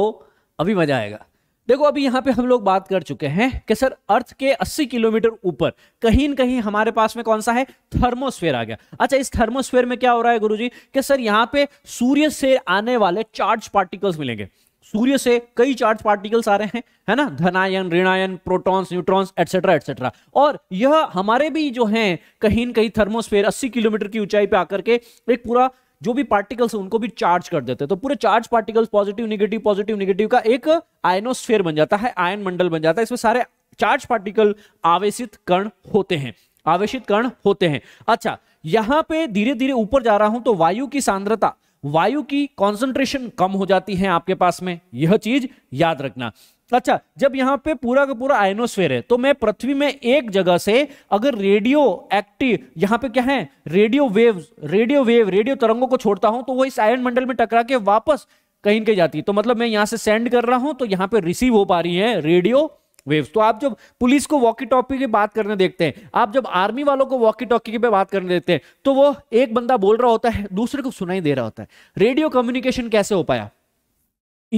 अभी मजा आएगा देखो अभी यहाँ पे हम लोग बात कर चुके हैं कि सर अर्थ के 80 किलोमीटर ऊपर कहीं न कहीं हमारे पास में कौन सा है थर्मोस्फेयर आ गया अच्छा इस थर्मोस्फेयर में क्या हो रहा है गुरुजी कि सर यहाँ पे सूर्य से आने वाले चार्ज पार्टिकल्स मिलेंगे सूर्य से कई चार्ज पार्टिकल्स आ रहे हैं है ना धनायन ऋणायन प्रोटॉन्स न्यूट्रॉन्स एटसेट्रा एटसेट्रा और यह हमारे भी जो हैं कहीं न कहीं थर्मोस्फेयर 80 किलोमीटर की ऊंचाई पे आकर के एक पूरा जो भी पार्टिकल्स है उनको भी चार्ज कर देते हैं तो पूरे charge particles positive negative positive negative का एक आयनोस्फेयर बन जाता है आयन मंडल बन जाता है इसमें सारे चार्ज पार्टिकल आवेशित कर्ण होते हैं आवेशित कर्ण होते हैं अच्छा यहां पे धीरे धीरे ऊपर जा रहा हूं तो वायु की सांद्रता वायु की कॉन्सेंट्रेशन कम हो जाती है आपके पास में यह चीज याद रखना अच्छा जब यहां पे पूरा का पूरा आयनोस्फेयर है तो मैं पृथ्वी में एक जगह से अगर रेडियो एक्टिव यहां पे क्या है radio wave radio wave radio तरंगों को छोड़ता हूं तो वो इस आयन मंडल में टकरा के वापस कहीं कहीं जाती है तो मतलब मैं यहां से सेंड कर रहा हूं तो यहां पे रिसीव हो पा रही है रेडियो वेव्स तो आप जब पुलिस को वॉकी टॉकी की बात करने देखते हैं आप जब आर्मी वालों को वॉकी टॉकी की बात करने देखते हैं तो वो एक बंदा बोल रहा होता है दूसरे को सुनाई दे रहा होता है रेडियो कम्युनिकेशन कैसे हो पाया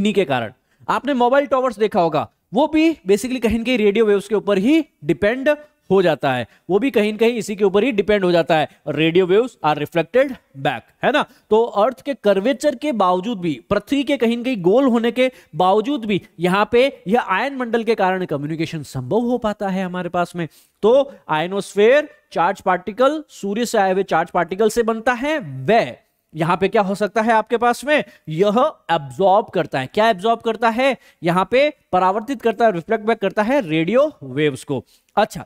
इन्हीं के कारण आपने मोबाइल टॉवर्स देखा होगा वो भी बेसिकली कहीं ना कहीं रेडियो वेव्स के ऊपर ही डिपेंड हो जाता है वो भी कहीं ना कहीं इसी के ऊपर ही डिपेंड हो जाता है radio waves are reflected back है ना तो अर्थ के कर्वेचर के बावजूद भी पृथ्वी के कहीं ना कहीं गोल होने के बावजूद भी यहाँ पे यह आयन मंडल के कारण कम्युनिकेशन संभव हो पाता है हमारे पास में तो आयनोस्फेयर चार्ज पार्टिकल सूर्य से आए हुए चार्ज पार्टिकल से बनता है वह यहां पे क्या हो सकता है आपके पास में यह एब्जॉर्ब करता है क्या एब्जॉर्ब करता है यहां पे परावर्तित करता है रिफ्लेक्ट बैक करता है रेडियो वेव्स को अच्छा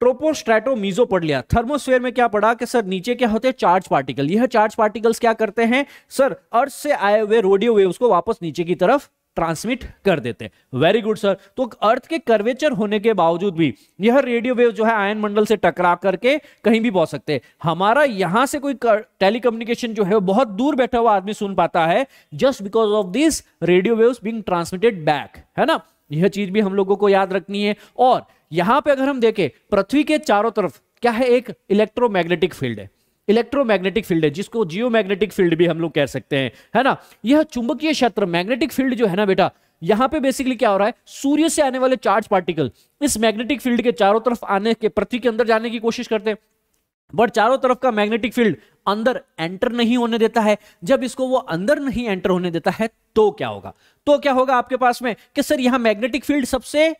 ट्रोपोस्ट्रेटोमीजो पढ़ लिया थर्मोस्फेयर में क्या पढ़ा कि सर नीचे क्या होते हैं चार्ज पार्टिकल यह चार्ज पार्टिकल्स क्या करते हैं सर अर्थ से आए हुए रेडियो वेव्स को वापस नीचे की तरफ ट्रांसमिट कर देते हैं वेरी गुड सर तो अर्थ के कर्वेचर होने के बावजूद भी यह रेडियो वेव जो है आयन मंडल से टकरा करके कहीं भी पहुंच सकते हैं हमारा यहां से कोई टेलीकम्युनिकेशन जो है बहुत दूर बैठा हुआ आदमी सुन पाता है just because of this radio waves being transmitted back है ना यह चीज भी हम लोगों को याद रखनी है और यहां पे अगर हम देखें पृथ्वी के चारों तरफ क्या है एक इलेक्ट्रोमैग्नेटिक फील्ड है इलेक्ट्रोमैग्नेटिक फील्ड है जिसको जियो फील्ड भी हम लोग कह सकते हैं है ना यह चुंबकीय क्षेत्र मैग्नेटिक फील्ड जो है ना बेटा यहां पे बेसिकली क्या हो रहा है सूर्य से आने वाले चार्ज पार्टिकल इस मैग्नेटिक फील्ड के चारों तरफ आने के पृथ्वी के अंदर जाने की कोशिश करते हैं बट चारों तरफ का मैग्नेटिक फील्ड अंदर एंटर नहीं होने देता है जब इसको वो अंदर नहीं एंटर होने देता है तो क्या होगा तो क्या होगा आपके पास में कि सर यहां मैग्नेटिक फील्ड सबसे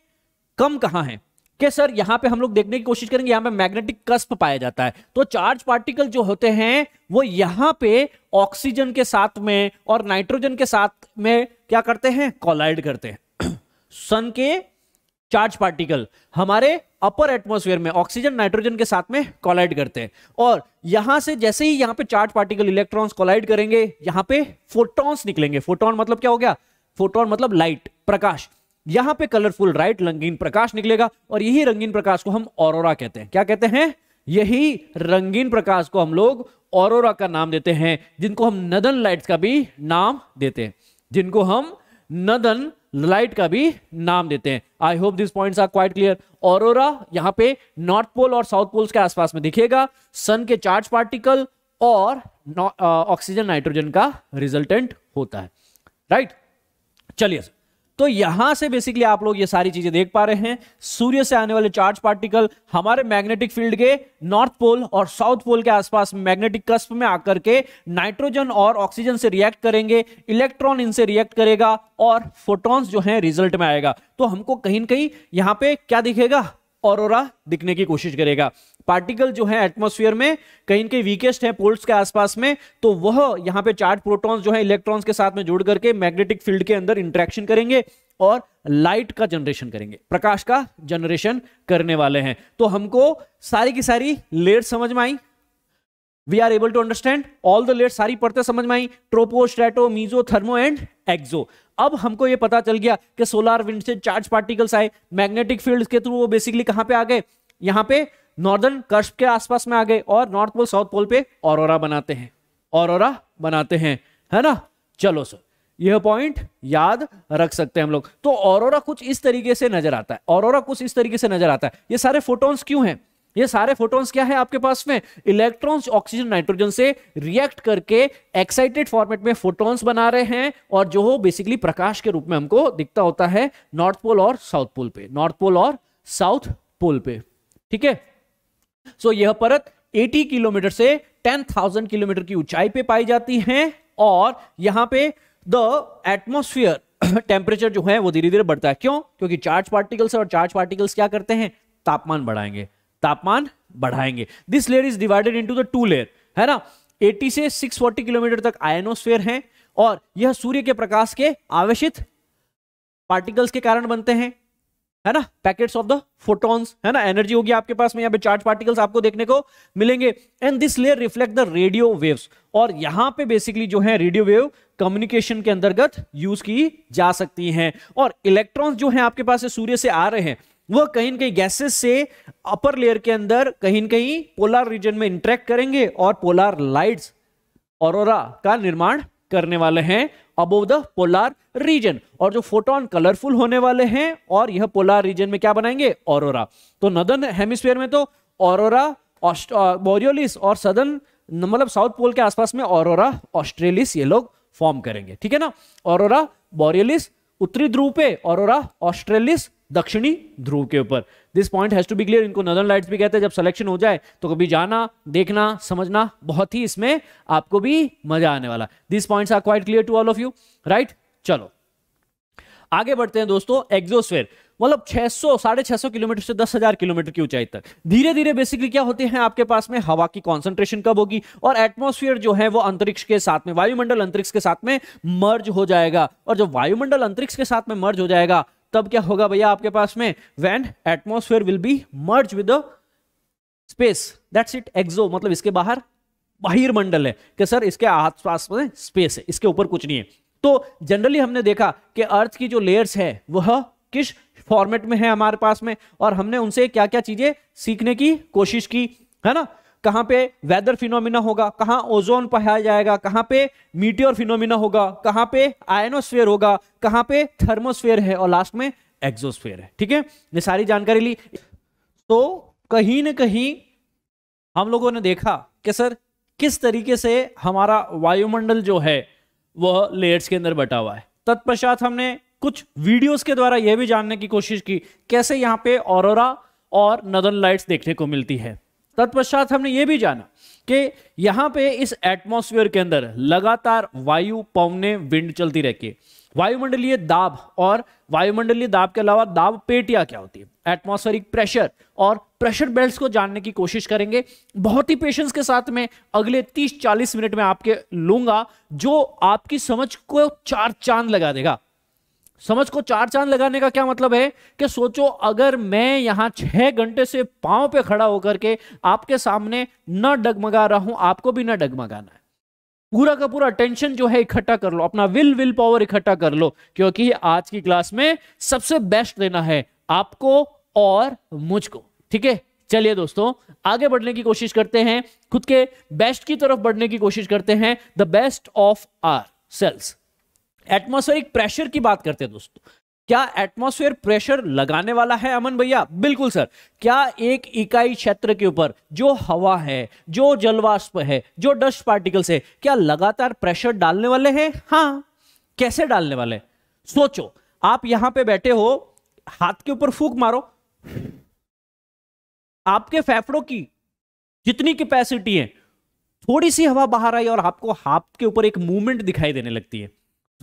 कम कहां है कि सर यहाँ पे हम लोग देखने की कोशिश करेंगे यहां पे मैग्नेटिक कस्प पाया जाता है तो चार्ज पार्टिकल जो होते हैं वो यहां पे ऑक्सीजन के साथ में और नाइट्रोजन के साथ में क्या करते हैं कॉलाइड करते हैं सन के चार्ज पार्टिकल हमारे अपर एटमोसफेयर में ऑक्सीजन नाइट्रोजन के साथ में कॉलाइड करते हैं और यहां से जैसे ही यहां पे चार्ज पार्टिकल इलेक्ट्रॉन्स कॉलाइड करेंगे यहां पे फोटॉन्स निकलेंगे फोटोन मतलब क्या हो गया फोटोन मतलब लाइट प्रकाश यहां पे कलरफुल राइट रंगीन प्रकाश निकलेगा और यही रंगीन प्रकाश को हम ऑरोरा कहते हैं क्या कहते हैं यही रंगीन प्रकाश को हम लोग ऑरोरा का नाम देते हैं जिनको हम नदन लाइट का भी नाम देते हैं जिनको हम नदन लाइट का भी नाम देते हैं I hope this points are quite clear aurora यहां पे नॉर्थ पोल और साउथ पोल्स के आसपास में दिखेगा सन के चार्ज पार्टिकल और ऑक्सीजन नाइट्रोजन uh, का रिजल्टेंट होता है राइट right? चलिए तो यहां से बेसिकली आप लोग ये सारी चीजें देख पा रहे हैं सूर्य से आने वाले चार्ज पार्टिकल हमारे मैग्नेटिक फील्ड के नॉर्थ पोल और साउथ पोल के आसपास मैग्नेटिक कस्प में आकर के नाइट्रोजन और ऑक्सीजन से रिएक्ट करेंगे इलेक्ट्रॉन इनसे रिएक्ट करेगा और फोटॉन्स जो है रिजल्ट में आएगा तो हमको कहीं ना कहीं यहां पे क्या दिखेगा ऑरोरा दिखने की कोशिश करेगा पार्टिकल जो है एटमोस्फियर में कहीं कहीं वीकेस्ट है पोल्स के आसपास में तो वह यहां पे चार्ज प्रोटॉन्स जो है इलेक्ट्रॉन्स के साथ में जुड़ करके मैग्नेटिक फील्ड के अंदर इंट्रैक्शन करेंगे और लाइट का जनरेशन करेंगे प्रकाश का जनरेशन करने वाले हैं तो हमको सारी की सारी लेयर समझ में आई we are able to understand all the layer सारी पढ़ते समझ में आई tropo strato meso thermo and exo अब हमको ये पता चल गया कि सोलार विंड से चार्ज पार्टिकल्स आए मैग्नेटिक फील्ड के थ्रू वो बेसिकली कहां पे आ गए यहां पे नॉर्दर्न कर्स्ट के आसपास में आ गए और नॉर्थ पोल साउथ पोल पे और बनाते हैं और बनाते हैं है ना चलो सर यह पॉइंट याद रख सकते हैं हम लोग तो और कुछ इस तरीके से नजर आता है ऑरोरा कुछ इस तरीके से नजर आता है ये सारे फोटोन्स क्यों हैं ये सारे फोटॉन्स क्या है आपके पास में इलेक्ट्रॉन्स ऑक्सीजन नाइट्रोजन से रिएक्ट करके एक्साइटेड फॉर्मेट में फोटॉन्स बना रहे हैं और जो हो बेसिकली प्रकाश के रूप में हमको दिखता होता है नॉर्थ पोल और साउथ पोल पे नॉर्थ पोल और साउथ पोल पे ठीक है सो यह परत 80 किलोमीटर से 10,000 किलोमीटर की ऊंचाई पे पाई जाती है और यहां पे द एटमोस्फियर टेम्परेचर जो है वो धीरे धीरे बढ़ता है क्यों क्योंकि चार्ज पार्टिकल्स और चार्ज पार्टिकल्स क्या करते हैं तापमान बढ़ाएंगे तापमान बढ़ाएंगे this layer is divided into the two layer है ना 80 से 640 किलोमीटर तक आयनोस्फेयर है और यह सूर्य के प्रकाश के आवेशित पार्टिकल्स के कारण बनते हैं है ना पैकेट्स ऑफ द फोटॉन्स है ना एनर्जी होगी आपके पास में यहाँ पे चार्ज पार्टिकल्स आपको देखने को मिलेंगे and this layer reflect the radio waves और यहां पे बेसिकली जो है रेडियो वेव कम्युनिकेशन के अंतर्गत यूज की जा सकती हैं और इलेक्ट्रॉन्स जो हैं आपके पास सूर्य से आ रहे हैं वह कहीं कहीं गैसेस से अपर लेयर के अंदर कहीं कहीं पोलार रीजन में इंटरेक्ट करेंगे और पोलार लाइट्स ऑरोरा का निर्माण करने वाले हैं अबोव द पोलार रीजन और जो फोटोन कलरफुल होने वाले हैं और यह पोलार रीजन में क्या बनाएंगे ऑरोरा तो नदन हेमिस्फेयर में तो ऑरोरा बोरियोलिस और सदन मतलब साउथ पोल के आसपास में ऑरोरा ऑस्ट्रेलिस ये लोग फॉर्म करेंगे ठीक है ना ऑरोरा बोरियोलिस उत्तरी ध्रुव पे ऑरोरा ऑस्ट्रेलिस दक्षिणी ध्रुव के ऊपर this point has to be clear इनको नदर लाइट्स भी कहते हैं जब सिलेक्शन हो जाए तो कभी जाना देखना समझना बहुत ही इसमें आपको भी मजा आने वाला this points are quite clear to all of you right चलो आगे बढ़ते हैं दोस्तों एक्सोस्फेयर मतलब 600 सौ साढ़े छह किलोमीटर से 10,000 किलोमीटर की ऊंचाई तक धीरे धीरे बेसिकली क्या होते हैं आपके पास में हवा की कॉन्सेंट्रेशन कब होगी और एटमोस्फियर जो है वो अंतरिक्ष के साथ में वायुमंडल अंतरिक्ष के साथ में मर्ज हो जाएगा और जब वायुमंडल अंतरिक्ष के साथ में मर्ज हो जाएगा तब क्या होगा भैया आपके पास में when atmosphere will be merge with space that's it exo मतलब इसके बाहर बाहिर मंडल है कि सर इसके आसपास में स्पेस है इसके ऊपर कुछ नहीं है तो जनरली हमने देखा कि अर्थ की जो लेयर्स है वह किस फॉर्मेट में है हमारे पास में और हमने उनसे क्या क्या चीजें सीखने की कोशिश की है ना कहाँ पे वेदर फिनोमिना होगा कहाँ ओजोन पाया जाएगा कहाँ पे मीटियोर फिनोमिना होगा कहाँ पे आयनोस्फेयर होगा कहाँ पे थर्मोस्फेयर है और लास्ट में एक्सोस्फेयर है ठीक है ये सारी जानकारी ली तो कहीं ना कहीं हम लोगों ने देखा कि सर किस तरीके से हमारा वायुमंडल जो है वह लेयर्स के अंदर बटा हुआ है तत्पश्चात हमने कुछ वीडियोस के द्वारा यह भी जानने की कोशिश की कैसे यहाँ पे ऑरोरा और नदन लाइट्स देखने को मिलती है तत्पश्चात हमने ये भी जाना कि यहां पे इस एटमॉस्फेयर के अंदर लगातार वायु पवने विंड चलती रहती है वायुमंडलीय दाब और वायुमंडलीय दाब के अलावा दाब पेटिया क्या होती है एटमॉस्फेरिक प्रेशर और प्रेशर बेल्ट्स को जानने की कोशिश करेंगे बहुत ही पेशेंस के साथ में अगले 30-40 मिनट में आपके लूंगा जो आपकी समझ को चार चांद लगा देगा समझ को चार चांद लगाने का क्या मतलब है कि सोचो अगर मैं यहां छह घंटे से पांव पे खड़ा होकर के आपके सामने न डगमगा रहा हूं आपको भी न डगमगाना है पूरा का पूरा टेंशन जो है इकट्ठा कर लो अपना विल विल पावर इकट्ठा कर लो क्योंकि आज की क्लास में सबसे बेस्ट देना है आपको और मुझको ठीक है चलिए दोस्तों आगे बढ़ने की कोशिश करते हैं खुद के बेस्ट की तरफ बढ़ने की कोशिश करते हैं the best of ourselves atmospheric pressure की बात करते हैं दोस्तों क्या एटमोस्फेयर प्रेशर लगाने वाला है अमन भैया बिल्कुल सर क्या एक इकाई क्षेत्र के ऊपर जो हवा है जो जलवाष्प है जो डस्ट पार्टिकल्स है क्या लगातार प्रेशर डालने वाले हैं हाँ कैसे डालने वाले सोचो आप यहां पे बैठे हो हाथ के ऊपर फूक मारो आपके फेफड़ों की जितनी कैपेसिटी है थोड़ी सी हवा बाहर आई और आपको हाथ के ऊपर एक मूवमेंट दिखाई देने लगती है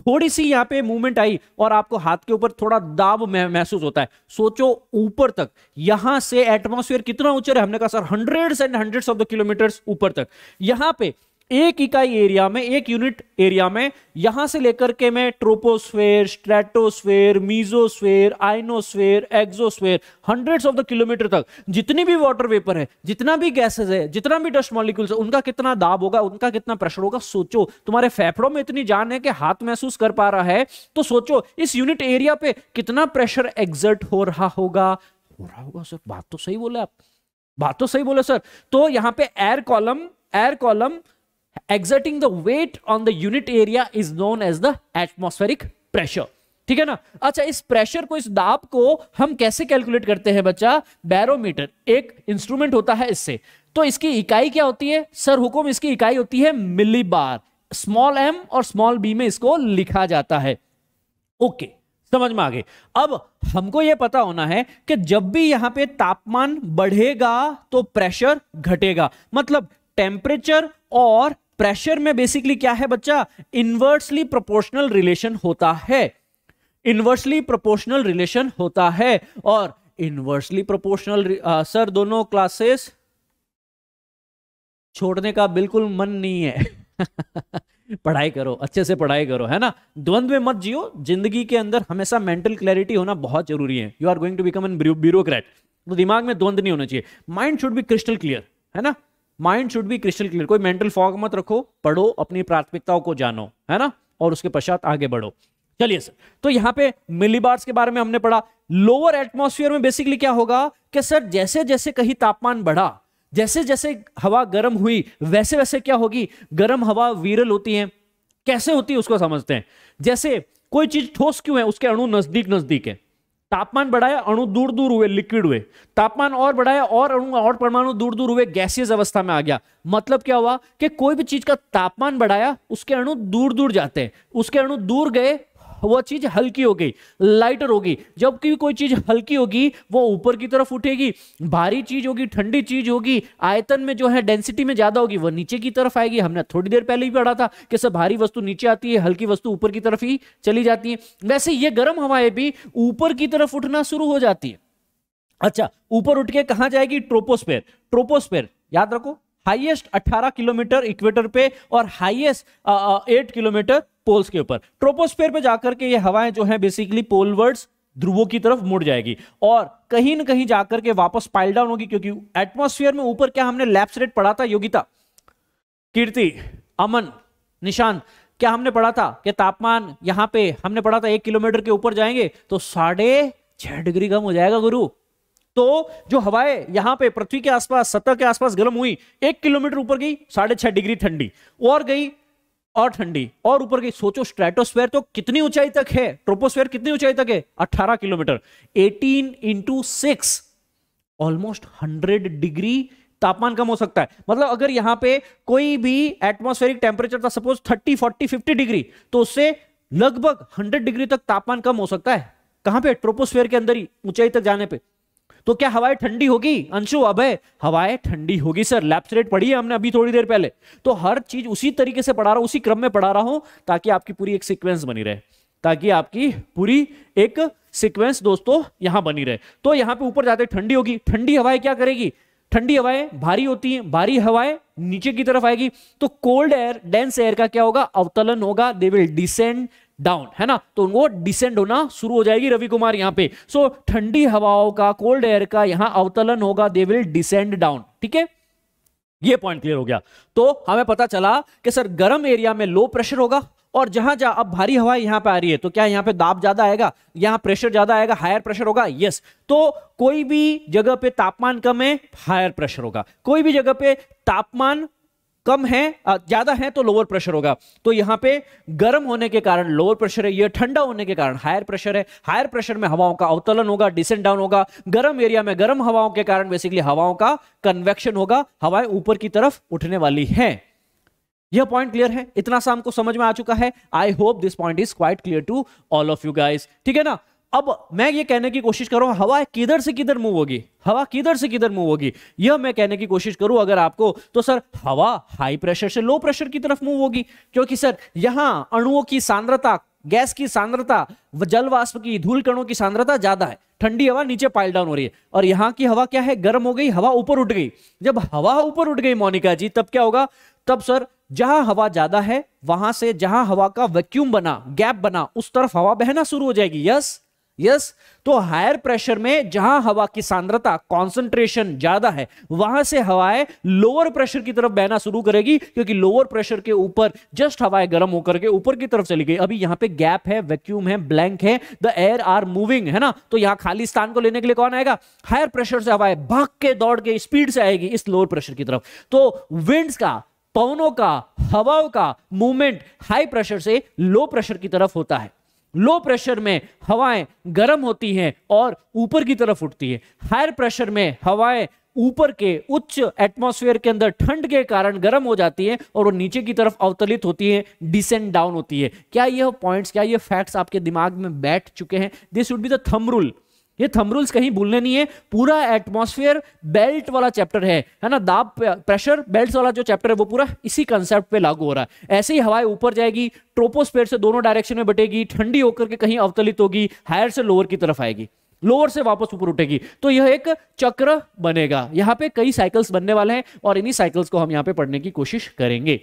थोड़ी सी यहाँ पे मूवमेंट आई और आपको हाथ के ऊपर थोड़ा दाब महसूस होता है सोचो ऊपर तक यहां से एटमोस्फेयर कितना ऊंचा है हमने कहा sir hundreds and hundreds of the kilometres ऊपर तक यहां पे एक इकाई एरिया में एक यूनिट एरिया में यहां से लेकर के मैं troposphere stratosphere mesosphere ionosphere exosphere hundreds of the kilometre तक जितनी भी वाटर वेपर है जितना भी गैसेस है जितना भी डस्ट मॉलिक्यूल्स है उनका कितना दाब होगा उनका कितना प्रेशर होगा सोचो तुम्हारे फेफड़ों में इतनी जान है कि हाथ महसूस कर पा रहा है तो सोचो इस यूनिट एरिया पे कितना प्रेशर एग्जर्ट हो रहा होगा हो रहा होगा सर बात तो सही बोले आप बात तो सही बोले सर तो यहाँ पे air column air column exerting the weight on the unit area is known as the atmospheric pressure ठीक है ना अच्छा इस प्रेशर को इस दाब को हम कैसे कैलकुलेट करते हैं बच्चा बैरोमीटर एक इंस्ट्रूमेंट होता है इससे तो इसकी इकाई क्या होती है सर हुकुम इसकी इकाई होती है मिली बार स्मॉल एम और स्मॉल बी में इसको लिखा जाता है ओके समझ में आ गए अब हमको यह पता होना है कि जब भी यहां पे तापमान बढ़ेगा तो प्रेशर घटेगा मतलब टेम्परेचर और प्रेशर में बेसिकली क्या है बच्चा इन्वर्सली प्रोपोर्शनल रिलेशन होता है इनवर्सली प्रोपोर्शनल रिलेशन होता है और इन्वर्सली प्रोपोर्शनल सर दोनों क्लासेस छोड़ने का बिल्कुल मन नहीं है पढ़ाई करो अच्छे से पढ़ाई करो है ना द्वंद्व में मत जियो जिंदगी के अंदर हमेशा मेंटल क्लैरिटी होना बहुत जरूरी है you are going to become an bureaucrat तो दिमाग में द्वंद्व नहीं होना चाहिए mind should be crystal clear है ना mind should be crystal clear कोई मेंटल फॉग मत रखो पढ़ो अपनी प्राथमिकताओं को जानो है ना और उसके पश्चात आगे बढ़ो चलिए सर तो यहाँ पे मिलीबार्स के बारे में हमने पढ़ा लोअर एटमोस्फियर में बेसिकली क्या होगा कि सर जैसे जैसे कहीं तापमान बढ़ा जैसे जैसे हवा गर्म हुई वैसे वैसे क्या होगी गर्म हवा वीरल होती है कैसे होती है उसको समझते हैं जैसे कोई चीज ठोस क्यों है उसके अणु नजदीक नजदीक है तापमान बढ़ाया अणु दूर दूर हुए लिक्विड हुए तापमान और बढ़ाया और अणु और परमाणु दूर दूर हुए गैसियस अवस्था में आ गया मतलब क्या हुआ कि कोई भी चीज का तापमान बढ़ाया उसके अणु दूर दूर जाते हैं उसके अणु दूर गए वह चीज हल्की हो गई लाइटर होगी जबकि कोई चीज हल्की होगी वो ऊपर की तरफ उठेगी भारी चीज होगी ठंडी चीज होगी आयतन में जो है डेंसिटी में ज्यादा होगी वह नीचे की तरफ आएगी हमने थोड़ी देर पहले ही पढ़ा था कि सब भारी वस्तु नीचे आती है हल्की वस्तु ऊपर की तरफ ही चली जाती है वैसे ये गर्म हवाएं भी ऊपर की तरफ उठना शुरू हो जाती है अच्छा ऊपर उठ के कहा जाएगी ट्रोपोस्पेयर ट्रोपोस्पेयर याद रखो हाईएस्ट 18 किलोमीटर इक्वेटर पे और हाईएस्ट 8 किलोमीटर पोल्स के ऊपर ट्रोपोस्फेयर पे जाकर के ये हवाएं जो है बेसिकली पोलवर्ड्स ध्रुवों की तरफ मुड़ जाएगी और कहीं ना कहीं जाकर के वापस पाइल डाउन होगी क्योंकि एटमोस्फेयर में ऊपर क्या हमने लैप्स रेट पढ़ा था योगिता कीर्ति अमन निशान क्या हमने पढ़ा था कि तापमान यहां पे हमने पढ़ा था एक किलोमीटर के ऊपर जाएंगे तो साढ़े छह डिग्री कम हो जाएगा गुरु तो जो हवाएं यहां पे पृथ्वी के आसपास सतह के आसपास गर्म हुई एक किलोमीटर ऊपर गई साढ़े छह डिग्री ठंडी और गई और ठंडी और ऊपर की सोचो स्ट्रेटोस्फेयर तो कितनी ऊंचाई तक है ट्रोपोस्फेयर कितनी ऊंचाई तक है 18 kilometre 18 into six almost 100 degree तापमान कम हो सकता है मतलब अगर यहां पे कोई भी एटमोस्फेरिक टेम्परेचर था सपोज 30 40 50 डिग्री तो उससे लगभग 100 डिग्री तक तापमान कम हो सकता है कहां पे ट्रोपोस्फेयर के अंदर ही ऊंचाई तक जाने पर तो क्या हवाएं ठंडी होगी अंशु अब हवाएं ठंडी होगी सर लैप्स रेट पढ़ी है हमने अभी थोड़ी देर पहले तो हर चीज उसी तरीके से पढ़ा रहा हूं उसी क्रम में पढ़ा रहा हूं ताकि आपकी पूरी एक सिक्वेंस बनी रहे ताकि आपकी पूरी एक सिक्वेंस दोस्तों यहां बनी रहे तो यहां पर ऊपर जाते ठंडी होगी ठंडी हवाएं क्या करेगी ठंडी हवाएं भारी होती हैं भारी हवाएं नीचे की तरफ आएगी तो कोल्ड एयर डेंस एयर का क्या होगा अवतलन होगा दे विल डिसेंड डाउन है ना तो वो डिसेंड होना शुरू हो जाएगी रवि कुमार यहां पे सो so, ठंडी हवाओं का कोल्ड एयर का यहां अवतलन होगा दे विल डिसेंड डाउन ठीक है ये पॉइंट क्लियर हो गया तो हमें पता चला कि सर गर्म एरिया में लो प्रेशर होगा और जहां जहां अब भारी हवा यहां पे आ रही है तो क्या यहां पे दाब ज्यादा आएगा यहां प्रेशर ज्यादा आएगा हायर प्रेशर होगा यस तो कोई भी जगह पे तापमान कम है हायर प्रेशर होगा कोई भी जगह पे तापमान कम है ज्यादा है तो लोअर प्रेशर होगा तो यहां पे गर्म होने के कारण लोअर प्रेशर है यह ठंडा होने के कारण हायर प्रेशर है हायर प्रेशर में हवाओं का अवतलन होगा डिसेंट डाउन होगा गर्म एरिया में गर्म हवाओं के कारण बेसिकली हवाओं का कन्वेक्शन होगा हवाएं ऊपर की तरफ उठने वाली है यह पॉइंट क्लियर है इतना सा हमको समझ में आ चुका है I hope this point is quite clear to all of you guys ठीक है ना अब मैं ये कहने की कोशिश कर रहा हूं हवा किधर से किधर मूव होगी हवा किधर से किधर मूव होगी यह मैं कहने की कोशिश करूं अगर आपको तो सर हवा हाई प्रेशर से लो प्रेशर की तरफ मूव होगी क्योंकि सर यहां अणुओं की सांद्रता गैस की सांद्रता जल वाष्प की धूल कणों की सांद्रता ज्यादा है ठंडी हवा नीचे पाइल डाउन हो रही है और यहाँ की हवा क्या है गर्म हो गई हवा ऊपर उठ गई जब हवा ऊपर उठ गई मोनिका जी तब क्या होगा तब सर जहां हवा ज्यादा है वहां से जहां हवा का वैक्यूम बना गैप बना उस तरफ हवा बहना शुरू हो जाएगी यस यस तो हायर प्रेशर में जहां हवा की सांद्रता कॉन्सेंट्रेशन ज्यादा है वहां से हवाएं लोअर प्रेशर की तरफ बहना शुरू करेगी क्योंकि लोअर प्रेशर के ऊपर जस्ट हवाएं गर्म होकर के ऊपर की तरफ चली गई अभी यहां पे गैप है वैक्यूम है ब्लैंक है द एयर आर मूविंग है ना तो यहां खाली स्थान को लेने के लिए कौन आएगा हायर प्रेशर से हवाएं भाग के दौड़ के स्पीड से आएगी इस लोअर प्रेशर की तरफ तो विंड्स का पवनों का हवाओं का मूवमेंट हाई प्रेशर से लो प्रेशर की तरफ होता है लो प्रेशर में हवाएं गर्म होती हैं और ऊपर की तरफ उठती है हायर प्रेशर में हवाएं ऊपर के उच्च एटमॉस्फेयर के अंदर ठंड के कारण गर्म हो जाती है और वो नीचे की तरफ अवतलित होती है डिसेंट डाउन होती है क्या ये पॉइंट्स क्या ये फैक्ट्स आपके दिमाग में बैठ चुके हैं this would be the thumb rule ये थम रूल्स कहीं भूलने नहीं है पूरा एटमॉस्फेयर बेल्ट वाला चैप्टर है है ना दाब प्रेशर बेल्ट वाला जो चैप्टर है वो पूरा इसी कंसेप्ट पे लागू हो रहा है ऐसे ही हवाएं ऊपर जाएगी ट्रोपोस्फेयर से दोनों डायरेक्शन में बटेगी ठंडी होकर के कहीं अवतलित होगी हायर से लोअर की तरफ आएगी लोअर से वापस ऊपर उठेगी तो यह एक चक्र बनेगा यहाँ पे कई साइकिल्स बनने वाले हैं और इन्हीं साइकिल्स को हम यहाँ पे पढ़ने की कोशिश करेंगे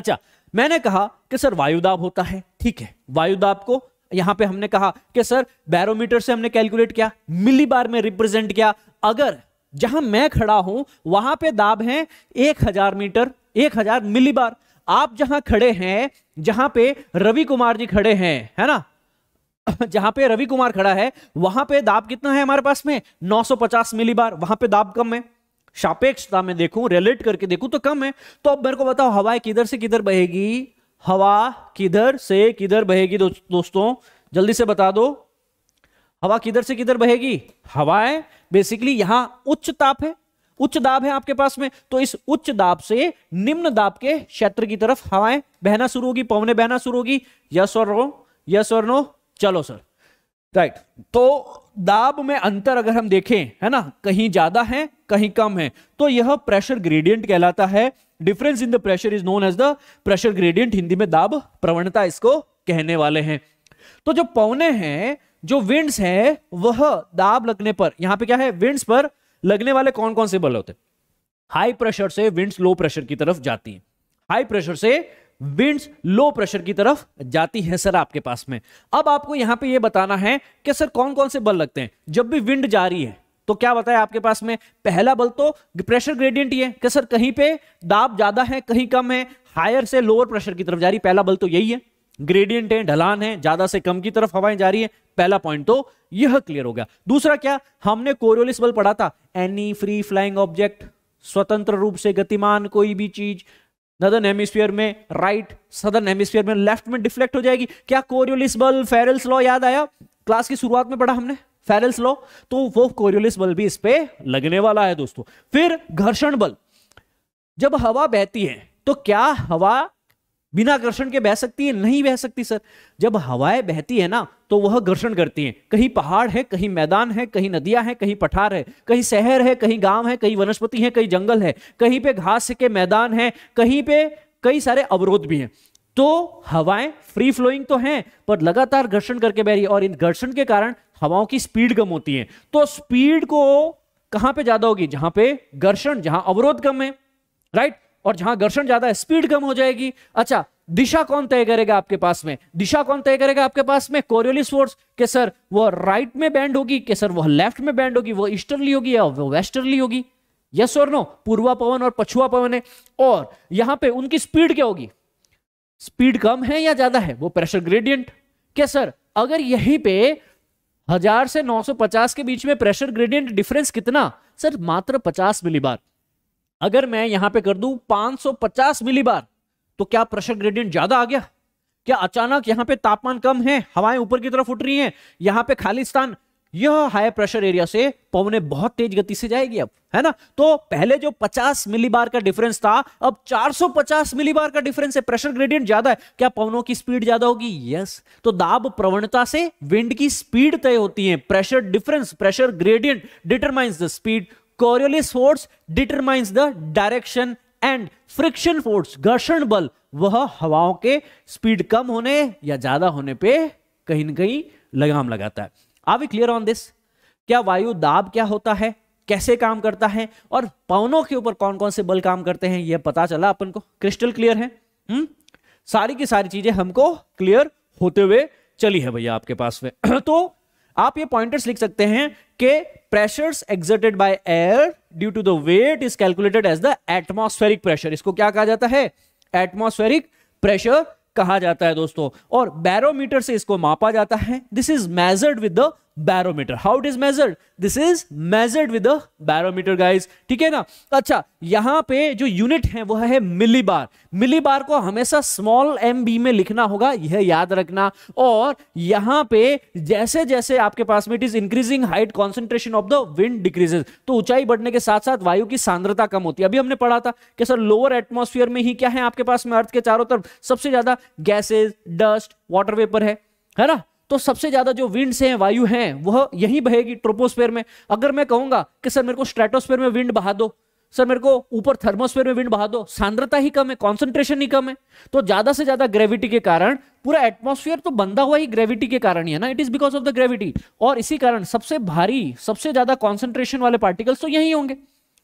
अच्छा मैंने कहा कि सर वायुदाब होता है ठीक है वायुदाब को यहां पे हमने कहा कि सर बैरोमीटर से हमने कैलकुलेट किया मिली बार में रिप्रेजेंट किया अगर जहां मैं खड़ा हूं वहां पे दाब है एक हजार मीटर एक हजार मिली बार आप जहां खड़े हैं जहां पे रवि कुमार जी खड़े हैं है ना जहां पे रवि कुमार खड़ा है वहां पे दाब कितना है हमारे पास में 950 मिली बार वहां पे दाब कम है सापेक्षता में देखूं रिलेट करके देखूं तो कम है तो अब मेरे को बताओ हवाएं किधर से किधर बहेगी हवा किधर से किधर बहेगी दो, दोस्तों जल्दी से बता दो हवा किधर से किधर बहेगी हवाएं बेसिकली यहां उच्च ताप है उच्च दाब है आपके पास में तो इस उच्च दाब से निम्न दाब के क्षेत्र की तरफ हवाएं बहना शुरू होगी पवने बहना शुरू होगी यस और नो यस और नो चलो सर राइट right. तो दाब में अंतर अगर हम देखें है ना कहीं ज्यादा है कहीं कम है तो यह प्रेशर ग्रेडियंट कहलाता है difference in the pressure is known as the pressure gradient Hindi में दाब प्रवणता इसको कहने वाले हैं तो जो पौने हैं जो विंड्स हैं वह दाब लगने पर यहां पे क्या है विंड्स पर लगने वाले कौन कौन से बल होते हाई प्रेशर से विंड्स लो प्रेशर की तरफ जाती है हाई प्रेशर से विंड्स लो प्रेशर की तरफ जाती है सर आपके पास में अब आपको यहां पे ये बताना है कि सर कौन कौन से बल लगते हैं जब भी विंड जा रही है तो क्या बताया आपके पास में पहला बल तो प्रेशर ग्रेडियंट ही है कि सर कहीं पे दाब ज्यादा है कहीं कम है हायर से लोअर प्रेशर की तरफ जा रही पहला बल तो यही है ग्रेडियंट है ढलान है ज्यादा से कम की तरफ हवाएं जा रही है पहला पॉइंट तो यह क्लियर हो गया दूसरा क्या हमने कोरियोलिस बल पढ़ा था एनी फ्री फ्लाइंग ऑब्जेक्ट स्वतंत्र रूप से गतिमान कोई भी चीज नदर्न हेमिस्फीयर में राइट सदर्न हेमिस्फीयर में लेफ्ट में डिफ्लेक्ट हो जाएगी क्या कोरियोलिस बल फेरल्स लॉ याद आया क्लास की शुरुआत में पढ़ा हमने फेरल्स लॉ तो वो कोरियोलिस बल भी इस पर लगने वाला है दोस्तों फिर घर्षण बल जब हवा बहती है तो क्या हवा बिना घर्षण के बह सकती है नहीं बह सकती सर जब हवाएं बहती है ना तो वह घर्षण करती हैं कहीं पहाड़ है कहीं मैदान है कहीं नदियां हैं कहीं पठार है कहीं शहर है कहीं गांव है कहीं वनस्पति है कहीं जंगल है कहीं पे घास के मैदान है कहीं पे कई सारे अवरोध भी हैं तो हवाएं फ्री फ्लोइंग तो हैं पर लगातार घर्षण करके बह रही है और इन घर्षण के कारण हवाओं की स्पीड कम होती है तो स्पीड को कहां पे ज्यादा होगी जहां पे घर्षण जहां अवरोध कम है राइट और जहां घर्षण ज्यादा स्पीड कम हो जाएगी अच्छा दिशा कौन तय करेगा आपके पास में दिशा कौन तय करेगा आपके पास में कोरियोलिस फोर्स के सर वो राइट में बैंड होगी के सर वो लेफ्ट में बैंड होगी वो ईस्टर्नली होगी या वो वेस्टर्नली होगी यस और नो पूर्वा पवन और पछुआ पवन है और यहां पे उनकी स्पीड क्या होगी स्पीड कम है या ज्यादा है वो प्रेशर ग्रेडियंट क्या सर अगर यहीं पे हजार से 950 के बीच में प्रेशर ग्रेडियंट डिफरेंस कितना सर मात्र 50 मिलीबार अगर मैं यहां पे कर दूं 550 मिलीबार तो क्या प्रेशर ग्रेडियंट ज्यादा आ गया क्या अचानक यहां पे तापमान कम है हवाएं ऊपर की तरफ उठ रही हैं यहां पे खालिस्तान यह हाई प्रेशर एरिया से पवने बहुत तेज गति से जाएगी अब है ना तो पहले जो 50 मिलीबार का डिफरेंस था अब 450 मिलीबार का डिफरेंस है प्रेशर ग्रेडियंट ज्यादा है क्या पवनों की स्पीड ज्यादा होगी यस तो दाब प्रवणता से विंड की स्पीड तय होती है pressure difference pressure gradient determines the speed Coriolis force determines the direction and friction force घर्षण बल वह हवाओं के स्पीड कम होने या ज्यादा होने पे कहीं ना कहीं लगाम लगाता है are we clear on this क्या वायु दाब क्या होता है कैसे काम करता है और पवनों के ऊपर कौन कौन से बल काम करते हैं यह पता चला अपन को क्रिस्टल क्लियर है हुँ? हम्म? सारी की सारी चीजें हमको क्लियर होते हुए चली है भैया आपके पास में तो आप ये पॉइंटर्स लिख सकते हैं कि pressures exerted by air due to the weight is calculated as the atmospheric pressure इसको क्या कहा जाता है एटमोस्फेरिक प्रेशर कहा जाता है दोस्तों और बैरोमीटर से इसको मापा जाता है this is measured with the barometer how it is measured this is measured with barometer guys ठीक है ना अच्छा यहां पे जो यूनिट है वो है मिली बार मिली बार को हमेशा स्मॉल एम बी में लिखना होगा यह याद रखना और यहां पे जैसे जैसे आपके पास में it is increasing height concentration of the wind decreases तो ऊंचाई बढ़ने के साथ साथ वायु की सांद्रता कम होती है अभी हमने पढ़ा था कि सर लोअर एटमोस्फियर में ही क्या है आपके पास में अर्थ के चारों तरफ सबसे ज्यादा गैसेज डस्ट वाटर वेपर है है ना तो सबसे ज्यादा जो विंड है वायु है वह यही बहेगी ट्रोपोस्फेयर में अगर मैं कहूंगा कि सर मेरे को स्ट्रेटोस्फेयर में विंड बहा दो सर मेरे को ऊपर थर्मोस्फेयर में विंड बहा दो सांद्रता ही कम है कॉन्सेंट्रेशन ही कम है तो ज्यादा से ज्यादा ग्रेविटी के कारण पूरा एटमोस्फेयर तो बंधा हुआ ही ग्रेविटी के कारण ही है ना it is because of the gravity और इसी कारण सबसे भारी सबसे ज्यादा कॉन्सेंट्रेशन वाले पार्टिकल्स तो यही होंगे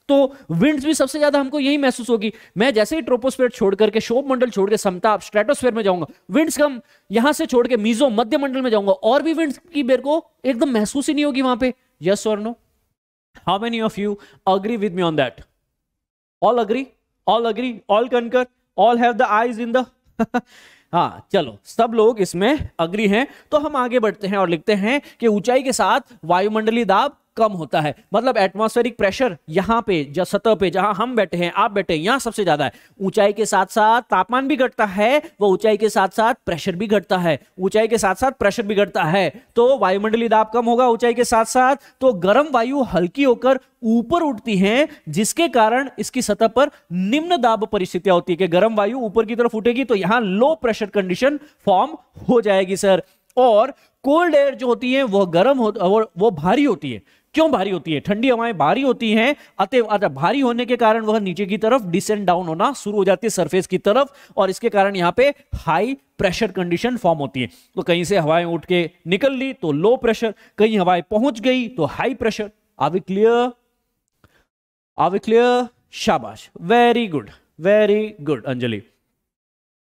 तो विंड्स भी सबसे ज्यादा हमको यही महसूस होगी मैं जैसे ही ट्रोपोस्फेयर छोड़ करके शोभ मंडल छोड़ के समताप स्ट्रेटोस्फेयर में जाऊंगा विंड्स कम यहां से छोड़ के मीजो मध्य मंडल में जाऊंगा और भी विंड्स की मेरे को एकदम महसूस ही नहीं होगी वहां पे यस और no how many of you agree with me on that all agree all agree all concur all have the eyes in the हाँ चलो सब लोग इसमें अग्री हैं तो हम आगे बढ़ते हैं और लिखते हैं कि ऊंचाई के साथ वायुमंडलीय दाब कम होता है मतलब एटमॉस्फेरिक प्रेशर यहाँ पे या सतह पे जहां हम बैठे हैं आप बैठे हैं यहाँ सबसे ज्यादा है ऊंचाई के साथ साथ तापमान भी घटता है वो ऊंचाई के साथ साथ प्रेशर भी घटता है ऊंचाई के साथ साथ प्रेशर भी घटता है तो वायुमंडलीय दाब कम होगा ऊंचाई के साथ साथ तो गर्म वायु हल्की होकर ऊपर उठती है जिसके कारण इसकी सतह पर निम्न दाब परिस्थितियां होती है कि गर्म वायु ऊपर की तरफ उठेगी तो यहां लो प्रेशर कंडीशन फॉर्म हो जाएगी सर और कोल्ड एयर जो होती है वह गर्म हो वो भारी होती है क्यों भारी होती है ठंडी हवाएं भारी होती हैं अतः अतः भारी होने के कारण वह नीचे की तरफ डिसेंड डाउन होना शुरू हो जाती है सरफेस की तरफ और इसके कारण यहाँ पे हाई प्रेशर कंडीशन फॉर्म होती है तो कहीं से हवाएं उठ के निकल ली तो लो प्रेशर कहीं हवाएं पहुंच गई तो high pressure are we clear are we clear शाबाश very good very good Anjali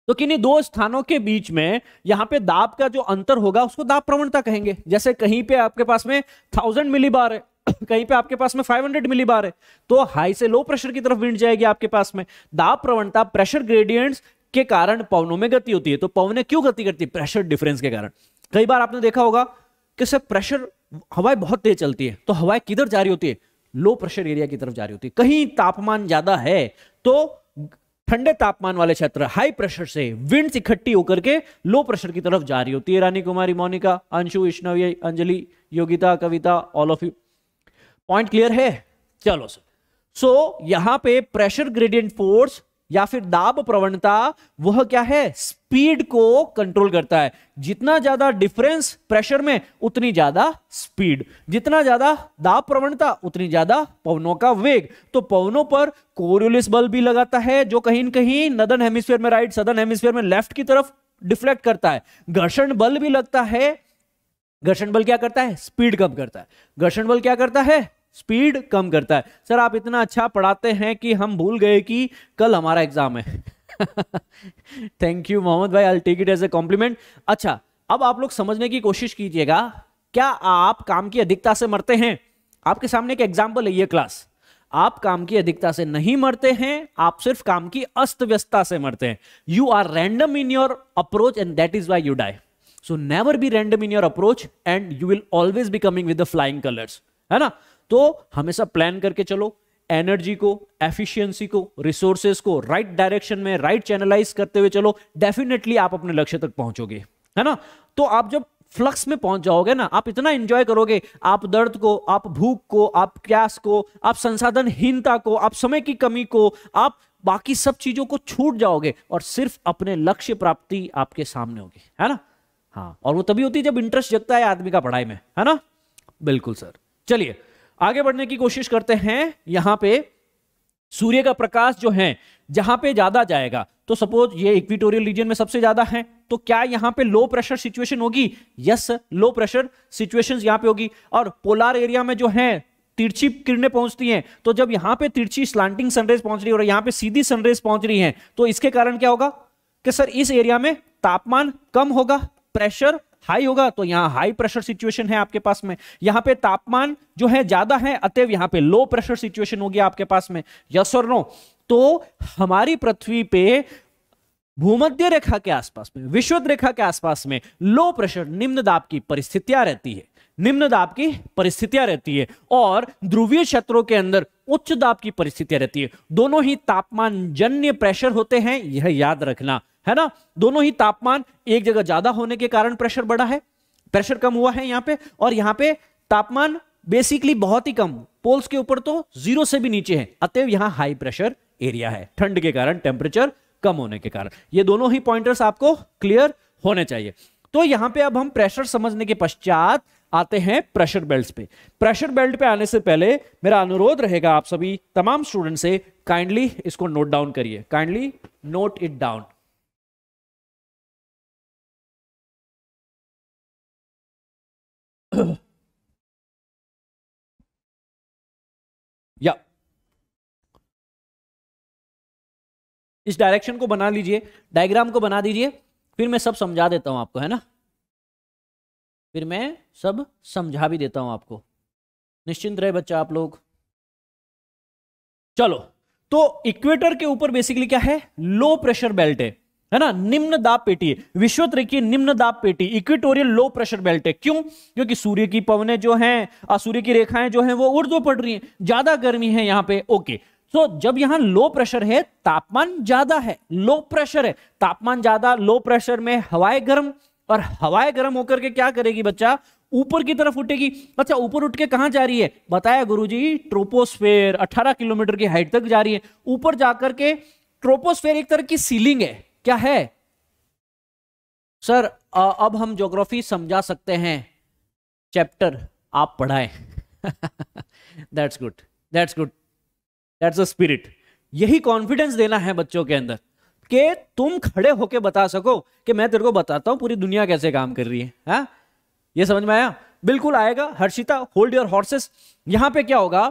तो किन्हीं दो स्थानों के बीच में यहां पे दाब का जो अंतर होगा उसको दाब प्रवणता कहेंगे जैसे कहीं पे आपके पास में थाउजेंड मिली बार है कहीं पे आपके पास में 500 मिली बार है तो हाई से लो प्रेशर की तरफ विंड जाएगी आपके पास में दाब प्रवणता प्रेशर ग्रेडियंट के कारण पवनों में गति होती है तो पवने क्यों गति करती है प्रेशर डिफरेंस के कारण कई बार आपने देखा होगा कि सर प्रेशर हवाएं बहुत तेज चलती है तो हवाएं किधर जा रही होती है लो प्रेशर एरिया की तरफ जा रही होती है कहीं तापमान ज्यादा है तो ठंडे तापमान वाले क्षेत्र हाई प्रेशर से विंड्स इकट्ठी होकर के लो प्रेशर की तरफ जा रही होती है Rani Kumari Monika Anshu Vaishnavi Anjali Yogita Kavita all of you point clear है चलो सर सो so, यहां पे प्रेशर ग्रेडियंट फोर्स या फिर दाब प्रवणता वह क्या है स्पीड को कंट्रोल करता है जितना ज्यादा डिफरेंस प्रेशर में उतनी ज्यादा स्पीड जितना ज्यादा दाब प्रवणता उतनी ज्यादा पवनों का वेग तो पवनों पर कोरियोलिस बल भी लगाता है जो कहीं न कहीं नदन हेमिस्फीयर में राइट सदन हेमिस्फीयर में लेफ्ट की तरफ डिफ्लेक्ट करता है घर्षण बल भी लगता है घर्षण बल क्या करता है स्पीड कम करता है घर्षण बल क्या करता है स्पीड कम करता है सर आप इतना अच्छा पढ़ाते हैं कि हम भूल गए कि कल हमारा एग्जाम है थैंक यू मोहम्मद भाई I take it as a compliment अच्छा अब आप लोग समझने की कोशिश कीजिएगा क्या आप काम की अधिकता से मरते हैं आपके सामने एक एग्जाम्पल है ये क्लास आप काम की अधिकता से नहीं मरते हैं आप सिर्फ काम की अस्त व्यस्तता से मरते हैं you are random in your approach and that is why you die so never be random in your approach and you will always be coming with the flying colours है ना तो हमेशा प्लान करके चलो एनर्जी को एफिशिएंसी को रिसोर्सेस को राइट right डायरेक्शन में राइट right चैनलाइज करते हुए चलो डेफिनेटली आप अपने लक्ष्य तक पहुंचोगे है ना तो आप जब फ्लक्स में पहुंच जाओगे ना आप इतना एंजॉय करोगे आप दर्द को आप भूख को आप प्यास को आप संसाधनहीनता को आप समय की कमी को आप बाकी सब चीजों को छूट जाओगे और सिर्फ अपने लक्ष्य प्राप्ति आपके सामने होगी है ना हाँ और वो तभी होती है जब इंटरेस्ट जगता है आदमी का पढ़ाई में है ना बिल्कुल सर चलिए आगे बढ़ने की कोशिश करते हैं यहां पे सूर्य का प्रकाश जो है जहां पे ज्यादा जाएगा तो सपोज ये इक्विटोरियल रीजन में सबसे ज्यादा है तो क्या यहां पे लो प्रेशर सिचुएशन होगी यस लो प्रेशर सिचुएशन यहां पे होगी और पोलार एरिया में जो है तिरछी किरणें पहुंचती हैं तो जब यहां पे तिरछी स्लांटिंग सनरेज पहुंच रही है और यहां पे सीधी सनरेज पहुंच रही है तो इसके कारण क्या होगा कि सर इस एरिया में तापमान कम होगा प्रेशर हाई होगा तो यहाँ हाई प्रेशर सिचुएशन है आपके पास में यहाँ पे तापमान जो है ज्यादा है अतएव यहाँ पे लो प्रेशर सिचुएशन होगी आपके पास में यस और नो तो हमारी पृथ्वी पे भूमध्य रेखा के आसपास में विश्वत रेखा के आसपास में लो प्रेशर निम्न दाब की परिस्थितियां रहती है निम्न दाब की परिस्थितियां रहती है और ध्रुवीय क्षेत्रों के अंदर उच्च दाब की परिस्थितियां रहती है दोनों ही तापमान जन्य प्रेशर होते हैं यह याद रखना है ना दोनों ही तापमान एक जगह ज्यादा होने के कारण प्रेशर बढ़ा है प्रेशर कम हुआ है यहाँ पे और यहाँ पे तापमान बेसिकली बहुत ही कम पोल्स के ऊपर तो जीरो से भी नीचे है अतएव यहाँ हाई प्रेशर एरिया है ठंड के कारण टेम्परेचर कम होने के कारण ये दोनों ही पॉइंटर्स आपको क्लियर होने चाहिए तो यहां पे अब हम प्रेशर समझने के पश्चात आते हैं प्रेशर बेल्ट पे प्रेशर बेल्ट पे आने से पहले मेरा अनुरोध रहेगा आप सभी तमाम स्टूडेंट से काइंडली इसको नोट डाउन करिए काइंडली नोट इट डाउन या इस डायरेक्शन को बना लीजिए डायग्राम को बना दीजिए फिर मैं सब समझा देता हूं आपको है ना फिर मैं सब समझा भी देता हूं आपको निश्चिंत रहे बच्चा आप लोग चलो तो इक्वेटर के ऊपर बेसिकली क्या है लो प्रेशर बेल्ट है है ना निम्न दाब पेटी है विश्व रेखीय निम्न दाब पेटी इक्विटोरियल लो प्रेशर बेल्ट है क्यों क्योंकि सूर्य की पवने जो हैं सूर्य की रेखाएं जो हैं वो उर्दू पड़ रही हैं ज्यादा गर्मी है यहाँ पे ओके तो so, जब यहां लो प्रेशर है तापमान ज्यादा है लो प्रेशर है तापमान ज्यादा लो प्रेशर में हवाएं गर्म और हवाएं गर्म होकर के क्या करेगी बच्चा ऊपर की तरफ उठेगी अच्छा ऊपर उठ के कहां जा रही है बताया गुरुजी ट्रोपोस्फेयर 18 किलोमीटर की हाइट तक जा रही है ऊपर जाकर के ट्रोपोस्फेयर एक तरह की सीलिंग है क्या है सर अब हम ज्योग्राफी समझा सकते हैं चैप्टर आप पढ़ाए that's good that's good that's a spirit यही कॉन्फिडेंस देना है बच्चों के अंदर कि तुम खड़े होके बता सको कि मैं तेरे को बताता हूं पूरी दुनिया कैसे काम कर रही है हा? ये समझ में आया बिल्कुल आएगा हर्षिता होल्ड योर हॉर्सेस यहां पे क्या होगा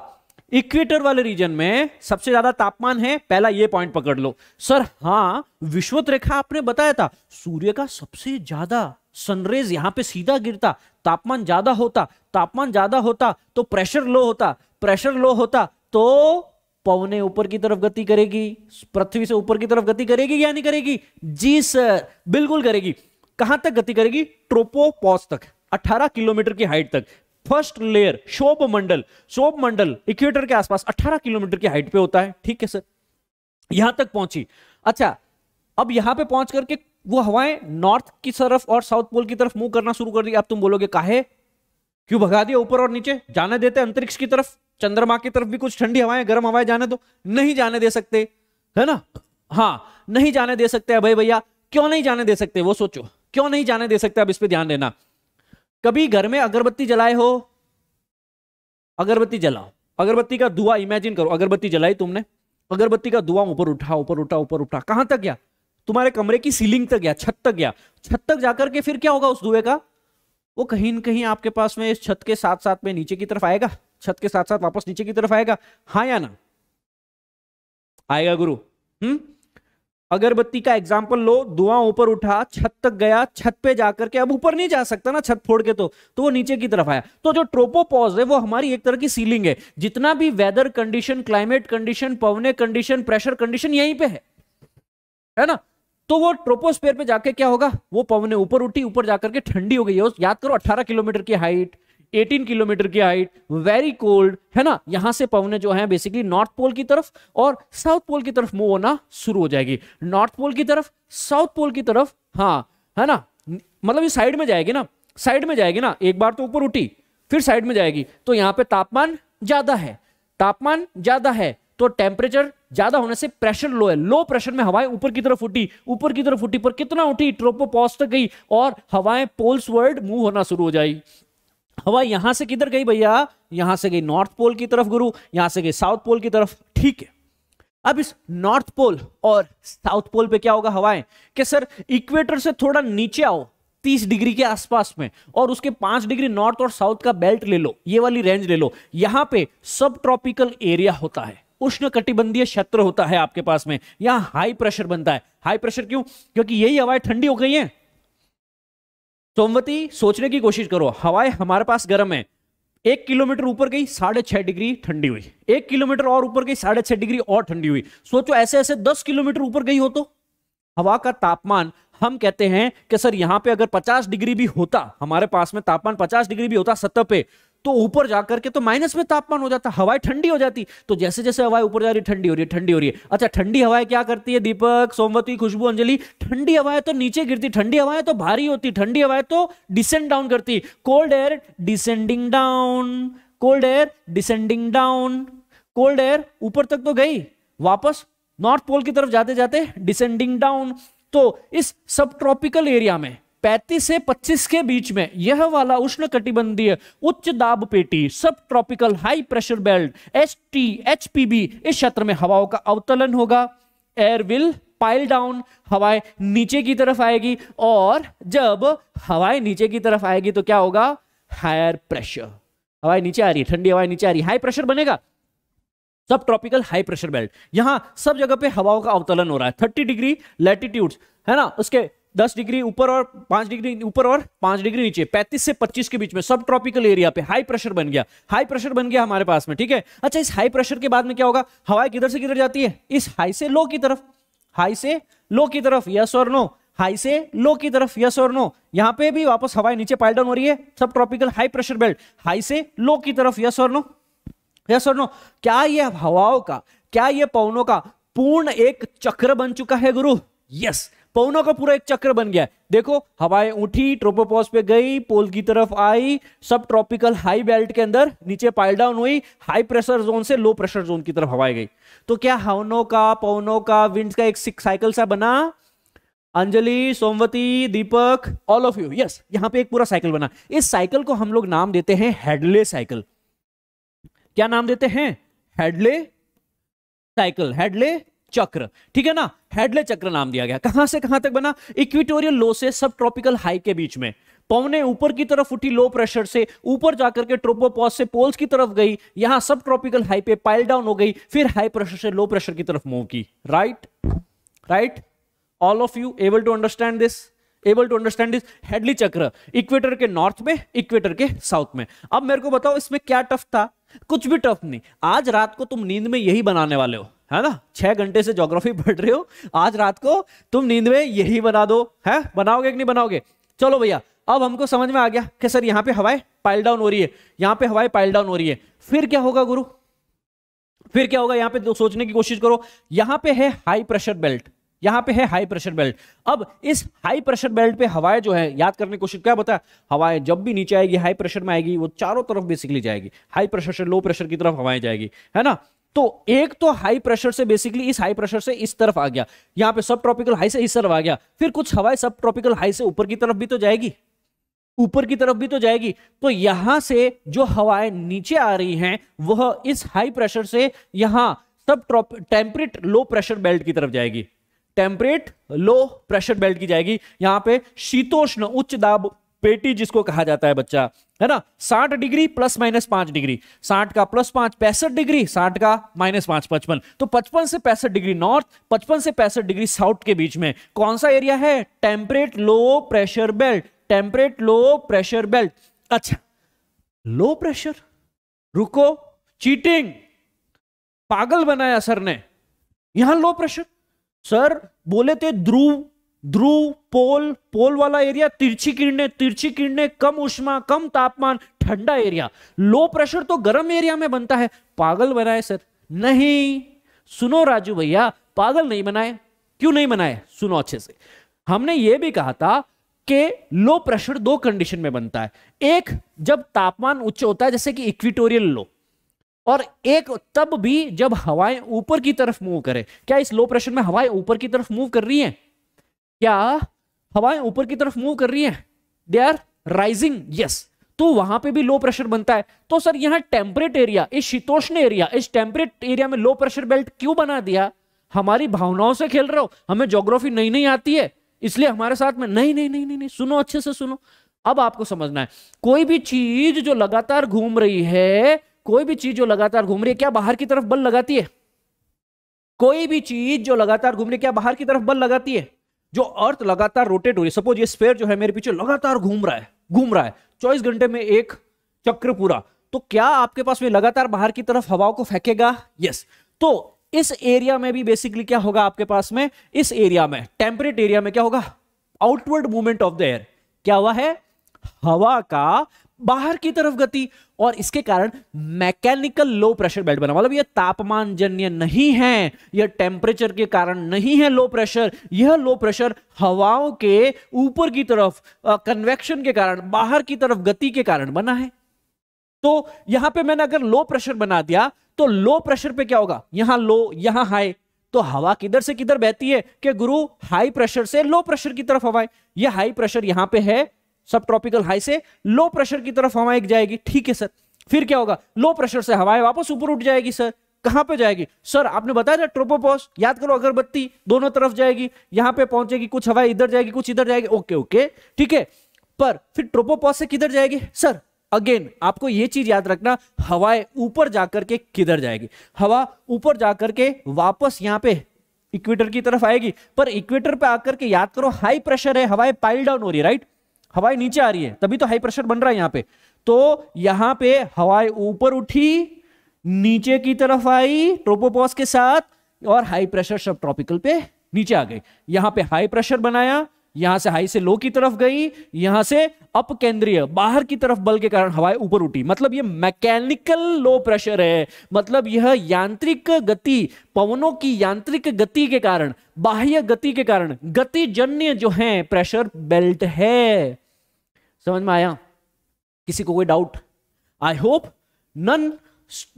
इक्वेटर वाले रीजन में सबसे ज्यादा तापमान है पहला ये पॉइंट पकड़ लो सर हाँ विश्वत रेखा आपने बताया था सूर्य का सबसे ज्यादा सनरेज यहां पे सीधा गिरता तापमान ज्यादा होता तापमान ज्यादा होता तो प्रेशर लो होता प्रेशर लो होता तो पवने ऊपर की तरफ गति करेगी पृथ्वी से ऊपर की तरफ गति करेगी या नहीं करेगी जी सर बिल्कुल करेगी कहां तक गति करेगी ट्रोपो तक 18 किलोमीटर की हाइट तक फर्स्ट लेयर शोभ मंडल शोभ मंडल इक्वेटर के आसपास 18 किलोमीटर की हाइट पे होता है ठीक है सर यहां तक पहुंची अच्छा अब यहां पे पहुंच करके वो हवाएं नॉर्थ की तरफ और साउथ पोल की तरफ मूव करना शुरू कर दी अब तुम बोलोगे काहे क्यों भगा दिया ऊपर और नीचे जाने देते अंतरिक्ष की तरफ चंद्रमा की तरफ भी कुछ ठंडी हवाएं गर्म हवाएं जाने दो नहीं जाने दे सकते है ना हाँ नहीं जाने दे सकते भाई भैया क्यों नहीं जाने दे सकते वो सोचो क्यों नहीं जाने दे सकते अब इस पर ध्यान देना कभी घर में अगरबत्ती जलाए हो अगरबत्ती जलाओ अगरबत्ती का धुआं इमेजिन करो अगरबत्ती जलाई तुमने अगरबत्ती का धुआं ऊपर उठा ऊपर उठा ऊपर उठा कहां तक गया तुम्हारे कमरे की सीलिंग तक गया छत तक गया छत तक जाकर के फिर क्या होगा उस धुएं का वो कहीं ना कहीं आपके पास में इस छत के साथ साथ में नीचे की तरफ आएगा छत के साथ साथ वापस नीचे की तरफ आएगा हाँ या ना आएगा गुरु हम्म अगरबत्ती का एग्जाम्पल लो धुआं ऊपर उठा छत तक गया छत पे जाकर के अब ऊपर नहीं जा सकता ना छत फोड़ के तो तो वो नीचे की तरफ आया तो जो ट्रोपोपॉज है वो हमारी एक तरह की सीलिंग है जितना भी वेदर कंडीशन क्लाइमेट कंडीशन पवने कंडीशन प्रेशर कंडीशन यहीं पे है है ना तो वो ट्रोपोस्पेयर पे जाके क्या होगा वो पवने ऊपर उठी ऊपर जाकर के ठंडी हो गई है याद करो अट्ठारह किलोमीटर की हाइट 18 किलोमीटर की हाइट वेरी कोल्ड है ना यहां से पवने जो है बेसिकली नॉर्थ पोल की तरफ और साउथ पोल की तरफ मूव होना शुरू हो जाएगी नॉर्थ पोल की तरफ साउथ पोल की तरफ हाँ है ना मतलब ये साइड में जाएगी ना साइड में जाएगी ना एक बार तो ऊपर उठी फिर साइड में जाएगी तो यहाँ पे तापमान ज्यादा है तापमान ज्यादा है तो टेम्परेचर ज्यादा होने से प्रेशर लो है लो प्रेशर में हवाएं ऊपर की तरफ उठी ऊपर की तरफ उठी पर कितना उठी ट्रोपोपॉज तक गई और हवाएं पोल्स वर्ड मूव होना शुरू हो जाएगी हवा यहां से किधर गई भैया यहां से गई नॉर्थ पोल की तरफ गुरु यहां से गई साउथ पोल की तरफ ठीक है अब इस नॉर्थ पोल और साउथ पोल पे क्या होगा हवाएं कि सर इक्वेटर से थोड़ा नीचे आओ 30 डिग्री के आसपास में और उसके 5 डिग्री नॉर्थ और साउथ का बेल्ट ले लो ये वाली रेंज ले लो यहां पे सब ट्रॉपिकल एरिया होता है उष्ण कटिबंधीय क्षेत्र होता है आपके पास में यहां हाई प्रेशर बनता है हाई प्रेशर क्यों क्योंकि यही हवाएं ठंडी हो गई हैं सोमवती सोचने की कोशिश करो हवाएं हमारे पास गर्म है एक किलोमीटर ऊपर गई साढ़े छह डिग्री ठंडी हुई एक किलोमीटर और ऊपर गई साढ़े छह डिग्री और ठंडी हुई सोचो ऐसे ऐसे दस किलोमीटर ऊपर गई हो तो हवा का तापमान हम कहते हैं कि सर यहां पे अगर 50 डिग्री भी होता हमारे पास में तापमान 50 डिग्री भी होता सतह पे तो ऊपर जाकर के तो माइनस में तापमान हो जाता हवाएं ठंडी हो जाती तो जैसे जैसे हवाएं ऊपर जा रही ठंडी हो रही है ठंडी हो रही है अच्छा ठंडी हवाएं क्या करती है दीपक सोमवती खुशबू अंजलि ठंडी हवाएं तो नीचे गिरती ठंडी हवाएं तो भारी होती ठंडी हवाएं तो डिसेंड डाउन करती cold air descending down cold air descending down cold air ऊपर तक तो गई वापस नॉर्थ पोल की तरफ जाते जाते डिसेंडिंग डाउन तो इस सब ट्रॉपिकल एरिया में 35 से 25 के बीच में यह वाला उष्ण कटिबंधीय उच्च दाब पेटी subtropical high pressure belt S T H P B इस क्षेत्र में हवाओं का अवतलन होगा एयर विल पाइल डाउन हवाएं नीचे की तरफ आएगी और जब हवाएं नीचे की तरफ आएगी तो क्या होगा हायर प्रेशर हवाएं नीचे आ रही है ठंडी हवाएं नीचे आ रही हाई प्रेशर बनेगा सब ट्रॉपिकल हाई प्रेशर बेल्ट यहां सब जगह पे हवाओं का अवतलन हो रहा है थर्टी डिग्री लैटिट्यूड है ना उसके दस डिग्री ऊपर और पांच डिग्री ऊपर और पांच डिग्री नीचे पैंतीस से पच्चीस के बीच में सब ट्रॉपिकल एरिया पे हाई प्रेशर बन गया हाई प्रेशर बन गया हमारे पास में ठीक है अच्छा इस हाई प्रेशर के बाद में क्या होगा हवाई किधर से किधर जाती है इस हाई से लो की तरफ हाई से लो की तरफ यस और नो हाई से लो की तरफ यस और नो यहां पे भी वापस हवाएं नीचे पाइल डाउन हो रही है subtropical high pressure belt high से लो की तरफ यस और नो यस और नो क्या ये हवाओं का क्या ये पवनों का पूर्ण एक चक्र बन चुका है गुरु यस yes. पौना का पूरा एक चक्र बन गया देखो हवाएं उठी ट्रोपोपॉज पे गई पोल की तरफ आई सब ट्रॉपिकल हाई बेल्ट के अंदर नीचे पाइल डाउन हुई हाई प्रेशर जोन से लो प्रेशर जोन की तरफ हवाएं गई तो क्या हवनों का पवनों का विंड का एक साइकिल सा बना Anjali Somvati Deepak all of you yes यहां पे एक पूरा साइकिल बना इस साइकिल को हम लोग नाम देते हैं हेडले साइकिल क्या नाम देते हैं हेडले साइकिल हेडले चक्र ठीक है ना हेडले चक्र नाम दिया गया कहां से कहां तक बना इक्विटोरियल लो से सब ट्रॉपिकल हाई के बीच में पवने ऊपर की तरफ उठी लो प्रेशर से ऊपर जाकर के ट्रोपोपॉज से पोल्स की तरफ गई यहां सब ट्रॉपिकल हाई पे पाइल डाउन हो गई फिर हाई प्रेशर से लो प्रेशर की तरफ मूव की right right all of you able to understand this able to understand this Hadley चक्र इक्वेटर के नॉर्थ में इक्वेटर के साउथ में अब मेरे को बताओ इसमें क्या टफ था कुछ भी टफ नहीं आज रात को तुम नींद में यही बनाने वाले हो है ना छह घंटे से जोग्राफी पढ़ रहे हो आज रात को तुम नींद में यही बना दो है बनाओगे कि नहीं बनाओगे चलो भैया अब हमको समझ में आ गया कि सर यहाँ पे हवाएं पाइल डाउन हो रही है यहाँ पे हवाएं पाइल डाउन हो रही है फिर क्या होगा गुरु फिर क्या होगा यहाँ पे सोचने की कोशिश करो यहाँ पे है हाई प्रेशर बेल्ट यहाँ पे है हाई प्रेशर बेल्ट अब इस हाई प्रेशर बेल्ट पे हवाएं जो है याद करने की कोशिश क्या बताया हवाएं जब भी नीचे आएगी हाई प्रेशर में आएगी वो चारों तरफ बेसिकली जाएगी हाई प्रेशर से लो प्रेशर की तरफ हवाएं जाएगी है ना तो एक तो हाई प्रेशर से बेसिकली इस हाई प्रेशर से इस तरफ आ गया यहां पे सब ट्रॉपिकल हाई से इस तरफ आ गया फिर कुछ हवाएं सब ट्रॉपिकल हाई से ऊपर की तरफ भी तो जाएगी ऊपर की तरफ भी तो जाएगी तो यहां से जो हवाएं नीचे आ रही हैं वह इस हाई प्रेशर से यहां सब टेम्परेट लो प्रेशर बेल्ट की तरफ जाएगी टेम्परेट लो प्रेशर बेल्ट की जाएगी यहां पे शीतोष्ण उच्च दाब पेटी जिसको कहा जाता है बच्चा है ना साठ डिग्री प्लस माइनस पांच डिग्री साठ का प्लस पांच पैंसठ डिग्री साठ का माइनस पांच पचपन तो पचपन से पैंसठ डिग्री नॉर्थ पचपन से पैंसठ डिग्री साउथ के बीच में कौन सा एरिया है temperate low pressure belt temperate low pressure belt अच्छा लो प्रेशर रुको चीटिंग पागल बनाया सर ने यहां लो प्रेशर सर बोले थे ध्रुव ध्रुव पोल पोल वाला एरिया तिरछी किरणें तिरछी किरणें कम उष्मा कम तापमान ठंडा एरिया लो प्रेशर तो गर्म एरिया में बनता है पागल बनाए सर नहीं सुनो राजू भैया पागल नहीं बनाए क्यों नहीं बनाए सुनो अच्छे से हमने ये भी कहा था कि लो प्रेशर दो कंडीशन में बनता है एक जब तापमान उच्च होता है जैसे कि इक्विटोरियल लो और एक तब भी जब हवाएं ऊपर की तरफ मूव करें क्या इस लो प्रेशर में हवाएं ऊपर की तरफ मूव कर रही हैं क्या हवाएं ऊपर की तरफ मूव कर रही हैं दे आर राइजिंग यस तो वहां पे भी लो प्रेशर बनता है तो सर यहां टेम्परेट एरिया इस शीतोष्ण एरिया इस टेम्परेट एरिया में लो प्रेशर बेल्ट क्यों बना दिया हमारी भावनाओं से खेल रहे हो हमें जोग्राफी नई नई आती है इसलिए हमारे साथ में नहीं नहीं नहीं नहीं नहीं सुनो अच्छे से सुनो अब आपको समझना है कोई भी चीज जो लगातार घूम रही है कोई भी चीज जो लगातार घूम रही है क्या बाहर की तरफ बल लगाती है कोई भी चीज जो लगातार घूम रही है क्या बाहर की तरफ बल लगाती है जो अर्थ लगातार रोटेट हो रही है सपोज ये स्पेयर जो है मेरे पीछे लगातार घूम रहा है घूम रहा है चौबीस घंटे में एक चक्र पूरा तो क्या आपके पास में लगातार बाहर की तरफ हवाओं को फेंकेगा यस तो इस एरिया में भी बेसिकली क्या होगा आपके पास में इस एरिया में टेम्परेट एरिया में क्या होगा outward movement of the air क्या हुआ है हवा का बाहर की तरफ गति और इसके कारण मैकेनिकल लो प्रेशर बेल्ट बना मतलब यह तापमान जन्य नहीं है यह टेम्परेचर के कारण नहीं है लो प्रेशर यह लो प्रेशर हवाओं के ऊपर की तरफ कन्वेक्शन के कारण बाहर की तरफ गति के कारण बना है तो यहां पे मैंने अगर लो प्रेशर बना दिया तो लो प्रेशर पे क्या होगा यहां लो यहां हाई तो हवा किधर से किधर बहती है कि गुरु हाई प्रेशर से लो प्रेशर की तरफ हवाएं यह हाई प्रेशर यहां पे है सब ट्रॉपिकल हाई से लो प्रेशर की तरफ हवा एक जाएगी ठीक है सर फिर क्या होगा लो प्रेशर से हवाएं वापस ऊपर उठ जाएगी सर कहां पे जाएगी सर आपने बताया था ट्रोपोपॉस याद करो अगरबत्ती दोनों तरफ जाएगी यहां पे पहुंचेगी कुछ हवाएं इधर जाएगी कुछ इधर जाएगी ओके ओके ठीक है पर फिर ट्रोपोपॉस से किधर जाएगी सर अगेन आपको यह चीज याद रखना हवाएं ऊपर जाकर के किधर जाएगी हवा ऊपर जाकर के वापस यहां पे इक्वेटर की तरफ आएगी पर इक्वेटर पे आकर के याद करो हाई प्रेशर है हवाएं पाइल डाउन हो रही है राइट हवाएं नीचे आ रही है तभी तो हाई प्रेशर बन रहा है यहां पे तो यहां पे हवाएं ऊपर उठी नीचे की तरफ आई ट्रोपोपॉस के साथ और हाई प्रेशर सब ट्रॉपिकल पे नीचे आ गई यहां पे हाई प्रेशर बनाया यहां से हाई से लो की तरफ गई यहां से अप केंद्रीय बाहर की तरफ बल के कारण हवाएं ऊपर उठी मतलब ये मैकेनिकल लो प्रेशर है मतलब यह यांत्रिक गति पवनों की यांत्रिक गति के कारण बाह्य गति के कारण गति जन्य जो है प्रेशर बेल्ट है समझ में आया किसी को कोई doubt I hope none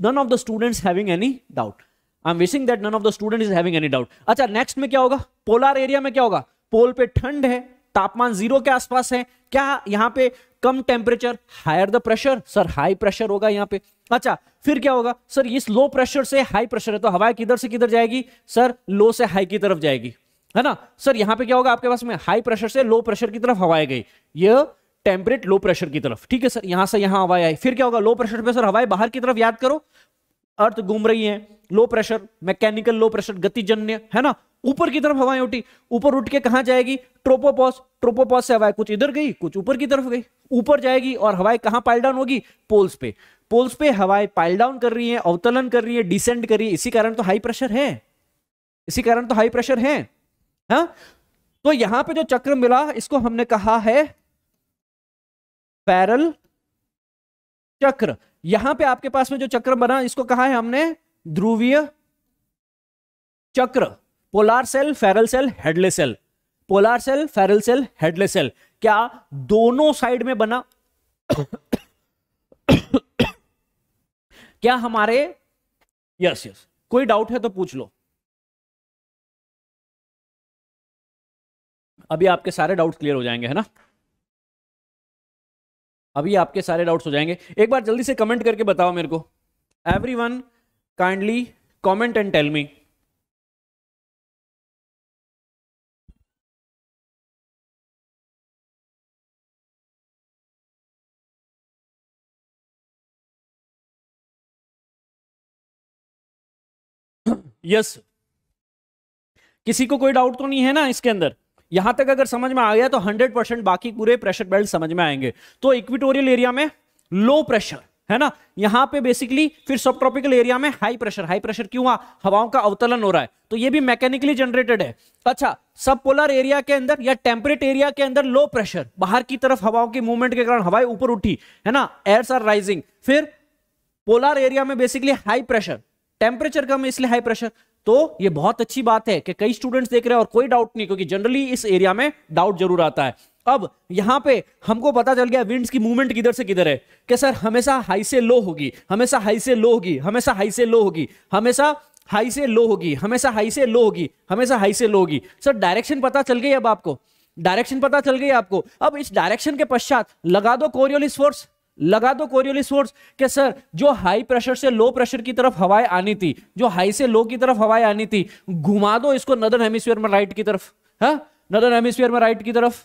none of the students having any doubt I am wishing that none of the students is having any doubt अच्छा नेक्स्ट में क्या होगा पोलर एरिया में क्या होगा पोल पे ठंड है तापमान जीरो के आसपास है क्या यहां पे कम temperature higher the pressure sir high pressure होगा यहां पे अच्छा फिर क्या होगा सर इस लो प्रेशर से हाई प्रेशर है तो हवा किधर से किधर जाएगी सर लो से हाई की तरफ जाएगी है ना सर यहां पे क्या होगा आपके पास में हाई प्रेशर से लो प्रेशर की तरफ हवाएं गई यह टेम्परेट लो प्रेशर की तरफ ठीक है सर यहां से यहां हवाएं आई फिर क्या होगा लो प्रेशर पे सर हवाएं बाहर की तरफ याद करो अर्थ घूम रही है low pressure mechanical low pressure गतिजन्य है ना ऊपर की तरफ हवाएं उठी ऊपर उठ के कहा जाएगी ट्रोपोपॉस ट्रोपोपॉस से हवाएं कुछ इधर गई कुछ ऊपर की तरफ गई ऊपर जाएगी और हवाएं कहां पाइल डाउन होगी पोल्स पे पोल्स पे हवाएं पाइल डाउन कर रही है अवतलन कर रही है डिसेंड कर रही तो है इसी कारण तो हाई प्रेशर है इसी कारण तो हाई प्रेशर है हा? तो यहां पे जो चक्र मिला इसको हमने कहा है पैरल चक्र यहां पे आपके पास में जो चक्र बना इसको कहा है हमने ध्रुवीय चक्र polar cell Ferrel cell Hadley cell polar cell Ferrel cell Hadley cell क्या दोनों साइड में बना क्या हमारे यस यस कोई डाउट है तो पूछ लो अभी आपके सारे डाउट क्लियर हो जाएंगे है ना अभी आपके सारे डाउट्स हो जाएंगे एक बार जल्दी से कमेंट करके बताओ मेरे को everyone kindly comment and tell me yes किसी को कोई डाउट तो नहीं है ना इसके अंदर यहां तक अगर समझ में आ गया तो 100 परसेंट बाकी पूरे प्रेशर बेल्ट समझ में आएंगे तो इक्विटोरियल एरिया में लो प्रेशर है ना यहां पे बेसिकली फिर सब ट्रॉपिकल एरिया में हाई प्रेशर हाई प्रेशर क्यों हुआ हवाओं का अवतलन हो रहा है तो ये भी मैकेनिकली जनरेटेड है अच्छा सब पोलर एरिया के अंदर या टेम्परेट एरिया के अंदर लो प्रेशर बाहर की तरफ हवाओं के मूवमेंट के कारण हवाएं ऊपर उठी है ना एयर्स आर राइजिंग फिर पोलर एरिया में बेसिकली हाई प्रेशर टेम्परेचर कम है इसलिए हाई प्रेशर तो ये बहुत अच्छी बात है कि कई स्टूडेंट्स देख रहे हैं और कोई डाउट नहीं क्योंकि जनरली इस एरिया में डाउट जरूर आता है अब यहां पे हमको पता चल गया विंड्स की मूवमेंट किधर से किधर है कि सर हमेशा हाई से लो होगी हमेशा हाई से लो होगी हमेशा हाई से लो होगी हमेशा हाई से लो होगी हमेशा हाई से लो होगी हमेशा हाई से लो होगी सर डायरेक्शन पता चल गई अब आपको डायरेक्शन पता चल गई आपको अब इस डायरेक्शन के पश्चात लगा दो कोरियोलिस फोर्स लगा दो कोरियोलिस फोर्स के सर जो हाई प्रेशर से लो प्रेशर की तरफ हवाएं आनी थी जो हाई से लो की तरफ हवाएं आनी थी घुमा दो इसको नदर हेमिस्फीयर में राइट की तरफ है नदर हेमिस्फीयर में राइट की तरफ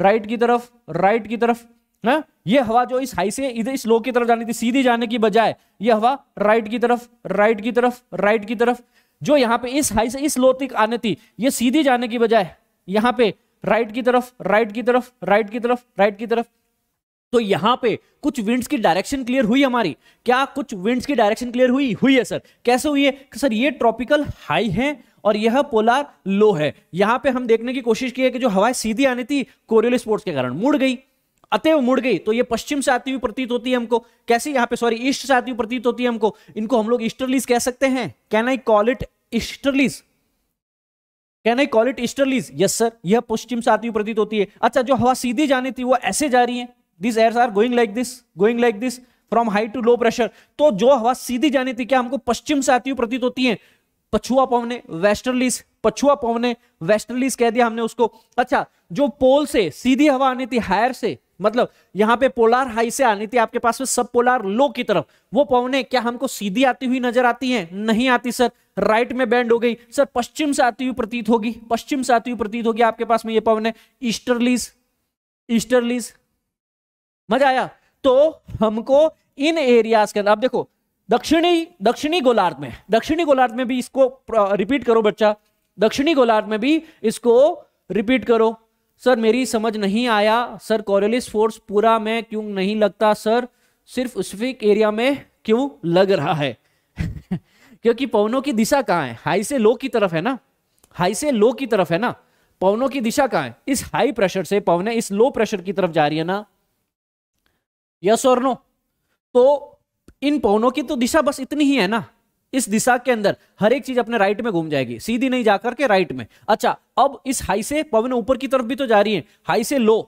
राइट की तरफ राइट की तरफ है ये हवा जो इस हाई से इधर इस लो की तरफ जानी थी सीधी जाने की बजाय ये हवा राइट की तरफ राइट की तरफ राइट की तरफ जो यहाँ पे इस हाई से इस लो तक आने थी ये सीधी जाने की बजाय यहाँ पे राइट की तरफ राइट की तरफ राइट की तरफ राइट की तरफ तो यहां पे कुछ विंड्स की डायरेक्शन क्लियर हुई हमारी क्या कुछ विंड्स की डायरेक्शन क्लियर हुई हुई है सर कैसे हुई है सर ये ट्रॉपिकल हाई है और यह पोलार लो है यहां पे हम देखने की कोशिश की है कि जो हवाएं सीधी आनी थी कोरियल स्पोर्ट्स के कारण मुड़ गई अतएव मुड़ गई तो ये पश्चिम से आती हुई प्रतीत होती है हमको कैसे यहां पर सॉरी ईस्ट से आती हुई प्रतीत होती है हमको इनको हम लोग ईस्टरलीज कह सकते हैं can I call it easterlies can I call it easterlies yes sir यह पश्चिम से आती हुई प्रतीत होती है अच्छा जो हवा सीधी जानी थी वो ऐसे जा रही है this airs are going like this going like this from high to low pressure तो जो हवा सीधी जानी थी क्या हमको पश्चिम से आती हुई प्रतीत होती है पछुआ पवने वेस्टर्लीस पछुआ पवने वेस्टर्लीस कह दिया हमने उसको अच्छा जो पोल से सीधी हवा आनी थी हायर से मतलब यहाँ पे पोलार हाई से आनी थी आपके पास में सब पोलार लो की तरफ वो पवने क्या हमको सीधी आती हुई नजर आती है नहीं आती सर राइट में बैंड हो गई सर पश्चिम से आती हुई प्रतीत होगी पश्चिम से आती हुई प्रतीत होगी आपके पास में ये पवने ईस्टर्लीस ईस्टर्लीस मजा आया तो हमको इन एरियाज के अंदर आप देखो दक्षिणी दक्षिणी गोलार्ध में दक्षिणी गोलार्ध में भी इसको रिपीट करो बच्चा दक्षिणी गोलार्ध में भी इसको रिपीट करो सर मेरी समझ नहीं आया सर कॉरेलिस फोर्स पूरा में क्यों नहीं लगता सर सिर्फ स्पेसिफिक एरिया में क्यों लग रहा है क्योंकि पवनों की दिशा कहाँ है हाई से लो की तरफ है ना हाई से लो की तरफ है ना पवनों की दिशा कहाँ है इस हाई प्रेशर से पवने इस लो प्रेशर की तरफ जा रही है ना यस और नो तो इन पवनों की तो दिशा बस इतनी ही है ना इस दिशा के अंदर हर एक चीज अपने राइट में घूम जाएगी सीधी नहीं जाकर के राइट में अच्छा अब इस हाई से पवन ऊपर की तरफ भी तो जा रही है हाई से लो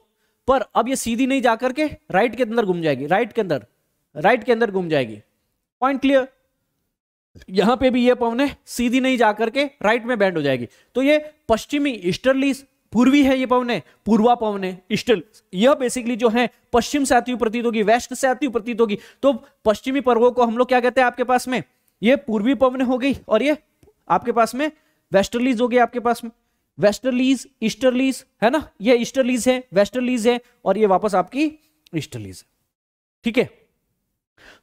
पर अब ये सीधी नहीं जाकर के राइट के अंदर घूम जाएगी राइट के अंदर राइट के अंदर घूम जाएगी पॉइंट क्लियर यहां पे भी ये पवन है सीधी नहीं जाकर के राइट में बैंड हो जाएगी तो ये पश्चिमी ईस्टर्ली पूर्वी है ये है पूर्वा है स्टिल यह बेसिकली जो है पश्चिम से आती हुई प्रतीत होगी वेस्ट से आती हुई प्रतीत होगी तो पश्चिमी पर्वों को हम लोग क्या कहते हैं आपके पास में ये पूर्वी पवन हो गई और ये आपके पास में वेस्टर्लीज हो गई आपके पास में वेस्टर्लीज ईस्टर्लीज है ना ये ईस्टर्लीज है वेस्टर्लीज है और ये वापस आपकी ईस्टर्लीज ठीक है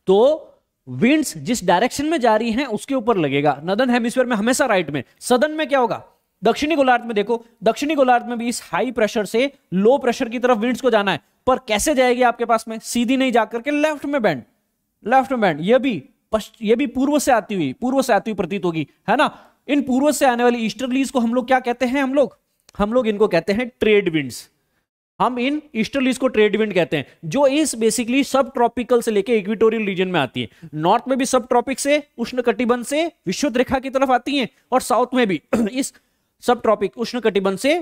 तो विंड्स जिस डायरेक्शन में जा रही हैं उसके ऊपर लगेगा नदन हेमिस्फीयर में हमेशा राइट में सदन में क्या होगा दक्षिणी गोलार्ध में देखो दक्षिणी गोलार्ध में भी इस हाई प्रेशर से लो प्रेशर की तरफ विंड्स को जाना है पर कैसे जाएगी आपके पास में सीधी नहीं जाकर के लेफ्ट में बैंड लेफ्ट में बैंड यह भी ये भी पूर्व से आती हुई पूर्व से आती हुई प्रतीत होगी है ना इन पूर्व से आने वाली ईस्टर्लीज को हम लोग क्या कहते हैं हम लोग हम लोग इनको कहते हैं ट्रेड विंड्स हम इन ईस्टर्लीज को ट्रेड विंड कहते हैं जो इस बेसिकली सब ट्रॉपिकल से लेके इक्विटोरियल रीजन में आती है नॉर्थ में भी सब ट्रॉपिक से उष्ण कटिबंध से विश्व रेखा की तरफ आती है और साउथ में भी इस सब ट्रॉपिक उष्ण कटिबंध से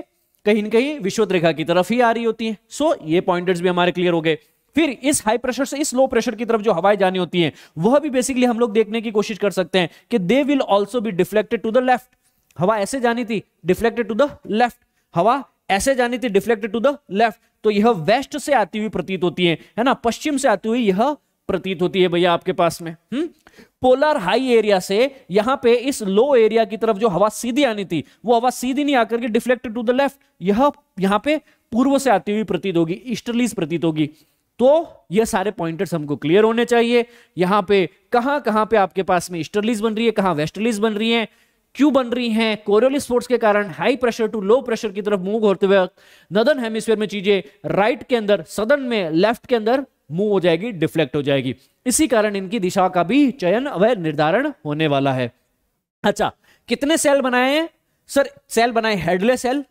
कहीं ना कहीं विश्वत रेखा की तरफ ही आ रही होती है सो so, ये पॉइंटर्स भी हमारे क्लियर हो गए फिर इस हाई प्रेशर से इस लो प्रेशर की तरफ जो हवाएं जानी होती हैं वह भी बेसिकली हम लोग देखने की कोशिश कर सकते हैं कि they will also be deflected to the left हवा ऐसे जानी थी डिफ्लेक्टेड टू द लेफ्ट हवा ऐसे जानी थी डिफ्लेक्टेड टू द लेफ्ट तो यह वेस्ट से आती हुई प्रतीत होती है है ना पश्चिम से आती हुई यह प्रतीत होती है भैया आपके पास में हुँ? हम्म? पोलर हाई एरिया से यहां पे इस लो एरिया की तरफ जो हवा सीधी आनी थी वो हवा सीधी नहीं आकर के डिफ्लेक्टेड टू द लेफ्ट यह यहां पे पूर्व से आती हुई प्रतीत होगी ईस्टर्लीज प्रतीत होगी तो ये सारे पॉइंटर्स हमको क्लियर होने चाहिए यहां पे कहां कहां पे आपके पास में ईस्टर्लीज बन रही है कहां वेस्टर्लीज बन रही है क्यों बन रही हैं कोरियोलिस फोर्स के कारण high pressure to low pressure की तरफ मूव होते वक्त नदन हेमिस्फेयर में चीजें राइट के अंदर सदन में लेफ्ट के अंदर मूव हो जाएगी डिफ्लेक्ट हो जाएगी इसी कारण इनकी दिशा का भी चयन व निर्धारण होने वाला है अच्छा कितने सेल बनाए हैं सर सेल बनाए हेडलेस सेल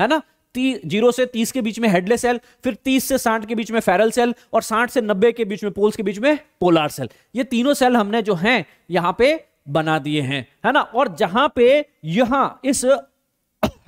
है ना ती, जीरो से तीस के बीच में हेडलेस सेल फिर तीस से साठ के बीच में फेरल सेल और साठ से नब्बे के बीच में पोल्स के बीच में पोलार सेल ये तीनों सेल हमने जो हैं यहां पे बना दिए हैं है ना और जहां पे यहां इस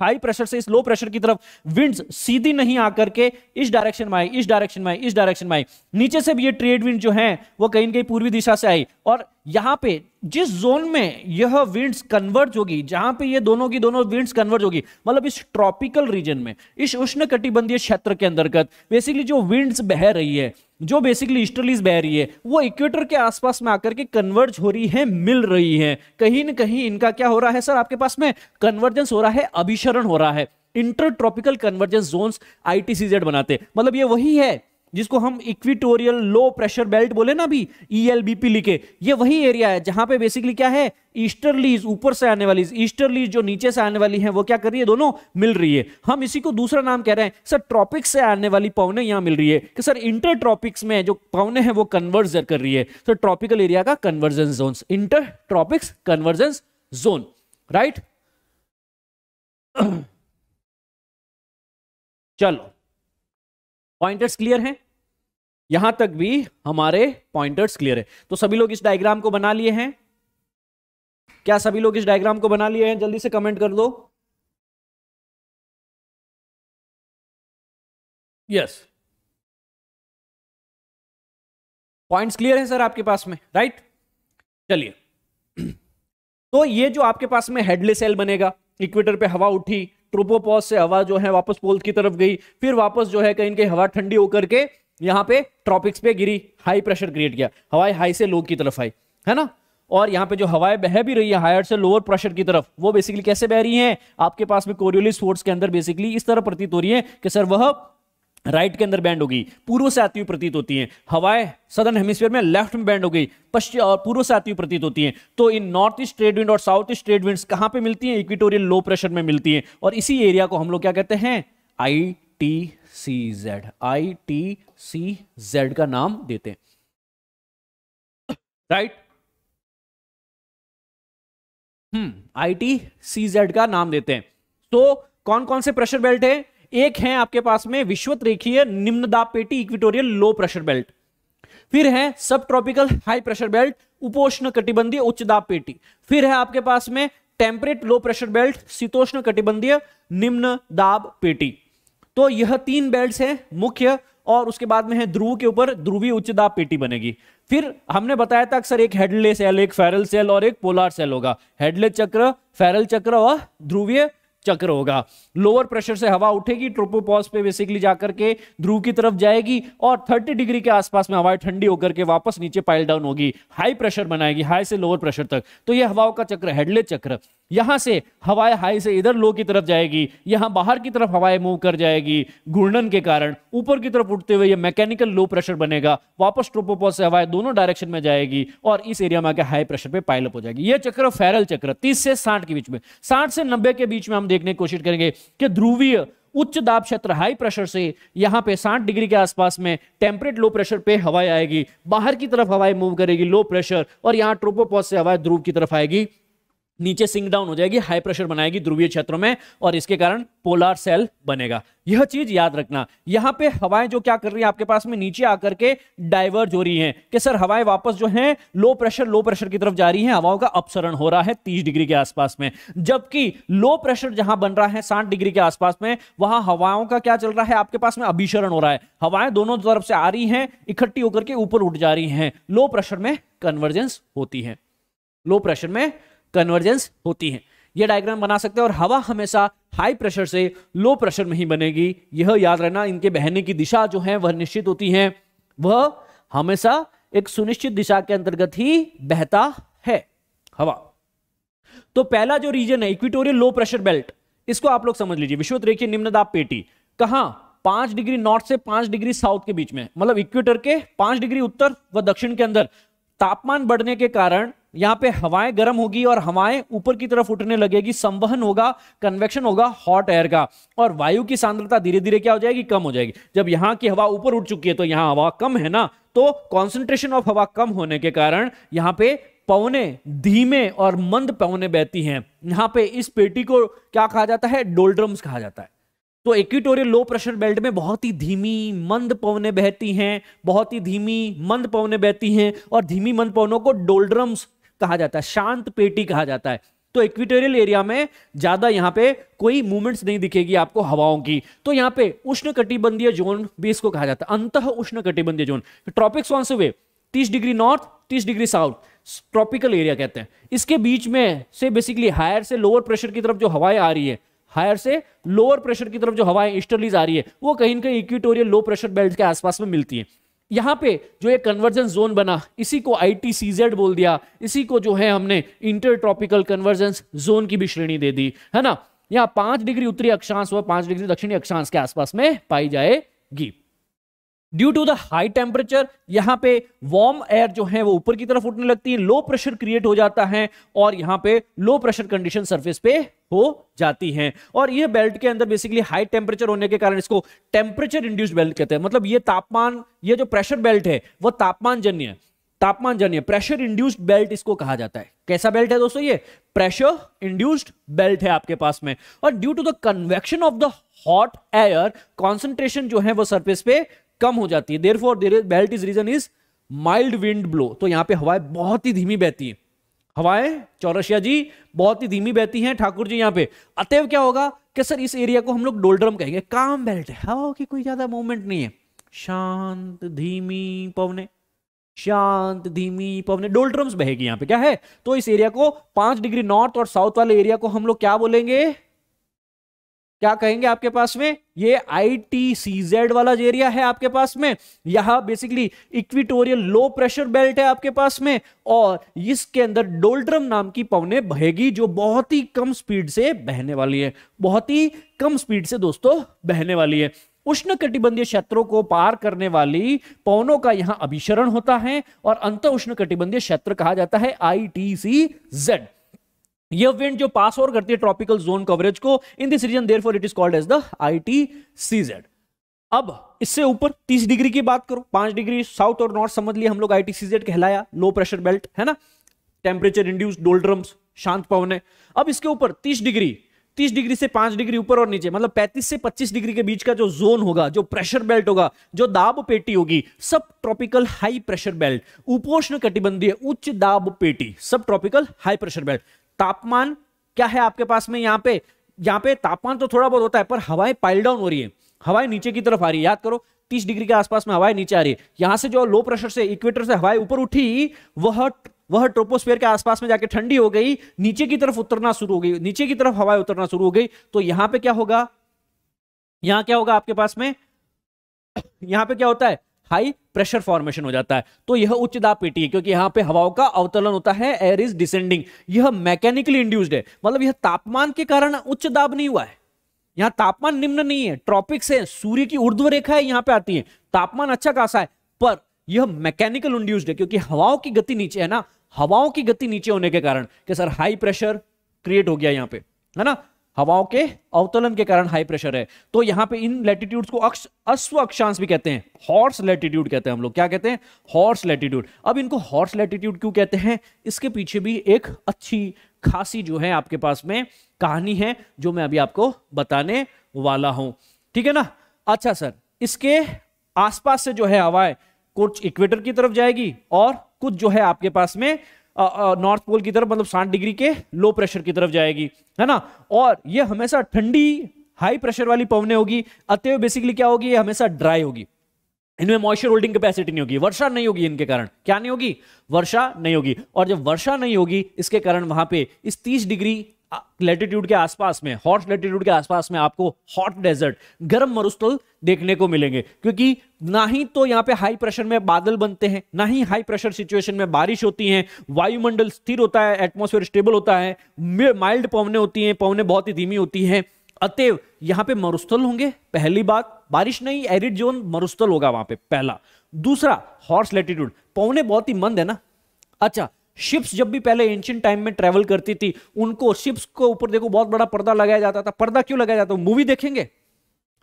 हाई प्रेशर से इस लो प्रेशर की तरफ विंड्स सीधी नहीं आकर के इस डायरेक्शन में आई इस डायरेक्शन में आई इस डायरेक्शन में आई नीचे से भी ये ट्रेड विंड जो है वो कहीं कहीं पूर्वी दिशा से आई और यहां पे जिस जोन में यह विंड्स कन्वर्ट होगी जहां पे ये दोनों की दोनों विंड्स कन्वर्ट होगी मतलब इस ट्रॉपिकल रीजन में इस उष्ण कटिबंधीय क्षेत्र के अंतर्गत बेसिकली जो विंड्स बह रही है जो बेसिकली ईस्टर्लीज बह रही है वो इक्वेटर के आसपास में आकर के कन्वर्ज हो रही है मिल रही है कहीं ना कहीं इनका क्या हो रहा है सर आपके पास में कन्वर्जेंस हो रहा है अभिशरण हो रहा है इंटर ट्रॉपिकल कन्वर्जेंस जोन आई बनाते मतलब ये वही है जिसको हम इक्विटोरियल लो प्रेशर बेल्ट बोले ना अभी ईएलबीपी e लिखे ये वही एरिया है जहां पे बेसिकली क्या है ईस्टरलीज ऊपर से आने वाली ईस्टरलीज जो नीचे से आने वाली है वो क्या कर रही है दोनों मिल रही है हम इसी को दूसरा नाम कह रहे हैं सर ट्रॉपिक्स से आने वाली पवने यहां मिल रही है कि सर इंटर ट्रॉपिक्स में जो पवने हैं वो कन्वर्जर कर रही है सर ट्रॉपिकल एरिया का convergence zone inter tropics convergence zone right चलो पॉइंटर्स क्लियर हैं यहां तक भी हमारे पॉइंटर्स क्लियर है तो सभी लोग इस डायग्राम को बना लिए हैं क्या सभी लोग इस डायग्राम को बना लिए हैं जल्दी से कमेंट कर दो यस yes. पॉइंट्स क्लियर हैं सर आपके पास में राइट चलिए तो ये जो आपके पास में हेडलेस सेल बनेगा इक्वेटर पे हवा उठी ट्रोपोपॉज से हवा जो है वापस पोल की तरफ गई फिर वापस जो है कहीं कहीं हवा ठंडी होकर के यहाँ पे ट्रॉपिक्स पे गिरी हाई प्रेशर क्रिएट किया हवाएं हाई से लो की तरफ आई है ना और यहाँ पे जो हवाएं बह भी रही है हायर से लोअर प्रेशर की तरफ वो बेसिकली कैसे बह रही हैं आपके पास में कोरियोलिस फोर्स के अंदर बेसिकली इस तरह प्रतीत हो रही है कि सर वह राइट के अंदर बैंड होगी पूर्व से आती हुई प्रतीत होती हैं हवाएं सदर्न हेमिस्फीयर में लेफ्ट में बैंड हो गई पश्चिम और पूर्व से आती हुई प्रतीत होती हैं तो इन नॉर्थ ईस्ट ट्रेड विंड और साउथ ईस्ट ट्रेड विंड कहां पर मिलती है इक्विटोरियल लो प्रेशर में मिलती है और इसी एरिया को हम लोग क्या कहते हैं I T C Z I T C Z का नाम देते हैं right hmm I T C Z का नाम देते हैं तो कौन कौन से प्रेशर बेल्ट है एक है आपके पास में विश्वत रेखीय निम्न दाब पेटी इक्विटोरियल लो प्रेशर बेल्ट फिर है subtropical high pressure belt उपोष्ण कटिबंधीय उच्च दाब पेटी फिर है आपके पास में टेम्परेट लो प्रेशर बेल्ट शीतोष्ण कटिबंधीय निम्न दाब पेटी तो यह तीन बेल्ट हैं मुख्य और उसके बाद में है ध्रुव के ऊपर ध्रुवी उच्च दाब पेटी बनेगी फिर हमने बताया था अक्सर एक हेडले सेल एक फेरल सेल और एक पोलार सेल होगा हेडले चक्र फेरल चक्र और ध्रुवीय चक्र होगा लोअर प्रेशर से हवा उठेगी ट्रोपोपॉज पे बेसिकली जाकर के ध्रुव की तरफ जाएगी और 30 डिग्री के आसपास में हवाएं ठंडी होकर के वापस नीचे पाइल डाउन होगी हाई प्रेशर बनाएगी हाई से लोअर प्रेशर तक तो ये हवाओं का चक्र हेडले चक्र यहां से हवाएं हाई से इधर लो की तरफ जाएगी यहां बाहर की तरफ हवाएं मूव कर जाएगी घूर्णन के कारण ऊपर की तरफ उठते हुए ये मैकेनिकल लो प्रेशर बनेगा वापस ट्रोपोपोज से हवाएं दोनों डायरेक्शन में जाएगी और इस एरिया में आके हाई प्रेशर पे पाइलअप हो जाएगी ये चक्र फेरल चक्र तीस से साठ के बीच में साठ से नब्बे के बीच में हम देखने की कोशिश करेंगे कि ध्रुवीय उच्च दाब क्षेत्र हाई प्रेशर से यहाँ पे 60 डिग्री के आसपास में टेम्परेट लो प्रेशर पे हवाएं आएगी बाहर की तरफ हवाएं मूव करेगी लो प्रेशर और यहाँ ट्रोपोपॉज से हवाएं ध्रुव की तरफ आएगी नीचे सिंक डाउन हो जाएगी हाई प्रेशर बनाएगी ध्रुवीय क्षेत्रों में और इसके कारण पोलार सेल बनेगा यह चीज याद रखना यहां पे हवाएं जो क्या कर रही है आपके पास में नीचे आकर के डाइवर्ज हो रही हैं कि सर हवाएं वापस जो हैं लो प्रेशर लो प्रेशर की तरफ जा रही हैं हवाओं का अपसरण हो रहा है 30 डिग्री के आसपास में जबकि लो प्रेशर जहां बन रहा है साठ डिग्री के आसपास में वहां हवाओं का क्या चल रहा है आपके पास में अभिशरण हो रहा है हवाएं दोनों तरफ से आ रही है इकट्ठी होकर के ऊपर उठ जा रही है लो प्रेशर में कन्वर्जेंस होती है लो प्रेशर में कन्वर्जेंस होती है ये डायग्राम बना सकते हैं और हवा हमेशा हाई प्रेशर से लो प्रेशर में ही बनेगी यह याद रहना इनके बहने की दिशा जो है वह निश्चित होती है वह हमेशा एक सुनिश्चित दिशा के अंतर्गत ही बहता है हवा तो पहला जो रीजन है इक्विटोरियल लो प्रेशर बेल्ट इसको आप लोग समझ लीजिए विश्वत रेखी निम्न दाब पेटी कहा पांच डिग्री नॉर्थ से पांच डिग्री साउथ के बीच में मतलब इक्वेटर के पांच डिग्री उत्तर व दक्षिण के अंदर तापमान बढ़ने के कारण यहाँ पे हवाएं गर्म होगी और हवाएं ऊपर की तरफ उठने लगेगी संवहन होगा कन्वेक्शन होगा हॉट एयर का और वायु की सांद्रता धीरे धीरे क्या हो जाएगी कम हो जाएगी जब यहाँ की हवा ऊपर उठ चुकी है तो यहाँ हवा कम है ना तो कॉन्सेंट्रेशन ऑफ हवा कम होने के कारण यहाँ पे पवने धीमे और मंद पवने बहती हैं यहाँ पे इस पेटी को क्या कहा जाता है डोल्ड्रम्स कहा जाता है तो इक्विटोरियल लो प्रेशर बेल्ट में बहुत ही धीमी मंद पवने बहती हैं बहुत ही धीमी मंद पवने बहती हैं और धीमी मंद पवनों को डोल्ड्रम्स कहा जाता है शांत पेटी कहा जाता है तो इक्विटोरियल एरिया में ज्यादा यहाँ पे कोई मूवमेंट्स नहीं दिखेगी आपको हवाओं की तो यहाँ पे उष्ण कटिबंधीय जोन भी इसको कहा जाता है अंत उष्ण कटिबंधीय जोन ट्रॉपिक्स वहां से तीस डिग्री नॉर्थ तीस डिग्री साउथ ट्रॉपिकल एरिया कहते हैं इसके बीच में से बेसिकली हायर से लोअर प्रेशर की तरफ जो हवाएं आ रही है हायर से लोअर प्रेशर की तरफ जो हवाएं ईस्टर्लीज आ रही है वो कहीं ना कहीं इक्विटोरियल लो प्रेशर बेल्ट के आसपास में मिलती है यहां पे जो ये कन्वर्जन जोन बना इसी को आई बोल दिया इसी को जो है हमने इंटर ट्रॉपिकल कन्वर्जेंस जोन की भी श्रेणी दे दी है ना यहाँ पांच डिग्री उत्तरी अक्षांश और पांच डिग्री दक्षिणी अक्षांश के आसपास में पाई जाएगी due to the high temperature यहाँ पे वार्म एयर जो है वो ऊपर की तरफ उठने लगती है लो प्रेशर क्रिएट हो जाता है और यहाँ पे लो प्रेशर कंडीशन सरफेस पे हो जाती हैं और ये बेल्ट के अंदर बेसिकली हाई टेम्परेचर होने के कारण इसको टेम्परेचर इंड्यूस्ड बेल्ट कहते हैं मतलब ये तापमान ये जो प्रेशर बेल्ट है वह तापमान जन्य तापमान जन्य प्रेशर इंड्यूस्ड बेल्ट इसको कहा जाता है कैसा बेल्ट है दोस्तों ये प्रेशर इंड्यूस्ड बेल्ट है आपके पास में और due to the convection of the hot air concentration जो है वो सरफेस पे कम हो जाती है therefore there is belt is region is mild wind blow तो यहां पे हवाएं बहुत ही धीमी बहती है हवाएं चौरसिया जी बहुत ही धीमी बहती हैं ठाकुर जी यहां पे अतएव क्या होगा कि सर इस एरिया को हम लोग डोल्ड्रम कहेंगे काम बेल्ट है हवा की कोई ज्यादा मूवमेंट नहीं है शांत धीमी पवने शांत धीमी पवने डोल्ड्रम्स बहेगी यहां पे क्या है तो इस एरिया को पांच डिग्री नॉर्थ और साउथ वाले एरिया को हम लोग क्या बोलेंगे क्या कहेंगे आपके पास में ये आई टी सी जेड वाला एरिया है आपके पास में यहां basically equatorial low pressure belt है आपके पास में और इसके अंदर डोल्ड्रम नाम की पवने बहेगी जो बहुत ही कम स्पीड से बहने वाली है बहुत ही कम स्पीड से दोस्तों बहने वाली है उष्ण कटिबंधीय क्षेत्रों को पार करने वाली पवनों का यहां अभिशरण होता है और अंत उष्ण कटिबंधीय क्षेत्र कहा जाता है आई टी सी जेड ये विंड जो पास और करती है ट्रॉपिकल जोन कवरेज को in this region therefore it is called as the I अब इससे ऊपर 30 डिग्री की बात करो 5 डिग्री साउथ और नॉर्थ समझ लिए हम लोग आई टी कहलाया लो प्रेशर बेल्ट है ना टेम्परेचर इंड्यूस डोल्ड्रम्स शांत पवन है अब इसके ऊपर 30 डिग्री 30 डिग्री से 5 डिग्री ऊपर और नीचे मतलब 35 से 25 डिग्री के बीच का जो जोन होगा जो प्रेशर बेल्ट होगा जो दाब पेटी होगी सब ट्रॉपिकल हाई प्रेशर बेल्ट उपोष्ण कटिबंधीय उच्च दाब पेटी subtropical high pressure belt तापमान क्या है आपके पास में यहाँ पे यहाँ पे तापमान तो थोड़ा बहुत होता है पर हवाएं पाइल डाउन हो रही है हवाएं नीचे की तरफ आ रही है याद करो 30 डिग्री के आसपास में हवाएं नीचे आ रही है यहां से जो लो प्रेशर से इक्वेटर से हवाएं ऊपर उठी वह वह ट्रोपोस्फेयर के आसपास में जाके ठंडी हो गई नीचे की तरफ उतरना शुरू हो गई नीचे की तरफ हवाएं उतरना शुरू हो गई तो यहां पे क्या होगा यहां क्या होगा आपके पास में यहां पे क्या होता है हाई प्रेशर फॉर्मेशन हो जाता है तो यह उच्च दाब पेटी है क्योंकि यहां पे हवाओं का अवतलन होता है एयर इज डिसेंडिंग यह मैकेनिकली इंड्यूस्ड है मतलब यह तापमान के कारण उच्च दाब नहीं हुआ है यहां तापमान निम्न नहीं है ट्रॉपिक्स है सूर्य की उर्ध्व रेखा है यहां पे आती है तापमान अच्छा खासा है पर यह मैकेनिकल इंड्यूस्ड है क्योंकि हवाओं की गति नीचे है ना हवाओं की गति नीचे होने के कारण कि सर हाई प्रेशर क्रिएट हो गया यहाँ पे है ना हवाओं के अवतलन के कारण हाई प्रेशर है तो यहां पे इन लेटीट्यूड्स को अक्ष अश्व अक्षांश भी कहते हैं हॉर्स लेटीट्यूड कहते हैं हम लोग क्या कहते हैं हॉर्स लेटीट्यूड अब इनको हॉर्स लेटीट्यूड क्यों कहते हैं इसके पीछे भी एक अच्छी खासी जो है आपके पास में कहानी है जो मैं अभी आपको बताने वाला हूं ठीक है ना अच्छा सर इसके आसपास से जो है हवाएं कुछ इक्वेटर की तरफ जाएगी और कुछ जो है आपके पास में नॉर्थ पोल की तरफ मतलब साठ डिग्री के लो प्रेशर की तरफ जाएगी है ना और ये हमेशा ठंडी हाई प्रेशर वाली पवने होगी अतएव बेसिकली क्या होगी ये हमेशा ड्राई होगी इनमें मॉइस्चर होल्डिंग कैपेसिटी नहीं होगी वर्षा नहीं होगी इनके कारण क्या नहीं होगी वर्षा नहीं होगी और जब वर्षा नहीं होगी इसके कारण वहां पे इस 30 डिग्री लेटीट्यूड के आसपास में हॉट लेटीट्यूड के आसपास में आपको हॉट डेजर्ट गर्म मरुस्थल देखने को मिलेंगे क्योंकि ना ही तो यहां पे हाई प्रेशर में बादल बनते हैं ना ही हाई प्रेशर सिचुएशन में बारिश होती है वायुमंडल स्थिर होता है एटमोसफेयर स्टेबल होता है माइल्ड पवने होती है पवने बहुत ही धीमी होती है अतएव यहां पे मरुस्थल होंगे पहली बात बारिश नहीं एरिड जोन मरुस्थल होगा वहां पे पहला दूसरा हॉर्स लेटीट्यूड पवने बहुत ही मंद है ना अच्छा शिप्स जब भी पहले एंशियन टाइम में ट्रेवल करती थी उनको शिप्स को ऊपर देखो बहुत बड़ा पर्दा लगाया जाता था पर्दा क्यों लगाया जाता मूवी देखेंगे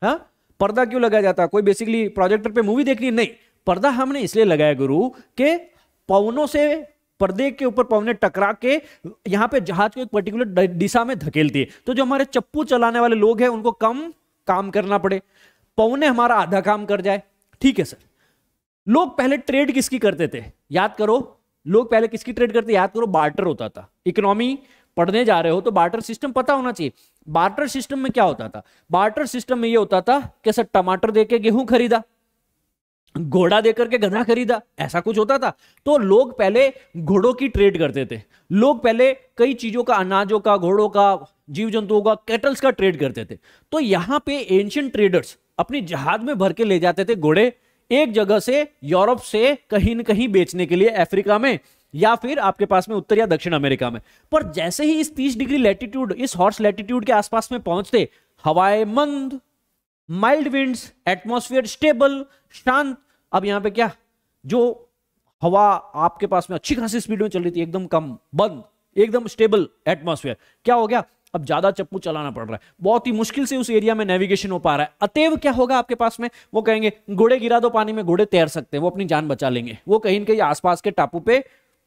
हा? पर्दा क्यों लगाया जाता कोई बेसिकली प्रोजेक्टर पे मूवी देखनी नहीं पर्दा हमने इसलिए लगाया गुरु के पवनों से पर्दे के ऊपर पवने टकरा के यहां पे जहाज को एक पर्टिकुलर दिशा में धकेलती है तो जो हमारे चप्पू चलाने वाले लोग हैं उनको कम काम करना पड़े पवने हमारा आधा काम कर जाए ठीक है सर लोग पहले ट्रेड किसकी करते थे याद करो लोग पहले किसकी ट्रेड करते याद करो बार्टर होता था इकोनॉमी पढ़ने जा रहे हो तो बार्टर सिस्टम पता होना चाहिए बार्टर सिस्टम में क्या होता था बार्टर सिस्टम में ये होता था कि सर टमाटर देकर गेहूं खरीदा घोड़ा देकर के गधा खरीदा ऐसा कुछ होता था तो लोग पहले घोड़ों की ट्रेड करते थे लोग पहले कई चीजों का अनाजों का घोड़ों का जीव जंतुओं का कैटल्स का ट्रेड करते थे तो यहाँ पे एंशियंट ट्रेडर्स अपनी जहाज में भर के ले जाते थे घोड़े एक जगह से यूरोप से कहीं न कहीं बेचने के लिए अफ्रीका में या फिर आपके पास में उत्तर या दक्षिण अमेरिका में पर जैसे ही इस 30 डिग्री लैटिट्यूड इस हॉर्स लैटिट्यूड के आसपास में पहुंचते हवाएं मंद माइल्ड विंड्स एटमोस्फियर स्टेबल शांत अब यहां पे क्या जो हवा आपके पास में अच्छी खासी स्पीड में चल रही थी एकदम कम बंद एकदम स्टेबल एटमोस्फियर क्या हो गया अब ज्यादा चप्पू चलाना पड़ रहा है बहुत ही मुश्किल से उस एरिया में नेविगेशन हो पा रहा है अतएव क्या होगा आपके पास में वो कहेंगे घोड़े गिरा दो पानी में घोड़े तैर सकते हैं वो अपनी जान बचा लेंगे वो कहीं ना कहीं आसपास के टापू पे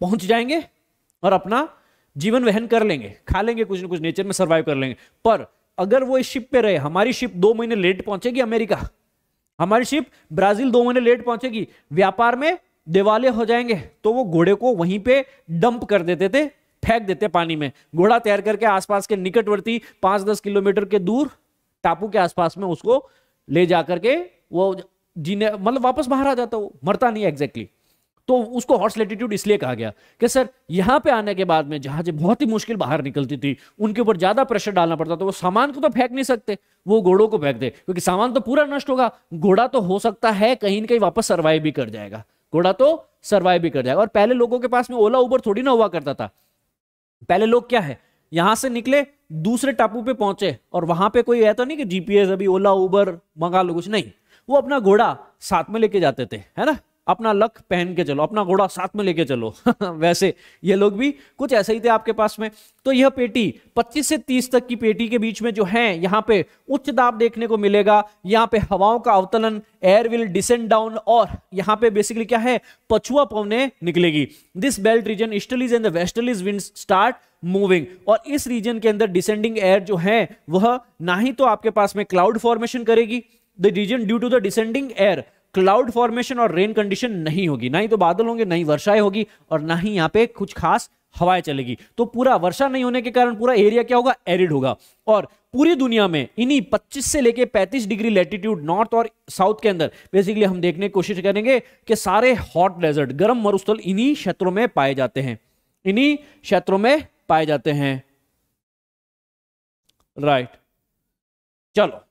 पहुंच जाएंगे और अपना जीवन वहन कर लेंगे खा लेंगे कुछ ना कुछ नेचर में सर्वाइव कर लेंगे पर अगर वो इस शिप पे रहे हमारी शिप दो महीने लेट पहुंचेगी अमेरिका हमारी शिप ब्राजील दो महीने लेट पहुंचेगी व्यापार में दिवाले हो जाएंगे तो वो घोड़े को वहीं पे डंप कर देते थे फेंक देते पानी में घोड़ा तैर करके आसपास के निकटवर्ती पांच दस किलोमीटर के दूर टापू के आसपास में उसको ले जा करके वो जीने मतलब वापस बाहर आ जाता वो मरता नहीं एग्जैक्टली तो उसको हॉर्स लेटीट्यूड इसलिए कहा गया कि सर यहां पे आने के बाद में जहाज बहुत ही मुश्किल बाहर निकलती थी उनके ऊपर ज्यादा प्रेशर डालना पड़ता था तो वो सामान को तो फेंक नहीं सकते वो घोड़ों को फेंक दे क्योंकि सामान तो पूरा नष्ट होगा घोड़ा तो हो सकता है कहीं ना कहीं वापस सर्वाइव भी कर जाएगा घोड़ा तो सर्वाइव भी कर जाएगा और पहले लोगों के पास में ओला उबर थोड़ी ना हुआ करता था पहले लोग क्या है यहां से निकले दूसरे टापू पे पहुंचे और वहां पे कोई ऐसा नहीं कि जीपीएस अभी ओला उबर मंगा लो कुछ नहीं वो अपना घोड़ा साथ में लेके जाते थे है ना अपना लक पहन के चलो अपना घोड़ा साथ में लेके चलो वैसे ये लोग भी कुछ ऐसे ही थे आपके पास में तो यह पेटी 25 से 30 तक की पेटी के बीच में जो है यहाँ पे उच्च दाब देखने को मिलेगा यहाँ पे हवाओं का अवतलन एयर विल डिसेंड डाउन और यहाँ पे बेसिकली क्या है पछुआ पवने निकलेगी this belt region easterlies and the wind start moving और इस रीजन के अंदर डिसेंडिंग एयर जो है वह ना ही तो आपके पास में क्लाउड फॉर्मेशन करेगी the region due to the descending air cloud formation और रेन कंडीशन नहीं होगी ना ही तो बादल होंगे ना ही वर्षाएं होगी और ना ही यहाँ पे कुछ खास हवाएं चलेगी तो पूरा वर्षा नहीं होने के कारण पूरा एरिया क्या होगा एरिड होगा और पूरी दुनिया में इन्हीं 25 से लेके 35 डिग्री लैटिट्यूड नॉर्थ और साउथ के अंदर बेसिकली हम देखने की कोशिश करेंगे कि सारे हॉट डेजर्ट गर्म मरुस्थल इन्हीं क्षेत्रों में पाए जाते हैं इन्हीं क्षेत्रों में पाए जाते हैं राइट चलो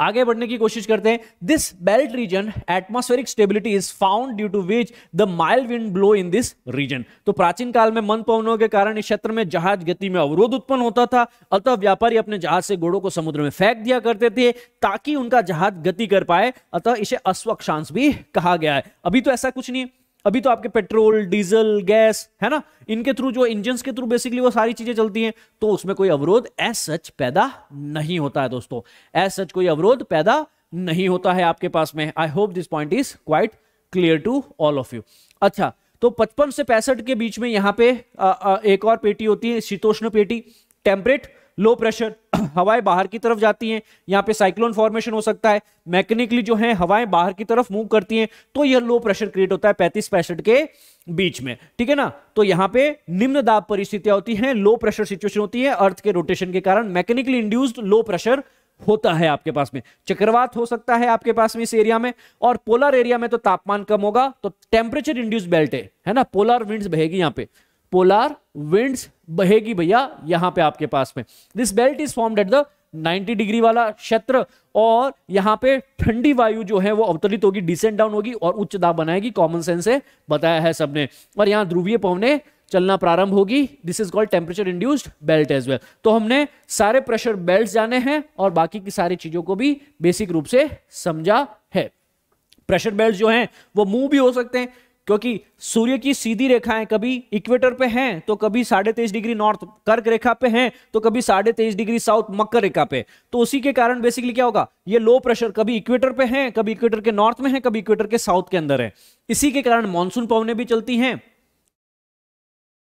आगे बढ़ने की कोशिश करते हैं this belt region atmospheric stability is found due to which the mild wind blow in this region तो प्राचीन काल में मन पवनों के कारण इस क्षेत्र में जहाज गति में अवरोध उत्पन्न होता था अतः व्यापारी अपने जहाज से घोड़ों को समुद्र में फेंक दिया करते थे ताकि उनका जहाज गति कर पाए अतः इसे अश्वक्षांश भी कहा गया है अभी तो ऐसा कुछ नहीं है अभी तो आपके पेट्रोल डीजल गैस है ना इनके थ्रू जो इंजन के थ्रू बेसिकली वो सारी चीजें चलती हैं तो उसमें कोई अवरोध एज सच पैदा नहीं होता है दोस्तों एज सच कोई अवरोध पैदा नहीं होता है आपके पास में I hope this point is quite clear to all of you अच्छा तो पचपन से पैंसठ के बीच में यहां पे आ, आ, एक और पेटी होती है शीतोष्ण पेटी टेम्परेट लो प्रेशर हवाएं बाहर की तरफ जाती हैं यहाँ पे साइक्लोन फॉर्मेशन हो सकता है मैकेनिकली जो है हवाएं बाहर की तरफ मूव करती हैं तो यह लो प्रेशर क्रिएट होता है पैंतीस पैंसठ के बीच में ठीक है ना तो यहाँ पे निम्न दाब परिस्थितियां होती हैं लो प्रेशर सिचुएशन होती है अर्थ के रोटेशन के कारण मैकेनिकली इंड्यूस्ड लो प्रेशर होता है आपके पास में चक्रवात हो सकता है आपके पास में इस एरिया में और पोलर एरिया में तो तापमान कम होगा तो टेम्परेचर इंड्यूस बेल्ट है ना पोलर विंड्स बहेगी यहाँ पे पोलर विंड्स बहेगी भैया यहां पे आपके पास में this belt is form at the 90 degree वाला क्षेत्र और यहां पे ठंडी वायु जो है वो अवतरित होगी डिसेंट डाउन होगी और उच्च दाब बनाएगी कॉमन सेंस से बताया है सबने और यहां ध्रुवीय पवने चलना प्रारंभ होगी this is called temperature induced belt as well तो हमने सारे प्रेशर बेल्ट जाने हैं और बाकी की सारी चीजों को भी बेसिक रूप से समझा है प्रेशर बेल्ट जो हैं वो मूव भी हो सकते हैं क्योंकि सूर्य की सीधी रेखाएं कभी इक्वेटर पे हैं तो कभी साढ़े तेईस डिग्री नॉर्थ कर्क रेखा पे हैं तो कभी साढ़े तेईस डिग्री साउथ मकर रेखा पे तो उसी के कारण बेसिकली क्या होगा ये लो प्रेशर कभी इक्वेटर पे हैं कभी इक्वेटर के नॉर्थ में है कभी इक्वेटर के साउथ के अंदर है इसी के कारण मानसून पवने भी चलती हैं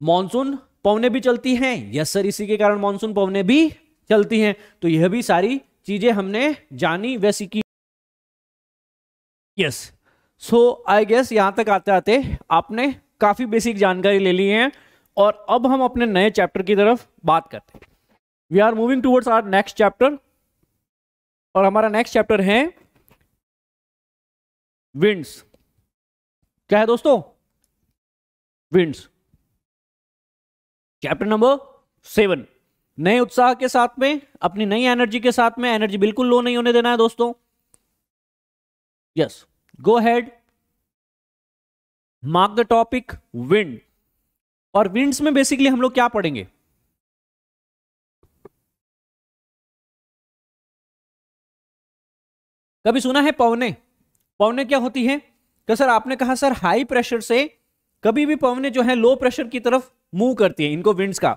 मानसून पवने भी चलती हैं यस सर इसी के कारण मानसून पवने भी चलती हैं तो यह भी सारी चीजें हमने जानी वैसी की यस सो आई गेस यहाँ तक आते आते आपने काफ़ी बेसिक जानकारी ले ली है और अब हम अपने नए चैप्टर की तरफ बात करते हैं we are moving towards our next chapter और हमारा नेक्स्ट चैप्टर है विंड्स क्या है दोस्तों विंड्स चैप्टर नंबर सेवन नए उत्साह के साथ में अपनी नई एनर्जी के साथ में एनर्जी बिल्कुल लो नहीं होने देना है दोस्तों yes yes. Go head mark the topic wind और विंड्स में बेसिकली हम लोग क्या पढ़ेंगे कभी सुना है पवने पवने क्या होती है क्या तो सर आपने कहा सर हाई प्रेशर से कभी भी पवने जो है लो प्रेशर की तरफ मूव करती है इनको विंड्स का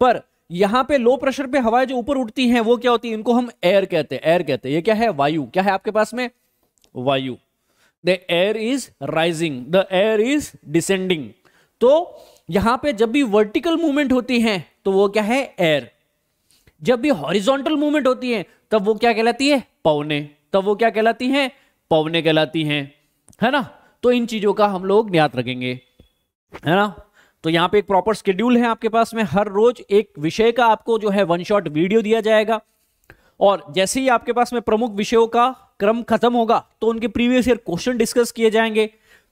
पर यहां पे लो प्रेशर पे हवाएं जो ऊपर उठती हैं वो क्या होती है इनको हम एयर कहते हैं एयर कहते हैं ये क्या है वायु क्या है आपके पास में वायु the air is rising the air is descending तो यहां पे जब भी वर्टिकल मूवमेंट होती है तो वो क्या है एयर जब भी हॉरिजॉन्टल मूवमेंट होती है तब वो क्या कहलाती है पवने तब वो क्या कहलाती है पवने कहलाती हैं है ना तो इन चीजों का हम लोग ज्ञात रखेंगे है ना तो यहां पे एक प्रॉपर स्केड्यूल है आपके पास में हर रोज एक विषय का आपको जो है वन शॉट वीडियो दिया जाएगा और जैसे ही आपके पास में प्रमुख विषयों का क्रम खत्म होगा तो उनके प्रीवियस ईयर क्वेश्चन डिस्कस किए जाएंगे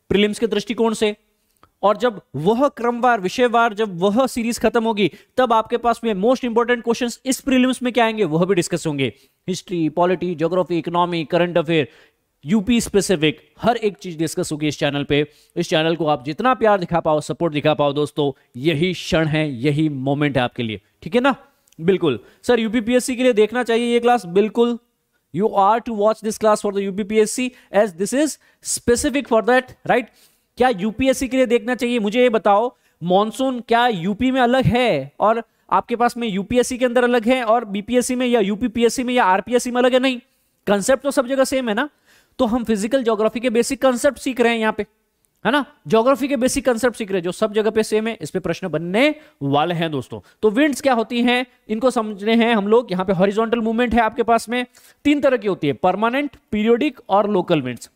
प्रीलिम्स के दृष्टिकोण से और जब वह क्रमवार विषयवार जब वह सीरीज खत्म होगी तब आपके पास में मोस्ट इंपॉर्टेंट क्वेश्चंस इस प्रीलिम्स में क्या आएंगे वह भी डिस्कस होंगे history polity geography economy current affair UP specific हर एक चीज डिस्कस होगी इस चैनल पे इस चैनल को आप जितना प्यार दिखा पाओ सपोर्ट दिखा पाओ दोस्तों यही क्षण है यही मोमेंट है आपके लिए ठीक है ना बिल्कुल सर यूपीपीएससी के लिए देखना चाहिए ये क्लास बिल्कुल you are to watch this class for the UPPSC as this is specific for that, right? क्या यूपीएससी के लिए देखना चाहिए मुझे ये बताओ मॉनसून क्या यूपी में अलग है और आपके पास में यूपीएससी के अंदर अलग है और बीपीएससी में या यूपीपीएससी में या आरपीएससी में अलग है नहीं कंसेप्ट तो सब जगह सेम है ना तो हम फिजिकल ज्योग्राफी के बेसिक कंसेप्ट सीख रहे हैं यहाँ पे है ना ज्योग्राफी के बेसिक कंसेप्ट सीख रहे जो सब जगह पे सेम है इस पे प्रश्न बनने वाले हैं दोस्तों तो विंड्स क्या होती हैं इनको समझने हैं हम लोग यहाँ पे हॉरिजॉन्टल मूवमेंट है आपके पास में तीन तरह की होती है परमानेंट पीरियोडिक और लोकल विंड्स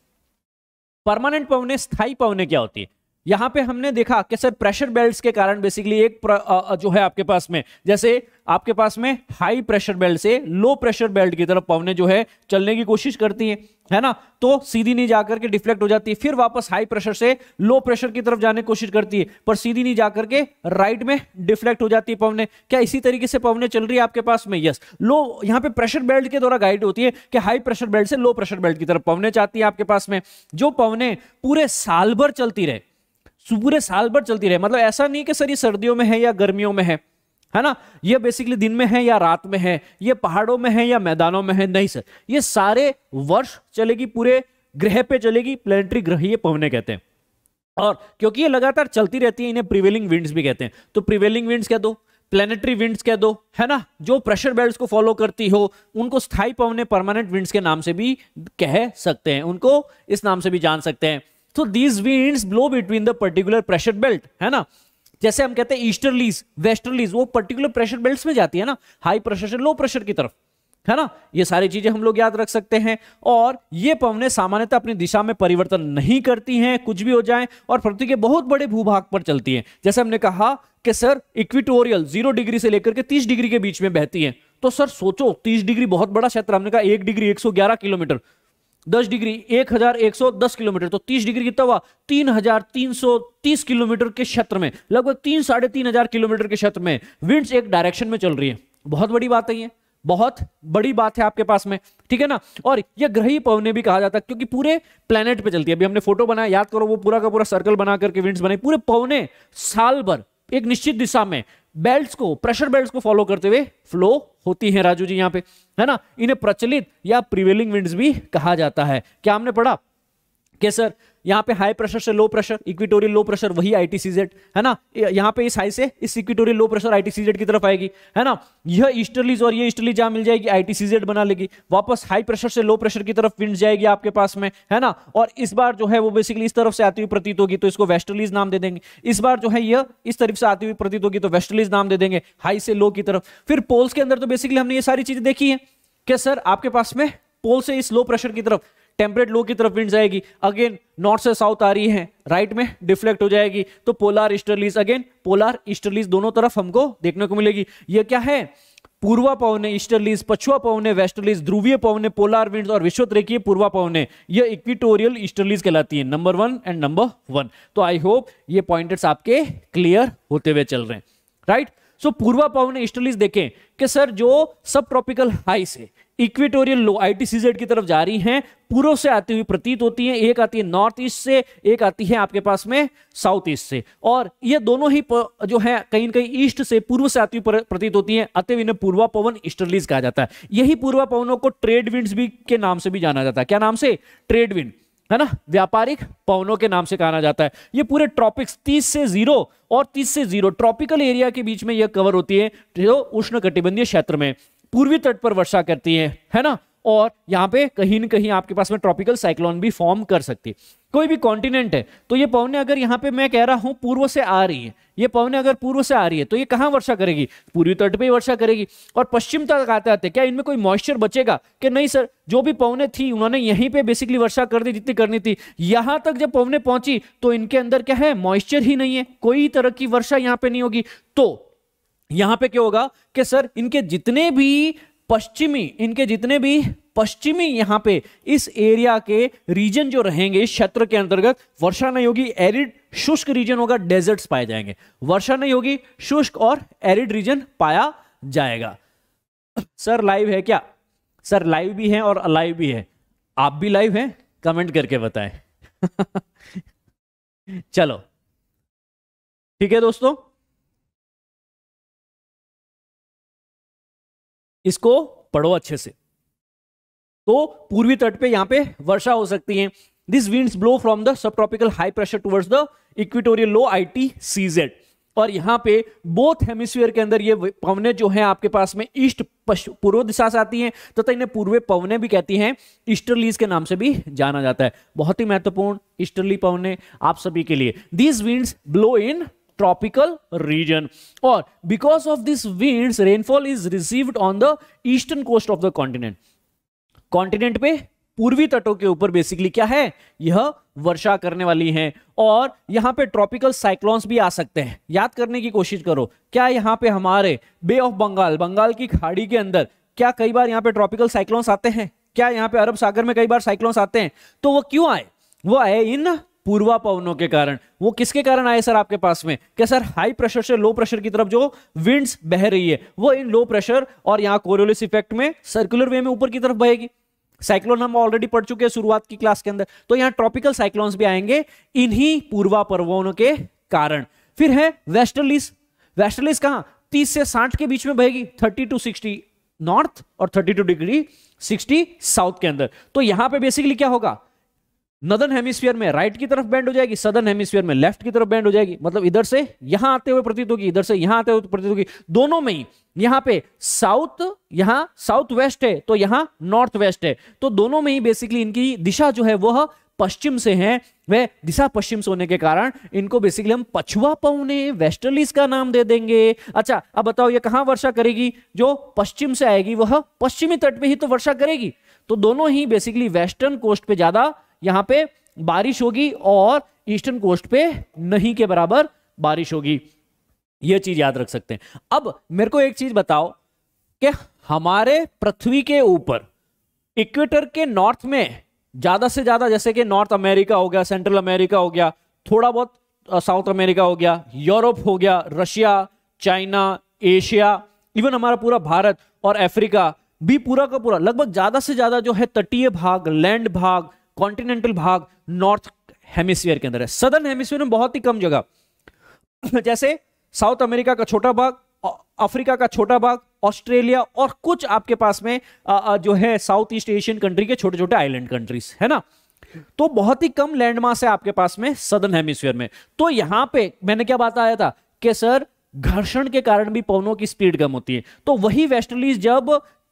परमानेंट पवने स्थायी पवने क्या होती है यहां पे हमने देखा कि सर प्रेशर बेल्ट्स के कारण बेसिकली एक आ, जो है आपके पास में जैसे आपके पास में हाई प्रेशर बेल्ट से लो प्रेशर बेल्ट की तरफ पवने जो है चलने की कोशिश करती है है ना तो सीधी नहीं जाकर के डिफ्लेक्ट हो जाती है फिर वापस हाई प्रेशर से लो प्रेशर की तरफ जाने की कोशिश करती है पर सीधी नहीं जाकर के राइट में डिफ्लेक्ट हो जाती है पवने क्या इसी तरीके से पवने चल रही है आपके पास में यस लो यहां पे प्रेशर बेल्ट के द्वारा गाइड होती है कि हाई प्रेशर बेल्ट से लो प्रेशर बेल्ट की तरफ पवने चाहती है आपके पास में जो पवने पूरे साल भर चलती रहे पूरे साल भर चलती रहे मतलब ऐसा नहीं कि सर ये सर्दियों में है या गर्मियों में है है ना ये बेसिकली दिन में है या रात में है ये पहाड़ों में है या मैदानों में है नहीं सर ये सारे वर्ष चलेगी पूरे ग्रह पे चलेगी प्लेनेटरी ग्रह ये पवने कहते हैं और क्योंकि ये लगातार चलती रहती है इन्हें प्रिवेलिंग विंड्स भी कहते हैं तो प्रिवेलिंग विंड्स कह दो प्लेनेटरी विंड्स कह दो है ना जो प्रेशर बेल्ट को फॉलो करती हो उनको स्थायी पवने परमानेंट विंड्स के नाम से भी कह सकते हैं उनको इस नाम से भी जान सकते हैं तो these winds blow between the particular pressure belt है ना जैसे हम कहते हैं ईस्टर्लीज वेस्टर्लीज वो पर्टिकुलर प्रेशर बेल्ट में जाती है ना हाई प्रेशर से लो प्रेशर की तरफ है ना ये सारी चीजें हम लोग याद रख सकते हैं और ये पवने सामान्यतः अपनी दिशा में परिवर्तन नहीं करती हैं कुछ भी हो जाए और पृथ्वी के बहुत बड़े भूभाग पर चलती हैं जैसे हमने कहा कि सर इक्विटोरियल जीरो डिग्री से लेकर के तीस डिग्री के बीच में बहती हैं तो सर सोचो तीस डिग्री बहुत बड़ा क्षेत्र हमने कहा एक डिग्री एक किलोमीटर दस डिग्री एक हजार एक सौ दस किलोमीटर तो तीस डिग्री कितना हुआ तीन हजार तीन सौ तीस किलोमीटर के क्षेत्र में लगभग तीन साढ़े तीन हजार किलोमीटर के क्षेत्र में विंड्स एक डायरेक्शन में चल रही है बहुत बड़ी बात है ये बहुत बड़ी बात है आपके पास में ठीक है ना और यह ग्रही पवने भी कहा जाता है क्योंकि पूरे प्लेनेट पे चलती है अभी हमने फोटो बनाया याद करो वो पूरा का पूरा सर्कल बना करके विंड्स बनाई पूरे पवने साल भर एक निश्चित दिशा में बेल्ट्स को प्रेशर बेल्ट्स को फॉलो करते हुए फ्लो होती है राजू जी यहाँ पे है ना इन्हें प्रचलित या प्रिवेलिंग विंड्स भी कहा जाता है क्या हमने पढ़ा के सर यहाँ पे हाई प्रेशर से low pressure equatorial low pressure वही आई है ना यहाँ पे इस हाई से इस इक्विटोरियल लो प्रेशर आई की तरफ आएगी है ना यह ईस्टर्लीज और ये ईस्टर्ली जहां मिल जाएगी आई बना लेगी वापस हाई प्रेशर से लो प्रेशर की तरफ विंड जाएगी आपके पास में है ना और इस बार जो है वो बेसिकली इस तरफ से आती हुई प्रतीत होगी तो इसको वेस्टर्लीज नाम दे देंगे इस बार जो है यह इस तरफ से आती हुई प्रतीत होगी तो वेस्टर्लीज नाम दे देंगे हाई से लो की तरफ फिर पोल्स के अंदर तो बेसिकली हमने ये सारी चीजें देखी है क्या सर आपके पास में पोल से इस लो प्रेशर की तरफ टेम्परेट लो की तरफ विंड आएगी अगेन नॉर्थ से साउथ आ रही है राइट में डिफ्लेक्ट हो जाएगी तो polar easterlies again polar easterlies दोनों तरफ हमको देखने को मिलेगी यह क्या है पूर्वा पवने ईस्टर्लीज पछुआ पवने वेस्टर्लीज ध्रुवीय पवने पोलार विंड्स और विश्व विश्वत्रेकीय पूर्वा पवने यह इक्विटोरियल ईस्टर्लीज कहलाती है number one and number one तो आई होप ये पॉइंटर्स आपके क्लियर होते हुए चल रहे हैं राइट सो पूर्वा पवन ईस्टर्लीज देखें कि सर जो सब ट्रॉपिकल हाई से इक्वेटोरियल लो आईटीसीजेड की तरफ जा रही हैं पूर्व से आती हुई प्रतीत होती हैं एक आती है नॉर्थ ईस्ट से एक आती है आपके पास में साउथ ईस्ट से और ये दोनों ही जो है कहीं ना कहीं ईस्ट से पूर्व से आती हुई प्रतीत होती हैं अतएव इन्हें पूर्वा पवन ईस्टरलीज कहा जाता है यही पूर्वा पवनों को ट्रेड विंड भी के नाम से भी जाना जाता है क्या नाम से ट्रेड विंड है ना व्यापारिक पवनों के नाम से कहा जाता है ये पूरे ट्रॉपिक्स 30 से जीरो और 30 से जीरो ट्रॉपिकल एरिया के बीच में यह कवर होती है जो उष्ण कटिबंधीय क्षेत्र में पूर्वी तट पर वर्षा करती है है ना और यहाँ पे कहीं ना कहीं आपके पास में ट्रॉपिकल साइक्लोन भी फॉर्म कर सकती है कोई भी कॉन्टिनेंट है तो ये पवने अगर यहाँ पे मैं कह रहा हूँ पूर्व से आ रही है ये पवने अगर पूर्व से आ रही है तो ये कहाँ वर्षा करेगी पूर्वी तट पे ही वर्षा करेगी और पश्चिम तक आते आते क्या इनमें कोई मॉइस्चर बचेगा कि नहीं सर जो भी पवने थी उन्होंने यहीं पे बेसिकली वर्षा कर दी जितनी करनी थी यहाँ तक जब पवने पहुंची तो इनके अंदर क्या है मॉइस्चर ही नहीं है कोई तरह की वर्षा यहाँ पे नहीं होगी तो यहां पे क्या होगा कि सर इनके जितने भी पश्चिमी इनके जितने भी पश्चिमी यहां पे इस एरिया के रीजन जो रहेंगे इस क्षेत्र के अंतर्गत वर्षा नहीं होगी एरिड शुष्क रीजन होगा डेजर्ट्स पाए जाएंगे वर्षा नहीं होगी शुष्क और एरिड रीजन पाया जाएगा सर लाइव है क्या सर लाइव भी है और अलाइव भी है आप भी लाइव हैं कमेंट करके बताएं चलो ठीक है दोस्तों इसको पढ़ो अच्छे से तो पूर्वी तट पे यहाँ पे वर्षा हो सकती है this winds blow from the subtropical high pressure towards the equatorial low I T CZ और यहाँ पे बोथ हेमिस्फीयर के अंदर ये पवने जो हैं आपके पास में ईस्ट पूर्व दिशा से आती हैं तथा इन्हें पूर्व पवने भी कहती हैं ईस्टरलीज के नाम से भी जाना जाता है बहुत ही महत्वपूर्ण ईस्टरली पवने आप सभी के लिए these winds blow in tropical region और because of this winds rainfall is received on the eastern coast of the continent continent पे पूर्वी तटों के ऊपर बेसिकली क्या है यह वर्षा करने वाली है और यहाँ पे ट्रॉपिकल साइक्लोन्स भी आ सकते हैं याद करने की कोशिश करो क्या यहाँ पे हमारे बे ऑफ बंगाल बंगाल की खाड़ी के अंदर क्या कई बार यहाँ पे ट्रॉपिकल साइक्लोन्स आते हैं क्या यहाँ पे अरब सागर में कई बार साइक्लोन्स आते हैं तो वो क्यों आए वो आए इन पूर्वा पवनों के कारण वो किसके कारण आए सर आपके पास में क्या सर हाई प्रेशर से लो प्रेशर की तरफ जो विंड्स बह रही है वो इन लो प्रेशर और यहां कोरियोलिस इफेक्ट में सर्कुलर वे में ऊपर की तरफ बहेगी साइक्लोन हम ऑलरेडी पढ़ चुके हैं शुरुआत की क्लास के अंदर तो यहां ट्रॉपिकल साइक्लोन्स भी आएंगे इन्हीं पूर्वा पर्वों के कारण फिर है वेस्टर्लिस वेस्टर्लिस कहाँ तीस से साठ के बीच में बहेगी थर्टी टू सिक्सटी नॉर्थ और thirty to degree sixty south के अंदर तो यहां पे बेसिकली क्या होगा नदन हेमिस्फीयर में राइट की तरफ बैंड हो जाएगी सदन हेमिस्फीयर में लेफ्ट की तरफ बैंड हो जाएगी मतलब इधर से यहां आते हुए प्रतीत होगी इधर से यहां आते हुए प्रतीत होगी दोनों में ही यहां पे साउथ यहां साउथ वेस्ट है तो यहां नॉर्थ वेस्ट है तो दोनों में ही बेसिकली इनकी दिशा जो है वह पश्चिम से है वह दिशा पश्चिम से होने के कारण इनको बेसिकली हम पछुआ पौने वेस्टर्लीज का नाम दे देंगे अच्छा अब बताओ ये कहां वर्षा करेगी जो पश्चिम से आएगी वह पश्चिमी तट पे ही तो वर्षा करेगी तो दोनों ही बेसिकली वेस्टर्न कोस्ट पे ज्यादा यहां पे बारिश होगी और ईस्टर्न कोस्ट पे नहीं के बराबर बारिश होगी यह चीज याद रख सकते हैं अब मेरे को एक चीज बताओ कि हमारे पृथ्वी के ऊपर इक्वेटर के नॉर्थ में ज्यादा से ज्यादा जैसे कि नॉर्थ अमेरिका हो गया सेंट्रल अमेरिका हो गया थोड़ा बहुत साउथ अमेरिका हो गया यूरोप हो गया रशिया चाइना एशिया इवन हमारा पूरा भारत और अफ्रीका भी पूरा का पूरा लगभग ज्यादा से ज्यादा जो है तटीय भाग लैंड भाग कॉन्टिनेंटल भाग नॉर्थ हेमिस्फीयर के अंदर है सदर्न हेमिस्फीयर में बहुत ही कम जगह जैसे साउथ अमेरिका का छोटा भाग अफ्रीका का छोटा भाग ऑस्ट्रेलिया और कुछ आपके पास में जो है साउथ ईस्ट एशियन कंट्री के छोटे छोटे आइलैंड कंट्रीज है ना तो बहुत ही कम लैंडमार्क है आपके पास में सदर्न हेमिस्फीयर में तो यहां पे मैंने क्या बताया था कि सर घर्षण के कारण भी पवनों की स्पीड कम होती है तो वही वेस्टर्लीज जब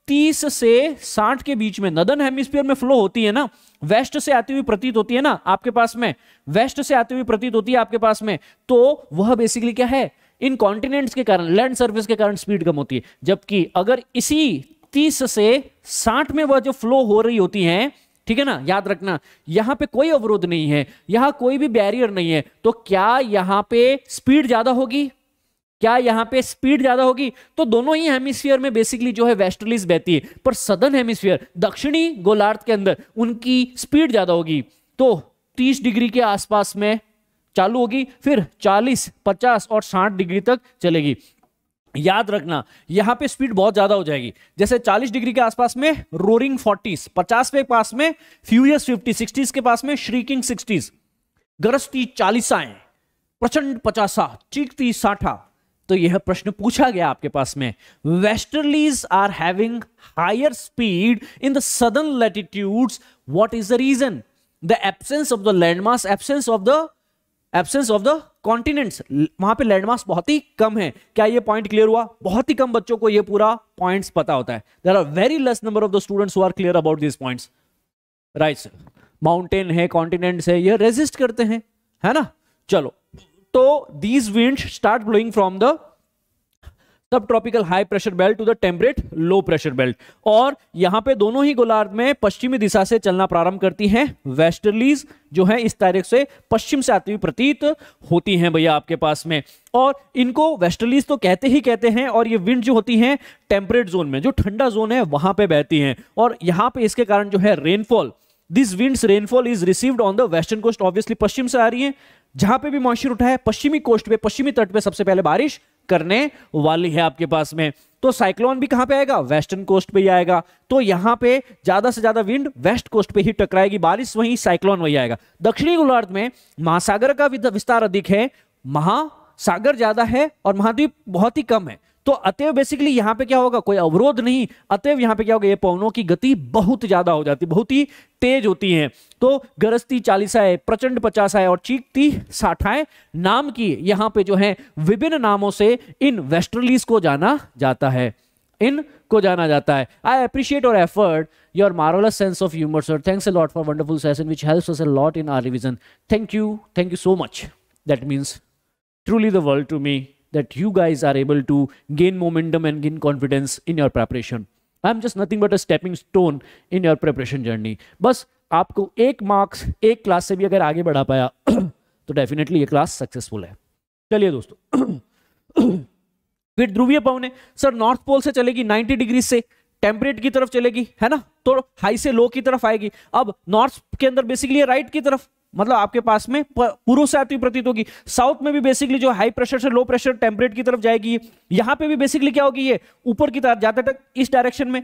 तीस से साठ के बीच में नदन हेमिस्फीयर में फ्लो होती है ना वेस्ट से आती हुई प्रतीत होती है ना आपके पास में वेस्ट से आती हुई प्रतीत होती है आपके पास में तो वह बेसिकली क्या है इन कॉन्टिनेंट्स के कारण लैंड सर्विस के कारण स्पीड कम होती है जबकि अगर इसी तीस से साठ में वह जो फ्लो हो रही होती है ठीक है ना याद रखना यहां पे कोई अवरोध नहीं है यहां कोई भी बैरियर नहीं है तो क्या यहां पे स्पीड ज्यादा होगी क्या यहाँ पे स्पीड ज्यादा होगी तो दोनों ही हेमिस्फीयर में बेसिकली जो है वेस्टर्लीज बहती है पर सदर्न हेमिस्फीयर दक्षिणी गोलार्ध के अंदर उनकी स्पीड ज्यादा होगी तो 30 डिग्री के आसपास में चालू होगी फिर 40, 50 और 60 डिग्री तक चलेगी याद रखना यहाँ पे स्पीड बहुत ज्यादा हो जाएगी जैसे 40 डिग्री के आसपास में रोरिंग 40s, 50 के पास में फ्यूरियस 50, 60s के पास में श्रीकिंग 60s, गरजती चालीसाएं प्रचंड पचासा चीखती साठा तो यह प्रश्न पूछा गया आपके पास में westerlies are having higher speed in the southern latitude what is the reason the absence of the landmark absence of the absence of the continents वहां पे लैंडमार्क बहुत ही कम है क्या ये पॉइंट क्लियर हुआ बहुत ही कम बच्चों को ये पूरा पॉइंट्स पता होता है there are very less number of the students who are clear about this points right sir mountain है कॉन्टिनेंट्स है ये रेजिस्ट करते हैं है ना चलो तो these wind start blowing from the subtropical high pressure belt to the temperate low pressure belt और यहां पे दोनों ही गोलार्ध में पश्चिमी दिशा से चलना प्रारंभ करती हैं वेस्टर्लीज जो है इस तारीख से पश्चिम से आती हुई प्रतीत होती हैं भैया आपके पास में और इनको वेस्टर्लीज तो कहते ही कहते हैं और ये विंड जो होती हैं टेम्परेट जोन में जो ठंडा जोन है वहां पर बहती है और यहां पर इसके कारण जो है rainfall this winds rainfall is received on the western coast obviously पश्चिम से आ रही है जहां पे भी मॉइस्चर उठा है पश्चिमी कोस्ट पे पश्चिमी तट पे सबसे पहले बारिश करने वाली है आपके पास में तो साइक्लोन भी कहां पे आएगा वेस्टर्न कोस्ट पे ही आएगा तो यहां पे ज्यादा से ज्यादा विंड वेस्ट कोस्ट पे ही टकराएगी बारिश वहीं साइक्लोन वही आएगा दक्षिणी गोलार्ध में महासागर का विस्तार अधिक है महासागर ज्यादा है और महाद्वीप बहुत ही कम है तो अतएव बेसिकली यहां पे क्या होगा कोई अवरोध नहीं अतएव यहां पे क्या होगा ये पवनों की गति बहुत ज्यादा हो जाती बहुत ही तेज होती है तो गरजती चालीसाएं प्रचंड पचासाएं और चीखती साठाए नाम की यहां पे जो है विभिन्न नामों से इन वेस्टर्लीज को जाना जाता है इन को जाना जाता है I appreciate our effort your marvellous sense of humour sir thanks a lot for wonderful session which helps us a lot in our revision thank you thank you so much that means truly the world to me that you guys are able to gain momentum and gain confidence in your preparation I am just nothing but a stepping stone in your preparation journey बस आपको एक मार्क्स एक क्लास से भी अगर आगे बढ़ा पाया तो डेफिनेटली ये क्लास सक्सेसफुल है चलिए दोस्तों फिर ध्रुवीय पवन है सर नॉर्थ पोल से चलेगी 90 डिग्री से टेम्परेट की तरफ चलेगी है ना तो हाई से लो की तरफ आएगी अब नॉर्थ के अंदर बेसिकली राइट की तरफ मतलब आपके पास में पुरुषार्थी प्रतीत होगी साउथ में भी बेसिकली जो हाई प्रेशर से लो प्रेशर टेम्परेट की तरफ जाएगी यहां पे भी बेसिकली क्या होगी ये ऊपर की तरफ जाते तक इस डायरेक्शन में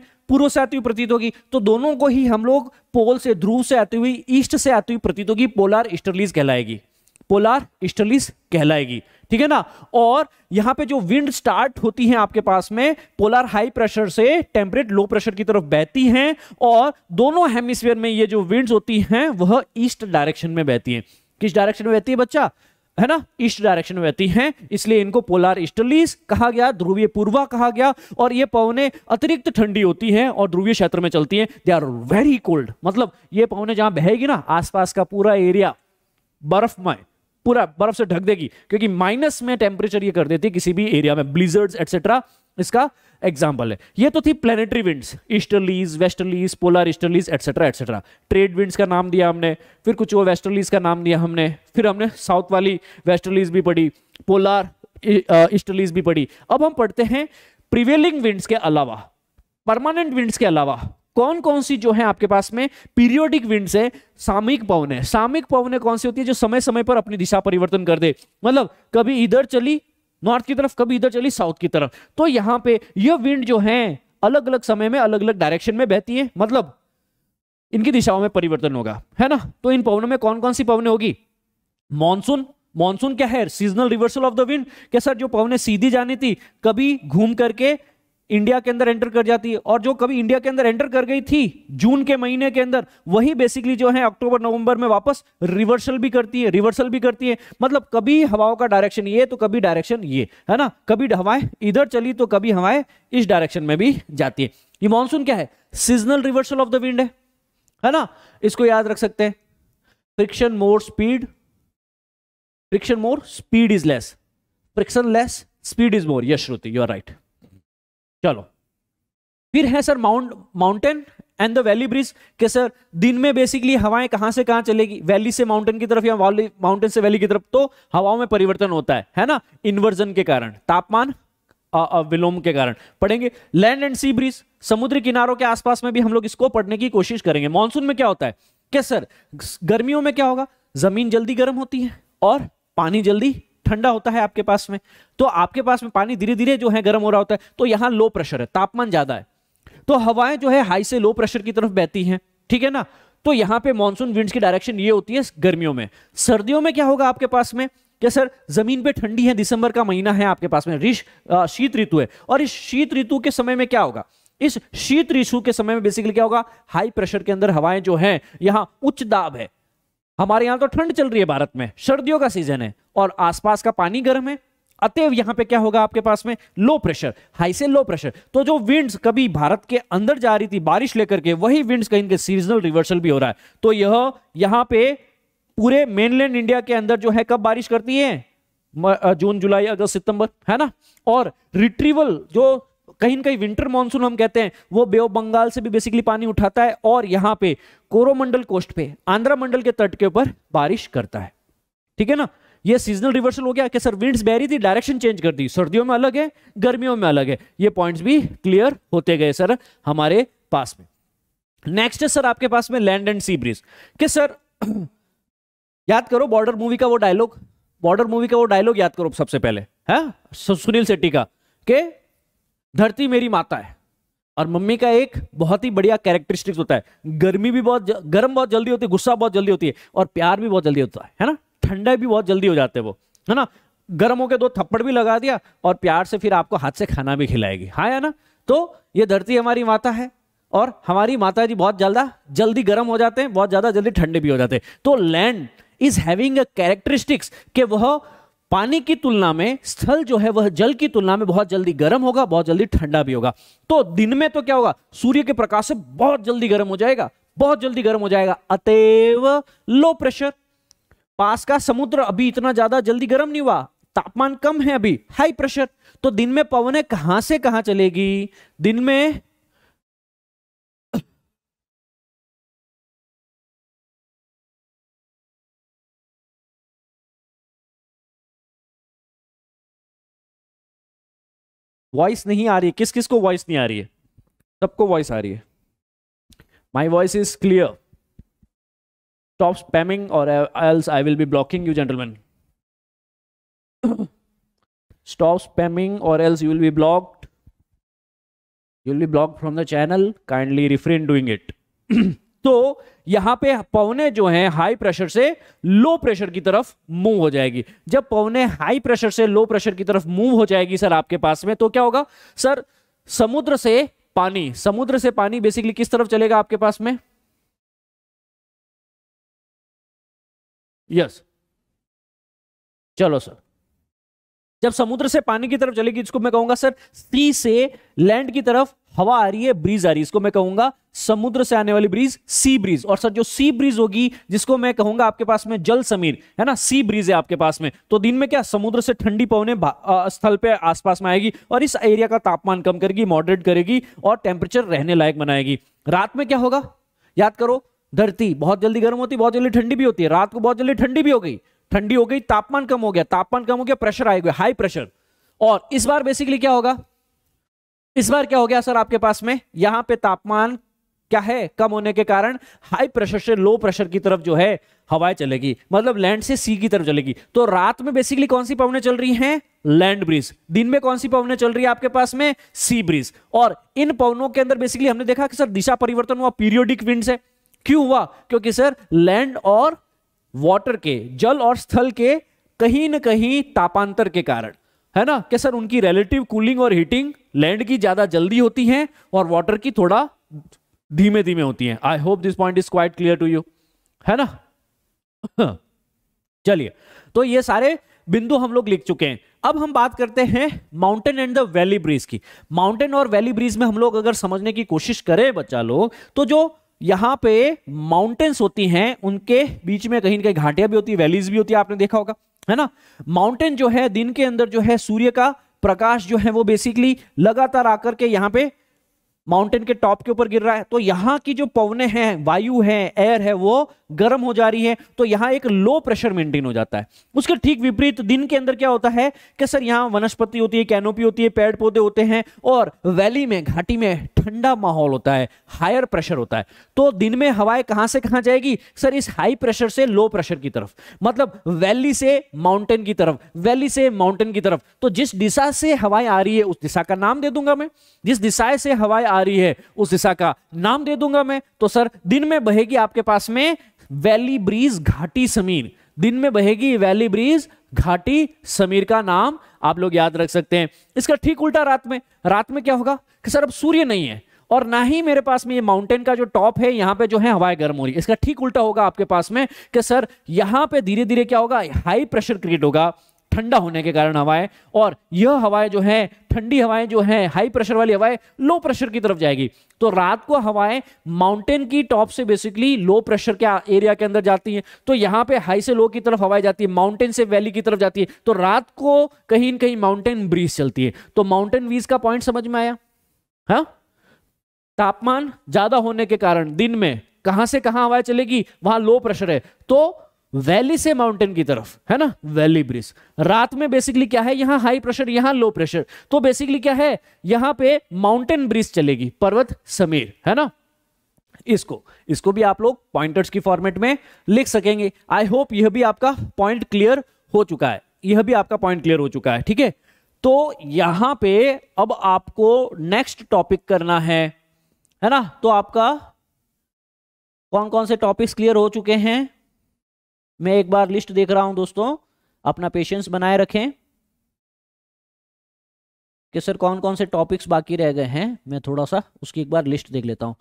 आती प्रतीत होगी तो दोनों को ही हम लोग पोल से ध्रुव से आती हुई ईस्ट से आती हुई प्रतीत होगी पोलार स्टरलीज कहलाएगी पोलार स्टलिस कहलाएगी ठीक है ना और यहां पे जो विंड स्टार्ट होती है आपके पास में पोलार हाई प्रेशर से टेम्परेट लो प्रेशर की तरफ बहती हैं और दोनों हेमिस्फीयर में ये जो विंड्स होती हैं वह ईस्ट डायरेक्शन में बहती हैं किस डायरेक्शन में बहती है बच्चा है ना ईस्ट डायरेक्शन में बहती हैं इसलिए इनको पोलार स्टलीस कहा गया ध्रुवीय पूर्वा कहा गया और ये पवने अतिरिक्त ठंडी होती हैं और ध्रुवीय क्षेत्र में चलती हैं दे आर वेरी कोल्ड मतलब ये पवने जहां बहेगी ना आसपास का पूरा एरिया बर्फमय पूरा बर्फ से ढक देगी क्योंकि माइनस में टेम्परेचर ये कर देती है किसी भी एरिया में ब्लिजर्ड्स एटसेट्रा इसका एग्जाम्पल है ये तो थी planetary winds easterlies westerlies polar easterlies etcetera etcetera trade winds का नाम दिया हमने फिर कुछ वो वेस्टर्लीज का नाम दिया हमने फिर हमने साउथ वाली वेस्टर्लीज भी पढ़ी पोलर ईस्टर्लीज e, भी पढ़ी अब हम पढ़ते हैं प्रिवेलिंग विंड्स के अलावा परमानेंट विंड्स के अलावा कौन कौन सी जो है आपके पास में पीरियोडिक विंड्स है सामिक पवन है सामिक पवन कौन सी होती है जो समय समय पर अपनी दिशा परिवर्तन कर दे मतलब कभी इधर चली नॉर्थ की तरफ कभी इधर चली साउथ की तरफ तो यहां पे यह विंड जो है अलग अलग समय में अलग अलग डायरेक्शन में बहती है मतलब इनकी दिशाओं में परिवर्तन होगा है ना तो इन पवनों में कौन कौन सी पवन होगी मानसून मानसून क्या है seasonal reversal of the wind क्या सर जो पवने सीधी जानी थी कभी घूम करके इंडिया के अंदर एंटर कर जाती है और जो कभी इंडिया के अंदर एंटर कर गई थी जून के महीने के अंदर वही बेसिकली जो है अक्टूबर नवंबर में वापस रिवर्सल भी करती है रिवर्सल भी करती है मतलब कभी हवाओं का डायरेक्शन ये तो कभी डायरेक्शन ये है ना कभी हवाएं इधर चली तो कभी हवाएं इस डायरेक्शन में भी जाती है ये मानसून क्या है seasonal reversal of the wind है है ना इसको याद रख सकते हैं friction more speed friction more speed is less friction less speed is more yes Shruti you are right चलो फिर है sir mount mountain and the valley breeze के सर दिन में बेसिकली हवाएं कहां से कहां चलेगी वैली से माउंटेन की तरफ या माउंटेन से वैली की तरफ तो हवाओं में परिवर्तन होता है है ना इन्वर्जन के कारण तापमान विलोम के कारण पढ़ेंगे लैंड एंड सी ब्रिज समुद्री किनारों के आसपास में भी हम लोग इसको पढ़ने की कोशिश करेंगे मानसून में क्या होता है क्या सर गर्मियों में क्या होगा जमीन जल्दी गर्म होती है और पानी जल्दी ठंडा होता है आपके पास में तो आपके पास में पानी धीरे धीरे जो है गर्म हो रहा होता है तो यहां लो प्रेशर है तापमान ज्यादा है तो हवाएं जो है हाई से लो प्रेशर की तरफ बहती हैं ठीक है ना तो यहां पे मानसून विंड्स की डायरेक्शन ये होती है गर्मियों में सर्दियों में क्या होगा आपके पास में कि सर जमीन पे ठंडी है दिसंबर का महीना है आपके पास में ऋष शीत ऋतु है और इस शीत ऋतु के समय में क्या होगा इस शीत ऋतु के समय में बेसिकली क्या होगा हाई प्रेशर के अंदर हवाएं जो हैं यहां उच्च दाब है हमारे यहां तो ठंड चल रही है भारत में सर्दियों का सीजन है और आसपास का पानी गर्म है अतएव यहां पे क्या होगा आपके पास में लो प्रेशर हाई से लो प्रेशर तो जो विंड्स कभी भारत के अंदर जा रही थी बारिश लेकर के वही विंड्स कहीं के सीजनल रिवर्सल भी हो रहा है तो यह यहां पे पूरे मेनलैंड इंडिया के अंदर जो है कब बारिश करती है जून जुलाई अगस्त सितंबर है ना और रिट्रीवल जो कहीं ना कहीं विंटर मॉनसून हम कहते हैं वो बे ऑफ बंगाल से भी बेसिकली पानी उठाता है और यहां पे कोरोमंडल कोस्ट पे आंध्रा मंडल के तट के ऊपर बारिश करता है ठीक है ना ये सीजनल रिवर्सल हो गया कि सर विंड्स बहरी थी डायरेक्शन चेंज कर दी सर्दियों में अलग है गर्मियों में अलग है ये पॉइंट्स भी क्लियर होते गए सर हमारे पास में नेक्स्ट है सर आपके पास में लैंड एंड सी ब्रिज के सर याद करो बॉर्डर मूवी का वो डायलॉग बॉर्डर मूवी का वो डायलॉग याद करो सबसे पहले है सुनील शेट्टी का के धरती मेरी माता है और मम्मी का एक बहुत ही बढ़िया कैरेक्टरिस्टिक्स होता है गर्मी भी बहुत गर्म बहुत जल्दी होती है गुस्सा बहुत जल्दी होती है और प्यार भी बहुत जल्दी होता है है ना ठंडा भी बहुत जल्दी हो जाते वो है ना गर्म होकर दो थप्पड़ भी लगा दिया और प्यार से फिर आपको हाथ से खाना भी खिलाएगी हाँ या ना तो ये धरती हमारी माता है और हमारी माता जी बहुत ज्यादा जल्दी गर्म हो जाते हैं बहुत ज्यादा जल्दी ठंडे भी हो जाते हैं तो land is having a characteristics के वह पानी की तुलना में स्थल जो है वह जल की तुलना में बहुत जल्दी गर्म होगा बहुत जल्दी ठंडा भी होगा तो दिन में तो क्या होगा सूर्य के प्रकाश से बहुत जल्दी गर्म हो जाएगा बहुत जल्दी गर्म हो जाएगा अतएव लो प्रेशर पास का समुद्र अभी इतना ज्यादा जल्दी गर्म नहीं हुआ तापमान कम है अभी हाई प्रेशर तो दिन में पवन है कहां से कहां चलेगी दिन में वॉइस नहीं आ रही है किस किस को वॉइस नहीं आ रही है सबको वॉइस आ रही है my voice is clear stop spamming or else I will be blocking you gentlemen. stop spamming or else you will be blocked. You will be blocked from the channel. Kindly refrain doing it. तो यहाँ पे पवने जो हैं हाई प्रेशर से लो प्रेशर की तरफ मूव हो जाएगी जब पवने हाई प्रेशर से लो प्रेशर की तरफ मूव हो जाएगी सर आपके पास में तो क्या होगा सर समुद्र से पानी समुद्र से पानी बेसिकली किस तरफ चलेगा आपके पास में यस चलो सर जब समुद्र से पानी की तरफ चलेगी इसको मैं कहूंगा सर सी से लैंड की तरफ हवा आ रही है ब्रीज आ रही है इसको मैं कहूंगा समुद्र से आने वाली ब्रीज सी ब्रीज और सर जो सी ब्रीज होगी जिसको मैं कहूंगा आपके पास में जल समीर है ना सी ब्रीज है आपके पास में तो दिन में क्या समुद्र से ठंडी पवने स्थल पे आसपास में आएगी और इस एरिया का तापमान कम करेगी मॉडरेट करेगी और टेम्परेचर रहने लायक बनाएगी रात में क्या होगा याद करो धरती बहुत जल्दी गर्म होती बहुत जल्दी ठंडी भी होती है रात को बहुत जल्दी ठंडी भी हो गई ठंडी हो गई तापमान कम हो गया तापमान कम हो गया प्रेशर आएगा हाई प्रेशर और इस बार बेसिकली क्या होगा इस बार क्या हो गया सर आपके पास में यहां पे तापमान क्या है कम होने के कारण हाई प्रेशर से लो प्रेशर की तरफ जो है हवाएं चलेगी मतलब लैंड से सी की तरफ चलेगी तो रात में बेसिकली कौन सी पवने चल रही हैं लैंड ब्रिज दिन में कौन सी पवने चल रही है आपके पास में सी ब्रिज और इन पवनों के अंदर बेसिकली हमने देखा कि सर दिशा परिवर्तन हुआ पीरियोडिक विंड है क्यों हुआ क्योंकि सर लैंड और वाटर के जल और स्थल के कहीं ना कहीं तापांतर के कारण है ना कि सर उनकी रिलेटिव कूलिंग और हीटिंग लैंड की ज्यादा जल्दी होती है और वाटर की थोड़ा धीमे धीमे होती है I hope this point is quite clear to you है ना चलिए तो ये सारे बिंदु हम लोग लिख चुके हैं अब हम बात करते हैं mountain and the valley breeze की माउंटेन और वैली ब्रिज में हम लोग अगर समझने की कोशिश करें बच्चा लोग तो जो यहां पे माउंटेन्स होती हैं उनके बीच में कहीं ना कहीं घाटियां भी होती है वैलीज भी होती है आपने देखा होगा है ना माउंटेन जो है दिन के अंदर जो है सूर्य का प्रकाश जो है वो बेसिकली लगातार आकर के यहां पे माउंटेन के टॉप के ऊपर गिर रहा है तो यहां की जो पवने हैं वायु है एयर है वो गर्म हो जा रही है तो यहां एक लो प्रेशर मेंटेन हो जाता है उसके ठीक विपरीत दिन के अंदर क्या होता है कि सर यहां वनस्पति होती है कैनोपी होती है पेड़ पौधे होते हैं और वैली में घाटी में ठंडा माहौल होता है हायर प्रेशर होता है तो दिन में हवाएं कहां से कहां जाएगी सर इस हाई प्रेशर से लो प्रेशर की तरफ मतलब वैली से माउंटेन की तरफ वैली से माउंटेन की तरफ तो जिस दिशा से हवाएं आ रही है उस दिशा का नाम दे दूंगा मैं जिस दिशा से हवाएं आ रही है उस दिशा का नाम दे दूंगा मैं तो सर दिन में बहेगी आपके पास में वैली ब्रीज घाटी समीर दिन में बहेगी वैली ब्रीज घाटी समीर का नाम आप लोग याद रख सकते हैं इसका ठीक उल्टा रात में रात में क्या होगा कि सर अब सूर्य नहीं है और ना ही मेरे पास में ये माउंटेन का जो टॉप है यहां पे जो है हवाएं गर्म हो रही है इसका ठीक उल्टा होगा आपके पास में कि सर यहां पे धीरे धीरे क्या होगा हाई प्रेशर क्रिएट होगा ठंडा होने के कारण हवाएं और यह हवाएं जो है ठंडी हवाएं जो है हाई प्रेशर वाली हवाएं लो प्रेशर की तरफ जाएगी तो रात को हवाएं माउंटेन की टॉप से बेसिकली लो प्रेशर के एरिया के अंदर जाती हैं तो यहां पे हाई से लो की तरफ हवाएं जाती है माउंटेन से वैली की तरफ जाती है तो रात को कहीं ना कहीं माउंटेन ब्रीज चलती है तो माउंटेन ब्रीज का पॉइंट समझ में आया हा? तापमान ज्यादा होने के कारण दिन में कहां से कहां हवाएं चलेगी वहां लो प्रेशर है तो वैली से माउंटेन की तरफ है ना वैली ब्रिज रात में बेसिकली क्या है यहां हाई प्रेशर यहां लो प्रेशर तो बेसिकली क्या है यहां पे माउंटेन ब्रिज चलेगी पर्वत समीर है ना इसको इसको भी आप लोग पॉइंटर्स की फॉर्मेट में लिख सकेंगे आई होप यह भी आपका पॉइंट क्लियर हो चुका है यह भी आपका पॉइंट क्लियर हो चुका है ठीक है तो यहां पे अब आपको नेक्स्ट टॉपिक करना है है ना तो आपका कौन कौन से टॉपिक्स क्लियर हो चुके हैं मैं एक बार लिस्ट देख रहा हूं दोस्तों अपना पेशेंस बनाए रखें कि सर कौन कौन से टॉपिक्स बाकी रह गए हैं मैं थोड़ा सा उसकी एक बार लिस्ट देख लेता हूं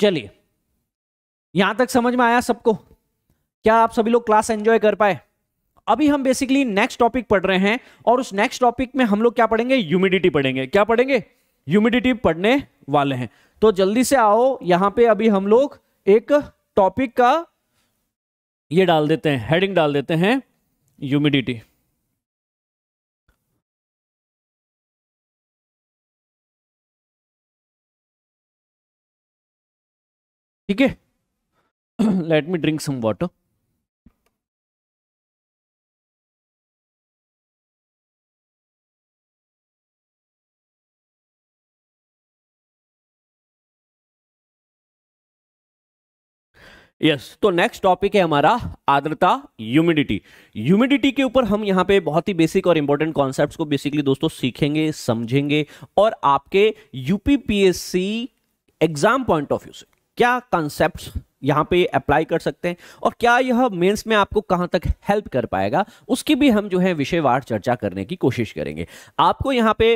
चलिए यहां तक समझ में आया सबको क्या आप सभी लोग क्लास एंजॉय कर पाए अभी हम बेसिकली नेक्स्ट टॉपिक पढ़ रहे हैं और उस नेक्स्ट टॉपिक में हम लोग क्या पढ़ेंगे ह्यूमिडिटी पढ़ेंगे क्या पढ़ेंगे ह्यूमिडिटी पढ़ने वाले हैं तो जल्दी से आओ यहां पे अभी हम लोग एक टॉपिक का ये डाल देते हैं हेडिंग डाल देते हैं ह्यूमिडिटी ठीक है let me drink some water yes तो नेक्स्ट टॉपिक है हमारा आर्द्रता ह्यूमिडिटी ह्यूमिडिटी के ऊपर हम यहाँ पे बहुत ही बेसिक और इंपॉर्टेंट कॉन्सेप्ट्स को बेसिकली दोस्तों सीखेंगे समझेंगे और आपके UPPSC exam point of view से क्या कॉन्सेप्ट्स यहाँ पे अप्लाई कर सकते हैं और क्या यह मेंस में आपको कहाँ तक हेल्प कर पाएगा उसकी भी हम जो है विषयवार चर्चा करने की कोशिश करेंगे आपको यहाँ पे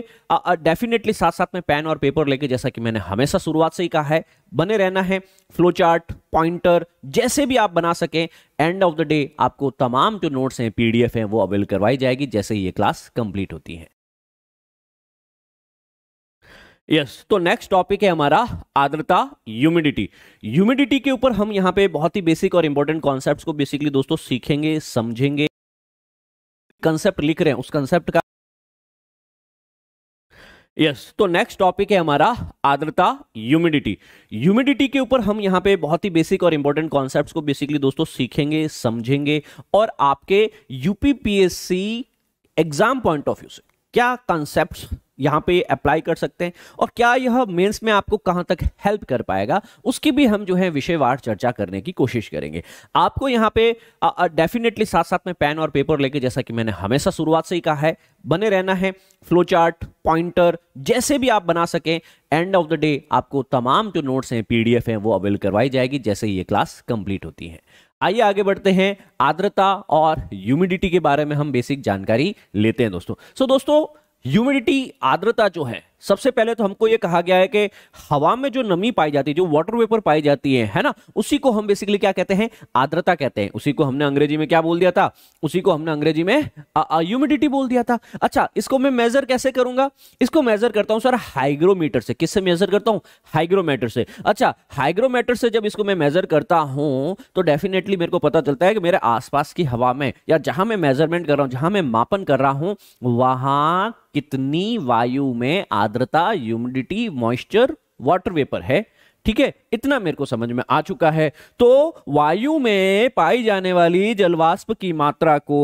डेफिनेटली साथ साथ में पेन और पेपर लेके जैसा कि मैंने हमेशा शुरुआत से ही कहा है बने रहना है फ्लो चार्ट पॉइंटर जैसे भी आप बना सकें एंड ऑफ द डे आपको तमाम जो नोट्स हैं पीडीएफ हैं वो अवेल करवाई जाएगी जैसे ये क्लास कंप्लीट होती है यस yes, तो नेक्स्ट टॉपिक है हमारा आर्द्रता ह्यूमिडिटी ह्यूमिडिटी के ऊपर हम यहाँ पे बहुत ही बेसिक और इंपॉर्टेंट कॉन्सेप्ट को बेसिकली दोस्तों सीखेंगे समझेंगे कंसेप्ट लिख रहे हैं उस कंसेप्ट का यस yes, तो नेक्स्ट टॉपिक है हमारा आर्द्रता ह्यूमिडिटी ह्यूमिडिटी के ऊपर हम यहाँ पे बहुत ही बेसिक और इंपॉर्टेंट कॉन्सेप्ट्स को बेसिकली दोस्तों सीखेंगे समझेंगे और आपके UPPSC exam point of view से क्या कॉन्सेप्ट्स यहाँ पे अप्लाई कर सकते हैं और क्या यह मेंस में आपको कहाँ तक हेल्प कर पाएगा उसकी भी हम जो है विषयवार चर्चा करने की कोशिश करेंगे आपको यहाँ पे डेफिनेटली साथ साथ में पेन और पेपर लेके जैसा कि मैंने हमेशा शुरुआत से ही कहा है बने रहना है फ्लो चार्ट पॉइंटर जैसे भी आप बना सकें एंड ऑफ द डे आपको तमाम जो नोट्स हैं पीडीएफ डी वो अवेल करवाई जाएगी जैसे ये क्लास कंप्लीट होती है आइए आगे बढ़ते हैं आर्द्रता और ह्यूमिडिटी के बारे में हम बेसिक जानकारी लेते हैं दोस्तों सो so, दोस्तों ह्यूमिडिटी आर्द्रता जो है सबसे पहले तो हमको ये कहा गया है कि हवा में जो नमी पाई जाती है जो वाटर वेपर पाई जाती है है ना उसी को हम बेसिकली क्या कहते हैं आर्द्रता कहते हैं उसी को हमने अंग्रेजी में क्या बोल दिया था उसी को हमने अंग्रेजी में ह्यूमिडिटी बोल दिया था अच्छा इसको मैं मेजर कैसे करूंगा इसको मेजर करता हूं सर हाइग्रोमीटर से किससे मेजर करता हूं हाइग्रोमीटर से अच्छा हाइग्रोमीटर से जब इसको मैं मेजर करता हूं तो डेफिनेटली मेरे को पता चलता है कि मेरे आसपास की हवा में या जहां मैं मेजरमेंट कर रहा हूं जहां मैं मापन कर रहा हूं वहां कितनी वायु में आर्द्र आर्द्रता ह्यूमिडिटी मॉइस्चर वाटर वेपर है ठीक है इतना मेरे को समझ में आ चुका है तो वायु में पाई जाने वाली जलवाष्प की मात्रा को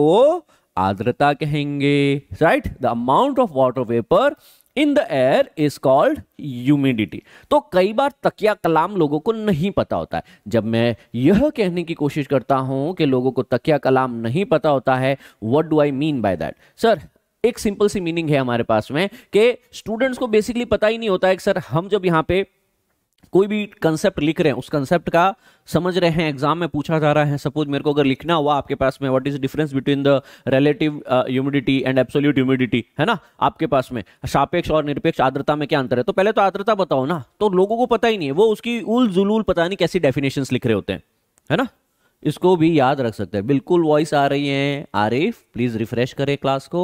आर्द्रता कहेंगे right the amount of water vapour in the air is called humidity तो कई बार तकिया कलाम लोगों को नहीं पता होता है जब मैं यह कहने की कोशिश करता हूं कि लोगों को तकिया कलाम नहीं पता होता है what do I mean by that sir एक सिंपल सी मीनिंग है हमारे पास में कि स्टूडेंट्स को बेसिकली पता ही नहीं होता है कि सर हम जब यहाँ पे कोई भी कंसेप्ट लिख रहे हैं उस कंसेप्ट का समझ रहे हैं एग्जाम में पूछा जा रहा है सपोज मेरे को अगर लिखना हुआ आपके पास में what is difference between the relative humidity and absolute humidity है ना आपके पास में सापेक्ष और निरपेक्ष आर्द्रता में क्या अंतर है तो पहले तो आर्द्रता बताओ ना तो लोगों को पता ही नहीं है वो उसकी उल जुलूल पता नहीं कैसी डेफिनेशन लिख रहे होते हैं है ना इसको भी याद रख सकते हैं बिल्कुल वॉइस आ रही है आरिफ प्लीज रिफ्रेश करें क्लास को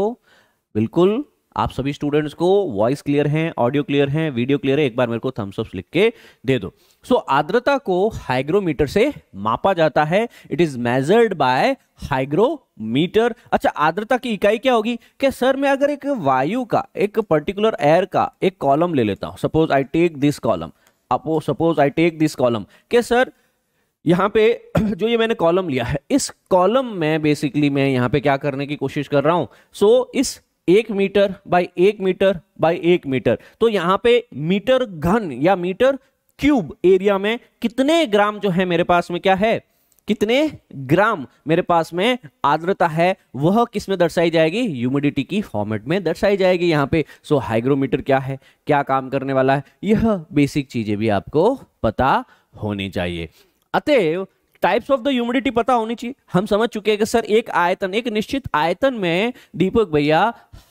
बिल्कुल आप सभी स्टूडेंट्स को वॉइस क्लियर है ऑडियो क्लियर है वीडियो क्लियर है एक बार मेरे को थम्स अप लिख के दे दो सो so, आर्द्रता को हाइग्रोमीटर से मापा जाता है it is measured by hygrometer अच्छा आर्द्रता की इकाई क्या होगी कि सर मैं अगर एक वायु का एक पर्टिकुलर एयर का एक कॉलम ले लेता हूं suppose I take this column अपो suppose I take this column के सर यहाँ पे जो ये मैंने कॉलम लिया है इस कॉलम में बेसिकली मैं यहाँ पे क्या करने की कोशिश कर रहा हूँ सो so, इस एक मीटर बाय एक मीटर बाय एक मीटर तो यहां पे मीटर घन या मीटर क्यूब एरिया में कितने ग्राम जो है मेरे पास में क्या है कितने ग्राम मेरे पास में आर्द्रता है वह किस में दर्शाई जाएगी ह्यूमिडिटी की फॉर्मेट में दर्शाई जाएगी यहाँ पे सो हाइग्रोमीटर क्या है क्या काम करने वाला है यह बेसिक चीजें भी आपको पता होनी चाहिए अतएव टाइप्स ऑफ द ह्यूमिडिटी पता होनी चाहिए हम समझ चुके हैं कि सर एक आयतन एक निश्चित आयतन में दीपक भैया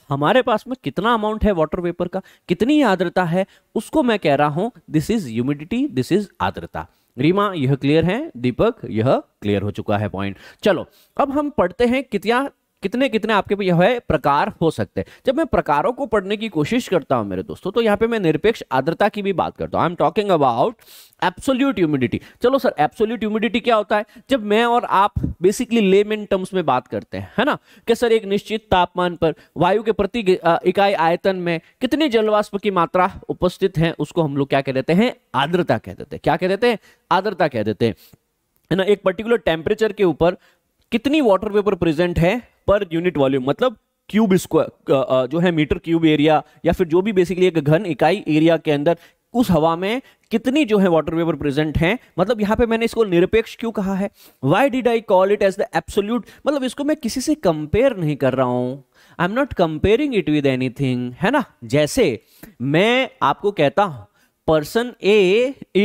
हमारे पास में कितना अमाउंट है वाटर वेपर का कितनी आर्द्रता है उसको मैं कह रहा हूं this is humidity this is आर्द्रता रीमा यह क्लियर है दीपक यह क्लियर हो चुका है पॉइंट चलो अब हम पढ़ते हैं कितना कितने कितने आपके पे है प्रकार हो सकते हैं जब मैं प्रकारों को पढ़ने की कोशिश करता हूं मेरे दोस्तों तो यहां पे मैं निरपेक्ष आर्द्रता की भी बात करता हूं I am talking about absolute humidity चलो सर एब्सोल्यूट ह्यूमिडिटी क्या होता है जब मैं और आप बेसिकली लेमेन टर्म्स में बात करते हैं है ना कि सर एक निश्चित तापमान पर वायु के प्रति इकाई आयतन में कितनी जलवाष्प की मात्रा उपस्थित है उसको हम लोग क्या कह देते हैं आर्द्रता कह देते हैं क्या कह देते हैं आर्द्रता कह देते हैं ना एक पर्टिकुलर टेम्परेचर के ऊपर कितनी वाटर वेपर प्रेजेंट है पर यूनिट वॉल्यूम मतलब क्यूब स्क्वायर जो है मीटर क्यूब एरिया या फिर जो भी बेसिकली एक घन इकाई एरिया के अंदर उस हवा में कितनी जो है वाटर वेपर प्रेजेंट हैं मतलब यहां पे मैंने इसको निरपेक्ष क्यों कहा है why did I call it as the absolute मतलब इसको मैं किसी से कंपेयर नहीं कर रहा हूं I am not comparing it with anything है ना जैसे मैं आपको कहता हूं person A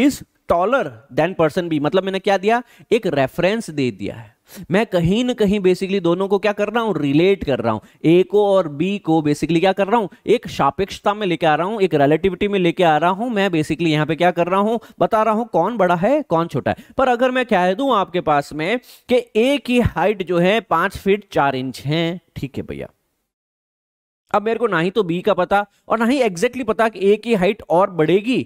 is taller than person B मतलब मैंने क्या दिया एक रेफरेंस दे दिया है मैं कहीं ना कहीं बेसिकली दोनों को क्या कर रहा हूं रिलेट कर रहा हूं ए को और बी को बेसिकली क्या कर रहा हूं एक सापेक्षता में लेके आ रहा हूं एक रिलेटिविटी में लेके आ रहा हूं मैं बेसिकली यहां पे क्या कर रहा हूं बता रहा हूं कौन बड़ा है कौन छोटा है पर अगर मैं कह दू आपके पास में कि ए की हाइट जो है पांच फीट चार इंच है ठीक है भैया अब मेरे को ना ही तो बी का पता और ना ही एग्जैक्टली पता कि ए की हाइट और बढ़ेगी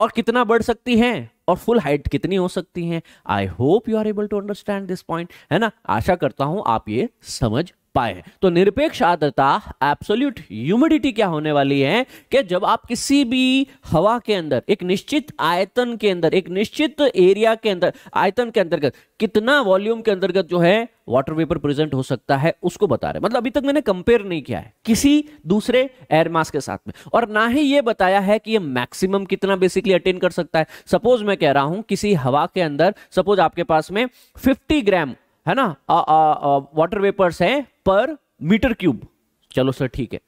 और कितना बढ़ सकती हैं और फुल हाइट कितनी हो सकती हैं I hope you are able to understand this point है ना आशा करता हूं आप ये समझ पाए तो निरपेक्ष आर्द्रता एब्सोल्यूट ह्यूमिडिटी क्या होने वाली है कि जब आप किसी भी हवा के अंदर एक निश्चित आयतन के अंदर एक निश्चित एरिया के अंदर आयतन के अंतर्गत कितना वॉल्यूम के अंतर्गत जो है वाटर वेपर प्रेजेंट हो सकता है उसको बता रहे मतलब अभी तक मैंने कंपेयर नहीं किया है किसी दूसरे एयर मास के साथ में और ना ही ये बताया है कि ये मैक्सिमम कितना बेसिकली अटेन कर सकता है सपोज मैं कह रहा हूं किसी हवा के अंदर सपोज आपके पास में 50 ग्राम है ना वाटर वेपर्स हैं पर मीटर क्यूब चलो सर ठीक है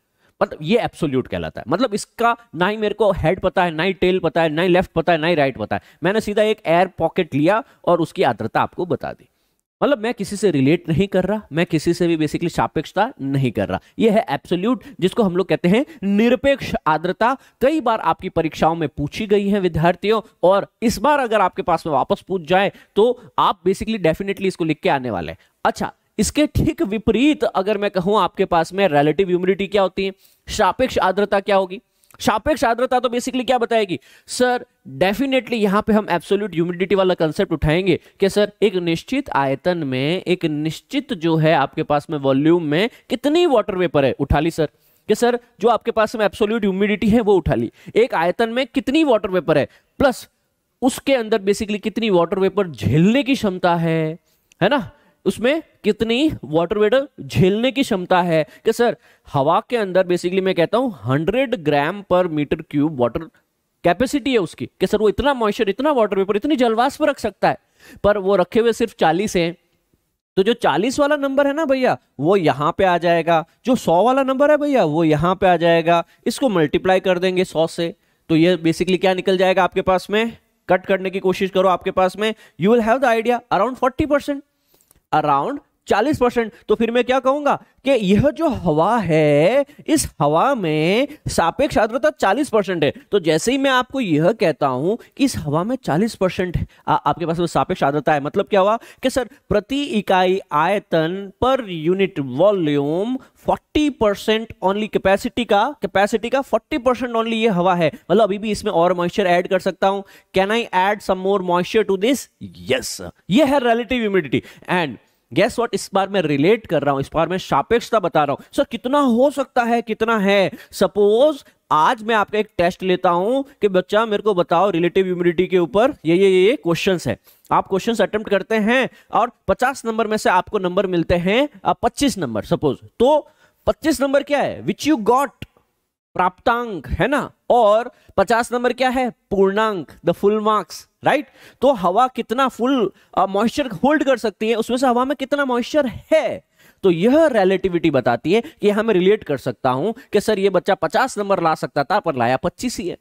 मतलब ये एब्सोल्यूट कहलाता है मतलब इसका ना ही मेरे को हेड पता है ना ही टेल पता है ना ही लेफ्ट पता है ना ही राइट पता है मैंने सीधा एक एयर पॉकेट लिया और उसकी आर्द्रता आपको बता दी मतलब मैं किसी से रिलेट नहीं कर रहा मैं किसी से भी बेसिकली सापेक्षता नहीं कर रहा यह है एप्सोल्यूट जिसको हम लोग कहते हैं निरपेक्ष आर्द्रता कई बार आपकी परीक्षाओं में पूछी गई है विद्यार्थियों और इस बार अगर आपके पास में वापस पूछ जाए तो आप बेसिकली डेफिनेटली इसको लिख के आने वाले हैं अच्छा इसके ठीक विपरीत अगर मैं कहूं आपके पास में रिलेटिव ह्यूमिडिटी क्या होती है सापेक्ष आर्द्रता क्या होगी सापेक्ष आर्द्रता तो बेसिकली क्या बताएगी सर डेफिनेटली यहां पे हम एब्सोल्यूट ह्यूमिडिटी वाला कंसेप्ट उठाएंगे कि सर एक निश्चित आयतन में एक निश्चित जो है आपके पास में वॉल्यूम में कितनी वाटर वेपर है उठा ली सर कि सर जो आपके पास में एब्सोल्यूट ह्यूमिडिटी है वो उठा ली एक आयतन में कितनी वाटर वेपर है प्लस उसके अंदर बेसिकली कितनी वाटर वेपर झेलने की क्षमता है है ना उसमें कितनी वाटर वेट झेलने की क्षमता है कि सर हवा के अंदर बेसिकली मैं कहता हूं हंड्रेड ग्राम पर मीटर क्यूब वाटर कैपेसिटी है उसकी कि सर वो इतना मॉइस्चर इतना वाटर वेपर इतनी जलवास पर रख सकता है पर वो रखे हुए सिर्फ चालीस है तो जो चालीस वाला नंबर है ना भैया वो यहां पे आ जाएगा जो सौ वाला नंबर है भैया वो यहां पे आ जाएगा इसको मल्टीप्लाई कर देंगे सौ से तो ये बेसिकली क्या निकल जाएगा आपके पास में कट करने की कोशिश करो आपके पास में you will have the idea around forty percent around चालीस परसेंट तो फिर मैं क्या कहूंगा कि यह जो हवा है इस हवा में सापेक्ष आर्द्रता चालीस परसेंट है तो जैसे ही मैं आपको यह कहता हूं कि इस हवा में चालीस परसेंट आपके पास सापेक्ष आर्द्रता है मतलब क्या हुआ कि सर प्रति इकाई आयतन पर unit volume forty percent only capacity का कैपेसिटी का फोर्टी परसेंट ओनली ये हवा है मतलब अभी भी इसमें और मॉइस्चर एड कर सकता हूं can I add some more moisture to this yes ये है relative humidity and guess what इस बार मैं रिलेट कर रहा हूं इस बार मैं सापेक्षता बता रहा हूं सर कितना हो सकता है कितना है सपोज आज मैं आपका एक टेस्ट लेता हूं कि बच्चा मेरे को बताओ रिलेटिव इम्यूनिटी के ऊपर ये ये ये, ये क्वेश्चन है आप क्वेश्चन अटेम्प्ट करते हैं और 50 नंबर में से आपको नंबर मिलते हैं पच्चीस नंबर सपोज तो 25 नंबर क्या है विच यू गॉट प्राप्तांक है ना और 50 नंबर क्या है पूर्णांक द फुल मार्क्स राइट तो हवा कितना फुल मॉइस्चर होल्ड कर सकती है उसमें से हवा में कितना मॉइस्चर है तो यह रिलेटिविटी बताती है कि हमें हाँ, मैं रिलेट कर सकता हूं कि सर यह बच्चा 50 नंबर ला सकता था पर लाया 25 ही है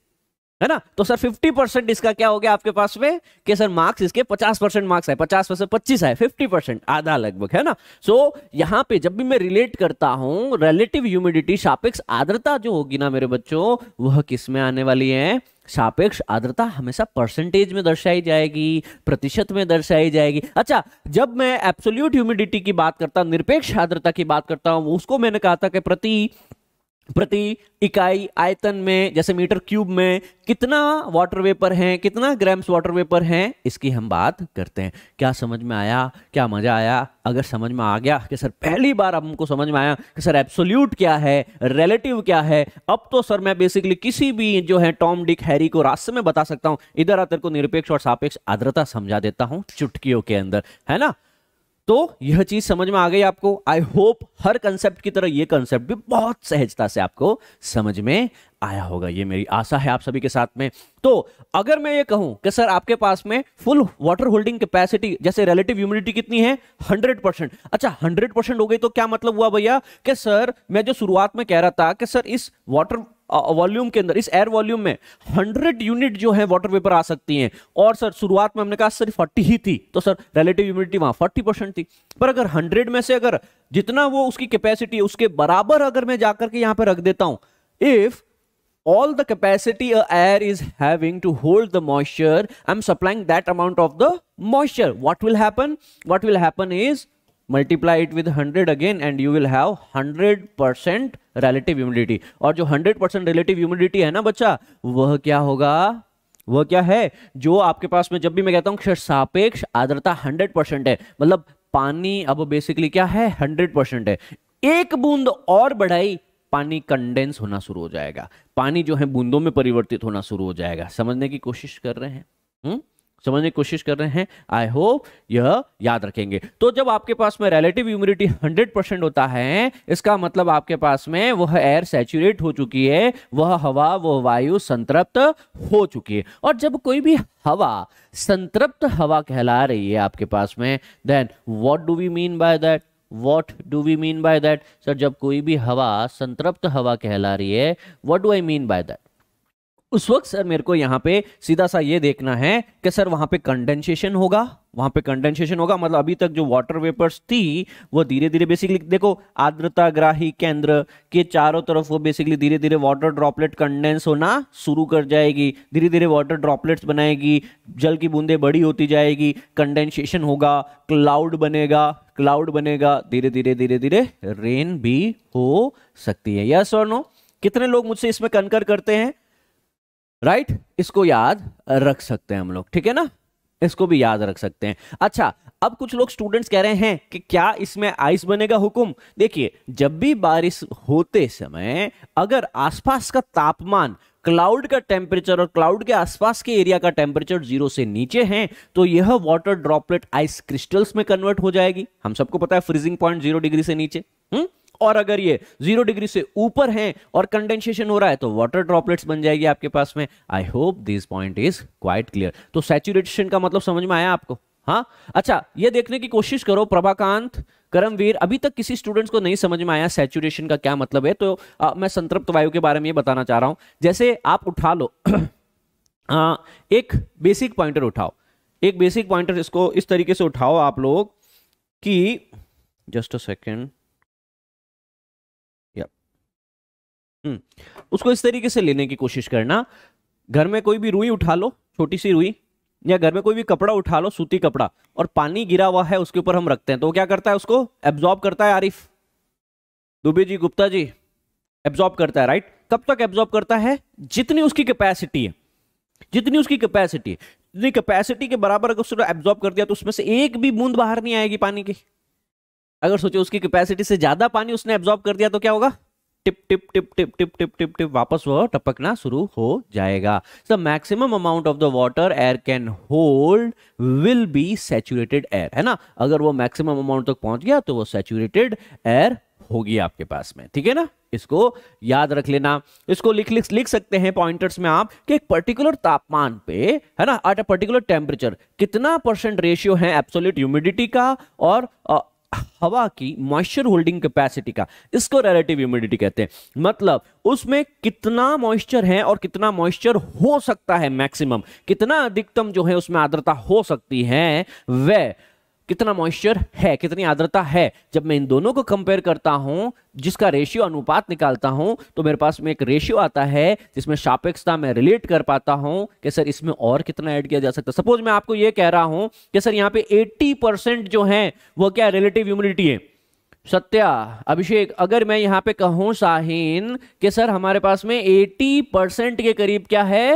है ना तो सर 50 परसेंट इसका क्या हो गया आपके पास में कि सर मार्क्स इसके 50 परसेंट मार्क्स है 50 में से 25 है 50 परसेंट आधा लगभग है ना सो so, यहाँ पे जब भी मैं रिलेट करता हूँ रिलेटिव ह्यूमिडिटी सापेक्ष आर्द्रता जो होगी ना मेरे बच्चों वह किस में आने वाली है सापेक्ष आर्द्रता हमेशा परसेंटेज में दर्शाई जाएगी प्रतिशत में दर्शाई जाएगी अच्छा जब मैं एब्सोल्यूट ह्यूमिडिटी की बात करता निरपेक्ष आर्द्रता की बात करता हूं उसको मैंने कहा था कि प्रति प्रति इकाई आयतन में जैसे मीटर क्यूब में कितना वाटर वेपर है कितना ग्राम्स वाटर वेपर हैं इसकी हम बात करते हैं क्या समझ में आया क्या मज़ा आया अगर समझ में आ गया कि सर पहली बार हमको समझ में आया कि सर एब्सोल्यूट क्या है रिलेटिव क्या है अब तो सर मैं बेसिकली किसी भी जो है टॉम डिक हैरी को रास्ते में बता सकता हूं इधर आ को निरपेक्ष और सापेक्ष आद्रता समझा देता हूँ चुटकियों के अंदर है ना तो यह चीज समझ में आ गई आपको आई होप हर कंसेप्ट की तरह यह कंसेप्ट भी बहुत सहजता से आपको समझ में आया होगा ये मेरी आशा है आप सभी के साथ में तो अगर मैं ये कहूं कि सर आपके पास में फुल वाटर होल्डिंग कैपेसिटी जैसे रिलेटिव ह्यूमिडिटी कितनी है 100 परसेंट अच्छा 100 परसेंट हो गई तो क्या मतलब हुआ भैया कि सर मैं जो शुरुआत में कह रहा था कि सर इस वाटर वॉल्यूम के अंदर इस एयर वॉल्यूम में हंड्रेड यूनिट जो है वाटर वेपर आ सकती हैं और सर शुरुआत में हमने कहा सर फोर्टी ही थी तो सर रिलेटिव ह्यूमिडिटी वहां फोर्टी परसेंट थी पर अगर हंड्रेड में से अगर जितना वो उसकी कैपेसिटी उसके बराबर अगर मैं जाकर के यहां पर रख देता हूं if all the capacity a air is having to hold the moisture i'm supplying that amount of the moisture what will happen what will happen is multiply it with 100 again and you will have 100 percent relative immunity और जो 100 परसेंट रिलेटिव इम्यूनिटी है ना बच्चा वह क्या होगा वह क्या है जो आपके पास में जब भी मैं कहता हूँ सापेक्ष आर्द्रता 100 परसेंट है मतलब पानी अब बेसिकली क्या है 100 परसेंट है एक बूंद और बढ़ाई पानी कंडेंस होना शुरू हो जाएगा पानी जो है बूंदों में परिवर्तित होना शुरू हो जाएगा समझने की कोशिश कर रहे हैं हुँ? हम्म? समझने की कोशिश कर रहे हैं आई होप यह याद रखेंगे तो जब आपके पास में रिलेटिव ह्यूमिडिटी 100 परसेंट होता है इसका मतलब आपके पास में वह एयर सेचुरेट हो चुकी है वह हवा वह वायु संतृप्त हो चुकी है और जब कोई भी हवा संतृप्त हवा कहला रही है आपके पास में then what do we mean by that what do we mean by that sir जब कोई भी हवा संतृप्त हवा कहला रही है what do I mean by that उस वक्त सर मेरे को यहां पे सीधा सा ये देखना है कि सर वहां पे कंडेंसेशन होगा वहां पे कंडेंसेशन होगा मतलब अभी तक जो वाटर वेपर्स थी वो धीरे धीरे बेसिकली देखो आर्द्रता ग्राही केंद्र के चारों तरफ वो बेसिकली धीरे धीरे वाटर ड्रॉपलेट कंडेंस होना शुरू कर जाएगी धीरे धीरे वाटर ड्रॉपलेट्स बनाएगी जल की बूंदे बड़ी होती जाएगी कंडेंसेशन होगा क्लाउड बनेगा क्लाउड बनेगा धीरे धीरे धीरे धीरे रेन भी हो सकती है यस और नो कितने लोग मुझसे इसमें कंकर करते हैं राइट इसको याद रख सकते हैं हम लोग ठीक है ना इसको भी याद रख सकते हैं अच्छा अब कुछ लोग स्टूडेंट्स कह रहे हैं कि क्या इसमें आइस बनेगा हुकुम देखिए जब भी बारिश होते समय अगर आसपास का तापमान क्लाउड का टेम्परेचर और क्लाउड के आसपास के एरिया का टेम्परेचर जीरो से नीचे है तो यह वाटर ड्रॉपलेट आइस क्रिस्टल्स में कन्वर्ट हो जाएगी हम सबको पता है फ्रीजिंग पॉइंट जीरो डिग्री से नीचे हुँ? हम्म? और अगर ये जीरो डिग्री से ऊपर है और कंडेंसेशन हो रहा है तो वाटर ड्रॉपलेट्स बन जाएगी आपके पास में I hope this point is quite clear तो सैचुरेशन का मतलब समझ में आया आपको हाँ अच्छा ये देखने की कोशिश करो प्रभाकांत करमवीर अभी तक किसी स्टूडेंट्स को नहीं समझ में आया सैचुरेशन का क्या मतलब है तो आ, मैं संतृप्त वायु के बारे में ये बताना चाह रहा हूं जैसे आप उठा लो आ, एक बेसिक पॉइंटर उठाओ एक बेसिक पॉइंटर इसको इस तरीके से उठाओ आप लोग कि जस्ट अ सेकेंड हम्म। उसको इस तरीके से लेने की कोशिश करना घर में कोई भी रुई उठा लो छोटी सी रुई या घर में कोई भी कपड़ा उठा लो सूती कपड़ा और पानी गिरा हुआ है उसके ऊपर हम रखते हैं तो क्या करता है उसको एब्जॉर्ब करता है आरिफ दुबे जी गुप्ता जी एब्जॉर्ब करता है राइट कब तक एब्जॉर्ब करता है जितनी उसकी कैपेसिटी है जितनी उसकी कैपेसिटी है जितनी कैपेसिटी के बराबर अगर उसने एब्जॉर्ब कर दिया तो उसमें से एक भी बूंद बाहर नहीं आएगी पानी की अगर सोचो उसकी कैपेसिटी से ज्यादा पानी उसने एब्जॉर्ब कर दिया तो क्या होगा टिप टिप टिप टिप टिप टिप टिप टिप वापस वो टपकना शुरू हो जाएगा the maximum amount of the water air can hold will be saturated air है ना अगर वो मैक्सिमम अमाउंट तक पहुंच गया तो वो सेचुरेटेड एयर होगी आपके पास में ठीक है ना इसको याद रख लेना इसको लिख लिख लिख सकते हैं पॉइंटर्स में आप कि एक पर्टिकुलर तापमान पे है ना एट अ पर्टिकुलर टेम्परेचर कितना परसेंट रेशियो है एब्सोल्यूट ह्यूमिडिटी का और हवा की मॉइस्चर होल्डिंग कैपेसिटी का इसको रिलेटिव ह्यूमिडिटी कहते हैं मतलब उसमें कितना मॉइस्चर है और कितना मॉइस्चर हो सकता है मैक्सिमम कितना अधिकतम जो है उसमें आर्द्रता हो सकती है वह कितना मॉइस्चर है कितनी आर्द्रता है जब मैं इन दोनों को कंपेयर करता हूं जिसका रेशियो अनुपात निकालता हूं तो मेरे पास में एक रेशियो आता है जिसमें सापेक्षता में रिलेट कर पाता हूं कि सर इसमें और कितना ऐड किया जा सकता है सपोज मैं आपको यह कह रहा हूं कि सर यहाँ पे 80 परसेंट जो है वह क्या रिलेटिव ह्यूमिडिटी है सत्या अभिषेक अगर मैं यहाँ पे कहूं शाहीन कि सर हमारे पास में एटी परसेंट के करीब क्या है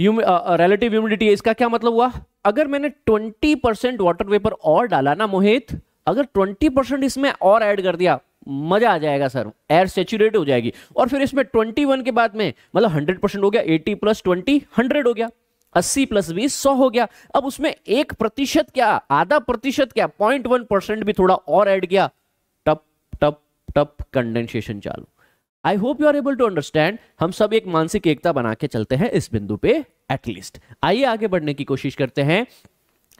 रिलेटिव ह्यूमिडिटी uh, uh, इसका क्या मतलब हुआ अगर मैंने 20 परसेंट वाटर वेपर और डाला ना मोहित अगर 20 परसेंट इसमें और ऐड कर दिया मजा आ जाएगा सर एयर सेचुरेट हो जाएगी और फिर इसमें 21 के बाद में मतलब 100 परसेंट हो गया 80 प्लस ट्वेंटी हंड्रेड हो गया 80 प्लस बीस सौ हो गया अब उसमें एक प्रतिशत क्या आधा प्रतिशत क्या पॉइंट वन परसेंट भी थोड़ा और ऐड किया टप टप टप कंडेंसेशन चालू I hope you are able to understand हम सब एक मानसिक एकता बना के चलते हैं इस बिंदु पे एटलीस्ट आइए आगे बढ़ने की कोशिश करते हैं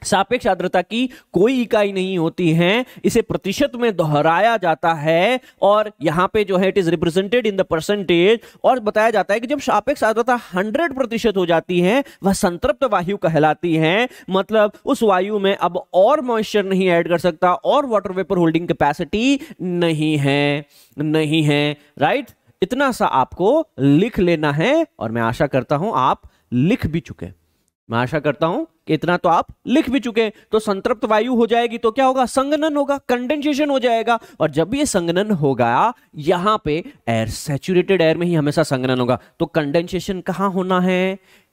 सापेक्ष आर्द्रता की कोई इकाई नहीं होती है इसे प्रतिशत में दोहराया जाता है और यहाँ पे जो है it is represented in the percentage और बताया जाता है कि जब सापेक्ष आर्द्रता 100 प्रतिशत हो जाती है वह संतृप्त वायु कहलाती है मतलब उस वायु में अब और मॉइस्चर नहीं ऐड कर सकता और वाटर वेपर होल्डिंग कैपेसिटी नहीं है नहीं है राइट इतना सा आपको लिख लेना है और मैं आशा करता हूं आप लिख भी चुके हैं मैं आशा करता हूं कि इतना तो आप लिख भी चुके हैं तो संतृप्त वायु हो जाएगी तो क्या होगा संगनन होगा कंडेंसेशन हो जाएगा और जब ये संगनन होगा यहां पे एयर सेचुरेटेड एयर में ही हमेशा संगनन होगा तो कंडेंसेशन कहां होना है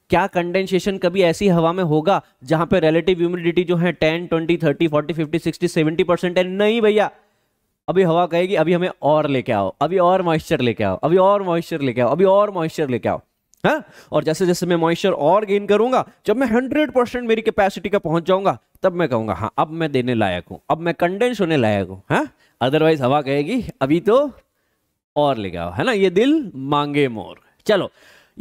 क्या कंडेंसेशन कभी ऐसी हवा में होगा जहां पे रिलेटिव ह्यूमिडिटी जो है ten twenty thirty forty fifty sixty seventy percent है नहीं भैया अभी हवा कहेगी अभी हमें और लेके आओ अभी और मॉइस्चर लेके आओ अभी और मॉइस्चर लेके आओ अभी और मॉइस्चर लेके आओ है और जैसे जैसे मैं मॉइस्चर और गेन करूंगा जब मैं हंड्रेड परसेंट मेरी कैपेसिटी का पहुंच जाऊंगा तब मैं कहूंगा हाँ अब मैं देने लायक हूं अब मैं कंडेंस होने लायक हूं है अदरवाइज हवा कहेगी अभी तो और ले गया है ना ये दिल मांगे मोर चलो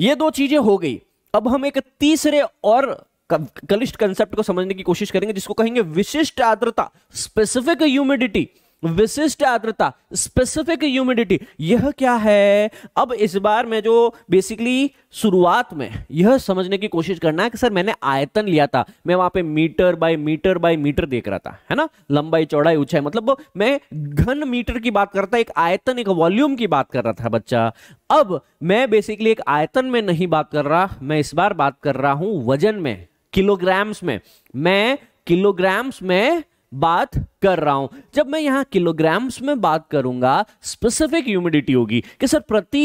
ये दो चीजें हो गई अब हम एक तीसरे और कलिष्ट कंसेप्ट को समझने की कोशिश करेंगे जिसको कहेंगे विशिष्ट आर्द्रता स्पेसिफिक ह्यूमिडिटी विशिष्ट आर्द्रता स्पेसिफिक ह्यूमिडिटी यह क्या है अब इस बार मैं जो बेसिकली शुरुआत में यह समझने की कोशिश करना है कि सर मैंने आयतन लिया था मैं वहां पे metre by metre by metre देख रहा था है ना लंबाई चौड़ाई ऊंचाई मतलब मैं घन मीटर की बात करता एक आयतन एक वॉल्यूम की बात कर रहा था बच्चा अब मैं बेसिकली एक आयतन में नहीं बात कर रहा मैं इस बार बात कर रहा हूं वजन में किलोग्राम्स में मैं किलोग्राम्स में बात कर रहा हूं जब मैं यहां किलोग्राम्स में बात करूंगा स्पेसिफिक ह्यूमिडिटी होगी कि सर प्रति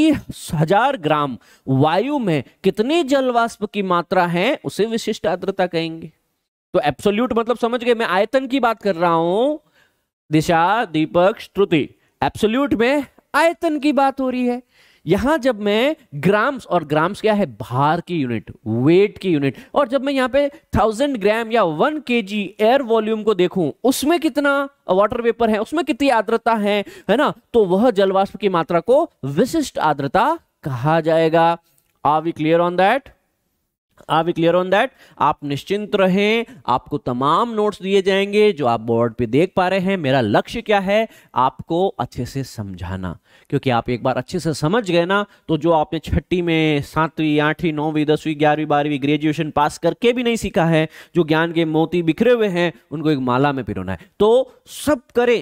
हजार ग्राम वायु में कितनी जल वाष्प की मात्रा है उसे विशिष्ट आर्द्रता कहेंगे तो एब्सोल्यूट मतलब समझ गए मैं आयतन की बात कर रहा हूं दिशा दीपक श्रुति एब्सोल्यूट में आयतन की बात हो रही है यहां जब मैं ग्राम्स और ग्राम्स क्या है भार की यूनिट वेट की यूनिट और जब मैं यहां पे थाउजेंड ग्राम या वन के जी एयर वॉल्यूम को देखूं उसमें कितना वाटर वेपर है उसमें कितनी आर्द्रता है है ना तो वह जलवाष्प की मात्रा को विशिष्ट आर्द्रता कहा जाएगा are we clear on that आप भी क्लियर ऑन दैट आप निश्चिंत रहें आपको तमाम नोट्स दिए जाएंगे जो आप बोर्ड पे देख पा रहे हैं मेरा लक्ष्य क्या है आपको अच्छे से समझाना क्योंकि आप एक बार अच्छे से समझ गए ना तो जो आपने छठी में सातवीं आठवीं नौवीं दसवीं ग्यारहवीं बारहवीं ग्रेजुएशन पास करके भी नहीं सीखा है जो ज्ञान के मोती बिखरे हुए हैं उनको एक माला में पिरोना है तो सब करें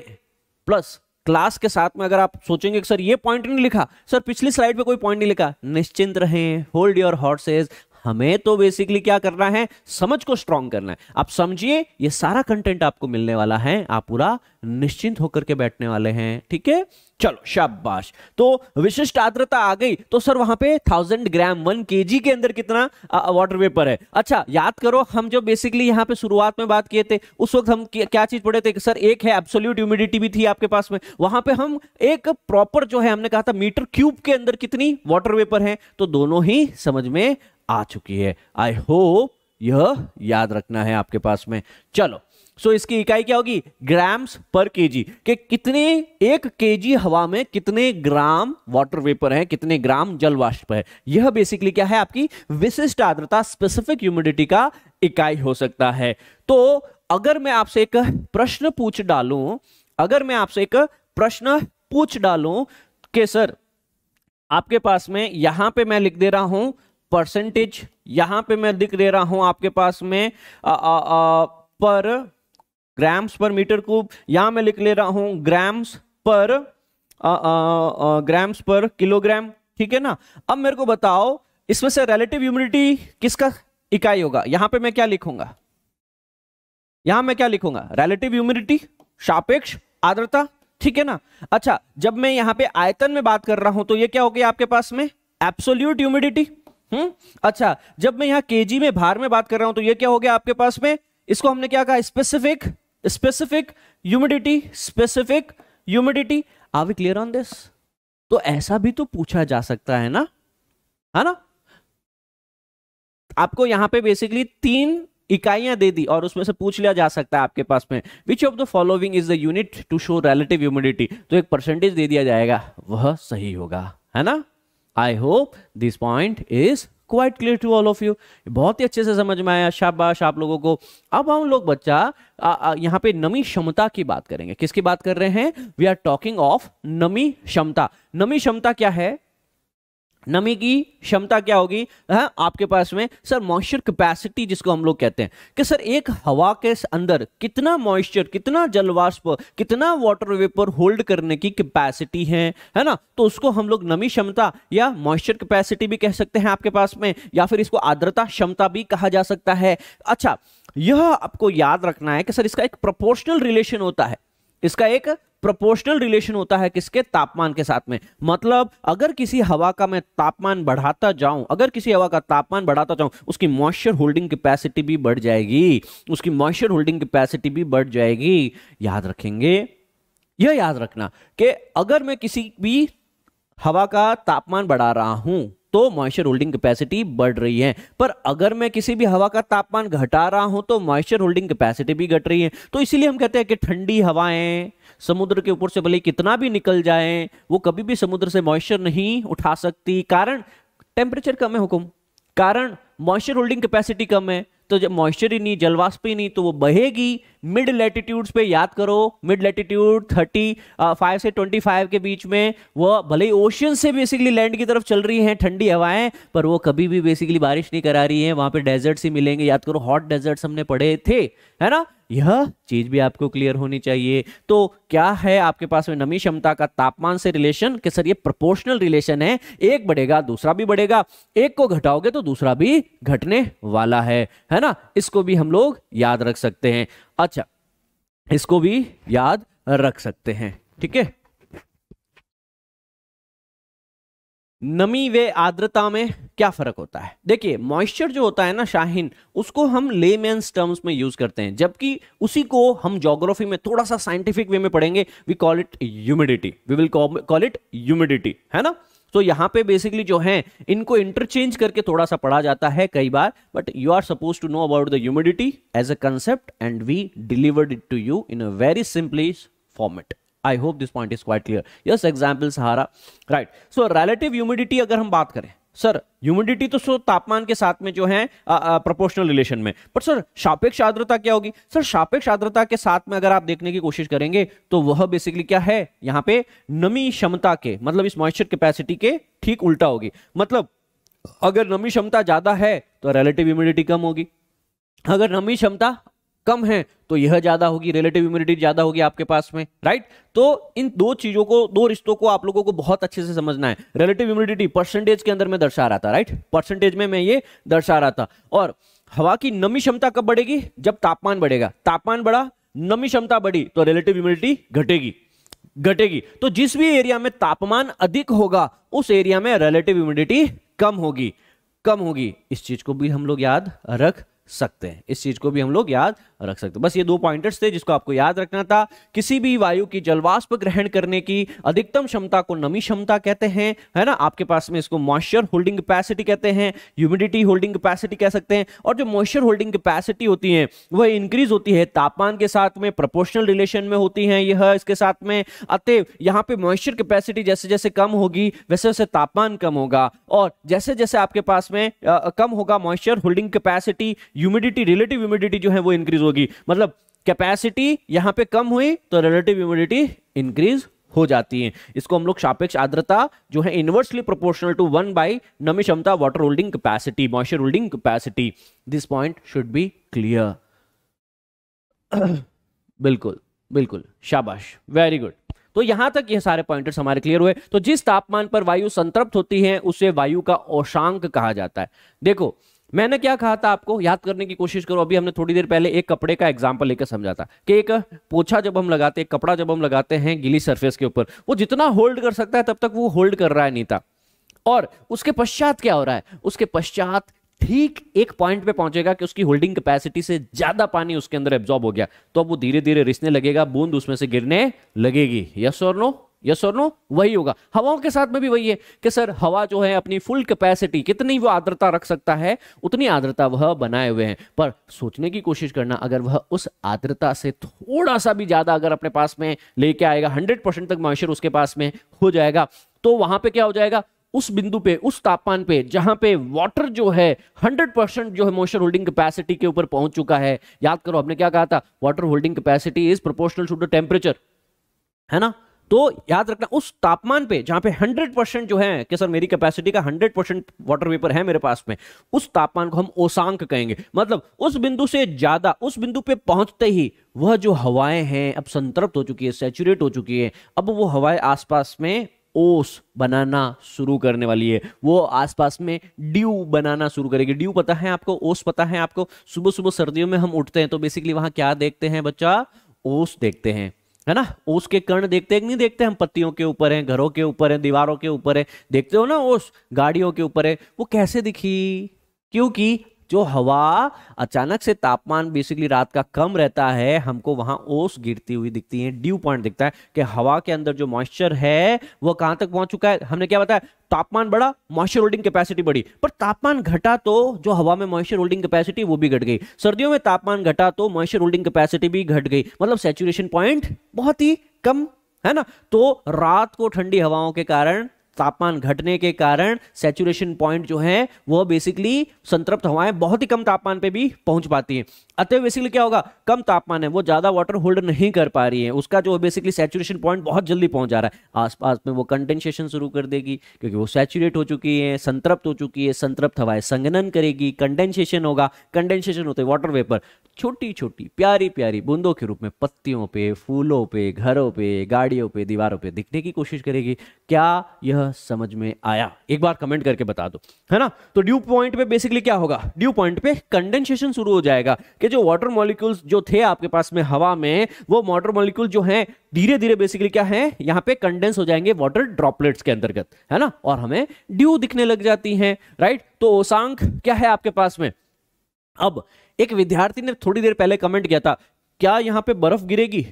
प्लस क्लास के साथ में अगर आप सोचेंगे सर ये पॉइंट नहीं लिखा सर पिछली स्लाइड पे कोई पॉइंट नहीं लिखा निश्चिंत रहें होल्ड योर हॉर्सेज हमें तो बेसिकली क्या करना है समझ को स्ट्रांग करना है आप समझिए ये सारा कंटेंट आपको मिलने वाला है आप पूरा निश्चिंत होकर के बैठने वाले हैं ठीक है चलो शाबाश तो विशिष्ट आर्द्रता आ गई तो सर वहां पे थाउजेंड ग्राम वन के के अंदर कितना वाटर वेपर है अच्छा याद करो हम जो बेसिकली यहां पे शुरुआत में बात किए थे उस वक्त हम क्या चीज पढ़े थे कि सर एक है एब्सोल्यूट ह्यूमिडिटी भी थी आपके पास में वहां पे हम एक प्रॉपर जो है हमने कहा था मीटर क्यूब के अंदर कितनी वाटर वेपर है तो दोनों ही समझ में आ चुकी है आई होप यह याद रखना है आपके पास में चलो सो so, इसकी इकाई क्या होगी ग्राम्स पर केजी के कितने एक केजी हवा में कितने ग्राम वाटर वेपर है कितने ग्राम जल वाष्प है यह बेसिकली क्या है आपकी विशिष्ट आर्द्रता स्पेसिफिक ह्यूमिडिटी का इकाई हो सकता है तो अगर मैं आपसे एक प्रश्न पूछ डालू अगर मैं आपसे एक प्रश्न पूछ डालू के सर आपके पास में यहां पे मैं लिख दे रहा हूं परसेंटेज यहां पे मैं दिख दे रहा हूं आपके पास में आ, आ, आ, पर ग्राम्स पर मीटर क्यूब यहां मैं लिख ले रहा हूं ग्राम्स पर ग्राम्स पर किलोग्राम ठीक है ना अब मेरे को बताओ इसमें से रिलेटिव ह्यूमिडिटी किसका इकाई होगा यहां पे मैं क्या लिखूंगा यहां मैं क्या लिखूंगा रिलेटिव ह्यूमिडिटी सापेक्ष आर्द्रता ठीक है ना अच्छा जब मैं यहां पे आयतन में बात कर रहा हूं तो ये क्या हो गया आपके पास में एब्सोल्यूट ह्यूमिडिटी हम्म अच्छा जब मैं यहां केजी में भार में बात कर रहा हूं तो ये क्या हो गया आपके पास में इसको हमने क्या कहा specific specific humidity specific humidity are we clear on this तो ऐसा भी तो पूछा जा सकता है ना है ना आपको यहां पे बेसिकली तीन इकाइयां दे दी और उसमें से पूछ लिया जा सकता है आपके पास में which of the following is the unit to show relative humidity तो एक परसेंटेज दे दिया जाएगा वह सही होगा है ना I hope this point is quite clear to all of you बहुत ही अच्छे से समझ में आया शाबाश आप लोगों को अब हम लोग बच्चा यहाँ पे नमी क्षमता की बात करेंगे किसकी बात कर रहे हैं वी आर टॉकिंग ऑफ नमी क्षमता नमी क्षमता क्या है नमी की क्षमता क्या होगी है हाँ, आपके पास में सर मॉइस्चर कैपेसिटी जिसको हम लोग कहते हैं कि सर एक हवा के अंदर कितना मॉइस्चर कितना जलवाष्प कितना वाटर वेपर होल्ड करने की कैपेसिटी है है ना तो उसको हम लोग नमी क्षमता या मॉइस्चर कैपेसिटी भी कह सकते हैं आपके पास में या फिर इसको आर्द्रता क्षमता भी कहा जा सकता है अच्छा यह आपको याद रखना है कि सर इसका एक प्रपोर्शनल रिलेशन होता है इसका एक प्रोपोर्शनल रिलेशन होता है किसके तापमान के साथ में मतलब अगर किसी हवा का मैं तापमान बढ़ाता जाऊं अगर किसी हवा का तापमान बढ़ाता जाऊं उसकी मॉइस्चर होल्डिंग कैपेसिटी भी बढ़ जाएगी उसकी मॉइस्चर होल्डिंग कैपेसिटी भी बढ़ जाएगी याद रखेंगे यह याद रखना कि अगर मैं किसी भी हवा का तापमान बढ़ा रहा हूं तो मॉइस्चर होल्डिंग कैपेसिटी बढ़ रही है पर अगर मैं किसी भी हवा का तापमान घटा रहा हूं तो मॉइस्चर होल्डिंग कैपेसिटी भी घट रही है तो इसीलिए हम कहते हैं कि ठंडी हवाएं समुद्र के ऊपर से भले कितना भी निकल जाए वो कभी भी समुद्र से मॉइस्चर नहीं उठा सकती कारण टेम्परेचर कम है हुक्म कारण मॉइस्चर होल्डिंग कैपेसिटी कम है तो जब मॉइस्चर ही नहीं जलवाष्प ही नहीं तो वो बहेगी मिड लेटीट्यूड्स पे याद करो मिड लेटीट्यूड थर्टी फाइव से ट्वेंटी फाइव के बीच में वो भले ही ओशियन से बेसिकली लैंड की तरफ चल रही हैं ठंडी हवाएं पर वो कभी भी बेसिकली बारिश नहीं करा रही हैं वहां पे डेजर्ट्स ही मिलेंगे याद करो हॉट डेजर्ट्स हमने पढ़े थे है ना यह चीज भी आपको क्लियर होनी चाहिए तो क्या है आपके पास में नमी क्षमता का तापमान से रिलेशन कि सर ये प्रोपोर्शनल रिलेशन है एक बढ़ेगा दूसरा भी बढ़ेगा एक को घटाओगे तो दूसरा भी घटने वाला है है ना इसको भी हम लोग याद रख सकते हैं अच्छा इसको भी याद रख सकते हैं ठीक है नमी वे आर्द्रता में क्या फर्क होता है देखिए मॉइस्चर जो होता है ना शाहिन उसको हम लेमेंस टर्म्स में यूज करते हैं जबकि उसी को हम जोग्राफी में थोड़ा सा साइंटिफिक वे में पढ़ेंगे we call it humidity we will call it humidity है ना तो यहां पे बेसिकली जो है इनको इंटरचेंज करके थोड़ा सा पढ़ा जाता है कई बार but you are suppose to know about the humidity as a concept and we delivered it to you in a very simply format I hope this point is quite clear. Yes, example Sahara. Right. So relative humidity, अगर हम बात करें सर ह्यूमिडिटी तो सो तापमान के साथ में जो है प्रोपोर्शनल रिलेशन में बट सर सापेक्ष आर्द्रता क्या होगी सर सापेक्ष आर्द्रता के साथ में अगर आप देखने की कोशिश करेंगे तो वह बेसिकली क्या है यहां पे नमी क्षमता के मतलब इस मॉइस्चर कैपेसिटी के ठीक उल्टा होगी मतलब अगर नमी क्षमता ज्यादा है तो रिलेटिव ह्यूमिडिटी कम होगी अगर नमी क्षमता कम है तो यह ज्यादा होगी रिलेटिव इम्यूनिटी ज्यादा होगी आपके पास में राइट तो इन दो चीजों को दो रिश्तों को आप लोगों को बहुत अच्छे से समझना है रिलेटिव इम्यूनिटी परसेंटेज के अंदर में दर्शा रहा था राइट परसेंटेज में मैं ये दर्शा रहा था और हवा की नमी क्षमता कब बढ़ेगी जब तापमान बढ़ेगा तापमान बढ़ा नमी क्षमता बढ़ी तो रिलेटिव इम्यूनिटी घटेगी घटेगी तो जिस भी एरिया में तापमान अधिक होगा उस एरिया में रिलेटिव इम्यूनिटी कम होगी कम होगी इस चीज को भी हम लोग याद रख सकते हैं इस चीज को भी हम लोग याद रख सकते हो बस ये दो पॉइंटर्स थे जिसको आपको याद रखना था किसी भी वायु की जलवाष्प ग्रहण करने की अधिकतम क्षमता को नमी क्षमता कहते हैं है ना आपके पास में इसको मॉइस्चर होल्डिंग कैपेसिटी कहते हैं ह्यूमिडिटी होल्डिंग कैपेसिटी कह सकते हैं और जो मॉइस्चर होल्डिंग कैपेसिटी होती है वह इंक्रीज होती है तापमान के साथ में प्रपोर्शनल रिलेशन में होती है यह इसके साथ में अतः यहाँ पे मॉइस्चर कैपेसिटी जैसे जैसे कम होगी वैसे वैसे तापमान कम होगा और जैसे जैसे आपके पास में कम होगा moisture holding capacity humidity relative humidity जो है वो इंक्रीज होगी मतलब कैपेसिटी यहां पे कम हुई तो रिलेटिव इम्यूनिटी इंक्रीज हो जाती है इसको हम लोग सापेक्ष आर्द्रता जो है inversely proportional to one by नमी क्षमता water holding capacity moisture holding capacity this point should be clear बिल्कुल बिल्कुल शाबाश वेरी गुड तो यहां तक ये यह सारे पॉइंटर्स हमारे क्लियर हुए तो जिस तापमान पर वायु संतृप्त होती है उसे वायु का औशांक कहा जाता है देखो मैंने क्या कहा था आपको याद करने की कोशिश करो अभी हमने थोड़ी देर पहले एक कपड़े का एग्जाम्पल लेकर समझा था कि एक पोछा जब हम लगाते हैं कपड़ा जब हम लगाते हैं गिली सरफेस के ऊपर वो जितना होल्ड कर सकता है तब तक वो होल्ड कर रहा है नीता और उसके पश्चात क्या हो रहा है उसके पश्चात ठीक एक पॉइंट पे पहुंचेगा कि उसकी होल्डिंग कैपेसिटी से ज्यादा पानी उसके अंदर एब्जॉर्ब हो गया तो अब वो धीरे धीरे रिसने लगेगा बूंद उसमें से गिरने लगेगी यस और नो यस और नो वही होगा हवाओं के साथ में भी वही है कि सर हवा जो है अपनी फुल कैपेसिटी कितनी वो आर्द्रता रख सकता है उतनी आर्द्रता वह बनाए हुए हैं पर सोचने की कोशिश करना अगर वह उस आर्द्रता से थोड़ा सा भी ज्यादा अगर अपने पास में लेके आएगा हंड्रेड परसेंट तक मॉइस्चर उसके पास में हो जाएगा तो वहां पर क्या हो जाएगा उस बिंदु पे उस तापमान पे जहां पे वाटर जो है 100 परसेंट जो है मॉइस्चर होल्डिंग कैपेसिटी के ऊपर पहुंच चुका है याद करो हमने क्या कहा था water holding capacity is proportional to the temperature है ना तो याद रखना उस तापमान पे जहां पे 100 परसेंट जो है कि सर मेरी कैपेसिटी का 100 परसेंट वाटर वेपर है मेरे पास में उस तापमान को हम ओसांक कहेंगे मतलब उस बिंदु से ज्यादा उस बिंदु पे पहुंचते ही वह जो हवाएं हैं अब संतृप्त हो चुकी है सेचुरेट हो चुकी है अब वो हवाएं आसपास में ओस बनाना शुरू करने वाली है वो आसपास में ड्यू बनाना शुरू करेगी ड्यू पता है आपको ओस पता है आपको सुबह सुबह सर्दियों में हम उठते हैं तो बेसिकली वहां क्या देखते हैं बच्चा ओस देखते हैं है ना ओस के कर्ण देखते हैं नहीं देखते हम पत्तियों के ऊपर हैं घरों के ऊपर हैं दीवारों के ऊपर है देखते हो ना ओस गाड़ियों के ऊपर है वो कैसे दिखी क्योंकि जो हवा अचानक से तापमान बेसिकली रात का कम रहता है हमको वहां ओस गिरती हुई दिखती है ड्यू पॉइंट दिखता है कि हवा के अंदर जो मॉइस्चर है वो कहां तक पहुंच चुका है हमने क्या बताया तापमान बढ़ा मॉइस्चर होल्डिंग कैपेसिटी बढ़ी पर तापमान घटा तो जो हवा में मॉइस्चर होल्डिंग कैपेसिटी वो भी घट गई सर्दियों में तापमान घटा तो मॉइस्चर होल्डिंग कैपेसिटी भी घट गई मतलब सेचुरेशन पॉइंट बहुत ही कम है ना तो रात को ठंडी हवाओं के कारण तापमान घटने के कारण सेचुरेशन पॉइंट जो है वो बेसिकली संतृप्त हवाएं बहुत ही कम तापमान पे भी पहुंच पाती हैं अतः बेसिकली क्या होगा कम तापमान है वो ज़्यादा वाटर होल्ड नहीं कर पा रही है उसका जो बेसिकली सेचुरेशन पॉइंट बहुत जल्दी पहुंच जा रहा है आसपास में वो कंडेंसेशन शुरू कर देगी क्योंकि वो सेचुरेट हो चुकी है संतृप्त हो चुकी है संतृप्त हवाएं संगनन करेगी कंडेंसेशन होगा कंडेंसेशन होते वाटर वेपर छोटी छोटी प्यारी प्यारी बूंदों के रूप में पत्तियों पे फूलों पे घरों पे गाड़ियों पे दीवारों पे दिखने की कोशिश करेगी क्या यह समझ में आया एक बार कमेंट करके बता दो है ना तो ड्यू पॉइंट पे बेसिकली क्या होगा ड्यू पॉइंट पे कंडेंसेशन शुरू हो जाएगा कि जो वाटर मॉलिक्यूल्स जो थे आपके पास में हवा में वो वाटर मॉलिक्यूल जो हैं धीरे धीरे बेसिकली क्या है यहाँ पे कंडेंस हो जाएंगे वाटर ड्रॉपलेट्स के अंतर्गत है ना और हमें ड्यू दिखने लग जाती है राइट तो ओसांक क्या है आपके पास में अब एक विद्यार्थी ने थोड़ी देर पहले कमेंट किया था क्या यहाँ पे बर्फ गिरेगी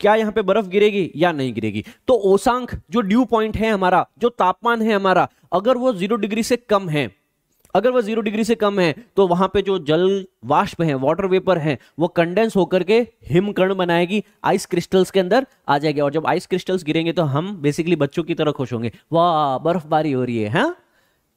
क्या यहाँ पे बर्फ गिरेगी या नहीं गिरेगी तो ओसांक जो ड्यू पॉइंट है हमारा जो तापमान है हमारा अगर वो जीरो डिग्री से कम है अगर वह जीरो डिग्री से कम है तो वहां पे जो जल वाष्प है वाटर वेपर है वो कंडेंस होकर के हिमकर्ण बनाएगी आइस क्रिस्टल्स के अंदर आ जाएगी और जब आइस क्रिस्टल्स गिरेंगे तो हम बेसिकली बच्चों की तरह खुश होंगे वाह बर्फबारी हो रही है हा?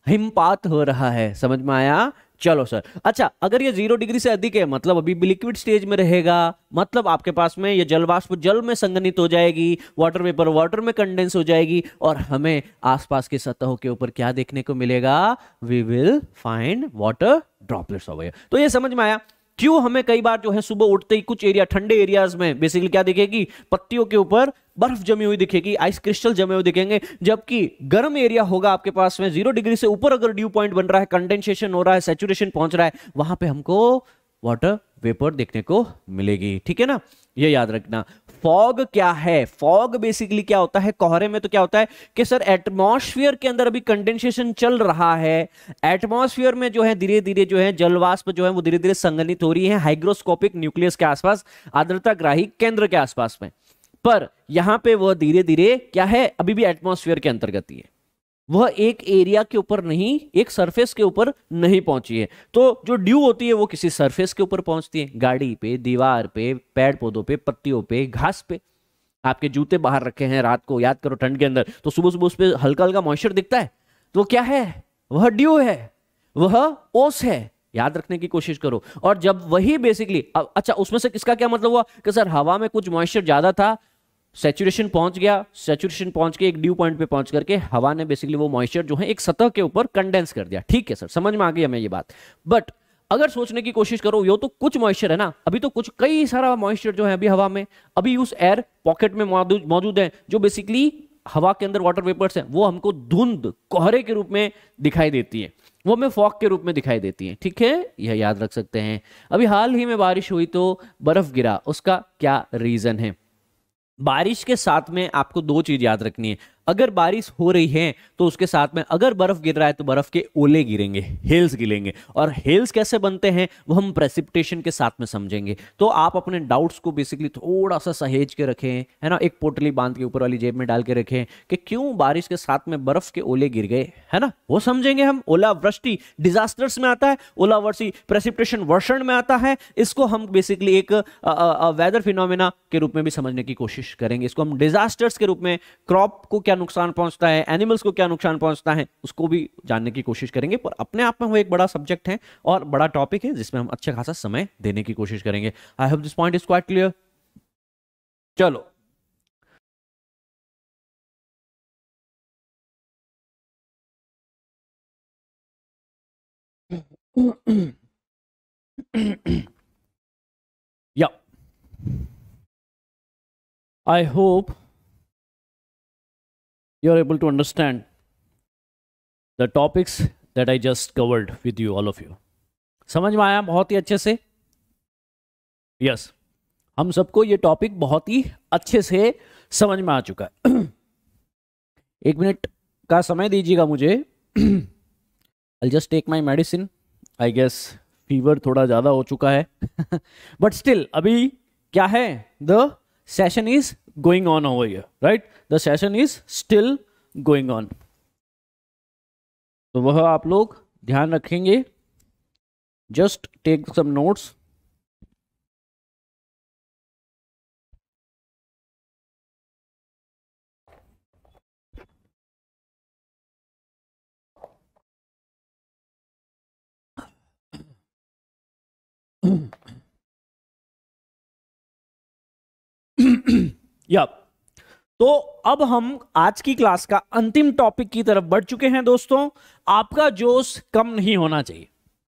हिमपात हो रहा है समझ में आया चलो सर अच्छा अगर ये जीरो डिग्री से अधिक है मतलब अभी भी लिक्विड स्टेज में रहेगा मतलब आपके पास में ये जलवाष्प जल में संगनित हो जाएगी वाटर वेपर वाटर में कंडेंस हो जाएगी और हमें आसपास की सतहों के ऊपर क्या देखने को मिलेगा we will find water droplets हो तो ये समझ में आया क्यों हमें कई बार जो है सुबह उठते ही कुछ एरिया ठंडे एरियाज में बेसिकली क्या दिखेगी पत्तियों के ऊपर बर्फ जमी हुई दिखेगी आइस क्रिस्टल जमे हुए दिखेंगे जबकि गर्म एरिया होगा आपके पास में जीरो डिग्री से ऊपर अगर ड्यू पॉइंट बन रहा है कंडेंसेशन हो रहा है सेचुरेशन पहुंच रहा है वहां पे हमको वाटर वेपर देखने को मिलेगी ठीक है ना ये याद रखना फॉग क्या है फॉग बेसिकली क्या होता है कोहरे में तो क्या होता है कि सर एटमॉस्फेयर के अंदर अभी कंडेंसेशन चल रहा है एटमॉस्फेयर में जो है धीरे धीरे जो है जलवाष्प जो है वो धीरे धीरे संगनित हो रही है हाइग्रोस्कोपिक न्यूक्लियस के आसपास आर्द्रता ग्राही केंद्र के आसपास में पर यहां पे वह धीरे धीरे क्या है अभी भी एटमॉस्फेयर के अंतर्गत ही है वह एक एरिया के ऊपर नहीं एक सरफेस के ऊपर नहीं पहुंची है तो जो ड्यू होती है वो किसी सरफेस के ऊपर पहुंचती है गाड़ी पे दीवार पे पेड़ पौधों पे पत्तियों पे घास पे आपके जूते बाहर रखे हैं रात को याद करो ठंड के अंदर तो सुबह सुबह उस पर हल्का हल्का मॉइस्चर दिखता है तो क्या है वह ड्यू है वह ओस है याद रखने की कोशिश करो और जब वही बेसिकली अच्छा उसमें से इसका क्या मतलब हुआ कि सर हवा में कुछ मॉइस्चर ज्यादा था सेचुरेशन पहुंच गया सेचुरेशन पहुंच के एक ड्यू पॉइंट पे पहुंच करके हवा ने बेसिकली वो मॉइस्चर जो है एक सतह के ऊपर कंडेंस कर दिया ठीक है सर समझ में आ गई हमें ये बात बट अगर सोचने की कोशिश करो यो तो कुछ मॉइस्चर है ना अभी तो कुछ कई सारा मॉइस्चर जो है अभी हवा में अभी उस एयर पॉकेट में मौजूद है जो बेसिकली हवा के अंदर वाटर वेपर्स है वो हमको धुंध कोहरे के रूप में दिखाई देती है वो हमें फॉक के रूप में दिखाई देती है ठीक है यह याद रख सकते हैं अभी हाल ही में बारिश हुई तो बर्फ गिरा उसका क्या रीजन है बारिश के साथ में आपको दो चीज याद रखनी है अगर बारिश हो रही है तो उसके साथ में अगर बर्फ गिर रहा है तो बर्फ के ओले गिरेंगे हेल्स गिरेंगे और हेल्स कैसे बनते हैं वो हम प्रेसिपिटेशन के साथ में समझेंगे तो आप अपने डाउट्स को बेसिकली थोड़ा सा सहेज के रखें है ना एक पोटली बांध के ऊपर वाली जेब में डाल के रखें कि क्यों बारिश के साथ में बर्फ के ओले गिर गए है ना वो समझेंगे हम ओलावृष्टि डिजास्टर्स में आता है ओलावर्षी प्रेसिप्टेशन वर्षण में आता है इसको हम बेसिकली एक वेदर फिनोमिना के रूप में भी समझने की कोशिश करेंगे इसको हम डिजास्टर्स के रूप में क्रॉप को क्या क्या नुकसान पहुंचता है एनिमल्स को क्या नुकसान पहुंचता है उसको भी जानने की कोशिश करेंगे पर अपने आप में वो एक बड़ा सब्जेक्ट है और बड़ा टॉपिक है जिसमें हम अच्छा खासा समय देने की कोशिश करेंगे I hope this point is quite clear चलो या I hope you are able to understand the topics that I just covered with you, all of you. समझ में आया बहुत ही अच्छे से यस yes. हम सबको ये टॉपिक बहुत ही अच्छे से समझ में आ चुका है एक मिनट का समय दीजिएगा मुझे I just take my medicine I guess fever थोड़ा ज़्यादा हो चुका है बट स्टिल अभी क्या है the session is going on over here, right? The session is still going on. So, वह आप लोग ध्यान रखेंगे just take some notes या तो अब हम आज की क्लास का अंतिम टॉपिक की तरफ बढ़ चुके हैं दोस्तों आपका जोश कम नहीं होना चाहिए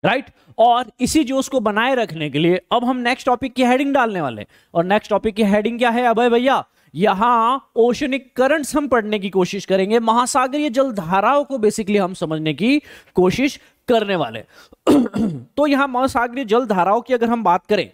राइट right? और इसी जोश को बनाए रखने के लिए अब हम नेक्स्ट टॉपिक की हेडिंग डालने वाले हैं और नेक्स्ट टॉपिक की हेडिंग क्या है अभय भैया यहां ओशनिक करंट्स हम पढ़ने की कोशिश करेंगे महासागरीय जल धाराओं को बेसिकली हम समझने की कोशिश करने वाले तो यहां महासागरीय जल धाराओं की अगर हम बात करें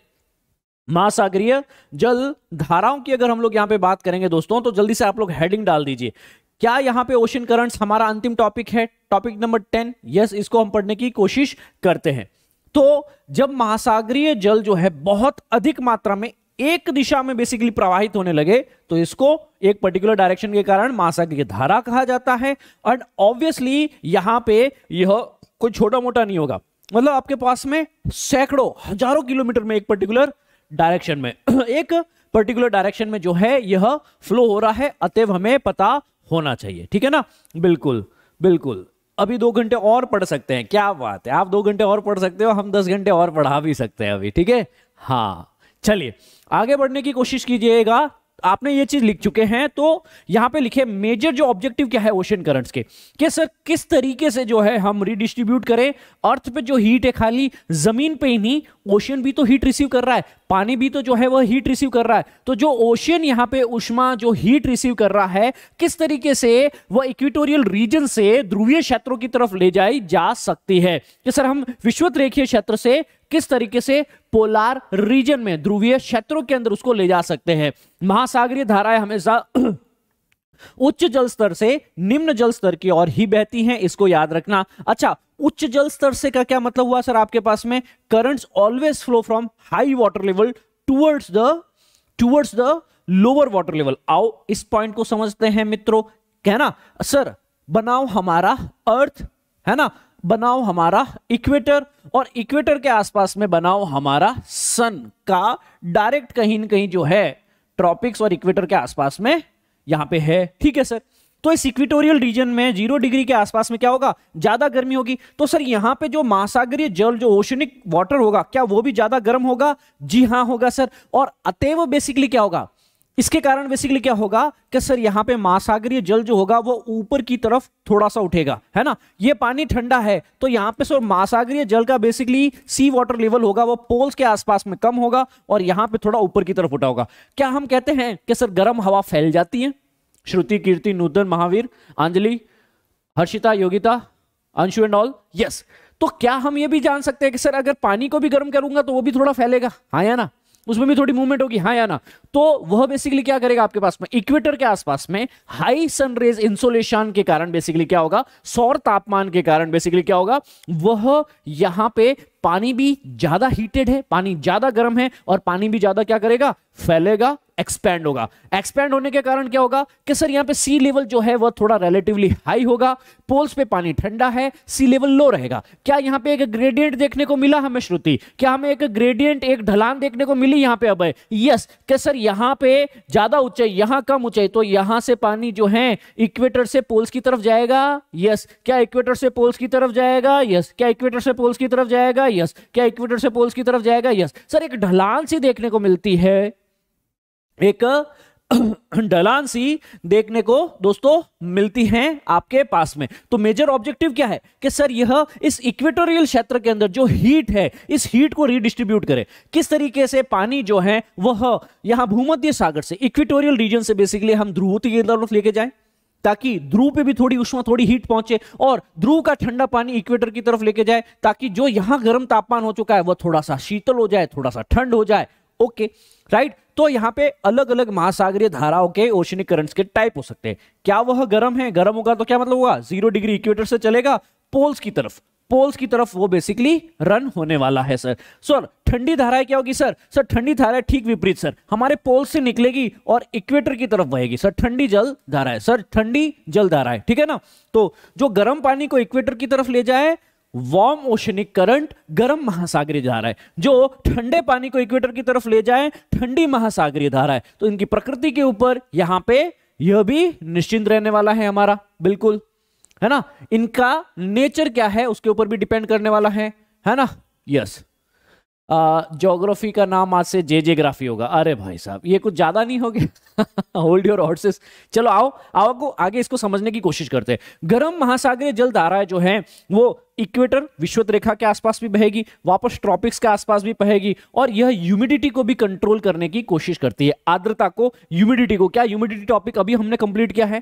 महासागरीय जल धाराओं की अगर हम लोग यहाँ पे बात करेंगे दोस्तों तो जल्दी से आप लोग हेडिंग डाल दीजिए क्या यहाँ पे ओशन करंट्स हमारा अंतिम टॉपिक है टॉपिक नंबर टेन यस इसको हम पढ़ने की कोशिश करते हैं तो जब महासागरीय जल जो है बहुत अधिक मात्रा में एक दिशा में बेसिकली प्रवाहित होने लगे तो इसको एक पर्टिकुलर डायरेक्शन के कारण महासागरीय धारा कहा जाता है एंड ऑब्वियसली यहां पे यह कोई छोटा मोटा नहीं होगा मतलब आपके पास में सैकड़ों हजारों किलोमीटर में एक पर्टिकुलर डायरेक्शन में एक पर्टिकुलर डायरेक्शन में जो है यह फ्लो हो रहा है अतएव हमें पता होना चाहिए ठीक है ना बिल्कुल बिल्कुल अभी दो घंटे और पढ़ सकते हैं क्या बात है आप दो घंटे और पढ़ सकते हो हम दस घंटे और पढ़ा भी सकते हैं अभी ठीक है हाँ चलिए आगे बढ़ने की कोशिश कीजिएगा आपने ये चीज लिख चुके हैं तो यहां पे लिखे मेजर जो ऑब्जेक्टिव क्या है ओशन करंट्स के कि सर किस तरीके से जो है हम रिडिस्ट्रीब्यूट करें अर्थ पे जो हीट है खाली जमीन पे ही नहीं ओशन भी तो हीट रिसीव कर रहा है पानी भी तो जो है वह हीट रिसीव कर रहा है तो जो ओशियन यहाँ पे उष्मा जो हीट रिसीव कर रहा है किस तरीके से वह इक्विटोरियल रीजन से ध्रुवीय क्षेत्रों की तरफ ले जाई जा सकती है कि तो सर हम विश्वत रेखीय क्षेत्र से किस तरीके से पोलार रीजन में ध्रुवीय क्षेत्रों के अंदर उसको ले जा सकते हैं महासागरीय धाराएं हमेशा उच्च जल स्तर से निम्न जल स्तर की ओर ही बहती हैं इसको याद रखना अच्छा उच्च जल स्तर से का क्या मतलब हुआ सर आपके पास में currents always flow from high water level towards the towards the lower water level आओ इस पॉइंट को समझते हैं मित्रों है ना सर बनाओ हमारा अर्थ है ना बनाओ हमारा इक्वेटर और इक्वेटर के आसपास में बनाओ हमारा सन का डायरेक्ट कहीं ना कहीं जो है ट्रॉपिक्स और इक्वेटर के आसपास में यहां पे है ठीक है सर तो इस इक्विटोरियल रीजन में जीरो डिग्री के आसपास में क्या होगा ज्यादा गर्मी होगी तो सर यहाँ पे जो महासागरीय जल जो ओशनिक वाटर होगा क्या वो भी ज्यादा गर्म होगा जी हाँ होगा सर और अतएव बेसिकली क्या होगा इसके कारण बेसिकली क्या होगा कि सर यहाँ पे महासागरीय जल जो होगा वो ऊपर की तरफ थोड़ा सा उठेगा है ना ये पानी ठंडा है तो यहाँ पे सर महासागरीय जल का बेसिकली सी वाटर लेवल होगा वो पोल्स के आसपास में कम होगा और यहाँ पे थोड़ा ऊपर की तरफ उठा होगा क्या हम कहते हैं कि सर गर्म हवा फैल जाती है Shruti Kirti Nutan Mahavir Anjali Harshita Yogita Anshu and all yes तो क्या हम ये भी जान सकते हैं कि सर अगर पानी को भी गर्म करूंगा तो वो भी थोड़ा फैलेगा हाँ या ना उसमें भी थोड़ी मूवमेंट होगी हाँ या ना तो वह बेसिकली क्या करेगा आपके पास में इक्वेटर के आसपास में हाई सनरेज इंसुलेशन के कारण बेसिकली क्या होगा सौर तापमान के कारण बेसिकली क्या होगा वह यहां पे पानी भी ज्यादा हीटेड है पानी ज्यादा गर्म है और पानी भी ज्यादा क्या करेगा फैलेगा एक्सपैंड होगा एक्सपैंड होने के कारण क्या होगा कि सर यहां पे सी लेवल जो है वह थोड़ा रिलेटिवली हाई होगा पोल्स पे पानी ठंडा है सी लेवल लो रहेगा क्या यहां पे एक ग्रेडियंट देखने को मिला हमें श्रुति क्या हमें एक ग्रेडियंट एक ढलान देखने को मिली यहां पे अभय यस क्या सर यहां पे ज्यादा ऊंचाई यहां कम ऊंचाई तो यहां से पानी जो है इक्वेटर से पोल्स की तरफ जाएगा यस क्या इक्वेटर से पोल्स की तरफ जाएगा यस क्या इक्वेटर से पोल्स की तरफ जाएगा यस क्या इक्वेटर से पोल्स की तरफ जाएगा यस सर एक ढलान सी देखने को मिलती है एक ढलान सी देखने को दोस्तों मिलती हैं आपके पास में तो मेजर ऑब्जेक्टिव क्या है कि सर यह इस इक्वेटोरियल क्षेत्र के अंदर जो हीट है इस हीट को रिडिस्ट्रीब्यूट करे किस तरीके से पानी जो है वह यहां भूमध्य सागर से इक्वेटोरियल रीजन से बेसिकली हम ध्रुवती की तरफ लेके जाए ताकि ध्रुव पे भी थोड़ी उष्मा थोड़ी हीट पहुंचे और ध्रुव का ठंडा पानी इक्वेटर की तरफ लेके जाए ताकि जो यहां गर्म तापमान हो चुका है वह थोड़ा सा शीतल हो जाए थोड़ा सा ठंड हो जाए ओके राइट तो यहाँ पे अलग अलग महासागरीय धाराओं के ओशनिक करंट्स के टाइप हो सकते हैं क्या वह गर्म है गर्म होगा तो क्या मतलब होगा जीरो डिग्री इक्वेटर से चलेगा पोल्स की तरफ पोल्स की तरफ वो बेसिकली रन होने वाला है सर सर ठंडी धाराएं क्या होगी सर सर ठंडी धाराएं ठीक विपरीत सर हमारे पोल्स से निकलेगी और इक्वेटर की तरफ बहेगी सर ठंडी जल धाराएं सर ठंडी जल धाराएं ठीक है ना तो जो गर्म पानी को इक्वेटर की तरफ ले जाए वार्म ओशनिक करंट गर्म महासागरीय धारा है जो ठंडे पानी को इक्वेटर की तरफ ले जाए ठंडी महासागरीय धारा है तो इनकी प्रकृति के ऊपर यहां पे यह भी निश्चिंत रहने वाला है हमारा बिल्कुल है ना इनका नेचर क्या है उसके ऊपर भी डिपेंड करने वाला है है ना यस जोग्राफी का नाम आज से जे जे ग्राफी होगा अरे भाई साहब ये कुछ ज़्यादा नहीं हो गया होल्ड योर हॉर्सेस चलो आओ आओ को आगे इसको समझने की कोशिश करते हैं गर्म महासागरीय जल धाराएं जो है वो इक्वेटर विश्वत रेखा के आसपास भी बहेगी वापस ट्रॉपिक्स के आसपास भी बहेगी और यह ह्यूमिडिटी को भी कंट्रोल करने की कोशिश करती है आर्द्रता को ह्यूमिडिटी को क्या ह्यूमिडिटी टॉपिक अभी हमने कंप्लीट किया है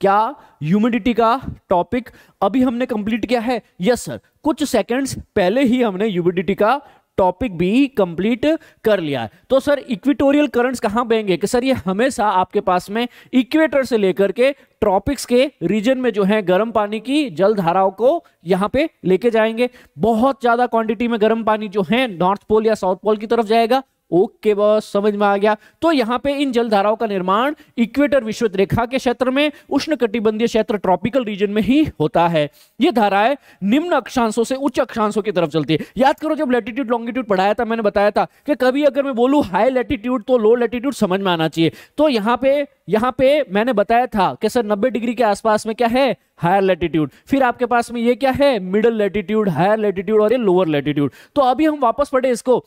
क्या ह्यूमिडिटी का टॉपिक अभी हमने कंप्लीट किया है यस सर कुछ सेकंड्स पहले ही हमने ह्यूमिडिटी का टॉपिक भी कंप्लीट कर लिया है तो सर इक्विटोरियल करंट्स कहां बहेंगे कि सर ये हमेशा आपके पास में इक्वेटर से लेकर के ट्रॉपिक्स के रीजन में जो है गर्म पानी की जल धाराओं को यहां पे लेके जाएंगे बहुत ज्यादा क्वांटिटी में गर्म पानी जो है नॉर्थ पोल या साउथ पोल की तरफ जाएगा ओके बॉस समझ में आ गया तो यहाँ पे इन जलधाराओं का निर्माण इक्वेटर विश्व रेखा के क्षेत्र में उष्ण कटिबंधीय क्षेत्र ट्रॉपिकल रीजन में ही होता है ये धाराएं निम्न अक्षांशों से उच्च अक्षांशों की तरफ चलती है याद करो जब लेटीट्यूड लॉन्गिट्यूड पढ़ाया था मैंने बताया था कि कभी अगर मैं बोलू हाई लेटीट्यूड तो लो लेटीट्यूड समझ में आना चाहिए तो यहाँ पे यहाँ पे मैंने बताया था कि सर 90 डिग्री के आसपास में क्या है हायर लेटीट्यूड फिर आपके पास में ये क्या है मिडल लेटीट्यूड हायर लेटीट्यूड और ये लोअर लेटीट्यूड तो अभी हम वापस पढ़े इसको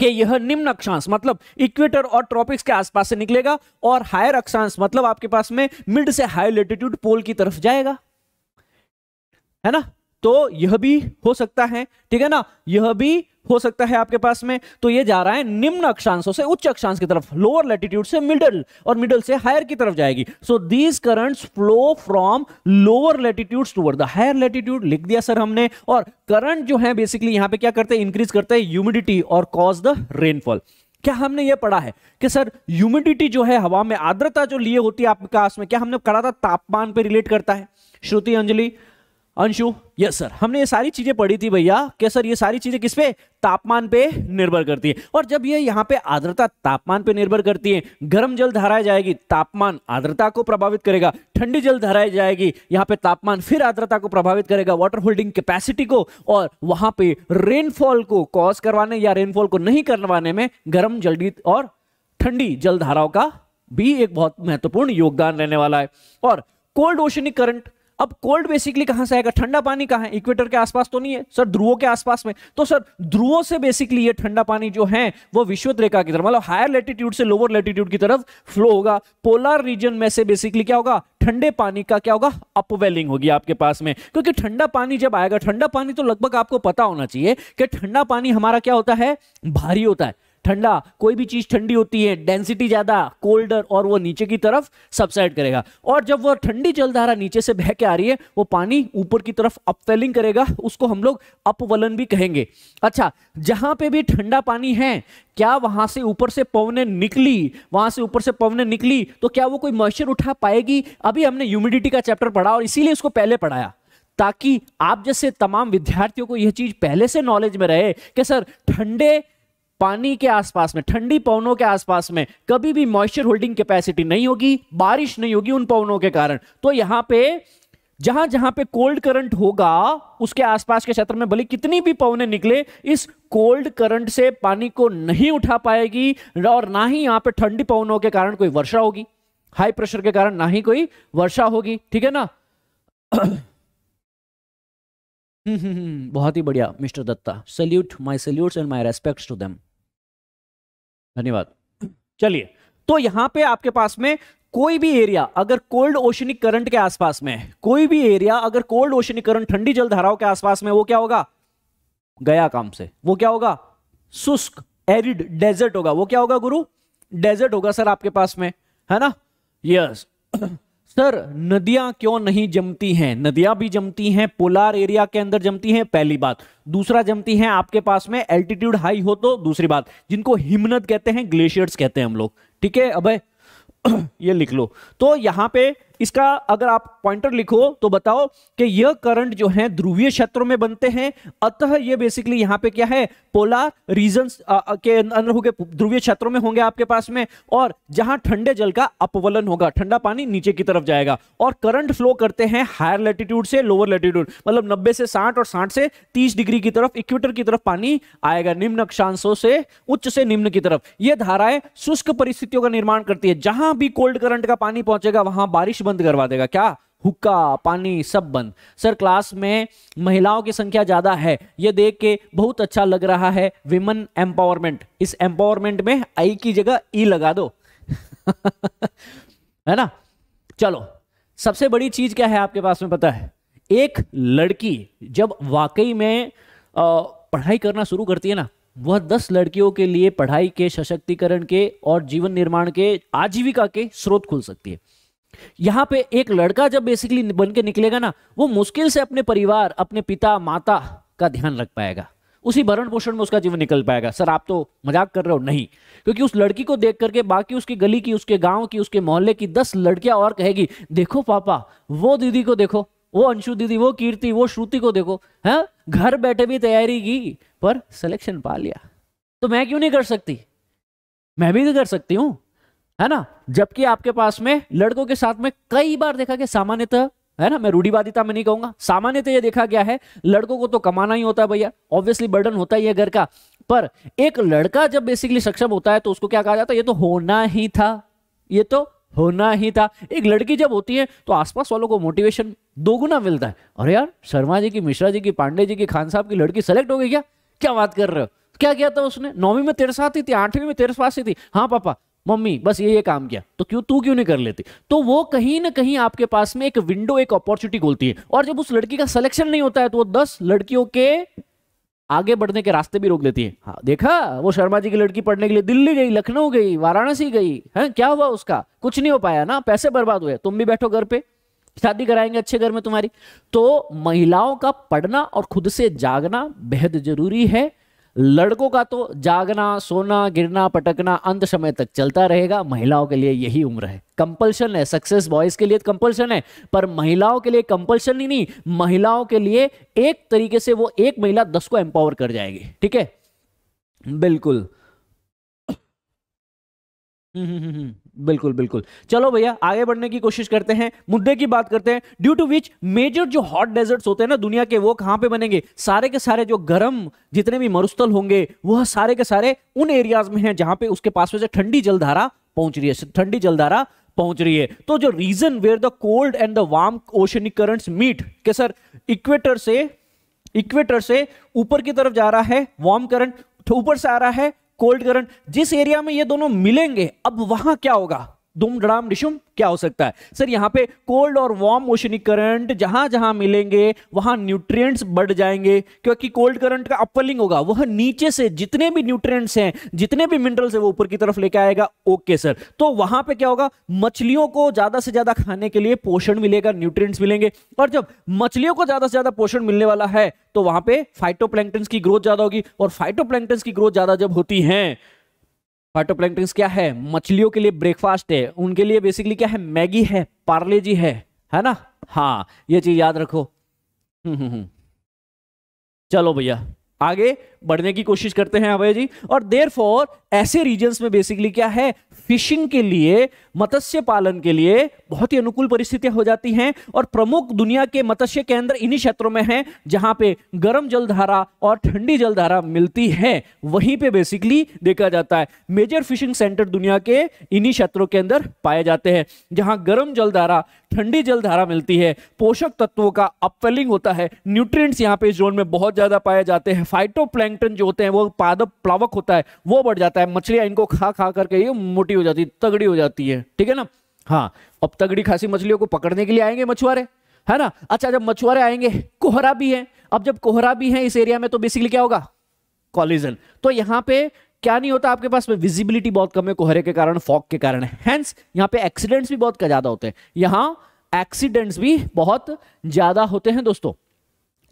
कि यह निम्न अक्षांश मतलब इक्वेटर और ट्रॉपिक्स के आसपास से निकलेगा और हायर अक्षांश मतलब आपके पास में मिड से हाई लेटीट्यूड पोल की तरफ जाएगा है ना तो यह भी हो सकता है ठीक है ना यह भी हो सकता है आपके पास में तो ये जा रहा है निम्न अक्षांशों से उच्च अक्षांश की तरफ लोअर लेटीट्यूड से मिडल और मिडल से हायर की तरफ जाएगी so these currents flow from lower latitude toward the higher latitude लिख दिया सर हमने और करंट जो है बेसिकली यहां पे क्या करते हैं इंक्रीज करते हैं ह्यूमिडिटी और कॉज द रेनफॉल क्या हमने ये पढ़ा है कि सर ह्यूमिडिटी जो है हवा में आर्द्रता जो लिए होती है आपके आस में क्या हमने पढ़ा था तापमान पर रिलेट करता है श्रुति अंजलि अंशु यस सर हमने ये सारी चीजें पढ़ी थी भैया कि सर ये सारी चीजें किस पे तापमान पे निर्भर करती है और जब ये यहाँ पे आर्द्रता तापमान पे निर्भर करती है गर्म जल धाराएं जाएगी तापमान आर्द्रता को प्रभावित करेगा ठंडी जल धाराएं जाएगी यहाँ पे तापमान फिर आर्द्रता को प्रभावित करेगा वाटर होल्डिंग कैपेसिटी को और वहां पे रेनफॉल को कॉज करवाने या रेनफॉल को नहीं करवाने में गर्म जल और ठंडी जल धाराओं का भी एक बहुत महत्वपूर्ण योगदान रहने वाला है और कोल्ड ओशनिक करंट अब कोल्ड बेसिकली कहां से आएगा ठंडा पानी कहां है इक्वेटर के आसपास तो नहीं है सर ध्रुवों के आसपास में तो सर ध्रुवो से बेसिकली ये ठंडा पानी जो है वो विश्वत रेखा की तरफ मतलब हायर लेटीट्यूड से लोअर लेटीट्यूड की तरफ फ्लो होगा पोलर रीजन में से बेसिकली क्या होगा ठंडे पानी का क्या होगा अपवेलिंग होगी आपके पास में क्योंकि ठंडा पानी जब आएगा ठंडा पानी तो लगभग आपको पता होना चाहिए कि ठंडा पानी हमारा क्या होता है भारी होता है ठंडा कोई भी चीज ठंडी होती है डेंसिटी ज्यादा कोल्डर और वो नीचे की तरफ सबसाइड करेगा और जब वो ठंडी जलधारा नीचे से बह के आ रही है वो पानी ऊपर की तरफ अपवेलिंग करेगा उसको हम लोग अपवलन भी कहेंगे अच्छा जहां पे भी ठंडा पानी है क्या वहां से ऊपर से पवने निकली वहां से ऊपर से पवने निकली तो क्या वो कोई मॉइस्चर उठा पाएगी अभी हमने ह्यूमिडिटी का चैप्टर पढ़ा और इसीलिए उसको पहले पढ़ाया ताकि आप जैसे तमाम विद्यार्थियों को यह चीज पहले से नॉलेज में रहे कि सर ठंडे पानी के आसपास में ठंडी पवनों के आसपास में कभी भी मॉइस्चर होल्डिंग कैपेसिटी नहीं होगी बारिश नहीं होगी उन पवनों के कारण तो यहां पे जहां जहां पे कोल्ड करंट होगा उसके आसपास के क्षेत्र में भले कितनी भी पवने निकले इस कोल्ड करंट से पानी को नहीं उठा पाएगी और ना ही यहां पे ठंडी पवनों के कारण कोई वर्षा होगी हाई प्रेशर के कारण ना ही कोई वर्षा होगी ठीक है ना हम्म, हम्म, हम्म, बहुत ही बढ़िया mister Datta salute my salute and my respect to them धन्यवाद चलिए तो यहां पे आपके पास में कोई भी एरिया अगर कोल्ड ओशनिक करंट के आसपास में कोई भी एरिया अगर कोल्ड ओशनिक करंट ठंडी जल धाराओं के आसपास में वो क्या होगा गया काम से वो क्या होगा शुष्क एरिड डेजर्ट होगा वो क्या होगा गुरु डेजर्ट होगा सर आपके पास में है ना यस yes. सर नदियां क्यों नहीं जमती हैं नदियां भी जमती हैं पोलार एरिया के अंदर जमती हैं पहली बात दूसरा जमती हैं आपके पास में एल्टीट्यूड हाई हो तो दूसरी बात जिनको हिमनद कहते हैं ग्लेशियर्स कहते हैं हम लोग ठीक है अब ये लिख लो तो यहां पे इसका अगर आप पॉइंटर लिखो तो बताओ कि यह करंट जो है ध्रुवीय क्षेत्रों में बनते हैं अतः ये बेसिकली यहां पे क्या है पोलार रीजन के अंदर होंगे ध्रुवीय क्षेत्रों में होंगे आपके पास में और जहां ठंडे जल का अपवलन होगा ठंडा पानी नीचे की तरफ जाएगा और करंट फ्लो करते हैं हायर लेटीट्यूड से लोअर लेटीट्यूड मतलब नब्बे से साठ और साठ से तीस डिग्री की तरफ इक्वेटर की तरफ पानी आएगा निम्न अक्षांशों से उच्च से निम्न की तरफ यह धाराएं शुष्क परिस्थितियों का निर्माण करती है जहां भी कोल्ड करंट का पानी पहुंचेगा वहां बारिश बंद करवा देगा क्या हुक्का पानी सब बंद सर क्लास में महिलाओं की संख्या ज़्यादा है ये देख के बहुत अच्छा लग रहा है विमन एम्पावरमेंट इस एम्पावरमेंट में आई की जगह ई e लगा दो है ना चलो सबसे बड़ी चीज़ क्या है आपके पास में पता है एक लड़की जब वाकई में पढ़ाई करना शुरू करती है ना वह दस लड़कियों के लिए पढ़ाई के सशक्तिकरण के और जीवन निर्माण के आजीविका के स्रोत खुल सकती है यहां पे एक लड़का जब बेसिकली बन के निकलेगा ना वो मुश्किल से अपने परिवार अपने पिता माता का ध्यान रख पाएगा उसी भरण पोषण में उसका जीवन निकल पाएगा सर आप तो मजाक कर रहे हो नहीं क्योंकि उस लड़की को देख करके बाकी उसकी गली की उसके गांव की उसके मोहल्ले की दस लड़कियां और कहेगी देखो पापा वो दीदी को देखो वो अंशु दीदी वो कीर्ति वो श्रुति को देखो है हाँ? घर बैठे भी तैयारी की पर सिलेक्शन पा लिया तो मैं क्यों नहीं कर सकती मैं भी तो कर सकती हूँ है ना जबकि आपके पास में लड़कों के साथ में कई बार देखा गया सामान्यतः है ना मैं रूढ़ीवादिता में नहीं कहूंगा सामान्यतः यह देखा गया है लड़कों को तो कमाना ही होता है भैया ऑब्वियसली बर्डन होता ही है घर का पर एक लड़का जब बेसिकली सक्षम होता है तो उसको क्या कहा जाता है ये तो होना ही था ये तो होना ही था एक लड़की जब होती है तो आसपास वालों को मोटिवेशन दोगुना मिलता है अरे यार शर्मा जी की मिश्रा जी की पांडे जी की खान साहब की लड़की सेलेक्ट हो गई क्या क्या बात कर रहे हो क्या किया था उसने नौवीं में तेरे साथ ही थी आठवीं में तेरे पास ही थी हाँ पापा मम्मी बस ये ये काम किया तो क्यों तू क्यों नहीं कर लेती तो वो कहीं ना कहीं आपके पास में एक विंडो एक अपॉर्चुनिटी खोलती है और जब उस लड़की का सिलेक्शन नहीं होता है तो वो दस लड़कियों के आगे बढ़ने के रास्ते भी रोक देती है हाँ, देखा वो शर्मा जी की लड़की पढ़ने के लिए दिल्ली गई लखनऊ गई वाराणसी गई है क्या हुआ उसका कुछ नहीं हो पाया ना पैसे बर्बाद हुए तुम भी बैठो घर पे शादी कराएंगे अच्छे घर में तुम्हारी तो महिलाओं का पढ़ना और खुद से जागना बेहद जरूरी है लड़कों का तो जागना सोना गिरना पटकना अंत समय तक चलता रहेगा महिलाओं के लिए यही उम्र है कंपल्शन है सक्सेस बॉयज के लिए कंपल्शन है पर महिलाओं के लिए कंपल्शन ही नहीं महिलाओं के लिए एक तरीके से वो एक महिला दस को एम्पावर कर जाएगी ठीक है बिल्कुल हम्म हम्म हम्म, हम्म। बिल्कुल बिल्कुल चलो भैया आगे बढ़ने की कोशिश करते हैं मुद्दे की बात करते हैं ड्यू टू विच मेजर जो हॉट डेजर्ट्स होते हैं ना दुनिया के वो कहां पे बनेंगे सारे के सारे जो गर्म जितने भी मरुस्थल होंगे वह सारे के सारे उन एरियाज में हैं जहां पे उसके पास में से ठंडी जलधारा पहुंच रही है ठंडी जलधारा पहुंच रही है तो जो region where the cold and the warm oceanic currents meet के सर इक्वेटर से इक्वेटर से ऊपर की तरफ जा रहा है वार्म करंट तो ऊपर से आ रहा है कोल्ड करंट जिस एरिया में ये दोनों मिलेंगे अब वहां क्या होगा धूमधड़ाम रिशुम क्या हो सकता है सर यहाँ पे कोल्ड और वार्म ओशनिक करंट जहां जहां मिलेंगे वहां न्यूट्रिएंट्स बढ़ जाएंगे क्योंकि कोल्ड करंट का अपवलिंग होगा वह नीचे से जितने भी न्यूट्रिएंट्स हैं जितने भी मिनरल्स हैं वो ऊपर की तरफ लेके आएगा ओके सर तो वहां पे क्या होगा मछलियों को ज्यादा से ज्यादा खाने के लिए पोषण मिलेगा न्यूट्रिय मिलेंगे और जब मछलियों को ज्यादा से ज्यादा पोषण मिलने वाला है तो वहां पे फाइटोप्लैंक्टन की ग्रोथ ज्यादा होगी और फाइटोप्लैंक्टन की ग्रोथ ज्यादा जब होती है फाइटोप्लैंक्टन क्या है मछलियों के लिए ब्रेकफास्ट है उनके लिए बेसिकली क्या है मैगी है पार्ले जी है है ना हाँ ये चीज याद रखो हम्म, हम्म हम्म चलो भैया आगे बढ़ने की कोशिश करते हैं अभय जी और देर फॉर ऐसे रीजन्स में बेसिकली क्या है फिशिंग के लिए मत्स्य पालन के लिए बहुत ही अनुकूल परिस्थितियां हो जाती हैं और प्रमुख दुनिया के मत्स्य केंद्र इन्हीं क्षेत्रों में हैं जहां पे गर्म जलधारा और ठंडी जलधारा मिलती है वहीं पे बेसिकली देखा जाता है मेजर फिशिंग सेंटर दुनिया के इन्हीं क्षेत्रों के अंदर पाए जाते हैं जहां गर्म जलधारा ठंडी जलधारा मिलती है पोषक तत्वों का अपवेलिंग होता है न्यूट्रिय यहाँ पे जोन में बहुत ज्यादा पाए जाते हैं फाइटो प्लैंकटन जो होते हैं वो पादप प्लावक होता है वो बढ़ जाता है मछलियां इनको खा खा करके ये मोटी हो जाती है तगड़ी हो जाती है ठीक है ना हाँ अब तगड़ी खासी मछलियों को पकड़ने के लिए आएंगे मछुआरे है ना अच्छा जब मछुआरे आएंगे कोहरा भी है अब जब कोहरा भी है इस एरिया में तो बेसिकली क्या होगा कॉलिजन तो यहाँ पे क्या नहीं होता आपके पास में विजिबिलिटी बहुत कम है कोहरे के कारण फॉग के कारण हैंस यहाँ पे एक्सीडेंट्स भी बहुत ज्यादा होते हैं यहाँ एक्सीडेंट्स भी बहुत ज्यादा होते हैं दोस्तों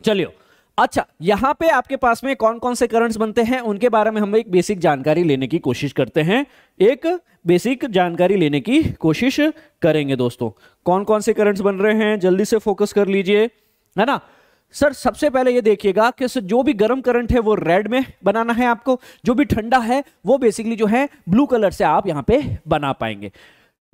चलियो अच्छा यहां पे आपके पास में कौन कौन से करंट्स बनते हैं उनके बारे में हम एक बेसिक जानकारी लेने की कोशिश करते हैं एक बेसिक जानकारी लेने की कोशिश करेंगे दोस्तों कौन कौन से करंट्स बन रहे हैं जल्दी से फोकस कर लीजिए है ना सर सबसे पहले ये देखिएगा कि सर जो भी गर्म करंट है वो रेड में बनाना है आपको जो भी ठंडा है वो बेसिकली जो है ब्लू कलर से आप यहाँ पे बना पाएंगे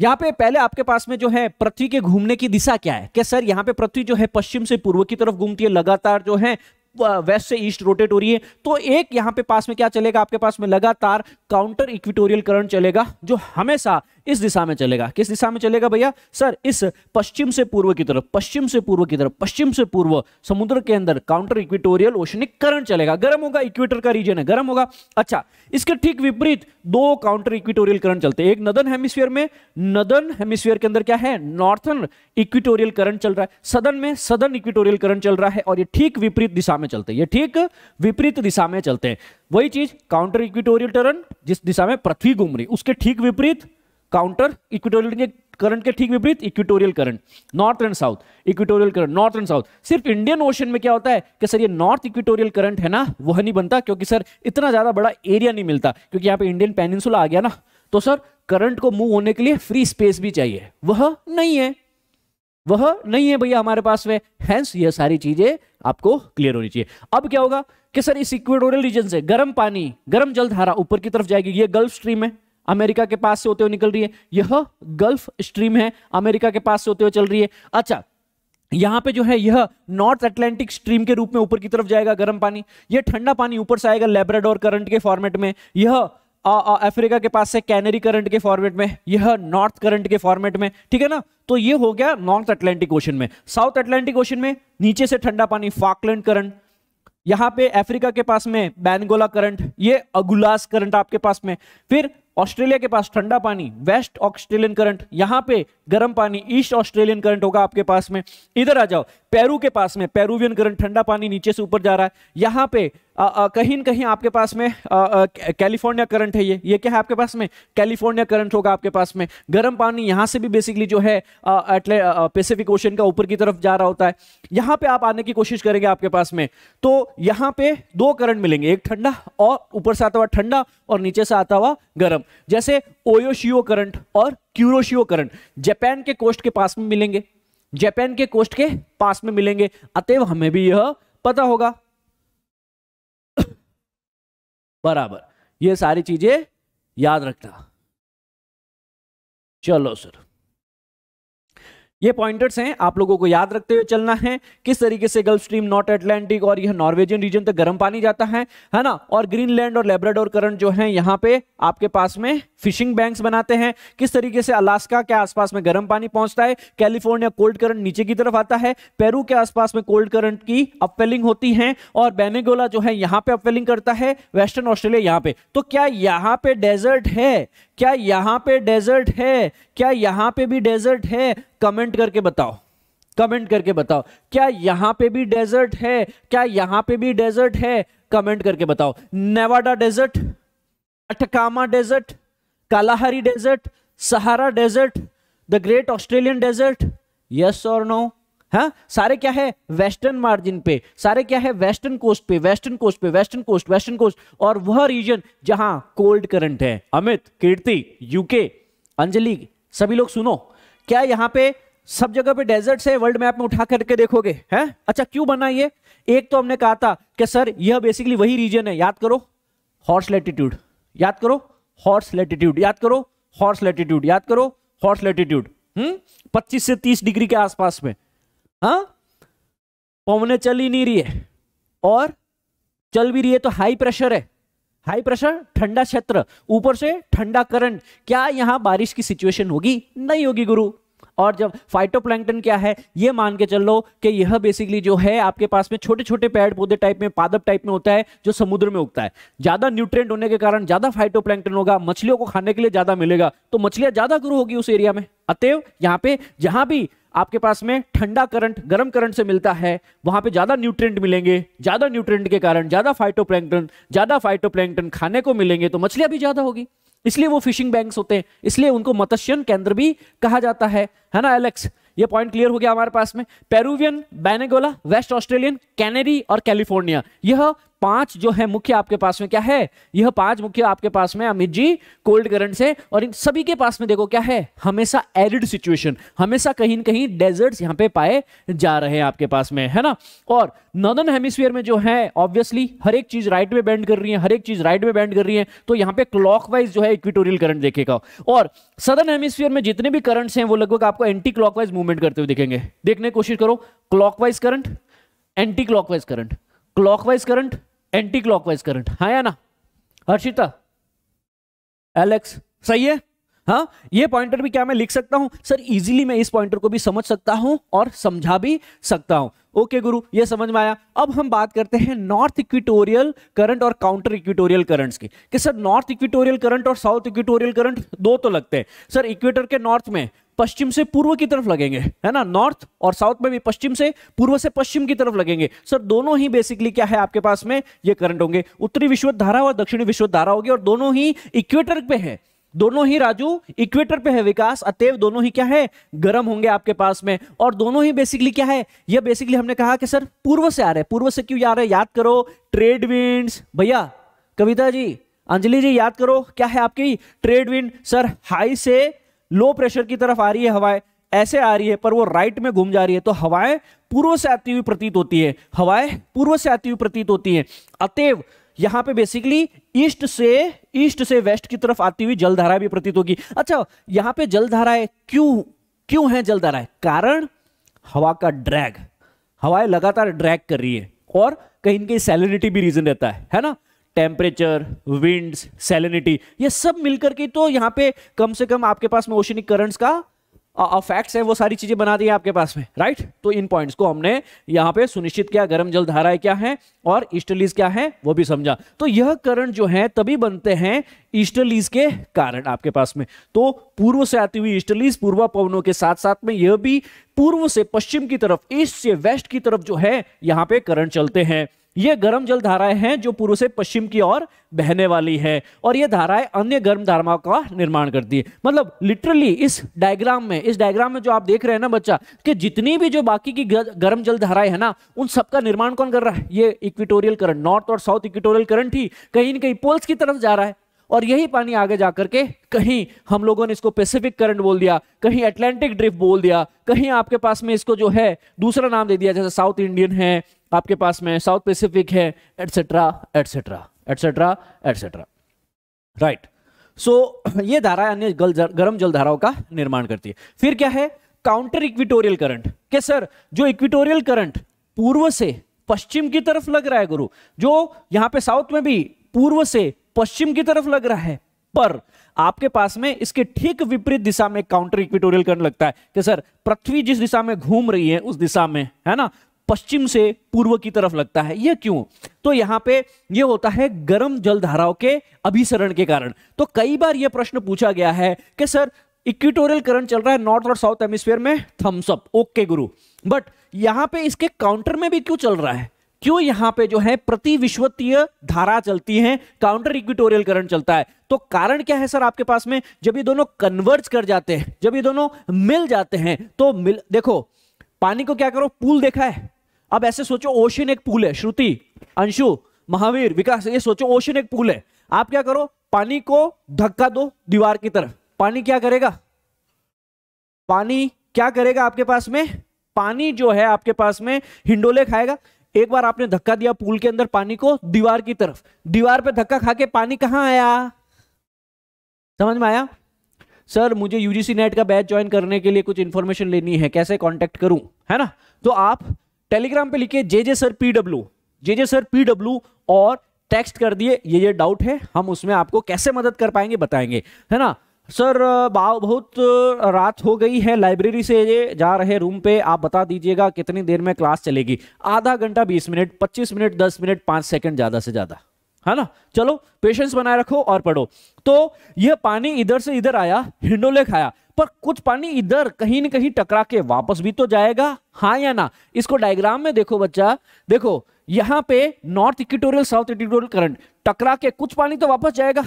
यहाँ पे पहले आपके पास में जो है पृथ्वी के घूमने की दिशा क्या है क्या सर यहाँ पे पृथ्वी जो है पश्चिम से पूर्व की तरफ घूमती है लगातार जो है वेस्ट से ईस्ट रोटेट हो रही है तो एक यहाँ पे पास में क्या चलेगा आपके पास में लगातार काउंटर इक्विटोरियल करंट चलेगा जो हमेशा इस दिशा में चलेगा किस दिशा में चलेगा भैया सर इस पश्चिम से पूर्व की तरफ पश्चिम से पूर्व की तरफ पश्चिम से पूर्व समुद्र के अंदर काउंटर इक्विटोरियल ओशनिक करंट चलेगा गर्म होगा इक्वेटर का रीजन है गर्म होगा अच्छा इसके ठीक विपरीत दो काउंटर इक्विटोरियल करंट चलते एक नदन हेमिस्फीयर में नदन हेमिस्फीयर के अंदर क्या है नॉर्थन इक्विटोरियल करंट चल रहा है सदन में सदन इक्विटोरियल करंट चल रहा है और ये ठीक विपरीत दिशा में चलते ये ठीक विपरीत दिशा में चलते हैं वही चीज काउंटर इक्विटोरियल टर्न जिस दिशा में पृथ्वी घूम रही उसके ठीक विपरीत काउंटर इक्विटोरियल करंट के ठीक विपरीत equatorial current north and south equatorial current north and south सिर्फ इंडियन ओशन में क्या होता है कि सर ये नॉर्थ इक्विटोरियल करंट है ना वह नहीं बनता क्योंकि सर इतना ज़्यादा बड़ा एरिया नहीं मिलता क्योंकि यहाँ पे इंडियन पेनिनसुला आ गया ना तो सर करंट को मूव होने के लिए फ्री स्पेस भी चाहिए वह नहीं है वह नहीं है भैया हमारे पास वे हैंस ये सारी चीजें आपको क्लियर होनी चाहिए अब क्या होगा कि सर इस इक्वेटोरियल रीजन से गर्म पानी गर्म जल धारा ऊपर की तरफ जाएगी ये गल्फ स्ट्रीम है अमेरिका के पास से होते हुए निकल रही है यह गल्फ स्ट्रीम है अमेरिका के पास से होते हुए चल रही है अच्छा यहां पे जो है यह नॉर्थ अटलांटिक स्ट्रीम के रूप में ऊपर की तरफ जाएगा गर्म पानी यह ठंडा पानी ऊपर से आएगा लेब्राडोर करंट के फॉर्मेट में यह अफ्रीका के पास से कैनरी करंट के फॉर्मेट में यह नॉर्थ करंट के फॉर्मेट में ठीक है ना तो यह हो गया नॉर्थ अटलांटिक ओशन में साउथ अटलांटिक ओशन में नीचे से ठंडा पानी फाकलैंड करंट यहां पे अफ्रीका के पास में बैनगोला करंट ये अगुलास करंट आपके पास में फिर ऑस्ट्रेलिया के पास ठंडा पानी वेस्ट ऑस्ट्रेलियन करंट यहां पे गर्म पानी ईस्ट ऑस्ट्रेलियन करंट होगा आपके पास में इधर आ जाओ पेरू के पास में पेरूवियन करंट ठंडा पानी नीचे से ऊपर जा रहा है यहां पे कहीं ना कहीं आपके पास में कैलिफोर्निया करंट है ये ये क्या है आपके पास में कैलिफोर्निया करंट होगा आपके पास में गर्म पानी यहां से भी बेसिकली जो है पेसिफिक ओशन का ऊपर की तरफ जा रहा होता है यहाँ पे आप आने की कोशिश करेंगे आपके पास में तो यहाँ पे दो करंट मिलेंगे एक ठंडा और ऊपर से आता हुआ ठंडा और नीचे से आता हुआ गर्म जैसे ओयोशियो करंट और क्यूरोशियो करंट जापान के कोस्ट के पास में मिलेंगे जापान के कोस्ट के पास में मिलेंगे अतएव हमें भी यह पता होगा बराबर यह सारी चीजें याद रखना चलो सर ये पॉइंटर्स हैं आप लोगों को याद रखते हुए चलना है किस तरीके से गल्फ स्ट्रीम नॉर्थ एटलांटिक और यह नॉर्वेजियन रीजन तक गर्म पानी जाता है है ना और ग्रीनलैंड और लेब्राडोर करंट जो है यहाँ पे आपके पास में फिशिंग बैंक्स बनाते हैं किस तरीके से अलास्का के आसपास में गर्म पानी पहुंचता है कैलिफोर्निया कोल्ड करंट नीचे की तरफ आता है पेरू के आसपास में कोल्ड करंट की अपवेलिंग होती है और बेनेगोला जो है यहाँ पे अपवेलिंग करता है वेस्टर्न ऑस्ट्रेलिया यहाँ पे तो क्या यहाँ पे डेजर्ट है क्या यहां पे डेजर्ट है क्या यहां पे भी डेजर्ट है कमेंट करके बताओ कमेंट करके बताओ क्या यहां पे भी डेजर्ट है क्या यहां पे भी डेजर्ट है कमेंट करके बताओ Nevada desert Atacama desert Kalahari desert Sahara desert the great Australian desert yes और नो हाँ सारे क्या है वेस्टर्न मार्जिन पे सारे क्या है वेस्टर्न कोस्ट पे वेस्टर्न कोस्ट पे वेस्टर्न कोस्ट वेस्टर्न कोस्ट और वह रीजन जहां कोल्ड करंट है अमित कीर्ति यूके अंजलि सभी लोग सुनो क्या यहां पे सब जगह पे डेजर्ट्स है वर्ल्ड मैप में उठा करके देखोगे हैं अच्छा क्यों बना ये एक तो हमने कहा था कि सर यह बेसिकली वही रीजन है याद करो हॉर्स लेटीट्यूड याद करो हॉर्स लेटीट्यूड याद करो हॉर्स लेटीट्यूड याद करो हॉर्स लेटीट्यूड हम्म 25 से 30 डिग्री के आसपास में हाँ पवने चल ही नहीं रही है और चल भी रही है तो हाई प्रेशर है हाई प्रेशर ठंडा क्षेत्र ऊपर से ठंडा करंट क्या यहाँ बारिश की सिचुएशन होगी नहीं होगी गुरु और जब फाइटोप्लैंकटन क्या है ये मान के चल लो कि यह बेसिकली जो है आपके पास में छोटे छोटे पेड़ पौधे टाइप में पादप टाइप में होता है जो समुद्र में उगता है ज्यादा न्यूट्रेंट होने के कारण ज्यादा फाइटोप्लैंकटन होगा मछलियों को खाने के लिए ज्यादा मिलेगा तो मछलियां ज्यादा ग्रो होगी उस एरिया में अतएव यहां पे जहां भी आपके पास में ठंडा करंट गर्म करंट से मिलता है वहां पे ज्यादा न्यूट्रिएंट मिलेंगे ज्यादा न्यूट्रिएंट के कारण ज्यादा फाइटोप्लैंकटन ज्यादा फाइटोप्लैंकटन खाने को मिलेंगे तो मछलियां भी ज्यादा होगी इसलिए वो फिशिंग बैंक्स होते हैं इसलिए उनको मत्स्यन केंद्र भी कहा जाता है है ना एलेक्स ये पॉइंट क्लियर हो गया हमारे पास में Peruvian Benguela west Australian Canary और कैलिफोर्निया यह पांच जो है मुख्य आपके पास में क्या है यह पांच मुख्य आपके पास में अमित जी कोल्ड करंट से और इन सभी के पास में देखो क्या है हमेशा एरिड सिचुएशन हमेशा कहीं ना कहीं डेजर्ट यहां पे पाए जा रहे हैं आपके पास में है ना और नॉर्दर्न हेमिस्फीयर में जो है ऑब्वियसली हर एक चीज राइट में बैंड कर रही है हर एक चीज राइट में बैंड कर रही है तो यहाँ पे क्लॉकवाइज जो है इक्विटोरियल करंट देखेगा और सदर्न हेमिस्फीयर में जितने भी करंट्स हैं वो लगभग आपको एंटी क्लॉकवाइज मूवमेंट करते हुए देखेंगे देखने की कोशिश करो clockwise current anti clockwise current clockwise current anti clockwise current हाँ या ना हर्षिता एलेक्स सही है हाँ ये पॉइंटर भी क्या मैं लिख सकता हूं सर इजीली मैं इस पॉइंटर को भी समझ सकता हूं और समझा भी सकता हूं ओके गुरु ये समझ में आया अब हम बात करते हैं नॉर्थ इक्विटोरियल करंट और काउंटर इक्विटोरियल करंट्स की कि सर नॉर्थ इक्विटोरियल करंट और साउथ इक्विटोरियल करंट दो तो लगते हैं सर इक्वेटर के नॉर्थ में पश्चिम से पूर्व की तरफ लगेंगे है ना नॉर्थ और साउथ में भी पश्चिम से पूर्व से पश्चिम की तरफ लगेंगे सर दोनों ही बेसिकली क्या है आपके पास में ये करंट होंगे उत्तरी विश्व धारा और दक्षिणी विश्व धारा होगी और दोनों ही इक्वेटर पे है दोनों ही राजू इक्वेटर पे है विकास अतएव दोनों ही क्या है गर्म होंगे आपके पास में और दोनों ही बेसिकली क्या है ये बेसिकली हमने कहा कि सर पूर्व से आ रहे पूर्व से क्यों आ रहे याद करो ट्रेड विंड भैया कविता जी अंजलि जी याद करो क्या है आपकी ट्रेड विंड सर हाई से लो प्रेशर की तरफ आ रही है हवाएं ऐसे आ रही है पर वो राइट में घूम जा रही है तो हवाएं पूर्व से आती हुई प्रतीत होती है हवाएं पूर्व से आती हुई प्रतीत होती है अतएव यहां पे बेसिकली ईस्ट से ईस्ट से वेस्ट की तरफ आती हुई जलधारा भी प्रतीत होगी अच्छा यहां पे जलधाराएं क्यों क्यों है जलधाराएं कारण हवा का ड्रैग हवाएं लगातार ड्रैग कर रही है और कहीं ना कहीं सैलिनिटी भी रीजन रहता है है ना टेम्परेचर विंड्स सेलिनिटी ये सब मिलकर के तो यहाँ पे कम से कम आपके पास में ओशनिक करंट्स का फैक्ट्स है वो सारी चीजें बना दी है आपके पास में राइट तो इन पॉइंट्स को हमने यहाँ पे सुनिश्चित किया गर्म जल धाराएं क्या है और ईस्टर्लीज क्या है वो भी समझा तो यह करंट जो है तभी बनते हैं ईस्टर्लीज के कारण आपके पास में तो पूर्व से आती हुई ईस्टर्लीज पूर्वा पवनों के साथ साथ में यह भी पूर्व से पश्चिम की तरफ ईस्ट से वेस्ट की तरफ जो है यहाँ पे करंट चलते हैं ये गर्म जल धाराएं हैं जो पूर्व से पश्चिम की ओर बहने वाली है और ये धाराएं अन्य गर्म धाराओं का निर्माण करती है मतलब लिटरली इस डायग्राम में इस डायग्राम में जो आप देख रहे हैं ना बच्चा कि जितनी भी जो बाकी की गर्म जल धाराएं है ना उन सबका निर्माण कौन कर रहा है ये इक्विटोरियल करंट नॉर्थ और साउथ इक्विटोरियल करंट ही कहीं ना कहीं पोल्स की तरफ जा रहा है और यही पानी आगे जा करके कहीं हम लोगों ने इसको पैसिफिक करंट बोल दिया कहीं अटलांटिक ड्रिफ्ट बोल दिया कहीं आपके पास में इसको जो है दूसरा नाम दे दिया जैसे साउथ इंडियन है आपके पास में साउथ पैसिफिक है etcetera etcetera etcetera etcetera right so ये धाराएं अन्य गर्म जल धाराओं का निर्माण करती है फिर क्या है काउंटर इक्विटोरियल करंट के सर जो इक्विटोरियल करंट पूर्व से पश्चिम की तरफ लग रहा है गुरु जो यहां पे साउथ में भी पूर्व से पश्चिम की तरफ लग रहा है पर आपके पास में इसके ठीक विपरीत दिशा में काउंटर इक्विटोरियल करंट लगता है कि सर पृथ्वी जिस दिशा में घूम रही है उस दिशा में है ना पश्चिम से पूर्व की तरफ लगता है यह क्यों तो यहाँ पे यह होता है गर्म जल धाराओं के अभिसरण के कारण तो कई बार यह प्रश्न पूछा गया है कि सर इक्विटोरियल करंट चल रहा है नॉर्थ और साउथ हेमिस्फेयर में थम्सअप ओके गुरु बट यहाँ पे इसके काउंटर में भी क्यों चल रहा है क्यों यहां पे जो है प्रति विश्वतीय धारा चलती है काउंटर इक्विटोरियल करंट चलता है तो कारण क्या है सर आपके पास में जब ये दोनों कन्वर्ज कर जाते हैं जब ये दोनों मिल जाते हैं तो मिल देखो पानी को क्या करो पूल देखा है अब ऐसे सोचो ओशन एक पूल है श्रुति अंशु महावीर विकास ये सोचो ओशन एक पूल है आप क्या करो पानी को धक्का दो दीवार की तरफ पानी क्या करेगा पानी क्या करेगा आपके पास में पानी जो है आपके पास में हिंडोले खाएगा एक बार आपने धक्का दिया पूल के अंदर पानी को दीवार की तरफ दीवार पे धक्का खा के पानी कहां आया समझ में आया सर मुझे यूजीसी नेट का बैच ज्वाइन करने के लिए कुछ इंफॉर्मेशन लेनी है कैसे कांटेक्ट करूं है ना तो आप टेलीग्राम पे लिखिए J J sir P W J J sir P W और टेक्स्ट कर दिए ये ये डाउट है हम उसमें आपको कैसे मदद कर पाएंगे बताएंगे है ना सर बहुत रात हो गई है लाइब्रेरी से ये जा रहे रूम पे आप बता दीजिएगा कितनी देर में क्लास चलेगी आधा घंटा बीस मिनट पच्चीस मिनट दस मिनट पाँच सेकंड ज़्यादा से ज़्यादा है ना चलो पेशेंस बनाए रखो और पढ़ो तो यह पानी इधर से इधर आया हिंडोले खाया पर कुछ पानी इधर कहीं ना कहीं टकरा के वापस भी तो जाएगा हाँ या ना इसको डायग्राम में देखो बच्चा देखो यहां पे north equatorial south equatorial current टकरा के कुछ पानी तो वापस जाएगा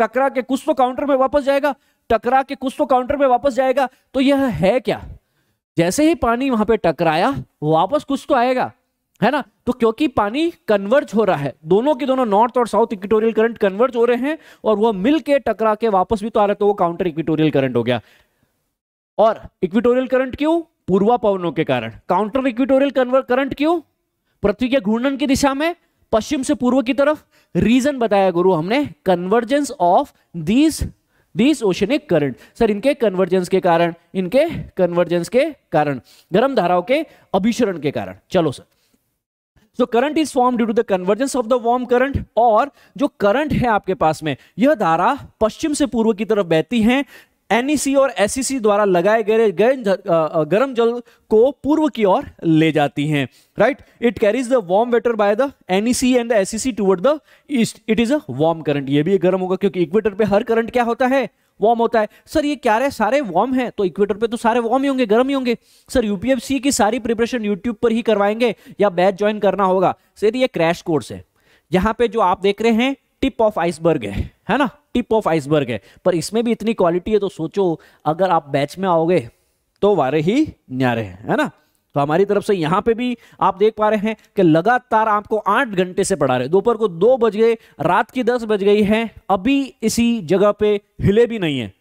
टकरा के कुछ तो काउंटर में वापस जाएगा टकरा के कुछ तो काउंटर में वापस जाएगा तो यह है क्या जैसे ही पानी वहां पे टकराया वापस कुछ तो आएगा है ना तो क्योंकि पानी कन्वर्ज हो रहा है दोनों के दोनों नॉर्थ और साउथ इक्विटोरियल करंट कन्वर्ज हो रहे हैं और वह मिलकर टकरा के वापस भी तो आ रहे तो वो काउंटर इक्विटोरियल करंट हो गया और इक्विटोरियल करंट क्यों पूर्वा पवनों के कारण काउंटर इक्विटोरियल करंट क्यों पृथ्वी के घूर्णन की दिशा में पश्चिम से पूर्व की तरफ रीजन बताया गुरु हमने convergence of these these oceanic current sir इनके कन्वर्जेंस के कारण इनके कन्वर्जेंस के कारण गर्म धाराओं के अभिशरण के कारण चलो sir so current is form due to the convergence of the warm current और जो करंट है आपके पास में यह धारा पश्चिम से पूर्व की तरफ बहती है एनईसी और एसईसी द्वारा लगाए गए गर्म जल को पूर्व की ओर ले जाती हैं right it carries the warm water by the NEC and the SEC toward the east it is a warm current ये भी गर्म होगा क्योंकि इक्वेटर पे हर करंट क्या होता है वार्म होता है सर ये क्या रहे सारे वार्म हैं तो इक्वेटर पे तो सारे वार्म ही होंगे गर्म ही होंगे सर यूपीएफसी की सारी प्रिपरेशन यूट्यूब पर ही करवाएंगे या बैच ज्वाइन करना होगा सर ये क्रैश कोर्स है यहाँ पे जो आप देख रहे हैं टिप ऑफ आइसबर्ग है है ना टिप ऑफ आइसबर्ग है पर इसमें भी इतनी क्वालिटी है तो सोचो अगर आप बैच में आओगे तो वारे ही न्यारे हैं है ना तो हमारी तरफ से यहां पे भी आप देख पा रहे हैं कि लगातार आपको आठ घंटे से पढ़ा रहे दोपहर को दो बज गए रात की दस बज गई है अभी इसी जगह पे हिले भी नहीं है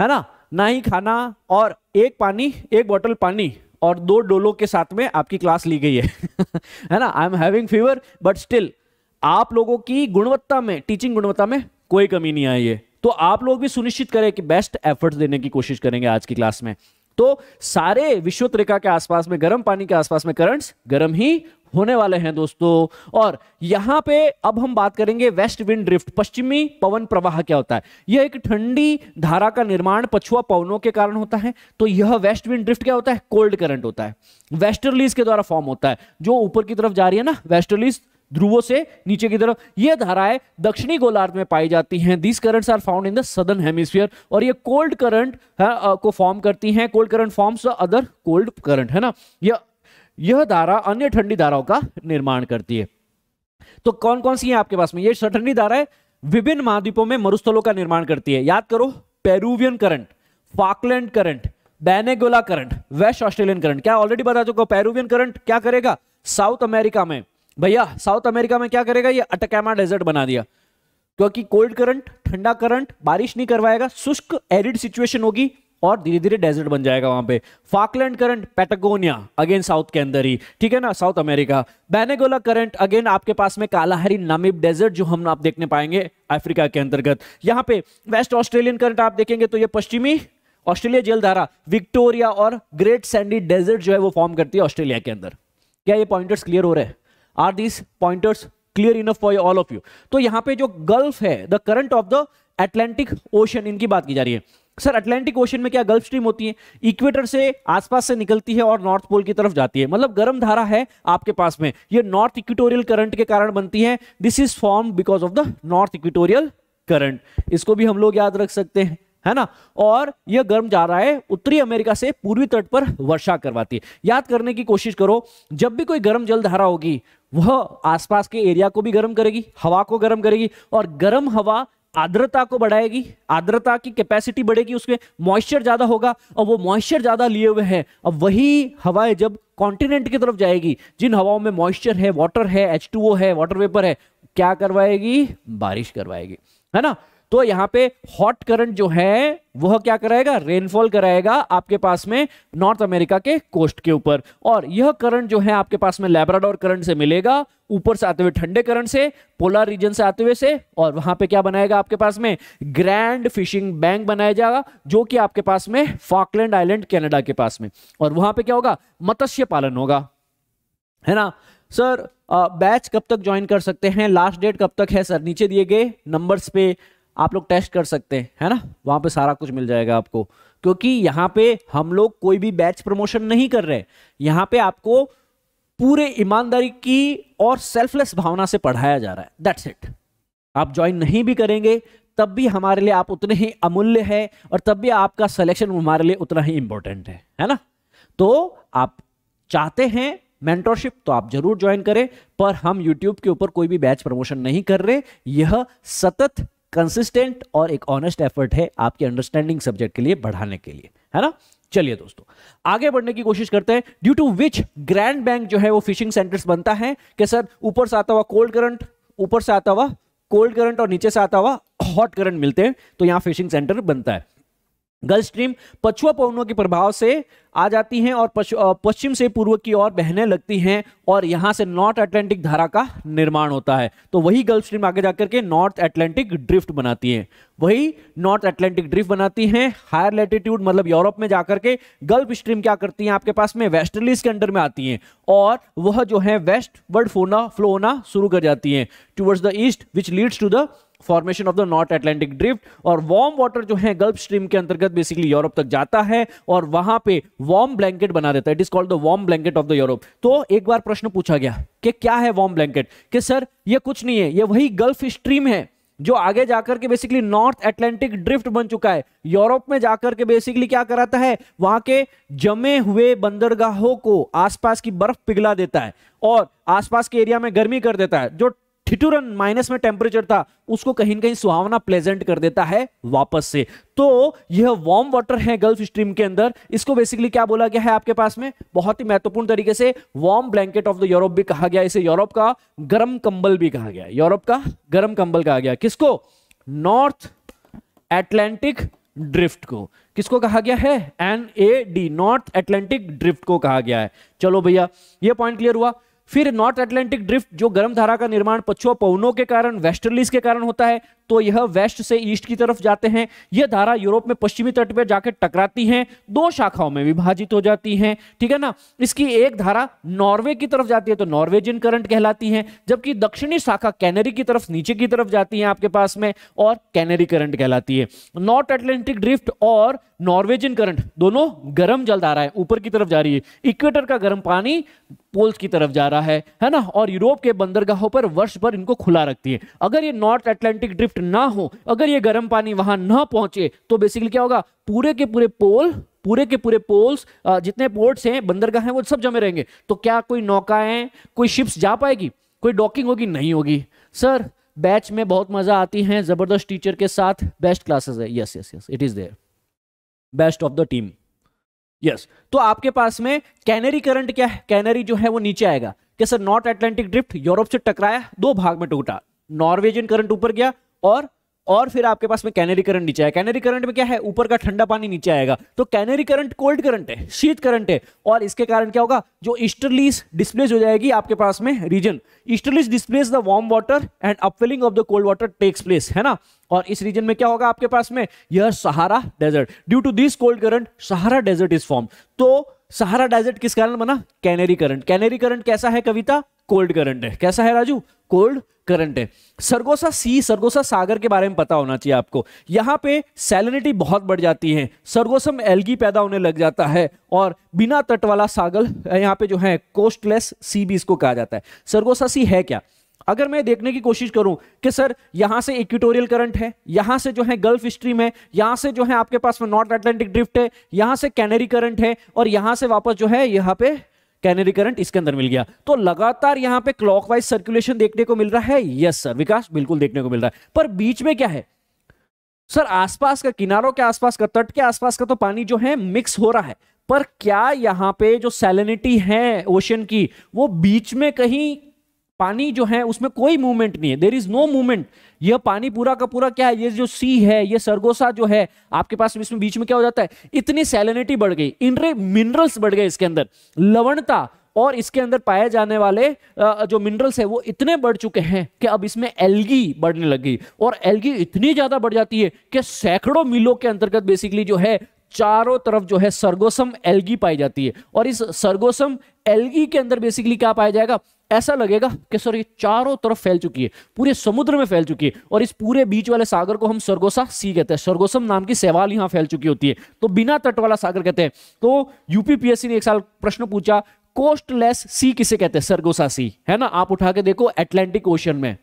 है ना ना ही खाना और एक पानी एक बॉटल पानी और दो डोलो के साथ में आपकी क्लास ली गई है है ना I am having fever but still आप लोगों की गुणवत्ता में टीचिंग गुणवत्ता में कोई कमी नहीं आई है तो आप लोग भी सुनिश्चित करें कि बेस्ट एफर्ट्स देने की कोशिश करेंगे आज की क्लास में तो सारे विश्व रेखा के आसपास में गर्म पानी के आसपास में करंट्स गर्म ही होने वाले हैं दोस्तों और यहां पे अब हम बात करेंगे वेस्ट विंड ड्रिफ्ट पश्चिमी पवन प्रवाह क्या होता है यह एक ठंडी धारा का निर्माण पछुआ पवनों के कारण होता है तो यह वेस्ट विंड ड्रिफ्ट क्या होता है कोल्ड करंट होता है वेस्टर्लीज के द्वारा फॉर्म होता है जो ऊपर की तरफ जा रही है ना वेस्टर्लीज ध्रुवों से नीचे की तरफ ये धाराएं दक्षिणी गोलार्ध में पाई जाती हैं these currents are found in the southern hemisphere और ये कोल्ड करंट हाँ, को फॉर्म करती हैं cold current forms other cold current है ना यह यह धारा अन्य ठंडी धाराओं का निर्माण करती है तो कौन कौन सी है आपके पास में ये ठंडी धाराएं विभिन्न महाद्वीपों में मरुस्थलों का निर्माण करती है याद करो Peruvian current Falkland current Benguela current west Australian current क्या ऑलरेडी बता चुका पेरुवियन करंट क्या करेगा साउथ अमेरिका में भैया साउथ अमेरिका में क्या करेगा ये अटकैमा डेजर्ट बना दिया क्योंकि कोल्ड करंट ठंडा करंट बारिश नहीं करवाएगा शुष्क एरिड सिचुएशन होगी और धीरे धीरे डेजर्ट बन जाएगा वहां पे Falkland current Patagonia again south के अंदर ही ठीक है ना south America Benguela current again आपके पास में कालाहरी नामिब डेजर्ट जो हम आप देखने पाएंगे अफ्रीका के अंतर्गत यहाँ पे वेस्ट ऑस्ट्रेलियन करंट आप देखेंगे तो ये पश्चिमी ऑस्ट्रेलिया जेलधारा विक्टोरिया और ग्रेट सैंडी डेजर्ट जो है वो फॉर्म करती है ऑस्ट्रेलिया के अंदर क्या ये पॉइंटर्स क्लियर हो रहे हैं are these pointers clear enough for all of you तो यहाँ पे जो गल्फ है the current of the Atlantic Ocean इनकी बात की जा रही है सर अटलांटिक ओशन में क्या गल्फ स्ट्रीम होती है इक्वेटर से आसपास से निकलती है और नॉर्थ पोल की तरफ जाती है मतलब गर्म धारा है आपके पास में ये नॉर्थ इक्वेटोरियल करंट के कारण बनती है this is form because of the North Equatorial Current इसको भी हम लोग याद रख सकते हैं है ना और यह गर्म जा रहा है उत्तरी अमेरिका से पूर्वी तट पर वर्षा करवाती है याद करने की कोशिश करो जब भी कोई गर्म जल धारा होगी वह आसपास के एरिया को भी गर्म करेगी हवा को गर्म करेगी और गर्म हवा आर्द्रता को बढ़ाएगी आर्द्रता की कैपेसिटी बढ़ेगी उसमें मॉइस्चर ज़्यादा होगा और वो मॉइस्चर ज़्यादा लिए हुए हैं अब वही हवाएं जब कॉन्टिनेंट की तरफ जाएगी जिन हवाओं में मॉइस्चर है वाटर है एच है वाटर वेपर है क्या करवाएगी बारिश करवाएगी है ना तो यहां पे हॉट करंट जो है वह क्या कराएगा रेनफॉल कराएगा आपके पास में नॉर्थ अमेरिका के कोस्ट के ऊपर और यह करंट जो है आपके पास में लेबराडोर करंट से मिलेगा ऊपर से आते हुए ठंडे करंट से पोलर रीजन से आते हुए से और वहां पे क्या बनाएगा आपके पास में ग्रैंड फिशिंग बैंक बनाया जाएगा जो कि आपके पास में फॉकलैंड आइलैंड कैनेडा के पास में और वहां पर क्या होगा मत्स्य पालन होगा है ना सर बैच कब तक ज्वाइन कर सकते हैं लास्ट डेट कब तक है सर नीचे दिए गए नंबर्स पे आप लोग टेस्ट कर सकते हैं है ना वहां पे सारा कुछ मिल जाएगा आपको क्योंकि यहां पे हम लोग कोई भी बैच प्रमोशन नहीं कर रहे यहाँ पे आपको पूरे ईमानदारी की और सेल्फलेस भावना से पढ़ाया जा रहा है दैट्स इट आप ज्वाइन नहीं भी करेंगे तब भी हमारे लिए आप उतने ही अमूल्य है और तब भी आपका सिलेक्शन हमारे लिए उतना ही इंपॉर्टेंट है है ना तो आप चाहते हैं मेंटरशिप तो आप जरूर ज्वाइन करें पर हम यूट्यूब के ऊपर कोई भी बैच प्रमोशन नहीं कर रहे यह सतत कंसिस्टेंट और एक ऑनेस्ट एफर्ट है आपकी अंडरस्टैंडिंग सब्जेक्ट के लिए बढ़ाने के लिए है ना चलिए दोस्तों आगे बढ़ने की कोशिश करते हैं due to which Grand Bank जो है वो फिशिंग सेंटर्स बनता है कि सर ऊपर से आता हुआ कोल्ड करंट ऊपर से आता हुआ कोल्ड करंट और नीचे से आता हुआ हॉट करंट मिलते हैं तो यहां फिशिंग सेंटर बनता है गल्फ स्ट्रीम पछुआ पवनों के प्रभाव से आ जाती हैं और पश्चिम से पूर्व की ओर बहने लगती हैं और यहां से नॉर्थ अटलांटिक धारा का निर्माण होता है तो वही गल्फ स्ट्रीम आगे जाकर के नॉर्थ अटलांटिक ड्रिफ्ट बनाती है वही नॉर्थ अटलांटिक ड्रिफ्ट बनाती है हायर लेटिट्यूड मतलब यूरोप में जाकर के गल्फ स्ट्रीम क्या करती हैं आपके पास में वेस्टर्लीज के अंडर में आती हैं और वह जो है वेस्ट वर्ड फोना फ्लो होना शुरू कर जाती हैं towards the east which leads to the formation of the North Atlantic Drift और वार्म वाटर जो है गल्फ स्ट्रीम के अंतर्गत बेसिकली यूरोप तक जाता है और वहां पे वार्म ब्लैंकेट बना देता है it is called the warm blanket of the Europe तो एक बार प्रश्न पूछा गया कि क्या है वार्म ब्लैंकेट कि सर ये कुछ नहीं है ये वही गल्फ स्ट्रीम है जो आगे जाकर के बेसिकली नॉर्थ एटलांटिक ड्रिफ्ट बन चुका है यूरोप में जाकर के बेसिकली क्या कराता है वहां के जमे हुए बंदरगाहों को आसपास की बर्फ पिघला देता है और आसपास के एरिया में गर्मी कर देता है जो ठिठुरन माइनस में टेम्परेचर था उसको कहीं ना कहीं सुहावना प्लेजेंट कर देता है वापस से तो यह वार्म वाटर है गल्फ स्ट्रीम के अंदर इसको बेसिकली क्या बोला गया है आपके पास में बहुत ही महत्वपूर्ण तरीके से warm blanket of the Europe भी कहा गया इसे यूरोप का गर्म कंबल भी कहा गया यूरोप का गर्म कंबल कहा गया किसको नॉर्थ एटलांटिक ड्रिफ्ट को किसको कहा गया है N A D North Atlantic Drift को कहा गया है चलो भैया ये पॉइंट क्लियर हुआ फिर नॉर्थ एटलांटिक ड्रिफ्ट जो गर्म धारा का निर्माण पछुआ पवनों के कारण वेस्टर्लीज के कारण होता है तो यह वेस्ट से ईस्ट की तरफ जाते हैं यह धारा यूरोप में पश्चिमी तट पर जाकर टकराती है दो शाखाओं में विभाजित हो जाती है ठीक है ना इसकी एक धारा नॉर्वे की तरफ जाती है तो नॉर्वेजियन करंट कहलाती है जबकि दक्षिणी शाखा कैनरी की तरफ नीचे की तरफ जाती है आपके पास में और कैनरी करंट कहलाती है नॉर्थ एटलांटिक ड्रिफ्ट और नॉर्वेजियन करंट दोनों गर्म जल धारा है ऊपर की तरफ जा रही है इक्वेटर का गर्म पानी पोल्स की तरफ जा रहा है है ना और यूरोप के बंदरगाहों पर वर्ष भर इनको खुला रखती है अगर ये नॉर्थ एटलांटिक ड्रिफ्ट शिफ्ट ना हो अगर ये गर्म पानी वहां ना पहुंचे तो बेसिकली क्या होगा पूरे के पूरे पोल पूरे के पूरे पोल्स जितने पोर्ट्स हैं बंदरगाह हैं वो सब जमे रहेंगे तो क्या कोई नौकाएं कोई शिप्स जा पाएगी कोई डॉकिंग होगी नहीं होगी सर बैच में बहुत मजा आती है जबरदस्त टीचर के साथ बेस्ट क्लासेस है yes yes yes it is there best of the team yes तो आपके पास में कैनरी करंट क्या है कैनरी जो है वो नीचे आएगा कि sir North Atlantic Drift Europe से टकराया दो भाग में टूटा नॉर्वेजियन करंट ऊपर गया और और फिर आपके पास में कैनरी करंट नीचे आया कैनरी करंट में क्या है ऊपर का ठंडा पानी नीचे आएगा तो कैनरी करंट कोल्ड करंट है शीत करंट है और इसके कारण क्या होगा जो ईस्टरलीस डिस्प्लेस हो जाएगी आपके पास में region easterlies displace the warm water and upwelling of the cold water takes place है ना और इस रीजन में क्या होगा आपके पास में यह Sahara desert due to this cold current Sahara desert is form तो सहारा डेजर्ट किस कारण बना कैनरी करंट कैनरी करंट कैसा है कविता कोल्ड करंट है कैसा है राजू कोल्ड करंट है सरगोसा सी सरगोसा सागर के बारे में पता होना चाहिए आपको यहाँ पे सैलिनिटी बहुत बढ़ जाती है सरगोसा में पैदा होने लग जाता है और बिना तट वाला सागर यहाँ पे जो है कोस्टलेस सी भी इसको कहा जाता है सरगोसा सी है क्या अगर मैं देखने की कोशिश करूं कि सर यहां से इक्विटोरियल करंट है यहां से जो है गल्फ स्ट्रीम है यहां से जो है आपके पास में नॉर्थ अटलांटिक ड्रिफ्ट है यहां से कैनरी करंट है और यहां से वापस जो है यहां पे कैनरी करंट इसके अंदर मिल गया तो लगातार यहां पे क्लॉकवाइज सर्कुलेशन देखने को मिल रहा है यस सर विकास बिल्कुल देखने को मिल रहा है पर बीच में क्या है सर आसपास का किनारों के आसपास का तट के आसपास का तो पानी जो है मिक्स हो रहा है पर क्या यहां पे जो सैलिनिटी है ओशन की वो बीच में कहीं पानी जो है उसमें कोई मूवमेंट नहीं है देर इज नो मूवमेंट यह पानी पूरा का पूरा क्या है ये जो सी है ये सरगोसा जो है आपके पास इसमें बीच में क्या हो जाता है इतनी सैलिनिटी बढ़ गई इनरे मिनरल्स बढ़ गए इसके अंदर लवणता और इसके अंदर पाए जाने वाले जो मिनरल्स है वो इतने बढ़ चुके हैं कि अब इसमें एलगी बढ़ने लगी और एलगी इतनी ज्यादा बढ़ जाती है कि सैकड़ों मिलों के अंतर्गत बेसिकली जो है चारों तरफ जो है सरगोसम एलगी पाई जाती है और इस सरगोसम एलगी के अंदर बेसिकली क्या पाया जाएगा ऐसा लगेगा कि सर ये चारों तरफ फैल चुकी है पूरे समुद्र में फैल चुकी है और इस पूरे बीच वाले सागर को हम सरगोसा सी कहते हैं सरगोसम नाम की सेवाल यहां फैल चुकी होती है तो बिना तट वाला सागर कहते हैं तो यूपीपीएससी ने एक साल प्रश्न पूछा कोस्टलेस सी किसे कहते हैं सरगोसा सी है ना आप उठा के देखो एटलांटिक ओशन में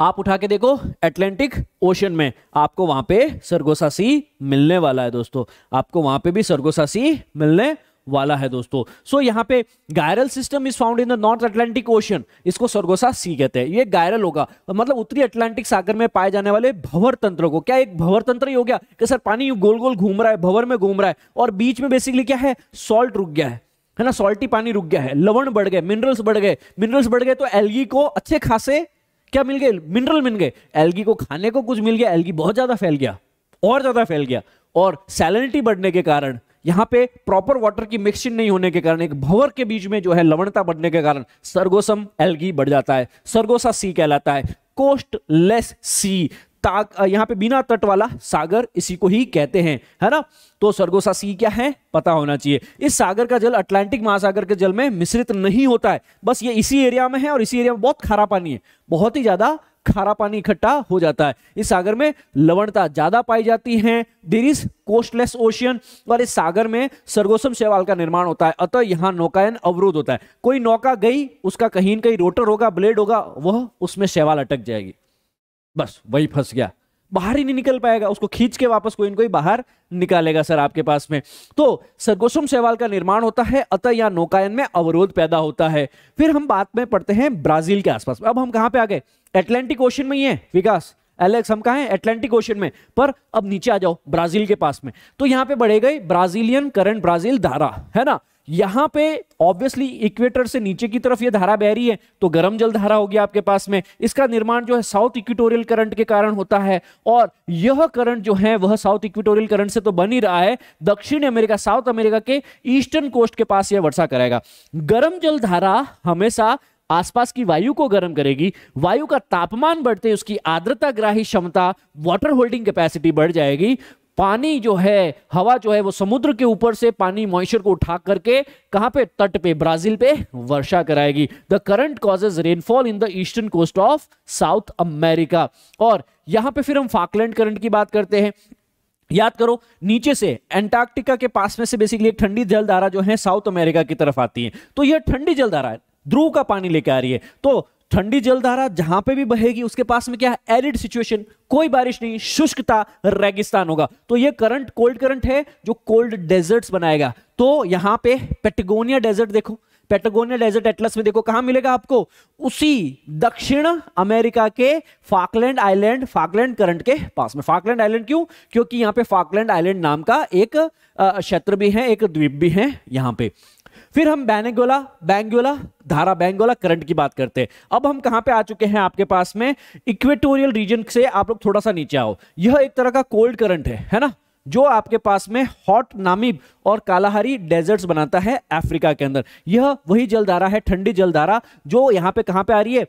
आप उठा के देखो एटलांटिक ओशन में आपको वहां पे सरगोसा सी मिलने वाला है दोस्तों आपको वहां पे भी सरगोसा सी मिलने वाला है दोस्तों सो so, यहाँ पे gyral system is found in the North Atlantic Ocean इसको सरगोसा सी कहते हैं ये गायरल होगा मतलब उत्तरी अटलांटिक सागर में पाए जाने वाले भवर तंत्र को क्या एक भवर तंत्र ही हो गया कि सर पानी गोल गोल घूम रहा है भवर में घूम रहा है और बीच में बेसिकली क्या है सॉल्ट रुक गया है है ना सॉल्टी पानी रुक गया है लवण बढ़ गए मिनरल्स बढ़ गए मिनरल्स बढ़ गए तो एलगी को अच्छे खासे क्या मिल गए मिनरल मिल गए एलगी को खाने को कुछ मिल गया एलगी बहुत ज्यादा फैल गया और ज्यादा फैल गया और सैलिनिटी बढ़ने के कारण यहाँ पे प्रॉपर वाटर की मिक्सिंग नहीं होने के कारण एक भंवर के बीच में जो है लवणता बढ़ने के कारण सरगोसम एलगी बढ़ जाता है सरगोसा सी कहलाता है कोस्ट लेस सी ताक यहाँ पे बिना तट वाला सागर इसी को ही कहते हैं है ना तो सरगोसा सी क्या है पता होना चाहिए इस सागर का जल अटलांटिक महासागर के जल में मिश्रित नहीं होता है बस ये इसी एरिया में है और इसी एरिया में बहुत खारा पानी है बहुत ही ज्यादा खारा पानी इकट्ठा हो जाता है इस सागर में लवणता ज्यादा पाई जाती है देर इज कोस्टलेस ओशियन और इस सागर में सरगोसम शैवाल का निर्माण होता है अतः यहाँ नौकायन अवरुद्ध होता है कोई नौका गई उसका कहीं ना कहीं रोटर होगा ब्लेड होगा वह उसमें शैवाल अटक जाएगी बस वही फंस गया बाहर ही नहीं निकल पाएगा उसको खींच के वापस कोई कोई बाहर निकालेगा सर आपके पास में तो सरगोशम सेवाल का निर्माण होता है अतः या नौकायन में अवरोध पैदा होता है फिर हम बात में पढ़ते हैं ब्राजील के आसपास अब हम कहां पे आ गए एटलांटिक ओशन में ही है विकास एलेक्स हम कहा है एटलांटिक ओशन में पर अब नीचे आ जाओ ब्राजील के पास में तो यहां पे बढ़े गए ब्राजीलियन करंट ब्राजील धारा है ना यहां पे ऑब्वियसली इक्वेटर से नीचे की तरफ ये धारा बह रही है तो गर्म जल धारा होगी आपके पास में इसका निर्माण जो है साउथ इक्विटोरियल करंट के कारण होता है और यह करंट जो है वह साउथ इक्विटोरियल करंट से तो बन ही रहा है दक्षिण अमेरिका साउथ अमेरिका के ईस्टर्न कोस्ट के पास यह वर्षा करेगा गर्म जल धारा हमेशा आसपास की वायु को गर्म करेगी वायु का तापमान बढ़ते उसकी आर्द्रता ग्राही क्षमता वाटर होल्डिंग कैपेसिटी बढ़ जाएगी पानी जो है हवा जो है वो समुद्र के ऊपर से पानी मॉइस्चर को उठा करके कहां पे तट पे ब्राजील पे वर्षा कराएगी the current causes rainfall in the eastern coast of South America और यहां पे फिर हम फाकलैंड करंट की बात करते हैं याद करो नीचे से एंटार्क्टिका के पास में से बेसिकली एक ठंडी जलधारा जो है साउथ अमेरिका की तरफ आती है तो यह ठंडी जलधारा ध्रुव का पानी लेके आ रही है तो ठंडी जलधारा जहां पे भी बहेगी उसके पास में क्या है एरिड सिचुएशन कोई बारिश नहीं शुष्कता रेगिस्तान होगा तो ये करंट कोल्ड करंट है जो कोल्ड डेजर्ट्स बनाएगा तो यहां पे पेटगोनिया डेजर्ट देखो पेटेगोनिया डेजर्ट एटलस में देखो कहां मिलेगा आपको उसी दक्षिण अमेरिका के फाकलैंड आइलैंड फाकलैंड करंट के पास में फाकलैंड आइलैंड क्यों क्योंकि यहां पे फाकलैंड आइलैंड नाम का एक क्षेत्र भी है एक द्वीप भी है यहां पे फिर हम बैनेगोला बैंगोला धारा बैंगोला करंट की बात करते हैं अब हम कहां पे आ चुके हैं आपके पास में इक्वेटोरियल रीजन से आप लोग थोड़ा सा नीचे आओ यह एक तरह का कोल्ड करंट है है ना जो आपके पास में हॉट नामिब और कालाहारी डेजर्ट्स बनाता है अफ्रीका के अंदर यह वही जलधारा है ठंडी जलधारा जो यहाँ पे कहाँ पे आ रही है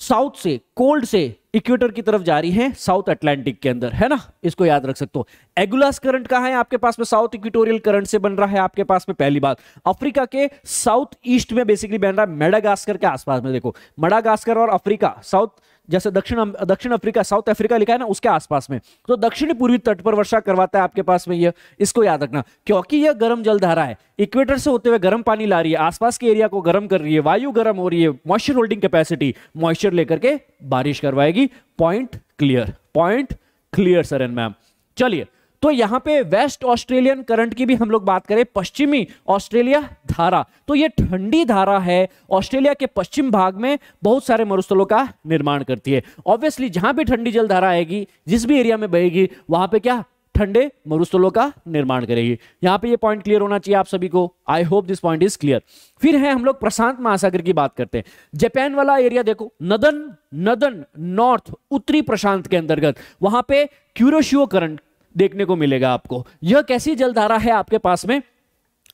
साउथ से कोल्ड से इक्वेटर की तरफ जा रही है साउथ अटलांटिक के अंदर है ना इसको याद रख सकते हो एगुलास करंट कहा है आपके पास में साउथ इक्वेटोरियल करंट से बन रहा है आपके पास में पहली बात अफ्रीका के साउथ ईस्ट में बेसिकली बन रहा है मेडागास्कर के आसपास में देखो मेडागास्कर और अफ्रीका साउथ जैसे दक्षिण दक्षिण अफ्रीका साउथ अफ्रीका लिखा है ना उसके आसपास में तो दक्षिण पूर्वी तट पर वर्षा करवाता है आपके पास में ये इसको याद रखना क्योंकि यह गर्म जलधारा है इक्वेटर से होते हुए गर्म पानी ला रही है आसपास के एरिया को गर्म कर रही है वायु गर्म हो रही है मॉइस्चर होल्डिंग कैपेसिटी मॉइस्चर लेकर के बारिश करवाएगी point clear point clear sir and ma'am चलिए तो यहां पे वेस्ट ऑस्ट्रेलियन करंट की भी हम लोग बात करें पश्चिमी ऑस्ट्रेलिया धारा तो ये ठंडी धारा है ऑस्ट्रेलिया के पश्चिम भाग में बहुत सारे मरुस्थलों का निर्माण करती है ऑब्वियसली जहां भी ठंडी जल धारा आएगी जिस भी एरिया में बहेगी वहां पर क्या ठंडे मरुस्थलों का निर्माण करेगी यहां पे ये पॉइंट क्लियर होना चाहिए आप सभी को I hope this point is clear फिर है हम लोग प्रशांत महासागर की बात करते हैं जापान वाला एरिया देखो नदन नदन नॉर्थ उत्तरी प्रशांत के अंतर्गत वहां पे क्यूरोशियो करंट देखने को मिलेगा आपको यह कैसी जलधारा है आपके पास में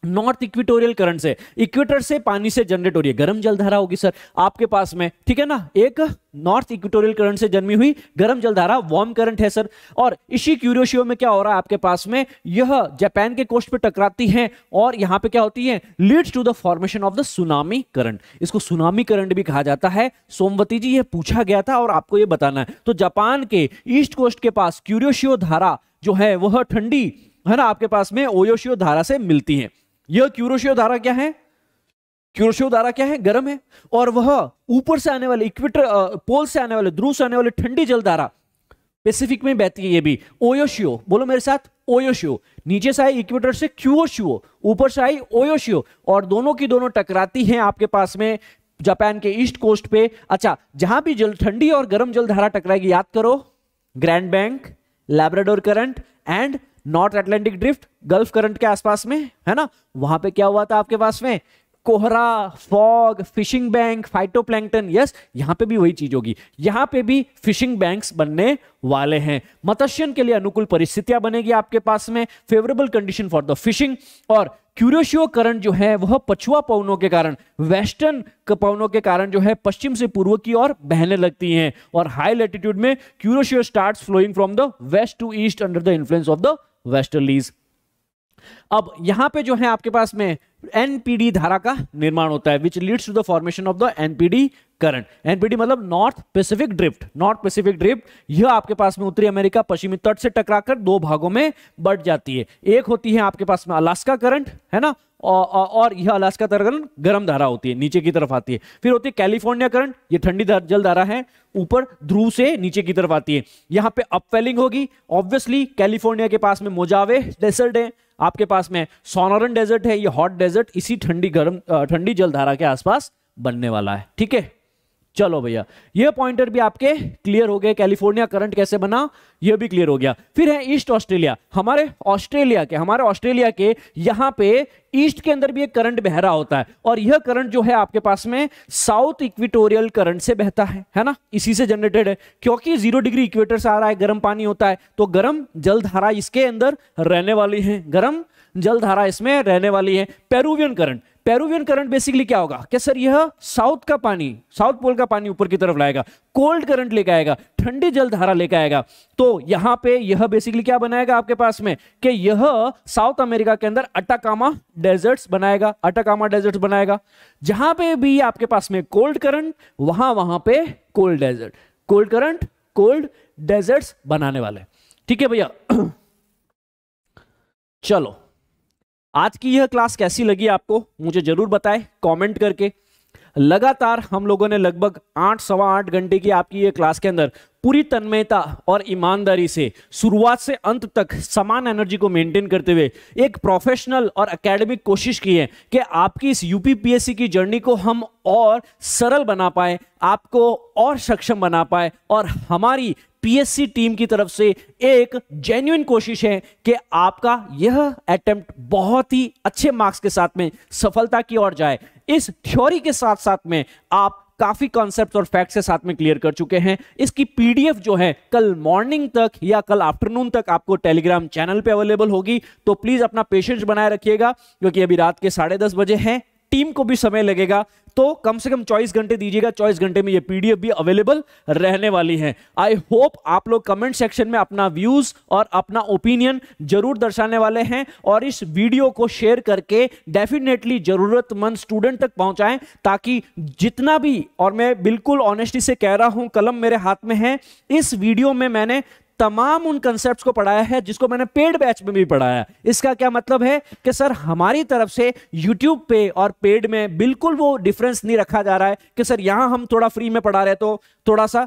नॉर्थ इक्विटोरियल करंट से इक्वेटर से पानी से जनरेट हो रही है गर्म जलधारा होगी सर आपके पास में ठीक है ना एक नॉर्थ इक्विटोरियल करंट से जन्मी हुई गर्म जलधारा वार्म करंट है सर और इसी क्यूरियोशियो में क्या हो रहा है आपके पास में यह जापान के कोस्ट पे टकराती है और यहां पे क्या होती है leads to the formation of the tsunami current इसको सुनामी करंट भी कहा जाता है सोमवती जी यह पूछा गया था और आपको यह बताना है तो जापान के ईस्ट कोस्ट के पास क्यूरियोशियो धारा जो है वह ठंडी है ना आपके पास में ओयोशियो धारा से मिलती है यह क्यूरोशियो धारा क्या है क्यूरोशियो धारा क्या है गर्म है और वह ऊपर से आने वाले इक्वेटर पोल से आने वाले ध्रुव से आने वाले ठंडी जल धारा पेसिफिक में बहती है ये भी ओयोशियो बोलो मेरे साथ ओयोशियो नीचे से आई इक्वेटर से क्यूओशियो ऊपर से आई ओयोशियो और दोनों की दोनों टकराती हैं आपके पास में जापान के ईस्ट कोस्ट पे अच्छा जहां भी जल ठंडी और गर्म जल धारा टकराएगी याद करो Grand Bank Labrador Current and North Atlantic Drift Gulf current के आसपास में है ना वहां पे क्या हुआ था आपके पास में कोहरा fog fishing bank phytoplankton yes यहां पे भी वही चीज होगी यहां पे भी फिशिंग बैंक्स बनने वाले हैं मत्स्यन के लिए अनुकूल परिस्थितियां बनेगी आपके पास में favourable condition for the fishing और क्यूरोशियो करंट जो है वह पछुआ पवनों के कारण वेस्टर्न पवनों के कारण जो है पश्चिम से पूर्व की ओर बहने लगती हैं और हाई लेटिट्यूड में Kuroshio start flowing from the west to east under the influence of the westerlies अब यहां पे जो है आपके पास में एनपीडी धारा का निर्माण होता है which leads to the formation of the NPD current NPD मतलब North Pacific Drift North Pacific Drift यह आपके पास में उत्तरी अमेरिका पश्चिमी तट से टकराकर दो भागों में बढ़ जाती है एक होती है आपके पास में अलास्का करंट है ना और, यह अलास्का करंट गर्म धारा होती है नीचे की तरफ आती है फिर होती है कैलिफोर्निया करंट यह ठंडी जल धारा है ऊपर ध्रुव से नीचे की तरफ आती है यहां पे अपवेलिंग होगी ऑब्वियसली कैलिफोर्निया के पास में मोजावे डेसर्ट है आपके पास में सोनोरन डेजर्ट है ये हॉट डेजर्ट इसी ठंडी गर्म ठंडी जलधारा के आसपास बनने वाला है ठीक है चलो भैया ये पॉइंटर भी आपके क्लियर हो गए कैलिफोर्निया करंट कैसे बना ये भी क्लियर हो गया फिर है ईस्ट ऑस्ट्रेलिया हमारे ऑस्ट्रेलिया के हमारे ऑस्ट्रेलिया के यहां पे ईस्ट के अंदर भी एक करंट बह रहा होता है और यह करंट जो है आपके पास में साउथ इक्विटोरियल करंट से बहता है है ना इसी से जनरेटेड है क्योंकि जीरो डिग्री इक्वेटर से आ रहा है गर्म पानी होता है तो गर्म जलधारा इसके अंदर रहने वाली है गर्म जलधारा इसमें रहने वाली है Peruvian current Peruvian current basically क्या होगा क्या सर यह साउथ का पानी साउथ पोल का पानी ऊपर की तरफ लाएगा कोल्ड करंट लेकर आएगा ठंडी जल धारा लेकर आएगा तो यहां पे यह बेसिकली क्या बनाएगा आपके पास में कि यह साउथ अमेरिका के अंदर अटाकामा डेजर्ट्स बनाएगा अटाकामा डेजर्ट्स बनाएगा जहां पे भी आपके पास में कोल्ड करंट वहां वहां पे cold desert cold current cold deserts बनाने वाले ठीक है भैया चलो आज की यह क्लास कैसी लगी आपको मुझे जरूर बताएं कमेंट करके लगातार हम लोगों ने लगभग आठ सवा आठ घंटे की आपकी ये क्लास के अंदर पूरी तन्मयता और ईमानदारी से शुरुआत से अंत तक समान एनर्जी को मेंटेन करते हुए एक प्रोफेशनल और एकेडमिक कोशिश की है कि आपकी इस यूपीपीएससी की जर्नी को हम और सरल बना पाए आपको और सक्षम बना पाए और हमारी पीएससी टीम की तरफ से एक जेन्यून कोशिश है कि आपका यह अटेम्प्ट बहुत ही अच्छे मार्क्स के साथ में सफलता की ओर जाए इस थ्योरी के साथ साथ में आप काफी कॉन्सेप्ट और फैक्ट्स के साथ में क्लियर कर चुके हैं इसकी पीडीएफ जो है कल मॉर्निंग तक या कल आफ्टरनून तक आपको टेलीग्राम चैनल पे अवेलेबल होगी तो प्लीज अपना पेशेंस बनाए रखिएगा क्योंकि अभी रात के साढ़े दस बजे हैं टीम को भी समय लगेगा तो कम से कम चौबीस घंटे दीजिएगा चौबीस घंटे में ये पीडीएफ भी अवेलेबल रहने वाली है आई होप आप लोग कमेंट सेक्शन में अपना व्यूज और अपना ओपिनियन जरूर दर्शाने वाले हैं और इस वीडियो को शेयर करके डेफिनेटली जरूरतमंद स्टूडेंट तक पहुंचाएं ताकि जितना भी और मैं बिल्कुल ऑनेस्टी से कह रहा हूं कलम मेरे हाथ में है इस वीडियो में मैंने तमाम उन कंसेप्ट को पढ़ाया है जिसको मैंने पेड बैच में भी पढ़ाया इसका क्या मतलब है कि सर हमारी तरफ से यूट्यूब पे और पेड में बिल्कुल वो डिफरेंस नहीं रखा जा रहा है कि सर यहां हम थोड़ा फ्री में पढ़ा रहे तो थोड़ा सा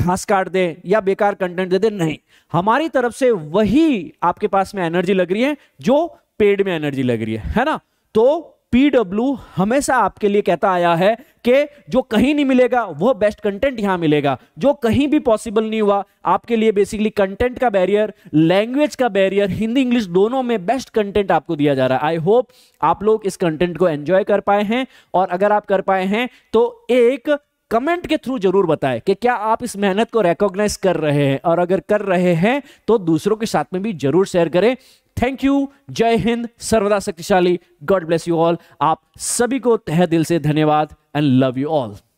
घास काट दें या बेकार कंटेंट दे दें नहीं हमारी तरफ से वही आपके पास में एनर्जी लग रही है जो पेड में एनर्जी लग रही है है ना तो पीडब्ल्यू हमेशा आपके लिए कहता आया है कि जो कहीं नहीं मिलेगा वो बेस्ट कंटेंट यहां मिलेगा जो कहीं भी पॉसिबल नहीं हुआ आपके लिए बेसिकली कंटेंट का बैरियर लैंग्वेज का बैरियर हिंदी इंग्लिश दोनों में बेस्ट कंटेंट आपको दिया जा रहा है आई होप आप लोग इस कंटेंट को एंजॉय कर पाए हैं और अगर आप कर पाए हैं तो एक कमेंट के थ्रू जरूर बताएं कि क्या आप इस मेहनत को रेकॉग्नाइज कर रहे हैं और अगर कर रहे हैं तो दूसरों के साथ में भी जरूर शेयर करें थैंक यू जय हिंद सर्वदा शक्तिशाली गॉड ब्लेस यू ऑल आप सभी को तह दिल से धन्यवाद एंड लव यू ऑल